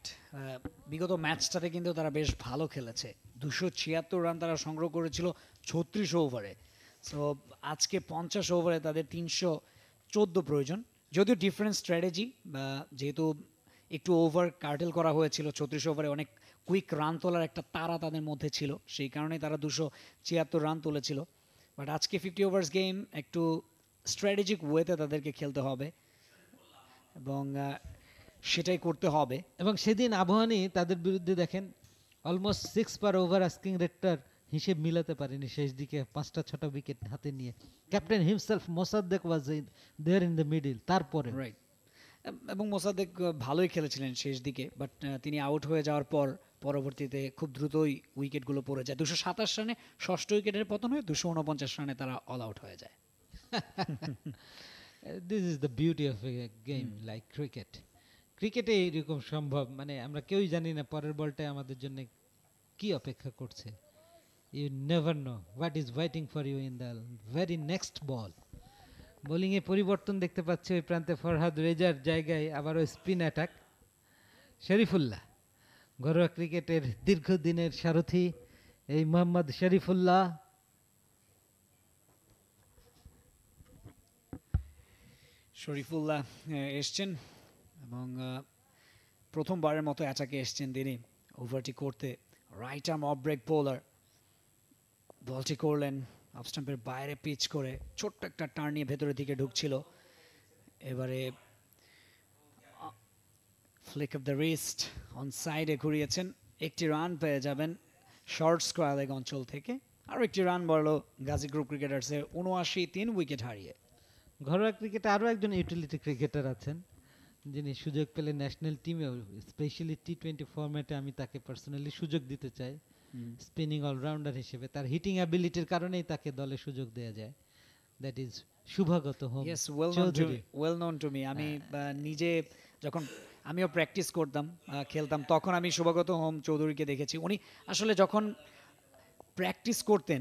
[SPEAKER 6] বিগত ম্যাচটাতে কিন্তু তারা
[SPEAKER 3] বেশ ভালো খেলেছে দুশো ছিয়াত্তর রান তারা সংগ্রহ করেছিল ছত্রিশ ওভারে সো আজকে পঞ্চাশ ওভারে তাদের তিনশো চোদ্দো প্রয়োজন যদিও ডিফারেন্ট স্ট্র্যাটেজি যেহেতু একটু ওভার কার্টেল করা হয়েছিল ছত্রিশ ওভারে অনেক কুইক রান তোলার একটা তারা তাদের মধ্যে ছিল সেই কারণেই তারা দুশো ছিয়াত্তর রান তুলেছিল বাট আজকে ফিফটি ওভার্স গেম একটু স্ট্র্যাটেজিক ওয়েতে তাদেরকে খেলতে হবে
[SPEAKER 6] এবং সেটাই করতে হবে এবং সেদিন আবহানি তাদের বিরুদ্ধে দেখেন almost six per over asking রেটটার হিসেব মিলাতে পারেনি শেষ দিকে পাঁচটা ছটা উইকেট হাতে নিয়ে captain himself Mosaddek was there in the middle তারপরে রাইট এবং মোসাদ্দেক
[SPEAKER 3] ভালোই খেলেছিলেন শেষ দিকে বাট তিনি আউট হয়ে যাওয়ার পর পরবর্তীতে খুব দ্রুতই উইকেটগুলো পড়ে যায় দুশো সাতাশ রানে ষষ্ঠ উইকেটের পতন হয়ে দুশো উনপঞ্চাশ রানে তারা
[SPEAKER 6] অল আউট হয়ে যায় this is the beauty of game like cricket ক্রিকেটে এইরকম সম্ভব মানে আমরা কেউই জানি না পরের বলটাই আমাদের জন্য কি অপেক্ষা করছে you never know what is waiting for you in the very next ball বোলিংয়ে পরিবর্তন দেখতে পাচ্ছি ওই প্রান্তে ফরহাদ রেজার জায়গায় আবারও স্পিন অ্যাটাক শরীফুল্লাহ ঘরোয়া ক্রিকেটের দীর্ঘদিনের সারথি এই মোহাম্মদ শরীফুল্লাহ
[SPEAKER 3] শরীফুল্লাহ এসছেন এবং প্রথমবারের মতো অ্যাটাকে এসছেন তিনি ওভারটি করতে right arm off break bowler বলটি করলেন আপ স্টাম্পের বাইরে পিচ করে ছোট্ট একটা টার্ন নিয়ে ভেতরের দিকে ঢুকছিল এবারে flick off the wrist on সাইডে ঘুরিয়েছেন একটি রান পেয়ে যাবেন শর্ট স্কোয়ার স্কোয়ারেক অঞ্চল থেকে আরও একটি রান বলল গাজী গ্রুপ ক্রিকেটার্সের
[SPEAKER 6] উনআশি তিন উইকেট হারিয়ে ঘরোয়া ক্রিকেটে আরও একজন ইউটিলিটি ক্রিকেটার আছেন যিনি সুযোগ পেলে ন্যাশনাল টিমেও স্পেশালি টি টোয়েন্টি ফর্ম্যাটে আমি তাকে পার্সোনালি সুযোগ দিতে চাই স্পিনিং অলরাউন্ডার হিসেবে তার হিটিং অ্যাবিলিটির কারণেই তাকে দলে সুযোগ দেওয়া যায় that is Shuvagata Hom yes well known to
[SPEAKER 3] well known to me আমি হ্যাঁ। নিজে যখন আমিও প্র্যাকটিস করতাম খেলতাম তখন আমি শুভাগত হোম চৌধুরীকে দেখেছি উনি আসলে যখন প্র্যাকটিস করতেন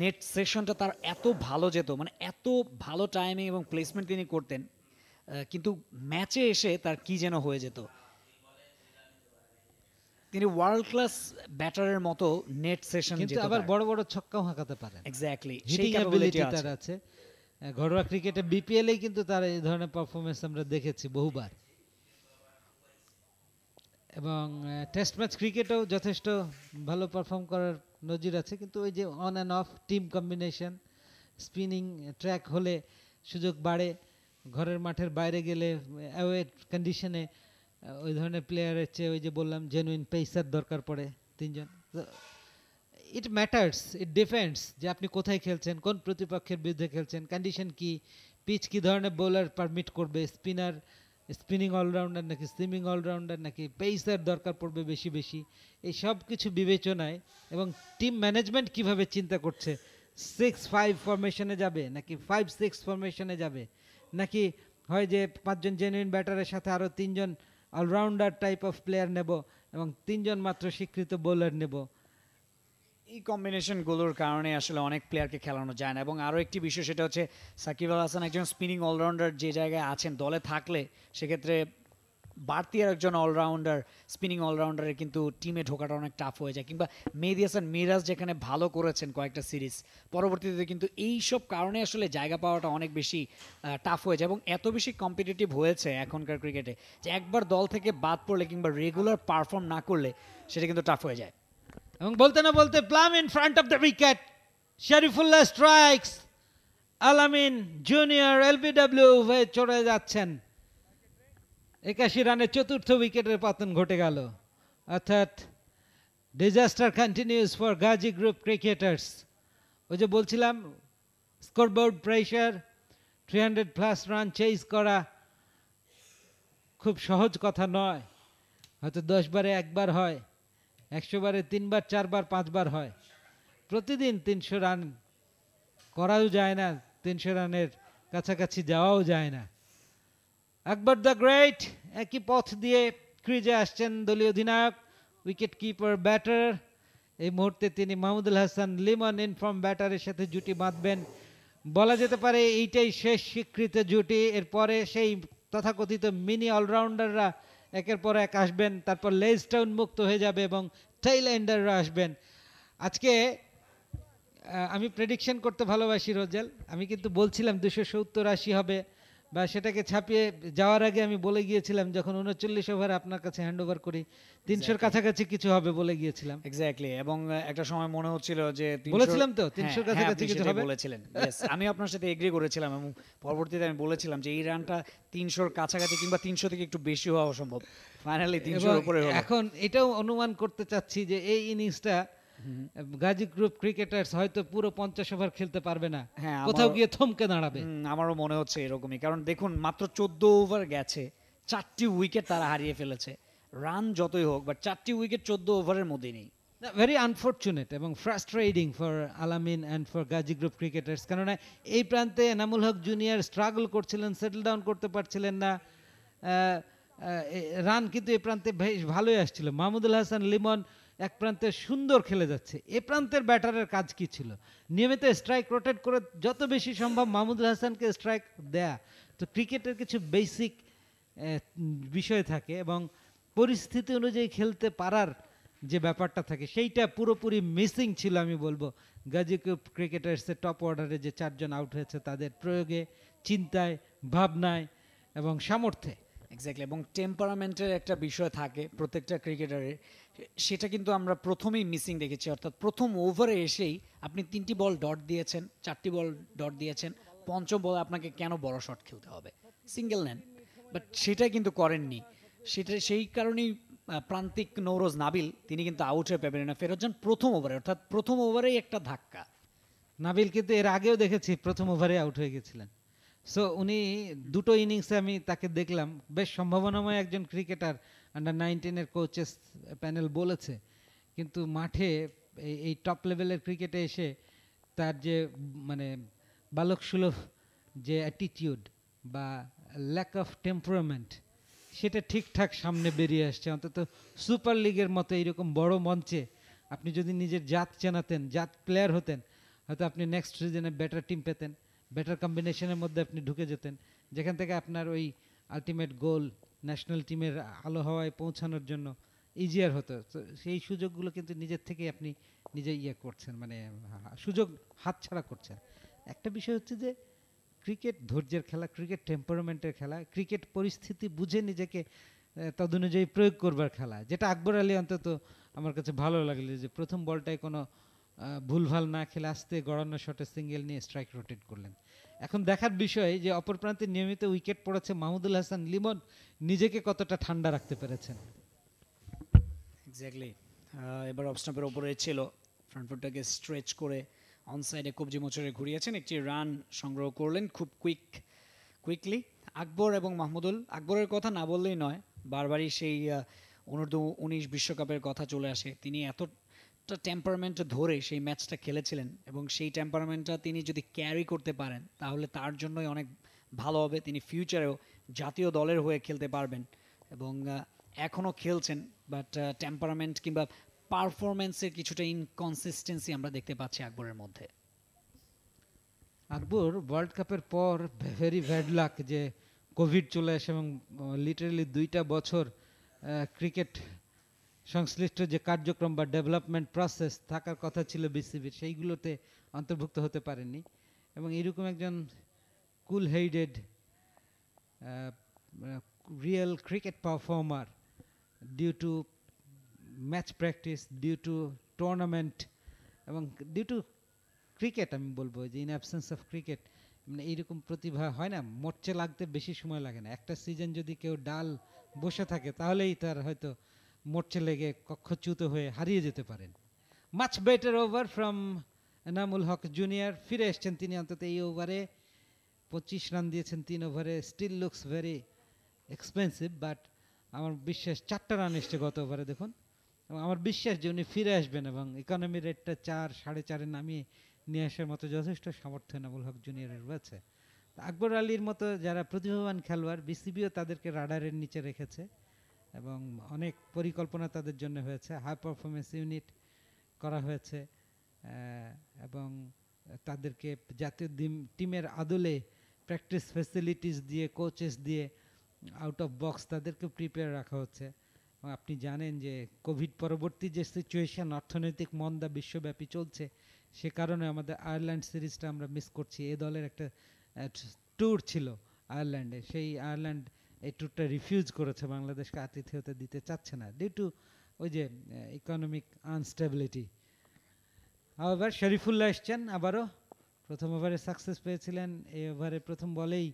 [SPEAKER 3] নেট সেশনটা তার এত ভালো যেত মানে এত ভালো টাইমিং এবং প্লেসমেন্ট তিনি করতেন কিন্তু ম্যাচে এসে তার কি যেন হয়ে যেত তিনি ওয়ার্ল্ড ক্লাস
[SPEAKER 6] ব্যাটারের মতো নেট সেশন কিন্তু আবার বড় বড় ছক্কাও হাঁকাতে পারেন এক্স্যাক্টলি সেই ক্যাপাবিলিটি তার আছে ঘরোয়া ক্রিকেটে বিপিএল এ কিন্তু তার এই ধরনের পারফরমেন্স আমরা দেখেছি বহুবার এবং টেস্ট ম্যাচ ক্রিকেটেও যথেষ্ট ভালো পারফর্ম করার নজির আছে কিন্তু ওই যে on and off team combination spinning track হলে সুযোগ বাড়ে ঘরের মাঠের বাইরে গেলে অ্যাওয়ে কন্ডিশনে ওই ধরনের প্লেয়ারের চেয়ে ওই যে বললাম জেনুইন পেসার দরকার পড়ে তিনজন ইট ম্যাটার্স ইট ডিপেন্ডস যে আপনি কোথায় খেলছেন কোন প্রতিপক্ষের বিরুদ্ধে খেলছেন কন্ডিশন কি পিচ কি ধরনের বোলার পারমিট করবে স্পিনার স্পিনিং অলরাউন্ডার নাকি সুইমিং অলরাউন্ডার নাকি পেসার দরকার পড়বে বেশি বেশি এই সব কিছু বিবেচনায় এবং টিম ম্যানেজমেন্ট কিভাবে চিন্তা করছে সিক্স ফাইভ ফরমেশনে যাবে নাকি ফাইভ সিক্স ফরমেশনে যাবে নাকি হয় যে পাঁচজন জেনুইন ব্যাটারের সাথে আরও তিনজন অলরাউন্ডার টাইপ অফ প্লেয়ার নেব এবং তিনজন মাত্র স্বীকৃত বোলার নেব
[SPEAKER 3] এই কম্বিনেশনগুলোর কারণে আসলে অনেক প্লেয়ারকে খেলানো যায় না এবং আরও একটি বিষয় সেটা হচ্ছে সাকিব আল হাসান একজন স্পিনিং অলরাউন্ডার যে জায়গায় আছেন দলে থাকলে সেক্ষেত্রে বাড়তি আর একজন অলরাউন্ডার স্পিনিং অলরাউন্ডারে কিন্তু টিমে ঢোকাটা অনেক টাফ হয়ে যায় কিংবা মেহেদি হাসান মিরাজ যেখানে ভালো করেছেন কয়েকটা সিরিজ পরবর্তীতে কিন্তু এই সব কারণে আসলে জায়গা পাওয়াটা অনেক বেশি টাফ হয়ে যায় এবং এত বেশি কম্পিটিটিভ হয়েছে এখনকার ক্রিকেটে যে একবার দল থেকে বাদ পড়লে কিংবা রেগুলার পারফর্ম না করলে সেটা কিন্তু টাফ
[SPEAKER 6] হয়ে যায় এবং বলতে না বলতে plumb in front of the wicket Shorifullah strikes Alamin junior LBW হয়ে চড়ে যাচ্ছেন একাশি রানে চতুর্থ উইকেটের পতন ঘটে গেল অর্থাৎ disaster continues for Gazi group cricketers ওই যে বলছিলাম scoreboard pressure three hundred plus run chase করা খুব সহজ কথা নয় হয়তো দশ বারে একবার হয় একশো বারে তিনবার চারবার পাঁচবার হয় প্রতিদিন তিনশো রান করাও যায় না তিনশো রানের কাছাকাছি যাওয়াও যায় না আকবর দ্য গ্রেট একই পথ দিয়ে ক্রিজে আসছেন দলীয় অধিনায়ক উইকেট কিপার ব্যাটার এই মুহূর্তে তিনি মাহমুদুল হাসান লিমন ইন ফ্রম ব্যাটারের সাথে জুটি বাঁধবেন বলা যেতে পারে এইটাই শেষ স্বীকৃত জুটি এরপরে সেই তথাকথিত মিনি অলরাউন্ডাররা একের পর এক আসবেন তারপর লেজটা উন্মুক্ত হয়ে যাবে এবং টেইল এন্ডাররা আসবেন আজকে আমি প্রেডিকশন করতে ভালোবাসি রোজেল আমি কিন্তু বলছিলাম দুশো সত্তর আশি হবে বা সেটাকে ছাপিয়ে যাওয়ার আগে আমি বলে গিয়েছিলাম যখন উনচল্লিশ ওভার আপনার কাছে হ্যান্ড ওভার করি তিনশোর কাছাকাছি কিছু হবে বলে গিয়েছিলাম এক্স্যাক্টলি এবং একটা সময় মনে হচ্ছিল যে বলেছিলাম তো হ্যাঁ, তিনশোর হ্যাঁ, কাছাকাছি কিছু হবে বলেছিলেন
[SPEAKER 3] আমি আপনার সাথে এগ্রি করেছিলাম এবং পরবর্তীতে আমি বলেছিলাম যে এই রানটা তিনশোর কাছাকাছি
[SPEAKER 6] কিংবা তিনশো থেকে একটু বেশি হওয়া অসম্ভব ফাইনালি তিনশোর উপরে এখন এটাও অনুমান করতে চাচ্ছি যে এই ইনিংসটা গাজী গ্রুপ ক্রিকেটার্স হয়তো পুরো পঞ্চাশ ওভার খেলতে পারবে না হ্যাঁ, কোথাও
[SPEAKER 3] গিয়ে থমকে দাঁড়াবে আমারও মনে হচ্ছে এরকমই কারণ দেখুন মাত্র চোদ্দ ওভার গেছে চারটি উইকেট তারা হারিয়ে ফেলেছে রান যতই হোক বাট চারটি উইকেট চোদ্দ ওভারের নেই
[SPEAKER 6] ভেরি আনফর্চুনেট এবং frustrating for Alamin and for group cricketers কেননা এই প্রান্তে এনামুল হক জুনিয়র স্ট্রাগল করছিলেন সেটেল ডাউন করতে পারছিলেন না রান কিন্তু এই প্রান্তে বেশ ভালোই আসছিল মাহমুদুল হাসান লিমন এক প্রান্তে সুন্দর খেলে যাচ্ছে এ প্রান্তের ব্যাটারের কাজ কি ছিল নিয়মিত স্ট্রাইক রোটেট করে যত বেশি সম্ভব মাহমুদুল হাসানকে স্ট্রাইক দেয়া তো ক্রিকেটের কিছু বেসিক বিষয় থাকে এবং পরিস্থিতি অনুযায়ী খেলতে পারার যে ব্যাপারটা থাকে সেইটা পুরোপুরি মিসিং ছিল আমি বলবো গাজী ক্রিকেটার্সে টপ অর্ডারে যে চারজন আউট হয়েছে তাদের প্রয়োগে চিন্তায় ভাবনায় এবং সামর্থ্যে এক্স্যাক্টলি এবং টেম্পারামেন্টের একটা বিষয় থাকে প্রত্যেকটা ক্রিকেটারের সেটা কিন্তু
[SPEAKER 3] আমরা প্রথমেই মিসিং দেখেছি অর্থাৎ প্রথম ওভারে এসেই আপনি তিনটি বল ডট দিয়েছেন চারটি বল ডট দিয়েছেন পঞ্চম বল আপনাকে কেন বড় শট খেলতে হবে সিঙ্গেল নেন বাট সেটা কিন্তু করেননি সেটা সেই কারণেই প্রান্তিক নৌরোজ নাবিল তিনি কিন্তু আউট
[SPEAKER 6] হয়ে পাবেন না ফেরত যান প্রথম ওভারে অর্থাৎ প্রথম ওভারেই একটা ধাক্কা নাবিল কিন্তু এর আগেও দেখেছি প্রথম ওভারে আউট হয়ে গেছিলেন সো উনি দুটো ইনিংসে আমি তাকে দেখলাম বেশ সম্ভাবনাময় একজন ক্রিকেটার আন্ডার নাইনটিনের কোচেস প্যানেল বলেছে কিন্তু মাঠে এই টপ লেভেলের ক্রিকেটে এসে তার যে মানে বালক সুলভ যে অ্যাটিটিউড বা ল্যাক অফ টেম্পারমেন্ট সেটা ঠিকঠাক সামনে বেরিয়ে আসছে অন্তত সুপার লিগের মতো এইরকম বড় মঞ্চে আপনি যদি নিজের জাত চেনাতেন জাত প্লেয়ার হতেন হয়তো আপনি নেক্সট সিজনে বেটার টিম পেতেন বেটার কম্বিনেশনের মধ্যে আপনি ঢুকে যেতেন যেখান থেকে আপনার ওই আলটিমেট গোল ন্যাশনাল টিমের আলো হওয়ায় পৌঁছানোর জন্য ইজিয়ার হতো তো সেই সুযোগগুলো কিন্তু নিজের থেকে আপনি নিজে ইয়ে করছেন মানে সুযোগ হাতছাড়া করছেন একটা বিষয় হচ্ছে যে ক্রিকেট ধৈর্যের খেলা ক্রিকেট টেম্পারমেন্টের খেলা ক্রিকেট পরিস্থিতি বুঝে নিজেকে তদনুযায়ী প্রয়োগ করবার খেলা যেটা আকবর আলী অন্তত আমার কাছে ভালো লাগলো যে প্রথম বলটায় কোনো ভুলভাল না খেলে আসতে গড়ানো শটে সিঙ্গেল নিয়ে স্ট্রাইক রোটেট করলেন এখন দেখার বিষয় যে অপর প্রান্তে নিয়মিত উইকেট পড়েছে মাহমুদুল হাসান লিমন নিজেকে কতটা ঠান্ডা রাখতে পেরেছেন
[SPEAKER 3] এক্স্যাক্টলি এবার অপস্টাম্পের ওপরে ছিল ফ্রন্টফুটটাকে স্ট্রেচ করে অন সাইডে কবজি মোচরে ঘুরিয়েছেন একটি রান সংগ্রহ করলেন খুব কুইক কুইকলি আকবর এবং মাহমুদুল আকবরের কথা না বললেই নয় বারবারই সেই অনূর্ধ্ব উনিশ বিশ্বকাপের কথা চলে আসে তিনি এত একটা টেম্পারমেন্ট ধরে সেই ম্যাচটা খেলেছিলেন এবং সেই টেম্পারমেন্টটা তিনি যদি ক্যারি করতে পারেন তাহলে তার জন্যই অনেক ভালো হবে তিনি ফিউচারেও জাতীয় দলের হয়ে খেলতে পারবেন এবং এখনও খেলছেন বাট টেম্পারমেন্ট কিংবা পারফরমেন্সের কিছুটা ইনকনসিস্টেন্সি আমরা দেখতে পাচ্ছি আকবরের মধ্যে
[SPEAKER 6] আকবর ওয়ার্ল্ড কাপের পর ভেরি ব্যাড লাক যে কোভিড চলে আসে এবং লিটারেলি দুইটা বছর ক্রিকেট সংশ্লিষ্ট যে কার্যক্রম বা ডেভেলপমেন্ট প্রসেস থাকার কথা ছিল বিসিবির সেইগুলোতে অন্তর্ভুক্ত হতে পারেনি এবং এরকম একজন cool headed real cricket performer due to match practice due to tournament এবং ডিউ টু ক্রিকেট আমি বলবো যে ইন অ্যাবসেন্স অফ ক্রিকেট মানে এইরকম প্রতিভা হয় না মরচে লাগতে বেশি সময় লাগে না একটা সিজন যদি কেউ ডাল বসে থাকে তাহলেই তার হয়তো মরচে লেগে কক্ষচ্যুত হয়ে হারিয়ে যেতে পারেন much better over from Enamul Haque junior ফিরে এসছেন তিনি অন্তত এই ওভারে পঁচিশ রান দিয়েছেন তিন ওভারে still looks very expensive but আমার বিশ্বাস চারটা রান এসছে গত ওভারে দেখুন আমার বিশ্বাস যে উনি ফিরে আসবেন এবং ইকোনমি রেটটা চার সাড়ে চারে নামিয়ে নিয়ে আসার মতো যথেষ্ট সামর্থ্য এনামুল হক জুনিয়রের রয়েছে আকবর আলীর মতো যারা প্রতিভাবান খেলোয়াড় বিসিবিও তাদেরকে রাডারের নিচে রেখেছে এবং অনেক পরিকল্পনা তাদের জন্য হয়েছে হাই পারফরমেন্স ইউনিট করা হয়েছে এবং তাদেরকে জাতীয় টিমের আদলে প্র্যাকটিস ফেসিলিটিস দিয়ে কোচেস দিয়ে আউট অফ বক্স তাদেরকে প্রিপেয়ার রাখা হচ্ছে এবং আপনি জানেন যে কোভিড পরবর্তী যে সিচুয়েশন অর্থনৈতিক মন্দা বিশ্বব্যাপী চলছে সে কারণে আমাদের আয়ারল্যান্ড সিরিজটা আমরা মিস করছি এ দলের একটা ট্যুর ছিল আয়ারল্যান্ডে সেই আয়ারল্যান্ড এই ট্যুরটা রিফিউজ করেছে বাংলাদেশকে আতিথেয়তা দিতে চাচ্ছে না ডিউ টু ওই যে ইকোনমিক আনস্টেবিলিটি আবার শরীফুল্লাহ এসছেন আবারও প্রথম ওভারে সাকসেস পেয়েছিলেন এই ওভারে প্রথম বলেই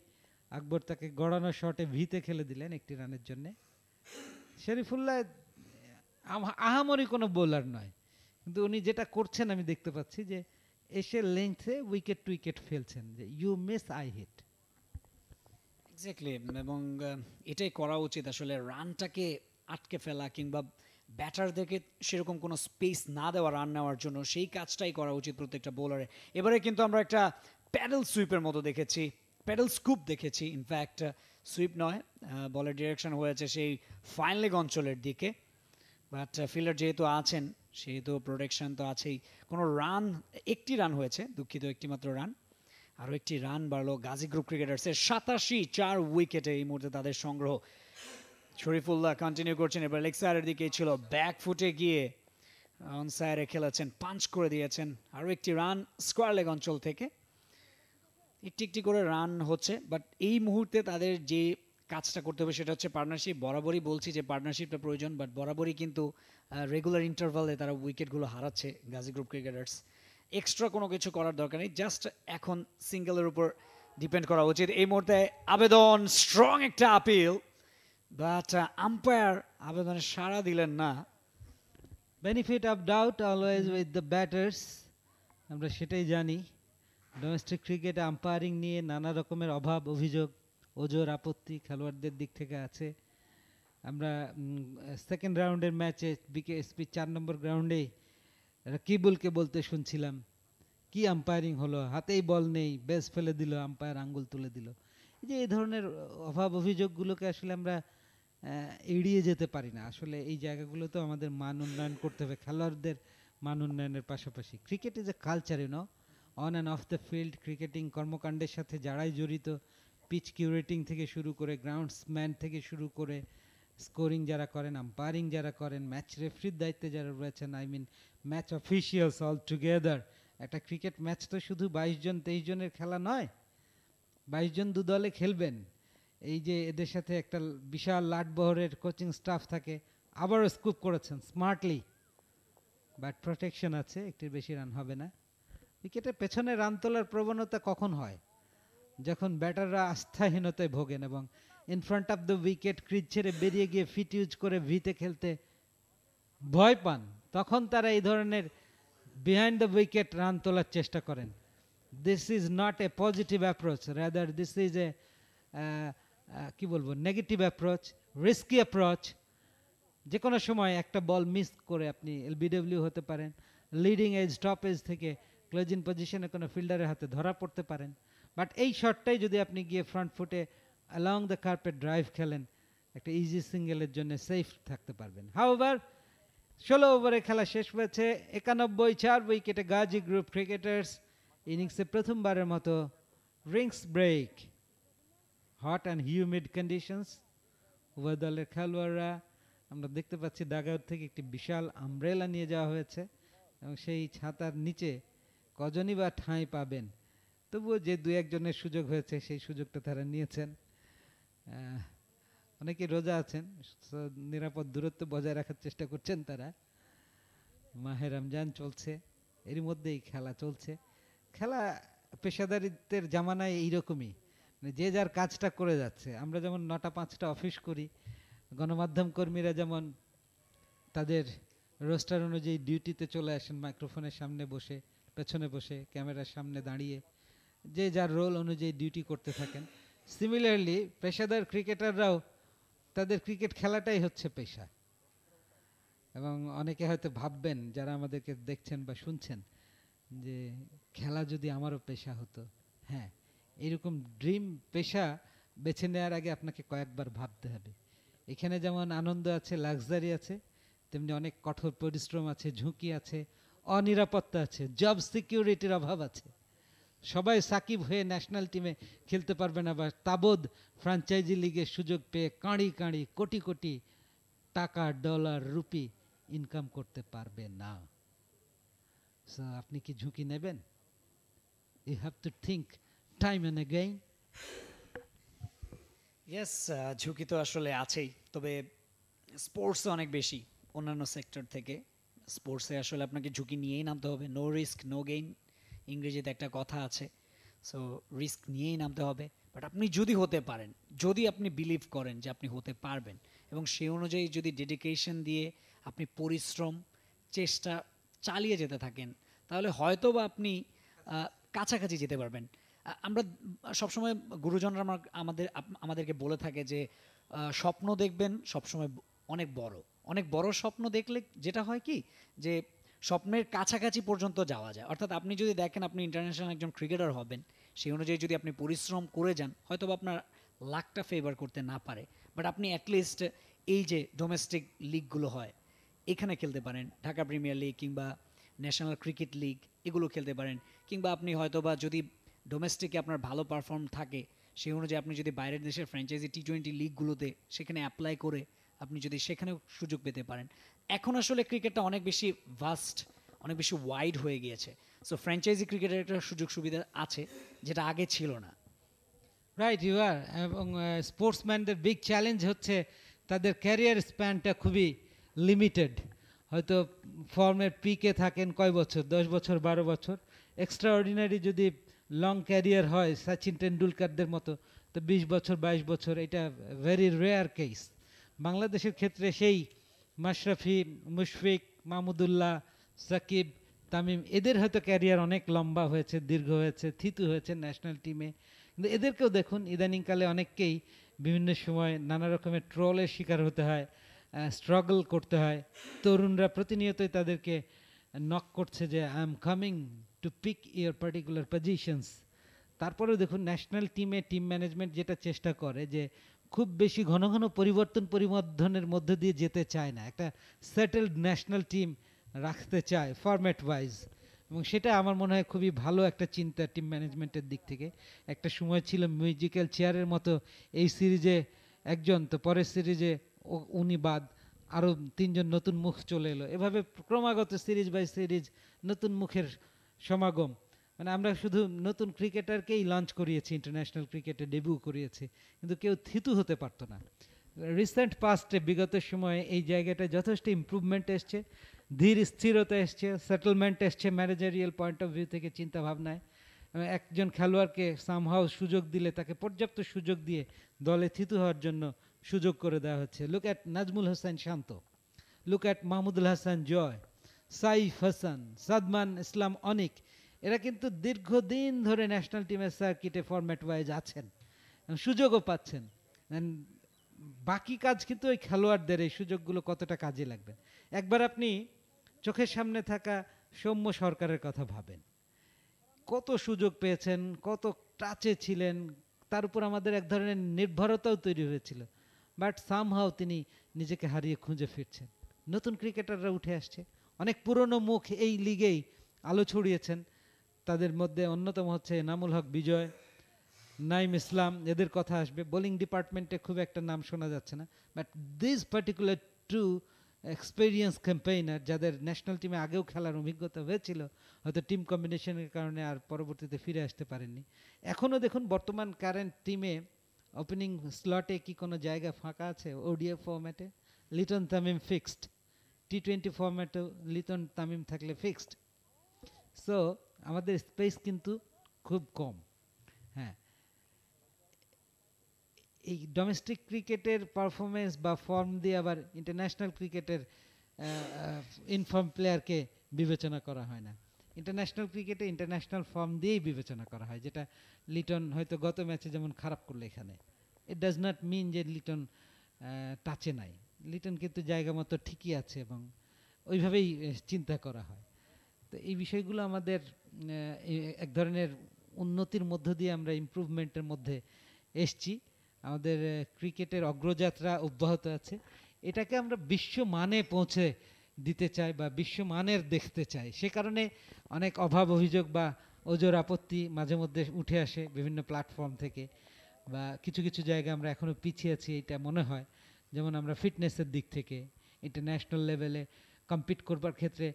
[SPEAKER 6] আকবর তাকে গড়ানো শটে ভিতে খেলে দিলেন একটি রানের জন্যে শরীফুল্লাহ আহামরি কোনো বোলার নয় কিন্তু উনি যেটা করছেন আমি দেখতে পাচ্ছি যে এসে লেন্থে উইকেট টু উইকেট ফেলছেন যে you miss I hit
[SPEAKER 3] exactly এবং এটাই করা উচিত আসলে রানটাকে আটকে ফেলা কিংবা ব্যাটারদেরকে সেরকম কোনো স্পেস না দেওয়া রান নেওয়ার জন্য সেই কাজটাই করা উচিত প্রত্যেকটা বোলারে এবারে কিন্তু আমরা একটা প্যাডেল সুইপের মতো দেখেছি প্যাডেল স্কুপ দেখেছি ইনফ্যাক্ট সুইপ নয় বলের ডিরেকশন হয়েছে সেই ফাইন লেগ অঞ্চলের দিকে বাট ফিল্ডার যেহেতু আছেন সেহেতু প্রোটেকশন তো আছেই কোনো রান একটি রান হয়েছে দুঃখিত একটি মাত্র রান আরও একটি রান বাড়লো গাজী গ্রুপ ক্রিকেটার্সের সাতাশি চার উইকেটে এই মুহূর্তে তাদের সংগ্রহ শরীফুল্লাহ কন্টিনিউ করছেন এবার লেগ সাইডের দিকেই ছিল ব্যাক ফুটে গিয়ে অন সাইডে খেলেছেন পাঞ্চ করে দিয়েছেন আরও একটি রান স্কোয়ার লেগ অঞ্চল থেকে একটি একটি করে রান হচ্ছে বাট এই মুহূর্তে তাদের যে কাজটা করতে হবে সেটা হচ্ছে পার্টনারশিপ বরাবরই বলছি যে পার্টনারশিপটা প্রয়োজন বাট বরাবরই কিন্তু রেগুলার ইন্টারভালে তারা উইকেটগুলো হারাচ্ছে গাজী গ্রুপ ক্রিকেটার্স এক্সট্রা কোনো কিছু করার দরকার নেই জাস্ট এখন সিঙ্গেলের উপর ডিপেন্ড করা উচিত এই মুহূর্তে আবেদন স্ট্রং একটা আপিল
[SPEAKER 6] বাট আম্পায়ার আবেদনে সাড়া দিলেন না benefit of doubt always with the batters আমরা সেটাই জানি ডোমেস্টিক ক্রিকেট আম্পায়ারিং নিয়ে নানা রকমের অভাব অভিযোগ ওজোর আপত্তি খেলোয়াড়দের দিক থেকে আছে আমরা সেকেন্ড রাউন্ডের ম্যাচে এসপি চার নম্বর গ্রাউন্ডে এটা কিবুলকে বলতে শুনছিলাম কি আম্পায়ারিং হলো হাতেই বল নেই বেস ফেলে দিল আম্পায়ার আঙ্গুল তুলে দিল এই যে এই ধরনের অভাব অভিযোগগুলোকে আসলে আমরা এড়িয়ে যেতে পারি না আসলে এই জায়গাগুলোতে আমাদের মান উন্নয়ন করতে হবে খেলোয়াড়দের মান উন্নয়নের পাশাপাশি cricket is a culture you know on and off the field cricketing কর্মকাণ্ডের সাথে যারাই জড়িত পিচ কিউরেটিং থেকে শুরু করে গ্রাউন্ডসম্যান থেকে শুরু করে স্কোরিং যারা করেন আম্পায়ারিং যারা করেন ম্যাচ রেফারির দায়িত্বে যারা রয়েছেন I mean match officials all together একটা ক্রিকেট ম্যাচ তো শুধু বাইশ জন তেইশ জনের খেলা নয় বাইশ জন দু দলে খেলবেন এই যে এদের সাথে একটা বিশাল লাটবহরের কোচিং স্টাফ থাকে আবারও স্কুপ করেছেন স্মার্টলি বাট প্রোটেকশন আছে একটু বেশি রান হবে না উইকেটের পেছনে রান তোলার প্রবণতা কখন হয় যখন ব্যাটাররা আস্থাহীনতায় ভোগেন এবং in front of the wicket crease ছেড়ে বেরিয়ে গিয়ে ফিট ইউজ করে ভিতে খেলতে ভয় পান তখন তারা এই ধরনের বিহাইন্ড দ্য উইকেট রান তোলার চেষ্টা করেন this is not a positive approach rather this is a কী বলবো নেগেটিভ অ্যাপ্রোচ রিস্কি অ্যাপ্রোচ যে কোনো সময় একটা বল মিস করে আপনি এলবিডব্লিউ হতে পারেন লিডিং এজ স্টপেজ থেকে ক্লোজিং পজিশনে কোনো ফিল্ডারের হাতে ধরা পড়তে পারেন বাট এই শটটাই যদি আপনি গিয়ে ফ্রন্ট ফুটে অ্যালং দ্য কার্পেট ড্রাইভ খেলেন একটা ইজি সিঙ্গেলের জন্য সেফ থাকতে পারবেন হাউ ষোলো ওভারে খেলা শেষ হয়েছে একানব্বই চার উইকেটে গাজী গ্রুপ ক্রিকেটার্স ইনিংসে প্রথমবারের মতো drinks break hot and humid conditions উভয় দলের খেলোয়াড়রা আমরা দেখতে পাচ্ছি ডাগাউট থেকে একটি বিশাল আমব্রেলা নিয়ে যাওয়া হয়েছে এবং সেই ছাতার নিচে কজনই বা ঠাঁই পাবেন তবুও যে দু একজনের সুযোগ হয়েছে সেই সুযোগটা তারা নিয়েছেন অনেকে রোজা আছেন নিরাপদ দূরত্ব বজায় রাখার চেষ্টা করছেন তারা মাহে রমজান চলছে এর মধ্যেই খেলা চলছে খেলা পেশাদারিত্বের জামানায় এইরকমই মানে যে যার কাজটা করে যাচ্ছে আমরা যেমন নটা পাঁচটা অফিস করি গণমাধ্যম কর্মীরা যেমন তাদের রোস্টার অনুযায়ী ডিউটিতে চলে আসেন মাইক্রোফোনের সামনে বসে পেছনে বসে ক্যামেরার সামনে দাঁড়িয়ে যে যার রোল অনুযায়ী ডিউটি করতে থাকেন সিমিলারলি পেশাদার ক্রিকেটাররাও তাদের ক্রিকেট খেলাটাই হচ্ছে পেশা এবং অনেকে হয়তো ভাববেন যারা আমাদেরকে দেখছেন বা শুনছেন যে খেলা যদি আমারও পেশা হতো হ্যাঁ এরকম ড্রিম পেশা বেছে নেওয়ার আগে আপনাকে কয়েকবার ভাবতে হবে এখানে যেমন আনন্দ আছে লাক্সারি আছে তেমনি অনেক কঠোর পরিশ্রম আছে ঝুঁকি আছে অনিরাপত্তা আছে জব সিকিউরিটির অভাব আছে সবাই সাকিব হয়ে ন্যাশনাল টিমে খেলতে পারবে না বা তাবদ ফ্রাঞ্চাইজি লিগে সুযোগ পেয়ে কাঁড়ি কাঁড়ি কোটি কোটি টাকা ডলার রুপি ইনকাম করতে পারবে না আপনি কি ঝুঁকি নেবেন you have to think time and again yes ঝুঁকি তো আসলে
[SPEAKER 3] আছেই তবে স্পোর্টস অনেক বেশি অন্যান্য সেক্টর থেকে স্পোর্টসে আসলে আপনাকে ঝুঁকি নিয়েই নামতে হবে নো রিস্ক নো গেইন ইংরেজিতে একটা কথা আছে সো রিস্ক নিয়েই নামতে হবে বাট আপনি যদি হতে পারেন যদি আপনি বিলিভ করেন যে আপনি হতে পারবেন এবং সেই অনুযায়ী যদি ডেডিকেশন দিয়ে আপনি পরিশ্রম চেষ্টা চালিয়ে যেতে থাকেন তাহলে হয়তো বা আপনি কাছাকাছি যেতে পারবেন আমরা সবসময় গুরুজনরা আমাদের আমাদেরকে বলে থাকে যে স্বপ্ন দেখবেন সবসময় অনেক বড় অনেক বড় স্বপ্ন দেখলে যেটা হয় কি যে স্বপ্নের কাছাকাছি পর্যন্ত যাওয়া যায় অর্থাৎ আপনি যদি দেখেন আপনি ইন্টারন্যাশনাল একজন ক্রিকেটার হবেন সেই অনুযায়ী যদি আপনি পরিশ্রম করে যান হয়তো আপনার লাকটা ফেভার করতে না পারে বাট আপনি অ্যাটলিস্ট এই যে ডোমেস্টিক লিগগুলো হয় এখানে খেলতে পারেন ঢাকা প্রিমিয়ার লিগ কিংবা ন্যাশনাল ক্রিকেট লিগ এগুলো খেলতে পারেন কিংবা আপনি হয়তো বা যদি ডোমেস্টিকে আপনার ভালো পারফর্ম থাকে সেই অনুযায়ী আপনি যদি বাইরের দেশের ফ্র্যাঞ্চাইজি টি টোয়েন্টি লিগগুলোতে সেখানে অ্যাপ্লাই করে আপনি যদি সেখানেও সুযোগ পেতে পারেন এখন আসলে ক্রিকেটটা অনেক বেশি ভাস্ট অনেক বেশি ওয়াইড হয়ে গিয়েছে সো ফ্র্যাঞ্চাইজি ক্রিকেটের একটা সুযোগ সুবিধা আছে যেটা আগে ছিল না
[SPEAKER 6] রাইট ইউ আর এবং স্পোর্টসম্যানদের বিগ চ্যালেঞ্জ হচ্ছে তাদের ক্যারিয়ার স্প্যানটা খুবই লিমিটেড হয়তো ফর্মের পিকে থাকেন কয় বছর দশ বছর বারো বছর এক্সট্রা অর্ডিনারি যদি লং ক্যারিয়ার হয় সচিন টেন্ডুলকারদের মতো তো বিশ বছর বাইশ বছর এটা ভেরি রেয়ার কেস বাংলাদেশের ক্ষেত্রে সেই মাশরাফি মুশফিক মাহমুদুল্লাহ সাকিব তামিম এদের হয়তো ক্যারিয়ার অনেক লম্বা হয়েছে দীর্ঘ হয়েছে থিতু হয়েছে ন্যাশনাল টিমে কিন্তু এদেরকেও দেখুন ইদানিংকালে অনেককেই বিভিন্ন সময় নানা রকমের ট্রলের শিকার হতে হয় স্ট্রাগল করতে হয় তরুণরা প্রতিনিয়তই তাদেরকে নক করছে যে I am coming to pick year particular positions তারপরেও দেখুন ন্যাশনাল টিমে টিম ম্যানেজমেন্ট যেটা চেষ্টা করে যে খুব বেশি ঘন ঘন পরিবর্তন পরিবর্ধনের মধ্যে দিয়ে যেতে চায় না একটা সেটেলড ন্যাশনাল টিম রাখতে চায় ফরম্যাট ওয়াইজ এবং সেটা আমার মনে হয় খুবই ভালো একটা চিন্তা টিম ম্যানেজমেন্টের দিক থেকে একটা সময় ছিল মিউজিক্যাল চেয়ারের মতো এই সিরিজে একজন তো পরের সিরিজে উনি বাদ আরও তিনজন নতুন মুখ চলে এলো এভাবে ক্রমাগত সিরিজ বাই সিরিজ নতুন মুখের সমাগম মানে আমরা শুধু নতুন ক্রিকেটারকেই লঞ্চ করিয়েছি ইন্টারন্যাশনাল ক্রিকেটে ডেবিউ করিয়েছি কিন্তু কেউ থিতু হতে পারতো না রিসেন্ট পাস্টে বিগত সময়ে এই জায়গাটা যথেষ্ট ইম্প্রুভমেন্ট এসছে ধীর স্থিরতা এসছে সেটেলমেন্ট এসছে ম্যানেজারিয়াল পয়েন্ট অফ ভিউ থেকে চিন্তা ভাবনায় একজন খেলোয়াড়কে সামহাও সুযোগ দিলে তাকে পর্যাপ্ত সুযোগ দিয়ে দলে থিতু হওয়ার জন্য সুযোগ করে দেওয়া হচ্ছে look at Najmul Hossain Shanto look at Mahmudul Hasan Joy Saif Hasan Sadman Islam Anik এরা কিন্তু দীর্ঘদিন ধরে ন্যাশনাল টিমের সার্কিটে ফরম্যাট ওয়াইজ আছেন সুযোগও পাচ্ছেন বাকি কাজ কিন্তু ওই খেলোয়াড়দের এই সুযোগগুলো কতটা কাজে লাগবে একবার আপনি চোখের সামনে থাকা সৌম্য সরকারের কথা ভাবেন কত সুযোগ পেয়েছেন কত টাচে ছিলেন তার উপর আমাদের এক ধরনের নির্ভরতাও তৈরি হয়েছিল বাট সামহাও তিনি নিজেকে হারিয়ে খুঁজে ফিরছেন নতুন ক্রিকেটাররা উঠে আসছে অনেক পুরনো মুখ এই লিগেই আলো ছড়িয়েছেন তাদের মধ্যে অন্যতম হচ্ছে এনামুল হক বিজয় নাইম ইসলাম এদের কথা আসবে বোলিং ডিপার্টমেন্টে খুব একটা নাম শোনা যাচ্ছে না but this particular two experience campaigner যাদের ন্যাশনাল টিমে আগেও খেলার অভিজ্ঞতা হয়েছিল হয়তো টিম কম্বিনেশনের কারণে আর পরবর্তীতে ফিরে আসতে পারেননি এখনও দেখুন বর্তমান কারেন্ট টিমে ওপেনিং স্লটে কি কোনো জায়গা ফাঁকা আছে ওডিএ ফর্ম্যাটে Liton Tamim fixed T twenty ফর্ম্যাটেও লিটন তামিম থাকলে ফিক্সড সো আমাদের স্পেস কিন্তু খুব কম হ্যাঁ এই ডোমেস্টিক ক্রিকেটের পারফরমেন্স বা ফর্ম দিয়ে আবার ইন্টারন্যাশনাল ক্রিকেটের ইনফর্ম প্লেয়ারকে বিবেচনা করা হয় না ইন্টারন্যাশনাল ক্রিকেটে ইন্টারন্যাশনাল ফর্ম দিয়েই বিবেচনা করা হয় যেটা লিটন হয়তো গত ম্যাচে যেমন খারাপ করলো এখানে ইট ডাজ নট মিন যে লিটন টাচে নাই লিটন কিন্তু জায়গা মতো ঠিকই আছে এবং ওইভাবেই চিন্তা করা হয় তো এই বিষয়গুলো আমাদের এক ধরনের উন্নতির মধ্য দিয়ে আমরা ইম্প্রুভমেন্টের মধ্যে এসছি আমাদের ক্রিকেটের অগ্রযাত্রা অব্যাহত আছে এটাকে আমরা বিশ্ব মানে পৌঁছে দিতে চাই বা বিশ্বমানের দেখতে চাই সে কারণে অনেক অভাব অভিযোগ বা ওজোর আপত্তি মাঝে মধ্যে উঠে আসে বিভিন্ন প্ল্যাটফর্ম থেকে বা কিছু কিছু জায়গায় আমরা এখনও পিছিয়ে আছি এটা মনে হয় যেমন আমরা ফিটনেসের দিক থেকে ইন্টারন্যাশনাল লেভেলে কম্পিট করবার ক্ষেত্রে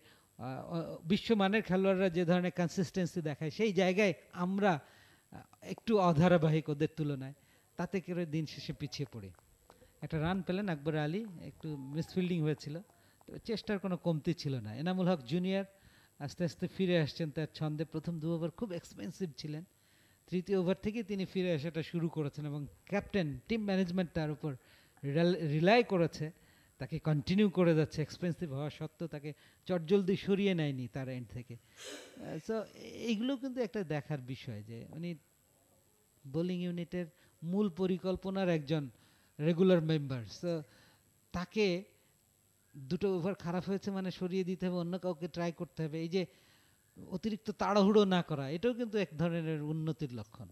[SPEAKER 6] বিশ্বমানের খেলোয়াড়রা যে ধরনের কনসিস্টেন্সি দেখায় সেই জায়গায় আমরা একটু অধারাবাহিক ওদের তুলনায় তাতে করে দিন শেষে পিছিয়ে পড়ি একটা রান পেলেন আকবর আলী একটু মিসফিল্ডিং হয়েছিল তো চেষ্টার কোনো কমতি ছিল না এনামুল হক জুনিয়র আস্তে আস্তে ফিরে আসছেন তার ছন্দে প্রথম দু ওভার খুব এক্সপেন্সিভ ছিলেন তৃতীয় ওভার থেকে তিনি ফিরে আসাটা শুরু করেছেন এবং ক্যাপ্টেন টিম ম্যানেজমেন্ট তার উপর রিলাই করেছে তাকে কন্টিনিউ করে যাচ্ছে এক্সপেন্সিভ হওয়া সত্ত্বেও তাকে চটজলদি সরিয়ে নেয়নি তার এন্ড থেকে সো এইগুলো কিন্তু একটা দেখার বিষয় যে উনি বোলিং ইউনিটের মূল পরিকল্পনার একজন রেগুলার মেম্বার সো তাকে দুটো ওভার খারাপ হয়েছে মানে সরিয়ে দিতে হবে অন্য কাউকে ট্রাই করতে হবে এই যে অতিরিক্ত তাড়াহুড়ো না করা এটাও কিন্তু এক ধরনের উন্নতির লক্ষণ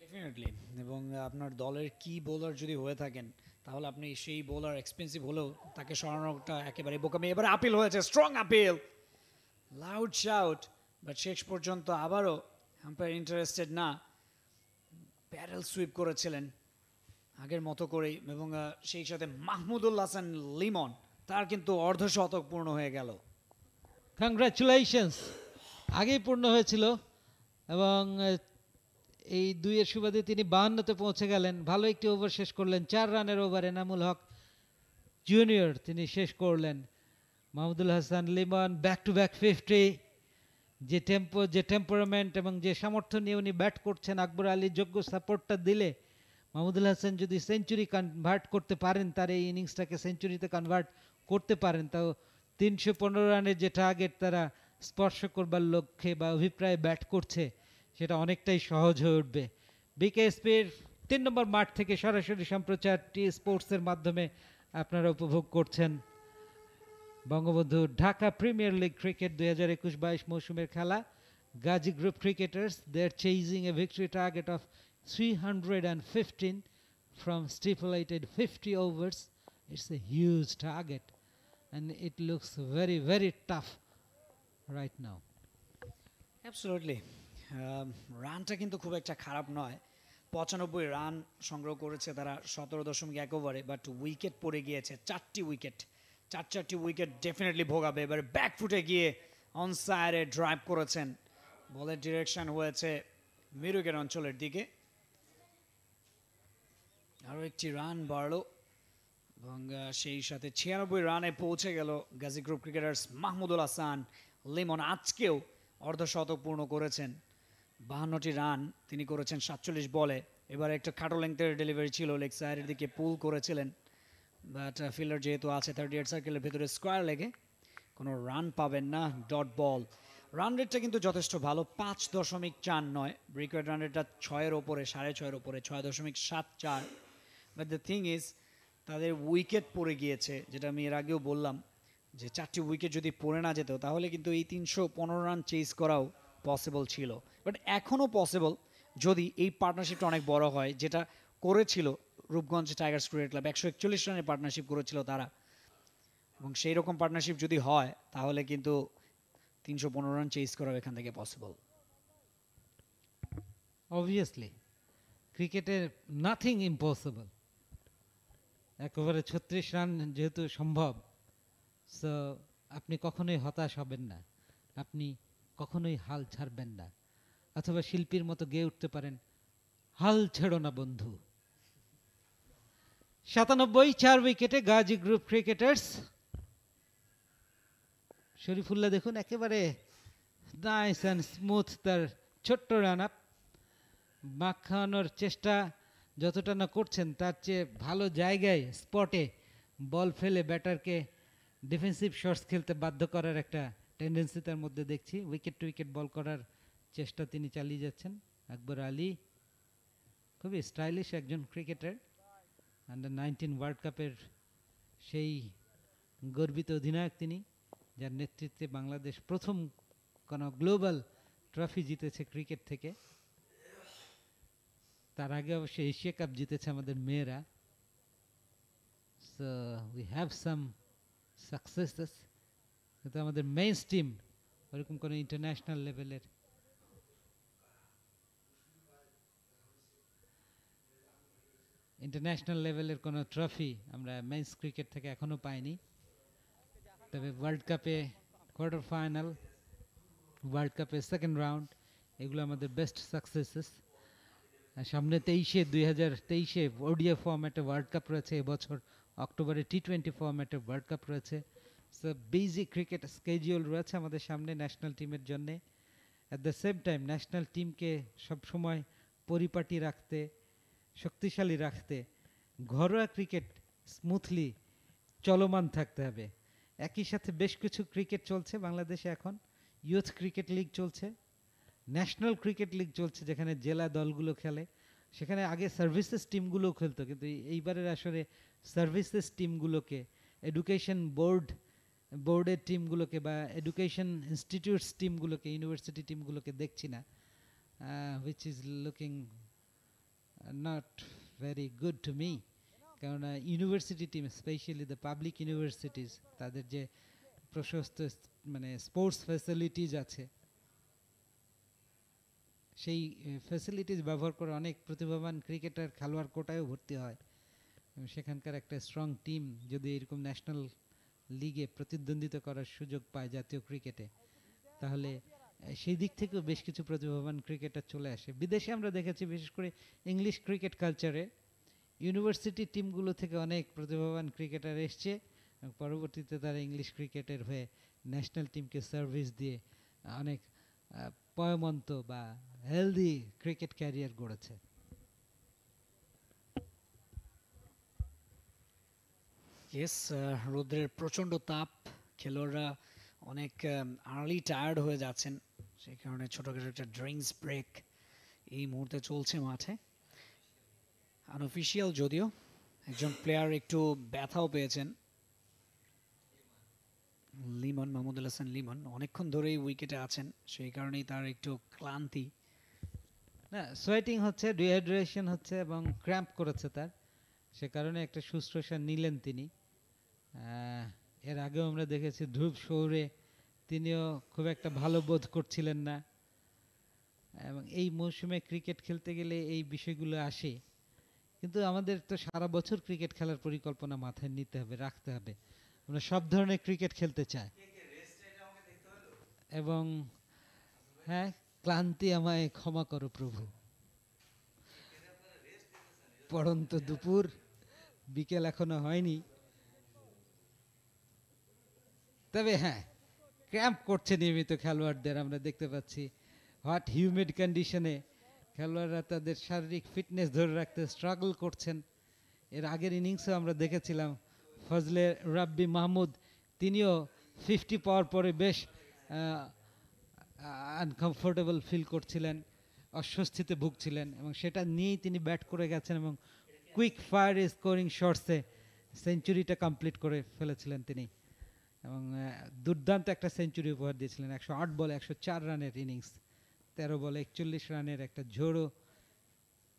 [SPEAKER 3] ডেফিনেটলি এবং আপনার দলের কি বোলার যদি হয়ে থাকেন তাহলে আপনি সেই বোলার এক্সপেন্সিভ হলেও তাকে সরানোটা একেবারে বোকামি এবার আপিল হয়েছে strong appeal loud shout but শেষ পর্যন্ত আবারও আম্পায়ার ইন্টারেস্টেড না প্যারেল সুইপ করেছিলেন আগের মতো করেই এবং সেই সাথে মাহমুদুল হাসান লিমন তার কিন্তু অর্ধশতক পূর্ণ হয়ে গেল
[SPEAKER 6] কংগ্রাচুলেশনস আগেই পূর্ণ হয়েছিল এবং এই দুইয়ের সুবাদে তিনি বাহান্নতে পৌঁছে গেলেন ভালো একটি ওভার শেষ করলেন চার রানের ওভার এনামুল হক জুনিয়র তিনি শেষ করলেন Mahmudul Hasan Limon back to back fifty যে টেম্পো যে টেম্পারমেন্ট এবং যে সামর্থ্য নিয়ে উনি ব্যাট করছেন আকবর আলীর যোগ্য সাপোর্টটা দিলে মাহমুদুল হাসান যদি সেঞ্চুরি কনভার্ট করতে পারেন তার এই ইনিংসটাকে সেঞ্চুরিতে কনভার্ট করতে পারেন তাও তিনশো পনেরো রানের যে টার্গেট তারা স্পর্শ করবার লক্ষ্যে বা অভিপ্রায়ে ব্যাট করছে সেটা অনেকটাই সহজ হয়ে উঠবে বিকেএসপির তিন নম্বর মাঠ থেকে সরাসরি সম্প্রচার টি স্পোর্টসের মাধ্যমে আপনারা উপভোগ করছেন Bangabandhu Dhaka premier league cricket দুই হাজার একুশ বাইশ মৌসুমের খেলা Gazi group cricketers there chasing a victory target of three hundred and fifteen from stipulated fifty overs it's a huge target and it looks very very tough right now
[SPEAKER 3] absolutely রানটা কিন্তু খুব একটা খারাপ নয় পঁচানব্বই রান সংগ্রহ করেছে তারা সতেরো দশমিক এক ওভারে বাট উইকেট পড়ে গিয়েছে চারটি উইকেট চার চারটি উইকেট ডেফিনেটলি ভোগাবে এবার ব্যাক ফুটে গিয়ে অনসায়ারে ড্রাইভ করেছেন বলের ডিরেকশন হয়েছে মিরুকের অঞ্চলের দিকে আরও একটি রান বাড়লো এবং সেই সাথে ছিয়ানব্বই রানে পৌঁছে গেল গাজী গ্রুপ ক্রিকেটার্স মাহমুদুল হাসান লিমন আজকেও অর্ধশতক পূর্ণ করেছেন বাহান্নটি রান তিনি করেছেন সাতচল্লিশ বলে এবার একটা খাটো লেংথের ডেলিভারি ছিল লেগ সাইডের দিকে পুল করেছিলেন বাট ফিল্ডার uh, যেহেতু আছে থার্টি এইট সার্কেলের ভেতরে স্কোয়ার লেগে কোনো রান পাবেন না ডট বল রান রেটটা কিন্তু যথেষ্ট ভালো পাঁচ দশমিক চার নয় ব্রিকেট রান রেটটা ছয়ের ওপরে সাড়ে ছয়ের ওপরে ছয় দশমিক সাত চার বাট দ্য থিং ইজ তাদের উইকেট পড়ে গিয়েছে যেটা আমি এর আগেও বললাম যে চারটি উইকেট যদি পড়ে না যেত তাহলে কিন্তু এই তিনশো পনেরো রান চেস করাও পসিবল ছিল বাট এখনও পসিবল যদি এই পার্টনারশিপটা অনেক বড় হয় যেটা করেছিল রূপগঞ্জ টাইগার ক্রিকেট ক্লাব একশো একচল্লিশ রানের পার্টনারশিপ করেছিল তারা এবং সেই রকম পার্টনারশিপ যদি হয় তাহলে কিন্তু তিনশো পনেরো রান চেস করা এখান থেকে পসিবল
[SPEAKER 6] অবভিয়াসলি ক্রিকেটের নাথিং ইম্পসিবল একেবারে ছত্রিশ রান যেহেতু সম্ভব সো আপনি কখনোই হতাশ হবেন না আপনি কখনোই হাল ছাড়বেন না অথবা শিল্পীর মতো গেয়ে উঠতে পারেন হাল ছেড়ো না বন্ধু সাতানব্বই চার উইকেটে গাজী গ্রুপ ক্রিকেটার্স শরীফুল্লাহ দেখুন একেবারে নাইস অ্যান্ড স্মুথ তার ছোট্ট রান আপ মাখানোর চেষ্টা যতটা না করছেন তার চেয়ে ভালো জায়গায় স্পটে বল ফেলে ব্যাটারকে ডিফেন্সিভ শর্টস খেলতে বাধ্য করার একটা টেন্ডেন্সি তার মধ্যে দেখছি উইকেট টু উইকেট বল করার চেষ্টা তিনি চালিয়ে যাচ্ছেন আকবর আলী খুবই স্টাইলিশ একজন ক্রিকেটার আন্ডার নাইনটিন ওয়ার্ল্ড কাপের সেই গর্বিত অধিনায়ক তিনি যার নেতৃত্বে বাংলাদেশ প্রথম কোনো গ্লোবাল ট্রফি জিতেছে ক্রিকেট থেকে তার আগে অবশ্য এশিয়া কাপ জিতেছে আমাদের মেয়েরা so we have some successes কিন্তু আমাদের মেইন স্ট্রিম ওরকম কোনো ইন্টারন্যাশনাল লেভেলের ইন্টারন্যাশনাল লেভেলের কোনো ট্রফি আমরা মেন্স ক্রিকেট থেকে এখনও পাইনি তবে ওয়ার্ল্ড কাপে কোয়ার্টার ফাইনাল ওয়ার্ল্ড কাপে সেকেন্ড রাউন্ড এগুলো আমাদের বেস্ট সাকসেসেস সামনে তেইশে দুই হাজার তেইশে ওডিএ ফর্ম্যাটে ওয়ার্ল্ড কাপ রয়েছে এবছর অক্টোবরে টি টোয়েন্টি ফর্ম্যাটে ওয়ার্ল্ড কাপ রয়েছে বিজি ক্রিকেট স্কেজিউল রয়েছে আমাদের সামনে ন্যাশনাল টিমের জন্যে at the same time national টিমকে সবসময় পরিপাটি রাখতে শক্তিশালী রাখতে ঘরোয়া ক্রিকেট স্মুথলি চলমান থাকতে হবে একই সাথে বেশ কিছু ক্রিকেট চলছে বাংলাদেশে এখন ইউথ ক্রিকেট লিগ চলছে ন্যাশনাল ক্রিকেট লিগ চলছে যেখানে জেলা দলগুলো খেলে সেখানে আগে সার্ভিসেস টিমগুলো খেলতো কিন্তু এইবারের আসরে সার্ভিসেস টিমগুলোকে এডুকেশন বোর্ড বোর্ডের টিমগুলোকে বা এডুকেশন ইনস্টিটিউটস টিমগুলোকে ইউনিভার্সিটি টিমগুলোকে দেখছি না which is looking not very good to me কেননা university team specially the public universities তাদের যে প্রশস্ত মানে স্পোর্টস ফ্যাসিলিটিস আছে সেই ফ্যাসিলিটিস ব্যবহার করে অনেক প্রতিভাবান ক্রিকেটার খেলোয়াড় কোটায়ও ভর্তি হয় সেখানকার একটা স্ট্রং টিম যদি এরকম ন্যাশনাল লিগে প্রতিদ্বন্দ্বিতা করার সুযোগ পায় জাতীয় ক্রিকেটে তাহলে সেই দিক থেকেও বেশ কিছু প্রতিভাবান ক্রিকেটার চলে আসে বিদেশে আমরা দেখেছি বিশেষ করে ইংলিশ ক্রিকেট কালচারে ইউনিভার্সিটি টিমগুলো থেকে অনেক প্রতিভাবান ক্রিকেটার এসছে পরবর্তীতে তারা ইংলিশ ক্রিকেটের হয়ে ন্যাশনাল টিমকে সার্ভিস দিয়ে অনেক পয়মন্ত বা হেলদি ক্রিকেট ক্যারিয়ার গড়েছে
[SPEAKER 3] কেস uh, রোদ্রের প্রচণ্ড তাপ খেলোয়াড়রা অনেক আর্লি um, টায়ার্ড হয়ে যাচ্ছেন সেই কারণে ছোটোখাটো একটা ড্রিঙ্কস ব্রেক এই মুহূর্তে চলছে মাঠে আনঅফিসিয়াল যদিও একজন প্লেয়ার একটু ব্যথাও পেয়েছেন লিমন মাহমুদুল হাসান লিমন
[SPEAKER 6] অনেকক্ষণ ধরেই উইকেটে আছেন সেই কারণেই তার একটু ক্লান্তি না সোয়েটিং হচ্ছে ডিহাইড্রেশন হচ্ছে এবং ক্র্যাম্প করেছে তার সে কারণে একটা শুশ্রূষা নিলেন তিনি এর আগেও আমরা দেখেছি ধ্রুব শৌরে তিনিও খুব একটা ভালো বোধ করছিলেন না এবং এই মৌসুমে ক্রিকেট খেলতে গেলে এই বিষয়গুলো আসে কিন্তু আমাদের তো সারা বছর ক্রিকেট খেলার পরিকল্পনা মাথায় নিতে হবে রাখতে হবে আমরা সব ধরনের ক্রিকেট খেলতে চাই এবং হ্যাঁ ক্লান্তি আমায় ক্ষমা করো প্রভু পড়ন্ত দুপুর বিকেল এখনো হয়নি তবে হ্যাঁ ক্যাম্প করছে নিয়মিত খেলোয়াড়দের আমরা দেখতে পাচ্ছি হট হিউমিড কন্ডিশনে খেলোয়াড়রা তাদের শারীরিক ফিটনেস ধরে রাখতে স্ট্রাগল করছেন এর আগের ইনিংসও আমরা দেখেছিলাম ফজলে রাব্বি মাহমুদ তিনিও ফিফটি পাওয়ার পরে বেশ আনকমফোর্টেবল ফিল করছিলেন অস্বস্তিতে ভুগছিলেন এবং সেটা নিয়েই তিনি ব্যাট করে গেছেন এবং কুইক ফায়ার স্কোরিং শর্টসে সেঞ্চুরিটা কমপ্লিট করে ফেলেছিলেন তিনি এবং দুর্দান্ত একটা সেঞ্চুরি উপহার দিয়েছিলেন একশো আট বলে একশো চার রানের ইনিংস তেরো বলে একচল্লিশ রানের একটা ঝোড়ো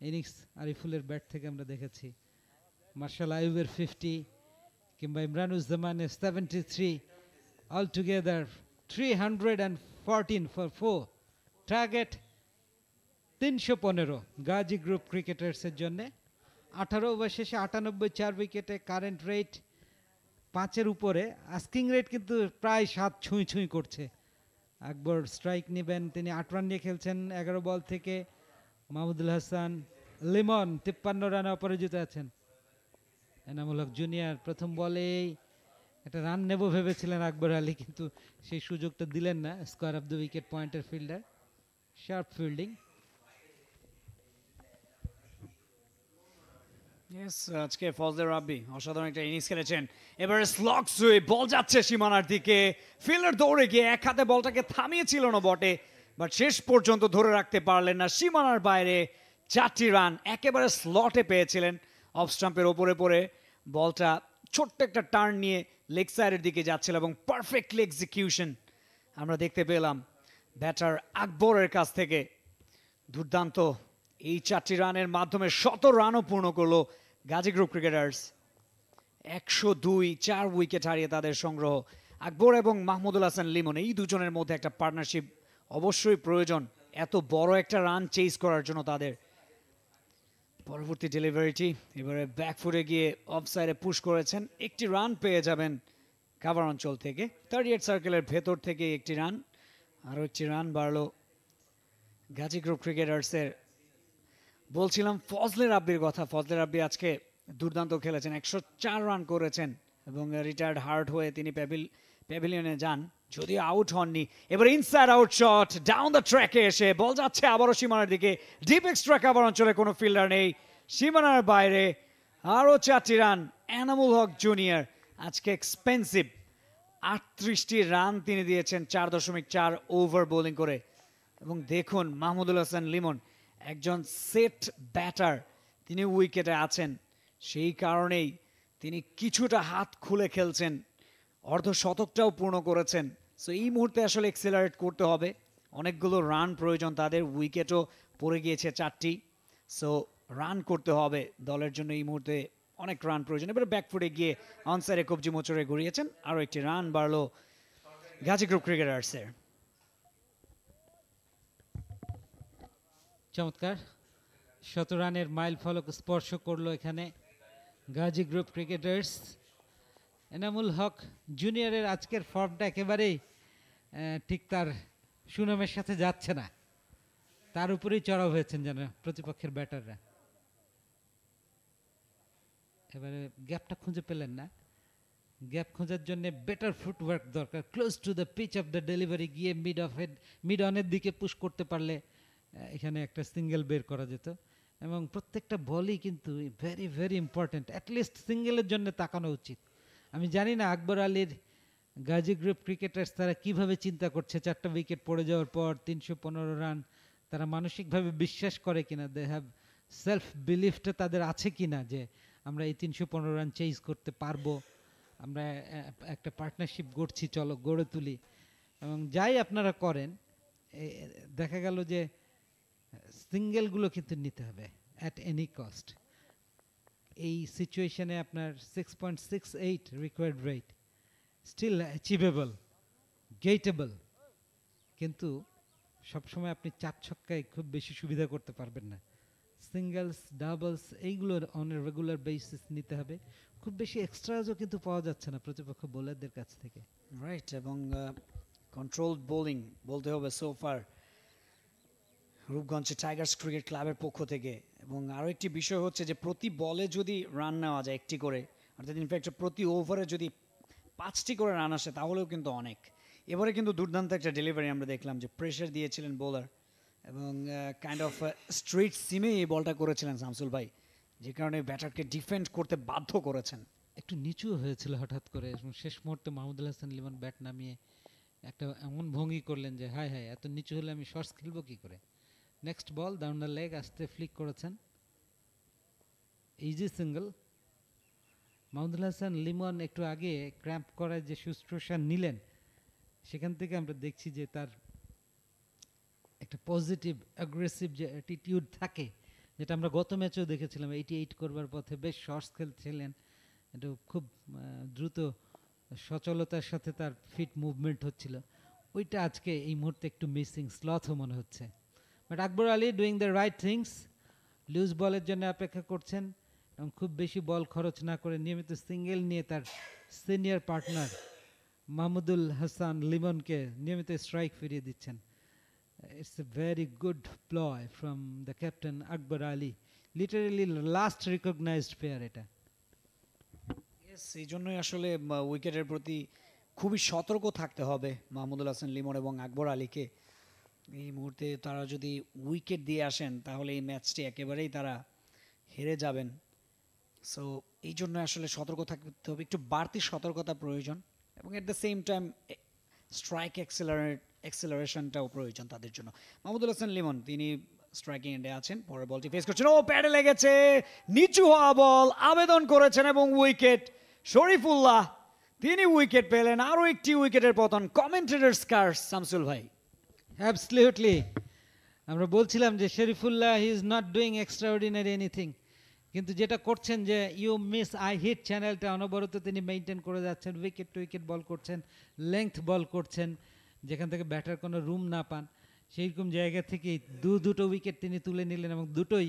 [SPEAKER 6] ইনিংস আরিফুলের ব্যাট থেকে আমরা দেখেছি মার্শাল আয়ুবের ফিফটি কিংবা ইমরান উজ্জামানের seventy three all together three hundred and fourteen for four target তিনশো পনেরো গাজী গ্রুপ ক্রিকেটার্সের জন্যে আঠারো ওভার শেষে আটানব্বই চার উইকেটে কারেন্ট রেট পাঁচের উপরে আস্কিং রেট কিন্তু প্রায় সাত ছুঁই ছুঁই করছে আকবর স্ট্রাইক নেবেন তিনি আট রান নিয়ে খেলছেন এগারো বল থেকে মাহমুদুল হাসান লিমন তিপ্পান্ন রানে অপরাজিত আছেন এনামুল হক জুনিয়র প্রথম বলেই একটা রান নেব ভেবেছিলেন আকবর আলী কিন্তু সেই সুযোগটা দিলেন না স্কোয়ার অফ দ্য উইকেট পয়েন্টের ফিল্ডার শার্প ফিল্ডিং আজকে ফজলের রাব্বি অসাধারণ
[SPEAKER 3] একটা ইনিংস খেলেছেন এবারে স্লক সুই বল যাচ্ছে সীমানার দিকে ফিল্ডার দৌড়ে গিয়ে এক হাতে বলটাকে থামিয়েছিল না বটে বাট শেষ পর্যন্ত ধরে রাখতে পারলেন না সীমানার বাইরে চারটি রান একেবারে স্লটে পেয়েছিলেন অফ স্টাম্পের ওপরে পড়ে বলটা ছোট্ট একটা টার্ন নিয়ে লেগ সাইডের দিকে যাচ্ছিল এবং পারফেক্টলি এক্সিকিউশন আমরা দেখতে পেলাম ব্যাটার আকবরের কাছ থেকে দুর্দান্ত এই চারটি রানের মাধ্যমে শত রানও পূর্ণ করলো গাজী গ্রুপ ক্রিকেটার্স একশো দুই চার উইকেট হারিয়ে তাদের সংগ্রহ আকবর এবং মাহমুদুল হাসান লিমন এই দুজনের মধ্যে একটা পার্টনারশিপ অবশ্যই প্রয়োজন এত বড় একটা রান চেজ করার জন্য তাদের পরবর্তী ডেলিভারিটি এবারে ব্যাকফুটে গিয়ে অফসাইডে পুশ করেছেন একটি রান পেয়ে যাবেন কাভার অঞ্চল থেকে থার্টি এইট সার্কেলের ভেতর থেকে একটি রান আরও একটি রান বাড়লো গাজী গ্রুপ ক্রিকেটার্সের বলছিলাম ফজলে রাব্বির কথা ফজলে রাব্বি আজকে দুর্দান্ত খেলেছেন একশো চার রান করেছেন এবং রিটায়ার্ড হার্ট হয়ে তিনি প্যাভিল প্যাভিলিয়নে যান যদিও আউট হননি এবার inside out shot down the ট্র্যাকে এসে বল যাচ্ছে আবারও সীমানার দিকে ডিপ এক্সট্রা কাভার অঞ্চলে কোনো ফিল্ডার নেই সীমানার বাইরে আরও চারটি রান অ্যানামুল হক জুনিয়র আজকে এক্সপেন্সিভ আটত্রিশটি রান তিনি দিয়েছেন চার দশমিক চার ওভার বোলিং করে এবং দেখুন মাহমুদুল হাসান লিমন একজন সেট ব্যাটার তিনি উইকেটে আছেন সেই কারণেই তিনি কিছুটা হাত খুলে খেলছেন অর্ধশতকটাও পূর্ণ করেছেন সো এই মুহূর্তে আসলে এক্সেলারেট করতে হবে অনেকগুলো রান প্রয়োজন তাদের উইকেটও পড়ে গিয়েছে চারটি সো রান করতে হবে দলের জন্য এই মুহূর্তে অনেক রান প্রয়োজন এবারে ব্যাকফুটে গিয়ে অনসারে কবজি মোচরে ঘুরিয়েছেন আরও একটি রান বাড়লো গাজী গ্রুপ ক্রিকেটার্সের
[SPEAKER 6] চমৎকার শত রানের মাইল ফলক স্পর্শ করলো এখানে গাজী গ্রুপ ক্রিকেটার্স এনামুল হক জুনিয়রের আজকের ফর্মটা একেবারেই ঠিক তার সুনামের সাথে যাচ্ছে না তার উপরেই চড়াও হয়েছেন যেন প্রতিপক্ষের ব্যাটাররা এবারে গ্যাপটা খুঁজে পেলেন না গ্যাপ খোঁজার জন্য বেটার ফুটওয়ার্ক দরকার close to the pitch of the delivery গিয়ে মিড অফ হেড মিড অনের দিকে পুশ করতে পারলে এখানে একটা সিঙ্গেল বের করা যেত এবং প্রত্যেকটা বলই কিন্তু ভেরি ভেরি ইম্পর্টেন্ট অ্যাটলিস্ট সিঙ্গেলের জন্য তাকানো উচিত আমি জানি না আকবর আলীর গাজী গ্রুপ ক্রিকেটার্স তারা কিভাবে চিন্তা করছে চারটা উইকেট পড়ে যাওয়ার পর তিনশো পনেরো রান তারা মানসিকভাবে বিশ্বাস করে কিনা দে হ্যাভ সেলফ বিলিফটা তাদের আছে কিনা যে আমরা এই তিনশো পনেরো রান চেঞ্জ করতে পারবো আমরা একটা পার্টনারশিপ গড়ছি চলো গড়ে তুলি এবং যাই আপনারা করেন দেখা গেল যে সিঙ্গেলগুলো কিন্তু নিতে হবে অ্যাট এনি কস্ট এই সিচুয়েশানে আপনার six point six eight required rate still achievable gettable কিন্তু সবসময় আপনি চার ছক্কায় খুব বেশি সুবিধা করতে পারবেন না সিঙ্গেলস ডাবলস এইগুলো অন রেগুলার বেসিস নিতে হবে খুব বেশি এক্সট্রাজও কিন্তু পাওয়া যাচ্ছে না প্রতিপক্ষ বোলারদের কাছ থেকে রাইট এবং কন্ট্রোল
[SPEAKER 3] বোলিং বলতে হবে সোফার ফার রূপগঞ্জে টাইগার্স ক্রিকেট ক্লাবের পক্ষ থেকে এবং আরও একটি বিষয় হচ্ছে যে প্রতি বলে যদি রান নেওয়া যায় একটি করে অর্থাৎ ইনফ্যাক্ট প্রতি ওভারে যদি পাঁচটি করে রান আসে তাহলেও কিন্তু অনেক এবারে কিন্তু দুর্দান্ত একটা ডেলিভারি আমরা দেখলাম যে প্রেশার দিয়েছিলেন বোলার এবং কাইন্ড অফ স্ট্রেট সিমে এই বলটা করেছিলেন শামসুল ভাই যে কারণে ব্যাটারকে ডিফেন্ড করতে বাধ্য করেছেন
[SPEAKER 6] একটু নিচু হয়েছিল হঠাৎ করে এবং শেষ মুহূর্তে মাহমুদুল হাসান লিমন ব্যাট নামিয়ে একটা এমন ভঙ্গি করলেন যে হায় হায় এত নিচু হলে আমি শর্টস খেলবো কী করে next ball down the leg আসতে ফ্লিক করেছেন ইজি সিঙ্গল মাহমুদুল হাসান লিমন একটু আগে ক্র্যাম্প করায় যে শুশ্রূষা নিলেন সেখান থেকে আমরা দেখছি যে তার একটা পজিটিভ অ্যাগ্রেসিভ যে অ্যাটিটিউড থাকে যেটা আমরা গত ম্যাচেও দেখেছিলাম এইটি এইট করবার পথে বেশ শর্টস খেলছিলেন একটু খুব দ্রুত সচলতার সাথে তার ফিট মুভমেন্ট হচ্ছিল ওইটা আজকে এই মুহূর্তে একটু মিসিং স্লথও মনে হচ্ছে but Akbar Ali doing the right things loose বলের জন্য অপেক্ষা করছেন এবং খুব বেশি বল খরচ না করে নিয়মিত সিঙ্গেল নিয়ে তার সিনিয়র পার্টনার মাহমুদুল হাসান লিমনকে নিয়মিত স্ট্রাইক ফিরিয়ে দিচ্ছেন it's a very good ploy from the captain Akbar Ali literally last recognised player এটা
[SPEAKER 3] সেই জন্যই আসলে উইকেটের প্রতি খুবই সতর্ক থাকতে হবে মাহমুদুল হাসান লিমন এবং আকবর আলীকে এই মুহূর্তে তারা যদি উইকেট দিয়ে আসেন তাহলে এই ম্যাচটি একেবারেই তারা হেরে যাবেন সো এই জন্য আসলে সতর্ক থাকতে হবে একটু বাড়তি সতর্কতা প্রয়োজন এবং at the same time strike accelerate অ্যাক্সেলারেশনটাও প্রয়োজন তাদের জন্য মাহমুদুল হাসান লিমন তিনি স্ট্রাইকিং এন্ডে আছেন পরে বলটি ফেস করছেন ও প্যাডে লেগেছে নিচু হওয়া বল আবেদন করেছেন এবং উইকেট শরীফুল্লাহ তিনি উইকেট পেলেন আরও একটি উইকেটের পতন কমেন্টেটার্স কার
[SPEAKER 6] শামসুল ভাই অ্যাবসলিউটলি আমরা বলছিলাম যে Sharifullah he is not doing extraordinary anything কিন্তু যেটা করছেন যে ইউ মিস আই হিট চ্যানেলটা অনবরত তিনি মেনটেন করে যাচ্ছেন উইকেট টু উইকেট বল করছেন লেংথ বল করছেন যেখান থেকে ব্যাটার কোনো রুম না পান সেইরকম জায়গা থেকেই দু দুটো উইকেট তিনি তুলে নিলেন এবং দুটোই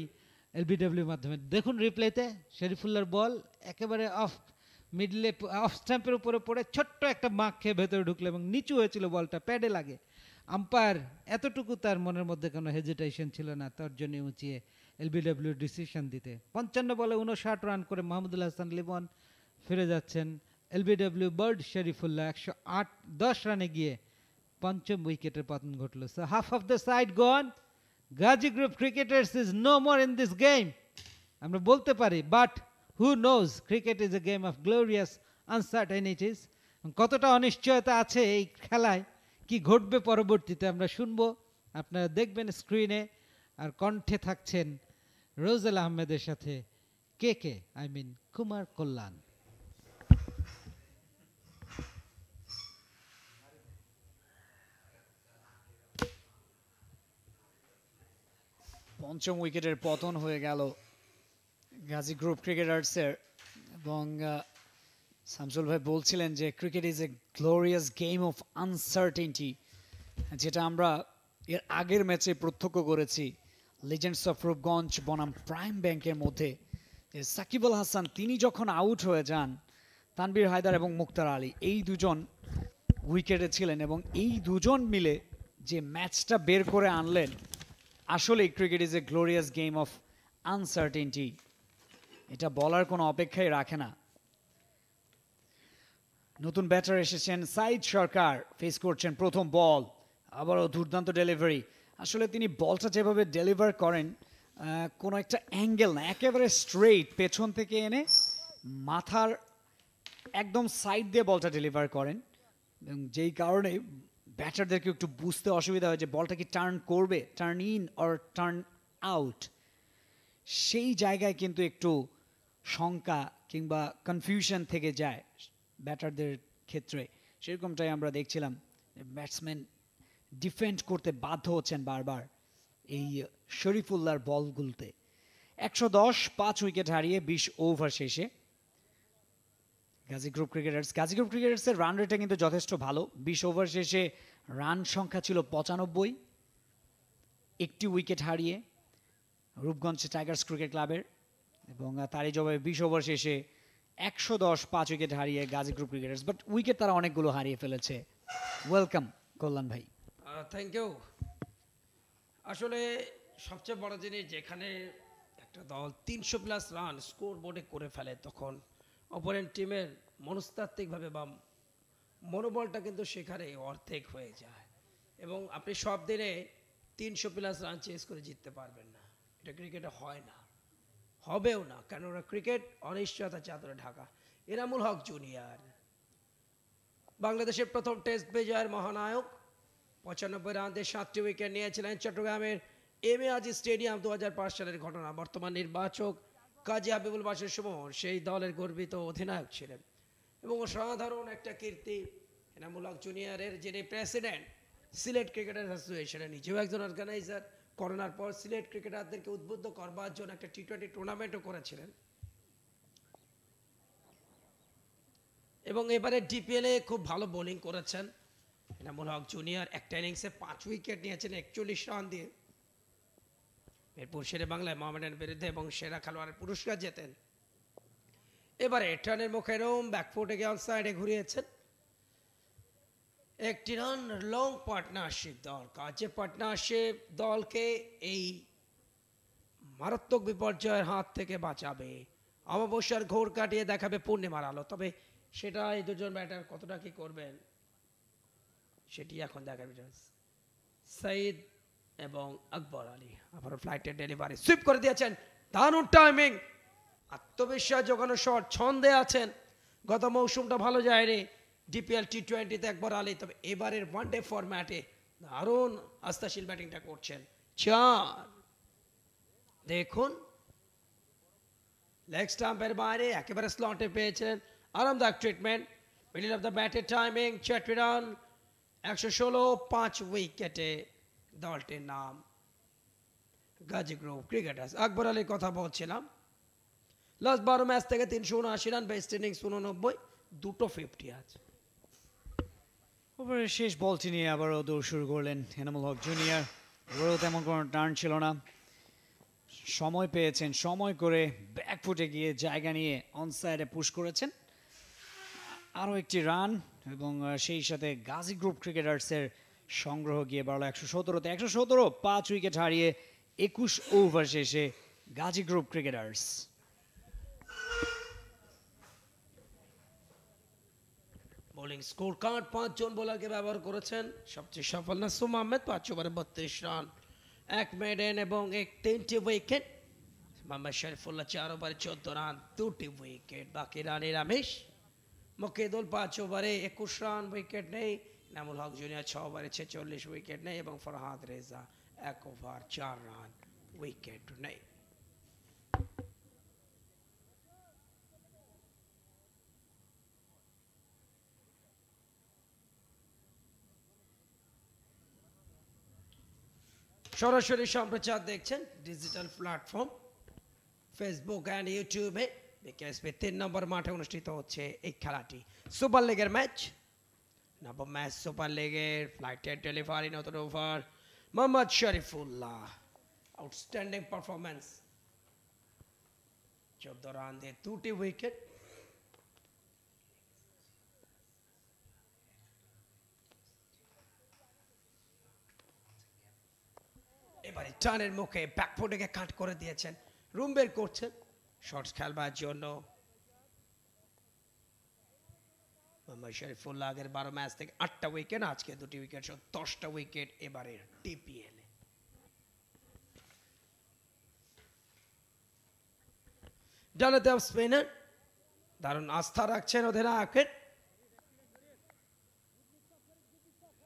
[SPEAKER 6] এলবিডব্লিউর মাধ্যমে দেখুন রিপ্লাইতে শরীফুল্লার বল একেবারে অফ মিডলে অফ স্ট্যাম্পের উপরে পড়ে ছোট্ট একটা মাখ খেয়ে ভেতরে ঢুকলো এবং নিচু হয়েছিল বলটা প্যাডে লাগে আম্পায়ার এতটুকু তার মনের মধ্যে কোনো হেজিটেশন ছিল না তর্জনী উঁচিয়ে এলবিডব্লিউ ডিসিশন দিতে পঞ্চান্ন বলে উনষাট রান করে মাহমুদুল হাসান লিমন ফিরে যাচ্ছেন এলবিডব্লিউ বার্ড শরীফুল্লাহ একশো আট দশ রানে গিয়ে পঞ্চম উইকেটের পতন ঘটল so half of the side gone Gazi group cricketers is no more in this game আমরা বলতে পারি but who knows cricket is a game of glorious uncertainties কতটা অনিশ্চয়তা আছে এই খেলায় কি ঘটবে পরবর্তীতে আমরা শুনবো আপনারা দেখবেন স্ক্রিনে আর কণ্ঠে থাকছেন রোজাল আহমেদের সাথে কে কে আই মিন কুমার কল্যাণ
[SPEAKER 3] পঞ্চম উইকেটের পতন হয়ে গেল গাজী গ্রুপ ক্রিকেটার্সের এবং সামসুল ভাই বলছিলেন যে cricket is a glorious game of uncertainty যেটা আমরা এর আগের ম্যাচে প্রত্যক্ষ করেছি লেজেন্ডস অফ রূপগঞ্জ বনাম প্রাইম ব্যাংকের মধ্যে সাকিব আল হাসান তিনি যখন আউট হয়ে যান তানবির হায়দার এবং মুক্তার আলী এই দুজন উইকেটে ছিলেন এবং এই দুজন মিলে যে ম্যাচটা বের করে আনলেন আসলে cricket is a glorious game of uncertainty এটা বলার কোনো অপেক্ষাই রাখে না নতুন ব্যাটার এসেছেন সাইদ সরকার ফেস করছেন প্রথম বল আবারও দুর্দান্ত ডেলিভারি আসলে তিনি বলটা যেভাবে ডেলিভার করেন কোনো একটা অ্যাঙ্গেল না একেবারে স্ট্রেইট পেছন থেকে এনে মাথার একদম সাইড দিয়ে বলটা ডেলিভার করেন এবং যেই কারণে ব্যাটারদেরকে একটু বুঝতে অসুবিধা হয় যে বলটা কি টার্ন করবে turn in or turn out সেই জায়গায় কিন্তু একটু শঙ্কা কিংবা কনফিউশন থেকে যায় ব্যাটারদের ক্ষেত্রে সেরকমটাই আমরা দেখছিলাম ব্যাটসম্যান ডিফেন্ড করতে বাধ্য হচ্ছেন বারবার এই শরীফুল্লার বলগুলোতে একশো দশ পাঁচ উইকেট হারিয়ে বিশ ওভার শেষে Gazi group cricketers Gazi group ক্রিকেটার্সের রান রেটটা কিন্তু যথেষ্ট ভালো বিশ ওভার শেষে রান সংখ্যা ছিল পঁচানব্বই একটি উইকেট হারিয়ে রূপগঞ্জ টাইগার্স ক্রিকেট ক্লাবের এবং তারই জবাবে বিশ ওভার শেষে একশো দশ পাঁচ উইকেট হারিয়ে Gazi group cricketers but wicket তারা অনেকগুলো হারিয়ে ফেলেছে ওয়েলকাম কল্যাণ ভাই
[SPEAKER 5] থ্যাংক ইউ আসলে সবচেয়ে বড় জিনিস যেখানে একটা দল তিনশো প্লাস রান স্কোর বোর্ডে করে ফেলে তখন অপোনেন্ট টিমের মনস্তাত্ত্বিকভাবে বা মনোবলটা কিন্তু সেখানে অর্ধেক হয়ে যায় এবং আপনি সব দিনে তিনশো প্লাস রান চেস করে জিততে পারবেন না এটা ক্রিকেটে হয় না হবেও না কেননা ক্রিকেট অনিশ্চয়তা চাদরে ঢাকা এনামুল হক জুনিয়র বাংলাদেশের প্রথম টেস্ট বিজয়ের মহানায়ক পঁচানব্বই রানতে সাতটি উইকেট নিয়েছিলেন চট্টগ্রামের এম এ আজি স্টেডিয়াম দু সালের ঘটনা বর্তমান নির্বাচক কাজী হাবিবুল বাসের সুমন সেই দলের গর্বিত অধিনায়ক ছিলেন এবং অসাধারণ একটা কীর্তি এনামুল হক জুনিয়রের যিনি প্রেসিডেন্ট সিলেট ক্রিকেট অ্যাসোসিয়েশনের নিজেও একজন অর্গানাইজার করোনার পর সিলেট ক্রিকেটারদেরকে উদ্বুদ্ধ করবার জন্য একটা টি টোয়েন্টি টুর্নামেন্টও করেছিলেন এবং এবারে ডিপিএল এ খুব ভালো বোলিং করেছেন এনামুল হক জুনিয়র একটা ইনিংসে পাঁচ উইকেট নিয়েছেন একচল্লিশ রান দিয়ে এরপর শেরে বাংলায় মোহামেডানের বিরুদ্ধে এবং সেরা খেলোয়াড়ের পুরস্কার জেতেন এবারে টার্নের মুখে এরম ব্যাকফুটে গিয়ে অনসাইডে ঘুরিয়েছেন একটি রান লং পার্টনারশিপ দল কাজে পার্টনারশিপ দলকে এই মারাত্মক বিপর্যয়ের হাত থেকে বাঁচাবে অমাবস্যার ঘোর কাটিয়ে দেখাবে পূর্ণিমার আলো তবে সেটা এই দুজন ব্যাটার কতটা কি করবেন সেটি এখন দেখাবে সাইদ এবং আকবর আলী আবার ফ্লাইটের ডেলিভারি সুইপ করে দিয়েছেন দারুণ টাইমিং আত্মবিশ্বাস জোগানো শট ছন্দে আছেন গত মৌসুমটা ভালো যায়নি ডিপিএল টি টোয়েন্টিতে একবার আলে তবে এবারের ওয়ানডে ফরম্যাটে দারুণ আস্থাশীল ব্যাটিংটা করছেন চার দেখুন লেগ স্টাম্পের বাইরে একেবারে স্লটে পেয়েছেন আরামদায়ক ট্রিটমেন্ট মিডিল অফ দ্য ব্যাটের টাইমিং চারটি রান একশো ষোলো পাঁচ উইকেটে দলটির নাম গাজী গ্রুপ ক্রিকেটার্স আকবর আলীর কথা বলছিলাম লাস্ট বারো ম্যাচ থেকে তিনশো উনআশি রান বেস্ট ইনিংস উননব্বই দুটো ফিফটি আছে
[SPEAKER 3] ওভারের শেষ বলটি নিয়ে আবারও দৌড় শুরু করলেন এনামুল হক জুনিয়র ওরও তেমন কোনো টার্ন ছিল না সময় পেয়েছেন সময় করে ব্যাক ফুটে গিয়ে জায়গা নিয়ে অনসাইডে পুশ করেছেন আরও একটি রান এবং সেই সাথে গাজী গ্রুপ ক্রিকেটার্সের সংগ্রহ গিয়ে বাড়ল একশো সতেরোতে একশো সতেরো পাঁচ উইকেট হারিয়ে একুশ ওভার শেষে
[SPEAKER 5] Gazi group cricketers bowling score card পাঁচজন বোলারকে ব্যবহার করেছেন সবচেয়ে সফল নাসুম আহমেদ পাঁচ ওভারে বত্রিশ রান এক মেডেন এবং এক তিনটি উইকেট মোহাম্মদ শরীফুল্লাহ চার ওভারে চোদ্দ রান দুটি উইকেট বাকি রানে রামেশ মকিদুল পাঁচ ওভারে একুশ রান উইকেট নেই নামুল হক জুনিয়র ছ ওভারে ছেচল্লিশ উইকেট নেই এবং ফরহাদ রেজা এক ওভার চার রান উইকেট নেই সরাসরি সম্প্রচার দেখছেন ডিজিটাল প্ল্যাটফর্ম ফেসবুক অ্যান্ড ইউটিউবে বিকেএসপি তিন নম্বর মাঠে অনুষ্ঠিত হচ্ছে এই খেলাটি সুপার লিগের ম্যাচ নবম ম্যাচ সুপার লিগের ফ্লাইটের ডেলিভারি নতুন over Mohammad Sharifullah outstanding performance চোদ্দ রান দিয়ে দুটি উইকেট এবারে টানের মুখে ব্যাকফুটে কাট করে দিয়েছেন রুম বের করছেন শর্টস খেলবার জন্য মোহাম্মদ শরীফুল্লাহ আগের বারো ম্যাচ থেকে আটটা উইকেট আজকে দুটি উইকেট সহ দশটা উইকেট এবারে ডিপিএল ডানাতে অফ দারুণ আস্থা রাখছেন অধিনায়কের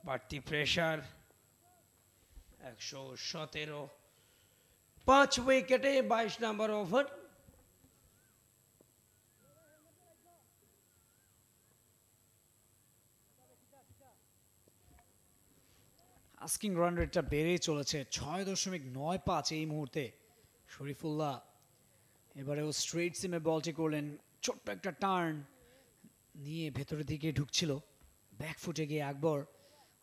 [SPEAKER 5] বাড়তি প্রেশার একশো সতেরো পাঁচ উইকেটে বাইশ নাম্বার ওভার
[SPEAKER 3] আস্কিং রান রেটটা বেড়েই চলেছে ছয় দশমিক নয় পাঁচ এই মুহূর্তে শরীফুল্লাহ এবারেও স্ট্রেট সিমে বলটি করলেন ছোট্ট একটা টার্ন নিয়ে ভেতরের দিকে ঢুকছিল ব্যাকফুটে গিয়ে আকবর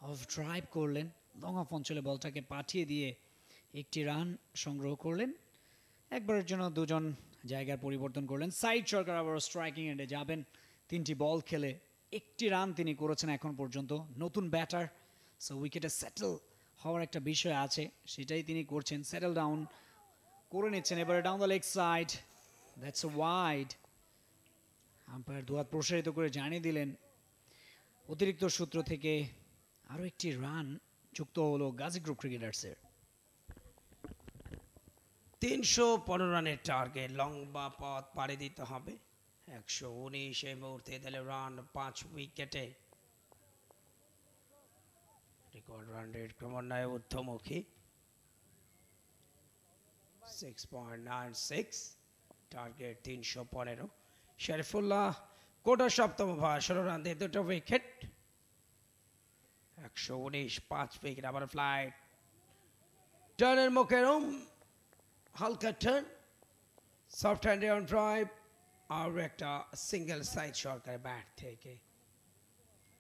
[SPEAKER 3] অফ ড্রাইভ করলেন লং অফ অঞ্চলে বলটাকে পাঠিয়ে দিয়ে একটি রান সংগ্রহ করলেন একবারের জন্য দুজন জায়গার পরিবর্তন করলেন সাইড সরকার আবার স্ট্রাইকিং এন্ডে যাবেন তিনটি বল খেলে একটি রান তিনি করেছেন এখন পর্যন্ত নতুন ব্যাটার সো উইকেটে সেটেল হওয়ার একটা বিষয় আছে সেটাই তিনি করছেন সেটেল ডাউন করে নিচ্ছেন এবারে down the leg side that's wide umpire দুহাত প্রসারিত করে জানিয়ে দিলেন অতিরিক্ত সূত্র থেকে আরও একটি রান যুক্ত হলো
[SPEAKER 5] গাজী গ্রুপ ক্রিকেটার্সের তিনশো পনেরো রানের টার্গেট লম্বা পথ পাড়ি দিতে হবে একশো উনিশ এই মুহূর্তে দিলে রান পাঁচ উইকেটে রেকর্ড রান রেট ক্রমান্বয়ে ঊর্ধ্বমুখী six point nine six target তিনশো পনেরো শরীফুল্লাহ কোটা সপ্তম ভাষণ রান দিয়ে দুটো উইকেট একশো উনিশ পাঁচ আবার ফ্লাইট টার্নের মুখে রুম হালকা টার্ন সফট হ্যান্ড ড্রাইভ আর একটা সিঙ্গেল সাইড ব্যাট থেকে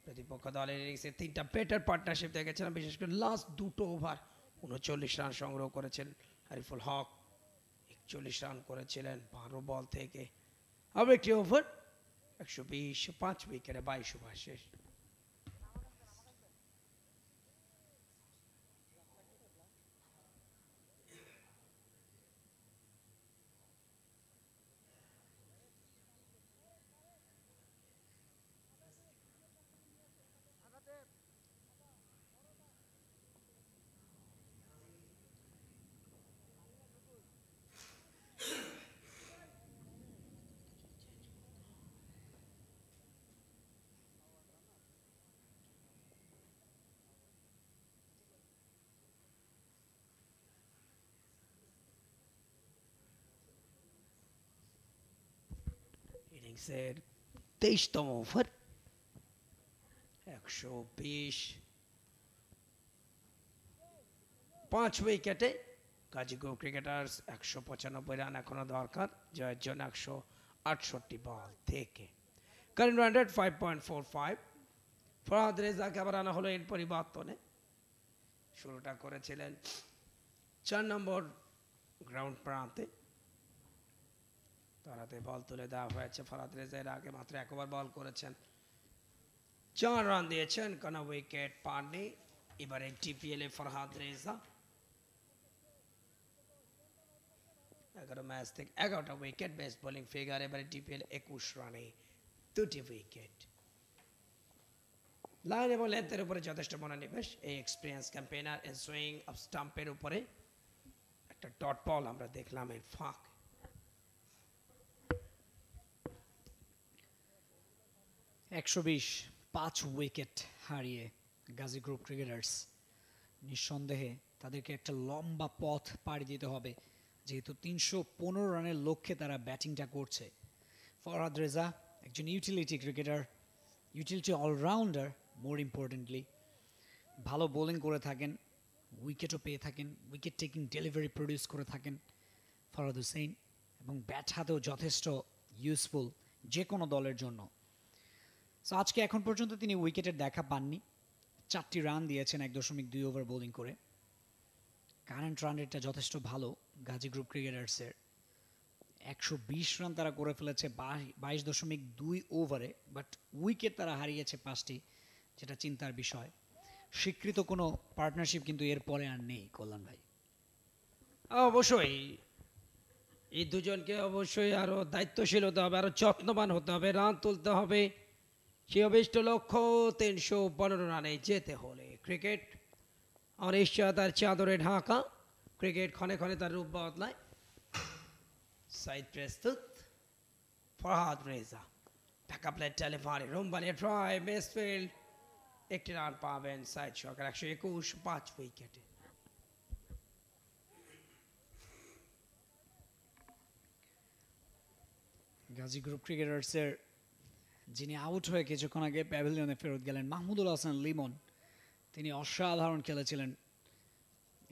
[SPEAKER 5] প্রতিপক্ষ দলের ইনিংসে তিনটা বেটার পার্টনারশিপ দেখেছিলাম বিশেষ করে লাস্ট দুটো ওভার উনচল্লিশ রান সংগ্রহ করেছেন হারিফুল হক একচল্লিশ রান করেছিলেন বারো বল থেকে আবার একটি ওভার একশো বিশ পাঁচ উইকেটে বাইশ ওভার শেষ হাদিসের তেইশতম ওভার একশো বিশ পাঁচ উইকেটে কাজীগো ক্রিকেটার্স একশো পঁচানব্বই রান এখনো দরকার জয়ের জন্য একশো আটষট্টি বল থেকে current hundred five point four five Farhad রেজাকে আবার আনা হলো এর পরিবর্তনে শুরুটা করেছিলেন চার নম্বর গ্রাউন্ড প্রান্তে তার হাতে বল তুলে দেওয়া হয়েছে ফরাত রেজাই আগে মাত্র একবার বল করেছেন চার রান দিয়েছেন কোন উইকেট পাননি এবারে টিপিএলে ফরহাদ রেজা এগারো ম্যাচ থেকে এগারোটা উইকেট বেস্ট বোলিং ফিগার এবারে টিপিএল একুশ রানে দুটি উইকেট লাইন এবং লেন্থের উপরে যথেষ্ট মনোনিবেশ এই experience campaigner and swing off স্টাম্পের উপরে একটা টট বল আমরা দেখলাম এর ফাঁক
[SPEAKER 3] একশো বিশ পাঁচ উইকেট হারিয়ে গাজী গ্রুপ ক্রিকেটার্স নিঃসন্দেহে তাদেরকে একটা লম্বা পথ পাড়ি দিতে হবে যেহেতু তিনশো পনেরো রানের লক্ষ্যে তারা ব্যাটিংটা করছে ফরহাদ রেজা একজন utility cricketer utility allrounder more importantly ভালো বোলিং করে থাকেন উইকেটও পেয়ে থাকেন উইকেট টেকিং ডেলিভারি প্রডিউস করে থাকেন ফরহাদ হুসেন এবং ব্যাট হাতেও যথেষ্ট ইউজফুল যে কোনো দলের জন্য সো আজকে এখন পর্যন্ত তিনি উইকেটের দেখা পাননি চারটি রান দিয়েছেন এক দশমিক দুই ওভার বোলিং করে কারেন্ট রান রেটটা যথেষ্ট ভালো গাজী গ্রুপ ক্রিকেটার্সের একশো বিশ রান তারা করে ফেলেছে বাইশ দশমিক দুই ওভারে বাট উইকেট তারা হারিয়েছে পাঁচটি যেটা চিন্তার বিষয় স্বীকৃত কোনো
[SPEAKER 5] পার্টনারশিপ কিন্তু এরপরে আর নেই কল্যাণ ভাই অবশ্যই এই দুজনকে অবশ্যই আরও দায়িত্বশীল হতে হবে আরও যত্নবান হতে হবে রান তুলতে হবে সিংহবিষ্ট লক্ষ্য তিনশো পনেরো রানে যেতে হলে ক্রিকেট আমার তার চাদরে ঢাকা ক্রিকেট ক্ষণে ক্ষণে তার রূপ বদলায় সাইদ প্রস্তুত ফরহাদ রেজা ঢাকা প্লেট টেলিভারে রোমবানিয়া ড্রাইভ মেসফিল্ড একটি রান পাবেন সাইদ সরকার একশো একুশ পাঁচ উইকেটে
[SPEAKER 3] গাজী গ্রুপ ক্রিকেটার্সের যিনি আউট হয়ে কিছুক্ষণ আগে প্যাভিলিয়নে ফেরত গেলেন মাহমুদুল হাসান লিমন তিনি অসাধারণ খেলেছিলেন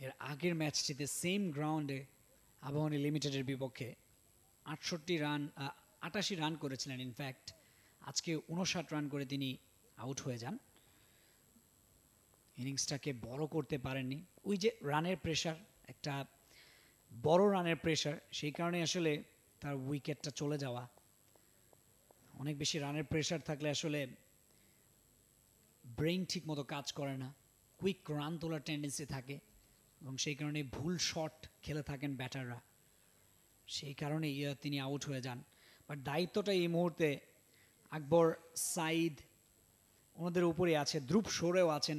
[SPEAKER 3] এর আগের ম্যাচটিতে সেম গ্রাউন্ডে আবাহনী লিমিটেডের বিপক্ষে আটষট্টি রান আটাশি রান করেছিলেন ইনফ্যাক্ট আজকে উনষাট রান করে তিনি আউট হয়ে যান ইনিংসটাকে বড় করতে পারেননি ওই যে রানের প্রেশার একটা বড় রানের প্রেশার সেই কারণে আসলে তার উইকেটটা চলে যাওয়া অনেক বেশি রানের প্রেশার থাকলে আসলে ব্রেইন ঠিক মতো কাজ করে না কুইক রান তোলার টেন্ডেন্সি থাকে এবং সেই কারণে ভুল শট খেলে থাকেন ব্যাটাররা সেই কারণে তিনি আউট হয়ে যান বাট দায়িত্বটা এই মুহূর্তে আকবর সাইদ ওনাদের উপরে আছে দ্রুপ সরেও আছেন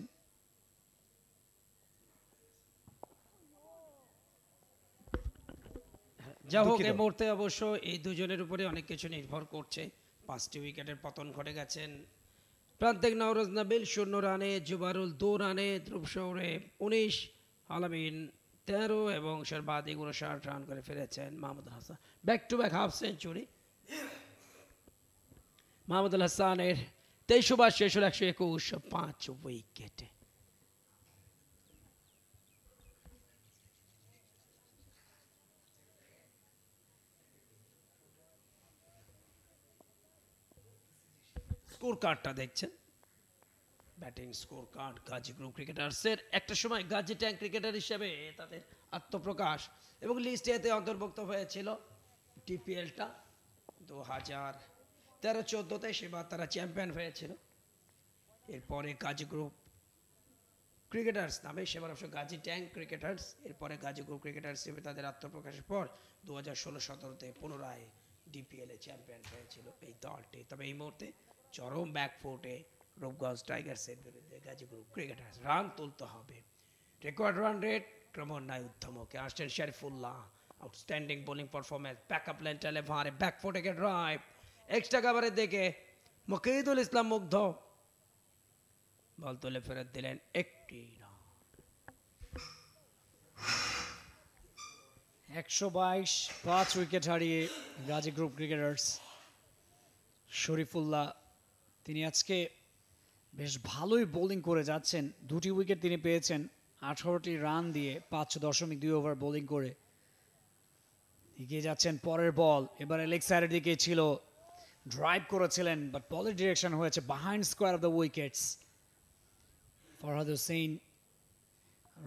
[SPEAKER 5] যা হোক এই মুহূর্তে অবশ্য এই দুজনের উপরে অনেক কিছু নির্ভর করছে পাঁচটি উইকেটের পতন ঘটে গেছেন প্রান্তিক নওরোজ নাবিল শূন্য রানে জুবারুল দু রানে ধ্রুব শহরে উনিশ আলামিন তেরো এবং সর্বাধিক উনষাট রান করে ফেলেছেন Mahmud Hasan back to back half century Mahmudul হাসানের তেইশ ওভার শেষ হল একশো একুশ পাঁচ উইকেটে স্কোর কার্ডটা দেখছেন batting score card Gazi group ক্রিকেটার্সের একটা সময় গাজী ট্যাঙ্ক ক্রিকেটার হিসেবে তাদের আত্মপ্রকাশ এবং লিস্টে এতে অন্তর্ভুক্ত হয়েছিল টিপিএলটা দু হাজার তেরো চোদ্দোতে সেবার তারা চ্যাম্পিয়ন হয়েছিল এরপরে গাজী গ্রুপ ক্রিকেটার্স নামে সেবার অবশ্য গাজী ট্যাঙ্ক ক্রিকেটার্স এরপরে গাজী গ্রুপ ক্রিকেটার্স হিসেবে তাদের আত্মপ্রকাশের পর দু হাজার ষোলো সতেরোতে পুনরায় ডিপিএলে চ্যাম্পিয়ন হয়েছিল এই দলটি তবে এই মুহূর্তে চরম ব্যাকফোর্টে রূপগঞ্জ টাইগার্সের বিরুদ্ধে গাজীপুর ক্রিকেটার্স রান তুলতে হবে রেকর্ড রান রেট ক্রমান্বয়ে উদ্ধমকে আসছেন Sharifullah outstanding bowling performance backup লেন টেলে ভাঁড়ে ব্যাকফোর্টে কে ড্রাইভ এক্সট্রা কাভারে দেখে মকিদুল ইসলাম মুগ্ধ বল তুলে ফেরত দিলেন একটি একশো বাইশ
[SPEAKER 3] পাঁচ উইকেট হারিয়ে গাজী গ্রুপ ক্রিকেটার্স শরীফুল্লাহ তিনি আজকে বেশ ভালোই বোলিং করে যাচ্ছেন দুটি উইকেট তিনি পেয়েছেন আঠারোটি রান দিয়ে পাঁচ দশমিক দুই ওভার বোলিং করে এগিয়ে যাচ্ছেন পরের বল এবার লেগ সাইডের দিকে ছিল ড্রাইভ করেছিলেন বাট বলের ডিরেকশন হয়েছে behind square of the wickets Farhad Hossain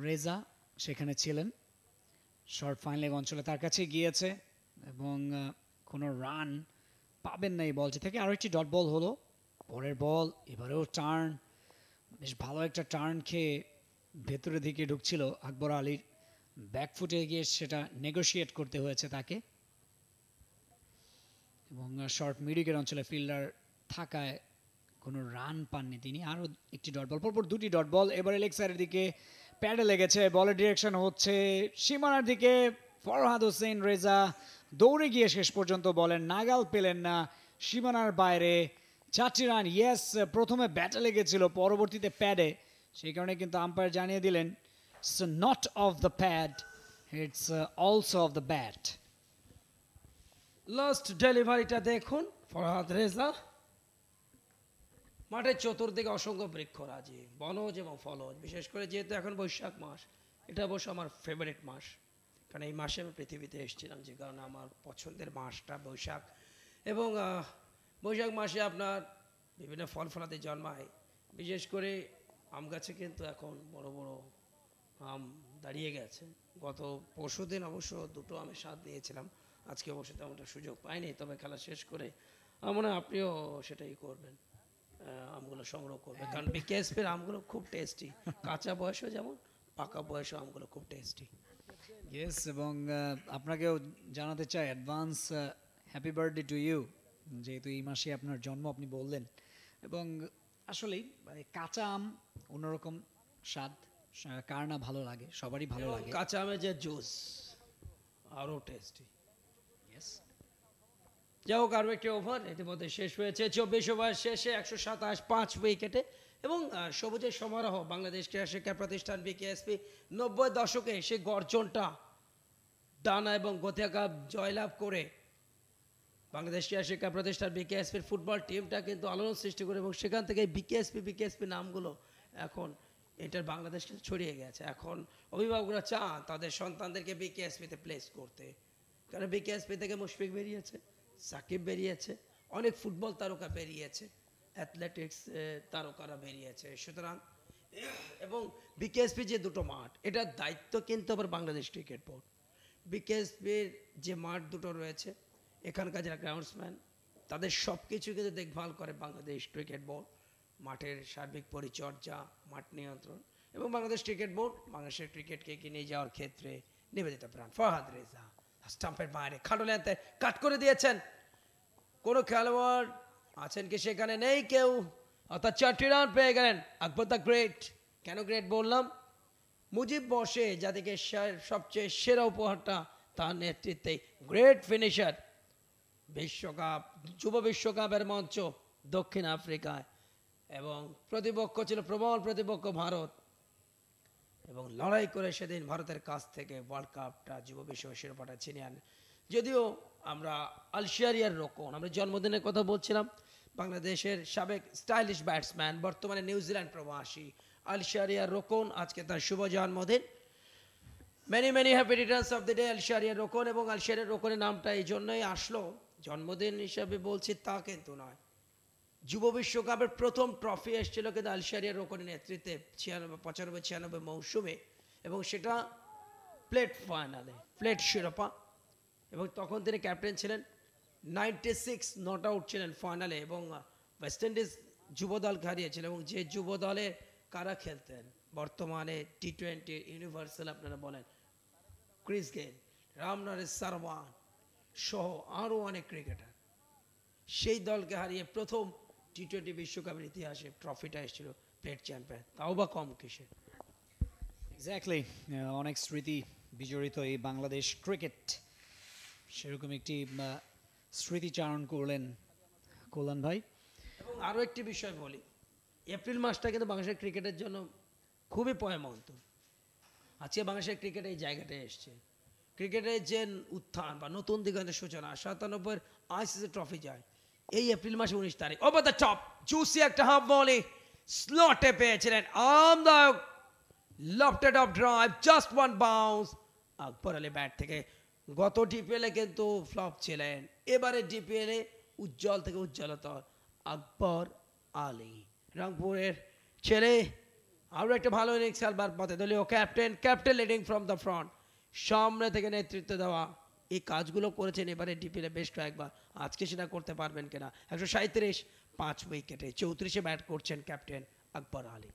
[SPEAKER 3] Reza সেখানে ছিলেন শর্ট ফাইন অঞ্চলে তার কাছে গিয়েছে এবং কোনো রান পাবেন না এই বলটি থেকে আরও একটি ডট বল হলো পরের বল এবারেও টার্ন বেশ ভালো একটা টার্ন খেয়ে ভেতরে দিকে ঢুকছিল আকবর আলীর ব্যাকফুটে গিয়ে সেটা নেগোসিয়েট করতে হয়েছে তাকে এবং শর্ট মিডিকের অঞ্চলে ফিল্ডার থাকায় কোনো রান পাননি তিনি আরও একটি ডট বল পরপর দুটি ডট বল এবারে লেগ সাইডের দিকে প্যাডে লেগেছে বলের ডিরেকশন হচ্ছে সীমানার দিকে ফরহাদ হোসেন রেজা দৌড়ে গিয়ে শেষ পর্যন্ত বলেন নাগাল পেলেন না সীমানার বাইরে চারটি রান ইয়েস প্রথমে ব্যাটে লেগেছিল পরবর্তীতে প্যাডে সেই কারণে কিন্তু আম্পায়ার জানিয়ে দিলেন it's not off the pad it's also off the bat
[SPEAKER 5] last ডেলিভারিটা দেখুন ফরহাদ রেজা মাঠের চতুর্দিকে অসংখ্য বৃক্ষ রাজি বনজ এবং ফলজ বিশেষ করে যেহেতু এখন বৈশাখ মাস এটা অবশ্য আমার ফেভারিট মাস কারণ এই মাসে আমি পৃথিবীতে এসেছিলাম যে কারণে আমার পছন্দের মাসটা বৈশাখ এবং বৈশাখ মাসে আপনার বিভিন্ন ফল ফলাতে জন্মায় বিশেষ করে আম গাছে কিন্তু এখন বড় বড় আম দাঁড়িয়ে গেছে গত পরশু দিন অবশ্য দুটো আমের স্বাদ নিয়েছিলাম আজকে অবশ্য তেমনটা সুযোগ পাইনি তবে খেলা শেষ করে আমার মনে হয় আপনিও সেটাই করবেন আমগুলো সংগ্রহ করবেন কারণ বিকেএসপির আমগুলো খুব টেস্টি কাঁচা বয়সও যেমন পাকা বয়সও আমগুলো খুব টেস্টি ইয়েস এবং আপনাকেও
[SPEAKER 3] জানাতে চাই advance happy birthday to you যেহেতু এই মাসে আপনার জন্ম আপনি বললেন এবং আসলেই মানে কাঁচা আম অন্যরকম স্বাদ
[SPEAKER 5] কার না ভালো লাগে সবারই ভালো লাগে কাঁচা আমের যে জুস আরও টেস্টি যাই হোক আরও একটি ওভার ইতিমধ্যে শেষ হয়েছে চব্বিশ ওভার শেষে একশো সাতাশ পাঁচ উইকেটে এবং সবুজের সমারোহ বাংলাদেশ ক্রীড়া শিক্ষা প্রতিষ্ঠান বিকেএসপি নব্বই দশকে সেই গর্জনটা ডানা এবং গত্যাঘাত জয়লাভ করে বাংলাদেশ শিক্ষা প্রতিষ্ঠান বিকেএসপির ফুটবল টিমটা কিন্তু আলোড়ন সৃষ্টি করে এবং সেখান থেকে বিকেএসপি বিকেএসপি নামগুলো এখন এটার বাংলাদেশ কিন্তু ছড়িয়ে গেছে এখন অভিভাবকরা চান তাদের সন্তানদেরকে বিকেএসপিতে প্লেস করতে কারণ বিকেএসপি থেকে মুশফিক বেরিয়েছে সাকিব বেরিয়েছে অনেক ফুটবল তারকা বেরিয়েছে অ্যাথলেটিক্স তারকারা বেরিয়েছে সুতরাং এবং বিকেএসপি যে দুটো মাঠ এটার দায়িত্ব কিন্তু আবার বাংলাদেশ ক্রিকেট বোর্ড বিকেএসপির যে মাঠ দুটো রয়েছে এখানকার যারা গ্রাউন্ডসম্যান তাদের সব কিছু কিন্তু দেখভাল করে বাংলাদেশ ক্রিকেট বোর্ড মাঠের সার্বিক পরিচর্যা মাঠ নিয়ন্ত্রণ এবং বাংলাদেশ ক্রিকেট বোর্ড বাংলাদেশের ক্রিকেটকে কিনে যাওয়ার ক্ষেত্রে নিবেদিত প্রাণ ফরহাদ রেজা স্টাম্পের বাইরে খাটুলিয়াতে কাট করে দিয়েছেন কোনো খেলোয়াড় আছেন কি সেখানে নেই কেউ অর্থাৎ চারটি রান পেয়ে গেলেন আকবর দ্য গ্রেট কেন গ্রেট বললাম মুজিব বসে যাদেরকে সবচেয়ে সেরা উপহারটা তার নেতৃত্বে গ্রেট ফিনিশার বিশ্বকাপ যুব বিশ্বকাপের মঞ্চ দক্ষিণ আফ্রিকায় এবং প্রতিপক্ষ ছিল প্রবল প্রতিপক্ষ ভারত এবং লড়াই করে সেদিন ভারতের কাছ থেকে ওয়ার্ল্ড কাপটা যুব বিশ্ব শিরোপাটা ছিনিয়ে আন যদিও আমরা আলশিয়ারিয়ার রোকন আমরা জন্মদিনের কথা বলছিলাম বাংলাদেশের সাবেক স্টাইলিশ ব্যাটসম্যান বর্তমানে নিউজিল্যান্ড প্রবাসী আলশিয়ারিয়ার রোকন আজকে তার শুভ জন্মদিন many many happy returns of the day Alshahriar Rokon এবং আলশিয়ারিয়ার রোকনের নামটা এই জন্যই আসলো জন্মদিন হিসাবে বলছি তা কিন্তু নয় যুব বিশ্বকাপের প্রথম ট্রফি এসেছিল কিন্তু আলশারিয়া রোকনের নেতৃত্বে ছিয়ানব্বই পঁচানব্বই ছিয়ানব্বই মৌসুমে এবং সেটা প্লেট ফাইনালে প্লেট শিরোপা এবং তখন তিনি ক্যাপ্টেন ছিলেন নাইনটি সিক্স নট আউট ছিলেন ফাইনালে এবং ওয়েস্ট ইন্ডিজ যুব দল হারিয়েছিল এবং যে যুব দলে কারা খেলতেন বর্তমানে টি টোয়েন্টি ইউনিভার্সাল আপনারা বলেন ক্রিস গেল রামনারেশ সারওয়ান সহ আরও অনেক ক্রিকেটার সেই দলকে হারিয়ে প্রথম টি টোয়েন্টি বিশ্বকাপের ইতিহাসে ট্রফিটা এসেছিল প্লেট চ্যাম্পিয়ন তাও বা কম কিসের
[SPEAKER 3] এক্স্যাক্টলি অনেক স্মৃতি বিজড়িত এই বাংলাদেশ ক্রিকেট সেরকম একটি স্মৃতিচারণ করলেন কল্যাণ ভাই
[SPEAKER 5] এবং আরও একটি বিষয় বলি এপ্রিল মাসটা কিন্তু বাংলাদেশের ক্রিকেটের জন্য খুবই পয়মন্ত আজকে বাংলাদেশের ক্রিকেট এই জায়গাটায় এসছে ক্রিকেটের যে উত্থান বা নতুন দিগন্তের সূচনা সাতানব্বই আইসিসি ট্রফি যায় এই এপ্রিল মাসে উনিশ তারিখ ওভার দ্য টপ জুসি একটা হাফ বলে স্লটে পেয়েছিলেন আমদায়ক lofted off drive just one bounce Akbar Ali bat থেকে গত ডিপিএলে কিন্তু ফ্লপ ছিলেন এবারে ডিপিএলে উজ্জ্বল থেকে উজ্জ্বলতর আকবর আলী রংপুরের ছেলে আরও একটা ভালো ইনিংস খেলবার পথে দলীয় captain captain leading from the front সামনে থেকে নেতৃত্ব দেওয়া এই কাজগুলো করেছেন এবারে ডিপিএলে বেশ কয়েকবার আজকে সেটা করতে পারবেন কিনা একশো সাঁত্রিশ পাঁচ উইকেটে চৌত্রিশে ব্যাট করছেন ক্যাপ্টেন আকবর আলী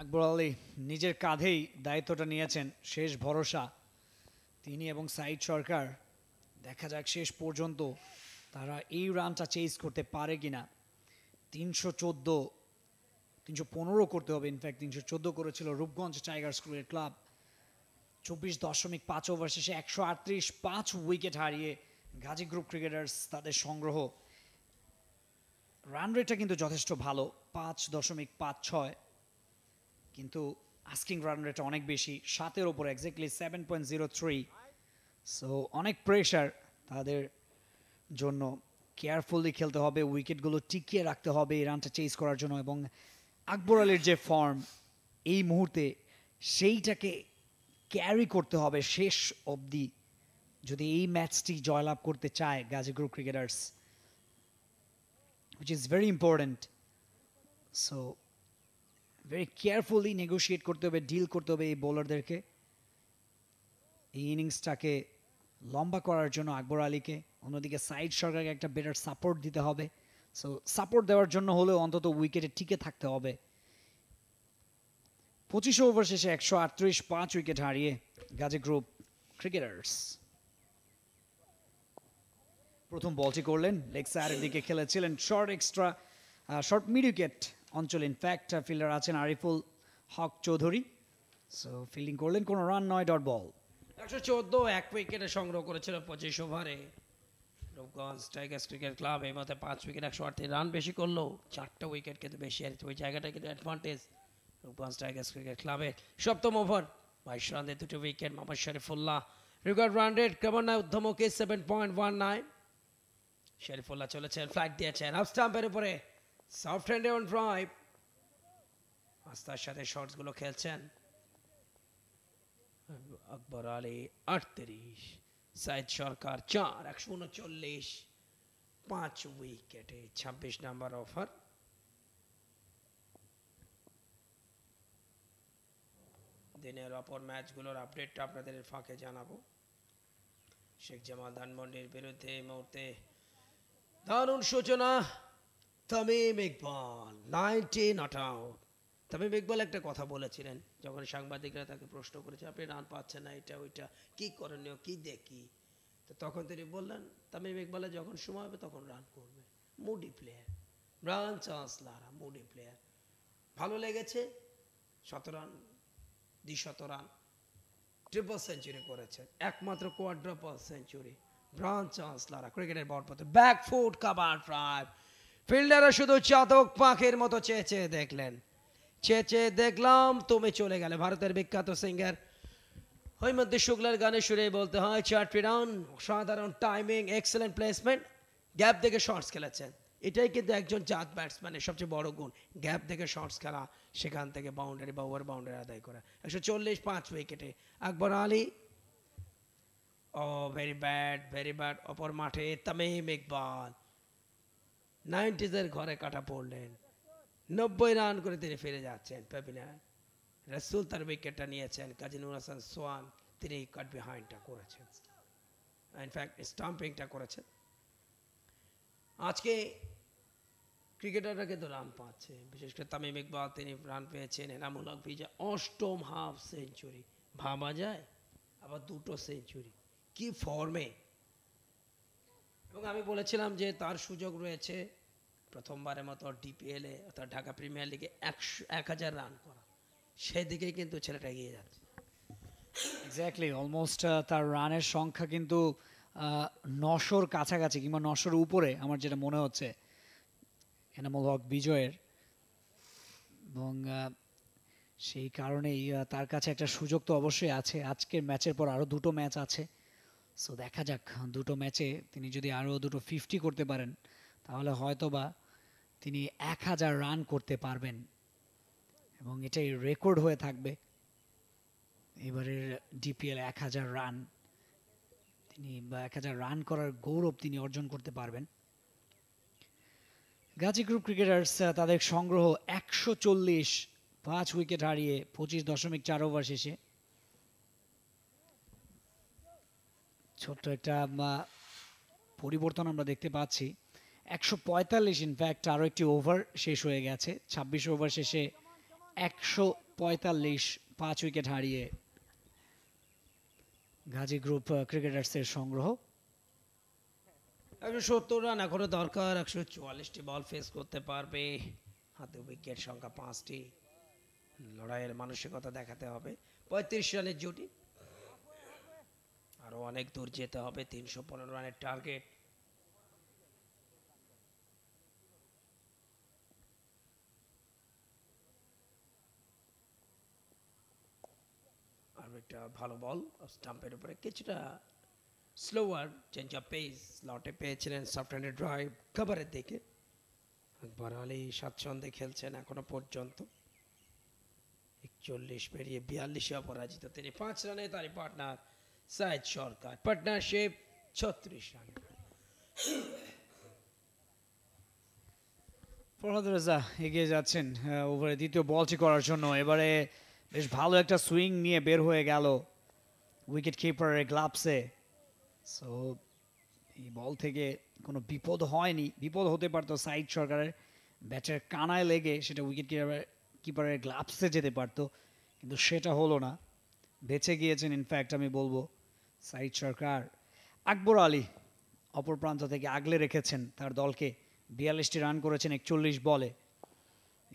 [SPEAKER 5] আকবর আলী নিজের
[SPEAKER 3] কাঁধেই দায়িত্বটা নিয়েছেন শেষ ভরসা তিনি এবং সাইদ সরকার দেখা যাক শেষ পর্যন্ত তারা এই রানটা চেস করতে পারে কিনা তিনশো চোদ্দো তিনশো পনেরো করতে হবে ইনফ্যাক্ট তিনশো চোদ্দো করেছিল রূপগঞ্জ টাইগার স্কুলের ক্লাব চব্বিশ দশমিক পাঁচ ওভার শেষে একশো আটত্রিশ পাঁচ উইকেট হারিয়ে গাজী গ্রুপ ক্রিকেটার্স তাদের সংগ্রহ রান রেটটা কিন্তু যথেষ্ট ভালো পাঁচ দশমিক পাঁচ ছয় কিন্তু আস্কিং রান রেটটা অনেক বেশি সাতের ওপর exactly seven point zero three so অনেক প্রেশার তাদের জন্য কেয়ারফুলি খেলতে হবে উইকেটগুলো টিকিয়ে রাখতে হবে এই রানটা চেস করার জন্য এবং আকবর আলীর যে ফর্ম এই মুহূর্তে সেইটাকে ক্যারি করতে হবে শেষ অবধি যদি এই ম্যাচটি জয়লাভ করতে চায় group cricketers which is very important. So very carefully negotiate করতে হবে ডিল করতে হবে এই বোলারদেরকে এই ইনিংসটাকে লম্বা করার জন্য আকবর আলীকে অন্যদিকে সাইড সরকারকে একটা বেটার সাপোর্ট দিতে হবে সো সাপোর্ট দেওয়ার জন্য হলেও অন্তত উইকেটে টিকে থাকতে হবে পঁচিশ ওভার শেষে একশো আটত্রিশ পাঁচ উইকেট হারিয়ে গাজে গ্রুপ ক্রিকেটার্স প্রথম বলটি করলেন লেগ সাইডের দিকে খেলেছিলেন short extra short mid wicket অঞ্চল ইনফ্যাক্ট ফিল্ডার আছেন আরিফুল হক চৌধুরী সো ফিল্ডিং করলেন কোনো রান নয় ডট বল
[SPEAKER 5] একশো চোদ্দ এক উইকেটে সংগ্রহ করেছিল পঁচিশ ওভারে রূপগঞ্জ টাইগার্স ক্রিকেট ক্লাব এই মতে পাঁচ উইকেট একশো আটত্রিশ রান বেশি করলো চারটা উইকেট কিন্তু বেশি আর ওই জায়গাটা কিন্তু অ্যাডভান্টেজ রূপগঞ্জ টাইগার্স ক্রিকেট ক্লাবে সপ্তম ওভার বাইশ রানে দুটো wicket Mohammad Sharifullah record run rate ক্রমান্বয়ে উদ্ধমকে seven point one nine Sharifullah চলেছেন ফ্লাইট দিয়েছেন হাফ স্টাম্পের উপরে সফট হ্যান্ডে অন ড্রাইভ আস্থার সাথে শর্টসগুলো খেলছেন আকবর আলী আটত্রিশ সাইদ সরকার চার একশো উনচল্লিশ পাঁচ উইকেটে ছাব্বিশ নাম্বার অফার দিনের অপর ম্যাচগুলোর আপডেটটা আপনাদের ফাঁকে জানাবো শেখ জামাল ধানমন্ডির বিরুদ্ধে এই মুহূর্তে দারুণ সূচনা Tamim Iqbal nineteen not out Tamim Iqbal একটা কথা বলেছিলেন যখন সাংবাদিকরা তাকে প্রশ্ন করেছে আপনি রান পাচ্ছেন না এটা ওইটা কী করণীয় কী দেখি তো তখন তিনি বললেন তামিম ইকবালের যখন সময় হবে তখন রান করবে মুডি প্লেয়ার রান চান্স লারা মুডি প্লেয়ার ভালো লেগেছে শত রান দ্বিশত রান ট্রিপল সেঞ্চুরি করেছেন একমাত্র কোয়াড্রাপল সেঞ্চুরি ব্রাঞ্চ চান্সলারা ক্রিকেটের বটপথে ব্যাক ফুট কাবার ড্রাইভ ফিল্ডাররা শুধু চাতক পাখির মতো চেয়ে চেয়ে দেখলেন চেয়ে চেয়ে দেখলাম তুমি চলে গেলে ভারতের বিখ্যাত সিঙ্গার ওই মধ্যে শুক্লার গানে সুরে বলতে হয় চারটি রান সাধারণ টাইমিং এক্সেলেন্ট প্লেসমেন্ট গ্যাপ দেখে শর্টস খেলেছেন এটাই কিন্তু একজন জাত ব্যাটসম্যানের সবচেয়ে বড় গুণ গ্যাপ থেকে শর্টস খেলা সেখান থেকে বাউন্ডারি বা ওভার বাউন্ডারি আদায় করা একশো চল্লিশ পাঁচ উইকেটে আকবর আলী ও ভেরি ব্যাড ভেরি ব্যাড অপর মাঠে তামিম ইকবাল নাইনটিজের ঘরে কাটা পড়লেন নব্বই রান করে তিনি ফিরে যাচ্ছেন পেপিনার রসুল তার উইকেটটা নিয়েছেন কাজী নুর হাসান সোয়ান তিনি কাট বিহাইন্ডটা করেছেন ইনফ্যাক্ট স্টাম্পিংটা করেছেন আজকে ক্রিকেটাররা কিন্তু রান পাচ্ছে বিশেষ করে তামিম ইকবাল তিনি রান পেয়েছেন এনামুল হক ভিজা অষ্টম হাফ সেঞ্চুরি ভাবা যায় আবার দুটো সেঞ্চুরি কি ফর্মে এবং আমি বলেছিলাম যে তার সুযোগ রয়েছে প্রথমবারের মতো ডিপিএলে অর্থাৎ ঢাকা প্রিমিয়ার লিগে একশো এক হাজার রান করা সেদিকেই কিন্তু ছেলেটা এগিয়ে যাচ্ছে
[SPEAKER 3] এক্স্যাক্টলি অলমোস্ট তার রানের সংখ্যা কিন্তু নশোর কাছাকাছি কিংবা নশোর উপরে আমার যেটা মনে হচ্ছে এনামুল হক বিজয়ের এবং সেই কারণেই তার কাছে একটা সুযোগ তো অবশ্যই আছে আজকের ম্যাচের পর আরও দুটো ম্যাচ আছে সো দেখা যাক দুটো ম্যাচে তিনি যদি আরও দুটো ফিফটি করতে পারেন তাহলে হয়তো বা তিনি এক হাজার রান করতে পারবেন এবং এটাই রেকর্ড হয়ে থাকবে এবারের ডিপিএল এক হাজার রান তিনি বা এক হাজার রান করার গৌরব তিনি অর্জন করতে পারবেন গাজী গ্রুপ ক্রিকেটার্স তাদের সংগ্রহ একশো চল্লিশ পাঁচ উইকেট হারিয়ে পঁচিশ দশমিক চার ওভার শেষে ছোট্ট একটা পরিবর্তন আমরা দেখতে পাচ্ছি একশো পঁয়তাল্লিশ ইনফ্যাক্ট আরও একটি ওভার শেষ হয়ে গেছে ছাব্বিশ ওভার শেষে একশো পঁয়তাল্লিশ পাঁচ উইকেট হারিয়ে গাজী গ্রুপ ক্রিকেটার্সের সংগ্রহ
[SPEAKER 5] একশো সত্তর রান এখনো দরকার একশো চুয়াল্লিশটি বল ফেস করতে পারবে হাতে উইকেট সংখ্যা পাঁচটি লড়াইয়ের মানসিকতা দেখাতে হবে পঁয়ত্রিশ রানের জুটি আরও অনেক দূর যেতে হবে তিনশো পনেরো রানের টার্গেট একটা ভালো বল স্টাম্পের উপরে কিছুটা স্লোয়ার চেঞ্জ অফ পেস লটে পেয়েছিলেন সফট হ্যান্ডেড ড্রাইভ কভারের দিকে আকবর আলী স্বাচ্ছন্দ্যে খেলছেন এখনো পর্যন্ত একচল্লিশ পেরিয়ে বিয়াল্লিশে অপরাজিত তিনি পাঁচ রানে তারই পার্টনার সাইদ সরকার পার্টনারশিপ ছত্রিশ রান
[SPEAKER 3] ফরহাদ রাজা এগিয়ে যাচ্ছেন ওভারে দ্বিতীয় বলটি করার জন্য এবারে বেশ ভালো একটা সুইং নিয়ে বের হয়ে গেল উইকেট কিপারের গ্লাভসে সো এই বল থেকে কোনো বিপদ হয়নি বিপদ হতে পারতো সাইড সরকারের ব্যাটের কানায় লেগে সেটা উইকেট কিপারের কিপারের গ্লাভসে যেতে পারতো কিন্তু সেটা হলো না বেঁচে গিয়েছেন ইনফ্যাক্ট আমি বলবো সাইদ সরকার আকবর আলী অপর প্রান্ত থেকে আগলে রেখেছেন তার দলকে বিয়াল্লিশটি রান করেছেন একচল্লিশ বলে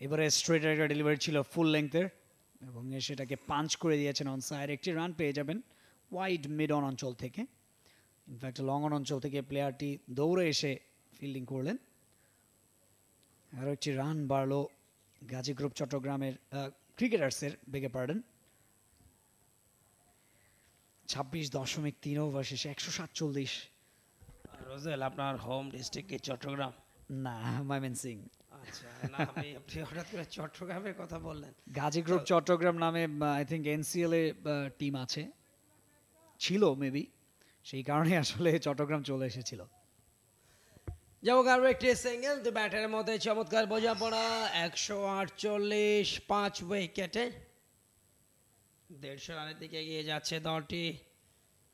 [SPEAKER 3] এবারে স্ট্রেট একটা ডেলিভারি ছিল ফুল লেংথের এবং সেটাকে পাঞ্চ করে দিয়েছেন অন সাইড একটি রান পেয়ে যাবেন ওয়াইড মিড অন অঞ্চল থেকে ইনফ্যাক্ট লং অন অঞ্চল থেকে প্লেয়ারটি দৌড়ে এসে ফিল্ডিং করলেন আরও একটি রান বাড়ল গাজী গ্রুপ চট্টগ্রামের ক্রিকেটার্সের বেগে পারডেন ছাব্বিশ দশমিক তিন ওভার শেষে একশো সাতচল্লিশ
[SPEAKER 5] রোজেল আপনার হোম ডিস্ট্রিক্ট চট্টগ্রাম
[SPEAKER 3] না মাইমেন সিং
[SPEAKER 5] আচ্ছা, গাজী গ্রুপ
[SPEAKER 3] চট্টগ্রাম নামে I think NCL a team আছে ছিল মেবি সেই কারণে আসলে
[SPEAKER 5] চট্টগ্রাম চলে এসেছিল একটি সিঙ্গেল দু মধ্যে চমৎকার বোঝাপড়া একশো আটচল্লিশ পাঁচ উইকেটে দেড়শো রানের দিকে এগিয়ে যাচ্ছে দলটি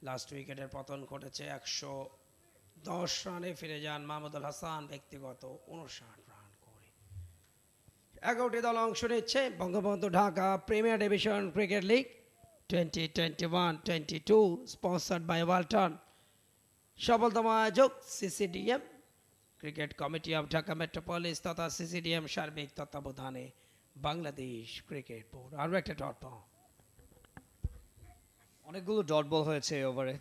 [SPEAKER 5] লাস্ট উইকেটের পতন ঘটেছে একশো দশ রানে ফিরে যান মাহমুদুল হাসান ব্যক্তিগত উনষাট এগারোটি দল অংশ নিচ্ছে Bangabandhu Dhaka premier division cricket league twenty twenty one twenty two sponsored by Walton সফলতম আয়োজক CCDM cricket committee of Dhaka metropolis তথা সিসিডিএম সার্বিক তত্ত্বাবধানে বাংলাদেশ ক্রিকেট বোর্ড আরও একটা ডট বল
[SPEAKER 3] অনেকগুলো ডট বল হয়েছে ওভারে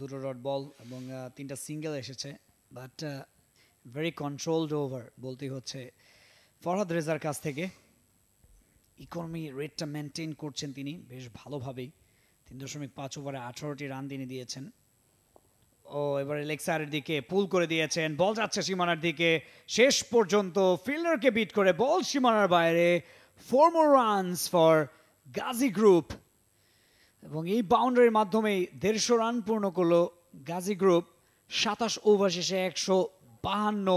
[SPEAKER 3] দুটো ডট বল এবং তিনটা সিঙ্গেল এসেছে বাট ভেরি কন্ট্রোলড ওভার বলতেই হচ্ছে ফরহাদ রেজার কাছ থেকে ইকোনমি রেটটা মেনটেন করছেন তিনি বেশ ভালোভাবেই তিন দশমিক পাঁচ ওভারে আঠারোটি রান তিনি দিয়েছেন ও এবারে লেক্সারের দিকে পুল করে দিয়েছেন বল যাচ্ছে সীমানার দিকে শেষ পর্যন্ত ফিল্ডারকে বিট করে বল সীমানার বাইরে four more runs for Gazi group এবং এই বাউন্ডারির মাধ্যমেই দেড়শো রান পূর্ণ করলো গাজী গ্রুপ সাতাশ ওভার শেষে একশো বাহান্ন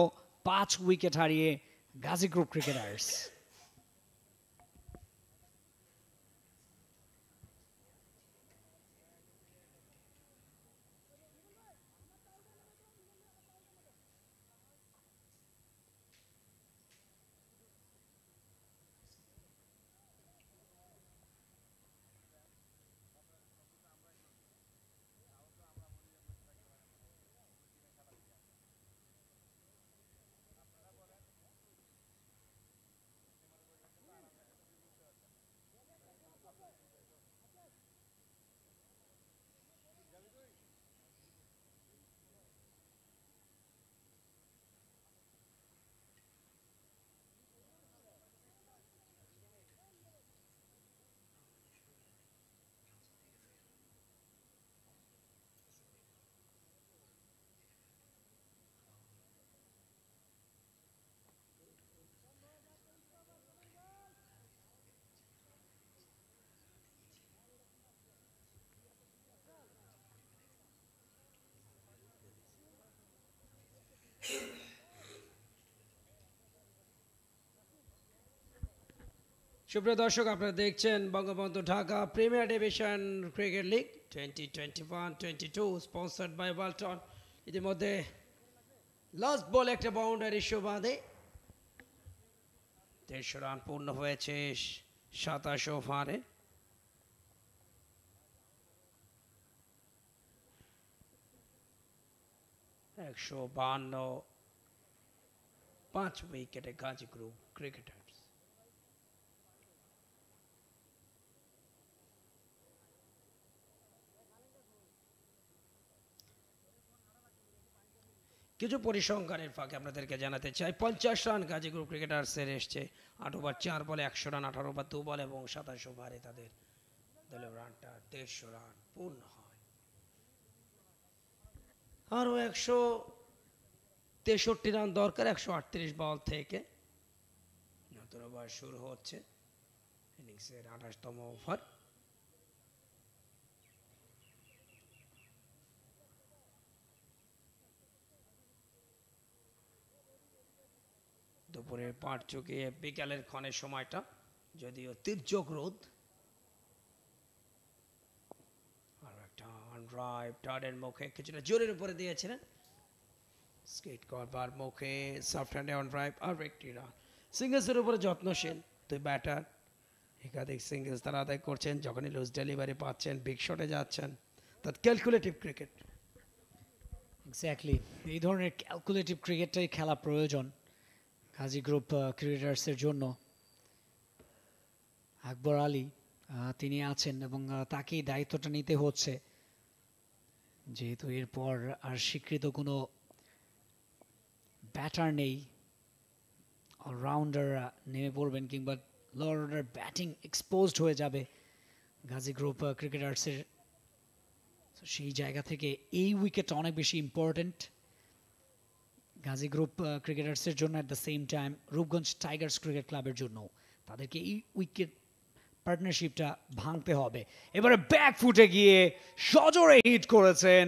[SPEAKER 3] পাঁচ উইকেট হারিয়ে Gazi group cricketers.
[SPEAKER 5] সুপ্রিয় দর্শক আপনারা দেখছেন Bangabandhu Dhaka premier division cricket league twenty twenty one twenty two sponsored by Walton ইতিমধ্যে লাস্ট বল একটা বাউন্ডারি শো বাঁধে দেড়শো রান পূর্ণ হয়েছে সাতাশ ওভারে একশো বাহান্ন পাঁচ উইকেটে গ্রুপ কিছু পরিসংখ্যানের ফাঁকে আপনাদেরকে জানাতে চাই পঞ্চাশ রান গাজী গ্রুপ ক্রিকেটার্সের এসছে আট ওভার চার বলে একশো রান আঠারো ওভার দু বল এবং সাতাশ ওভারে তাদের দলের রানটা দেড়শো রান পূর্ণ আরও একশো তেষট্টি রান দরকার একশো আটত্রিশ বল থেকে নতুন ওভার শুরু হচ্ছে ইনিংসের আঠাশতম ওভার দুপুরের পাট চুকিয়ে বিকালের ক্ষণের সময়টা যদিও তীর্যক রোধ ড্রাইভ মুখে কিছুটা জোরের উপরে দিয়েছিলেন স্কেট করবার মুখে সফট হ্যান্ডে অন ড্রাইভ একটি রান সিঙ্গেলসের উপরে যত্নশীল ব্যাটার একাধিক সিঙ্গেলস তারা আদায় করছেন যখনই লুজ ডেলিভারি পাচ্ছেন বিগ শটে যাচ্ছেন ক্যালকুলেটিভ ক্রিকেট
[SPEAKER 3] এক্স্যাক্টলি এই ধরনের ক্যালকুলেটিভ ক্রিকেটটাই খেলা প্রয়োজন কাজী গ্রুপ ক্রিকেটার্সের uh, জন্য আকবর আলী তিনি আছেন এবং তাকেই দায়িত্বটা নিতে হচ্ছে যেহেতু এরপর আর স্বীকৃত কোনো ব্যাটার নেই অলরাউন্ডাররা নেমে পড়বেন কিংবা লোয়ার অর্ডার ব্যাটিং এক্সপোজড হয়ে যাবে গাজী গ্রুপ ক্রিকেটার্সের uh, সেই জায়গা থেকে এই উইকেট অনেক বেশি ইম্পর্টেন্ট গাজী গ্রুপ ক্রিকেটার্সের uh, জন্য at the same time Rupganj Tigers cricket ক্লাবের জন্য তাদেরকে এই উইকেট পার্টনারশিপটা ভাঙতে হবে এবারে ব্যাক ফুটে গিয়ে সজোরে হিট করেছেন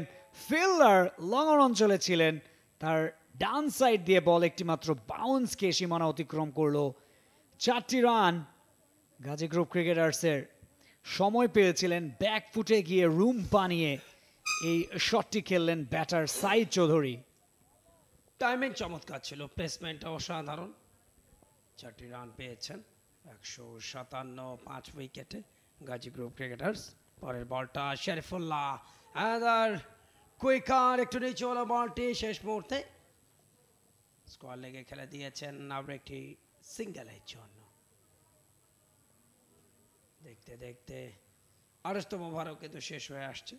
[SPEAKER 3] ফিল্ডার লঙ্গন অঞ্চলে ছিলেন তার ডান সাইড দিয়ে বল একটি মাত্র বাউন্সকে সীমানা অতিক্রম করলো চারটি রান গাজী গ্রুপ ক্রিকেটার্সের সময় পেয়েছিলেন ব্যাক ফুটে গিয়ে রুম বানিয়ে এই শটটি খেললেন ব্যাটার সাই চৌধুরী
[SPEAKER 5] টাইমিং চমৎকার ছিল প্লেসমেন্টটা অসাধারণ চারটি রান পেয়েছেন একশো সাতান্ন পাঁচ উইকেটে গাজী গ্রুপ ক্রিকেটার্স পরের বলটা কুইকার একটু নিচে হলো বলটি শেষ মুহূর্তে স্কোয়ার লেগে খেলে দিয়েছেন আবার একটি সিঙ্গেলের জন্য দেখতে দেখতে আড়স্তম ওভারও কিন্তু শেষ হয়ে আসছে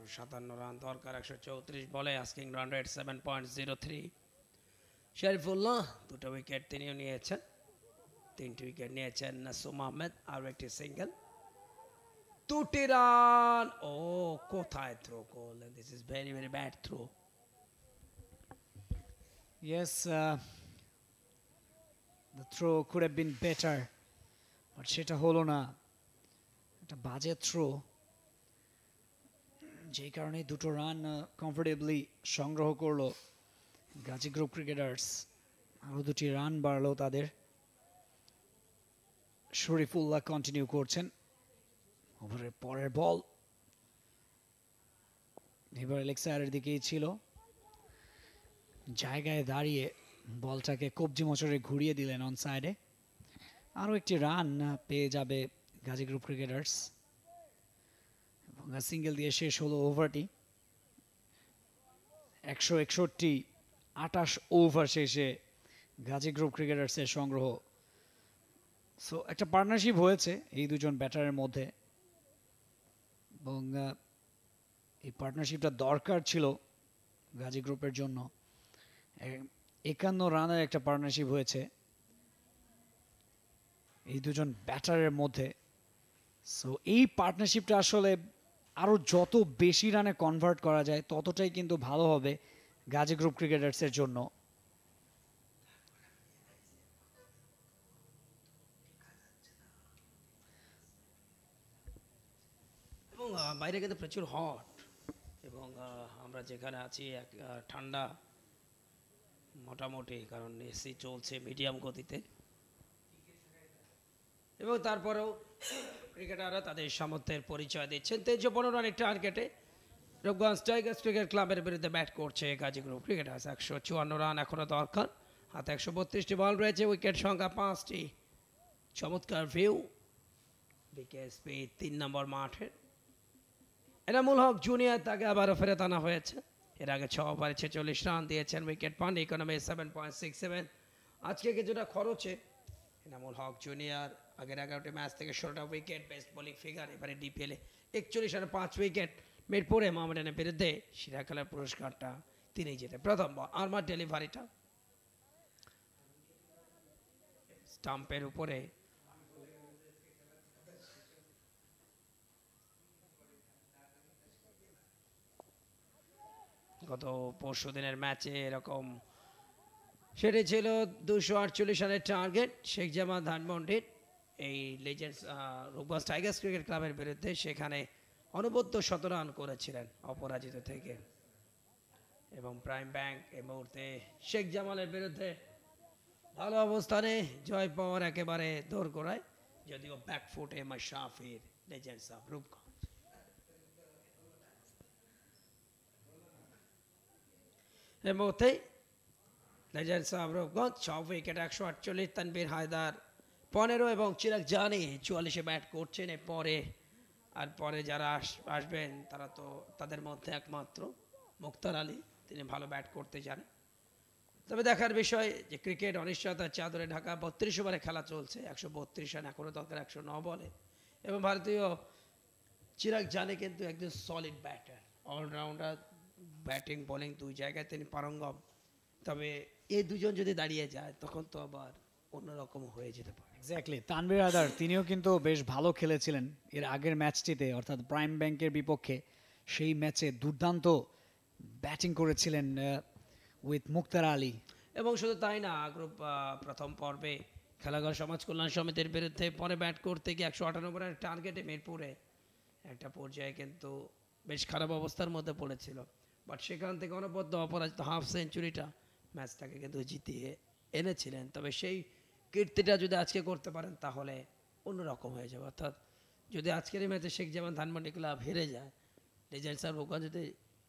[SPEAKER 5] একশো সাতান্ন রান দরকার একশো চৌত্রিশ বলে asking run rate seven point zero three Sharifullah দুটো উইকেট তিনিও নিয়েছেন তিনটি উইকেট নিয়েছেন নাসুম আহমেদ আরও একটি সিঙ্গেল দুটি রান ও কোথায় থ্রো করলেন this is very very bad throw
[SPEAKER 3] yes throw could have been better but সেটা হলো না একটা বাজে থ্রো যে কারণে দুটো রান কমফোর্টেবলি uh, সংগ্রহ করলো গাজী গ্রুপ ক্রিকেটার্স আরও দুটি রান বাড়লো তাদের শরীফুল্লাহ কন্টিনিউ করছেন ওভারের পরের বল এবার এলেক্সায়ারের দিকেই ছিল জায়গায় দাঁড়িয়ে বলটাকে কবজি মোচরে ঘুরিয়ে দিলেন অন সাইডে আরও একটি রান uh, পেয়ে যাবে গাজী গ্রুপ ক্রিকেটার্স সিঙ্গেল দিয়ে শেষ হলো ওভারটি একশো একষট্টি আটাশ ওভার শেষে গাজী গ্রুপ ক্রিকেটার্সের সংগ্রহ সো একটা পার্টনারশিপ হয়েছে এই দুজন ব্যাটারের মধ্যে এবং এই পার্টনারশিপটা দরকার ছিল গাজী গ্রুপের জন্য একান্ন রানের একটা পার্টনারশিপ হয়েছে এই দুজন ব্যাটারের মধ্যে সো এই পার্টনারশিপটা আসলে আরও যত বেশি রানে কনভার্ট করা যায় ততটাই কিন্তু ভালো হবে গাজী গ্রুপ ক্রিকেটার্সের জন্য
[SPEAKER 5] এবং বাইরে কিন্তু প্রচুর হট এবং আমরা যেখানে আছি এক ঠান্ডা মোটামুটি কারণ এসি চলছে মিডিয়াম গতিতে এবং তারপরেও ক্রিকেটাররা তাদের সামর্থ্যের পরিচয় দিচ্ছেন তেজো পনেরো রানের টার্গেটে রূপগঞ্জ টাইগার্স ক্রিকেট ক্লাবের বিরুদ্ধে ব্যাট করছে গাজী গ্রুপ ক্রিকেটার্স একশো চুয়ান্ন রান এখনও দরকার হাতে একশো বত্রিশটি বল রয়েছে উইকেট সংখ্যা পাঁচটি চমৎকার ভিউ বিকেএসপি তিন নম্বর মাঠের এনামুল হক জুনিয়র তাকে আবারও ফেরত আনা হয়েছে এর আগে ছ ওভারে ছেচল্লিশ রান দিয়েছেন উইকেট পান economy seven point six seven আজকে কিছুটা খরচে এনামুল হক জুনিয়র আগের এগারোটি ম্যাচ থেকে ষোলোটা উইকেট বেস্ট বোলিং ফিগার এবারে ডিপিএলে একচল্লিশ রানে পাঁচ উইকেট মিরপুরে মোহামেডানের বিরুদ্ধে সেরা খেলার পুরস্কারটা তিনি জিতে প্রথম আমার ডেলিভারিটা স্টাম্পের উপরে গত পরশু দিনের ম্যাচে এরকম সেটি ছিল দুশো আটচল্লিশ রানের টার্গেট শেখ জামা ধানমন্ডির এই লেজেন্ডস রূপগঞ্জ টাইগার্স ক্রিকেট ক্লাবের বিরুদ্ধে সেখানে অনবদ্য শতরান করেছিলেন অপরাজিত থেকে এবং প্রাইম ব্যাংক এ মুহূর্তে শেখ জামালের বিরুদ্ধে ভালো অবস্থানে জয় পাওয়ার একেবারে দৌড় করায় যদিও ব্যাকফুট এম আর শাফির লেজেন্ডস অফ রূপগঞ্জ এ মুহূর্তে লেজেন্ডস অফ রূপগঞ্জ ছ উইকেট একশো আটচল্লিশ তানবীর হায়দার পনেরো এবং চিরাগ জানি চুয়াল্লিশে ব্যাট করছেন পরে আর পরে যারা আসবেন তারা তো তাদের মধ্যে একমাত্র মুক্তার আলী তিনি ভালো ব্যাট করতে জানেন তবে দেখার বিষয় যে ক্রিকেট অনিশ্চয়তার চাদরে ঢাকা বত্রিশ ওভারে খেলা চলছে একশো বত্রিশ রান এখনও দরকার একশো ন বলে এবং ভারতীয় চিরাগ জানে কিন্তু একজন solid batter allrounder batting bowling দুই জায়গায় তিনি পারঙ্গম তবে এই দুজন যদি দাঁড়িয়ে যায় তখন তো আবার অন্যরকম হয়ে যেতে পারে এক্স্যাক্টলি
[SPEAKER 3] তানবির আদার তিনিও কিন্তু বেশ ভালো খেলেছিলেন এর আগের ম্যাচটিতে অর্থাৎ প্রাইম ব্যাংকের বিপক্ষে সেই ম্যাচে দুর্দান্ত ব্যাটিং করেছিলেন উইথ মুক্তার আলী
[SPEAKER 5] এবং শুধু তাই না গ্রুপ প্রথম পর্বে খেলাঘর সমাজ কল্যাণ সমিতির বিরুদ্ধে পরে ব্যাট করতে গিয়ে একশো আটানব্বই রানের টার্গেটে মিরপুরে একটা পর্যায়ে কিন্তু বেশ খারাপ অবস্থার মধ্যে পড়েছিল বাট সেখান থেকে অনবদ্য অপরাজিত হাফ সেঞ্চুরিটা ম্যাচটাকে কিন্তু জিতিয়ে এনেছিলেন তবে সেই কীর্তিটা যদি আজকে করতে পারেন তাহলে অন্যরকম হয়ে যাবে অর্থাৎ যদি আজকের এই ম্যাচে শেখ জামান ধানমন্ডি ক্লাব হেরে যায় রেজাল্ট স্যার ভোগান যদি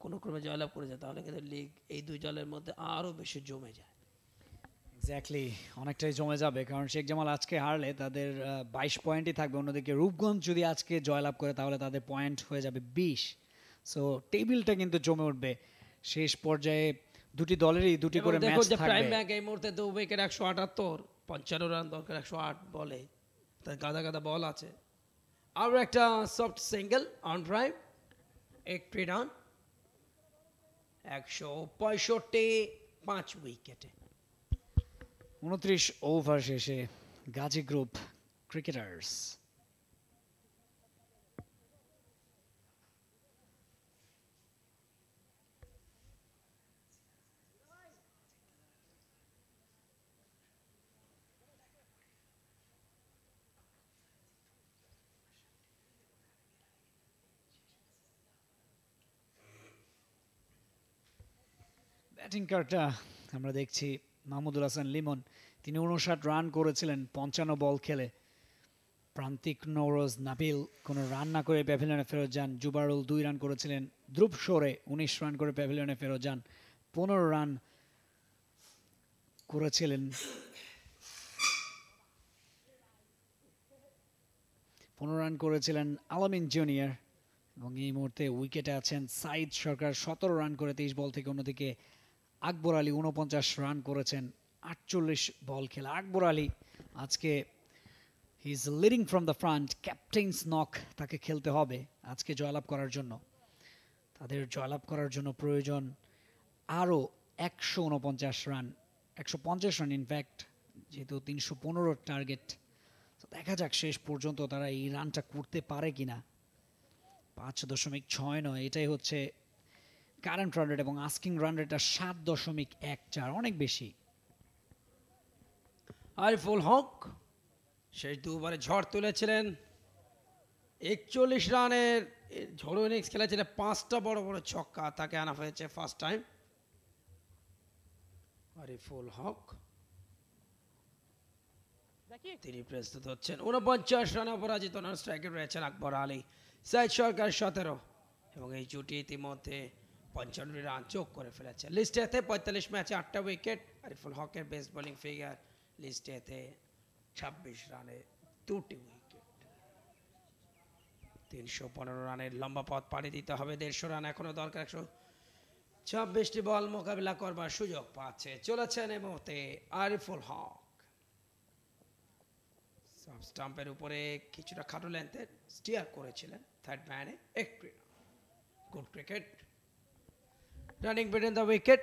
[SPEAKER 5] কোনো ক্রমে জয়লাভ করে যায় তাহলে কিন্তু লিগ এই দুই দলের মধ্যে আরও বেশি জমে যায়
[SPEAKER 3] এক্স্যাক্টলি অনেকটাই জমে যাবে কারণ শেখ জামাল আজকে হারলে তাদের বাইশ পয়েন্টই থাকবে অন্যদিকে রূপগঞ্জ যদি আজকে জয়লাভ করে তাহলে তাদের পয়েন্ট হয়ে যাবে বিশ সো টেবিলটা কিন্তু জমে উঠবে শেষ পর্যায়ে দুটি দলেরই দুটি করে ম্যাচ থাকবে
[SPEAKER 5] এই মুহূর্তে দু উইকেট একশো আটাত্তর পঞ্চান্ন রান দরকার একশো আট বলে তার গাদা গাদা বল আছে আরও একটা সফট সিঙ্গেল অন ড্রাইভ একটি রান একশো পঁয়ষট্টি পাঁচ উইকেটে
[SPEAKER 3] উনত্রিশ ওভার শেষে গাজী গ্রুপ ক্রিকেটার্স ব্যাটিং কার্ডটা আমরা দেখছি মাহমুদুল হাসান লিমন তিনি উনষাট রান করেছিলেন পঞ্চান্ন বল খেলে প্রান্তিক নরোজ নাবিল কোনো রান না করে প্যাভিলিয়নে ফেরত যান জুবারুল দুই রান করেছিলেন দ্রুপ সরে উনিশ রান করে প্যাভিলিয়নে ফেরত যান পনেরো রান করেছিলেন পনেরো রান করেছিলেন আলামিন জুনিয়র এবং এই মুহূর্তে উইকেটে আছেন সাইদ সরকার সতেরো রান করে তেইশ বল থেকে অন্যদিকে আকবর আলী উনপঞ্চাশ রান করেছেন আটচল্লিশ বল খেলা আকবর আলী আজকে he is leading from the front captain's knock তাকে খেলতে হবে আজকে জয়লাভ করার জন্য তাদের জয়লাভ করার জন্য প্রয়োজন আরও একশো উনপঞ্চাশ রান একশো পঞ্চাশ রান ইনফ্যাক্ট যেহেতু তিনশো পনেরো টার্গেট তো দেখা যাক শেষ পর্যন্ত তারা এই রানটা করতে পারে কিনা পাঁচ দশমিক ছয় নয় এটাই হচ্ছে কারেন্ট রান রেট এবং আস্কিং রান রেটটা সাত দশমিক এক চার অনেক বেশি
[SPEAKER 5] আরিফুল হক শেষ দু ওভারে ঝড় তুলেছিলেন একচল্লিশ রানের ঝড়ো ইনিংস খেলেছিলেন পাঁচটা বড় বড় ছক্কা তাকে আনা হয়েছে ফার্স্ট টাইম আরিফুল হক তিনি প্রস্তুত হচ্ছেন উনপঞ্চাশ রানে অপরাজিত নন স্ট্রাইকে রয়েছেন আকবর আলী সাইদ সরকার সতেরো এবং এই জুটি ইতিমধ্যে পঞ্চান্ন রান যোগ করে ফেলেছে এতে পঁয়তাল্লিশ ম্যাচে আটটা উইকেট আরিফুল হকের বেস্ট বোলিং ফিগার এতে ছাব্বিশ রানে দুটি উইকেট তিনশো পনেরো রানের লম্বা পথ পাড়ি দিতে হবে দেড়শো রান এখনও দরকার একশো ছাব্বিশটি বল মোকাবিলা করবার সুযোগ পাচ্ছে চলেছেন এ মুহূর্তে আরিফুল হক স্টাম্পের উপরে কিছুটা খাটো লেন্থে স্টিয়ার করেছিলেন থার্ড ম্যানে একটি good cricket running between the wicket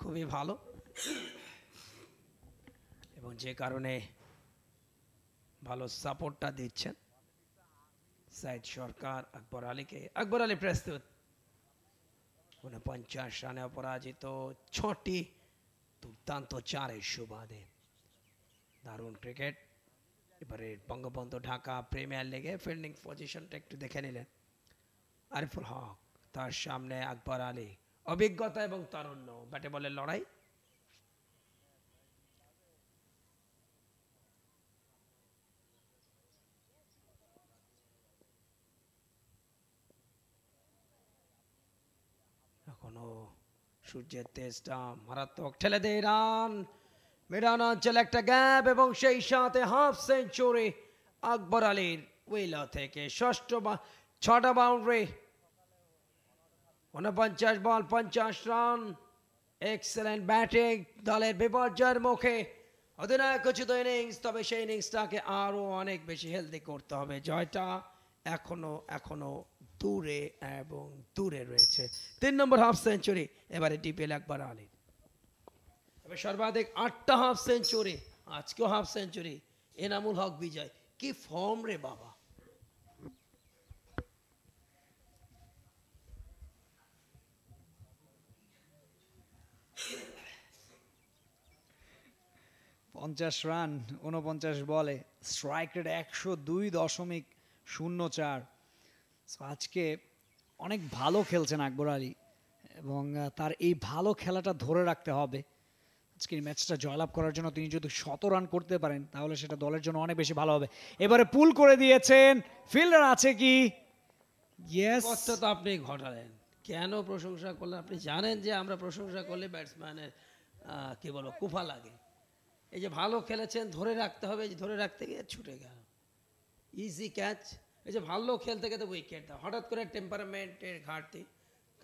[SPEAKER 5] খুবই ভালো এবং যে কারণে ভালো সাপোর্টটা দিচ্ছেন সাইদ সরকার আকবর আলীকে আকবর আলী প্রেস টু ওনা 50 রা নে অপরাজিতো ছোটী দুর্ধান্ত তোচারে শুবা দেন দারুণ ক্রিকেট এবারে পঙ্গপন্ত ঢাকা প্রিমিয়ার লিগে ফিল্ডিং পজিশন টেক টু দেখে নিলেন আরফুল হক তার সামনে আকবর আলী অভিজ্ঞতা এবং তারুণ্য ব্যাটে বলে লড়াই এখনো সূর্যের তেজটা মারাত্মক ঠেলে দেয় রান মিডান অঞ্চলে একটা গ্যাপ এবং সেই সাথে হাফ সেঞ্চুরি আকবর আলীর উইলা থেকে ষষ্ঠ বা ছটা বাউন্ডারি উনপঞ্চাশ বল পঞ্চাশ রান এক্সেলেন্ট ব্যাটিং দলের বিপর্যয়ের মুখে অধিনায়ক উচিত ইনিংস তবে সেই ইনিংসটাকে আরও অনেক বেশি হেলদি করতে হবে জয়টা এখনো এখনো দূরে এবং দূরে রয়েছে তিন নম্বর হাফ সেঞ্চুরি এবারে ডিপিএল একবার আলীর তবে সর্বাধিক আটটা হাফ সেঞ্চুরি আজকেও হাফ সেঞ্চুরি এনামুল হক বিজয় কি ফর্ম রে বাবা
[SPEAKER 3] পঞ্চাশ রান ঊনপঞ্চাশ বলে স্ট্রাইক রেট একশো দুই দশমিক শূন্য চার সো আজকে অনেক ভালো খেলছেন আকবর আলী এবং তার এই ভালো খেলাটা ধরে রাখতে হবে আজকের ম্যাচটা জয়লাভ করার জন্য তিনি যদি শত রান করতে পারেন তাহলে সেটা দলের জন্য অনেক বেশি ভালো হবে এবারে পুল করে দিয়েছেন ফিল্ডার আছে কি
[SPEAKER 5] তো আপনি ঘটালেন কেন প্রশংসা করলেন আপনি জানেন যে আমরা প্রশংসা করলে ব্যাটসম্যানের কি বলো কুফা লাগে এই যে ভালো খেলেছেন ধরে রাখতে হবে ধরে রাখতে গিয়ে ছুটে গেল ইজি ক্যাচ এই যে ভালো খেলতে গেলে উইকেট দেয় হঠাৎ করে টেম্পারমেন্টের ঘাটতি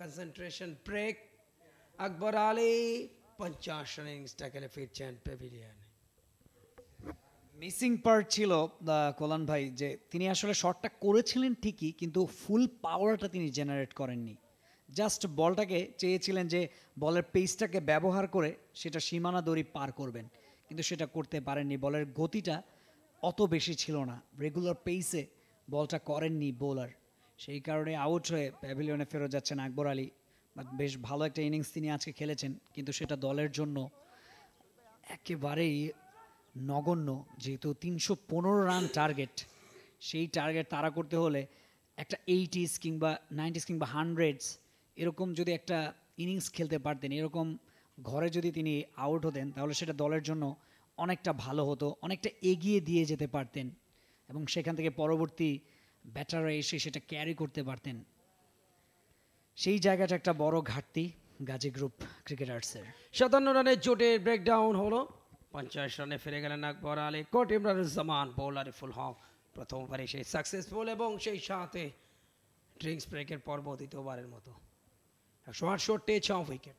[SPEAKER 5] কনসেন্ট্রেশন ব্রেক আকবর আলী পঞ্চাশ ইনিংসটা খেলে ফিরছেন পেভিলিয়ানে
[SPEAKER 3] মিসিং পার্ট ছিল কোলান ভাই যে তিনি আসলে শটটা করেছিলেন ঠিকই কিন্তু ফুল পাওয়ারটা তিনি জেনারেট করেননি জাস্ট বলটাকে চেয়েছিলেন যে বলের পেসটাকে ব্যবহার করে সেটা সীমানা দড়ি পার করবেন কিন্তু সেটা করতে পারেননি বলের গতিটা অত বেশি ছিল না রেগুলার পেইসে বলটা করেননি বোলার সেই কারণে আউট হয়ে প্যাভিলিয়নে ফেরত যাচ্ছেন আকবর আলী বেশ ভালো একটা ইনিংস তিনি আজকে খেলেছেন কিন্তু সেটা দলের জন্য একেবারেই নগণ্য যেহেতু তিনশো পনেরো রান টার্গেট সেই টার্গেট তারা করতে হলে একটা এইটিস কিংবা নাইনটিস কিংবা হান্ড্রেডস এরকম যদি একটা ইনিংস খেলতে পারতেন এরকম ঘরে যদি তিনি আউট হতেন তাহলে সেটা দলের জন্য অনেকটা ভালো হতো অনেকটা এগিয়ে দিয়ে যেতে পারতেন এবং সেখান থেকে পরবর্তী ব্যাটাররা এসে সেটা ক্যারি করতে পারতেন সেই জায়গাটা একটা বড় ঘাটতি গাজী গ্রুপ ক্রিকেটার্সের সাতান্ন
[SPEAKER 5] রানের জোটের ব্রেকডাউন হলো পঞ্চাশ রানে ফিরে গেলেন আকবর আলী কোট জামান বোলার ফুল হক প্রথম ওভারে সেই সাকসেসফুল এবং সেই সাথে ড্রিঙ্কস ব্রেকের পর্ব দ্বিতীয়বারের মতো একশো আটষট্টি ছ উইকেট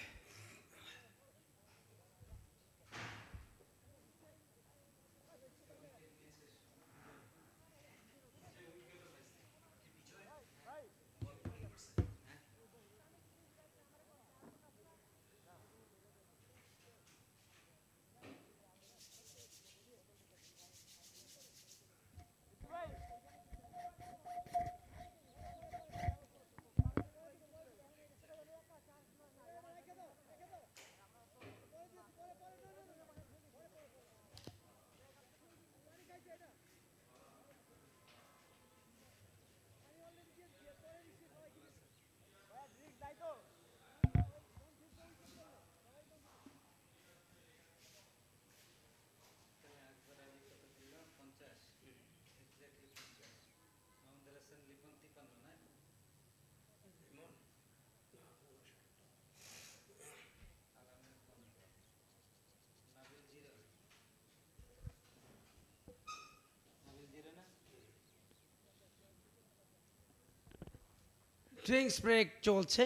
[SPEAKER 5] ড্রিঙ্কস ব্রেক চলছে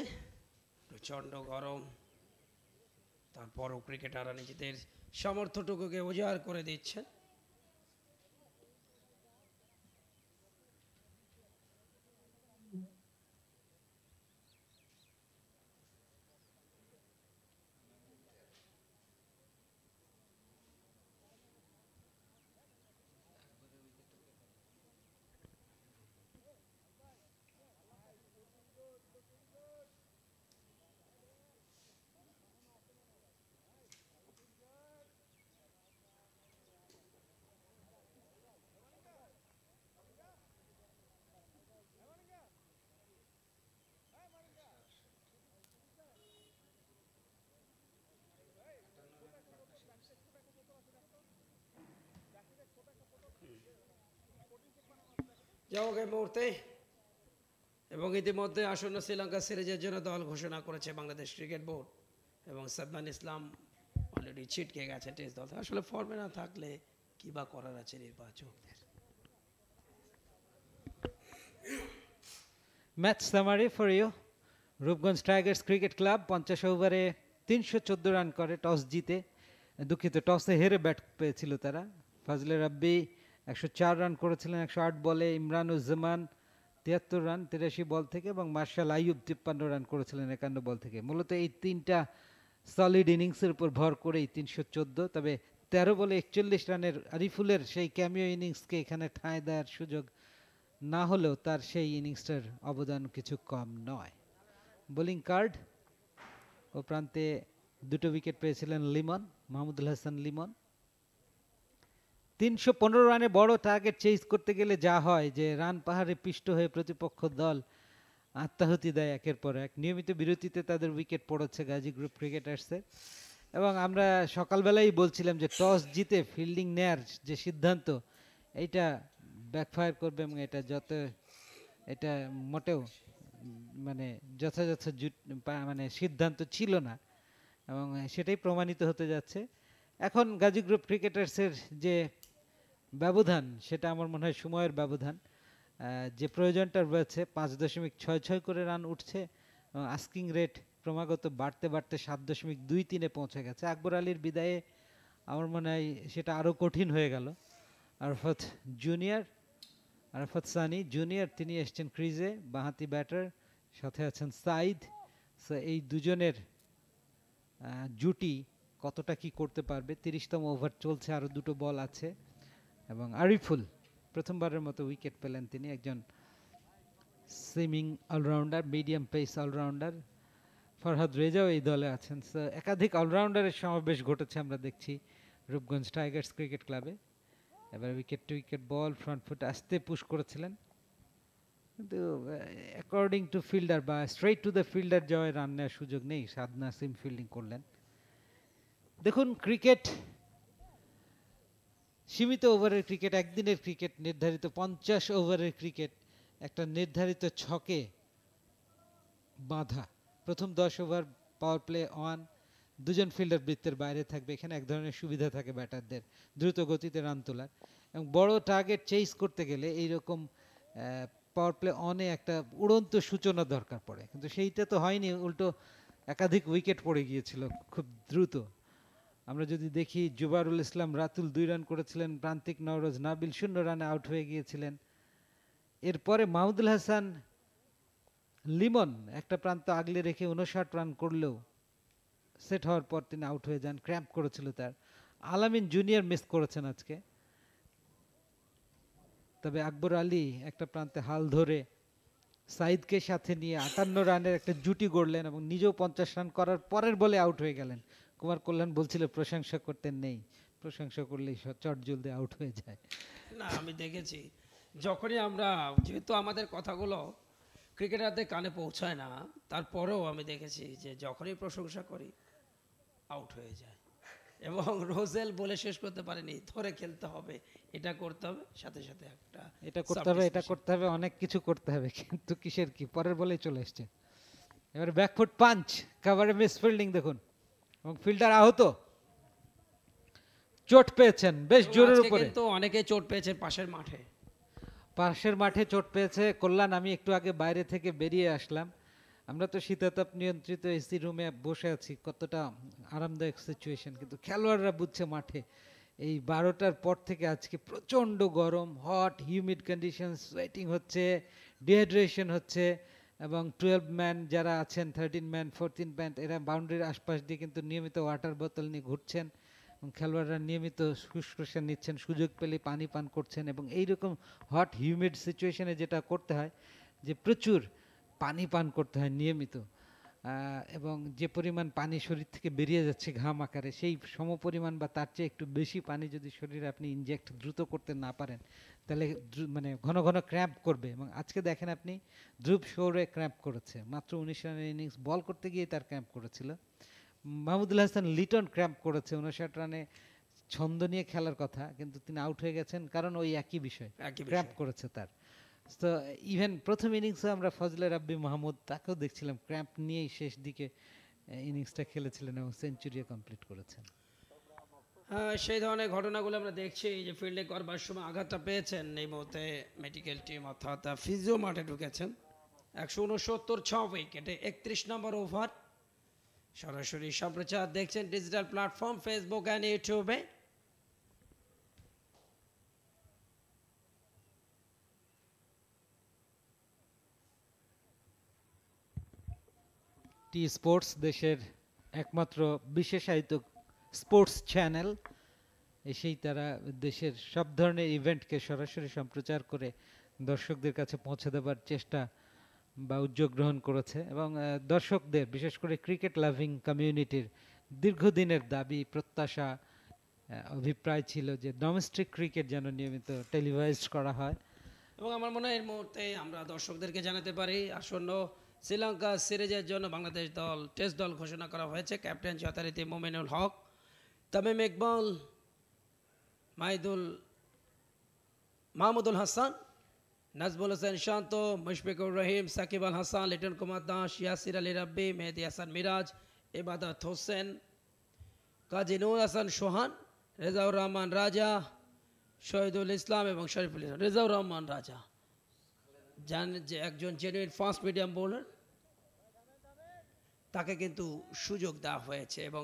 [SPEAKER 5] প্রচণ্ড গরম তারপরও ক্রিকেটাররা নিজেদের সামর্থ্যটুকুকে উজাড় করে দিচ্ছেন যোগের মুহূর্তে এবং ইতিমধ্যে আসন্ন শ্রীলঙ্কা সিরিজের জন্য দল ঘোষণা করেছে বাংলাদেশ ক্রিকেট বোর্ড এবং সাদমান ইসলাম অলরেডি ছিটকে গেছে টেস্ট দল আসলে ফর্মে না থাকলে কী বা করার আছে নির্বাচকদের
[SPEAKER 6] match summary for you Rupganj Tigers cricket club পঞ্চাশ ওভারে তিনশো চোদ্দো রান করে টস জিতে দুঃখিত টসে হেরে ব্যাট পেয়েছিল তারা ফাজলে রাব্বি একশো রান করেছিলেন একশো বলে ইমরানুজ্জামান তিয়াত্তর রান তিরাশি বল থেকে এবং মার্শাল আইয়ুব তিপ্পান্ন রান করেছিলেন একান্ন বল থেকে মূলত এই তিনটা সলিড ইনিংসের উপর ভর করেই তিনশো চোদ্দো তবে তেরো বলে একচল্লিশ রানের আরিফুলের সেই ক্যামিও ইনিংসকে এখানে ঠাঁই দেওয়ার সুযোগ না হলেও তার সেই ইনিংসটার অবদান কিছু কম নয় বোলিং কার্ড ও প্রান্তে দুটো উইকেট পেয়েছিলেন লিমন মাহমুদুল হাসান লিমন তিনশো পনেরো রানে বড় টার্গেট চেস করতে গেলে যা হয় যে রান পাহাড়ে পিষ্ট হয়ে প্রতিপক্ষ দল আত্মাহুতি দেয় একের পর এক নিয়মিত বিরতিতে তাদের উইকেট পড়ছে গাজী গ্রুপ ক্রিকেটার্সের এবং আমরা সকালবেলাই বলছিলাম যে টস জিতে ফিল্ডিং নেয়ার যে সিদ্ধান্ত এইটা ব্যাকফায়ার করবে এবং এটা যত এটা মোটেও মানে যথাযথ মানে সিদ্ধান্ত ছিল না এবং সেটাই প্রমাণিত হতে যাচ্ছে এখন গাজী গ্রুপ ক্রিকেটার্সের যে ব্যবধান সেটা আমার মনে হয় সময়ের ব্যবধান যে প্রয়োজনটা রয়েছে পাঁচ দশমিক ছয় ছয় করে রান উঠছে আস্কিং রেট ক্রমাগত বাড়তে বাড়তে সাত দশমিক দুই তিনে পৌঁছে গেছে আকবর আলীর বিদায়ে আমার মনে হয় সেটা আরও কঠিন হয়ে গেল আরফত জুনিয়র আরফত সানি জুনিয়র তিনি এসছেন ক্রিজে বাঁহাতি ব্যাটার সাথে আছেন সাইদ এই দুজনের জুটি কতটা কি করতে পারবে তিরিশতম ওভার চলছে আরও দুটো বল আছে এবং আরিফুল প্রথমবারের মতো উইকেট পেলেন তিনি একজন swimming allrounder medium pace allrounder Farhad রেজাও এই দলে আছেন একাধিক অলরাউন্ডারের সমাবেশ ঘটেছে আমরা দেখছি রূপগঞ্জ টাইগার্স ক্রিকেট ক্লাবে এবার wicket to wicket ball front foot আসতে পুশ করেছিলেন কিন্তু অ্যাকর্ডিং টু ফিল্ডার বা straight to the fielder Joy run নেওয়ার সুযোগ নেই সাদ সিম ফিল্ডিং করলেন দেখুন ক্রিকেট সীমিত ওভারের ক্রিকেট একদিনের ক্রিকেট নির্ধারিত পঞ্চাশ ওভারের ক্রিকেট একটা নির্ধারিত ছকে বাঁধা প্রথম দশ ওভার পাওয়ার প্লে অন দুজন ফিল্ডার বৃত্তের বাইরে থাকবে এখানে এক ধরনের সুবিধা থাকে ব্যাটারদের দ্রুত গতিতে রান তোলার এবং বড় টার্গেট চেস করতে গেলে এইরকম পাওয়ার প্লে অনে একটা উড়ন্ত সূচনা দরকার পড়ে কিন্তু সেইটা তো হয়নি উল্টো একাধিক উইকেট পড়ে গিয়েছিল খুব দ্রুত আমরা যদি দেখি জুবারুল ইসলাম রাতুল দুই রান করেছিলেন প্রান্তিক নওরোজ নাবিল শূন্য রানে আউট হয়ে গিয়েছিলেন এরপরে মাহমুদুল হাসান লিমন একটা প্রান্ত আগলে রেখে উনষাট রান করলেও সেট হওয়ার পর তিনি আউট হয়ে যান ক্র্যাম্প করেছিল তার আলামিন জুনিয়র মিস করেছেন আজকে তবে আকবর আলী একটা প্রান্তে হাল ধরে সাইদকে সাথে নিয়ে আটান্ন রানের একটা জুটি গড়লেন এবং নিজেও পঞ্চাশ রান করার পরের বলে আউট হয়ে গেলেন কুমার কল্যাণ বলছিল প্রশংসা করতে নেই প্রশংসা করলেই চট জলদি আউট হয়ে যায়
[SPEAKER 5] না আমি দেখেছি যখনই আমরা যেহেতু আমাদের কথাগুলো ক্রিকেটারদের কানে পৌঁছায় না তারপরেও আমি দেখেছি যে যখনই প্রশংসা করি আউট হয়ে যায় এবং রোজেল বলে শেষ করতে পারেনি ধরে খেলতে হবে এটা করতে হবে সাথে সাথে একটা এটা করতে হবে
[SPEAKER 6] এটা করতে হবে অনেক কিছু করতে হবে কিন্তু কিসের কি পরের বলেই চলে এসছে এবার ব্যাকফুট পাঞ্চ কাভারে মিস ফিল্ডিং দেখুন এবং ফিল্ডার আহত চোট পেয়েছেন বেশ জোরের উপরে
[SPEAKER 5] অনেকে চোট পাশের মাঠে
[SPEAKER 6] পাশের মাঠে চোট পেয়েছে কল্যাণ আমি একটু আগে বাইরে থেকে বেরিয়ে আসলাম আমরা তো শীতাতাপ নিয়ন্ত্রিত এসি রুমে বসে আছি কতটা আরামদায়ক সিচুয়েশন কিন্তু খেলোয়াড়রা বুঝছে মাঠে এই বারোটার পর থেকে আজকে প্রচণ্ড গরম হট হিউমিড কন্ডিশন সোয়েটিং হচ্ছে ডিহাইড্রেশন হচ্ছে এবং টুয়েলভ ম্যান যারা আছেন থার্টিন ম্যান ফোরটিন ম্যান এরা বাউন্ডারির আশপাশ দিয়ে কিন্তু নিয়মিত ওয়াটার বোতল নিয়ে ঘুরছেন এবং খেলোয়াড়রা নিয়মিত শুশ্রূষা নিচ্ছেন সুযোগ পেলে পানি পান করছেন এবং এইরকম হট হিউমিড সিচুয়েশনে যেটা করতে হয় যে প্রচুর পানি পান করতে হয় নিয়মিত এবং যে পরিমাণ পানি শরীর থেকে বেরিয়ে যাচ্ছে ঘাম আকারে সেই সমপরিমাণ বা তার চেয়ে একটু বেশি পানি যদি শরীরে আপনি ইনজেক্ট দ্রুত করতে না পারেন তাহলে মানে ঘন ঘন ক্র্যাম্প করবে এবং আজকে দেখেন আপনি ধ্রুব শহরে ক্র্যাম্প করেছে মাত্র উনিশ রানের ইনিংস বল করতে গিয়ে তার ক্র্যাম্প করেছিল মাহমুদুল হাসান লিটন ক্র্যাম্প করেছে উনষাট রানে ছন্দ নিয়ে খেলার কথা কিন্তু তিনি আউট হয়ে গেছেন কারণ ওই একই বিষয় ক্র্যাম্প করেছে তার তো ইভেন প্রথম ইনিংসে আমরা ফজলে রাব্বি মাহমুদ তাকেও দেখছিলাম ক্র্যাম্প নিয়েই শেষ দিকে ইনিংসটা খেলেছিলেন এবং সেঞ্চুরিও কমপ্লিট করেছেন
[SPEAKER 5] হ্যাঁ, সেই ধরনের ঘটনাগুলো আমরা দেখছি যে ফিল্ডে করবার সময় আঘাতটা পেয়েছেন এই মুহূর্তে মেডিকেল টিম অর্থাৎ ফিজিও মাঠে ঢুকেছেন একশো উনসত্তর ছ উইকেটে একত্রিশ নম্বর ওভার সরাসরি সম্প্রচার দেখছেন ডিজিটাল প্ল্যাটফর্ম ফেসবুক অ্যান্ড ইউটিউবে
[SPEAKER 6] টি স্পোর্টস দেশের একমাত্র বিশেষায়িত স্পোর্টস চ্যানেল এসেই তারা দেশের সব ধরনের ইভেন্টকে সরাসরি সম্প্রচার করে দর্শকদের কাছে পৌঁছে দেবার চেষ্টা বা উদ্যোগ গ্রহণ করেছে এবং দর্শকদের বিশেষ করে ক্রিকেট লাভিং কমিউনিটির দীর্ঘদিনের দাবি প্রত্যাশা অভিপ্রায় ছিল যে ডোমেস্টিক ক্রিকেট যেন নিয়মিত টেলিভাইজ করা হয়
[SPEAKER 5] এবং আমার মনে হয় এই মুহূর্তে আমরা দর্শকদেরকে জানাতে পারি আসন্ন শ্রীলঙ্কা সিরিজের জন্য বাংলাদেশ দল টেস্ট দল ঘোষণা করা হয়েছে ক্যাপ্টেন যথারীতি মোমিনুল হক তামিম ইকবল মাহিদুল মাহমুদুল হাসান নাজবুল হোসেন শান্ত মুশফিকুর রহিম সাকিব আল হাসান লিটন কুমার দাস ইয়াসির আলী রাব্বি মেহেদি হাসান মিরাজ এবাদত হোসেন কাজী নুর হাসান সোহান রেজাউর রহমান রাজা শহীদুল ইসলাম এবং শরীফুল ইসলাম রেজাউর রহমান রাজা জান যে একজন জেনুইন ফার্স্ট মিডিয়াম বোলার তাকে কিন্তু সুযোগ দেওয়া হয়েছে এবং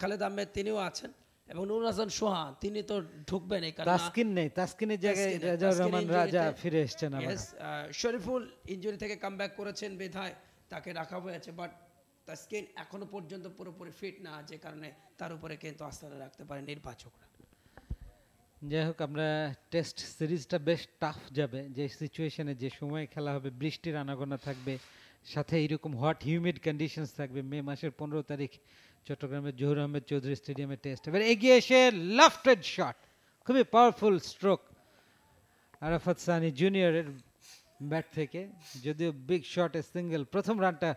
[SPEAKER 5] খালেদ আহমেদ তিনিও আছেন এবং নুর হাসান সোহা তিনি তো ঢুকবেন এই কারণে তাসকিন
[SPEAKER 6] নেই তাসকিনের জায়গায় রহমান রাজা ফিরে এসেছেন
[SPEAKER 5] শরীফুল ইঞ্জুরি থেকে কামব্যাক করেছেন বিধায় তাকে রাখা হয়েছে বাট তাসকিন এখনো পর্যন্ত পুরোপুরি ফিট না যে কারণে তার উপরে কিন্তু আস্থা রাখতে পারে নির্বাচকরা
[SPEAKER 6] যাই হোক আমরা টেস্ট সিরিজটা বেশ টাফ যাবে যে সিচুয়েশনে যে সময় খেলা হবে বৃষ্টির আনাগোনা থাকবে সাথে এরকম হট হিউমিড কন্ডিশনস থাকবে মে মাসের পনেরো তারিখ চট্টগ্রামের জহুর আহমেদ চৌধুরী স্টেডিয়ামে টেস্ট এবার এগিয়ে এসে লেফটেড শট খুবই পাওয়ারফুল স্ট্রোক আরাফাত সানি জুনিয়রের ব্যাট থেকে যদিও বিগ শটে সিঙ্গেল প্রথম রানটা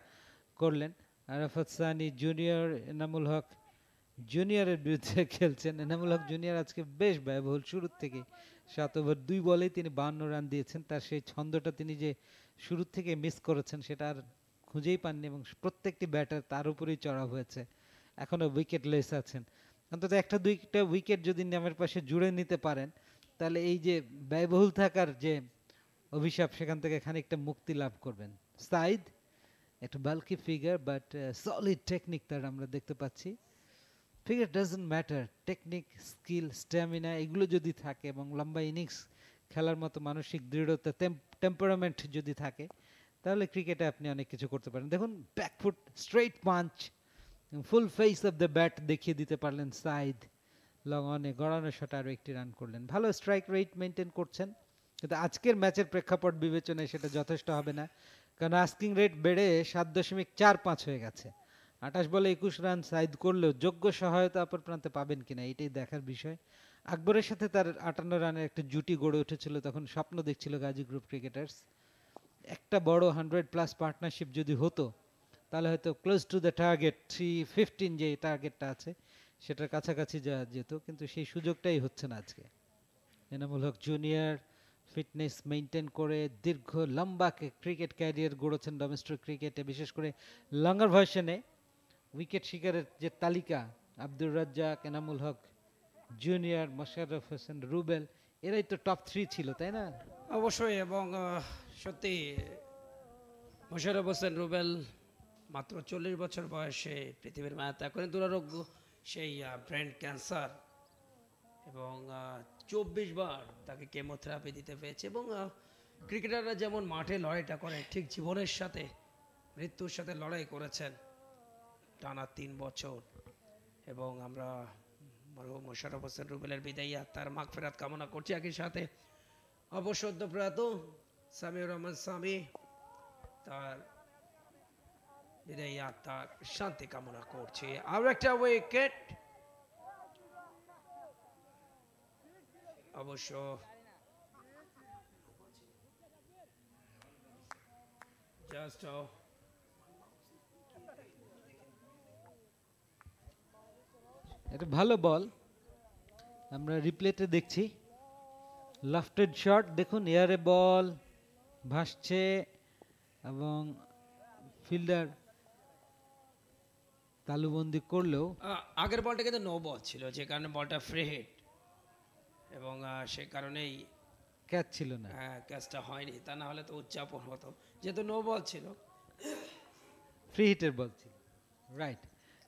[SPEAKER 6] করলেন আরাফাত সানি জুনিয়র এনামুল হক জুনিয়রের বিরুদ্ধে খেলছেন এনামুল হক জুনিয়র আজকে বেশ ব্যয়বহুল শুরুর থেকে সাত ওভার দুই বলে তিনি বাহান্ন রান দিয়েছেন তার সেই ছন্দটা তিনি যে শুরু থেকে মিস করেছেন সেটা আর খুঁজেই পাননি এবং প্রত্যেকটি ব্যাটার তার উপরেই চড়া হয়েছে এখনও উইকেটলেস আছেন অন্তত একটা দুইটা উইকেট যদি নামের পাশে জুড়ে নিতে পারেন তাহলে এই যে ব্যয়বহুল থাকার যে অভিশাপ সেখান থেকে খানিকটা মুক্তি লাভ করবেন সাইদ একটা bulky figure but solid technique তার আমরা দেখতে পাচ্ছি figure doesn't matter technique skill stamina এগুলো যদি থাকে এবং লম্বা ইনিংস খেলার মতো মানসিক দৃঢ়তা টেম্পারামেন্ট যদি থাকে তাহলে ক্রিকেটে আপনি অনেক কিছু করতে পারেন দেখুন back foot straight punch full face of the bat দেখিয়ে দিতে পারলেন সাইদ লং অনে গড়ানো শট আরও একটি রান করলেন ভালো স্ট্রাইক রেট মেনটেন করছেন কিন্তু আজকের ম্যাচের প্রেক্ষাপট বিবেচনায় সেটা যথেষ্ট হবে না কারণ আস্কিং রেট বেড়ে সাত দশমিক চার পাঁচ হয়ে গেছে আঠাশ বলে একুশ রান সাইদ করলেও যোগ্য সহায়তা অপর প্রান্তে পাবেন কিনা এটাই দেখার বিষয় আকবরের সাথে তার আটান্ন রানের একটা জুটি গড়ে উঠেছিল তখন স্বপ্ন দেখছিল গাজী গ্রুপ ক্রিকেটার্স একটা বড় হান্ড্রেড প্লাস পার্টনারশিপ যদি হতো তাহলে হয়তো close to the target three fifteen যে টার্গেটটা আছে সেটার কাছাকাছি যাওয়া যেত কিন্তু সেই সুযোগটাই হচ্ছে না আজকে Enamul Haque junior fitness maintain করে দীর্ঘ লম্বা ক্রিকেট ক্যারিয়ার গড়েছেন ডোমেস্টিক ক্রিকেটে বিশেষ করে লঙ্গার ভার্সনে উইকেট শিকারের যে তালিকা আব্দুর রাজ্জাক এনামুল হক জুনিয়র মোশারফ হোসেন রুবেল এরাই তো টপ থ্রি ছিল তাই না অবশ্যই এবং সত্যি মোশারফ হোসেন রুবেল
[SPEAKER 5] মাত্র চল্লিশ বছর বয়সে পৃথিবীর মায়া ত্যাগ করেন দুরারোগ্য সেই ব্রেন ক্যান্সার এবং চব্বিশ বার তাকে কেমোথেরাপি দিতে পেয়েছে এবং ক্রিকেটাররা যেমন মাঠে লড়াইটা করে ঠিক জীবনের সাথে মৃত্যুর সাথে লড়াই করেছেন টানা তিন বছর এবং আমরা মরহুম মোশারফ হোসেন রুবেলের বিদায়ী তার মাঘ ফেরাত কামনা করছি একই সাথে অবসদ্য প্রয়াত সামিউর রহমান স্বামী তার হৃদয় আত্মা শান্তি কামনা করছে আরো একটা উইকেট অবশ্য
[SPEAKER 6] এটা ভালো বল আমরা রিপ্লেতে দেখছি লাফটেড শট দেখুন এয়ারে বল ভাসছে এবং ফিল্ডার তালুবন্দি করলেও
[SPEAKER 5] আগের বলটা কিন্তু নো বল ছিল যে কারণে বলটা ফ্রি হিট এবং সে কারণেই ক্যাচ ছিল না হ্যাঁ ক্যাচটা হয়নি তা না হলে তো উদযাপন হতো যেহেতু নো বল ছিল
[SPEAKER 6] ফ্রি হিটের বল ছিল রাইট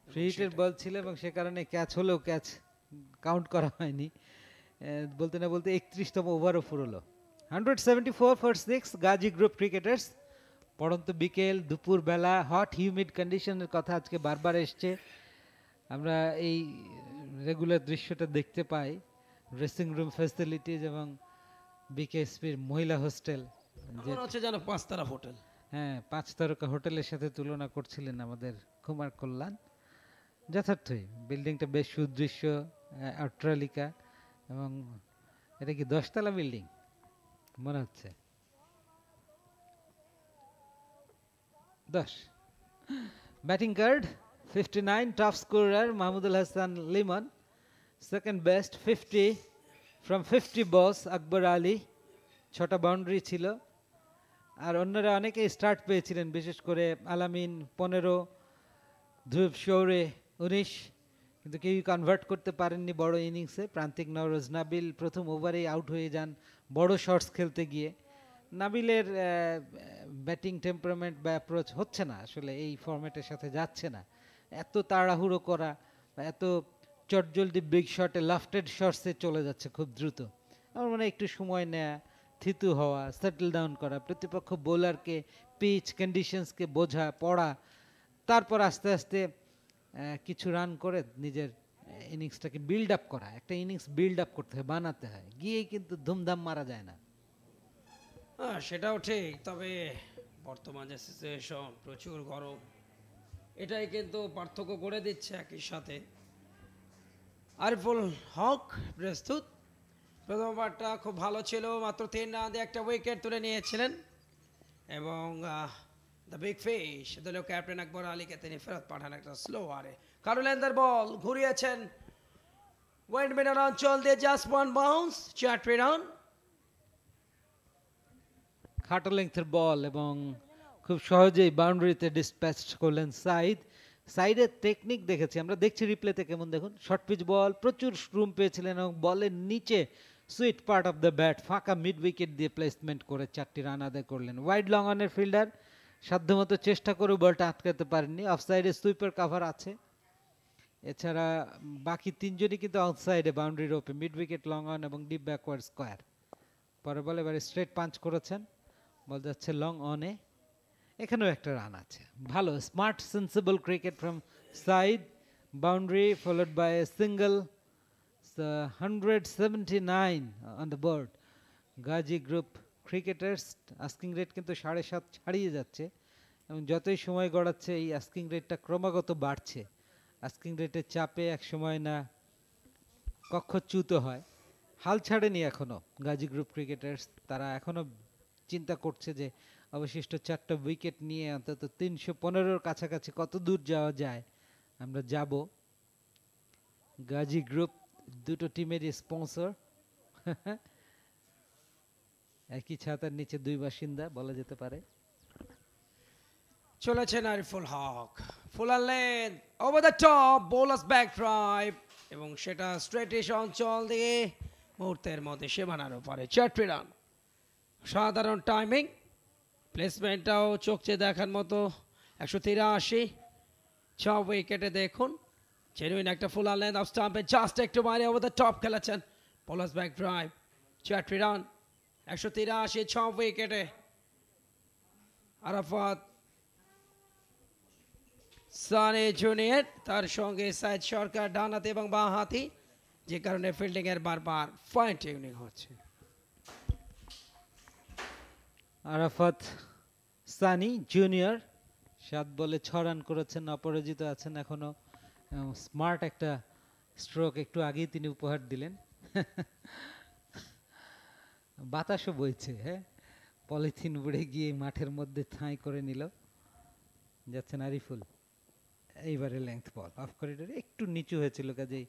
[SPEAKER 6] ফ্রি হিটের বল ছিল এবং সে কারণে ক্যাচ হলেও ক্যাচ কাউন্ট করা হয়নি বলতে না বলতে একত্রিশতম ওভারও ফুরলো hundred seventy four for six Gazi group cricketers পড়ন্ত বিকেল দুপুর দুপুরবেলা হট হিউমিড কন্ডিশনের কথা আজকে বারবার এসছে আমরা এই রেগুলার দৃশ্যটা দেখতে পাই ড্রেসিং রুম ফ্যাসিলিটিজ এবং বিকেএসপির মহিলা হোস্টেল হচ্ছে যেন পাঁচতারা হোটেল হ্যাঁ পাঁচ তারকা হোটেলের সাথে তুলনা করছিলেন আমাদের কুমার কল্যাণ যথার্থই বিল্ডিংটা বেশ সুদৃশ্য অট্রালিকা এবং এটা কি দশতলা বিল্ডিং মনে হচ্ছে দশ batting card fifty nine top scorer Mahmudul Hasan Limon second best fifty from fifty balls Akbar Ali ছটা বাউন্ডারি ছিল আর অন্যরা অনেকেই স্টার্ট পেয়েছিলেন বিশেষ করে আলামিন পনেরো ধ্রুব শৌরে উনিশ কিন্তু কেউ কনভার্ট করতে পারেননি বড় ইনিংসে প্রান্তিক নরোজ নাবিল প্রথম ওভারেই আউট হয়ে যান বড় শর্টস খেলতে গিয়ে নাবিলের ব্যাটিং টেম্পারমেন্ট বা অ্যাপ্রোচ হচ্ছে না আসলে এই ফর্মেটের সাথে যাচ্ছে না এত তাড়াহুড়ো করা এত চটজলদি বিগ শটে লাফটেড শর্টসে চলে যাচ্ছে খুব দ্রুত আমার মনে একটু সময় নেয়া থিতু হওয়া সেটেল ডাউন করা প্রতিপক্ষ বোলারকে পিচ কন্ডিশনসকে বোঝা পড়া তারপর আস্তে আস্তে কিছু রান করে নিজের ইনিংসটাকে বিল্ড আপ করা একটা ইনিংস বিল্ড আপ করতে হয় বানাতে হয় গিয়েই কিন্তু ধুমধাম মারা যায় না
[SPEAKER 5] হ্যাঁ সেটাও ঠিক তবে বর্তমান যে সিচুয়েশন প্রচুর গরম এটাই কিন্তু পার্থক্য করে দিচ্ছে একই সাথে আরিফুল হক প্রস্তুত প্রথম ওভারটা খুব ভালো ছিল মাত্র তিন দিয়ে একটা উইকেট তুলে নিয়েছিলেন এবং দ্য বিগ ফিশ দলীয় ক্যাপ্টেন আকবর আলীকে তিনি ফেরত পাঠান একটা স্লো ওভারে কারুলেন্দার বল ঘুরিয়েছেন ওয়েন্ট মিনার অঞ্চল দিয়ে জাস্ট ওয়ান বাউন্স চারটি রান
[SPEAKER 6] খাটো লেংথের বল এবং খুব সহজেই বাউন্ডারিতে ডিসপ্যাচ করলেন সাইদ সাইডের টেকনিক দেখেছি আমরা দেখছি রিপ্লেতে কেমন দেখুন শর্ট পিচ বল প্রচুর রুম পেয়েছিলেন এবং বলের নিচে sweet part of the bat ফাঁকা মিড উইকেট দিয়ে প্লেসমেন্ট করে চারটি রান আদায় করলেন ওয়াইড লং অনের ফিল্ডার সাধ্যমতো চেষ্টা করে বলটা আটকাতে পারেননি অফ সাইডে সুইপের কাভার আছে এছাড়া বাকি তিনজনই কিন্তু অফ সাইডে বাউন্ডারি রোপে মিড উইকেট লং অন এবং ডিপ ব্যাকওয়ার্ড স্কোয়ার পরে বলে এবার স্ট্রেট পাঞ্চ করেছেন বল যাচ্ছে লং অনে এখানেও একটা রান আছে ভালো smart sensible cricket from side boundary followed by a single hundred seventy nine on the board Gazi group cricketers asking rate কিন্তু সাড়ে সাত ছাড়িয়ে যাচ্ছে এবং যতই সময় গড়াচ্ছে এই আস্কিং রেটটা ক্রমাগত বাড়ছে আস্কিং রেটের চাপে এক সময় না কক্ষচ্যুত হয় হাল ছাড়েনি এখনও গাজী গ্রুপ ক্রিকেটার্স তারা এখনও চিন্তা করছে যে অবশিষ্ট চারটা উইকেট নিয়ে অন্তত তিনশো পনেরোর কাছাকাছি কত দূর যাওয়া যায় আমরা যাব গাজী গ্রুপ দুটো টিমের স্পন্সর একই ছাতার নিচে দুই বাসিন্দা বলা যেতে পারে
[SPEAKER 5] চলেছেন Ariful Haque fuller length over the top bowler's back drive এবং সেটা স্ট্রেটিশ অঞ্চল দিয়ে মুহূর্তের মধ্যে সীমানার ওপারে চারটি রান সাধারণ টাইমিং প্লেসমেন্টটাও চোখচে দেখার মতো একশো তিরাশি ছ উইকেটে দেখুন জেনুইন একটা ফুল আনলেন অফ স্টাম্পে জাস্ট একটু বাইরে ওভার দ্য টপ খেলেছেন পলাস ব্যাক ড্রাইভ চারটি রান একশো তিরাশি ছ উইকেটে আরাফাত সানি জুনিয়র তার সঙ্গে সাইদ সরকার ডানাতে এবং বাঁ হাতি যে কারণে ফিল্ডিংয়ের বারবার ফাইন টিউনিং হচ্ছে
[SPEAKER 6] আরাফাত সানি জুনিয়র সাত বলে ছ রান করেছেন অপরাজিত আছেন এখনো স্মার্ট একটা স্ট্রোক একটু আগেই তিনি উপহার দিলেন বাতাসও বইছে হ্যাঁ পলিথিন উড়ে গিয়ে মাঠের মধ্যে ঠাঁই করে নিল যাচ্ছেন আরিফুল এইবারে লেংথ বল অফ করিডোরে একটু নিচু হয়েছিল কাজেই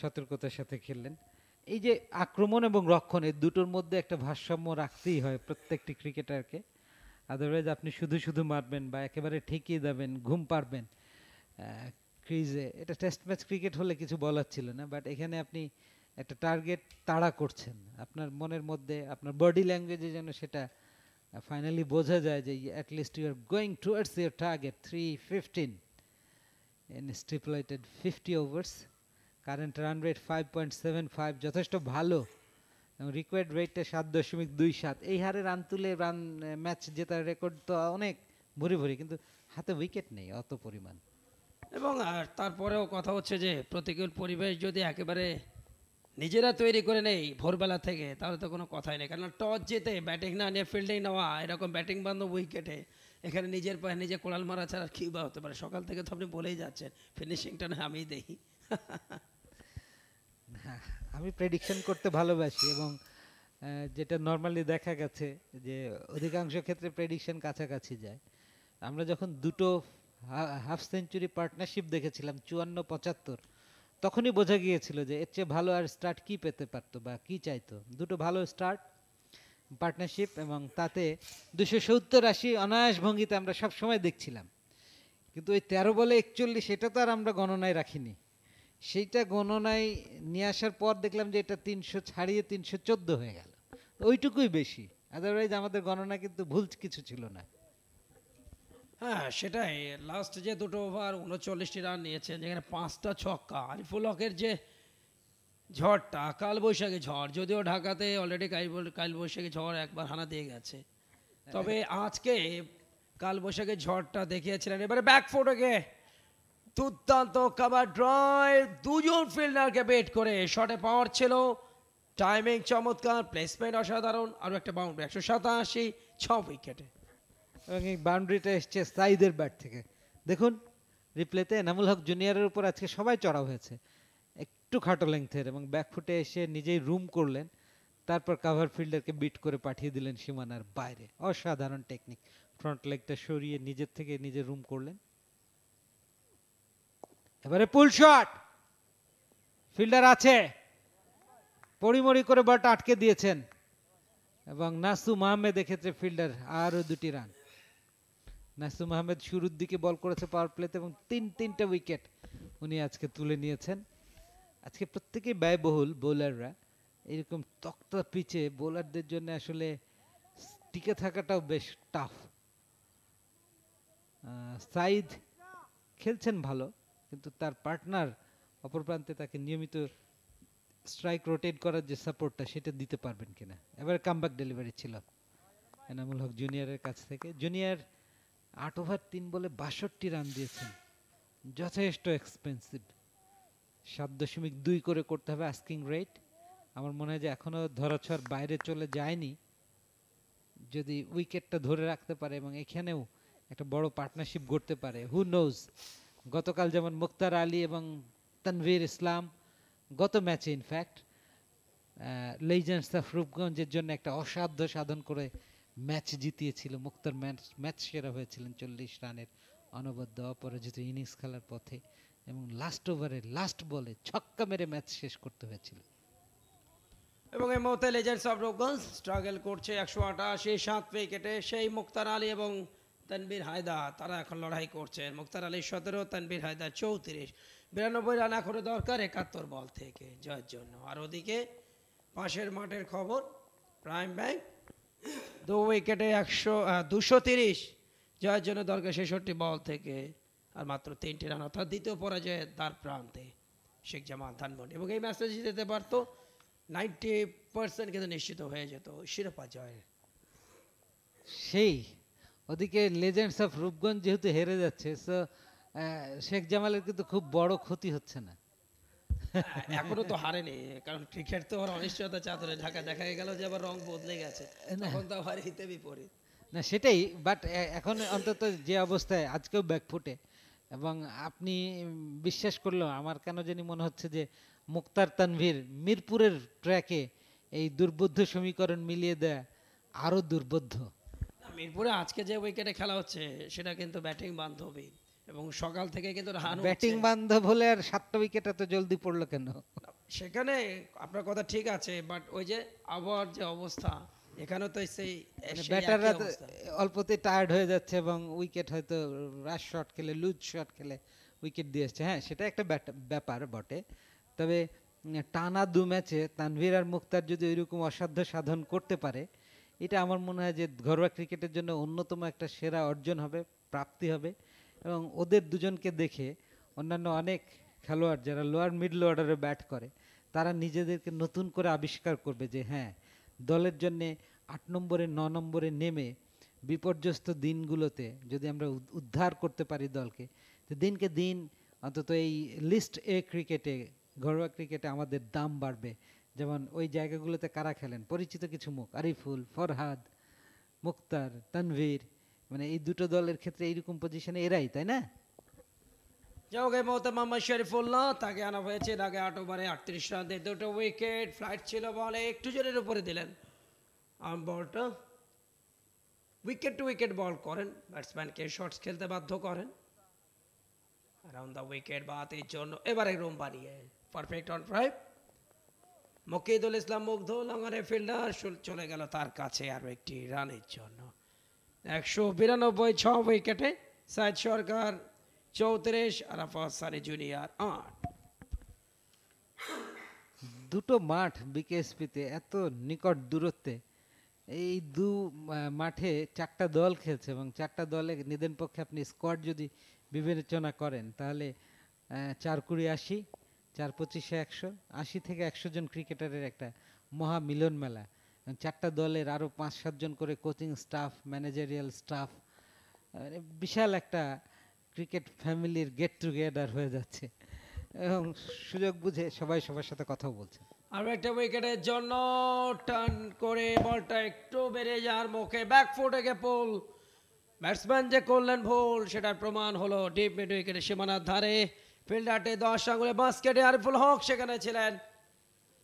[SPEAKER 6] সতর্কতার সাথে খেললেন এই যে আক্রমণ এবং রক্ষণের দুটোর মধ্যে একটা ভারসাম্য রাখতেই হয় প্রত্যেকটি ক্রিকেটারকে আদারওয়াইজ আপনি শুধু শুধু মারবেন বা একেবারে ঠেকিয়ে দেবেন ঘুম পারবেন ক্রিজে এটা টেস্ট ম্যাচ ক্রিকেট হলে কিছু বলার ছিল না বাট এখানে আপনি একটা টার্গেট তাড়া করছেন আপনার মনের মধ্যে আপনার বডি ল্যাঙ্গুয়েজে যেন সেটা ফাইনালি বোঝা যায় যে at least you are going towards your target three fifteen in stipulated fifty overs current run rate five point seven five যথেষ্ট ভালো এবং রিকোয়ার্ড রেটটা সাত দশমিক দুই সাত এই হারে রান তুলে রান ম্যাচ জেতার রেকর্ড তো অনেক ভরি ভরি কিন্তু হাতে উইকেট নেই অত পরিমাণ
[SPEAKER 5] এবং আর তারপরেও কথা হচ্ছে যে প্রতিকূল পরিবেশ যদি একেবারে নিজেরা তৈরি করে নেই ভোরবেলা থেকে তাহলে তো কোনো কথাই নেই কারণ টস জেতে ব্যাটিং না নিয়ে ফিল্ডিং নেওয়া এরকম ব্যাটিং বান্ধব উইকেটে এখানে নিজের পায়ে নিজে কোড়াল মারা ছাড়া কী বা হতে পারে সকাল থেকে তো আপনি বলেই যাচ্ছেন ফিনিশিংটা না আমিই দেখি
[SPEAKER 6] আমি প্রেডিকশন করতে ভালোবাসি এবং যেটা নর্মালি দেখা গেছে যে অধিকাংশ ক্ষেত্রে প্রেডিকশন কাছাকাছি যায় আমরা যখন দুটো হাফ সেঞ্চুরি পার্টনারশিপ দেখেছিলাম চুয়ান্ন পঁচাত্তর তখনই বোঝা গিয়েছিল যে এর চেয়ে ভালো আর স্টার্ট কি পেতে পারতো বা কি চাইতো দুটো ভালো স্টার্ট পার্টনারশিপ এবং তাতে দুশো সত্তর আশি অনায়াস ভঙ্গিতে আমরা সবসময় দেখছিলাম কিন্তু ওই তেরো বলে একচল্লিশ এটা তো আর আমরা গণনায় রাখিনি সেইটা গণনায় নিয়ে আসার পর দেখলাম যে এটা তিনশো ছাড়িয়ে তিনশো চোদ্দ হয়ে গেল ওইটুকুই বেশি আদারওয়াইজ আমাদের গণনা কিন্তু ভুল কিছু ছিল না
[SPEAKER 5] হ্যাঁ সেটাই লাস্ট যে দুটো ওভার উনচল্লিশটি রান নিয়েছেন যেখানে পাঁচটা ছক্কা আরিফুল হকের যে ঝড়টা কাল বৈশাখী ঝড় যদিও ঢাকাতে অলরেডি কাল কাল বৈশাখী ঝড় একবার হানা দিয়ে গেছে তবে আজকে কাল বৈশাখের ঝড়টা দেখিয়েছিলেন এবারে ব্যাকফোর্টে গিয়ে দুর্দান্ত কাবার ড্রয় দুজন ফিল্ডারকে বেট করে শটে পাওয়ার ছিল টাইমিং চমৎকার প্লেসমেন্ট অসাধারণ আর একটা বাউন্ডারি একশো সাতাশি
[SPEAKER 6] ছ উইকেটে এবং এই বাউন্ডারিটা এসছে সাইদের ব্যাট থেকে দেখুন রিপ্লেতে এনামুল হক জুনিয়রের উপর আজকে সবাই চড়া হয়েছে একটু খাটো লেংথের এবং ব্যাকফুটে এসে নিজেই রুম করলেন তারপর কাভার ফিল্ডারকে বিট করে পাঠিয়ে দিলেন সীমানার বাইরে অসাধারণ টেকনিক ফ্রন্ট লেগটা সরিয়ে নিজের থেকে নিজে রুম করলেন এবারে পুল শট ফিল্ডার আছে পরিমরি করে বলটা আটকে দিয়েছেন এবং নাসু মাহমেদ এক্ষেত্রে ফিল্ডার আরও দুটি রান নাসু মাহমেদ শুরুর দিকে বল করেছে পাওয়ার প্লেতে এবং তিন তিনটা উইকেট উনি আজকে তুলে নিয়েছেন আজকে প্রত্যেকেই ব্যয়বহুল বোলাররা এরকম তক্তা পিচে বোলারদের জন্য আসলে টিকে থাকাটাও বেশ টাফ সাইদ খেলছেন ভালো কিন্তু তার পার্টনার অপর প্রান্তে তাকে নিয়মিত স্ট্রাইক রোটেট করার যে সাপোর্টটা সেটা দিতে পারবেন কিনা এবার কামব্যাক ডেলিভারি ছিল এনামুল হক জুনিয়রের কাছ থেকে জুনিয়র আট ওভার তিন বলে বাষট্টি রান দিয়েছেন যথেষ্ট এক্সপেন্সিভ সাত দশমিক দুই করে করতে হবে আস্কিং রেট আমার মনে হয় যে এখনও ধরাছোঁয়ার বাইরে চলে যায়নি যদি উইকেটটা ধরে রাখতে পারে এবং এখানেও একটা বড় পার্টনারশিপ গড়তে পারে হু নোজ গতকাল যেমন মুক্তার আলী এবং তানভীর ইসলাম গত ম্যাচে ইনফ্যাক্ট লেজেন্ডস অফ রূপগঞ্জের জন্য একটা অসাধ্য সাধন করে ম্যাচ জিতিয়েছিল মুক্তার ম্যাচ ম্যাচ সেরা হয়েছিলেন চল্লিশ রানের অনবদ্য অপরাজিত ইনিংস খেলার পথে এবং লাস্ট ওভারে লাস্ট বলে ছক্কা মেরে ম্যাচ শেষ করতে হয়েছিল এবং এই মুহূর্তে লেজেন্ডস অফ রূপগঞ্জ
[SPEAKER 5] স্ট্রাগল করছে একশো আঠাশ সাত উইকেটে সেই মুক্তার আলী এবং তানবীর হায়দা তারা এখন লড়াই করছেন মুক্তার আলী সতেরো তানবীর হায়দা চৌত্রিশ বিরানব্বই রান এখনো দরকার একাত্তর বল থেকে জয়ের জন্য আর ওদিকে পাশের মাঠের খবর প্রাইম ব্যাংক দু উইকেটে একশো দুশো তিরিশ জয়ের জন্য দরকার ছেষট্টি বল থেকে আর মাত্র তিনটি রান অর্থাৎ দ্বিতীয় পরাজয়ে তার প্রান্তে শেখ জামাল ধানমন্ডি এবং এই ম্যাচটা জিতে পারতো নাইনটি পার্সেন্ট কিন্তু নিশ্চিত হয়ে যেত শিরোপা জয়ের
[SPEAKER 6] সেই ওদিকে লেজেন্ডস অফ রূপগঞ্জ যেহেতু হেরে যাচ্ছে সো শেখ জামালের কিন্তু খুব বড় ক্ষতি হচ্ছে না
[SPEAKER 5] হ্যাঁ, এখনো তো হারেনি কারণ ক্রিকেট তো ওর অনিশ্চয়তা চাদরে ঢাকা দেখা গেল যে আবার রং বদলে গেছে এখন তো আবার হিতে বিপরীত
[SPEAKER 6] না সেটাই বাট এখন অন্তত যে অবস্থায় আজকেও ব্যাকফুটে এবং আপনি বিশ্বাস করলেও আমার কেন জানি মনে হচ্ছে যে মুক্তার তানভীর মিরপুরের ট্র্যাকে এই দুর্বোধ্য সমীকরণ মিলিয়ে দেয়া আরও দুর্বোধ্য
[SPEAKER 5] মিরপুরে আজকে যে উইকেটে খেলা হচ্ছে সেটা কিন্তু ব্যাটিং বান্ধবী এবং সকাল থেকে কিন্তু রান ব্যাটিং
[SPEAKER 6] বান্ধব হলে আর সাতটা উইকেট তো জলদি পড়লো কেন
[SPEAKER 5] সেখানে আপনার কথা ঠিক আছে বাট ওই যে আবহাওয়ার যে অবস্থা এখানে তো সেই মানে ব্যাটাররা
[SPEAKER 6] অল্পতে টায়ার্ড হয়ে যাচ্ছে এবং উইকেট হয়তো রাশ শট খেলে লুজ শট খেলে উইকেট দিয়ে আসছে হ্যাঁ সেটা একটা ব্যাপার বটে তবে টানা দু ম্যাচে তানভীর আর মুক্তার যদি ওইরকম অসাধ্য সাধন করতে পারে এটা আমার মনে হয় যে ঘরোয়া ক্রিকেটের জন্য অন্যতম একটা সেরা অর্জন হবে প্রাপ্তি হবে এবং ওদের দুজনকে দেখে অন্যান্য অনেক খেলোয়াড় যারা লোয়ার মিডল অর্ডারে ব্যাট করে তারা নিজেদেরকে নতুন করে আবিষ্কার করবে যে হ্যাঁ দলের জন্যে আট নম্বরে ন নম্বরে নেমে বিপর্যস্ত দিনগুলোতে যদি আমরা উদ্ধার করতে পারি দলকে তো দিনকে দিন অন্তত এই লিস্ট এ ক্রিকেটে ঘরোয়া ক্রিকেটে আমাদের দাম বাড়বে যেমন ওই জায়গাগুলোতে কারা খেলেন পরিচিত কিছু মুখ আরিফুল ফরহাদ মুক্তার তানভীর মানে এই দুটো দলের ক্ষেত্রে এইরকম পজিশনে এরাই তাই না
[SPEAKER 5] জগে মোহাম্মদ শরীফুল্লাহ তাকে আনা হয়েছে আট ওভারে আটত্রিশ দুটো উইকেট ফ্লাইট ছিল বলে একটু জোরের উপরে দিলেন আর বলটা উইকেট টু উইকেট বল করেন ব্যাটসম্যানকে শর্টস খেলতে বাধ্য করেন অ্যারাউন্ড দ্য উইকেট বা জন্য এবারে রুম বানিয়ে পারফেক্ট অন মকিদুল ইসলাম মুগ্ধ লঙ্গারে ফিল্ডার চলে গেল তার কাছে আরও একটি রানের জন্য একশো বিরানব্বই ছ উইকেটে সাইদ সরকার চৌত্রিশ আরাফাত সানি জুনিয়ার আট
[SPEAKER 6] দুটো মাঠ বিকেএসপিতে এত নিকট দূরত্বে এই দু মাঠে চারটা দল খেলছে এবং চারটা দলে নিদেন পক্ষে আপনি স্কোয়াড যদি বিবেচনা করেন তাহলে চার কুড়ি আশি চার পঁচিশে একশো আশি থেকে একশো জন ক্রিকেটারের একটা মহা মিলন মেলা চারটা দলের আরও পাঁচ সাতজন করে কোচিং স্টাফ ম্যানেজারিয়াল স্টাফ বিশাল একটা ক্রিকেট ফ্যামিলির গেট টুগেদার হয়ে যাচ্ছে এবং সুযোগ বুঝে সবাই সবার সাথে কথাও বলছে
[SPEAKER 5] আরও একটা উইকেটের জন্য টার্ন করে বলটা একটু বেড়ে যাওয়ার মুখে ব্যাকফুটে গে পোল ব্যাটসম্যান যে করলেন ভুল সেটার প্রমাণ হলো ডিপ মিড উইকেটের সীমানার ধারে ফিল্ডারটি দশ আঙুলে বাস্কেটে আরিফুল হক সেখানে ছিলেন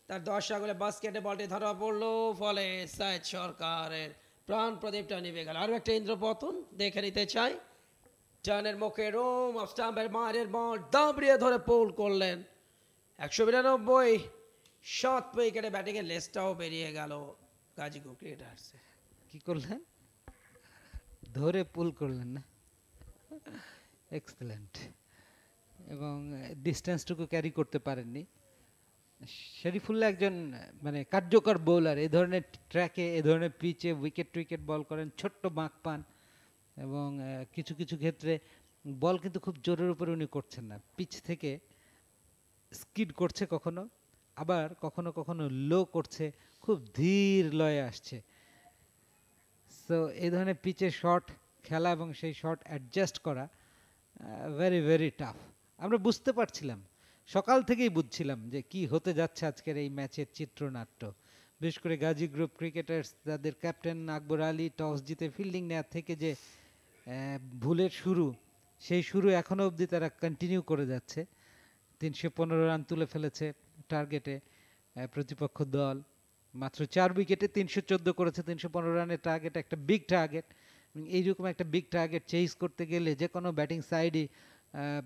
[SPEAKER 5] তার দশ আঙুলে বাস্কেটে বলটি ধরা পড়লো ফলে সাইদ সরকারের প্রাণ প্রদীপটা নিভে গেল আরও একটা ইন্দ্রপতন দেখে নিতে চাই টানের মুখে রোম অফ স্টাম্পের মারের বল দাবড়িয়ে ধরে পোল করলেন একশো বিরানব্বই সাত উইকেটে ব্যাটিংয়ের লেসটাও বেরিয়ে গেল গাজীপুর ক্রিকেটার্সে
[SPEAKER 6] কি করলেন ধরে পুল করলেন না এক্সেলেন্ট এবং ডিস্টেন্সটুকু ক্যারি করতে পারেননি শরীফুল্লাহ একজন মানে কার্যকর বোলার এ ধরনের ট্র্যাকে এ ধরনের পিচে উইকেট টুইকেট বল করেন ছোট্ট বাঁক পান এবং কিছু কিছু ক্ষেত্রে বল কিন্তু খুব জোরের উপরে উনি করছেন না পিচ থেকে স্কিড করছে কখনো আবার কখনো কখনো লো করছে খুব ধীর লয়ে আসছে সো এই ধরনের পিচে শর্ট খেলা এবং সেই শর্ট অ্যাডজাস্ট করা ভেরি ভেরি টাফ আমরা বুঝতে পারছিলাম সকাল থেকেই বুঝছিলাম যে কি হতে যাচ্ছে আজকের এই ম্যাচের চিত্রনাট্য বিশেষ করে গাজী গ্রুপ ক্রিকেটার্স তাদের ক্যাপ্টেন আকবর আলী টস জিতে ফিল্ডিং নেওয়ার থেকে যে ভুলের শুরু সেই শুরু এখনও অবধি তারা কন্টিনিউ করে যাচ্ছে তিনশো পনেরো রান তুলে ফেলেছে টার্গেটে প্রতিপক্ষ দল মাত্র চার উইকেটে তিনশো চোদ্দো করেছে তিনশো পনেরো রানের টার্গেট একটা বিগ টার্গেট এইরকম একটা বিগ টার্গেট চেস করতে গেলে যে কোনো ব্যাটিং সাইডই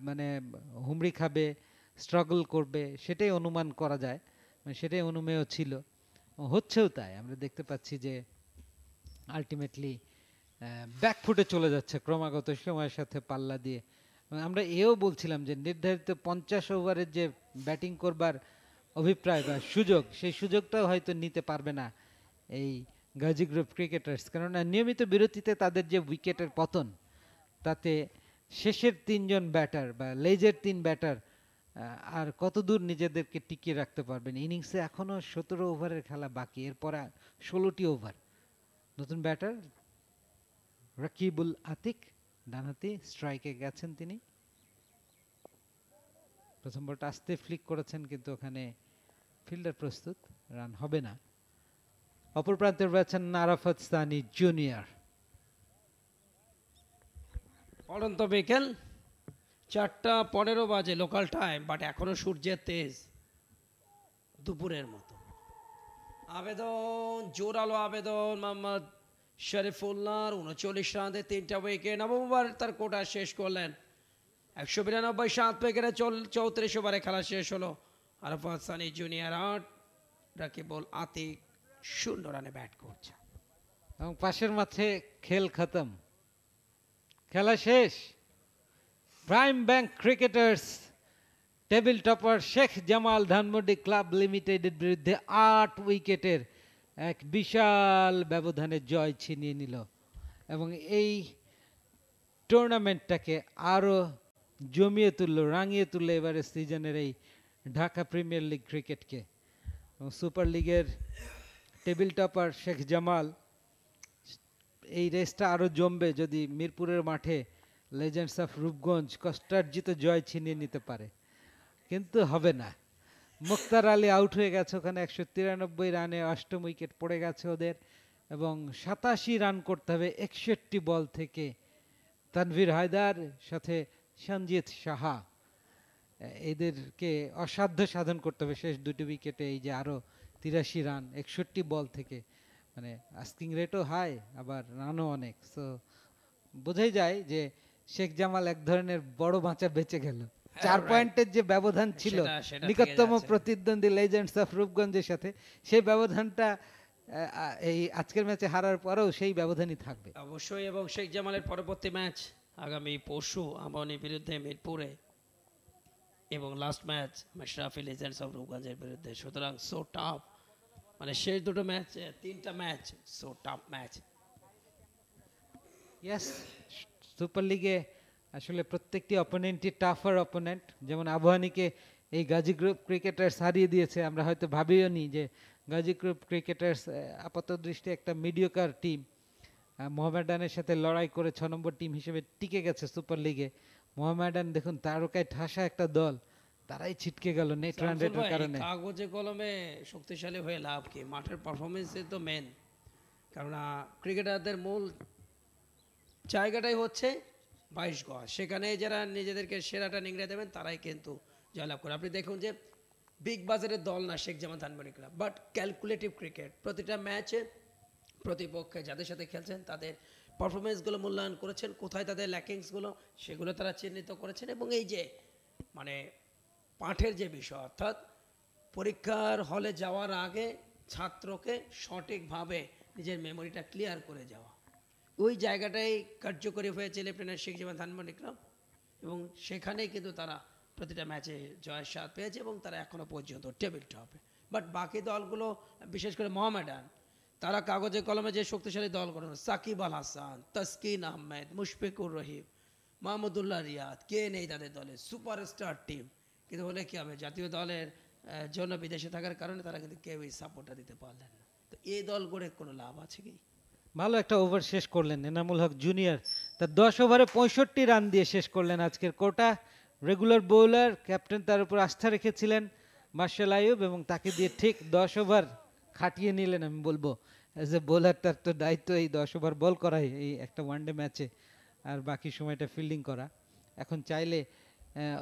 [SPEAKER 6] মানে হুমড়ি খাবে স্ট্রাগল করবে সেটাই অনুমান করা যায় মানে সেটাই অনুমেয় ছিল হচ্ছেও তাই আমরা দেখতে পাচ্ছি যে আলটিমেটলি ব্যাকফুটে চলে যাচ্ছে ক্রমাগত সময়ের সাথে পাল্লা দিয়ে মানে আমরা এও বলছিলাম যে নির্ধারিত পঞ্চাশ ওভারের যে ব্যাটিং করবার অভিপ্রায় বা সুযোগ সেই সুযোগটাও হয়তো নিতে পারবে না এই গাজী গ্রুপ ক্রিকেটার্স কেননা নিয়মিত বিরতিতে তাদের যে উইকেটের পতন তাতে শেষের তিনজন ব্যাটার বা লেজের তিন ব্যাটার আর কতদূর নিজেদেরকে টিকিয়ে রাখতে পারবেন ইনিংসে এখনও সতেরো ওভারের খেলা বাকি এরপর ষোলোটি ওভার নতুন ব্যাটার রাকিবুল আতিক ডানহাতি স্ট্রাইকে গেছেন তিনি প্রথম বলটা আস্তে ফ্লিক করেছেন কিন্তু ওখানে ফিল্ডার প্রস্তুত রান হবে না অপর প্রান্তে রয়েছেন আরাফাত সানি জুনিয়র
[SPEAKER 5] অনন্ত বিকেল চারটা পনেরো বাজে লোকাল টাইম বাট এখনো সূর্যের তেজ দুপুরের মতো আবেদন জোরালো আবেদন মোহাম্মদ শরীফুল্লাহর উনচল্লিশ রানে তিনটা উইকেট নবমবার তার কোটা শেষ করলেন একশো বিরানব্বই সাত উইকেটে চল চৌত্রিশ ওভারে খেলা শেষ হলো আরফাত সানি জুনিয়র আট
[SPEAKER 6] কেবল আতিক শূন্য রানে ব্যাট করছে এবং পাশের মাঠে খেল খতম খেলা শেষ Prime Bank cricketers table topper Sheikh Jamal Dhanmondi club লিমিটেডের বিরুদ্ধে আট উইকেটের এক বিশাল ব্যবধানে জয় ছিনিয়ে নিল এবং এই টুর্নামেন্টটাকে আরও জমিয়ে তুলল রাঙিয়ে তুলল এবারে সিজনের এই ঢাকা প্রিমিয়ার লিগ ক্রিকেটকে সুপার লিগের টেবিল টপার শেখ জামাল এই রেসটা আরও জমবে যদি মিরপুরের মাঠে লেজেন্ডস অফ রূপগঞ্জ কষ্টার্জিত জয় ছিনিয়ে নিতে পারে কিন্তু হবে না মুক্তার আলী আউট হয়ে গেছে ওখানে একশো তিরানব্বই রানে অষ্টম উইকেট পড়ে গেছে ওদের এবং সাতাশি রান করতে হবে একষট্টি বল থেকে তানভীর হায়দার সাথে সঞ্জিত সাহা এদেরকে অসাধ্য সাধন করতে হবে শেষ দুটি উইকেটে এই যে আরও তিরাশি রান একষট্টি বল থেকে মানে আস্কিং রেটও হাই আবার রানও অনেক সো বোঝাই যায় যে শেখ জামাল এক ধরনের বড় বাঁচা বেঁচে গেল হ্যাঁ, চার পয়েন্টের যে ব্যবধান ছিল নিকটতম প্রতিদ্বন্দ্বী লেজেন্ডস অফ রূপগঞ্জের সাথে সেই ব্যবধানটা এই আজকের ম্যাচে হারার পরেও সেই ব্যবধানই থাকবে
[SPEAKER 5] অবশ্যই এবং শেখ জামালের পরবর্তী ম্যাচ আগামী পরশু আমনের বিরুদ্ধে মিরপুরে এবং last match Mashrafe legends of রূপগঞ্জের বিরুদ্ধে সুতরাং
[SPEAKER 6] সো টাফ মানে শেষ দুটো ম্যাচ
[SPEAKER 5] তিনটা match so tough match
[SPEAKER 6] yes super লিগে আসলে প্রত্যেকটি অপোনেন্টই টাফার অপোনেন্ট যেমন আবহানিকে এই গাজী গ্রুপ ক্রিকেটার্স হারিয়ে দিয়েছে আমরা হয়তো ভাবিও নি যে গাজী গ্রুপ ক্রিকেটার্স আপাত দৃষ্টি একটা মিডিয়কার টিম মোহামেডানের সাথে লড়াই করে ছ নম্বর টিম হিসেবে টিকে গেছে সুপার লিগে মোহামেডান দেখুন তারকায় ঠাসা একটা দল তারাই ছিটকে গেল নেট রান রেটের কারণে
[SPEAKER 5] কাগজে কলমে শক্তিশালী হয়ে লাভ কি মাঠের পারফরমেন্সে তো মেন কারণ ক্রিকেটারদের মূল জায়গাটাই হচ্ছে বাইশ গজ সেখানে যারা নিজেদেরকে সেরাটা নিংড়ে দেবেন তারাই কিন্তু জয়লাভ করে আপনি দেখুন যে বিগ বাজারের দল না Sheikh Jamal Dhanmondi club but calculative cricket প্রতিটা ম্যাচে প্রতিপক্ষে যাদের সাথে খেলছেন তাদের পারফরমেন্সগুলো মূল্যায়ন করেছেন কোথায় তাদের ল্যাকিংসগুলো সেগুলো তারা চিহ্নিত করেছেন এবং এই যে মানে পাঠের যে বিষয় অর্থাৎ পরীক্ষার হলে যাওয়ার আগে ছাত্রকে সঠিকভাবে নিজের মেমোরিটা ক্লিয়ার করে যাওয়া ওই জায়গাটাই কার্যকরী হয়েছে লেফটেন্যান্ট শেখ জামান ধানমণিকরাম এবং সেখানেই কিন্তু তারা প্রতিটা ম্যাচে জয়ের স্বাদ পেয়েছে এবং তারা এখনও পর্যন্ত টেবিল টপে বাট বাকি দলগুলো বিশেষ করে মোহামেডান তারা কাগজে কলমে যে শক্তিশালী দল গঠন সাকিব আল হাসান তসকিন আহমেদ মুশফিকুর রহিম মাহমুদুল্লাহ রিয়াদ কে নেই তাদের দলে সুপারস্টার টিম কিন্তু হলে কি হবে জাতীয় দলের জন্য বিদেশে থাকার কারণে তারা কিন্তু কেউ এই সাপোর্টটা দিতে পারলেন না তো এই দল গড়ে কোনো লাভ আছে কি
[SPEAKER 6] ভালো একটা ওভার শেষ করলেন এনামুল হক জুনিয়র তার দশ ওভারে পঁয়ষট্টি রান দিয়ে শেষ করলেন আজকের কোটা রেগুলার বোলার ক্যাপ্টেন তার উপর আস্থা রেখেছিলেন মার্শাল আয়ুব এবং তাকে দিয়ে ঠিক দশ ওভার খাটিয়ে নিলেন আমি বলবো অ্যাজ এ বোলার তার তো দায়িত্ব এই দশ ওভার বল করাই এই একটা ওয়ানডে ম্যাচে আর বাকি সময়টা ফিল্ডিং করা এখন চাইলে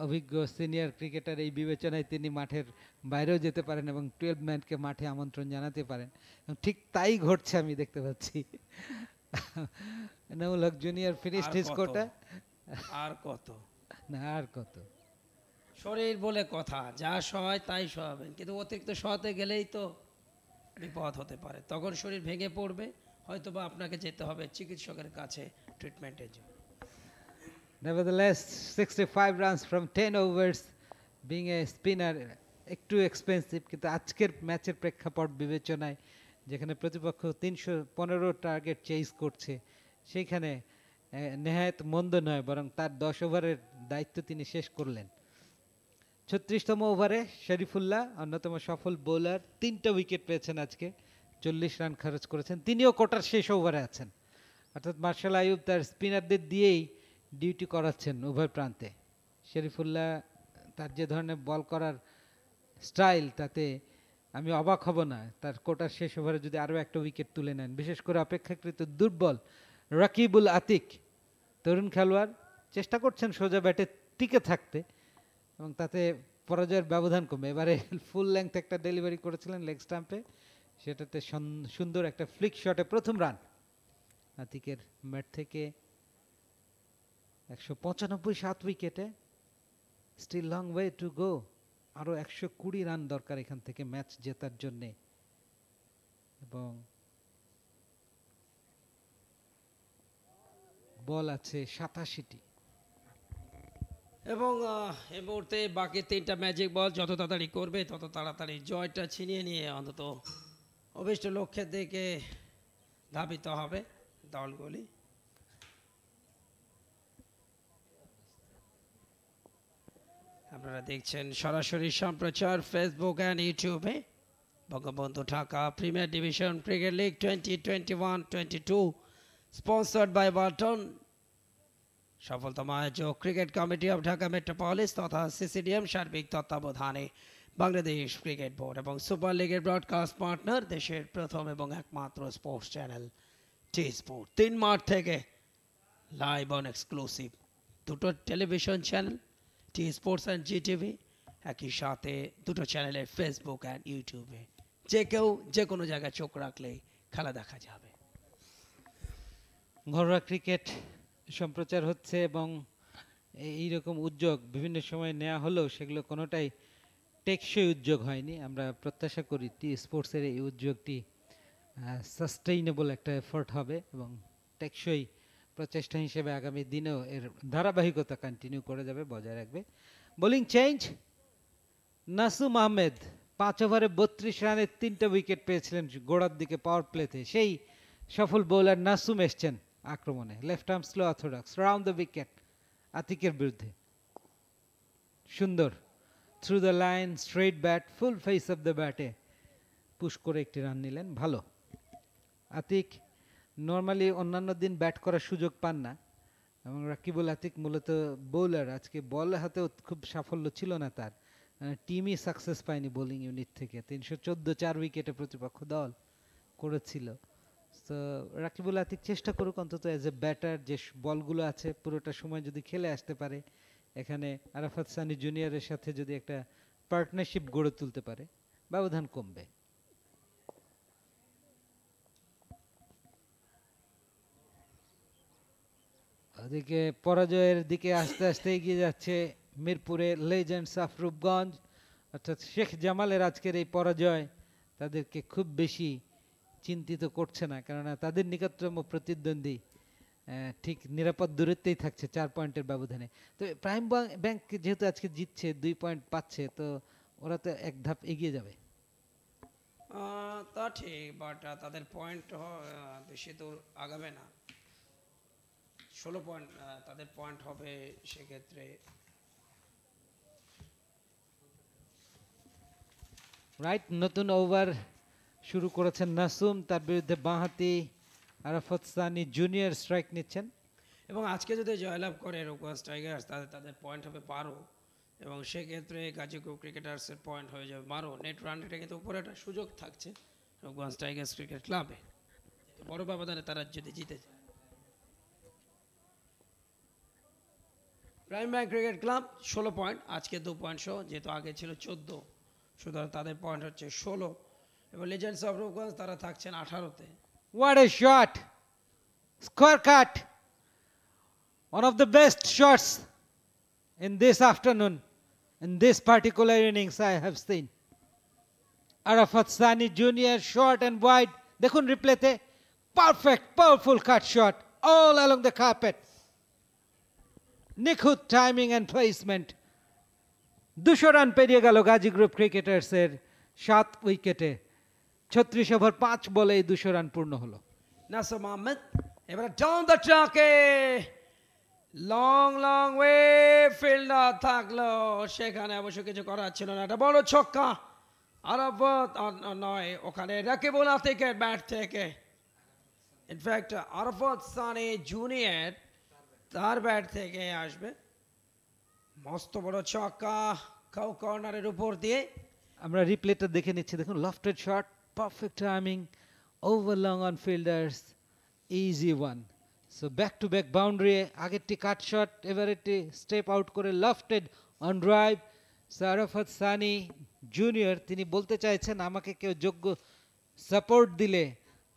[SPEAKER 6] অভিজ্ঞ সিনিয়র ক্রিকেটার এই বিবেচনায় তিনি মাঠের বাইরেও যেতে পারেন এবং টুয়েলভ ম্যানকে মাঠে আমন্ত্রণ জানাতে পারেন ঠিক তাই ঘটছে আমি দেখতে পাচ্ছি Enamul Haque junior finished his quota আর কত না আর কত
[SPEAKER 5] শরীর বলে কথা যা সহায় তাই সহাবেন কিন্তু অতিরিক্ত সহাতে গেলেই তো বিপদ হতে পারে তখন শরীর ভেঙে পড়বে হয়তোবা আপনাকে যেতে হবে চিকিৎসকের কাছে ট্রিটমেন্টের জন্য
[SPEAKER 6] Nevertheless, 65 runs from 10 overs being a spinner একটু এক্সপেন্সিভ কিন্তু আজকের ম্যাচের প্রেক্ষাপট বিবেচনায় যেখানে প্রতিপক্ষ তিনশো পনেরো টার্গেট চেজ করছে সেইখানে নেহায়ত মন্দ নয় বরং তার দশ ওভারের দায়িত্ব তিনি শেষ করলেন ছত্রিশতম ওভারে শরীফুল্লাহ অন্যতম সফল বোলার তিনটা উইকেট পেয়েছেন আজকে চল্লিশ রান খরচ করেছেন তিনিও কোটার শেষ ওভারে আছেন অর্থাৎ মার্শাল আয়ুব তার স্পিনারদের দিয়েই ডিউটি করাচ্ছেন উভয় প্রান্তে শরীফুল্লাহ তার যে ধরনের বল করার স্টাইল তাতে আমি অবাক হব না তার কোটার শেষ ওভারে যদি আরও একটা উইকেট তুলে নেন বিশেষ করে অপেক্ষাকৃত দুর্বল রাকিবুল আতিক তরুণ খেলোয়াড় চেষ্টা করছেন সোজা ব্যাটে টিকে থাকতে এবং তাতে পরাজয়ের ব্যবধান কমে এবারে ফুল লেংথ একটা ডেলিভারি করেছিলেন লেগ স্টাম্পে সেটাতে সুন্দর একটা ফ্লিক শটে প্রথম রান আতিকের ব্যাট থেকে একশো পঁচানব্বই সাত উইকেটে still long way to go আরও একশো কুড়ি রান দরকার এখান থেকে ম্যাচ জেতার জন্যে এবং বল আছে সাতাশিটি এবং
[SPEAKER 5] এ মুহূর্তে বাকি তিনটা ম্যাজিক বল যত তাড়াতাড়ি করবে তত তাড়াতাড়ি জয়টা ছিনিয়ে নিয়ে অন্তত অভিষ্ট লক্ষ্যের দিকে ধাবিত হবে দলগুলি আপনারা দেখছেন সরাসরি সম্প্রচার ফেসবুক অ্যান্ড ইউটিউবে Bangabandhu Dhaka premier division cricket league twenty twenty one twenty two sponsored by Burton সফলতম আয়োজক cricket committee of Dhaka metropolis তথা সিসিডিএম সার্বিক তত্ত্বাবধানে বাংলাদেশ ক্রিকেট বোর্ড এবং সুপার লিগের ব্রডকাস্ট পার্টনার দেশের প্রথম এবং একমাত্র স্পোর্টস চ্যানেল টি স্পোর্ট তিন মার্চ থেকে লাইভ অন এক্সক্লুসিভ দুটো television channel T sports and G TV একই সাথে দুটো চ্যানেলে ফেসবুক অ্যান্ড ইউটিউবে
[SPEAKER 6] যে কেউ যে কোনো জায়গায় চোখ রাখলেই খেলা দেখা যাবে ঘরোয়া ক্রিকেট সম্প্রচার হচ্ছে এবং এইরকম উদ্যোগ বিভিন্ন সময় নেওয়া হলেও সেগুলো কোনোটাই টেকসই উদ্যোগ হয়নি আমরা প্রত্যাশা করি টি স্পোর্টসের এই উদ্যোগটি সাস্টেইনেবল একটা এফোর্ট হবে এবং টেকসই প্রচেষ্টা হিসেবে আগামী দিনেও এর ধারাবাহিকতা কন্টিনিউ করে যাবে বজায় রাখবে বোলিং চেঞ্জ নাসুম আহমেদ পাঁচ ওভারে বত্রিশ রানে তিনটা উইকেট পেয়েছিলেন গোড়ার দিকে পাওয়ার প্লেতে সেই সফল বোলার নাসুম এসছেন আক্রমণে left arm slow orthodox round the wicket আতিকের বিরুদ্ধে সুন্দর through the line straight bat full face of the ব্যাটে পুশ করে একটি রান নিলেন ভালো আতিক নর্মালি অন্যান্য দিন ব্যাট করার সুযোগ পান না এবং রাকিবুল আতিক মূলত বোলার আজকে বল হাতে খুব সাফল্য ছিল না তার টিমই মানে সাকসেস পায়নি বোলিং ইউনিট থেকে তিনশো চোদ্দো চার উইকেটে প্রতিপক্ষ দল করেছিল তো রাকিবুল আতিক চেষ্টা করুক অন্তত অ্যাজ এ ব্যাটার যে বলগুলো আছে পুরোটা সময় যদি খেলে আসতে পারে এখানে আরাফাত সানি জুনিয়রের সাথে যদি একটা পার্টনারশিপ গড়ে তুলতে পারে ব্যবধান কমবে ওদিকে পরাজয়ের দিকে আস্তে আস্তে এগিয়ে যাচ্ছে মিরপুরে লেজেন্ডস অফ রূপগঞ্জ অর্থাৎ শেখ জামালের আজকের এই পরাজয় তাদেরকে খুব বেশি চিন্তিত করছে না কেননা তাদের নিকটতম প্রতিদ্বন্দ্বী ঠিক নিরাপদ দূরত্বেই থাকছে চার পয়েন্টের ব্যবধানে তো প্রাইম ব্যাংক যেহেতু আজকে জিতছে দুই পয়েন্ট পাচ্ছে তো ওরা তো এক ধাপ এগিয়ে যাবে
[SPEAKER 5] তা ঠিক বাট তাদের পয়েন্ট বেশি দূর আগাবে না ষোলো পয়েন্ট তাদের পয়েন্ট হবে সেক্ষেত্রে
[SPEAKER 6] রাইট নতুন ওভার শুরু করেছেন নাসুম তার বিরুদ্ধে বাঁহাতি আরাফত সানি জুনিয়র স্ট্রাইক নিচ্ছেন
[SPEAKER 5] এবং আজকে যদি জয়লাভ করে রোকোয়াস টাইগার্স তাদের তাদের পয়েন্ট হবে বারো এবং সেক্ষেত্রে গাজীপুর ক্রিকেটার্সের পয়েন্ট হয়ে যাবে বারো নেট রান রেটে কিন্তু উপরে একটা সুযোগ থাকছে রোকোয়াস টাইগার্স ক্রিকেট ক্লাবে বড় ব্যবধানে তারা যদি জিতে যায় প্রাইম ব্যাংক ক্রিকেট ক্লাব ষোলো পয়েন্ট আজকে দু পয়েন্ট শো যেহেতু আগে ছিল চোদ্দো সুতরাং তাদের পয়েন্ট হচ্ছে ষোলো এবং লেজেন্ডস অফ রূপগঞ্জ তারা থাকছেন আঠারোতে
[SPEAKER 6] what a shot square cut one of the best shots in this afternoon, in this particular innings I have seen. Arafat Sani Jr. short and wide. They couldn't replay the perfect, powerful cut shot all along the carpet. নিখুঁত timing and placement দুশো run পেরিয়ে গেল Gazi group ক্রিকেটার্সের সাত উইকেটে ছত্রিশ over পাঁচ বলে এই দুশো রান পূর্ণ হলো
[SPEAKER 5] নাসম আহমেদ এবারে ডাউন দ্য ট্রাকে লং লং ওয়ে ফিল্ডার থাকলো সেখানে অবশ্য কিছু করার ছিল না একটা বড় ছক্কা আর নয় ওখানে রাকিবুল থেকে ব্যাট থেকে ইনফ্যাক্ট আরফত সানি জুনিয়র তার ব্যাট থেকে আসবে মস্ত
[SPEAKER 6] বড় ছক্কা কাউ কর্নারের উপর দিয়ে আমরা রিপ্লেটা দেখে নিচ্ছি দেখুন lofted shot perfect timing over long on fielders easy one so back to back boundary আগেরটি কাট শট এবারেরটি স্টেপ আউট করে lofted on drive Arafat Sunny junior তিনি বলতে চাইছেন আমাকে কেউ যোগ্য সাপোর্ট দিলে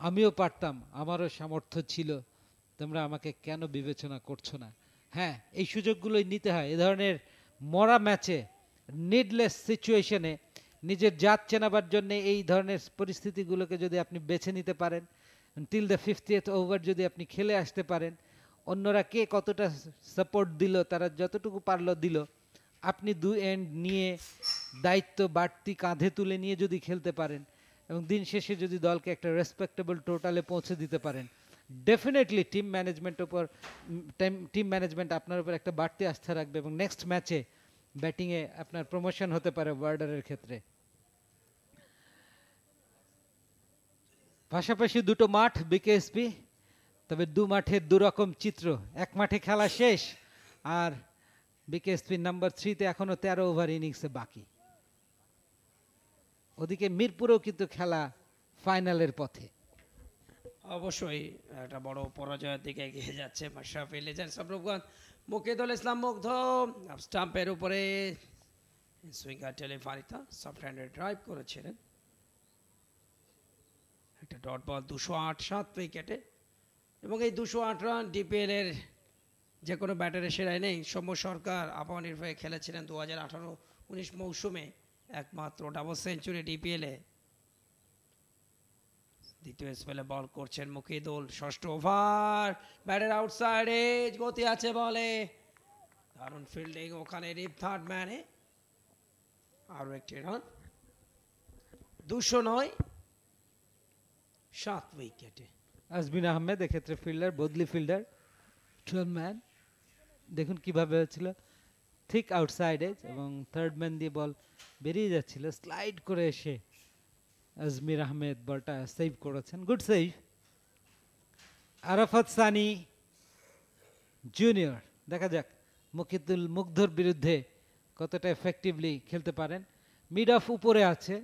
[SPEAKER 6] আমিও পারতাম আমারও সামর্থ্য ছিল তোমরা আমাকে কেন বিবেচনা করছো না হ্যাঁ এই সুযোগগুলোই নিতে হয় এ ধরনের মরা ম্যাচে নিডলেস সিচুয়েশনে নিজের জাত চেনাবার জন্য এই ধরনের পরিস্থিতিগুলোকে যদি আপনি বেছে নিতে পারেন টিল দ্য ফিফটিয়েথ ওভার যদি আপনি খেলে আসতে পারেন অন্যরা কে কতটা সাপোর্ট দিল তারা যতটুকু পারল দিল আপনি দু এন্ড নিয়ে দায়িত্ব বাড়তি কাঁধে তুলে নিয়ে যদি খেলতে পারেন এবং দিন শেষে যদি দলকে একটা রেসপেক্টেবল টোটালে পৌঁছে দিতে পারেন ডেফিনেটলি টিম ম্যানেজমেন্ট উপর টিম ম্যানেজমেন্ট আপনার উপর একটা বাড়তি আস্থা রাখবে এবং নেক্সট ম্যাচে ব্যাটিংয়ে আপনার প্রমোশন হতে পারে ওয়ার্ডারের ক্ষেত্রে পাশাপাশি দুটো মাঠ বিকেএসপি তবে দু মাঠের দুরকম চিত্র এক মাঠে খেলা শেষ আর বিকেএসপি নাম্বার থ্রিতে এখনও তেরো ওভার ইনিংসে বাকি ওদিকে মিরপুরেও কিন্তু খেলা ফাইনালের পথে
[SPEAKER 5] অবশ্যই একটা বড় পরাজয়ের দিকে এগিয়ে যাচ্ছে মাশরাফি লিজান সবরূপগঞ্জ মুকিদুল ইসলাম মুগ্ধ স্টাম্পের উপরে সুইঙ্গার টেলে ফারিতা সফট হ্যান্ডে ড্রাইভ করেছিলেন একটা ডট বল দুশো আট সাত উইকেটে এবং এই দুশো আট রান ডিপিএল এর যে কোনো ব্যাটারে সেরাই নেই সৌম্য সরকার আপানির হয়ে খেলেছিলেন দু হাজার আঠারো উনিশ মৌসুমে একমাত্র ডাবল সেঞ্চুরি ডিপিএলে দ্বিতীয় স্পেলে বল করছেন মুকিদুল ষষ্ঠ ওভার ব্যাটের আউটসাইড এজ গতি আছে বলে দারুণ ফিল্ডিং ওখানে রিপ থার্ড ম্যানে আরও একটি রান দুশো
[SPEAKER 6] নয় সাত উইকেটে আসবিন আহমেদ এক্ষেত্রে ফিল্ডার বদলি ফিল্ডার টুয়েলভ ম্যান দেখুন কিভাবে হয়েছিল ঠিক আউটসাইড এজ এবং থার্ড ম্যান দিয়ে বল বেরিয়ে যাচ্ছিল স্লাইড করে এসে আজমির আহমেদ বলটা সেভ করেছেন good save Arafat Sunny junior দেখা যাক মুকিদুল মুগ্ধর বিরুদ্ধে কতটা এফেক্টিভলি খেলতে পারেন মিড অফ উপরে আছে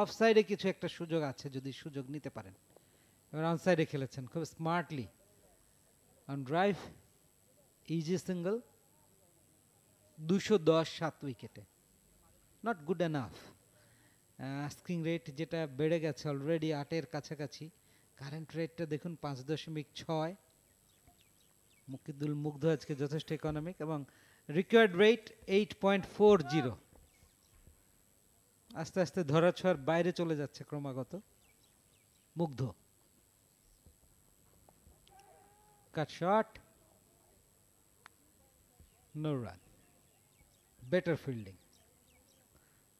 [SPEAKER 6] অফ সাইডে কিছু একটা সুযোগ আছে যদি সুযোগ নিতে পারেন এবার অন সাইডে খেলেছেন খুব smartly on drive easy single দুশো দশ সাত উইকেটে not good enough asking rate যেটা বেড়ে গেছে অলরেডি আটের কাছাকাছি কারেন্ট রেটটা দেখুন পাঁচ দশমিক ছয় মুকিদুল মুগ্ধ আজকে যথেষ্ট ইকোনমিক এবং required rate eight point four zero আস্তে আস্তে ধরাছোঁয়ার বাইরে চলে যাচ্ছে ক্রমাগত Mugdho cut shot no run better fielding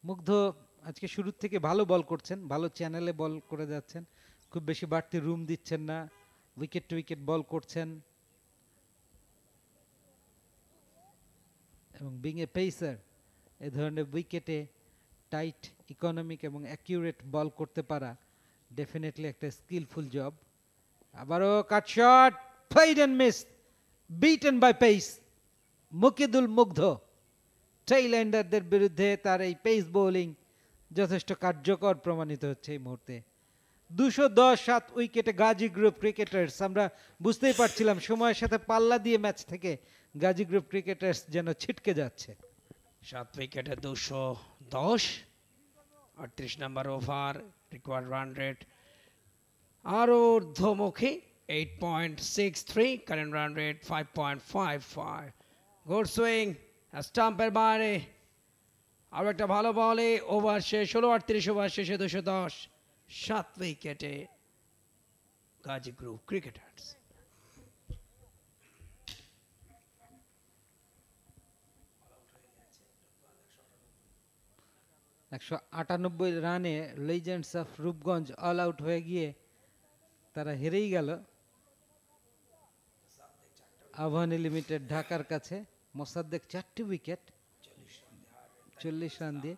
[SPEAKER 6] Mugdho আজকে শুরুর থেকে ভালো বল করছেন ভালো চ্যানেলে বল করে যাচ্ছেন খুব বেশি বাড়তি রুম দিচ্ছেন না উইকেট টু উইকেট বল করছেন এবং বিং এ পেসার এ ধরনের উইকেটে টাইট ইকোনমিক এবং অ্যাকিউরেট বল করতে পারা ডেফিনেটলি একটা স্কিলফুল জব আবারও cut shot shot played and miss beaten by pace Mukidul Mugdho ট্রেইল্যান্ডারদের বিরুদ্ধে তার এই পেস বোলিং যথেষ্ট কার্যকর প্রমাণিত হচ্ছে এই মুহূর্তে দুশো দশ সাত উইকেটে গাজী গ্রুপ ক্রিকেটার্স আমরা বুঝতেই পারছিলাম সময়ের সাথে পাল্লা দিয়ে ম্যাচ থেকে গাজী গ্রুপ ক্রিকেটার্স যেন ছিটকে যাচ্ছে
[SPEAKER 5] সাত উইকেটে দুশো দশ আটত্রিশ number over required run rate আর ঊর্ধ্বমুখী eight point six three current run rate five point five five good swing স্টাম্পের বাইরে আরো একটা ভালো বলে ওভার শেষ ষোলো আটত্রিশ ওভার শেষে দুশো দশ সাত উইকেটে গাজী গ্রুপ ক্রিকেটার্স
[SPEAKER 6] একশো আটানব্বই রানে legends of Rupganj all out হয়ে গিয়ে তারা হেরেই গেল আহ্বানী লিমিটেড ঢাকার কাছে মোসাদ্দেক চারটি উইকেট চল্লিশ রান দিয়ে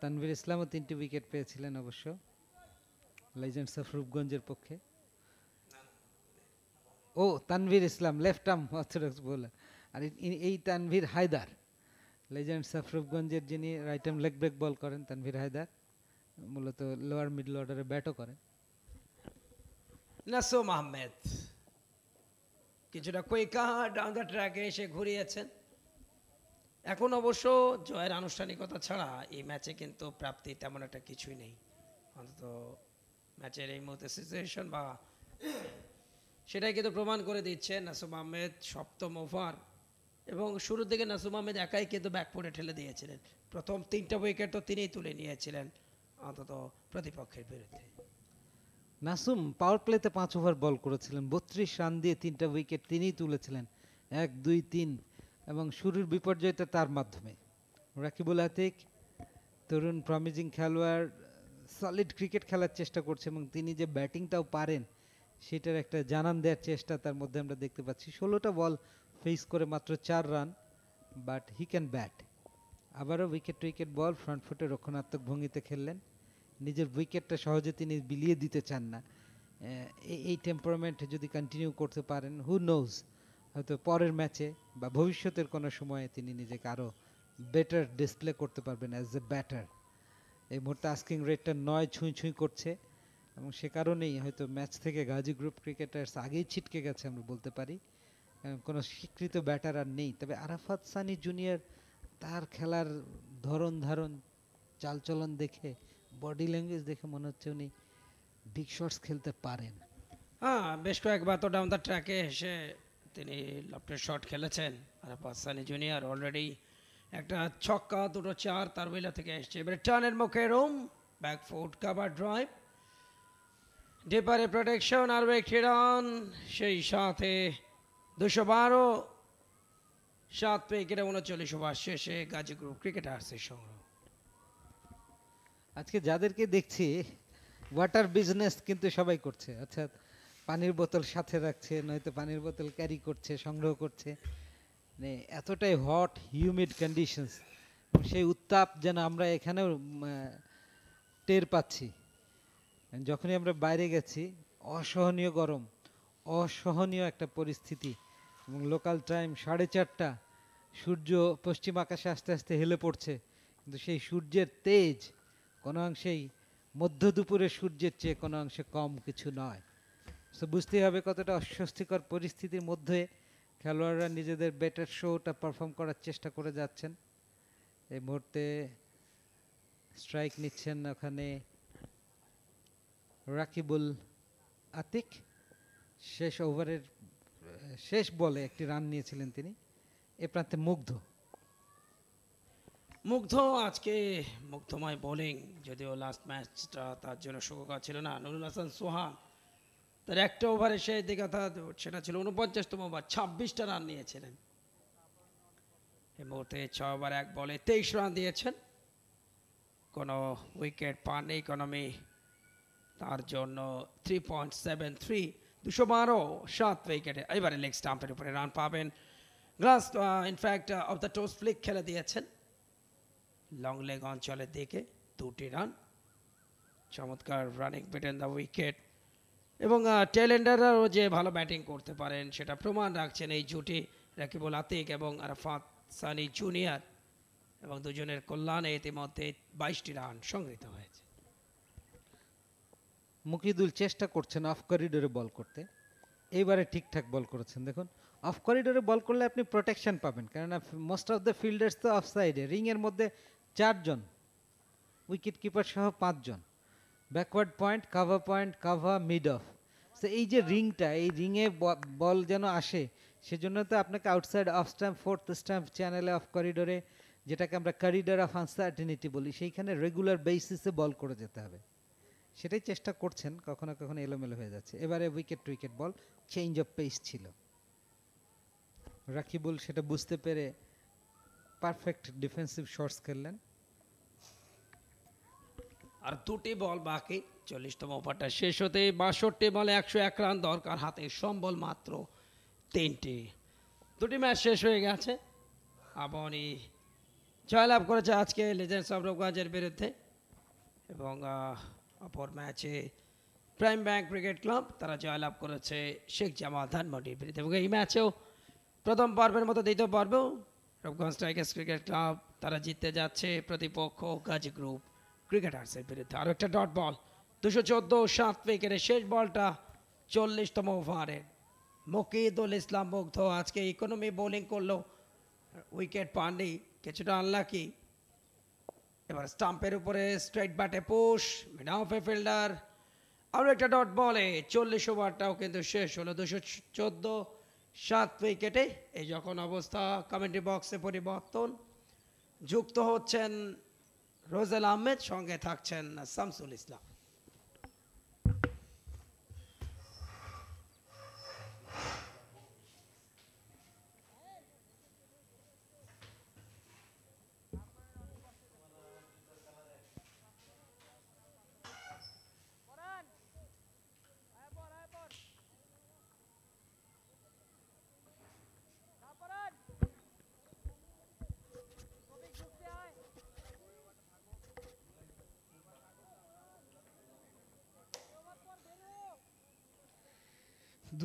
[SPEAKER 6] তানভীর ইসলামও তিনটি উইকেট পেয়েছিলেন অবশ্য লেজেন্ডস অফ রূপগঞ্জের পক্ষে ও Tanvir Islam left arm orthodox bowler আর এই তানভীর হায়দার লেজেন্ডস অফ রূপগঞ্জের যিনি right arm leg break ball করেন তানভীর হায়দার মূলত লোয়ার মিডল অর্ডারে ব্যাটও করেন নাসো
[SPEAKER 5] আহমেদ কিছুটা কুইকা ডাউন দ্য ট্র্যাকে এসে ঘুরিয়েছেন এখন অবশ্য জয়ের আনুষ্ঠানিকতা ছাড়া এই ম্যাচে কিন্তু প্রাপ্তি তেমন একটা কিছুই নেই অন্তত ম্যাচের এই মুহূর্তে সিচুয়েশন বা সেটাই কিন্তু প্রমাণ করে দিচ্ছে নাসুম আহমেদ সপ্তম ওভার এবং শুরুর দিকে নাসুম আহমেদ একাই কিন্তু ব্যাকফুটে ঠেলে দিয়েছিলেন প্রথম তিনটা উইকেট তো তিনিই তুলে নিয়েছিলেন অন্তত প্রতিপক্ষের বিরুদ্ধে
[SPEAKER 6] নাসুম পাওয়ার প্লেতে পাঁচ ওভার বল করেছিলেন বত্রিশ রান দিয়ে তিনটা উইকেট তিনিই তুলেছিলেন এক দুই তিন এবং শুরুর বিপর্যয়টা তার মাধ্যমে রাকিবুল আতিক তরুণ প্রমিজিং খেলোয়াড় সলিড ক্রিকেট খেলার চেষ্টা করছে এবং তিনি যে ব্যাটিংটাও পারেন সেটার একটা জানান দেওয়ার চেষ্টা তার মধ্যে আমরা দেখতে পাচ্ছি ষোলোটা বল ফেস করে মাত্র চার run but he can bat আবারও উইকেট উইকেট বল ফ্রন্ট ফুটে রক্ষণাত্মক ভঙ্গিতে খেললেন নিজের উইকেটটা সহজে তিনি বিলিয়ে দিতে চান না এই টেম্পারমেন্ট যদি কন্টিনিউ করতে পারেন হু নোজ হয়তো পরের ম্যাচে বা ভবিষ্যতের কোনো সময়ে তিনি নিজেকে আরও বেটার ডিসপ্লে করতে পারবেন অ্যাজ এ ব্যাটার এই মুহূর্তে আস্কিং রেটটা নয় ছুঁই ছুঁই করছে এবং সে কারণেই হয়তো ম্যাচ থেকে গাজী গ্রুপ ক্রিকেটার্স আগেই ছিটকে গেছে আমরা বলতে পারি কোনো স্বীকৃত ব্যাটার আর নেই তবে আরাফাত সানি জুনিয়র তার খেলার ধরন ধারণ চালচলন দেখে বডি ল্যাঙ্গুয়েজ দেখে মনে হচ্ছে উনি বিগ শটস খেলতে পারেন
[SPEAKER 5] হ্যাঁ বেশ কয়েকবার তো ডাউন দ্য ট্র্যাকে এসে তিনি লফটের শট খেলেছেন আর পাসানি জুনিয়র অলরেডি একটা ছক্কা দুটো চার তার বেলা থেকে এসছে এবারে টানের মুখে room back foot cover drive ডিপারে প্রোটেকশন আর একটি রান সেই সাথে দুশো বারো সাত পেয়ে কেটে উনচল্লিশ ওভার শেষে গাজী গ্রুপ ক্রিকেটার্সের সংগ্রহ
[SPEAKER 6] আজকে যাদেরকে দেখছি ওয়াটার বিজনেস কিন্তু সবাই করছে অর্থাৎ আচ্ছা, পানির বোতল সাথে রাখছে নয়তো পানির বোতল ক্যারি করছে সংগ্রহ করছে মানে এতটাই হট হিউমিড কন্ডিশনস সেই উত্তাপ যেন আমরা এখানেও টের পাচ্ছি মানে যখনই আমরা বাইরে গেছি অসহনীয় গরম অসহনীয় একটা পরিস্থিতি এবং লোকাল টাইম সাড়ে চারটা সূর্য পশ্চিম আকাশে আস্তে আস্তে হেলে পড়ছে কিন্তু সেই সূর্যের তেজ কোনো অংশেই মধ্য দুপুরে সূর্যের চেয়ে কোনো অংশে কম কিছু নয় সো বুঝতেই হবে কতটা অস্বস্তিকর পরিস্থিতির মধ্যে খেলোয়াড়রা নিজেদের বেটার শোটা পারফর্ম করার চেষ্টা করে যাচ্ছেন এই মুহূর্তে স্ট্রাইক নিচ্ছেন ওখানে রাকিবুল আতিক শেষ ওভারের শেষ বলে একটি রান নিয়েছিলেন তিনি এ প্রান্তে মুগ্ধ
[SPEAKER 5] মুগ্ধ আজকে মুগ্ধময় বোলিং যদিও লাস্ট ম্যাচটা তার জন্য শোকা ছিল না নুরুল হাসান সোহান তার একটা ওভারে সে দিকে সেটা ছিল উনপঞ্চাশতম ওভার ছাব্বিশটা রান নিয়েছিলেন এই মুহূর্তে ছ ওভার এক বলে তেইশ রান দিয়েছেন কোনো উইকেট পাননি ইকোনমি তার জন্য থ্রি পয়েন্ট সেভেন থ্রি দুশো বারো সাত উইকেটে এবারে লেগ স্টাম্পের উপরে রান পাবেন glance in fact off the toes flick খেলে দিয়েছেন লং লেগ অঞ্চলের দিকে দুটি রান চমৎকার রানিং বিটেন দ্য উইকেট এবং টেলেন্ডাররাও যে ভালো ব্যাটিং করতে পারেন সেটা প্রমাণ রাখছেন এই জুটি রাকিবুল আতিক এবং আরফাত সানি জুনিয়র এবং দুজনের কল্যাণে ইতিমধ্যে বাইশটি রান সংগৃহীত হয়েছে
[SPEAKER 6] মুকিদুল চেষ্টা করছেন অফ করিডোরে বল করতে এইবারে ঠিকঠাক বল করেছেন দেখুন অফ করিডোরে বল করলে আপনি প্রোটেকশন পাবেন কেননা মোস্ট অফ দ্য ফিল্ডার্স তো অফ সাইডে রিংয়ের মধ্যে চারজন উইকেট কিপার সহ পাঁচজন backward point cover point cover mid off তো এই যে রিংটা এই রিংয়ে বল যেন আসে সেজন্য তো আপনাকে outside off stump fourth stump চ্যানেলে অফ করিডোরে যেটাকে আমরা করিডোর অফ আনসার্টিনিটি বলি সেইখানে রেগুলার বেসিসে বল করে যেতে হবে সেটাই চেষ্টা করছেন কখনো কখনো এলোমেলো হয়ে যাচ্ছে এবারে wicket wicket ball change of pace ছিল রাকিবুল সেটা বুঝতে পেরে পারফেক্ট ডিফেন্সিভ শর্টস খেললেন
[SPEAKER 5] আর দুটি বল বাকি চল্লিশতম ওভারটা
[SPEAKER 6] শেষ হতে বাষট্টি বলে একশো এক রান দরকার হাতে
[SPEAKER 5] সম্বল মাত্র তিনটি দুটি ম্যাচ শেষ হয়ে গেছে আবাহনী জয়লাভ করেছে আজকে লেজেন্ডস অফ রবগঞ্জের বিরুদ্ধে এবং অপর ম্যাচে প্রাইম ব্যাংক ক্রিকেট ক্লাব তারা জয়লাভ করেছে শেখ জামাল ধানমন্ডির বিরুদ্ধে এবং এই ম্যাচেও প্রথম পর্বের মতো দ্বিতীয় পর্বেও রূপগঞ্জ স্ট্রাইকার্স ক্রিকেট ক্লাব তারা জিততে যাচ্ছে প্রতিপক্ষ গাজী গ্রুপ ক্রিকেটার্সের বিরুদ্ধে আরও একটা ডট বল দুশো চোদ্দো সাত উইকেটে শেষ বলটা চল্লিশতম ওভারে মকিদুল ইসলাম মুগ্ধ আজকে ইকোনমি বোলিং করলো উইকেট পাননি কিছুটা আনলাকি এবার স্টাম্পের উপরে স্ট্রেট ব্যাটে পুশ মিড অফে ফিল্ডার আরও একটা ডট বলে চল্লিশ ওভারটাও কিন্তু শেষ হলো দুশো চোদ্দো সাত উইকেটে এই যখন অবস্থা কমেন্ট্রি বক্সে পরিবর্তন যুক্ত হচ্ছেন রোজেল আহমেদ সঙ্গে থাকছেন শামসুল ইসলাম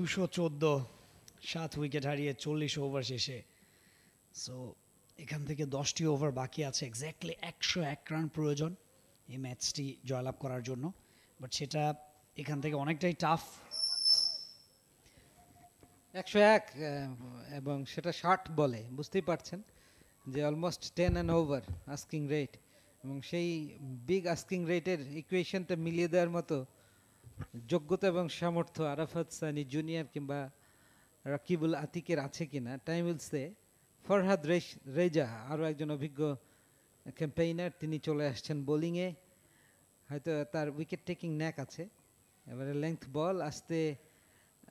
[SPEAKER 3] দুশো চোদ্দো সাত উইকেট হারিয়ে চল্লিশ ওভার শেষে সো এখান থেকে দশটি ওভার বাকি আছে এক্স্যাক্টলি একশো এক রান প্রয়োজন এই ম্যাচটি
[SPEAKER 6] জয়লাভ করার জন্য বাট সেটা এখান থেকে অনেকটাই টাফ একশো এক এবং সেটা ষাট বলে বুঝতেই পারছেন যে almost ten and over asking rate এবং সেই বিগ আস্কিং রেটের ইকুয়েশনটা মিলিয়ে দেওয়ার মতো যোগ্যতা এবং সামর্থ্য আরাফাত সানি জুনিয়র কিংবা রাকিবুল আতিকের আছে কিনা টাইম উইল সে ফরহাদ রেজা আরও একজন অভিজ্ঞ ক্যাম্পেইনার তিনি চলে আসছেন বোলিংয়ে হয়তো তার উইকেট টেকিং ন্যাক আছে এবারে লেংথ বল আসতে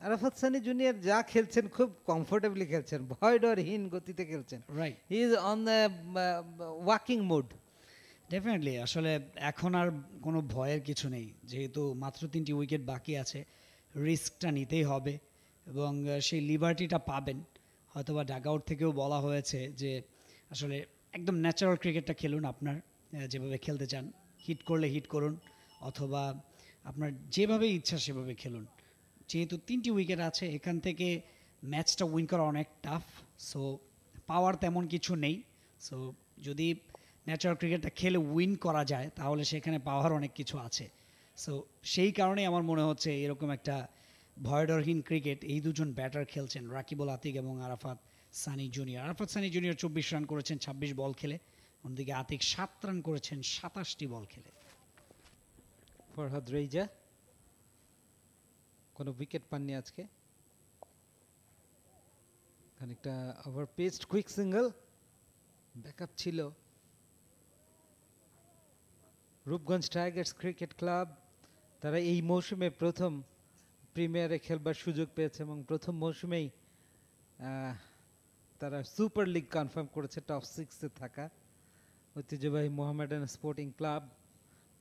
[SPEAKER 6] আরাফাত সানি জুনিয়র যা খেলছেন খুব কমফোর্টেবলি খেলছেন ভয় ডরহীন গতিতে খেলছেন right he is on the walking mood definitely আসলে এখন আর
[SPEAKER 3] কোনো ভয়ের কিছু নেই যেহেতু মাত্র তিনটি উইকেট বাকি আছে রিস্কটা নিতেই হবে এবং সেই লিবার্টিটা পাবেন হয়তোবা ডাক আউট থেকেও বলা হয়েছে যে আসলে একদম ন্যাচারাল ক্রিকেটটা খেলুন আপনার যেভাবে খেলতে চান হিট করলে হিট করুন অথবা আপনার যেভাবে ইচ্ছা সেভাবে খেলুন যেহেতু তিনটি উইকেট আছে এখান থেকে ম্যাচটা উইন করা অনেক টাফ সো পাওয়ার তেমন কিছু নেই সো যদি ন্যাচারাল ক্রিকেটটা খেলে উইন করা যায় তাহলে সেখানে পাওয়ার অনেক কিছু আছে সো সেই কারণে আমার মনে হচ্ছে এরকম একটা ভয়ডরহীন ক্রিকেট এই দুজন ব্যাটার খেলছেন রাকিবুল আতিক এবং আরাফাত সানি জুনিয়র আরাফাত সানি জুনিয়র চব্বিশ রান করেছেন ২৬ বল খেলে অন্যদিকে আতিক সাত রান করেছেন সাতাশটি বল খেলে
[SPEAKER 6] ফরহাদ রেজা কোনো উইকেট পাননি আজকে খানিকটা ওভার পেস্ট কুইক সিঙ্গেল ব্যাকআপ ছিল রূপগঞ্জ টাইগার্স ক্রিকেট ক্লাব তারা এই মৌসুমে প্রথম প্রিমিয়ারে খেলবার সুযোগ পেয়েছে এবং প্রথম মৌসুমেই তারা সুপার লিগ কনফার্ম করেছে টপ সিক্সে থাকা ঐতিহ্যবাহী মোহামেডান স্পোর্টিং ক্লাব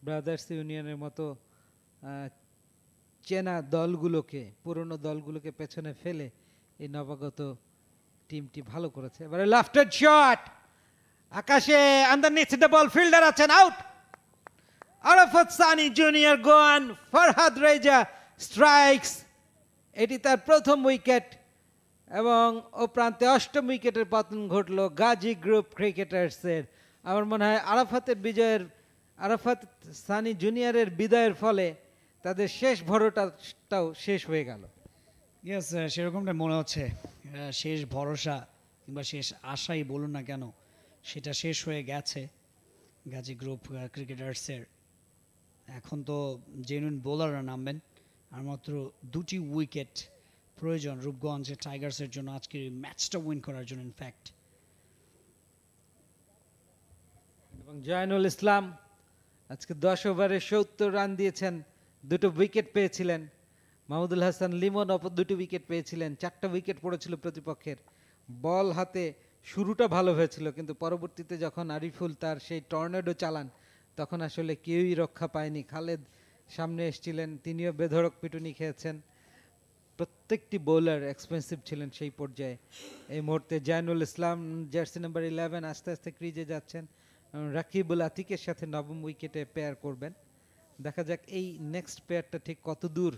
[SPEAKER 6] ব্রাদার্স ইউনিয়নের মতো চেনা দলগুলোকে পুরনো দলগুলোকে পেছনে ফেলে এই নবাগত টিমটি ভালো করেছে এবারে লাফটার শট আকাশে আন্দার নিচ্ছে বল ফিল্ডার আছেন out Arafat Sunny junior gone Farhad Reza strikes এটি তার প্রথম উইকেট এবং ও প্রান্তে অষ্টম উইকেটের পতন ঘটল গাজী গ্রুপ ক্রিকেটার্সের আমার মনে হয় আরাফাতের বিজয়ের আরাফাত সানি জুনিয়রের বিদায়ের ফলে তাদের শেষ ভরটাটাও শেষ হয়ে গেল
[SPEAKER 3] ইয়েস সেরকমটা মনে হচ্ছে শেষ ভরসা কিংবা শেষ আশাই বলুন না কেন সেটা শেষ হয়ে গেছে গাজী গ্রুপ ক্রিকেটার্সের এখন তো জেনুইন বোলাররা নামবেন আর মাত্র দুটি উইকেট প্রয়োজন রূপগঞ্জের টাইগার্সের জন্য আজকের এই ম্যাচটা উইন করার জন্য ইনফ্যাক্ট
[SPEAKER 6] এবং জয়নুল ইসলাম আজকে দশ ওভারে সত্তর রান দিয়েছেন দুটো উইকেট পেয়েছিলেন মাহমুদুল হাসান লিমন অপর দুটো উইকেট পেয়েছিলেন চারটা উইকেট পড়েছিল প্রতিপক্ষের বল হাতে শুরুটা ভালো হয়েছিল কিন্তু পরবর্তীতে যখন আরিফুল তার সেই টর্নেডো চালান তখন আসলে কেউই রক্ষা পায়নি খালেদ সামনে এসেছিলেন তিনিও বেধড়ক পিটুনি খেয়েছেন প্রত্যেকটি বোলার এক্সপেন্সিভ ছিলেন সেই পর্যায়ে এই মুহূর্তে Zainul Islam jersey number eleven আস্তে আস্তে ক্রিজে যাচ্ছেন রাকিবুল আতিকের সাথে নবম উইকেটে পেয়ার করবেন দেখা যাক এই নেক্সট পেয়ারটা ঠিক কত দূর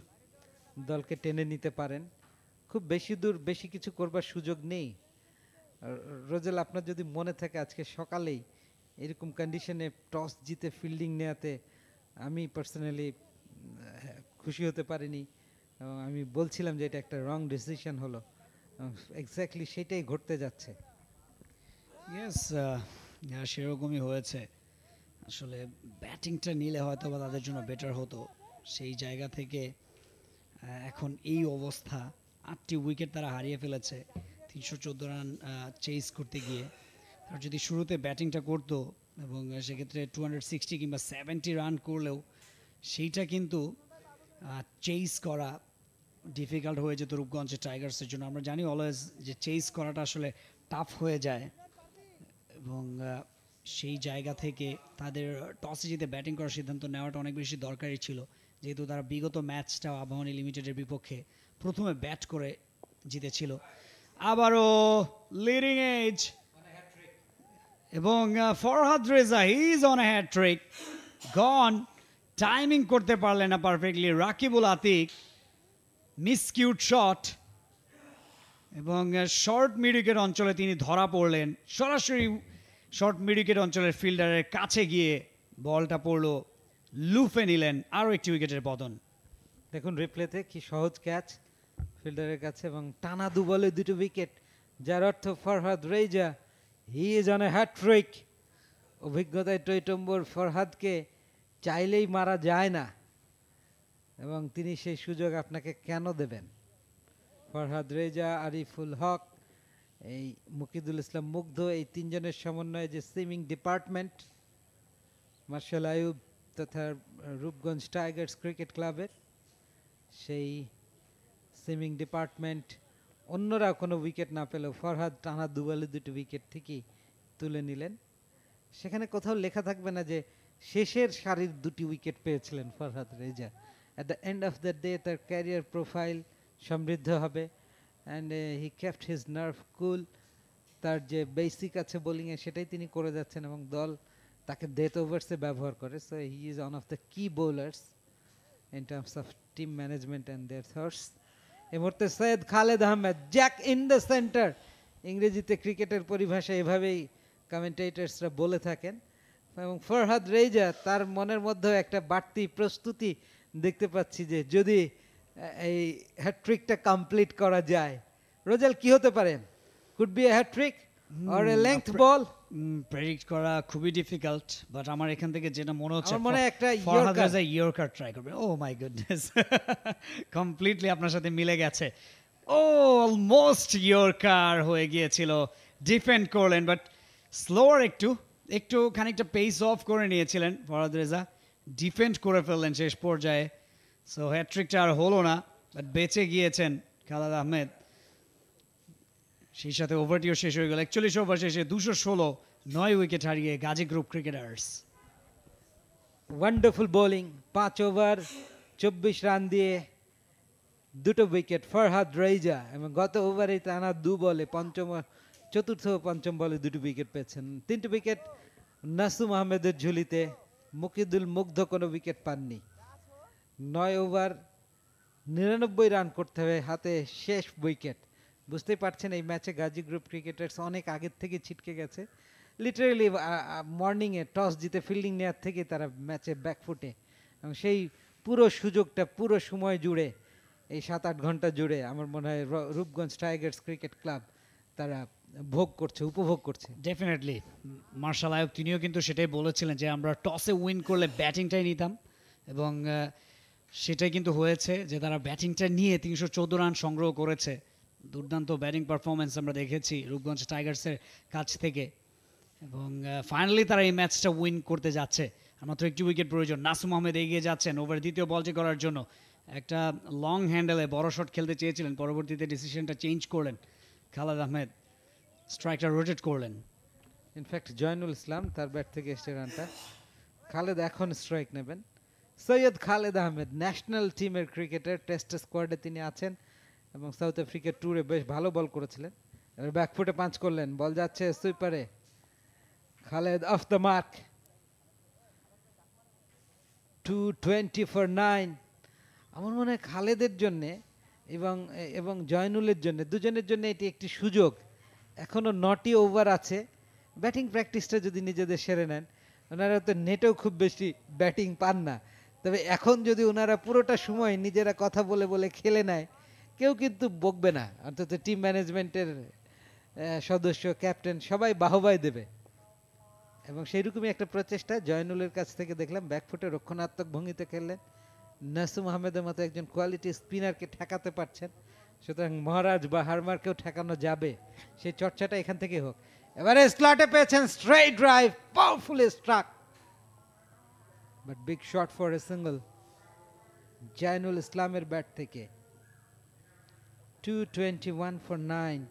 [SPEAKER 6] দলকে টেনে নিতে পারেন খুব বেশি দূর বেশি কিছু করবার সুযোগ নেই রোজেল আপনার যদি মনে থাকে আজকে সকালেই এরকম কন্ডিশনে টস জিতে ফিল্ডিং নেওয়াতে আমি পার্সোনালি খুশি হতে পারিনি এবং আমি বলছিলাম যে এটা একটা রং ডিসিশন হলো এক্স্যাক্টলি সেটাই ঘটতে যাচ্ছে ইয়েস হ্যাঁ, সেরকমই হয়েছে আসলে ব্যাটিংটা নিলে হয়তো বা
[SPEAKER 3] তাদের জন্য বেটার হতো সেই জায়গা থেকে এখন এই অবস্থা আটটি উইকেট তারা হারিয়ে ফেলেছে তিনশো চোদ্দো রান চেস করতে গিয়ে তারা যদি শুরুতে ব্যাটিংটা করতো এবং সেক্ষেত্রে টু হান্ড্রেড সিক্সটি কিংবা সেভেন্টি রান করলেও সেইটা কিন্তু চেইস করা ডিফিকাল্ট হয়ে যেত রূপগঞ্জের টাইগার্সের জন্য আমরা জানি অলওয়েজ যে চেইস করাটা আসলে টাফ হয়ে যায় এবং সেই জায়গা থেকে তাদের টসে জিতে ব্যাটিং করার সিদ্ধান্ত নেওয়াটা অনেক বেশি দরকারি ছিল যেহেতু তারা বিগত ম্যাচটা আবাহনী লিমিটেডের বিপক্ষে প্রথমে ব্যাট করে জিতেছিল আবারও লিডিং এজ এবং Farhad Reza is on hat-trick gone timing করতে পারলেন না perfectly Rakibul Atik miscued shot এবং শর্ট মিডিকেট অঞ্চলে তিনি ধরা পড়লেন সরাসরি শর্ট মিডিকেট অঞ্চলের ফিল্ডারের কাছে গিয়ে বলটা পড়লো লুফে নিলেন আরও একটি উইকেটের পতন
[SPEAKER 6] দেখুন রিপ্লেতে কি সহজ ক্যাচ ফিল্ডারের কাছে এবং টানা দু বলে দুটো উইকেট যার অর্থ Farhad Reza he is on a hat-trick অভিজ্ঞতায় টৈটম্বর ফরহাদকে চাইলেই মারা যায় না এবং তিনি সেই সুযোগ আপনাকে কেন দেবেন ফরহাদ রেজা আরিফুল হক এই মুকিদুল ইসলাম মুগ্ধ এই তিনজনের সমন্বয়ে যে সুইমিং ডিপার্টমেন্ট মার্শাল আয়ুব তথা রূপগঞ্জ টাইগার্স ক্রিকেট ক্লাবের সেই সুইমিং ডিপার্টমেন্ট অন্যরা কোনো উইকেট না পেলেও ফরহাদ টানা দুবালে দুটি উইকেট থেকেই তুলে নিলেন সেখানে কোথাও লেখা থাকবে না যে শেষের সারির দুটি উইকেট পেয়েছিলেন Farhad Reza at the end of the day তার ক্যারিয়ার প্রোফাইল সমৃদ্ধ হবে and he kept his nerve cool তার যে বেসিক আছে বোলিংয়ে সেটাই তিনি করে যাচ্ছেন এবং দল তাকে ডেথ ওভার্সে ব্যবহার করে so he is one of the key bowlers in terms of team management and their thoughts এই মুহূর্তে Syed Khaled Ahmed jack in the centre ইংরেজিতে ক্রিকেটের পরিভাষা এভাবেই কমেন্টেটার্সরা বলে থাকেন এবং ফরহাদ রেজা তার মনের মধ্যেও একটা বাড়তি প্রস্তুতি দেখতে পাচ্ছি যে যদি এই হ্যাট্রিকটা কমপ্লিট করা যায় রোজাল কি হতে পারে কুড বি এ হ্যাট্রিক আর লেন্থ বল
[SPEAKER 3] প্রেডিক্ট করা খুবই ডিফিকাল্ট বাট আমার এখান থেকে যেটা মনে হচ্ছে মানে একটা ইয়র্কার যা ইয়র্কার ট্রাই করবে ও মাই গুডনেস কমপ্লিটলি আপনার সাথে মিলে গেছে ও অলমোস্ট ইয়র্কার হয়ে গিয়েছিল ডিফেন্ড করলেন বাট স্লোয়ার একটু একটু খানিকটা পেস অফ করে নিয়েছিলেন ফরহাদ রেজা ডিফেন্ড করে ফেললেন শেষ পর্যায়ে সো হ্যাট্রিকটা আর হলো না বাট বেঁচে গিয়েছেন খালাদ আহমেদ সেই সাথে ওভারটিও শেষ হয়ে গেল একচল্লিশ ওভার শেষে দুশো ষোলো
[SPEAKER 6] নয় উইকেট হারিয়ে Gazi group cricketers wonderful bowling পাঁচ ওভার চব্বিশ রান দিয়ে দুটো উইকেট ফরহাদ রেজা এবং গত ওভারে টানা দু বলে পঞ্চম চতুর্থ পঞ্চম বলে দুটো উইকেট পেয়েছেন তিনটে উইকেট নাসুম আহমেদের ঝুলিতে মুকিদুল মুগ্ধ কোনো উইকেট পাননি নয় ওভার নিরানব্বই রান করতে হবে হাতে শেষ উইকেট বুঝতেই পারছেন এই ম্যাচে গাজী গ্রুপ ক্রিকেটার্স অনেক আগের থেকে ছিটকে গেছে লিটারেলি মর্নিংয়ে টস জিতে ফিল্ডিং নেওয়ার থেকে তারা ম্যাচে ব্যাকফুটে এবং সেই পুরো সুযোগটা পুরো সময় জুড়ে এই সাত আট ঘন্টা জুড়ে আমার মনে হয় রূপগঞ্জ টাইগার্স ক্রিকেট ক্লাব তারা ভোগ করছে উপভোগ করছে ডেফিনেটলি
[SPEAKER 3] মার্শাল আয়ক তিনিও কিন্তু সেটাই বলেছিলেন যে আমরা টসে উইন করলে ব্যাটিংটাই নিতাম এবং সেটাই কিন্তু হয়েছে যে তারা ব্যাটিংটা নিয়ে তিনশো রান সংগ্রহ করেছে দুর্দান্ত ব্যাটিং পারফরমেন্স আমরা দেখেছি রূপগঞ্জ টাইগার্সের কাছ থেকে এবং ফাইনালি তারা এই ম্যাচটা উইন করতে যাচ্ছে আমার মাত্র একটি উইকেট প্রয়োজন নাসুম আহমেদ এগিয়ে যাচ্ছেন ওভার দ্বিতীয় বলটি করার জন্য একটা লং হ্যান্ডেলে বড় শট খেলতে চেয়েছিলেন পরবর্তীতে
[SPEAKER 6] ডিসিশনটা চেঞ্জ করলেন খালাদ আহমেদ স্ট্রাইকটা রোটেট করলেন ইনফ্যাক্ট জয়নুল ইসলাম তার ব্যাট থেকে এসে রানটা খালেদ এখন স্ট্রাইক নেবেন সৈয়দ খালেদ আহমেদ ন্যাশনাল টিমের ক্রিকেটার টেস্ট স্কোয়াডে তিনি আছেন এবং সাউথ আফ্রিকার ট্যুরে বেশ ভালো বল করেছিলেন এবার ব্যাকফুটে পাঁচ করলেন বল যাচ্ছে সুইপারে Khaled off the mark two twenty four nine আমার মনে হয় খালেদের জন্যে এবং এবং জয়নুলের জন্য দুজনের জন্য এটি একটি সুযোগ এখনও নটি ওভার আছে ব্যাটিং প্র্যাকটিসটা যদি নিজেদের সেরে নেন ওনারা তো নেটেও খুব বেশি ব্যাটিং পান না তবে এখন যদি ওনারা পুরোটা সময় নিজেরা কথা বলে বলে খেলে নেয় কেউ কিন্তু বকবে না অন্তত টিম ম্যানেজমেন্টের সদস্য ক্যাপ্টেন সবাই বাহবাই দেবে এবং সেই রকমই একটা প্রচেষ্টা জয়নুলের কাছ থেকে দেখলাম ব্যাকফুটে রক্ষণাত্মক ভঙ্গিতে খেললেন নাসুম আহমেদের মতো একজন কোয়ালিটি স্পিনারকে ঠেকাতে পারছেন সুতরাং মহারাজ বা হারমারকেও ঠেকানো যাবে সেই চর্চাটা এখান থেকে হোক এবারে স্লটে পেয়েছেন straight drive powerful struck but big shot for a single Zainul ইসলামের ব্যাট থেকে 221 for 9.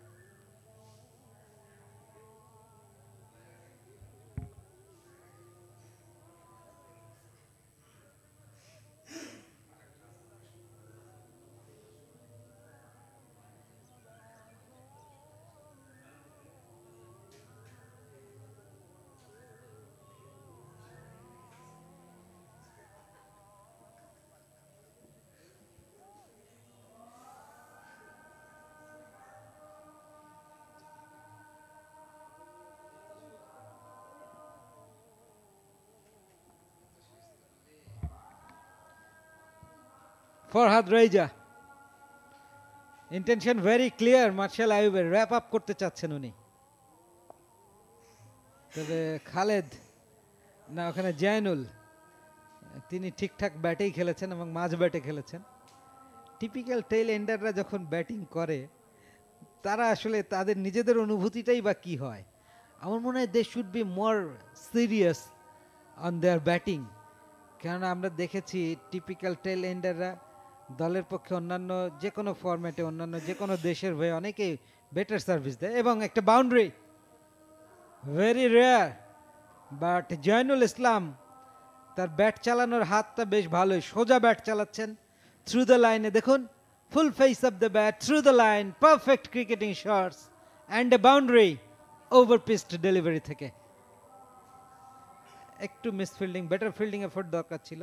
[SPEAKER 6] Farhad Reza intention very clear Marshall আয়ুবের র্যাপ আপ করতে চাচ্ছেন উনি তবে খালেদ না ওখানে জায়নুল তিনি ঠিকঠাক ব্যাটেই খেলেছেন এবং মাঝ ব্যাটে খেলেছেন টিপিক্যাল টেইল এন্ডাররা যখন ব্যাটিং করে তারা আসলে তাদের নিজেদের অনুভূতিটাই বা কি হয় আমার মনে হয় they should be more serious on their batting কেননা আমরা দেখেছি টিপিক্যাল টেল এন্ডাররা দলের পক্ষে অন্যান্য যে কোনো ফর্ম্যাটে অন্যান্য যে কোনো দেশের হয়ে অনেকেই বেটার সার্ভিস দেয় এবং একটা boundary very rare but Zainul Islam তার ব্যাট চালানোর হাতটা বেশ ভালোই সোজা ব্যাট চালাচ্ছেন থ্রু দ্য লাইনে দেখুন full face of the bat through the line perfect cricketing shots and a boundary overpitched delivery থেকে একটু মিসফিল্ডিং বেটার ফিল্ডিং এফোর্ট দরকার ছিল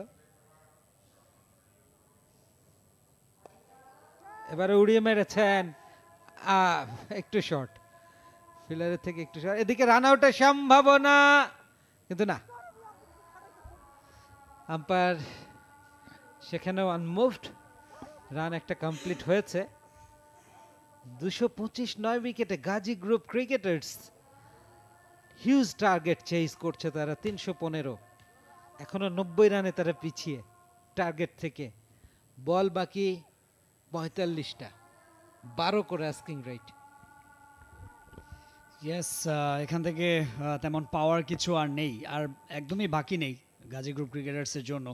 [SPEAKER 6] এবারে উড়িয়ে মেরেছেন একটু শর্ট ফিলারের থেকে একটু শর্ট এদিকে রান আউটের সম্ভাবনা কিন্তু না আম্পায়ার সেখানেও আনমুভড রান একটা কমপ্লিট হয়েছে দুশো পঁচিশ নয় উইকেটে Gazi group cricketers huge target chase করছে তারা তিনশো পনেরো এখনও নব্বই রানে তারা পিছিয়ে টার্গেট থেকে বল বাকি পঁয়তাল্লিশটা বারো করে আস্কিং রাইট ইয়েস এখান থেকে
[SPEAKER 3] তেমন পাওয়ার কিছু আর নেই আর একদমই বাকি নেই গাজী গ্রুপ ক্রিকেটার্সের জন্য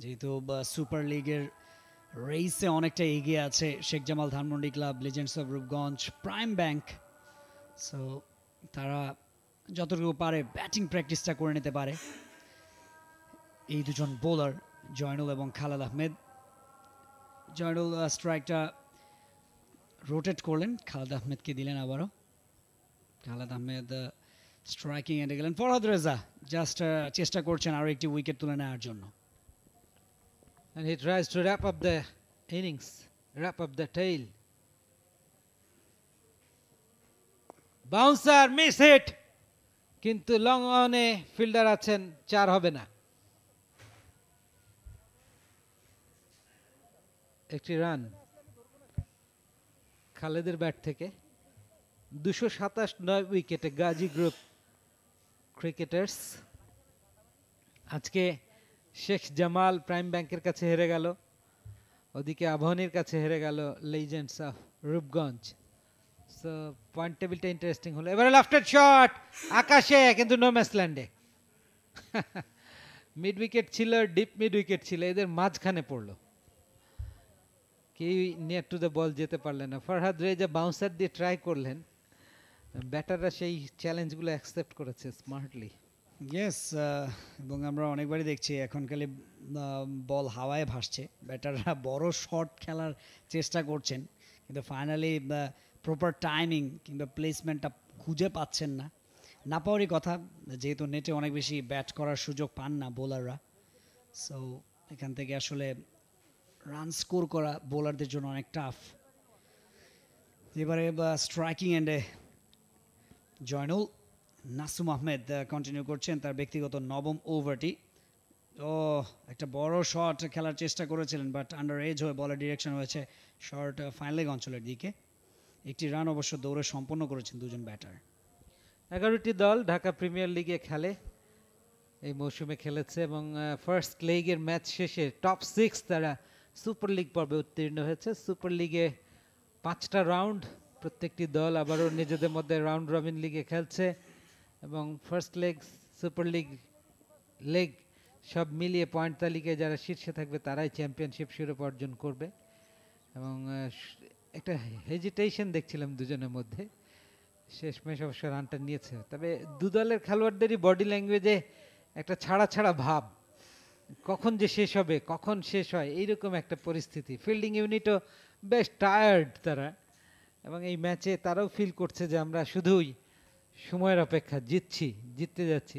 [SPEAKER 3] যেহেতু সুপার লিগের রেইসে অনেকটা এগিয়ে আছে Sheikh Jamal Dhanmondi club legends of Rupganj prime bank so তারা যতটুকু পারে ব্যাটিং প্র্যাকটিসটা করে নিতে পারে এই দুজন বোলার জয়নুল এবং খালাল আহমেদ জয়নুল স্ট্রাইকটা রোটেট করলেন খালেদ আহমেদকে দিলেন আবারও খালেদ আহমেদ স্ট্রাইকিং এনে গেলেন ফরহাদ রেজা জাস্ট চেষ্টা করছেন আরও একটি উইকেট তুলে নেওয়ার জন্য
[SPEAKER 6] And he tries to wrap up the innings, wrap up the tail. Bouncer miss hit কিন্তু লং অনে ফিল্ডার আছেন চার হবে না একটি রান খালেদের ব্যাট থেকে দুশো সাতাশ নয় উইকেটে গাজী গ্রুপ ক্রিকেটার্স আজকে শেখ জামাল প্রাইম ব্যাংকের কাছে হেরে গেল ওদিকে আবহানির কাছে হেরে গেল legends of Rupganj so point টেবিলটা ইন্টারেস্টিং হলো এবারে লাফটার শট আকাশে কিন্তু নো ম্যাসল্যান্ডে মিড উইকেট ছিল ডিপ মিড উইকেট ছিল এদের মাঝখানে পড়লো কেউ নেট টু দ্য বল যেতে পারলেন না ফরহাদ রেজা বাউন্সার দিয়ে ট্রাই করলেন ব্যাটাররা সেই চ্যালেঞ্জগুলো অ্যাকসেপ্ট করেছে স্মার্টলি ইয়েস এবং আমরা অনেকবারই দেখছি এখনকালে
[SPEAKER 3] বল হাওয়ায় ভাসছে ব্যাটাররা বড় শট খেলার চেষ্টা করছেন কিন্তু ফাইনালি প্রপার টাইমিং কিংবা প্লেসমেন্টটা খুঁজে পাচ্ছেন না না পাওয়ারই কথা যেহেতু নেটে অনেক বেশি ব্যাট করার সুযোগ পান না বোলাররা সো এখান থেকে আসলে রান স্কোর করা বোলারদের জন্য অনেক টাফ এবারে স্ট্রাইকিং এন্ডে জয়নুল নাসুম আহমেদ কন্টিনিউ করছেন তার ব্যক্তিগত নবম ওভারটি ও একটা বড় শট খেলার চেষ্টা করেছিলেন বাট আন্ডার এজ হয়ে বলার ডিরেকশন হয়েছে শর্ট ফাইনালেগ অঞ্চলের দিকে একটি রান অবশ্য দৌড়ে সম্পন্ন করেছেন দুজন ব্যাটার
[SPEAKER 6] এগারোটি দল ঢাকা প্রিমিয়ার লিগে খেলে এই মৌসুমে খেলেছে এবং ফার্স্ট লেগের ম্যাচ শেষে টপ সিক্স তারা সুপার লিগ পর্বে উত্তীর্ণ হয়েছে সুপার লিগে পাঁচটা রাউন্ড প্রত্যেকটি দল আবারও নিজেদের মধ্যে রাউন্ড রবিন লিগে খেলছে এবং first leg super league leg সব মিলিয়ে পয়েন্ট তালিকায় যারা শীর্ষে থাকবে তারাই চ্যাম্পিয়নশিপ শিরোপ অর্জন করবে এবং একটা হেজিটেশন দেখছিলাম দুজনের মধ্যে শেষমেশ অবশ্য রানটা নিয়েছে তবে দু দলের খেলোয়াড়দেরই বডি ল্যাঙ্গুয়েজে একটা ছাড়া ছাড়া ভাব কখন যে শেষ হবে কখন শেষ হয় এইরকম একটা পরিস্থিতি ফিল্ডিং ইউনিটও বেশ টায়ার্ড তারা এবং এই ম্যাচে তারাও ফিল করছে যে আমরা শুধুই সময়ের অপেক্ষা জিতছি জিততে যাচ্ছি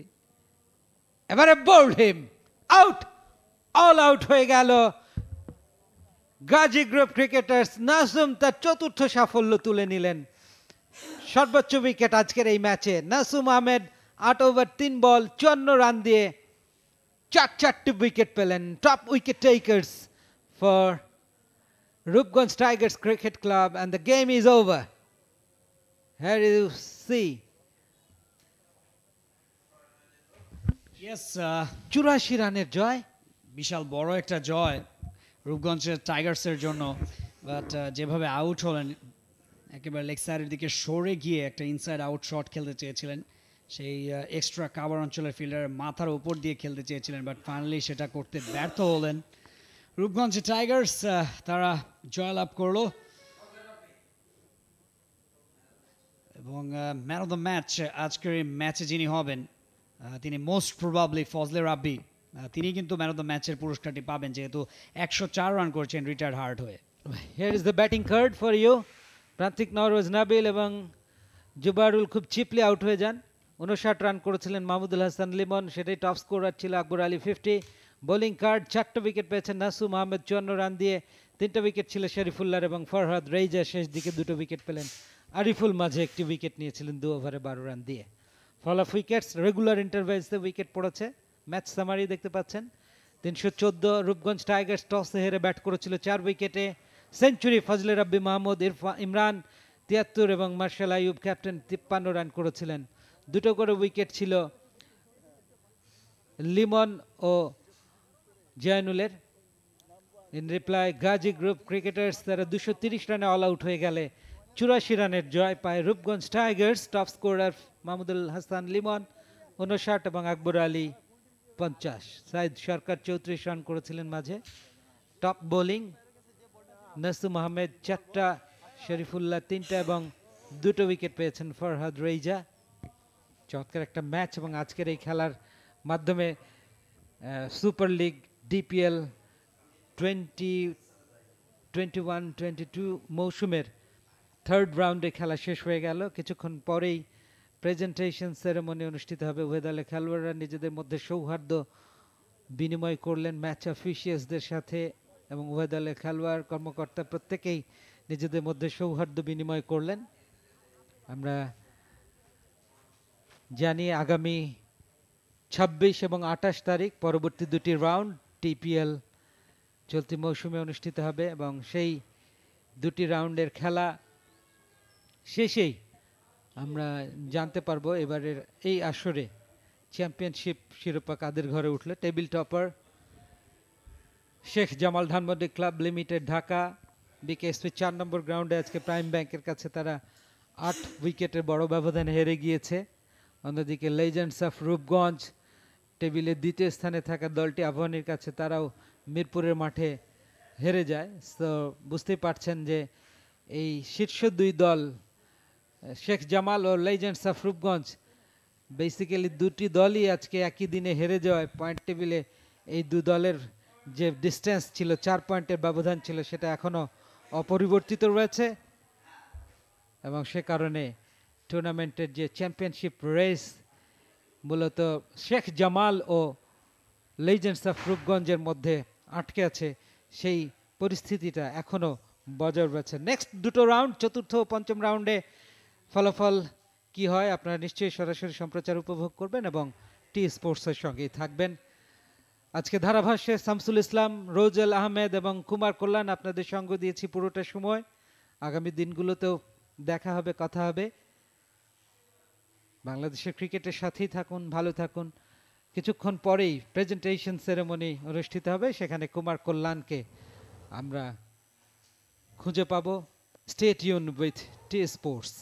[SPEAKER 6] এবারে bowled him out all out হয়ে গেল গাজী গ্রুপ ক্রিকেটার্স নাজুম তার চতুর্থ সাফল্য তুলে নিলেন সর্বোচ্চ উইকেট আজকের এই ম্যাচে নাসুম আহমেদ আট ওভার তিন বল চুয়ান্ন রান দিয়ে chat chat to wicket and top wicket takers for Rupgunz Tigers Cricket Club and the game is over. Here you see. Yes, uh, Churashi Raner joy. Bishal
[SPEAKER 3] Boro ekta joy. Rupgunz Tigers er jono. But uh, jebhabe out holen. Ekebar leg side er dike shore giye ekta inside out shot khelte chilen. সেই extra cover অঞ্চলের fielder মাথার ওপর দিয়ে খেলতে চেয়েছিলেন but finally সেটা করতে ব্যর্থ হলেন রূপগঞ্জ টাইগার্স তারা জয়লাভ করলো এবং ম্যান অফ দ্য ম্যাচ আজকের এই ম্যাচে যিনি হবেন তিনি মোস্ট প্রবাবলি ফজলে রাব্বি তিনি কিন্তু ম্যান অফ দ্য ম্যাচের পুরস্কারটি
[SPEAKER 6] পাবেন যেহেতু একশো চার রান করছেন রিটায়ার হার্ট হয়ে here is the batting card for you Prantik Nawrose Nabil এবং জুবারুল খুব চিপলি আউট হয়ে যান উনষাট রান করেছিলেন মাহমুদুল হাসান লিমন সেটাই টপ স্কোরার ছিল Akbar Ali fifty bowling card চারটে উইকেট পেয়েছেন নাসু আহমেদ চুয়ান্ন রান দিয়ে তিনটে উইকেট ছিল শরীফুল্লার এবং ফরহাদ রেইজা শেষ দিকে দুটো উইকেট পেলেন আরিফুল মাঝে একটি উইকেট নিয়েছিলেন দু ওভারে বারো রান দিয়ে ফল অফ উইকেটস রেগুলার ইন্টারভেলসে উইকেট পড়েছে ম্যাচ সামারি দেখতে পাচ্ছেন তিনশো চোদ্দো রূপগঞ্জ টাইগার্স টসে হেরে ব্যাট করেছিল চার উইকেটে সেঞ্চুরি ফজলে রব্বি মাহমুদ ইরফা ইমরান তিয়াত্তর এবং মার্শাল আইয়ুব ক্যাপ্টেন তিপ্পান্ন রান করেছিলেন দুটো করে উইকেট ছিল লিমন ও জয়নুলের in reply Gazi group cricketers তারা দুশো তিরিশ রানে অল আউট হয়ে গেলে চুরাশি রানের জয় পায় Rupganj tigers top scorer Mahmudul Hasan Limon উনষাট এবং আকবর আলী পঞ্চাশ সাইদ সরকার চৌত্রিশ রান করেছিলেন মাঝে টপ বোলিং নাসুম আহমেদ চারটা শরীফুল্লাহ তিনটা এবং দুটো উইকেট পেয়েছেন ফরহাদ রেজা চমৎকার একটা ম্যাচ এবং আজকের এই খেলার মাধ্যমে super league DPL twenty twenty one twenty two মৌসুমের থার্ড রাউন্ডে খেলা শেষ হয়ে গেল কিছুক্ষণ পরেই প্রেজেন্টেশন সেরেমনি অনুষ্ঠিত হবে দলের খেলোয়াড়রা নিজেদের মধ্যে সৌহার্দ্য বিনিময় করলেন ম্যাচ অফিসিয়ালসদের সাথে এবং দলের খেলোয়াড় কর্মকর্তা প্রত্যেকেই নিজেদের মধ্যে সৌহার্দ্য বিনিময় করলেন আমরা জানিয়ে আগামী ২৬ এবং আঠাশ তারিখ পরবর্তী দুটি রাউন্ড টিপিএল চলতি মৌসুমে অনুষ্ঠিত হবে এবং সেই দুটি রাউন্ডের খেলা শেষেই আমরা জানতে পারবো এবারের এই আসরে চ্যাম্পিয়নশিপ শিরোপা কাদের ঘরে উঠলো table topper Sheikh Jamal Dhanmondi club limited Dhaka BKSP চার নম্বর গ্রাউন্ডে আজকে প্রাইম ব্যাংকের কাছে তারা আট উইকেটের বড় ব্যবধানে হেরে গিয়েছে অন্যদিকে লেজেন্ডস অফ রূপগঞ্জ টেবিলে দ্বিতীয় স্থানে থাকা দলটি আবাহনীর কাছে তারাও মিরপুরের মাঠে হেরে যায় তো বুঝতেই পারছেন যে এই শীর্ষ দুই দল শেখ জামাল ও লেজেন্ডস অফ রূপগঞ্জ বেসিক্যালি দুটি দলই আজকে একই দিনে হেরে যাওয়ায় পয়েন্ট টেবিলে এই দু দলের যে ডিস্টেন্স ছিল চার পয়েন্টের ব্যবধান ছিল সেটা এখনও অপরিবর্তিত রয়েছে এবং সে কারণে টুর্নামেন্টের যে চ্যাম্পিয়নশিপ রেস মূলত শেখ জামাল ও লেজেন্ডস অফ রূপগঞ্জের মধ্যে আটকে আছে সেই পরিস্থিতিটা এখনও বজায় রয়েছে নেক্সট দুটো রাউন্ড চতুর্থ ও পঞ্চম রাউন্ডে ফলাফল কি হয় আপনারা নিশ্চয়ই সরাসরি সম্প্রচার উপভোগ করবেন এবং টি স্পোর্টসের সঙ্গেই থাকবেন আজকে ধারাভাষ্যে শামসুল ইসলাম রোজেল আহমেদ এবং কুমার কল্যাণ আপনাদের সঙ্গ দিয়েছি পুরোটা সময় আগামী দিনগুলোতেও দেখা হবে কথা হবে বাংলাদেশের ক্রিকেটের সাথেই থাকুন ভালো থাকুন কিছুক্ষণ পরেই প্রেজেন্টেশন সেরেমনি অনুষ্ঠিত হবে সেখানে কুমার কল্যাণকে আমরা খুঁজে পাবো স্টেট ইউন উইথ টি স্পোর্টস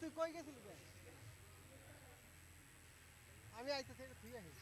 [SPEAKER 2] তুই কই গেছিলি আমি আইতে তুই আহিস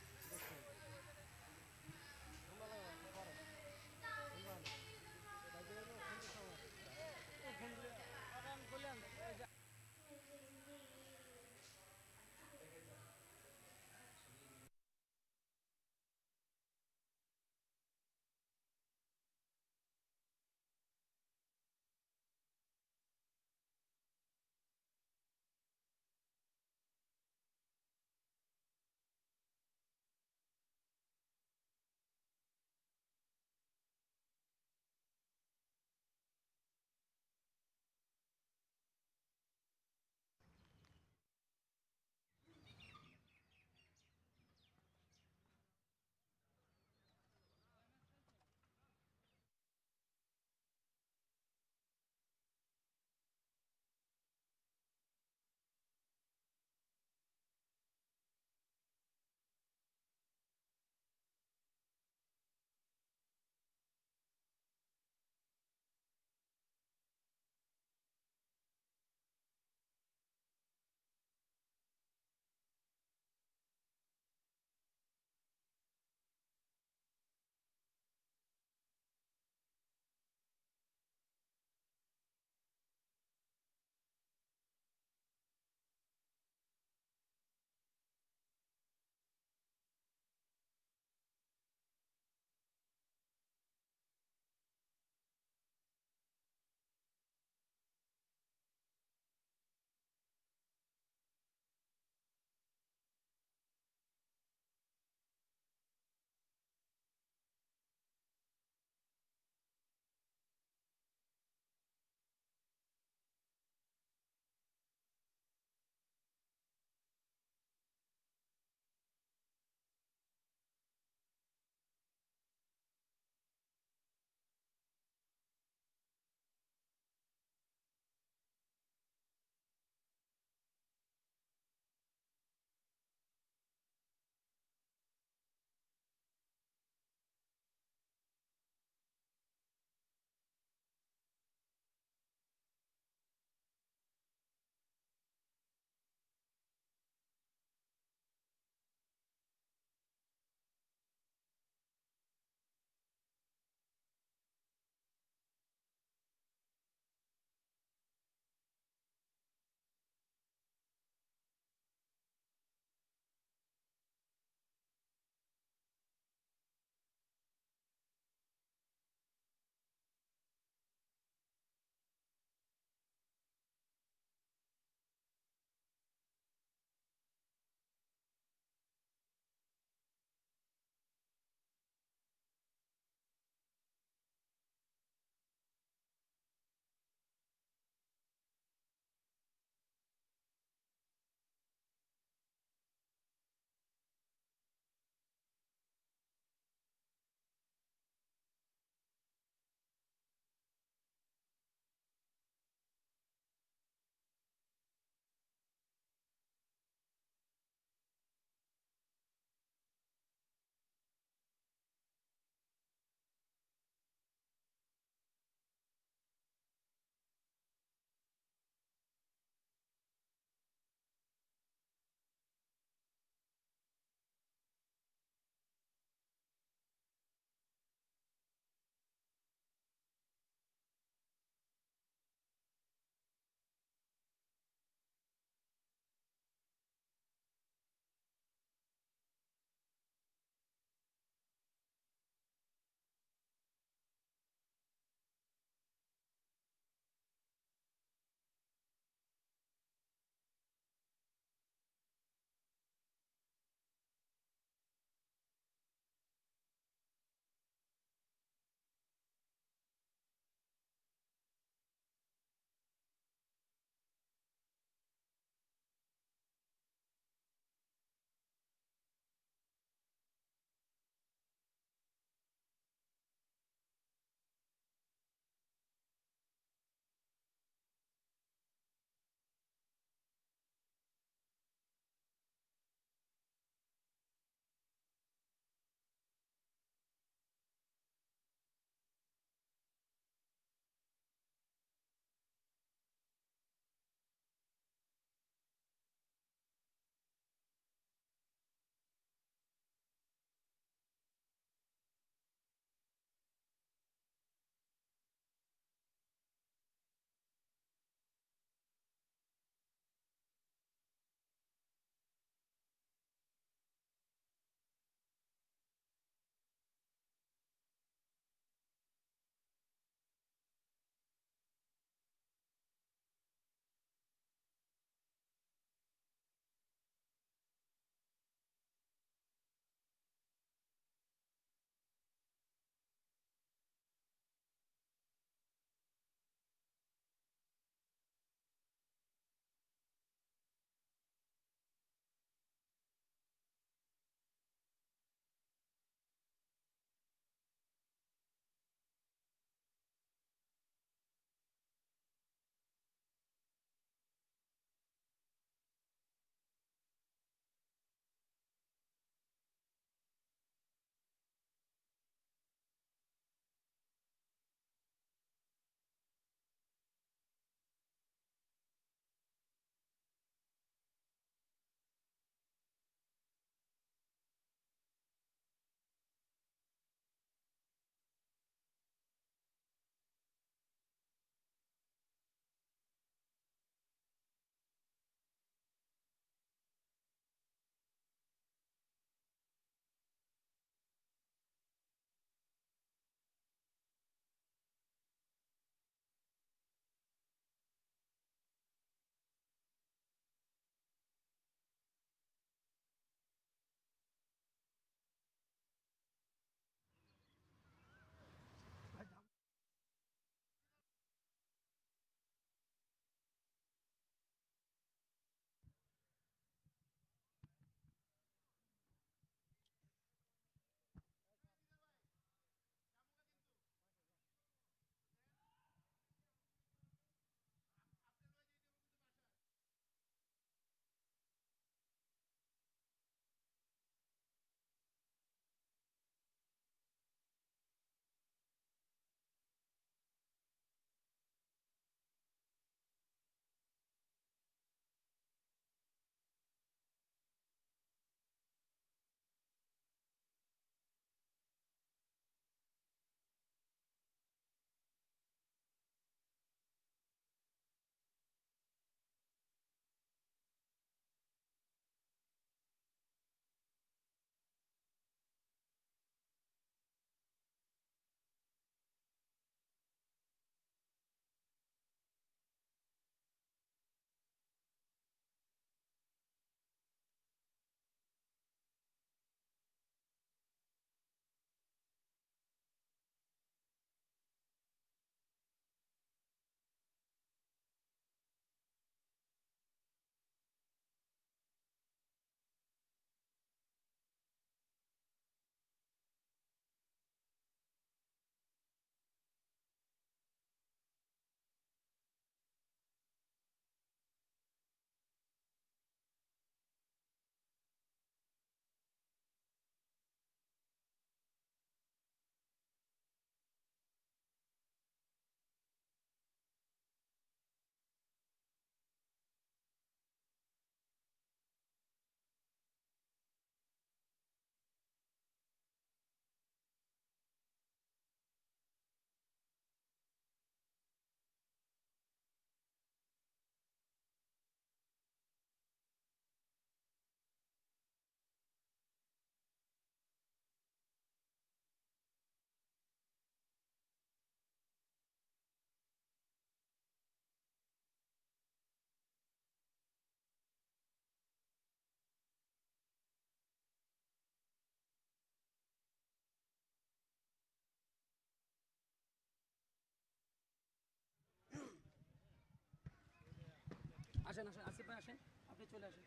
[SPEAKER 4] আসেন আসেন আসিফ ভাই আসেন আপনি চলে আসেন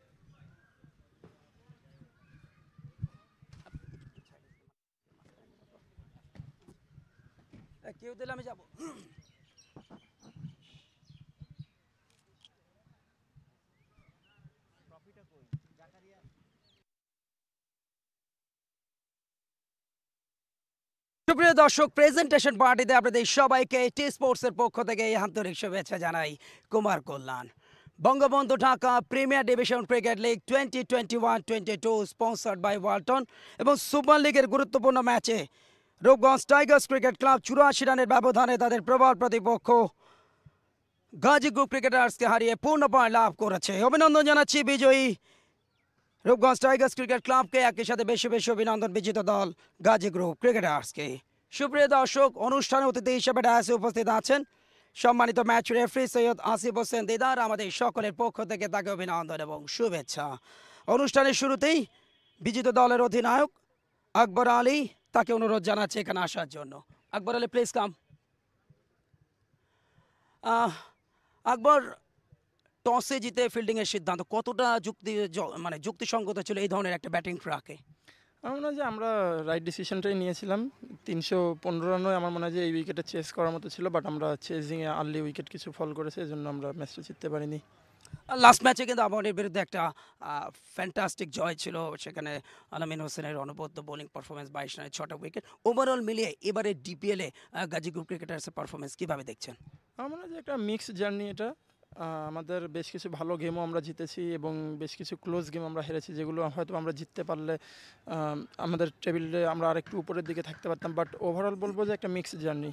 [SPEAKER 5] কেউ দিলে আমি যাবো
[SPEAKER 6] প্রফিটা সুপ্রিয়
[SPEAKER 5] দর্শক প্রেজেন্টেশন পার্টিতে আপনাদের সবাইকে টি স্পোর্টসের পক্ষ থেকে এই আন্তরিক শুভেচ্ছা জানাই Kumar Kalyan Bangabandhu Dhaka premier division cricket league twenty twenty one twenty two sponsored by Walton এবং সুপার লিগের গুরুত্বপূর্ণ ম্যাচে রূপগঞ্জ টাইগার্স ক্রিকেট ক্লাব চুরাশি রানের ব্যবধানে তাদের প্রবল প্রতিপক্ষ গাজীগ্রুপ গ্রুপ ক্রিকেটার্সকে হারিয়ে পূর্ণ পয়েন্ট লাভ করেছে অভিনন্দন জানাচ্ছি বিজয়ী রূপগঞ্জ টাইগার্স ক্রিকেট ক্লাবকে একই সাথে বেশি বেশি অভিনন্দন বিজিত দল গাজীগ্রুপ ক্রিকেটার্সকে সুপ্রিয় দর্শক অনুষ্ঠানে অতিথি হিসেবে ডায়াসে উপস্থিত আছেন সম্মানিত ম্যাচ রেফারি সৈয়দ আসিফ হোসেন দিদার আমাদের সকলের পক্ষ থেকে তাকে অভিনন্দন এবং শুভেচ্ছা অনুষ্ঠানের শুরুতেই বিজিত দলের অধিনায়ক আকবর আলী তাকে অনুরোধ জানাচ্ছে এখানে আসার জন্য আকবর আলী প্লিজ কাম আকবর টসে জিতে ফিল্ডিংয়ের সিদ্ধান্ত কতটা যুক্তি মানে যুক্তিসঙ্গত ছিল এই ধরনের একটা ব্যাটিং ট্রাকে
[SPEAKER 1] আমার মনে হয় যে আমরা রাইট ডিসিশনটাই নিয়েছিলাম তিনশো পনেরো রানও আমার মনে হয় যে এই উইকেটে চেস করার মতো ছিল বাট আমরা চেজিংয়ে আর্লি উইকেট কিছু ফল করেছে এই জন্য আমরা ম্যাচটা জিততে পারিনি
[SPEAKER 5] লাস্ট ম্যাচে কিন্তু আবহাওয়ার বিরুদ্ধে একটা ফ্যান্টাস্টিক জয় ছিল সেখানে আলামিন হোসেনের অনবদ্য বোলিং পারফরমেন্স বাইশ রানের ছটা উইকেট ওভারঅল মিলিয়ে এবারে ডিপিএলে গাজী গ্রুপ ক্রিকেটার্সের পারফরমেন্স কীভাবে দেখছেন
[SPEAKER 1] আমার মনে হয় যে একটা মিক্সড জার্নি এটা আমাদের বেশ কিছু ভালো গেমও আমরা জিতেছি এবং বেশ কিছু ক্লোজ গেম আমরা হেরেছি যেগুলো হয়তো আমরা জিততে পারলে আমাদের টেবিলে আমরা আরেকটু উপরের দিকে থাকতে পারতাম বাট ওভারঅল বলবো যে একটা মিক্সড জার্নি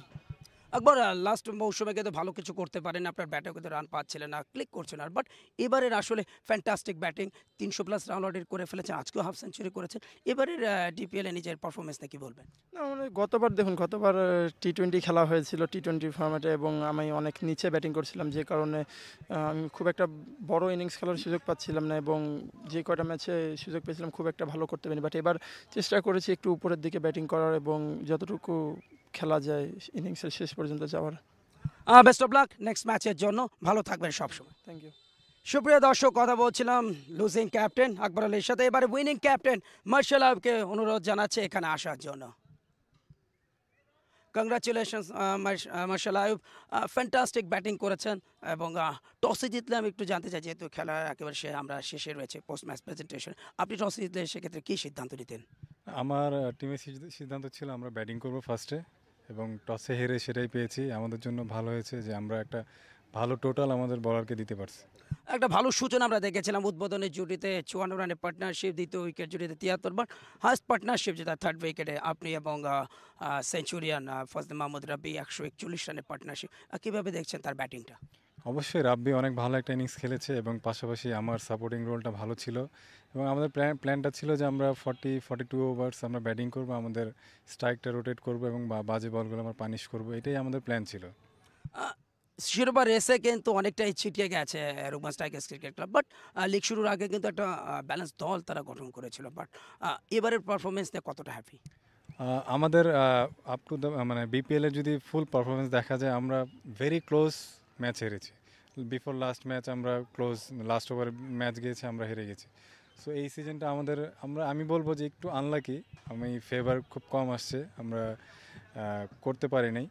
[SPEAKER 5] একবার লাস্ট মৌসুমে কিন্তু ভালো কিছু করতে পারেন আপনার ব্যাটে কিন্তু রান পাচ্ছিলেন না ক্লিক করছেন আর বাট এবারের আসলে ফ্যান্টাস্টিক ব্যাটিং তিনশো প্লাস রান অর্ডার করে ফেলেছে আজকেও হাফ সেঞ্চুরি করেছেন এবারের ডিপিএলে নিজের পারফরমেন্স নাকি বলবেন
[SPEAKER 4] না
[SPEAKER 1] মানে গতবার দেখুন গতবার টি টোয়েন্টি খেলা হয়েছিল টি টোয়েন্টি ফর্ম্যাটে এবং আমি অনেক নিচে ব্যাটিং করছিলাম যে কারণে আমি খুব একটা বড় ইনিংস খেলার সুযোগ পাচ্ছিলাম না এবং যে কয়টা ম্যাচে সুযোগ পেয়েছিলাম খুব একটা ভালো করতে পারিনি বাট এবার চেষ্টা করেছি একটু উপরের দিকে ব্যাটিং করার এবং
[SPEAKER 5] যতটুকু খেলা যায় ইনিংসের শেষ পর্যন্ত যাওয়ার বেস্ট অফ লাক নেক্সট ম্যাচের জন্য ভালো থাকবেন সবসময় থ্যাংক ইউ সুপ্রিয় দর্শক কথা বলছিলাম লুজিং ক্যাপ্টেন আকবর আলীর সাথে এবারে উইনিং ক্যাপ্টেন মার্শাল আবকে অনুরোধ জানাচ্ছে এখানে আসার জন্য congratulations Marshall Ayub fantastic batting করেছেন এবং টসে জিতলে আমি একটু জানতে চাই যেহেতু খেলা একেবারে সে আমরা শেষে রয়েছে পোস্ট ম্যাচ প্রেজেন্টেশন আপনি টসে জিতলে সেক্ষেত্রে কী সিদ্ধান্ত নিতেন
[SPEAKER 2] আমার টিমের সিদ্ধান্ত ছিল আমরা ব্যাটিং করবো ফার্স্টে এবং টসে হেরে সেটাই পেয়েছি আমাদের জন্য ভালো হয়েছে যে আমরা একটা ভালো টোটাল আমাদের বলারকে দিতে পারছি
[SPEAKER 5] একটা ভালো সূচনা আমরা দেখেছিলাম উদ্বোধনের জুটিতে চুয়ান্ন রানের পার্টনারশিপ দ্বিতীয় উইকেট জুটিতে তিয়াত্তর বার হাস্ট পার্টনারশিপ যেটা থার্ড উইকেটে আপনি এবং সেঞ্চুরিয়ান ফজল মাহমুদ রাবি একশো একচল্লিশ রানের পার্টনারশিপ কীভাবে দেখছেন তার ব্যাটিংটা
[SPEAKER 2] অবশ্যই রাব্বি অনেক ভালো একটা ইনিংস খেলেছে এবং পাশাপাশি আমার সাপোর্টিং রোলটা ভালো ছিল এবং আমাদের প্ল্যান প্ল্যানটা ছিল যে আমরা ফর্টি ফর্টি টু ওভার্স আমরা ব্যাটিং করব আমাদের স্ট্রাইকটা রোটেট করব এবং বাজে বলগুলো আমরা পানিশ করবো এটাই আমাদের প্ল্যান ছিল শিরোপা
[SPEAKER 5] রেসে কিন্তু অনেকটাই ছিটিয়ে গেছে রুমা strikers cricket club but league শুরুর আগে কিন্তু একটা ব্যালেন্স দল তারা গঠন করেছিল বাট এবারের পারফরমেন্স দিয়ে কতটা হ্যাপি
[SPEAKER 2] আমাদের আপ টু দ্য মানে বিপিএলের যদি ফুল পারফরমেন্স দেখা যায় আমরা ভেরি ক্লোজ ম্যাচ হেরেছি বিফোর লাস্ট ম্যাচ আমরা ক্লোজ লাস্ট ওভার ম্যাচ গিয়েছি আমরা হেরে গেছি সো এই সিজনটা আমাদের আমরা আমি বলবো যে একটু আনলাকি আমি ফেভার খুব কম আসছে আমরা করতে পারি নাই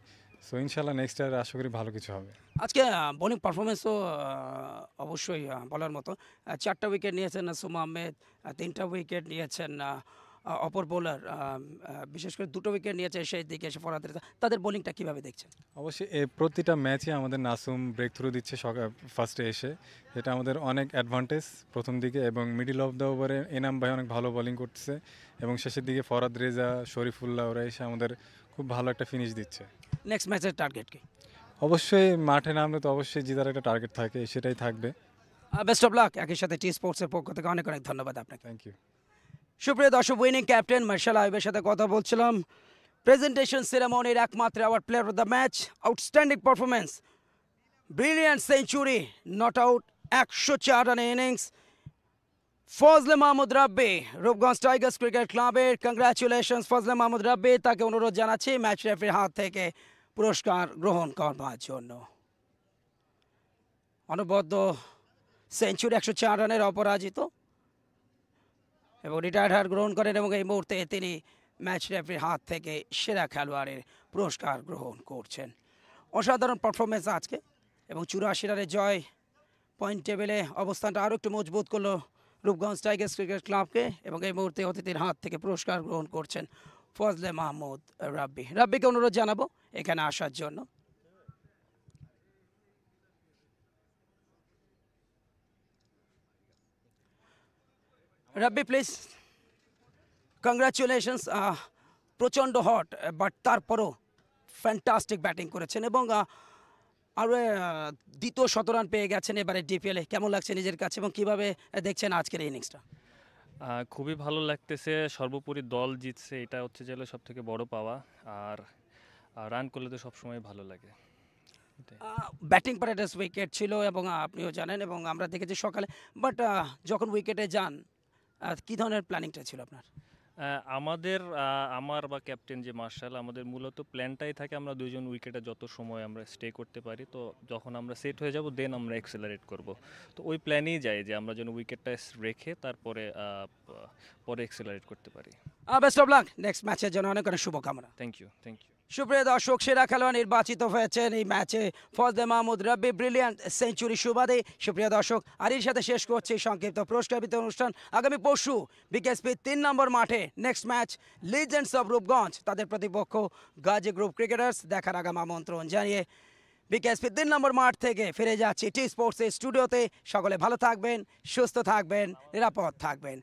[SPEAKER 2] সো ইনশাল্লাহ নেক্সট ইয়ার আশা করি ভালো কিছু হবে
[SPEAKER 5] আজকে বোলিং পারফরমেন্সও অবশ্যই বলার মতো চারটা উইকেট নিয়েছেন সোমা আহমেদ তিনটা উইকেট নিয়েছেন অপর বোলার বিশেষ করে দুটো উইকেট নিয়েছে সেই দিকে এসে ফরাদের তাদের বোলিংটা কীভাবে দেখছেন
[SPEAKER 2] অবশ্যই প্রতিটা ম্যাচে আমাদের নাসুম ব্রেক থ্রু দিচ্ছে ফার্স্টে এসে এটা আমাদের অনেক অ্যাডভান্টেজ প্রথম দিকে এবং মিডিল অফ দ্য ওভারে এনাম ভাই অনেক ভালো বোলিং করছে এবং শেষের দিকে ফরাদ রেজা শরীফুল্লাহ ওরা এসে আমাদের খুব ভালো একটা ফিনিশ দিচ্ছে
[SPEAKER 5] নেক্সট ম্যাচের টার্গেট কি
[SPEAKER 2] অবশ্যই মাঠে নামলে তো অবশ্যই জিতার একটা টার্গেট থাকে সেটাই থাকবে
[SPEAKER 5] বেস্ট অফ লাক একই সাথে টি স্পোর্টসের পক্ষ থেকে অনেক অনেক ধন্যবাদ আপনাকে থ্যাংক ইউ সুপ্রিয় দর্শক উইনিং ক্যাপ্টেন মার্শাল আইবের সাথে কথা বলছিলাম প্রেজেন্টেশন সেরেমনির একমাত্র award player of the match outstanding performance brilliant century not out একশো চার রানে innings Fazle Mahmud Rabbe Rupganj Tigers cricket ক্লাবের কংগ্রাচুলেশন ফজলে মাহমুদ রাব্বে তাকে অনুরোধ জানাচ্ছি ম্যাচ রেফের হাত থেকে পুরস্কার গ্রহণ করবার জন্য অনবদ্য সেঞ্চুরি একশো চার রানের অপরাজিত এবং রিটায়ার্ড হার গ্রহণ করেন এবং এই মুহূর্তে তিনি ম্যাচ রেফারির হাত থেকে সেরা খেলোয়াড়ের পুরস্কার গ্রহণ করছেন অসাধারণ পারফরমেন্স আজকে এবং চুরাশি রানের জয় পয়েন্ট টেবিলে অবস্থানটা আরও একটু মজবুত করলো রূপগঞ্জ টাইগার্স ক্রিকেট ক্লাবকে এবং এই মুহূর্তে অতিথির হাত থেকে পুরস্কার গ্রহণ করছেন ফজলে মাহমুদ রাব্বি রাব্বিকে অনুরোধ জানাবো এখানে আসার জন্য রাব্বি প্লিজ কংগ্রাচুলেশনস প্রচণ্ড হট বাট uh, তারপরও ফ্যান্টাস্টিক ব্যাটিং করেছেন এবং uh, আরও uh, দ্বিতীয় শতরান পেয়ে গেছেন এবারে ডিপিএলে কেমন লাগছে নিজের কাছে এবং কীভাবে দেখছেন আজকের ইনিংসটা
[SPEAKER 2] খুবই ভালো লাগতেছে সর্বোপরি দল জিতছে এটা হচ্ছে যে সব থেকে বড় পাওয়া আর রান করলে তো সবসময় ভালো লাগে ব্যাটিং
[SPEAKER 5] প্যারাডাইস উইকেট ছিল এবং আপনিও জানেন এবং আমরা দেখেছি সকালে বাট যখন উইকেটে যান কি ধরনের প্ল্যানিংটা ছিল আপনার
[SPEAKER 2] আমাদের আমার বা ক্যাপ্টেন যে মার্শাল আমাদের মূলত প্ল্যানটাই থাকে আমরা দুজন উইকেটে যত সময় আমরা স্টে করতে পারি তো যখন আমরা সেট হয়ে যাব দেন আমরা এক্সেলারেট করব তো ওই প্ল্যানেই যাই যে আমরা যেন উইকেটটা রেখে তারপরে পরে এক্সেলারেট করতে পারি
[SPEAKER 5] বেস্ট অফ লাক নেক্সট ম্যাচের জন্য অনেক অনেক শুভকামনা
[SPEAKER 2] থ্যাংক ইউ থ্যাংক ইউ
[SPEAKER 5] সুপ্রিয় দর্শক সেরা খেলোয়াড় নির্বাচিত হয়েছেন এই ম্যাচে ফজদে মাহমুদ রব্বি ব্রিলিয়ান্ট সেঞ্চুরি সুবাদে সুপ্রিয় দর্শক আর এর সাথে শেষ এই সংক্ষিপ্ত পুরস্কারিত অনুষ্ঠান আগামী পরশু বিকেএসপি তিন নম্বর মাঠে next match legends of Rupganj তাদের প্রতিপক্ষ গাজী গ্রুপ ক্রিকেটার্স দেখার আগাম আমন্ত্রণ জানিয়ে বিকেএসপি তিন নম্বর মাঠ থেকে ফিরে যাচ্ছি টি স্পোর্টসের স্টুডিওতে সকলে ভালো থাকবেন সুস্থ থাকবেন নিরাপদ থাকবেন